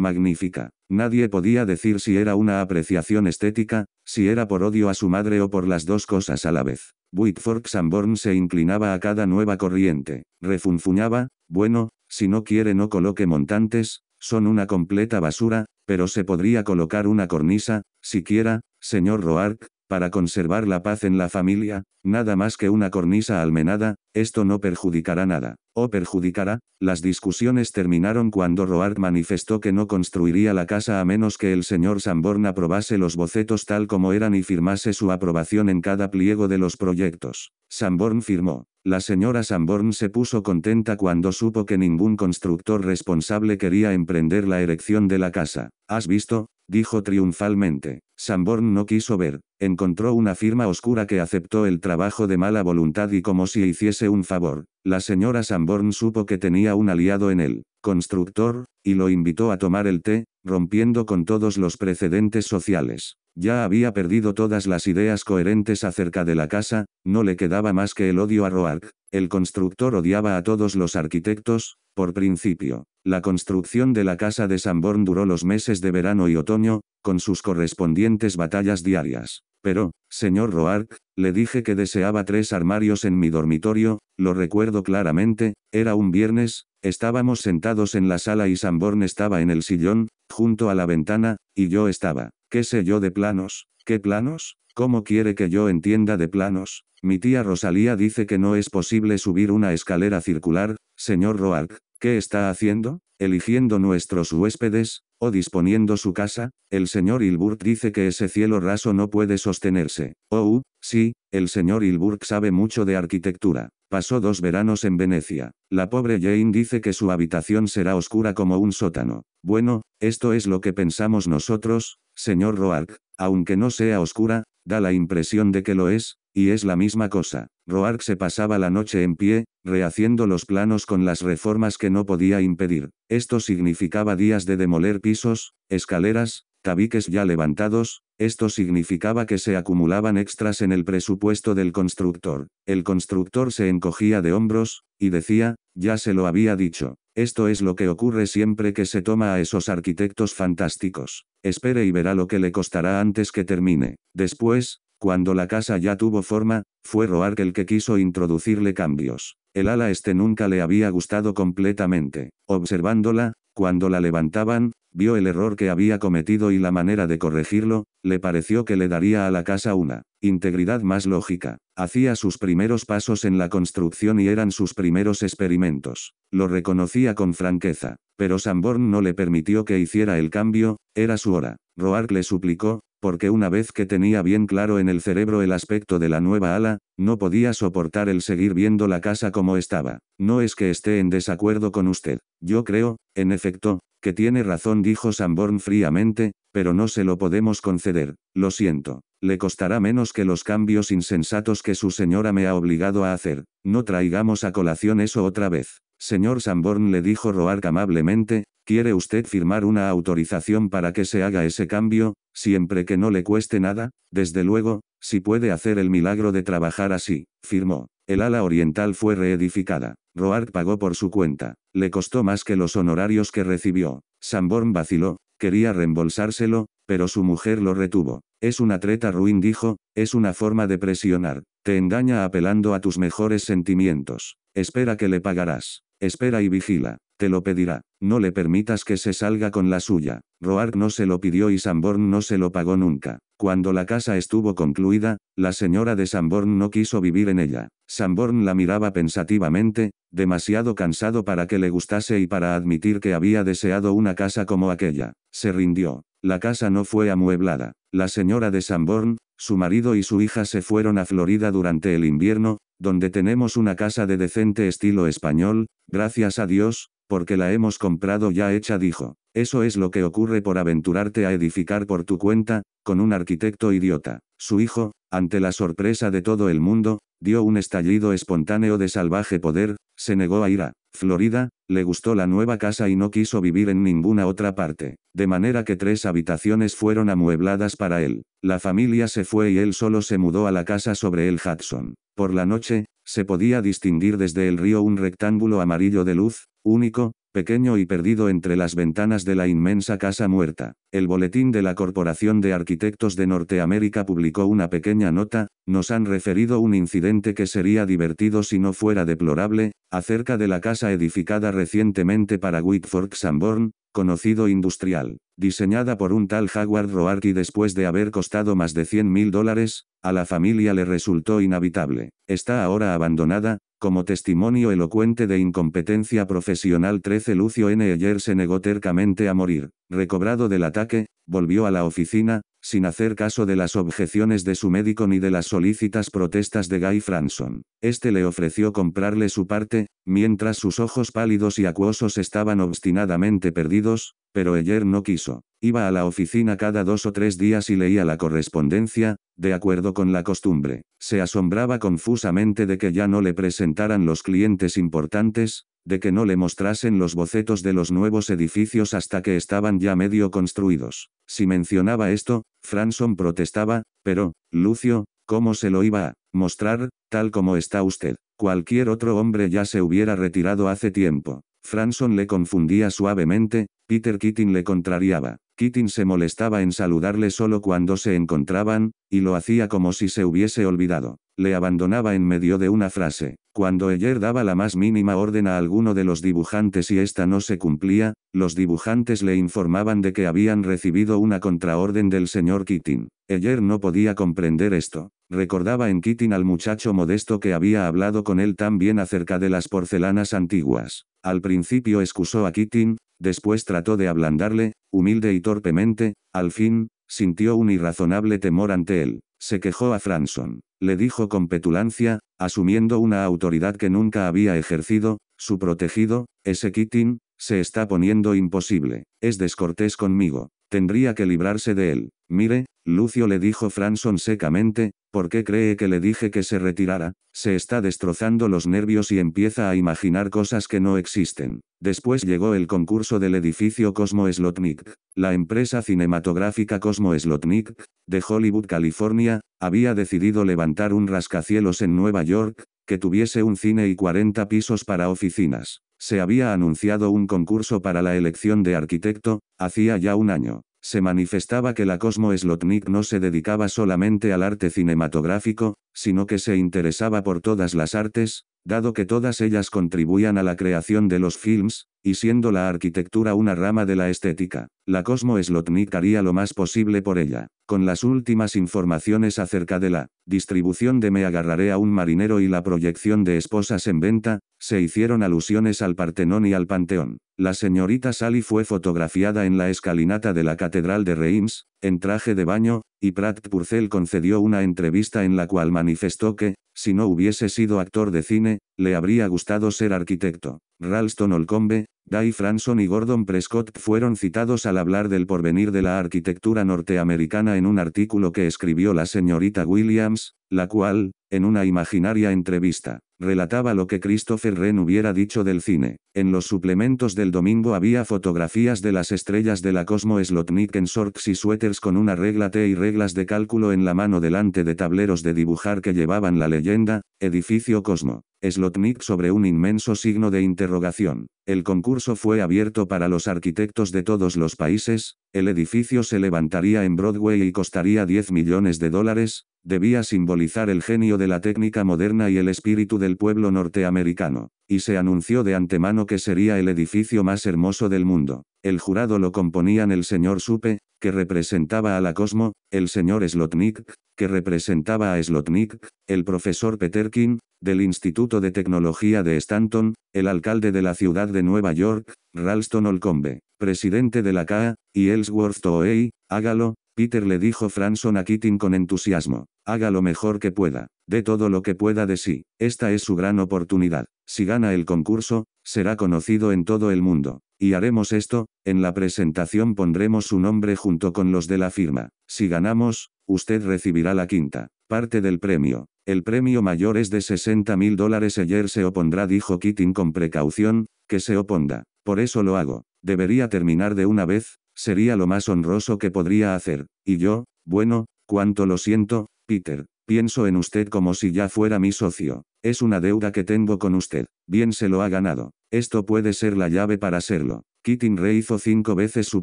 magnífica. Nadie podía decir si era una apreciación estética, si era por odio a su madre o por las dos cosas a la vez. Whitford Sanborn se inclinaba a cada nueva corriente, refunfuñaba, bueno, si no quiere no coloque montantes, son una completa basura, pero se podría colocar una cornisa, siquiera, señor Roark, para conservar la paz en la familia, nada más que una cornisa almenada, esto no perjudicará nada. ¿O oh, perjudicará? Las discusiones terminaron cuando Roard manifestó que no construiría la casa a menos que el señor Sanborn aprobase los bocetos tal como eran y firmase su aprobación en cada pliego de los proyectos. Sanborn firmó. La señora Sanborn se puso contenta cuando supo que ningún constructor responsable quería emprender la erección de la casa. ¿Has visto? dijo triunfalmente. Sanborn no quiso ver, encontró una firma oscura que aceptó el trabajo de mala voluntad y como si hiciese un favor, la señora Sanborn supo que tenía un aliado en él, constructor, y lo invitó a tomar el té, rompiendo con todos los precedentes sociales. Ya había perdido todas las ideas coherentes acerca de la casa, no le quedaba más que el odio a Roark. El constructor odiaba a todos los arquitectos, por principio. La construcción de la casa de Sanborn duró los meses de verano y otoño, con sus correspondientes batallas diarias. Pero, señor Roark, le dije que deseaba tres armarios en mi dormitorio, lo recuerdo claramente, era un viernes, estábamos sentados en la sala y Sanborn estaba en el sillón, junto a la ventana, y yo estaba. ¿Qué sé yo de planos? ¿Qué planos? ¿Cómo quiere que yo entienda de planos? Mi tía Rosalía dice que no es posible subir una escalera circular, señor Roark. ¿Qué está haciendo? ¿Eligiendo nuestros huéspedes? ¿O disponiendo su casa? El señor Ilburk dice que ese cielo raso no puede sostenerse. Oh, sí, el señor ilburg sabe mucho de arquitectura. Pasó dos veranos en Venecia. La pobre Jane dice que su habitación será oscura como un sótano. Bueno, esto es lo que pensamos nosotros, señor Roark. Aunque no sea oscura, da la impresión de que lo es, y es la misma cosa. Roark se pasaba la noche en pie, rehaciendo los planos con las reformas que no podía impedir. Esto significaba días de demoler pisos, escaleras, tabiques ya levantados, esto significaba que se acumulaban extras en el presupuesto del constructor. El constructor se encogía de hombros, y decía, ya se lo había dicho. Esto es lo que ocurre siempre que se toma a esos arquitectos fantásticos. Espere y verá lo que le costará antes que termine. Después, cuando la casa ya tuvo forma, fue Roark el que quiso introducirle cambios. El ala este nunca le había gustado completamente. Observándola, cuando la levantaban, vio el error que había cometido y la manera de corregirlo, le pareció que le daría a la casa una integridad más lógica. Hacía sus primeros pasos en la construcción y eran sus primeros experimentos. Lo reconocía con franqueza. Pero Sanborn no le permitió que hiciera el cambio, era su hora. Roark le suplicó, porque una vez que tenía bien claro en el cerebro el aspecto de la nueva ala, no podía soportar el seguir viendo la casa como estaba. No es que esté en desacuerdo con usted. Yo creo, en efecto, que tiene razón, dijo Sanborn fríamente, pero no se lo podemos conceder. Lo siento. Le costará menos que los cambios insensatos que su señora me ha obligado a hacer. No traigamos a colación eso otra vez. Señor Sanborn le dijo Roark amablemente, ¿Quiere usted firmar una autorización para que se haga ese cambio, siempre que no le cueste nada? Desde luego, si puede hacer el milagro de trabajar así, firmó. El ala oriental fue reedificada. Roark pagó por su cuenta. Le costó más que los honorarios que recibió. Sanborn vaciló, quería reembolsárselo, pero su mujer lo retuvo. Es una treta ruin dijo, es una forma de presionar. Te engaña apelando a tus mejores sentimientos. Espera que le pagarás. Espera y vigila. Te lo pedirá. No le permitas que se salga con la suya. Roark no se lo pidió y Sanborn no se lo pagó nunca. Cuando la casa estuvo concluida, la señora de Sanborn no quiso vivir en ella. Sanborn la miraba pensativamente, demasiado cansado para que le gustase y para admitir que había deseado una casa como aquella. Se rindió. La casa no fue amueblada. La señora de Sanborn, su marido y su hija se fueron a Florida durante el invierno, donde tenemos una casa de decente estilo español, gracias a Dios, porque la hemos comprado ya hecha dijo. Eso es lo que ocurre por aventurarte a edificar por tu cuenta, con un arquitecto idiota. Su hijo, ante la sorpresa de todo el mundo, dio un estallido espontáneo de salvaje poder, se negó a ir a Florida, le gustó la nueva casa y no quiso vivir en ninguna otra parte, de manera que tres habitaciones fueron amuebladas para él. La familia se fue y él solo se mudó a la casa sobre el Hudson. Por la noche, se podía distinguir desde el río un rectángulo amarillo de luz, único, pequeño y perdido entre las ventanas de la inmensa casa muerta. El boletín de la Corporación de Arquitectos de Norteamérica publicó una pequeña nota, nos han referido un incidente que sería divertido si no fuera deplorable, acerca de la casa edificada recientemente para Whitford Sanborn, conocido industrial, diseñada por un tal Howard Roark y después de haber costado más de 100 mil dólares, a la familia le resultó inhabitable. Está ahora abandonada, como testimonio elocuente de incompetencia profesional 13 Lucio N. Ayer se negó tercamente a morir, recobrado del ataque, Volvió a la oficina, sin hacer caso de las objeciones de su médico ni de las solícitas protestas de Guy Franson. Este le ofreció comprarle su parte, mientras sus ojos pálidos y acuosos estaban obstinadamente perdidos, pero ayer no quiso. Iba a la oficina cada dos o tres días y leía la correspondencia, de acuerdo con la costumbre. Se asombraba confusamente de que ya no le presentaran los clientes importantes, de que no le mostrasen los bocetos de los nuevos edificios hasta que estaban ya medio construidos. Si mencionaba esto, Franson protestaba, pero, Lucio, ¿cómo se lo iba a mostrar, tal como está usted? Cualquier otro hombre ya se hubiera retirado hace tiempo. Franson le confundía suavemente, Peter Keating le contrariaba. Keating se molestaba en saludarle solo cuando se encontraban, y lo hacía como si se hubiese olvidado. Le abandonaba en medio de una frase. Cuando Eyer daba la más mínima orden a alguno de los dibujantes y ésta no se cumplía, los dibujantes le informaban de que habían recibido una contraorden del señor Keating. Eyer no podía comprender esto. Recordaba en Keating al muchacho modesto que había hablado con él también acerca de las porcelanas antiguas. Al principio excusó a Keating, después trató de ablandarle, humilde y torpemente, al fin, sintió un irrazonable temor ante él. Se quejó a Franson. Le dijo con petulancia, Asumiendo una autoridad que nunca había ejercido, su protegido, ese Keating, se está poniendo imposible. Es descortés conmigo. Tendría que librarse de él. Mire, Lucio le dijo Franson secamente, ¿por qué cree que le dije que se retirara? Se está destrozando los nervios y empieza a imaginar cosas que no existen. Después llegó el concurso del edificio Cosmo Slotnik. La empresa cinematográfica Cosmo Slotnik, de Hollywood, California, había decidido levantar un rascacielos en Nueva York, que tuviese un cine y 40 pisos para oficinas. Se había anunciado un concurso para la elección de arquitecto, hacía ya un año se manifestaba que la Cosmo Slotnik no se dedicaba solamente al arte cinematográfico, sino que se interesaba por todas las artes, dado que todas ellas contribuían a la creación de los films, y siendo la arquitectura una rama de la estética, la Cosmo Slotnik haría lo más posible por ella. Con las últimas informaciones acerca de la distribución de Me agarraré a un marinero y la proyección de Esposas en venta, se hicieron alusiones al Partenón y al Panteón. La señorita Sally fue fotografiada en la escalinata de la Catedral de Reims, en traje de baño, y Pratt Purcell concedió una entrevista en la cual manifestó que, si no hubiese sido actor de cine, le habría gustado ser arquitecto. Ralston Olcombe, Dai Franson y Gordon Prescott fueron citados al hablar del porvenir de la arquitectura norteamericana en un artículo que escribió la señorita Williams, la cual, en una imaginaria entrevista, relataba lo que Christopher Wren hubiera dicho del cine. En los suplementos del domingo había fotografías de las estrellas de la Cosmo Slotnik en shorts y suéteres con una regla T y reglas de cálculo en la mano delante de tableros de dibujar que llevaban la leyenda, edificio Cosmo. Slotnik sobre un inmenso signo de interrogación. El concurso fue abierto para los arquitectos de todos los países, el edificio se levantaría en Broadway y costaría 10 millones de dólares, debía simbolizar el genio de la técnica moderna y el espíritu del pueblo norteamericano, y se anunció de antemano que sería el edificio más hermoso del mundo. El jurado lo componían el señor Supe, que representaba a la Cosmo, el señor Slotnik, que representaba a Slotnik, el profesor Peterkin, del Instituto de Tecnología de Stanton, el alcalde de la ciudad de Nueva York, Ralston Olcombe, presidente de la CAA, e, y Ellsworth Toei, hágalo, Peter le dijo Franson a Keating con entusiasmo. Haga lo mejor que pueda, dé todo lo que pueda de sí, esta es su gran oportunidad. Si gana el concurso, será conocido en todo el mundo. Y haremos esto, en la presentación pondremos su nombre junto con los de la firma. Si ganamos, usted recibirá la quinta parte del premio. El premio mayor es de 60 mil dólares. Ayer se opondrá, dijo Keating con precaución, que se oponda. Por eso lo hago. Debería terminar de una vez, sería lo más honroso que podría hacer. Y yo, bueno, cuánto lo siento, Peter, pienso en usted como si ya fuera mi socio. Es una deuda que tengo con usted. Bien se lo ha ganado. Esto puede ser la llave para serlo. Keating rehizo cinco veces su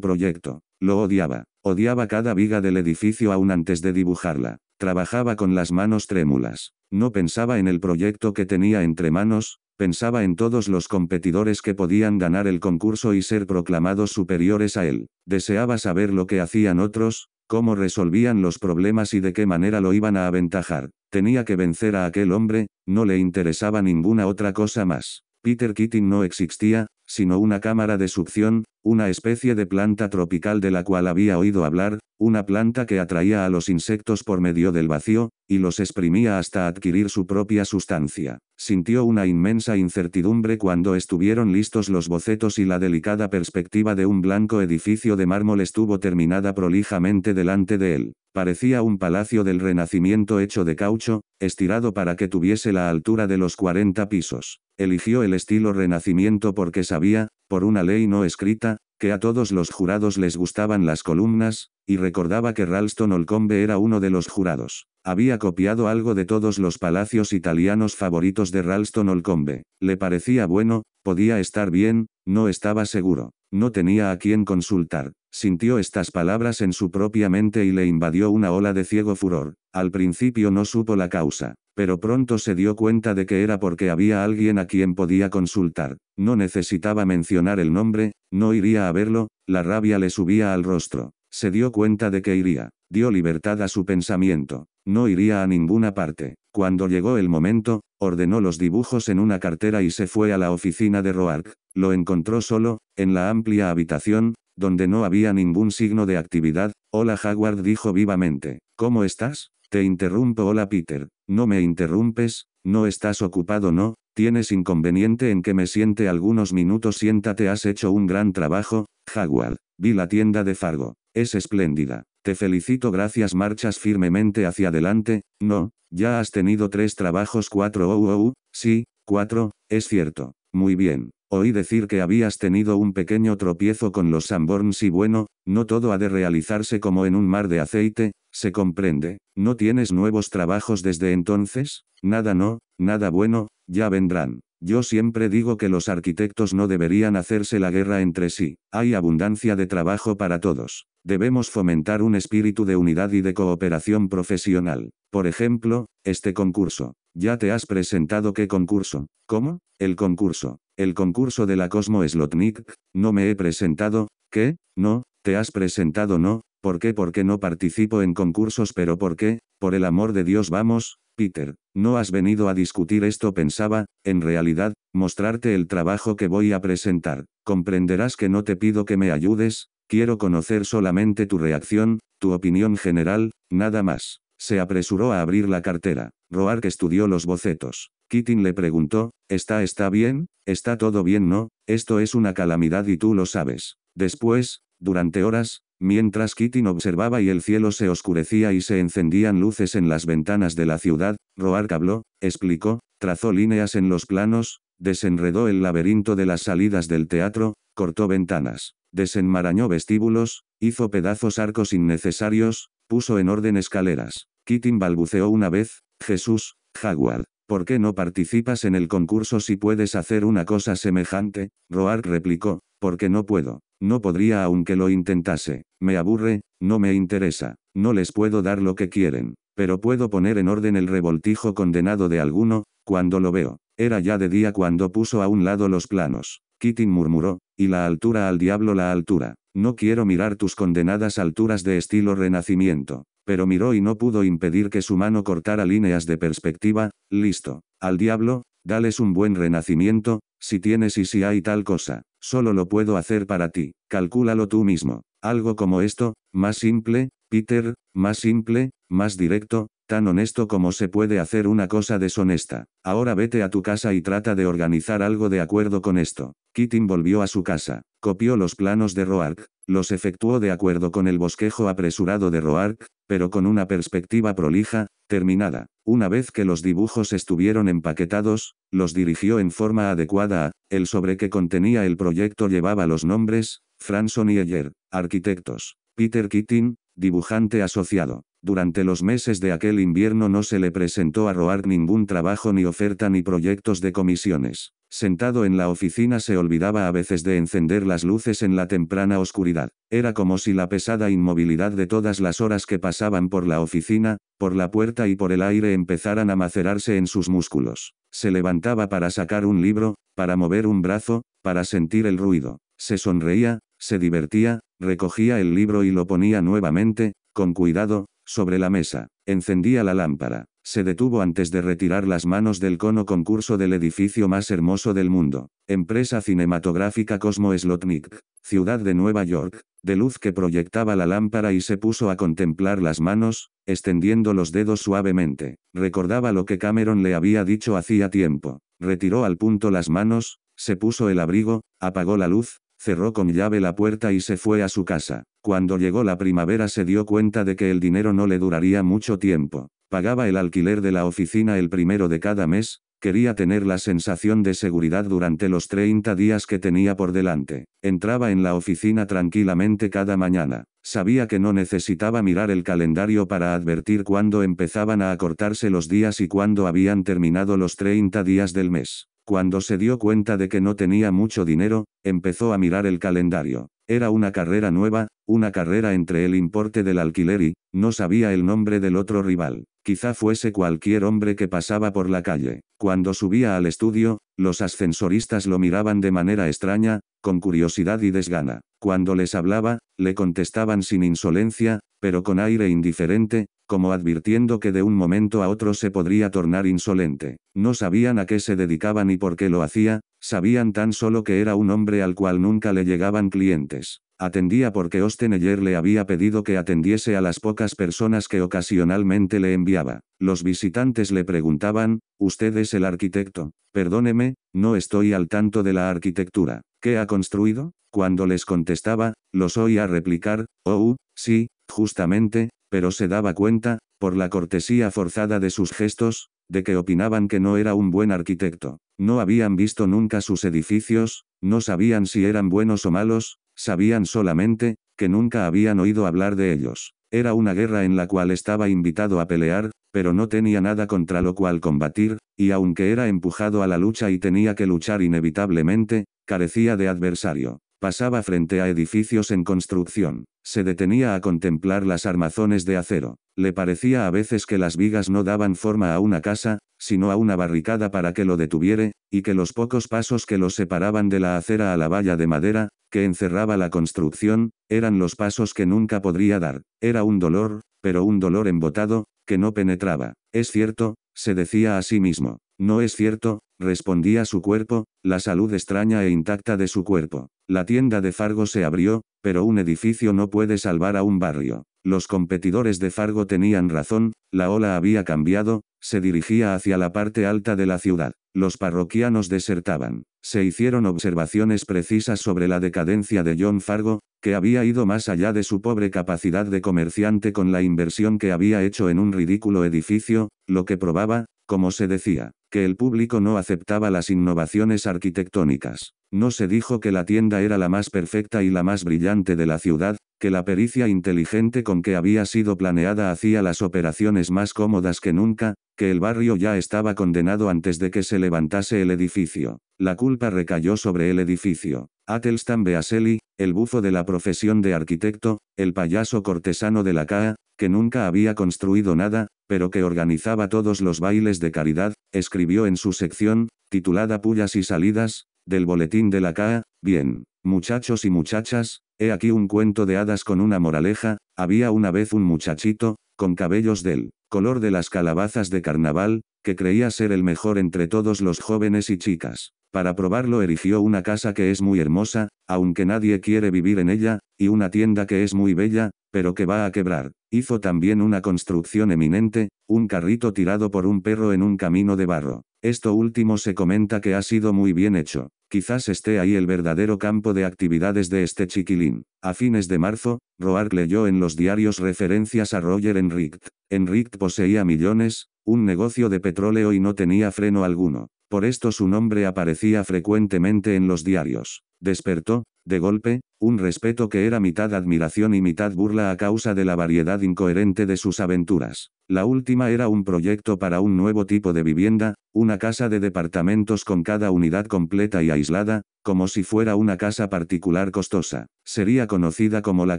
proyecto. Lo odiaba. Odiaba cada viga del edificio aún antes de dibujarla. Trabajaba con las manos trémulas. No pensaba en el proyecto que tenía entre manos, pensaba en todos los competidores que podían ganar el concurso y ser proclamados superiores a él. Deseaba saber lo que hacían otros, cómo resolvían los problemas y de qué manera lo iban a aventajar. Tenía que vencer a aquel hombre, no le interesaba ninguna otra cosa más. Peter Keating no existía, sino una cámara de succión, una especie de planta tropical de la cual había oído hablar, una planta que atraía a los insectos por medio del vacío, y los exprimía hasta adquirir su propia sustancia. Sintió una inmensa incertidumbre cuando estuvieron listos los bocetos y la delicada perspectiva de un blanco edificio de mármol estuvo terminada prolijamente delante de él. Parecía un palacio del Renacimiento hecho de caucho, estirado para que tuviese la altura de los 40 pisos. Eligió el estilo Renacimiento porque sabía, por una ley no escrita, que a todos los jurados les gustaban las columnas, y recordaba que Ralston Olcombe era uno de los jurados. Había copiado algo de todos los palacios italianos favoritos de Ralston Olcombe. Le parecía bueno, podía estar bien, no estaba seguro. No tenía a quién consultar. Sintió estas palabras en su propia mente y le invadió una ola de ciego furor. Al principio no supo la causa, pero pronto se dio cuenta de que era porque había alguien a quien podía consultar. No necesitaba mencionar el nombre, no iría a verlo, la rabia le subía al rostro. Se dio cuenta de que iría. Dio libertad a su pensamiento. No iría a ninguna parte. Cuando llegó el momento, ordenó los dibujos en una cartera y se fue a la oficina de Roark. Lo encontró solo, en la amplia habitación, donde no había ningún signo de actividad. Hola Jaguar dijo vivamente. ¿Cómo estás? Te interrumpo. Hola Peter. No me interrumpes, no estás ocupado no, tienes inconveniente en que me siente algunos minutos. Siéntate, has hecho un gran trabajo, Howard. Vi la tienda de Fargo. Es espléndida. Te felicito gracias marchas firmemente hacia adelante, no, ya has tenido tres trabajos cuatro oh, oh, oh, sí, cuatro, es cierto, muy bien. Oí decir que habías tenido un pequeño tropiezo con los Sanborns y bueno, no todo ha de realizarse como en un mar de aceite, se comprende. ¿No tienes nuevos trabajos desde entonces? Nada no, nada bueno, ya vendrán. Yo siempre digo que los arquitectos no deberían hacerse la guerra entre sí, hay abundancia de trabajo para todos. Debemos fomentar un espíritu de unidad y de cooperación profesional. Por ejemplo, este concurso. Ya te has presentado qué concurso. ¿Cómo? El concurso. El concurso de la Cosmo Slotnik. No me he presentado. ¿Qué? No, te has presentado no, ¿Por qué? Porque no participo en concursos, pero ¿por qué? Por el amor de Dios, vamos, Peter, no has venido a discutir esto, pensaba, en realidad, mostrarte el trabajo que voy a presentar. Comprenderás que no te pido que me ayudes, quiero conocer solamente tu reacción, tu opinión general, nada más. Se apresuró a abrir la cartera. Roark estudió los bocetos. Keating le preguntó, ¿está está bien? ¿Está todo bien no? Esto es una calamidad y tú lo sabes. Después, durante horas, Mientras Kitin observaba y el cielo se oscurecía y se encendían luces en las ventanas de la ciudad, Roark habló, explicó, trazó líneas en los planos, desenredó el laberinto de las salidas del teatro, cortó ventanas, desenmarañó vestíbulos, hizo pedazos arcos innecesarios, puso en orden escaleras. Kitin balbuceó una vez, Jesús, Jaguar. ¿Por qué no participas en el concurso si puedes hacer una cosa semejante? Roark replicó, porque no puedo. No podría aunque lo intentase. Me aburre, no me interesa. No les puedo dar lo que quieren. Pero puedo poner en orden el revoltijo condenado de alguno, cuando lo veo. Era ya de día cuando puso a un lado los planos. Keating murmuró, y la altura al diablo la altura. No quiero mirar tus condenadas alturas de estilo renacimiento. Pero miró y no pudo impedir que su mano cortara líneas de perspectiva, listo. Al diablo, Dales un buen renacimiento, si tienes y si hay tal cosa. Solo lo puedo hacer para ti. Calcúlalo tú mismo. Algo como esto, más simple, Peter, más simple, más directo, tan honesto como se puede hacer una cosa deshonesta. Ahora vete a tu casa y trata de organizar algo de acuerdo con esto. Keating volvió a su casa, copió los planos de Roark, los efectuó de acuerdo con el bosquejo apresurado de Roark, pero con una perspectiva prolija, terminada. Una vez que los dibujos estuvieron empaquetados, los dirigió en forma adecuada a, el sobre que contenía el proyecto llevaba los nombres, Franson y Eyer, arquitectos, Peter Keating, dibujante asociado. Durante los meses de aquel invierno no se le presentó a Roark ningún trabajo ni oferta ni proyectos de comisiones. Sentado en la oficina se olvidaba a veces de encender las luces en la temprana oscuridad. Era como si la pesada inmovilidad de todas las horas que pasaban por la oficina, por la puerta y por el aire empezaran a macerarse en sus músculos. Se levantaba para sacar un libro, para mover un brazo, para sentir el ruido. Se sonreía, se divertía, recogía el libro y lo ponía nuevamente, con cuidado, sobre la mesa. Encendía la lámpara. Se detuvo antes de retirar las manos del cono concurso del edificio más hermoso del mundo. Empresa cinematográfica Cosmo Slotnik, ciudad de Nueva York, de luz que proyectaba la lámpara y se puso a contemplar las manos, extendiendo los dedos suavemente. Recordaba lo que Cameron le había dicho hacía tiempo. Retiró al punto las manos, se puso el abrigo, apagó la luz, cerró con llave la puerta y se fue a su casa. Cuando llegó la primavera se dio cuenta de que el dinero no le duraría mucho tiempo. Pagaba el alquiler de la oficina el primero de cada mes, quería tener la sensación de seguridad durante los 30 días que tenía por delante. Entraba en la oficina tranquilamente cada mañana. Sabía que no necesitaba mirar el calendario para advertir cuándo empezaban a acortarse los días y cuándo habían terminado los 30 días del mes. Cuando se dio cuenta de que no tenía mucho dinero, empezó a mirar el calendario. Era una carrera nueva, una carrera entre el importe del alquiler y, no sabía el nombre del otro rival. Quizá fuese cualquier hombre que pasaba por la calle. Cuando subía al estudio, los ascensoristas lo miraban de manera extraña, con curiosidad y desgana. Cuando les hablaba, le contestaban sin insolencia, pero con aire indiferente, como advirtiendo que de un momento a otro se podría tornar insolente. No sabían a qué se dedicaba ni por qué lo hacía, sabían tan solo que era un hombre al cual nunca le llegaban clientes. Atendía porque Osteneyer le había pedido que atendiese a las pocas personas que ocasionalmente le enviaba. Los visitantes le preguntaban, ¿usted es el arquitecto? Perdóneme, no estoy al tanto de la arquitectura. ¿Qué ha construido? Cuando les contestaba, los oía replicar, oh, sí, justamente, pero se daba cuenta, por la cortesía forzada de sus gestos, de que opinaban que no era un buen arquitecto. No habían visto nunca sus edificios, no sabían si eran buenos o malos, sabían solamente, que nunca habían oído hablar de ellos. Era una guerra en la cual estaba invitado a pelear, pero no tenía nada contra lo cual combatir, y aunque era empujado a la lucha y tenía que luchar inevitablemente, carecía de adversario. Pasaba frente a edificios en construcción. Se detenía a contemplar las armazones de acero. Le parecía a veces que las vigas no daban forma a una casa, sino a una barricada para que lo detuviere, y que los pocos pasos que los separaban de la acera a la valla de madera, que encerraba la construcción, eran los pasos que nunca podría dar. Era un dolor, pero un dolor embotado, que no penetraba. Es cierto, se decía a sí mismo, no es cierto, respondía su cuerpo, la salud extraña e intacta de su cuerpo. La tienda de Fargo se abrió, pero un edificio no puede salvar a un barrio. Los competidores de Fargo tenían razón, la ola había cambiado, se dirigía hacia la parte alta de la ciudad. Los parroquianos desertaban. Se hicieron observaciones precisas sobre la decadencia de John Fargo, que había ido más allá de su pobre capacidad de comerciante con la inversión que había hecho en un ridículo edificio, lo que probaba, como se decía, que el público no aceptaba las innovaciones arquitectónicas. No se dijo que la tienda era la más perfecta y la más brillante de la ciudad, que la pericia inteligente con que había sido planeada hacía las operaciones más cómodas que nunca, que el barrio ya estaba condenado antes de que se levantase el edificio. La culpa recayó sobre el edificio. Atelstan Beaselli, el bufo de la profesión de arquitecto, el payaso cortesano de la CAA, que nunca había construido nada, pero que organizaba todos los bailes de caridad, escribió en su sección, titulada Pullas y Salidas, del Boletín de la CA, bien, muchachos y muchachas, he aquí un cuento de hadas con una moraleja, había una vez un muchachito, con cabellos del color de las calabazas de carnaval, que creía ser el mejor entre todos los jóvenes y chicas. Para probarlo erigió una casa que es muy hermosa, aunque nadie quiere vivir en ella, y una tienda que es muy bella, pero que va a quebrar. Hizo también una construcción eminente, un carrito tirado por un perro en un camino de barro. Esto último se comenta que ha sido muy bien hecho. Quizás esté ahí el verdadero campo de actividades de este chiquilín. A fines de marzo, Roark leyó en los diarios referencias a Roger Enricht. Enricht poseía millones, un negocio de petróleo y no tenía freno alguno. Por esto su nombre aparecía frecuentemente en los diarios. Despertó, de golpe, un respeto que era mitad admiración y mitad burla a causa de la variedad incoherente de sus aventuras. La última era un proyecto para un nuevo tipo de vivienda, una casa de departamentos con cada unidad completa y aislada, como si fuera una casa particular costosa. Sería conocida como la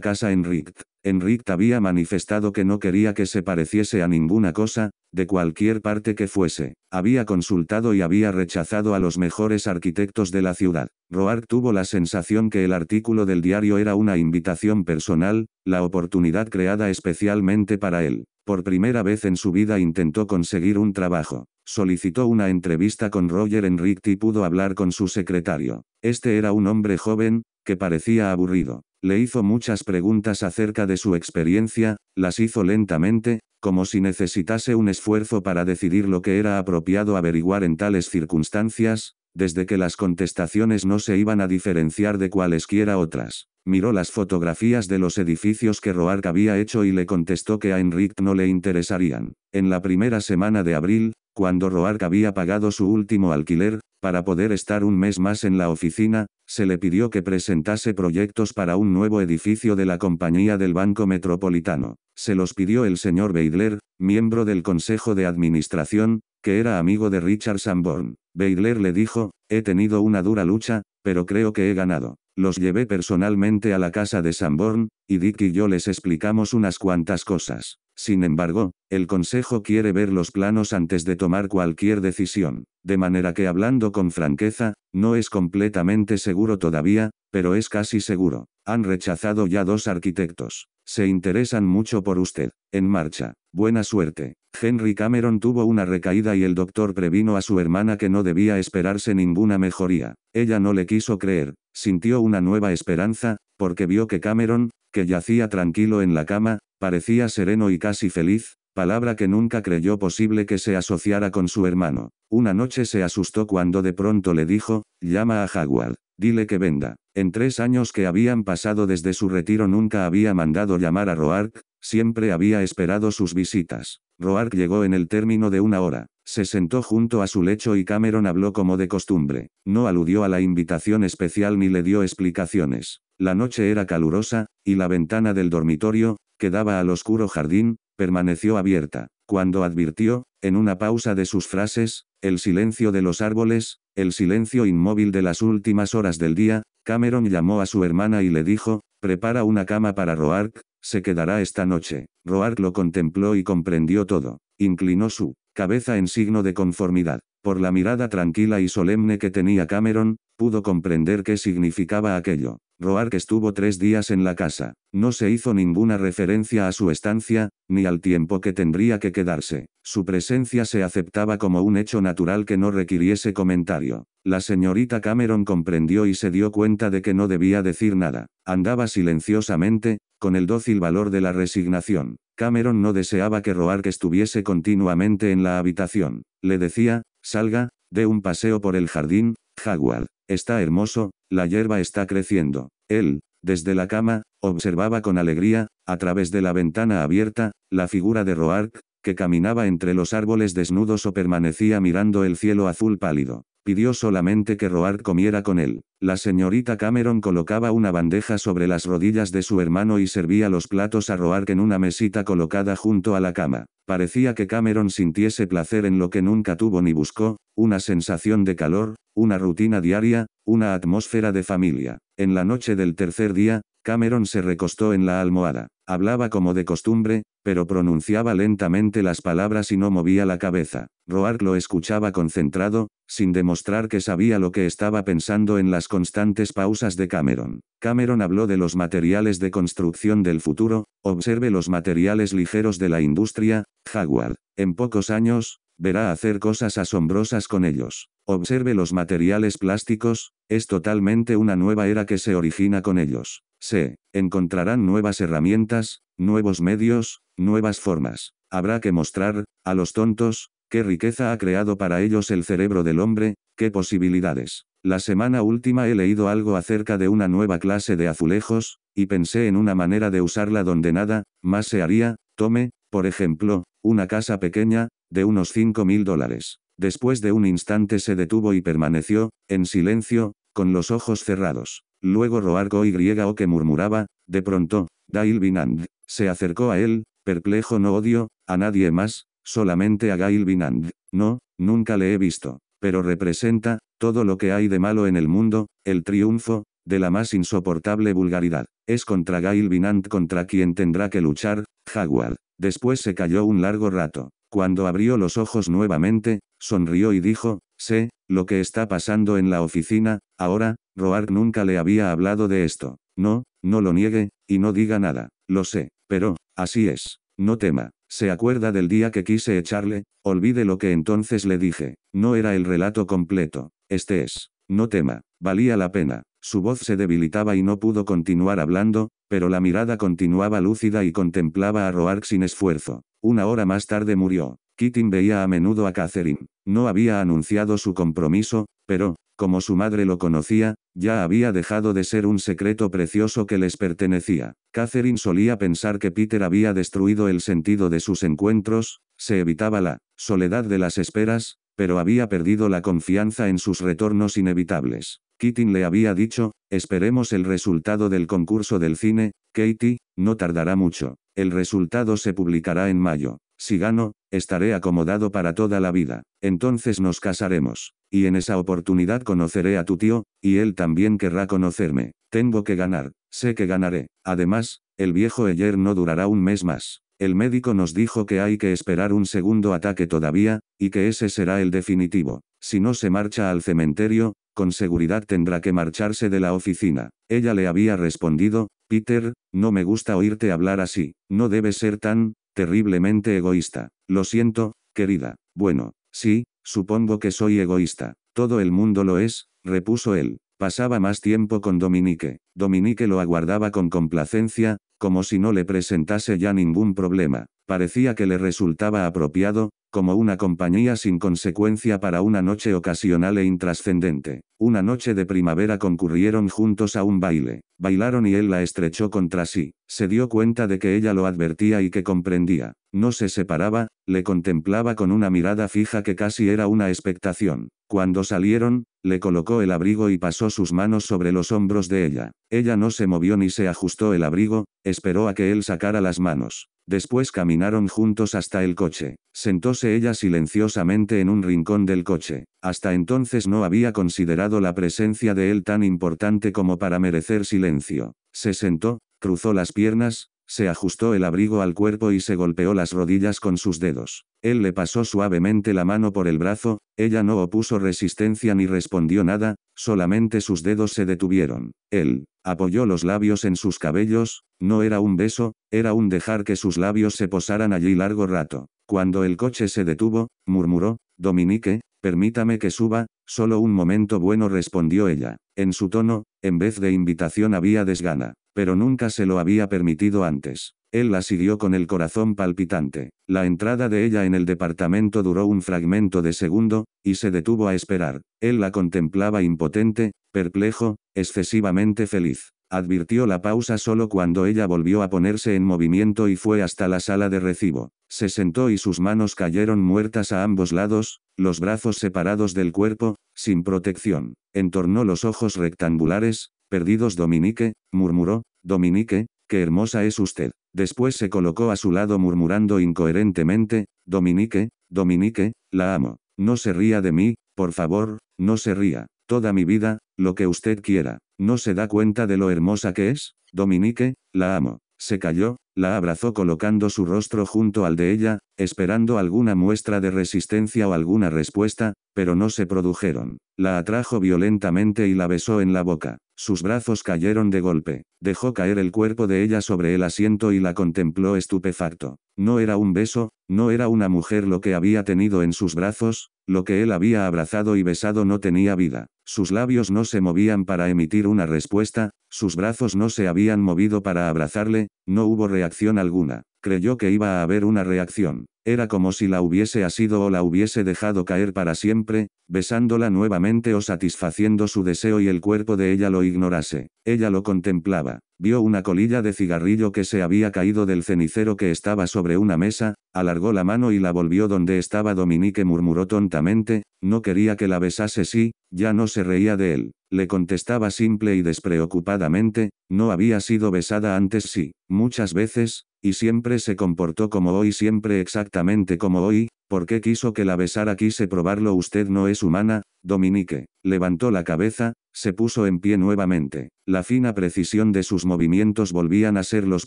casa Enricht. Enrict había manifestado que no quería que se pareciese a ninguna cosa, de cualquier parte que fuese. Había consultado y había rechazado a los mejores arquitectos de la ciudad. Roark tuvo la sensación que el artículo del diario era una invitación personal, la oportunidad creada especialmente para él. Por primera vez en su vida intentó conseguir un trabajo. Solicitó una entrevista con Roger Enrique y pudo hablar con su secretario. Este era un hombre joven, que parecía aburrido. Le hizo muchas preguntas acerca de su experiencia, las hizo lentamente, como si necesitase un esfuerzo para decidir lo que era apropiado averiguar en tales circunstancias, desde que las contestaciones no se iban a diferenciar de cualesquiera otras. Miró las fotografías de los edificios que Roark había hecho y le contestó que a Enric no le interesarían. En la primera semana de abril, cuando Roark había pagado su último alquiler, para poder estar un mes más en la oficina, se le pidió que presentase proyectos para un nuevo edificio de la compañía del Banco Metropolitano. Se los pidió el señor Beidler, miembro del Consejo de Administración, que era amigo de Richard Sanborn. Baylor le dijo, he tenido una dura lucha, pero creo que he ganado. Los llevé personalmente a la casa de Sanborn, y Dick y yo les explicamos unas cuantas cosas. Sin embargo, el Consejo quiere ver los planos antes de tomar cualquier decisión, de manera que hablando con franqueza, no es completamente seguro todavía, pero es casi seguro. Han rechazado ya dos arquitectos. Se interesan mucho por usted. En marcha. Buena suerte. Henry Cameron tuvo una recaída y el doctor previno a su hermana que no debía esperarse ninguna mejoría. Ella no le quiso creer, sintió una nueva esperanza, porque vio que Cameron, que yacía tranquilo en la cama, parecía sereno y casi feliz, palabra que nunca creyó posible que se asociara con su hermano. Una noche se asustó cuando de pronto le dijo, llama a Howard, dile que venda. En tres años que habían pasado desde su retiro nunca había mandado llamar a Roark, Siempre había esperado sus visitas. Roark llegó en el término de una hora. Se sentó junto a su lecho y Cameron habló como de costumbre. No aludió a la invitación especial ni le dio explicaciones. La noche era calurosa, y la ventana del dormitorio, que daba al oscuro jardín, permaneció abierta. Cuando advirtió, en una pausa de sus frases, el silencio de los árboles, el silencio inmóvil de las últimas horas del día, Cameron llamó a su hermana y le dijo, Prepara una cama para Roark, se quedará esta noche. Roark lo contempló y comprendió todo. Inclinó su cabeza en signo de conformidad. Por la mirada tranquila y solemne que tenía Cameron, pudo comprender qué significaba aquello. Roark estuvo tres días en la casa. No se hizo ninguna referencia a su estancia, ni al tiempo que tendría que quedarse. Su presencia se aceptaba como un hecho natural que no requiriese comentario. La señorita Cameron comprendió y se dio cuenta de que no debía decir nada. Andaba silenciosamente, con el dócil valor de la resignación. Cameron no deseaba que Roark estuviese continuamente en la habitación. Le decía, Salga, de un paseo por el jardín, Jaguar. Está hermoso, la hierba está creciendo. Él, desde la cama, observaba con alegría, a través de la ventana abierta, la figura de Roark, que caminaba entre los árboles desnudos o permanecía mirando el cielo azul pálido pidió solamente que Roard comiera con él. La señorita Cameron colocaba una bandeja sobre las rodillas de su hermano y servía los platos a Roark en una mesita colocada junto a la cama. Parecía que Cameron sintiese placer en lo que nunca tuvo ni buscó, una sensación de calor, una rutina diaria, una atmósfera de familia. En la noche del tercer día, Cameron se recostó en la almohada. Hablaba como de costumbre, pero pronunciaba lentamente las palabras y no movía la cabeza. Roark lo escuchaba concentrado, sin demostrar que sabía lo que estaba pensando en las constantes pausas de Cameron. Cameron habló de los materiales de construcción del futuro, observe los materiales ligeros de la industria, Jaguar. En pocos años, verá hacer cosas asombrosas con ellos. Observe los materiales plásticos, es totalmente una nueva era que se origina con ellos. Se encontrarán nuevas herramientas, nuevos medios, nuevas formas. Habrá que mostrar, a los tontos, qué riqueza ha creado para ellos el cerebro del hombre, qué posibilidades. La semana última he leído algo acerca de una nueva clase de azulejos, y pensé en una manera de usarla donde nada, más se haría, tome, por ejemplo, una casa pequeña, de unos 5 mil dólares. Después de un instante se detuvo y permaneció, en silencio, con los ojos cerrados. Luego Roargo y o que murmuraba, de pronto, Gail Binand, se acercó a él, perplejo no odio, a nadie más, solamente a Gail Binand, no, nunca le he visto, pero representa, todo lo que hay de malo en el mundo, el triunfo, de la más insoportable vulgaridad. Es contra Gail Binand contra quien tendrá que luchar, Jaguar. Después se calló un largo rato. Cuando abrió los ojos nuevamente, sonrió y dijo, sé, lo que está pasando en la oficina, ahora, Roark nunca le había hablado de esto. No, no lo niegue, y no diga nada, lo sé, pero, así es, no tema. ¿Se acuerda del día que quise echarle? Olvide lo que entonces le dije. No era el relato completo. Este es. No tema. Valía la pena. Su voz se debilitaba y no pudo continuar hablando, pero la mirada continuaba lúcida y contemplaba a Roark sin esfuerzo. Una hora más tarde murió. Keating veía a menudo a Catherine. No había anunciado su compromiso, pero, como su madre lo conocía, ya había dejado de ser un secreto precioso que les pertenecía. Catherine solía pensar que Peter había destruido el sentido de sus encuentros, se evitaba la soledad de las esperas, pero había perdido la confianza en sus retornos inevitables. Keating le había dicho, esperemos el resultado del concurso del cine, Katie, no tardará mucho. El resultado se publicará en mayo. Si gano, estaré acomodado para toda la vida. Entonces nos casaremos. Y en esa oportunidad conoceré a tu tío, y él también querrá conocerme. Tengo que ganar. Sé que ganaré. Además, el viejo Eyer no durará un mes más. El médico nos dijo que hay que esperar un segundo ataque todavía, y que ese será el definitivo. Si no se marcha al cementerio, con seguridad tendrá que marcharse de la oficina. Ella le había respondido, Peter, no me gusta oírte hablar así, no debes ser tan, terriblemente egoísta. Lo siento, querida. Bueno, sí, supongo que soy egoísta. Todo el mundo lo es, repuso él. Pasaba más tiempo con Dominique. Dominique lo aguardaba con complacencia, como si no le presentase ya ningún problema parecía que le resultaba apropiado, como una compañía sin consecuencia para una noche ocasional e intrascendente. Una noche de primavera concurrieron juntos a un baile, bailaron y él la estrechó contra sí, se dio cuenta de que ella lo advertía y que comprendía, no se separaba, le contemplaba con una mirada fija que casi era una expectación. Cuando salieron, le colocó el abrigo y pasó sus manos sobre los hombros de ella. Ella no se movió ni se ajustó el abrigo, esperó a que él sacara las manos. Después caminaron juntos hasta el coche. Sentóse ella silenciosamente en un rincón del coche. Hasta entonces no había considerado la presencia de él tan importante como para merecer silencio. Se sentó, cruzó las piernas, se ajustó el abrigo al cuerpo y se golpeó las rodillas con sus dedos. Él le pasó suavemente la mano por el brazo, ella no opuso resistencia ni respondió nada, solamente sus dedos se detuvieron. Él, apoyó los labios en sus cabellos, no era un beso, era un dejar que sus labios se posaran allí largo rato. Cuando el coche se detuvo, murmuró, Dominique, permítame que suba, solo un momento bueno respondió ella. En su tono, en vez de invitación había desgana pero nunca se lo había permitido antes. Él la siguió con el corazón palpitante. La entrada de ella en el departamento duró un fragmento de segundo, y se detuvo a esperar. Él la contemplaba impotente, perplejo, excesivamente feliz. Advirtió la pausa solo cuando ella volvió a ponerse en movimiento y fue hasta la sala de recibo. Se sentó y sus manos cayeron muertas a ambos lados, los brazos separados del cuerpo, sin protección. Entornó los ojos rectangulares, Perdidos Dominique, murmuró, Dominique, qué hermosa es usted. Después se colocó a su lado murmurando incoherentemente, Dominique, Dominique, la amo. No se ría de mí, por favor, no se ría. Toda mi vida, lo que usted quiera. ¿No se da cuenta de lo hermosa que es? Dominique, la amo. Se calló, la abrazó colocando su rostro junto al de ella, esperando alguna muestra de resistencia o alguna respuesta, pero no se produjeron. La atrajo violentamente y la besó en la boca. Sus brazos cayeron de golpe. Dejó caer el cuerpo de ella sobre el asiento y la contempló estupefacto. No era un beso, no era una mujer lo que había tenido en sus brazos, lo que él había abrazado y besado no tenía vida. Sus labios no se movían para emitir una respuesta, sus brazos no se habían movido para abrazarle, no hubo reacción alguna. Creyó que iba a haber una reacción. Era como si la hubiese asido o la hubiese dejado caer para siempre, besándola nuevamente o satisfaciendo su deseo y el cuerpo de ella lo ignorase. Ella lo contemplaba. Vio una colilla de cigarrillo que se había caído del cenicero que estaba sobre una mesa, alargó la mano y la volvió donde estaba Dominique murmuró tontamente, no quería que la besase sí, ya no se reía de él. Le contestaba simple y despreocupadamente, no había sido besada antes sí, muchas veces, y siempre se comportó como hoy, siempre exactamente como hoy, porque quiso que la besara, quise probarlo, usted no es humana, Dominique, levantó la cabeza, se puso en pie nuevamente, la fina precisión de sus movimientos volvían a ser los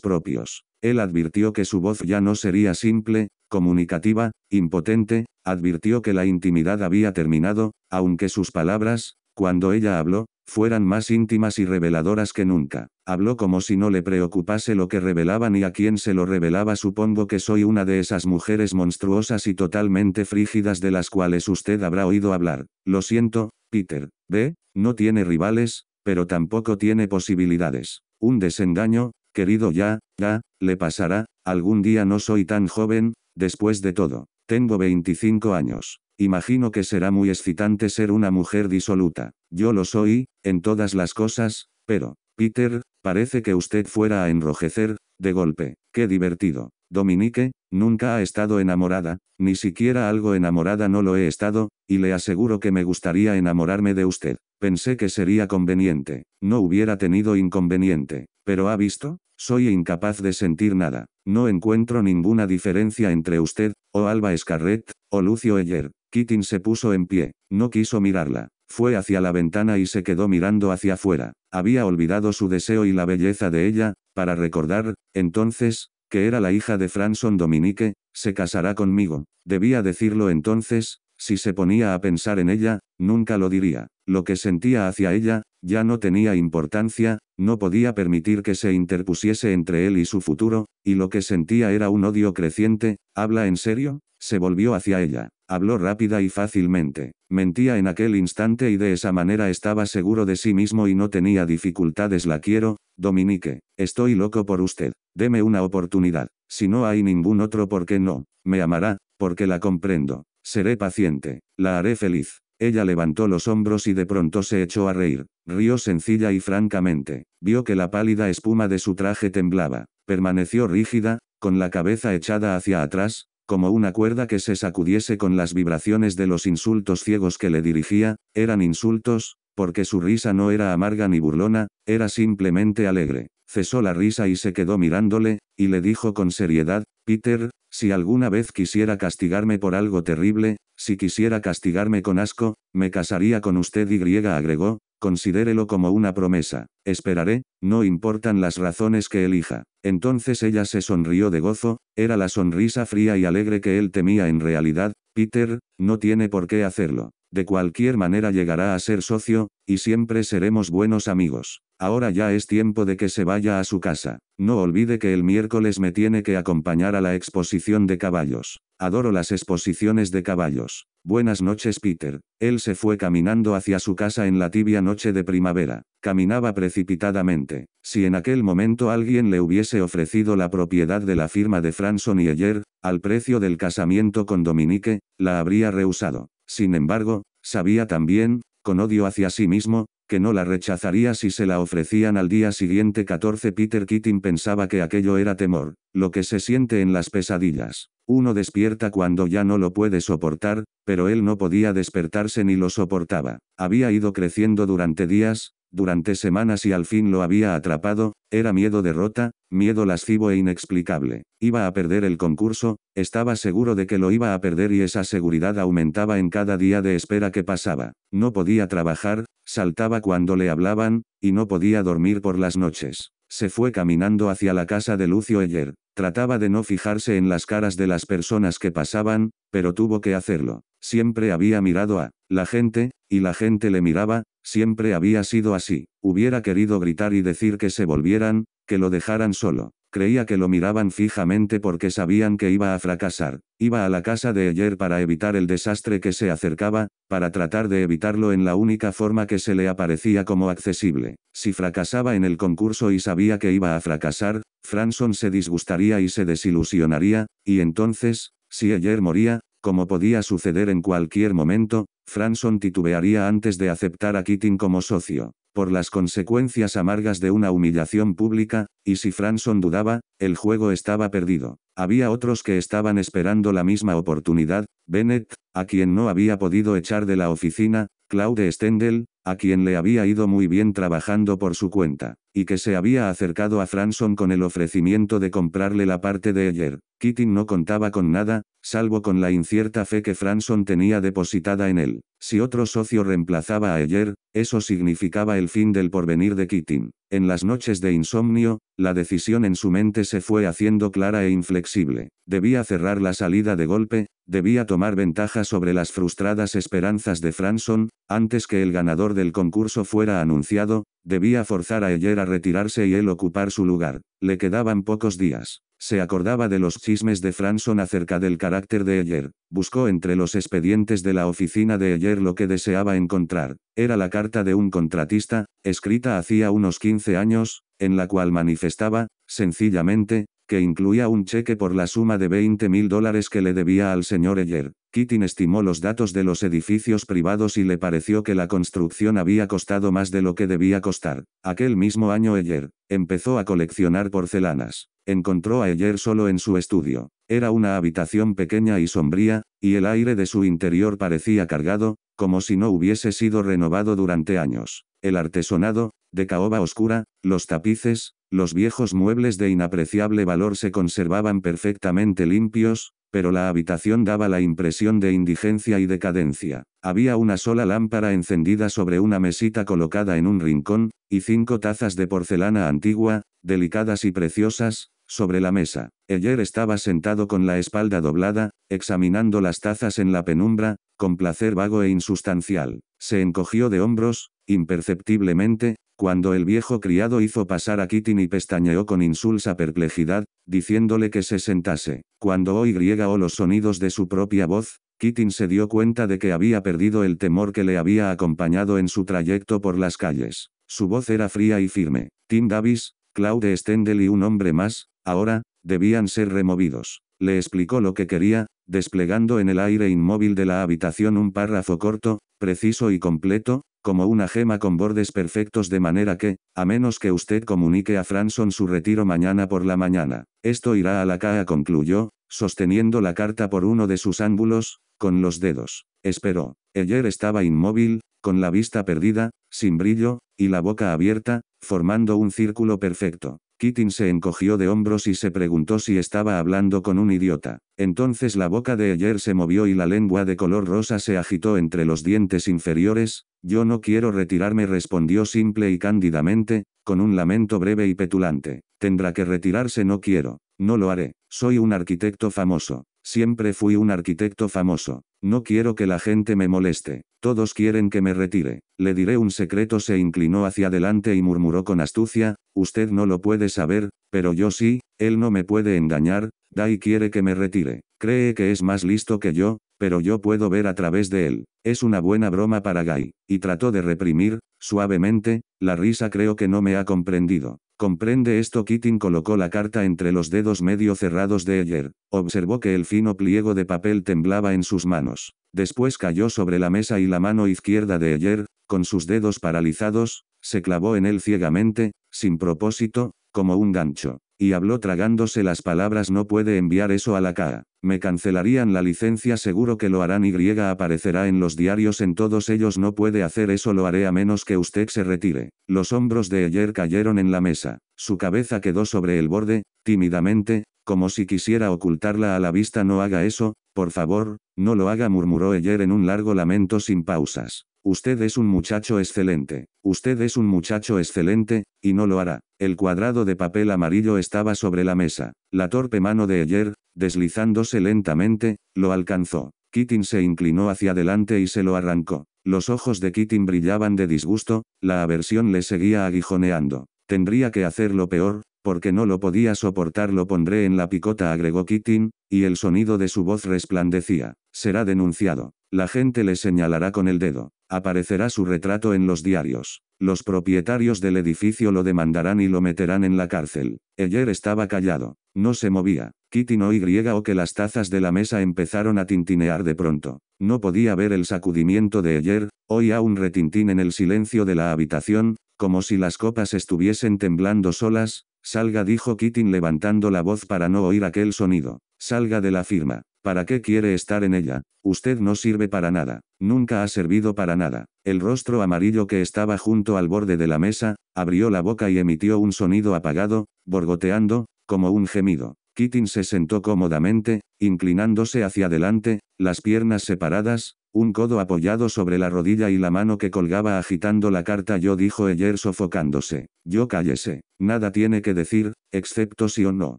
propios, él advirtió que su voz ya no sería simple, comunicativa, impotente, advirtió que la intimidad había terminado, aunque sus palabras, cuando ella habló, fueran más íntimas y reveladoras que nunca habló como si no le preocupase lo que revelaban y a quién se lo revelaba. Supongo que soy una de esas mujeres monstruosas y totalmente frígidas de las cuales usted habrá oído hablar. Lo siento, Peter. ¿Ve? No tiene rivales, pero tampoco tiene posibilidades. Un desengaño, querido ya, ya, le pasará, algún día no soy tan joven, después de todo. Tengo 25 años. Imagino que será muy excitante ser una mujer disoluta. Yo lo soy, en todas las cosas, pero, Peter, Parece que usted fuera a enrojecer, de golpe. Qué divertido. Dominique, nunca ha estado enamorada, ni siquiera algo enamorada no lo he estado, y le aseguro que me gustaría enamorarme de usted. Pensé que sería conveniente. No hubiera tenido inconveniente. Pero ha visto, soy incapaz de sentir nada. No encuentro ninguna diferencia entre usted, o Alba Escarret, o Lucio Eyer. Keating se puso en pie. No quiso mirarla. Fue hacia la ventana y se quedó mirando hacia afuera. Había olvidado su deseo y la belleza de ella, para recordar, entonces, que era la hija de Franson Dominique, se casará conmigo. Debía decirlo entonces, si se ponía a pensar en ella, nunca lo diría. Lo que sentía hacia ella, ya no tenía importancia, no podía permitir que se interpusiese entre él y su futuro, y lo que sentía era un odio creciente, ¿habla en serio? Se volvió hacia ella. Habló rápida y fácilmente. Mentía en aquel instante y de esa manera estaba seguro de sí mismo y no tenía dificultades. La quiero, Dominique. Estoy loco por usted. Deme una oportunidad. Si no hay ningún otro, ¿por qué no? Me amará, porque la comprendo. Seré paciente. La haré feliz. Ella levantó los hombros y de pronto se echó a reír. Rió sencilla y francamente. Vio que la pálida espuma de su traje temblaba. Permaneció rígida, con la cabeza echada hacia atrás, como una cuerda que se sacudiese con las vibraciones de los insultos ciegos que le dirigía, eran insultos, porque su risa no era amarga ni burlona, era simplemente alegre. Cesó la risa y se quedó mirándole, y le dijo con seriedad, Peter, si alguna vez quisiera castigarme por algo terrible, si quisiera castigarme con asco, me casaría con usted y agregó, Considérelo como una promesa. Esperaré, no importan las razones que elija. Entonces ella se sonrió de gozo, era la sonrisa fría y alegre que él temía en realidad, Peter, no tiene por qué hacerlo. De cualquier manera llegará a ser socio, y siempre seremos buenos amigos. Ahora ya es tiempo de que se vaya a su casa. No olvide que el miércoles me tiene que acompañar a la exposición de caballos. Adoro las exposiciones de caballos. Buenas noches, Peter. Él se fue caminando hacia su casa en la tibia noche de primavera. Caminaba precipitadamente. Si en aquel momento alguien le hubiese ofrecido la propiedad de la firma de Franson y Ayer, al precio del casamiento con Dominique, la habría rehusado. Sin embargo, sabía también, con odio hacia sí mismo, que no la rechazaría si se la ofrecían al día siguiente 14 Peter Keating pensaba que aquello era temor, lo que se siente en las pesadillas. Uno despierta cuando ya no lo puede soportar, pero él no podía despertarse ni lo soportaba. Había ido creciendo durante días, durante semanas y al fin lo había atrapado, era miedo derrota, miedo lascivo e inexplicable. Iba a perder el concurso, estaba seguro de que lo iba a perder y esa seguridad aumentaba en cada día de espera que pasaba. No podía trabajar, saltaba cuando le hablaban, y no podía dormir por las noches. Se fue caminando hacia la casa de Lucio Eyer. Trataba de no fijarse en las caras de las personas que pasaban, pero tuvo que hacerlo. Siempre había mirado a la gente, y la gente le miraba, Siempre había sido así. Hubiera querido gritar y decir que se volvieran, que lo dejaran solo. Creía que lo miraban fijamente porque sabían que iba a fracasar. Iba a la casa de ayer para evitar el desastre que se acercaba, para tratar de evitarlo en la única forma que se le aparecía como accesible. Si fracasaba en el concurso y sabía que iba a fracasar, Franson se disgustaría y se desilusionaría, y entonces, si ayer moría, como podía suceder en cualquier momento, Franson titubearía antes de aceptar a Keating como socio, por las consecuencias amargas de una humillación pública, y si Franson dudaba, el juego estaba perdido. Había otros que estaban esperando la misma oportunidad, Bennett, a quien no había podido echar de la oficina, Claude Stendel, a quien le había ido muy bien trabajando por su cuenta, y que se había acercado a Franson con el ofrecimiento de comprarle la parte de Eyer. Keating no contaba con nada, salvo con la incierta fe que Franson tenía depositada en él. Si otro socio reemplazaba a Eyer, eso significaba el fin del porvenir de Keating. En las noches de insomnio, la decisión en su mente se fue haciendo clara e inflexible. Debía cerrar la salida de golpe, debía tomar ventaja sobre las frustradas esperanzas de Franson, antes que el ganador del concurso fuera anunciado, debía forzar a Eyer a retirarse y él ocupar su lugar. Le quedaban pocos días. Se acordaba de los chismes de Franson acerca del carácter de Eyer. Buscó entre los expedientes de la oficina de Eyer lo que deseaba encontrar. Era la carta de un contratista, escrita hacía unos 15 años, en la cual manifestaba, sencillamente, que incluía un cheque por la suma de 20 mil dólares que le debía al señor Eyer. Keating estimó los datos de los edificios privados y le pareció que la construcción había costado más de lo que debía costar. Aquel mismo año Eyer empezó a coleccionar porcelanas. Encontró a Eyer solo en su estudio. Era una habitación pequeña y sombría, y el aire de su interior parecía cargado, como si no hubiese sido renovado durante años. El artesonado, de caoba oscura, los tapices, los viejos muebles de inapreciable valor se conservaban perfectamente limpios, pero la habitación daba la impresión de indigencia y decadencia. Había una sola lámpara encendida sobre una mesita colocada en un rincón, y cinco tazas de porcelana antigua, delicadas y preciosas, sobre la mesa. Eller estaba sentado con la espalda doblada, examinando las tazas en la penumbra, con placer vago e insustancial. Se encogió de hombros, imperceptiblemente, cuando el viejo criado hizo pasar a Kitty y pestañeó con insulsa perplejidad, diciéndole que se sentase. Cuando griega o los sonidos de su propia voz, Kitty se dio cuenta de que había perdido el temor que le había acompañado en su trayecto por las calles. Su voz era fría y firme. Tim Davis, Claude Stendel y un hombre más, ahora, debían ser removidos. Le explicó lo que quería, desplegando en el aire inmóvil de la habitación un párrafo corto, preciso y completo, como una gema con bordes perfectos de manera que, a menos que usted comunique a Franson su retiro mañana por la mañana, esto irá a la caja concluyó, sosteniendo la carta por uno de sus ángulos, con los dedos. Esperó. Ayer estaba inmóvil, con la vista perdida, sin brillo, y la boca abierta, formando un círculo perfecto. Keating se encogió de hombros y se preguntó si estaba hablando con un idiota. Entonces la boca de ayer se movió y la lengua de color rosa se agitó entre los dientes inferiores. Yo no quiero retirarme, respondió simple y cándidamente, con un lamento breve y petulante. Tendrá que retirarse, no quiero. No lo haré. Soy un arquitecto famoso. Siempre fui un arquitecto famoso. No quiero que la gente me moleste. Todos quieren que me retire. Le diré un secreto. Se inclinó hacia adelante y murmuró con astucia, usted no lo puede saber, pero yo sí, él no me puede engañar, Dai quiere que me retire. Cree que es más listo que yo, pero yo puedo ver a través de él. Es una buena broma para Gai, Y trató de reprimir, suavemente, la risa creo que no me ha comprendido. Comprende esto. Keating colocó la carta entre los dedos medio cerrados de Ayer. Observó que el fino pliego de papel temblaba en sus manos. Después cayó sobre la mesa y la mano izquierda de Ayer, con sus dedos paralizados, se clavó en él ciegamente, sin propósito, como un gancho. Y habló tragándose las palabras no puede enviar eso a la CA. Me cancelarían la licencia seguro que lo harán y aparecerá en los diarios en todos ellos no puede hacer eso lo haré a menos que usted se retire. Los hombros de Eyer cayeron en la mesa. Su cabeza quedó sobre el borde, tímidamente, como si quisiera ocultarla a la vista no haga eso, por favor, no lo haga murmuró ayer en un largo lamento sin pausas. Usted es un muchacho excelente. Usted es un muchacho excelente, y no lo hará. El cuadrado de papel amarillo estaba sobre la mesa. La torpe mano de ayer, deslizándose lentamente, lo alcanzó. Keating se inclinó hacia adelante y se lo arrancó. Los ojos de Keating brillaban de disgusto, la aversión le seguía aguijoneando. Tendría que hacerlo peor, porque no lo podía soportar lo pondré en la picota agregó Keating, y el sonido de su voz resplandecía. Será denunciado. La gente le señalará con el dedo. Aparecerá su retrato en los diarios. Los propietarios del edificio lo demandarán y lo meterán en la cárcel. Ayer estaba callado. No se movía. Kitty no y o que las tazas de la mesa empezaron a tintinear de pronto. No podía ver el sacudimiento de ayer, hoy a un retintín en el silencio de la habitación, como si las copas estuviesen temblando solas. Salga, dijo Kitty levantando la voz para no oír aquel sonido. Salga de la firma. ¿Para qué quiere estar en ella? Usted no sirve para nada, nunca ha servido para nada. El rostro amarillo que estaba junto al borde de la mesa, abrió la boca y emitió un sonido apagado, borgoteando, como un gemido. Keating se sentó cómodamente, inclinándose hacia adelante, las piernas separadas, un codo apoyado sobre la rodilla y la mano que colgaba agitando la carta yo dijo ayer sofocándose. Yo cállese. Nada tiene que decir, excepto si o no.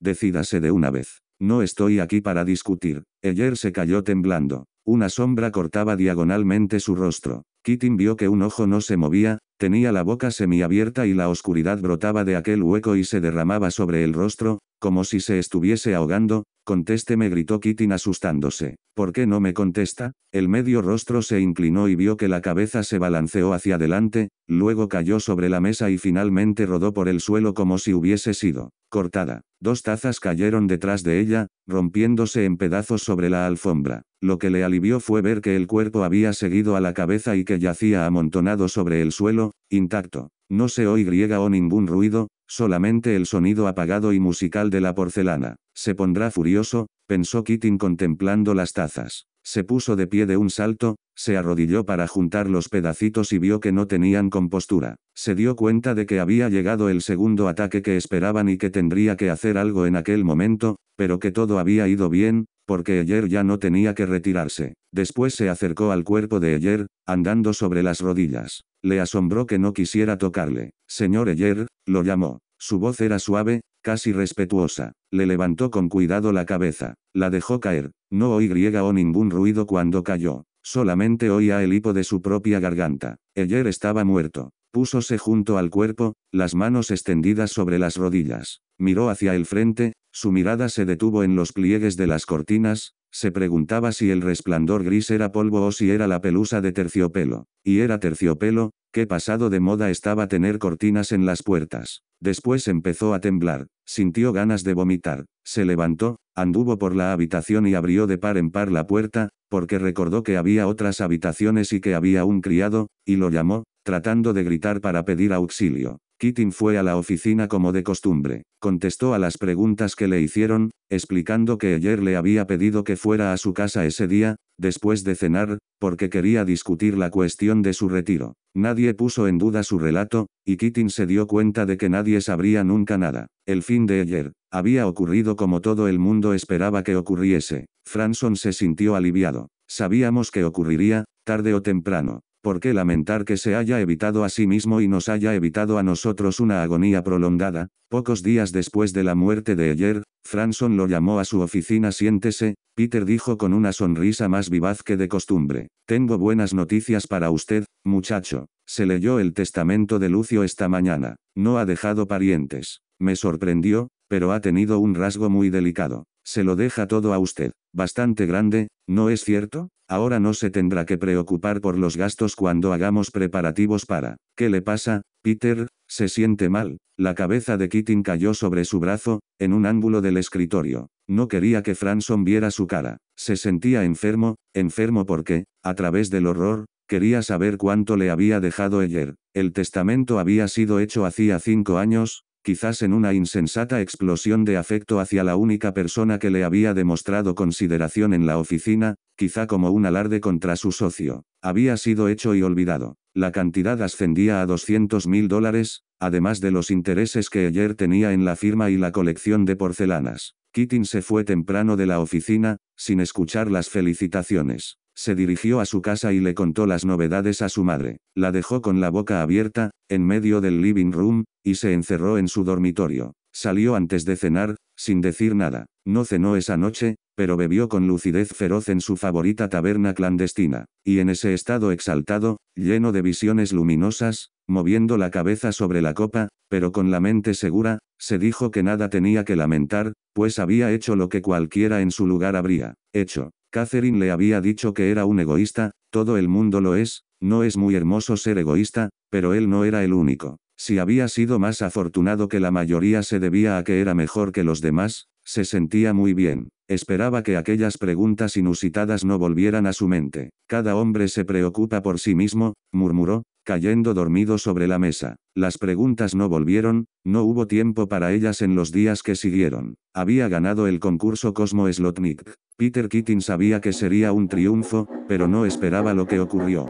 Decídase de una vez. No estoy aquí para discutir. Ayer se cayó temblando. Una sombra cortaba diagonalmente su rostro. Keating vio que un ojo no se movía, tenía la boca semiabierta y la oscuridad brotaba de aquel hueco y se derramaba sobre el rostro, como si se estuviese ahogando, conteste me gritó Kitin asustándose. ¿Por qué no me contesta? El medio rostro se inclinó y vio que la cabeza se balanceó hacia adelante, luego cayó sobre la mesa y finalmente rodó por el suelo como si hubiese sido cortada. Dos tazas cayeron detrás de ella, rompiéndose en pedazos sobre la alfombra. Lo que le alivió fue ver que el cuerpo había seguido a la cabeza y que yacía amontonado sobre el suelo, intacto. No se griega o ningún ruido, solamente el sonido apagado y musical de la porcelana. Se pondrá furioso, pensó Keating contemplando las tazas. Se puso de pie de un salto, se arrodilló para juntar los pedacitos y vio que no tenían compostura. Se dio cuenta de que había llegado el segundo ataque que esperaban y que tendría que hacer algo en aquel momento, pero que todo había ido bien, porque ayer ya no tenía que retirarse. Después se acercó al cuerpo de ayer, andando sobre las rodillas. Le asombró que no quisiera tocarle. Señor Eyer, lo llamó. Su voz era suave, casi respetuosa. Le levantó con cuidado la cabeza. La dejó caer. No oí griega o ningún ruido cuando cayó. Solamente oía el hipo de su propia garganta. Eyer estaba muerto. Púsose junto al cuerpo, las manos extendidas sobre las rodillas. Miró hacia el frente, su mirada se detuvo en los pliegues de las cortinas, se preguntaba si el resplandor gris era polvo o si era la pelusa de terciopelo. Y era terciopelo, qué pasado de moda estaba tener cortinas en las puertas. Después empezó a temblar, sintió ganas de vomitar, se levantó, anduvo por la habitación y abrió de par en par la puerta, porque recordó que había otras habitaciones y que había un criado, y lo llamó, tratando de gritar para pedir auxilio. Keating fue a la oficina como de costumbre. Contestó a las preguntas que le hicieron, explicando que ayer le había pedido que fuera a su casa ese día, después de cenar, porque quería discutir la cuestión de su retiro. Nadie puso en duda su relato, y Keating se dio cuenta de que nadie sabría nunca nada. El fin de ayer, había ocurrido como todo el mundo esperaba que ocurriese. Franson se sintió aliviado. Sabíamos que ocurriría, tarde o temprano. ¿Por qué lamentar que se haya evitado a sí mismo y nos haya evitado a nosotros una agonía prolongada? Pocos días después de la muerte de ayer, Franson lo llamó a su oficina. Siéntese, Peter dijo con una sonrisa más vivaz que de costumbre. Tengo buenas noticias para usted, muchacho. Se leyó el testamento de Lucio esta mañana. No ha dejado parientes. Me sorprendió, pero ha tenido un rasgo muy delicado. Se lo deja todo a usted. Bastante grande, ¿no es cierto? Ahora no se tendrá que preocupar por los gastos cuando hagamos preparativos para... ¿Qué le pasa, Peter? Se siente mal. La cabeza de Keating cayó sobre su brazo, en un ángulo del escritorio. No quería que Franson viera su cara. Se sentía enfermo, enfermo porque, a través del horror, quería saber cuánto le había dejado ayer. El testamento había sido hecho hacía cinco años, quizás en una insensata explosión de afecto hacia la única persona que le había demostrado consideración en la oficina, quizá como un alarde contra su socio. Había sido hecho y olvidado. La cantidad ascendía a 200 mil dólares, además de los intereses que ayer tenía en la firma y la colección de porcelanas. Keating se fue temprano de la oficina, sin escuchar las felicitaciones se dirigió a su casa y le contó las novedades a su madre. La dejó con la boca abierta, en medio del living room, y se encerró en su dormitorio. Salió antes de cenar, sin decir nada. No cenó esa noche, pero bebió con lucidez feroz en su favorita taberna clandestina, y en ese estado exaltado, lleno de visiones luminosas, moviendo la cabeza sobre la copa, pero con la mente segura, se dijo que nada tenía que lamentar, pues había hecho lo que cualquiera en su lugar habría hecho. Catherine le había dicho que era un egoísta, todo el mundo lo es, no es muy hermoso ser egoísta, pero él no era el único. Si había sido más afortunado que la mayoría se debía a que era mejor que los demás, se sentía muy bien. Esperaba que aquellas preguntas inusitadas no volvieran a su mente. Cada hombre se preocupa por sí mismo, murmuró, cayendo dormido sobre la mesa. Las preguntas no volvieron, no hubo tiempo para ellas en los días que siguieron. Había ganado el concurso Cosmo Slotnik. Peter Keating sabía que sería un triunfo, pero no esperaba lo que ocurrió.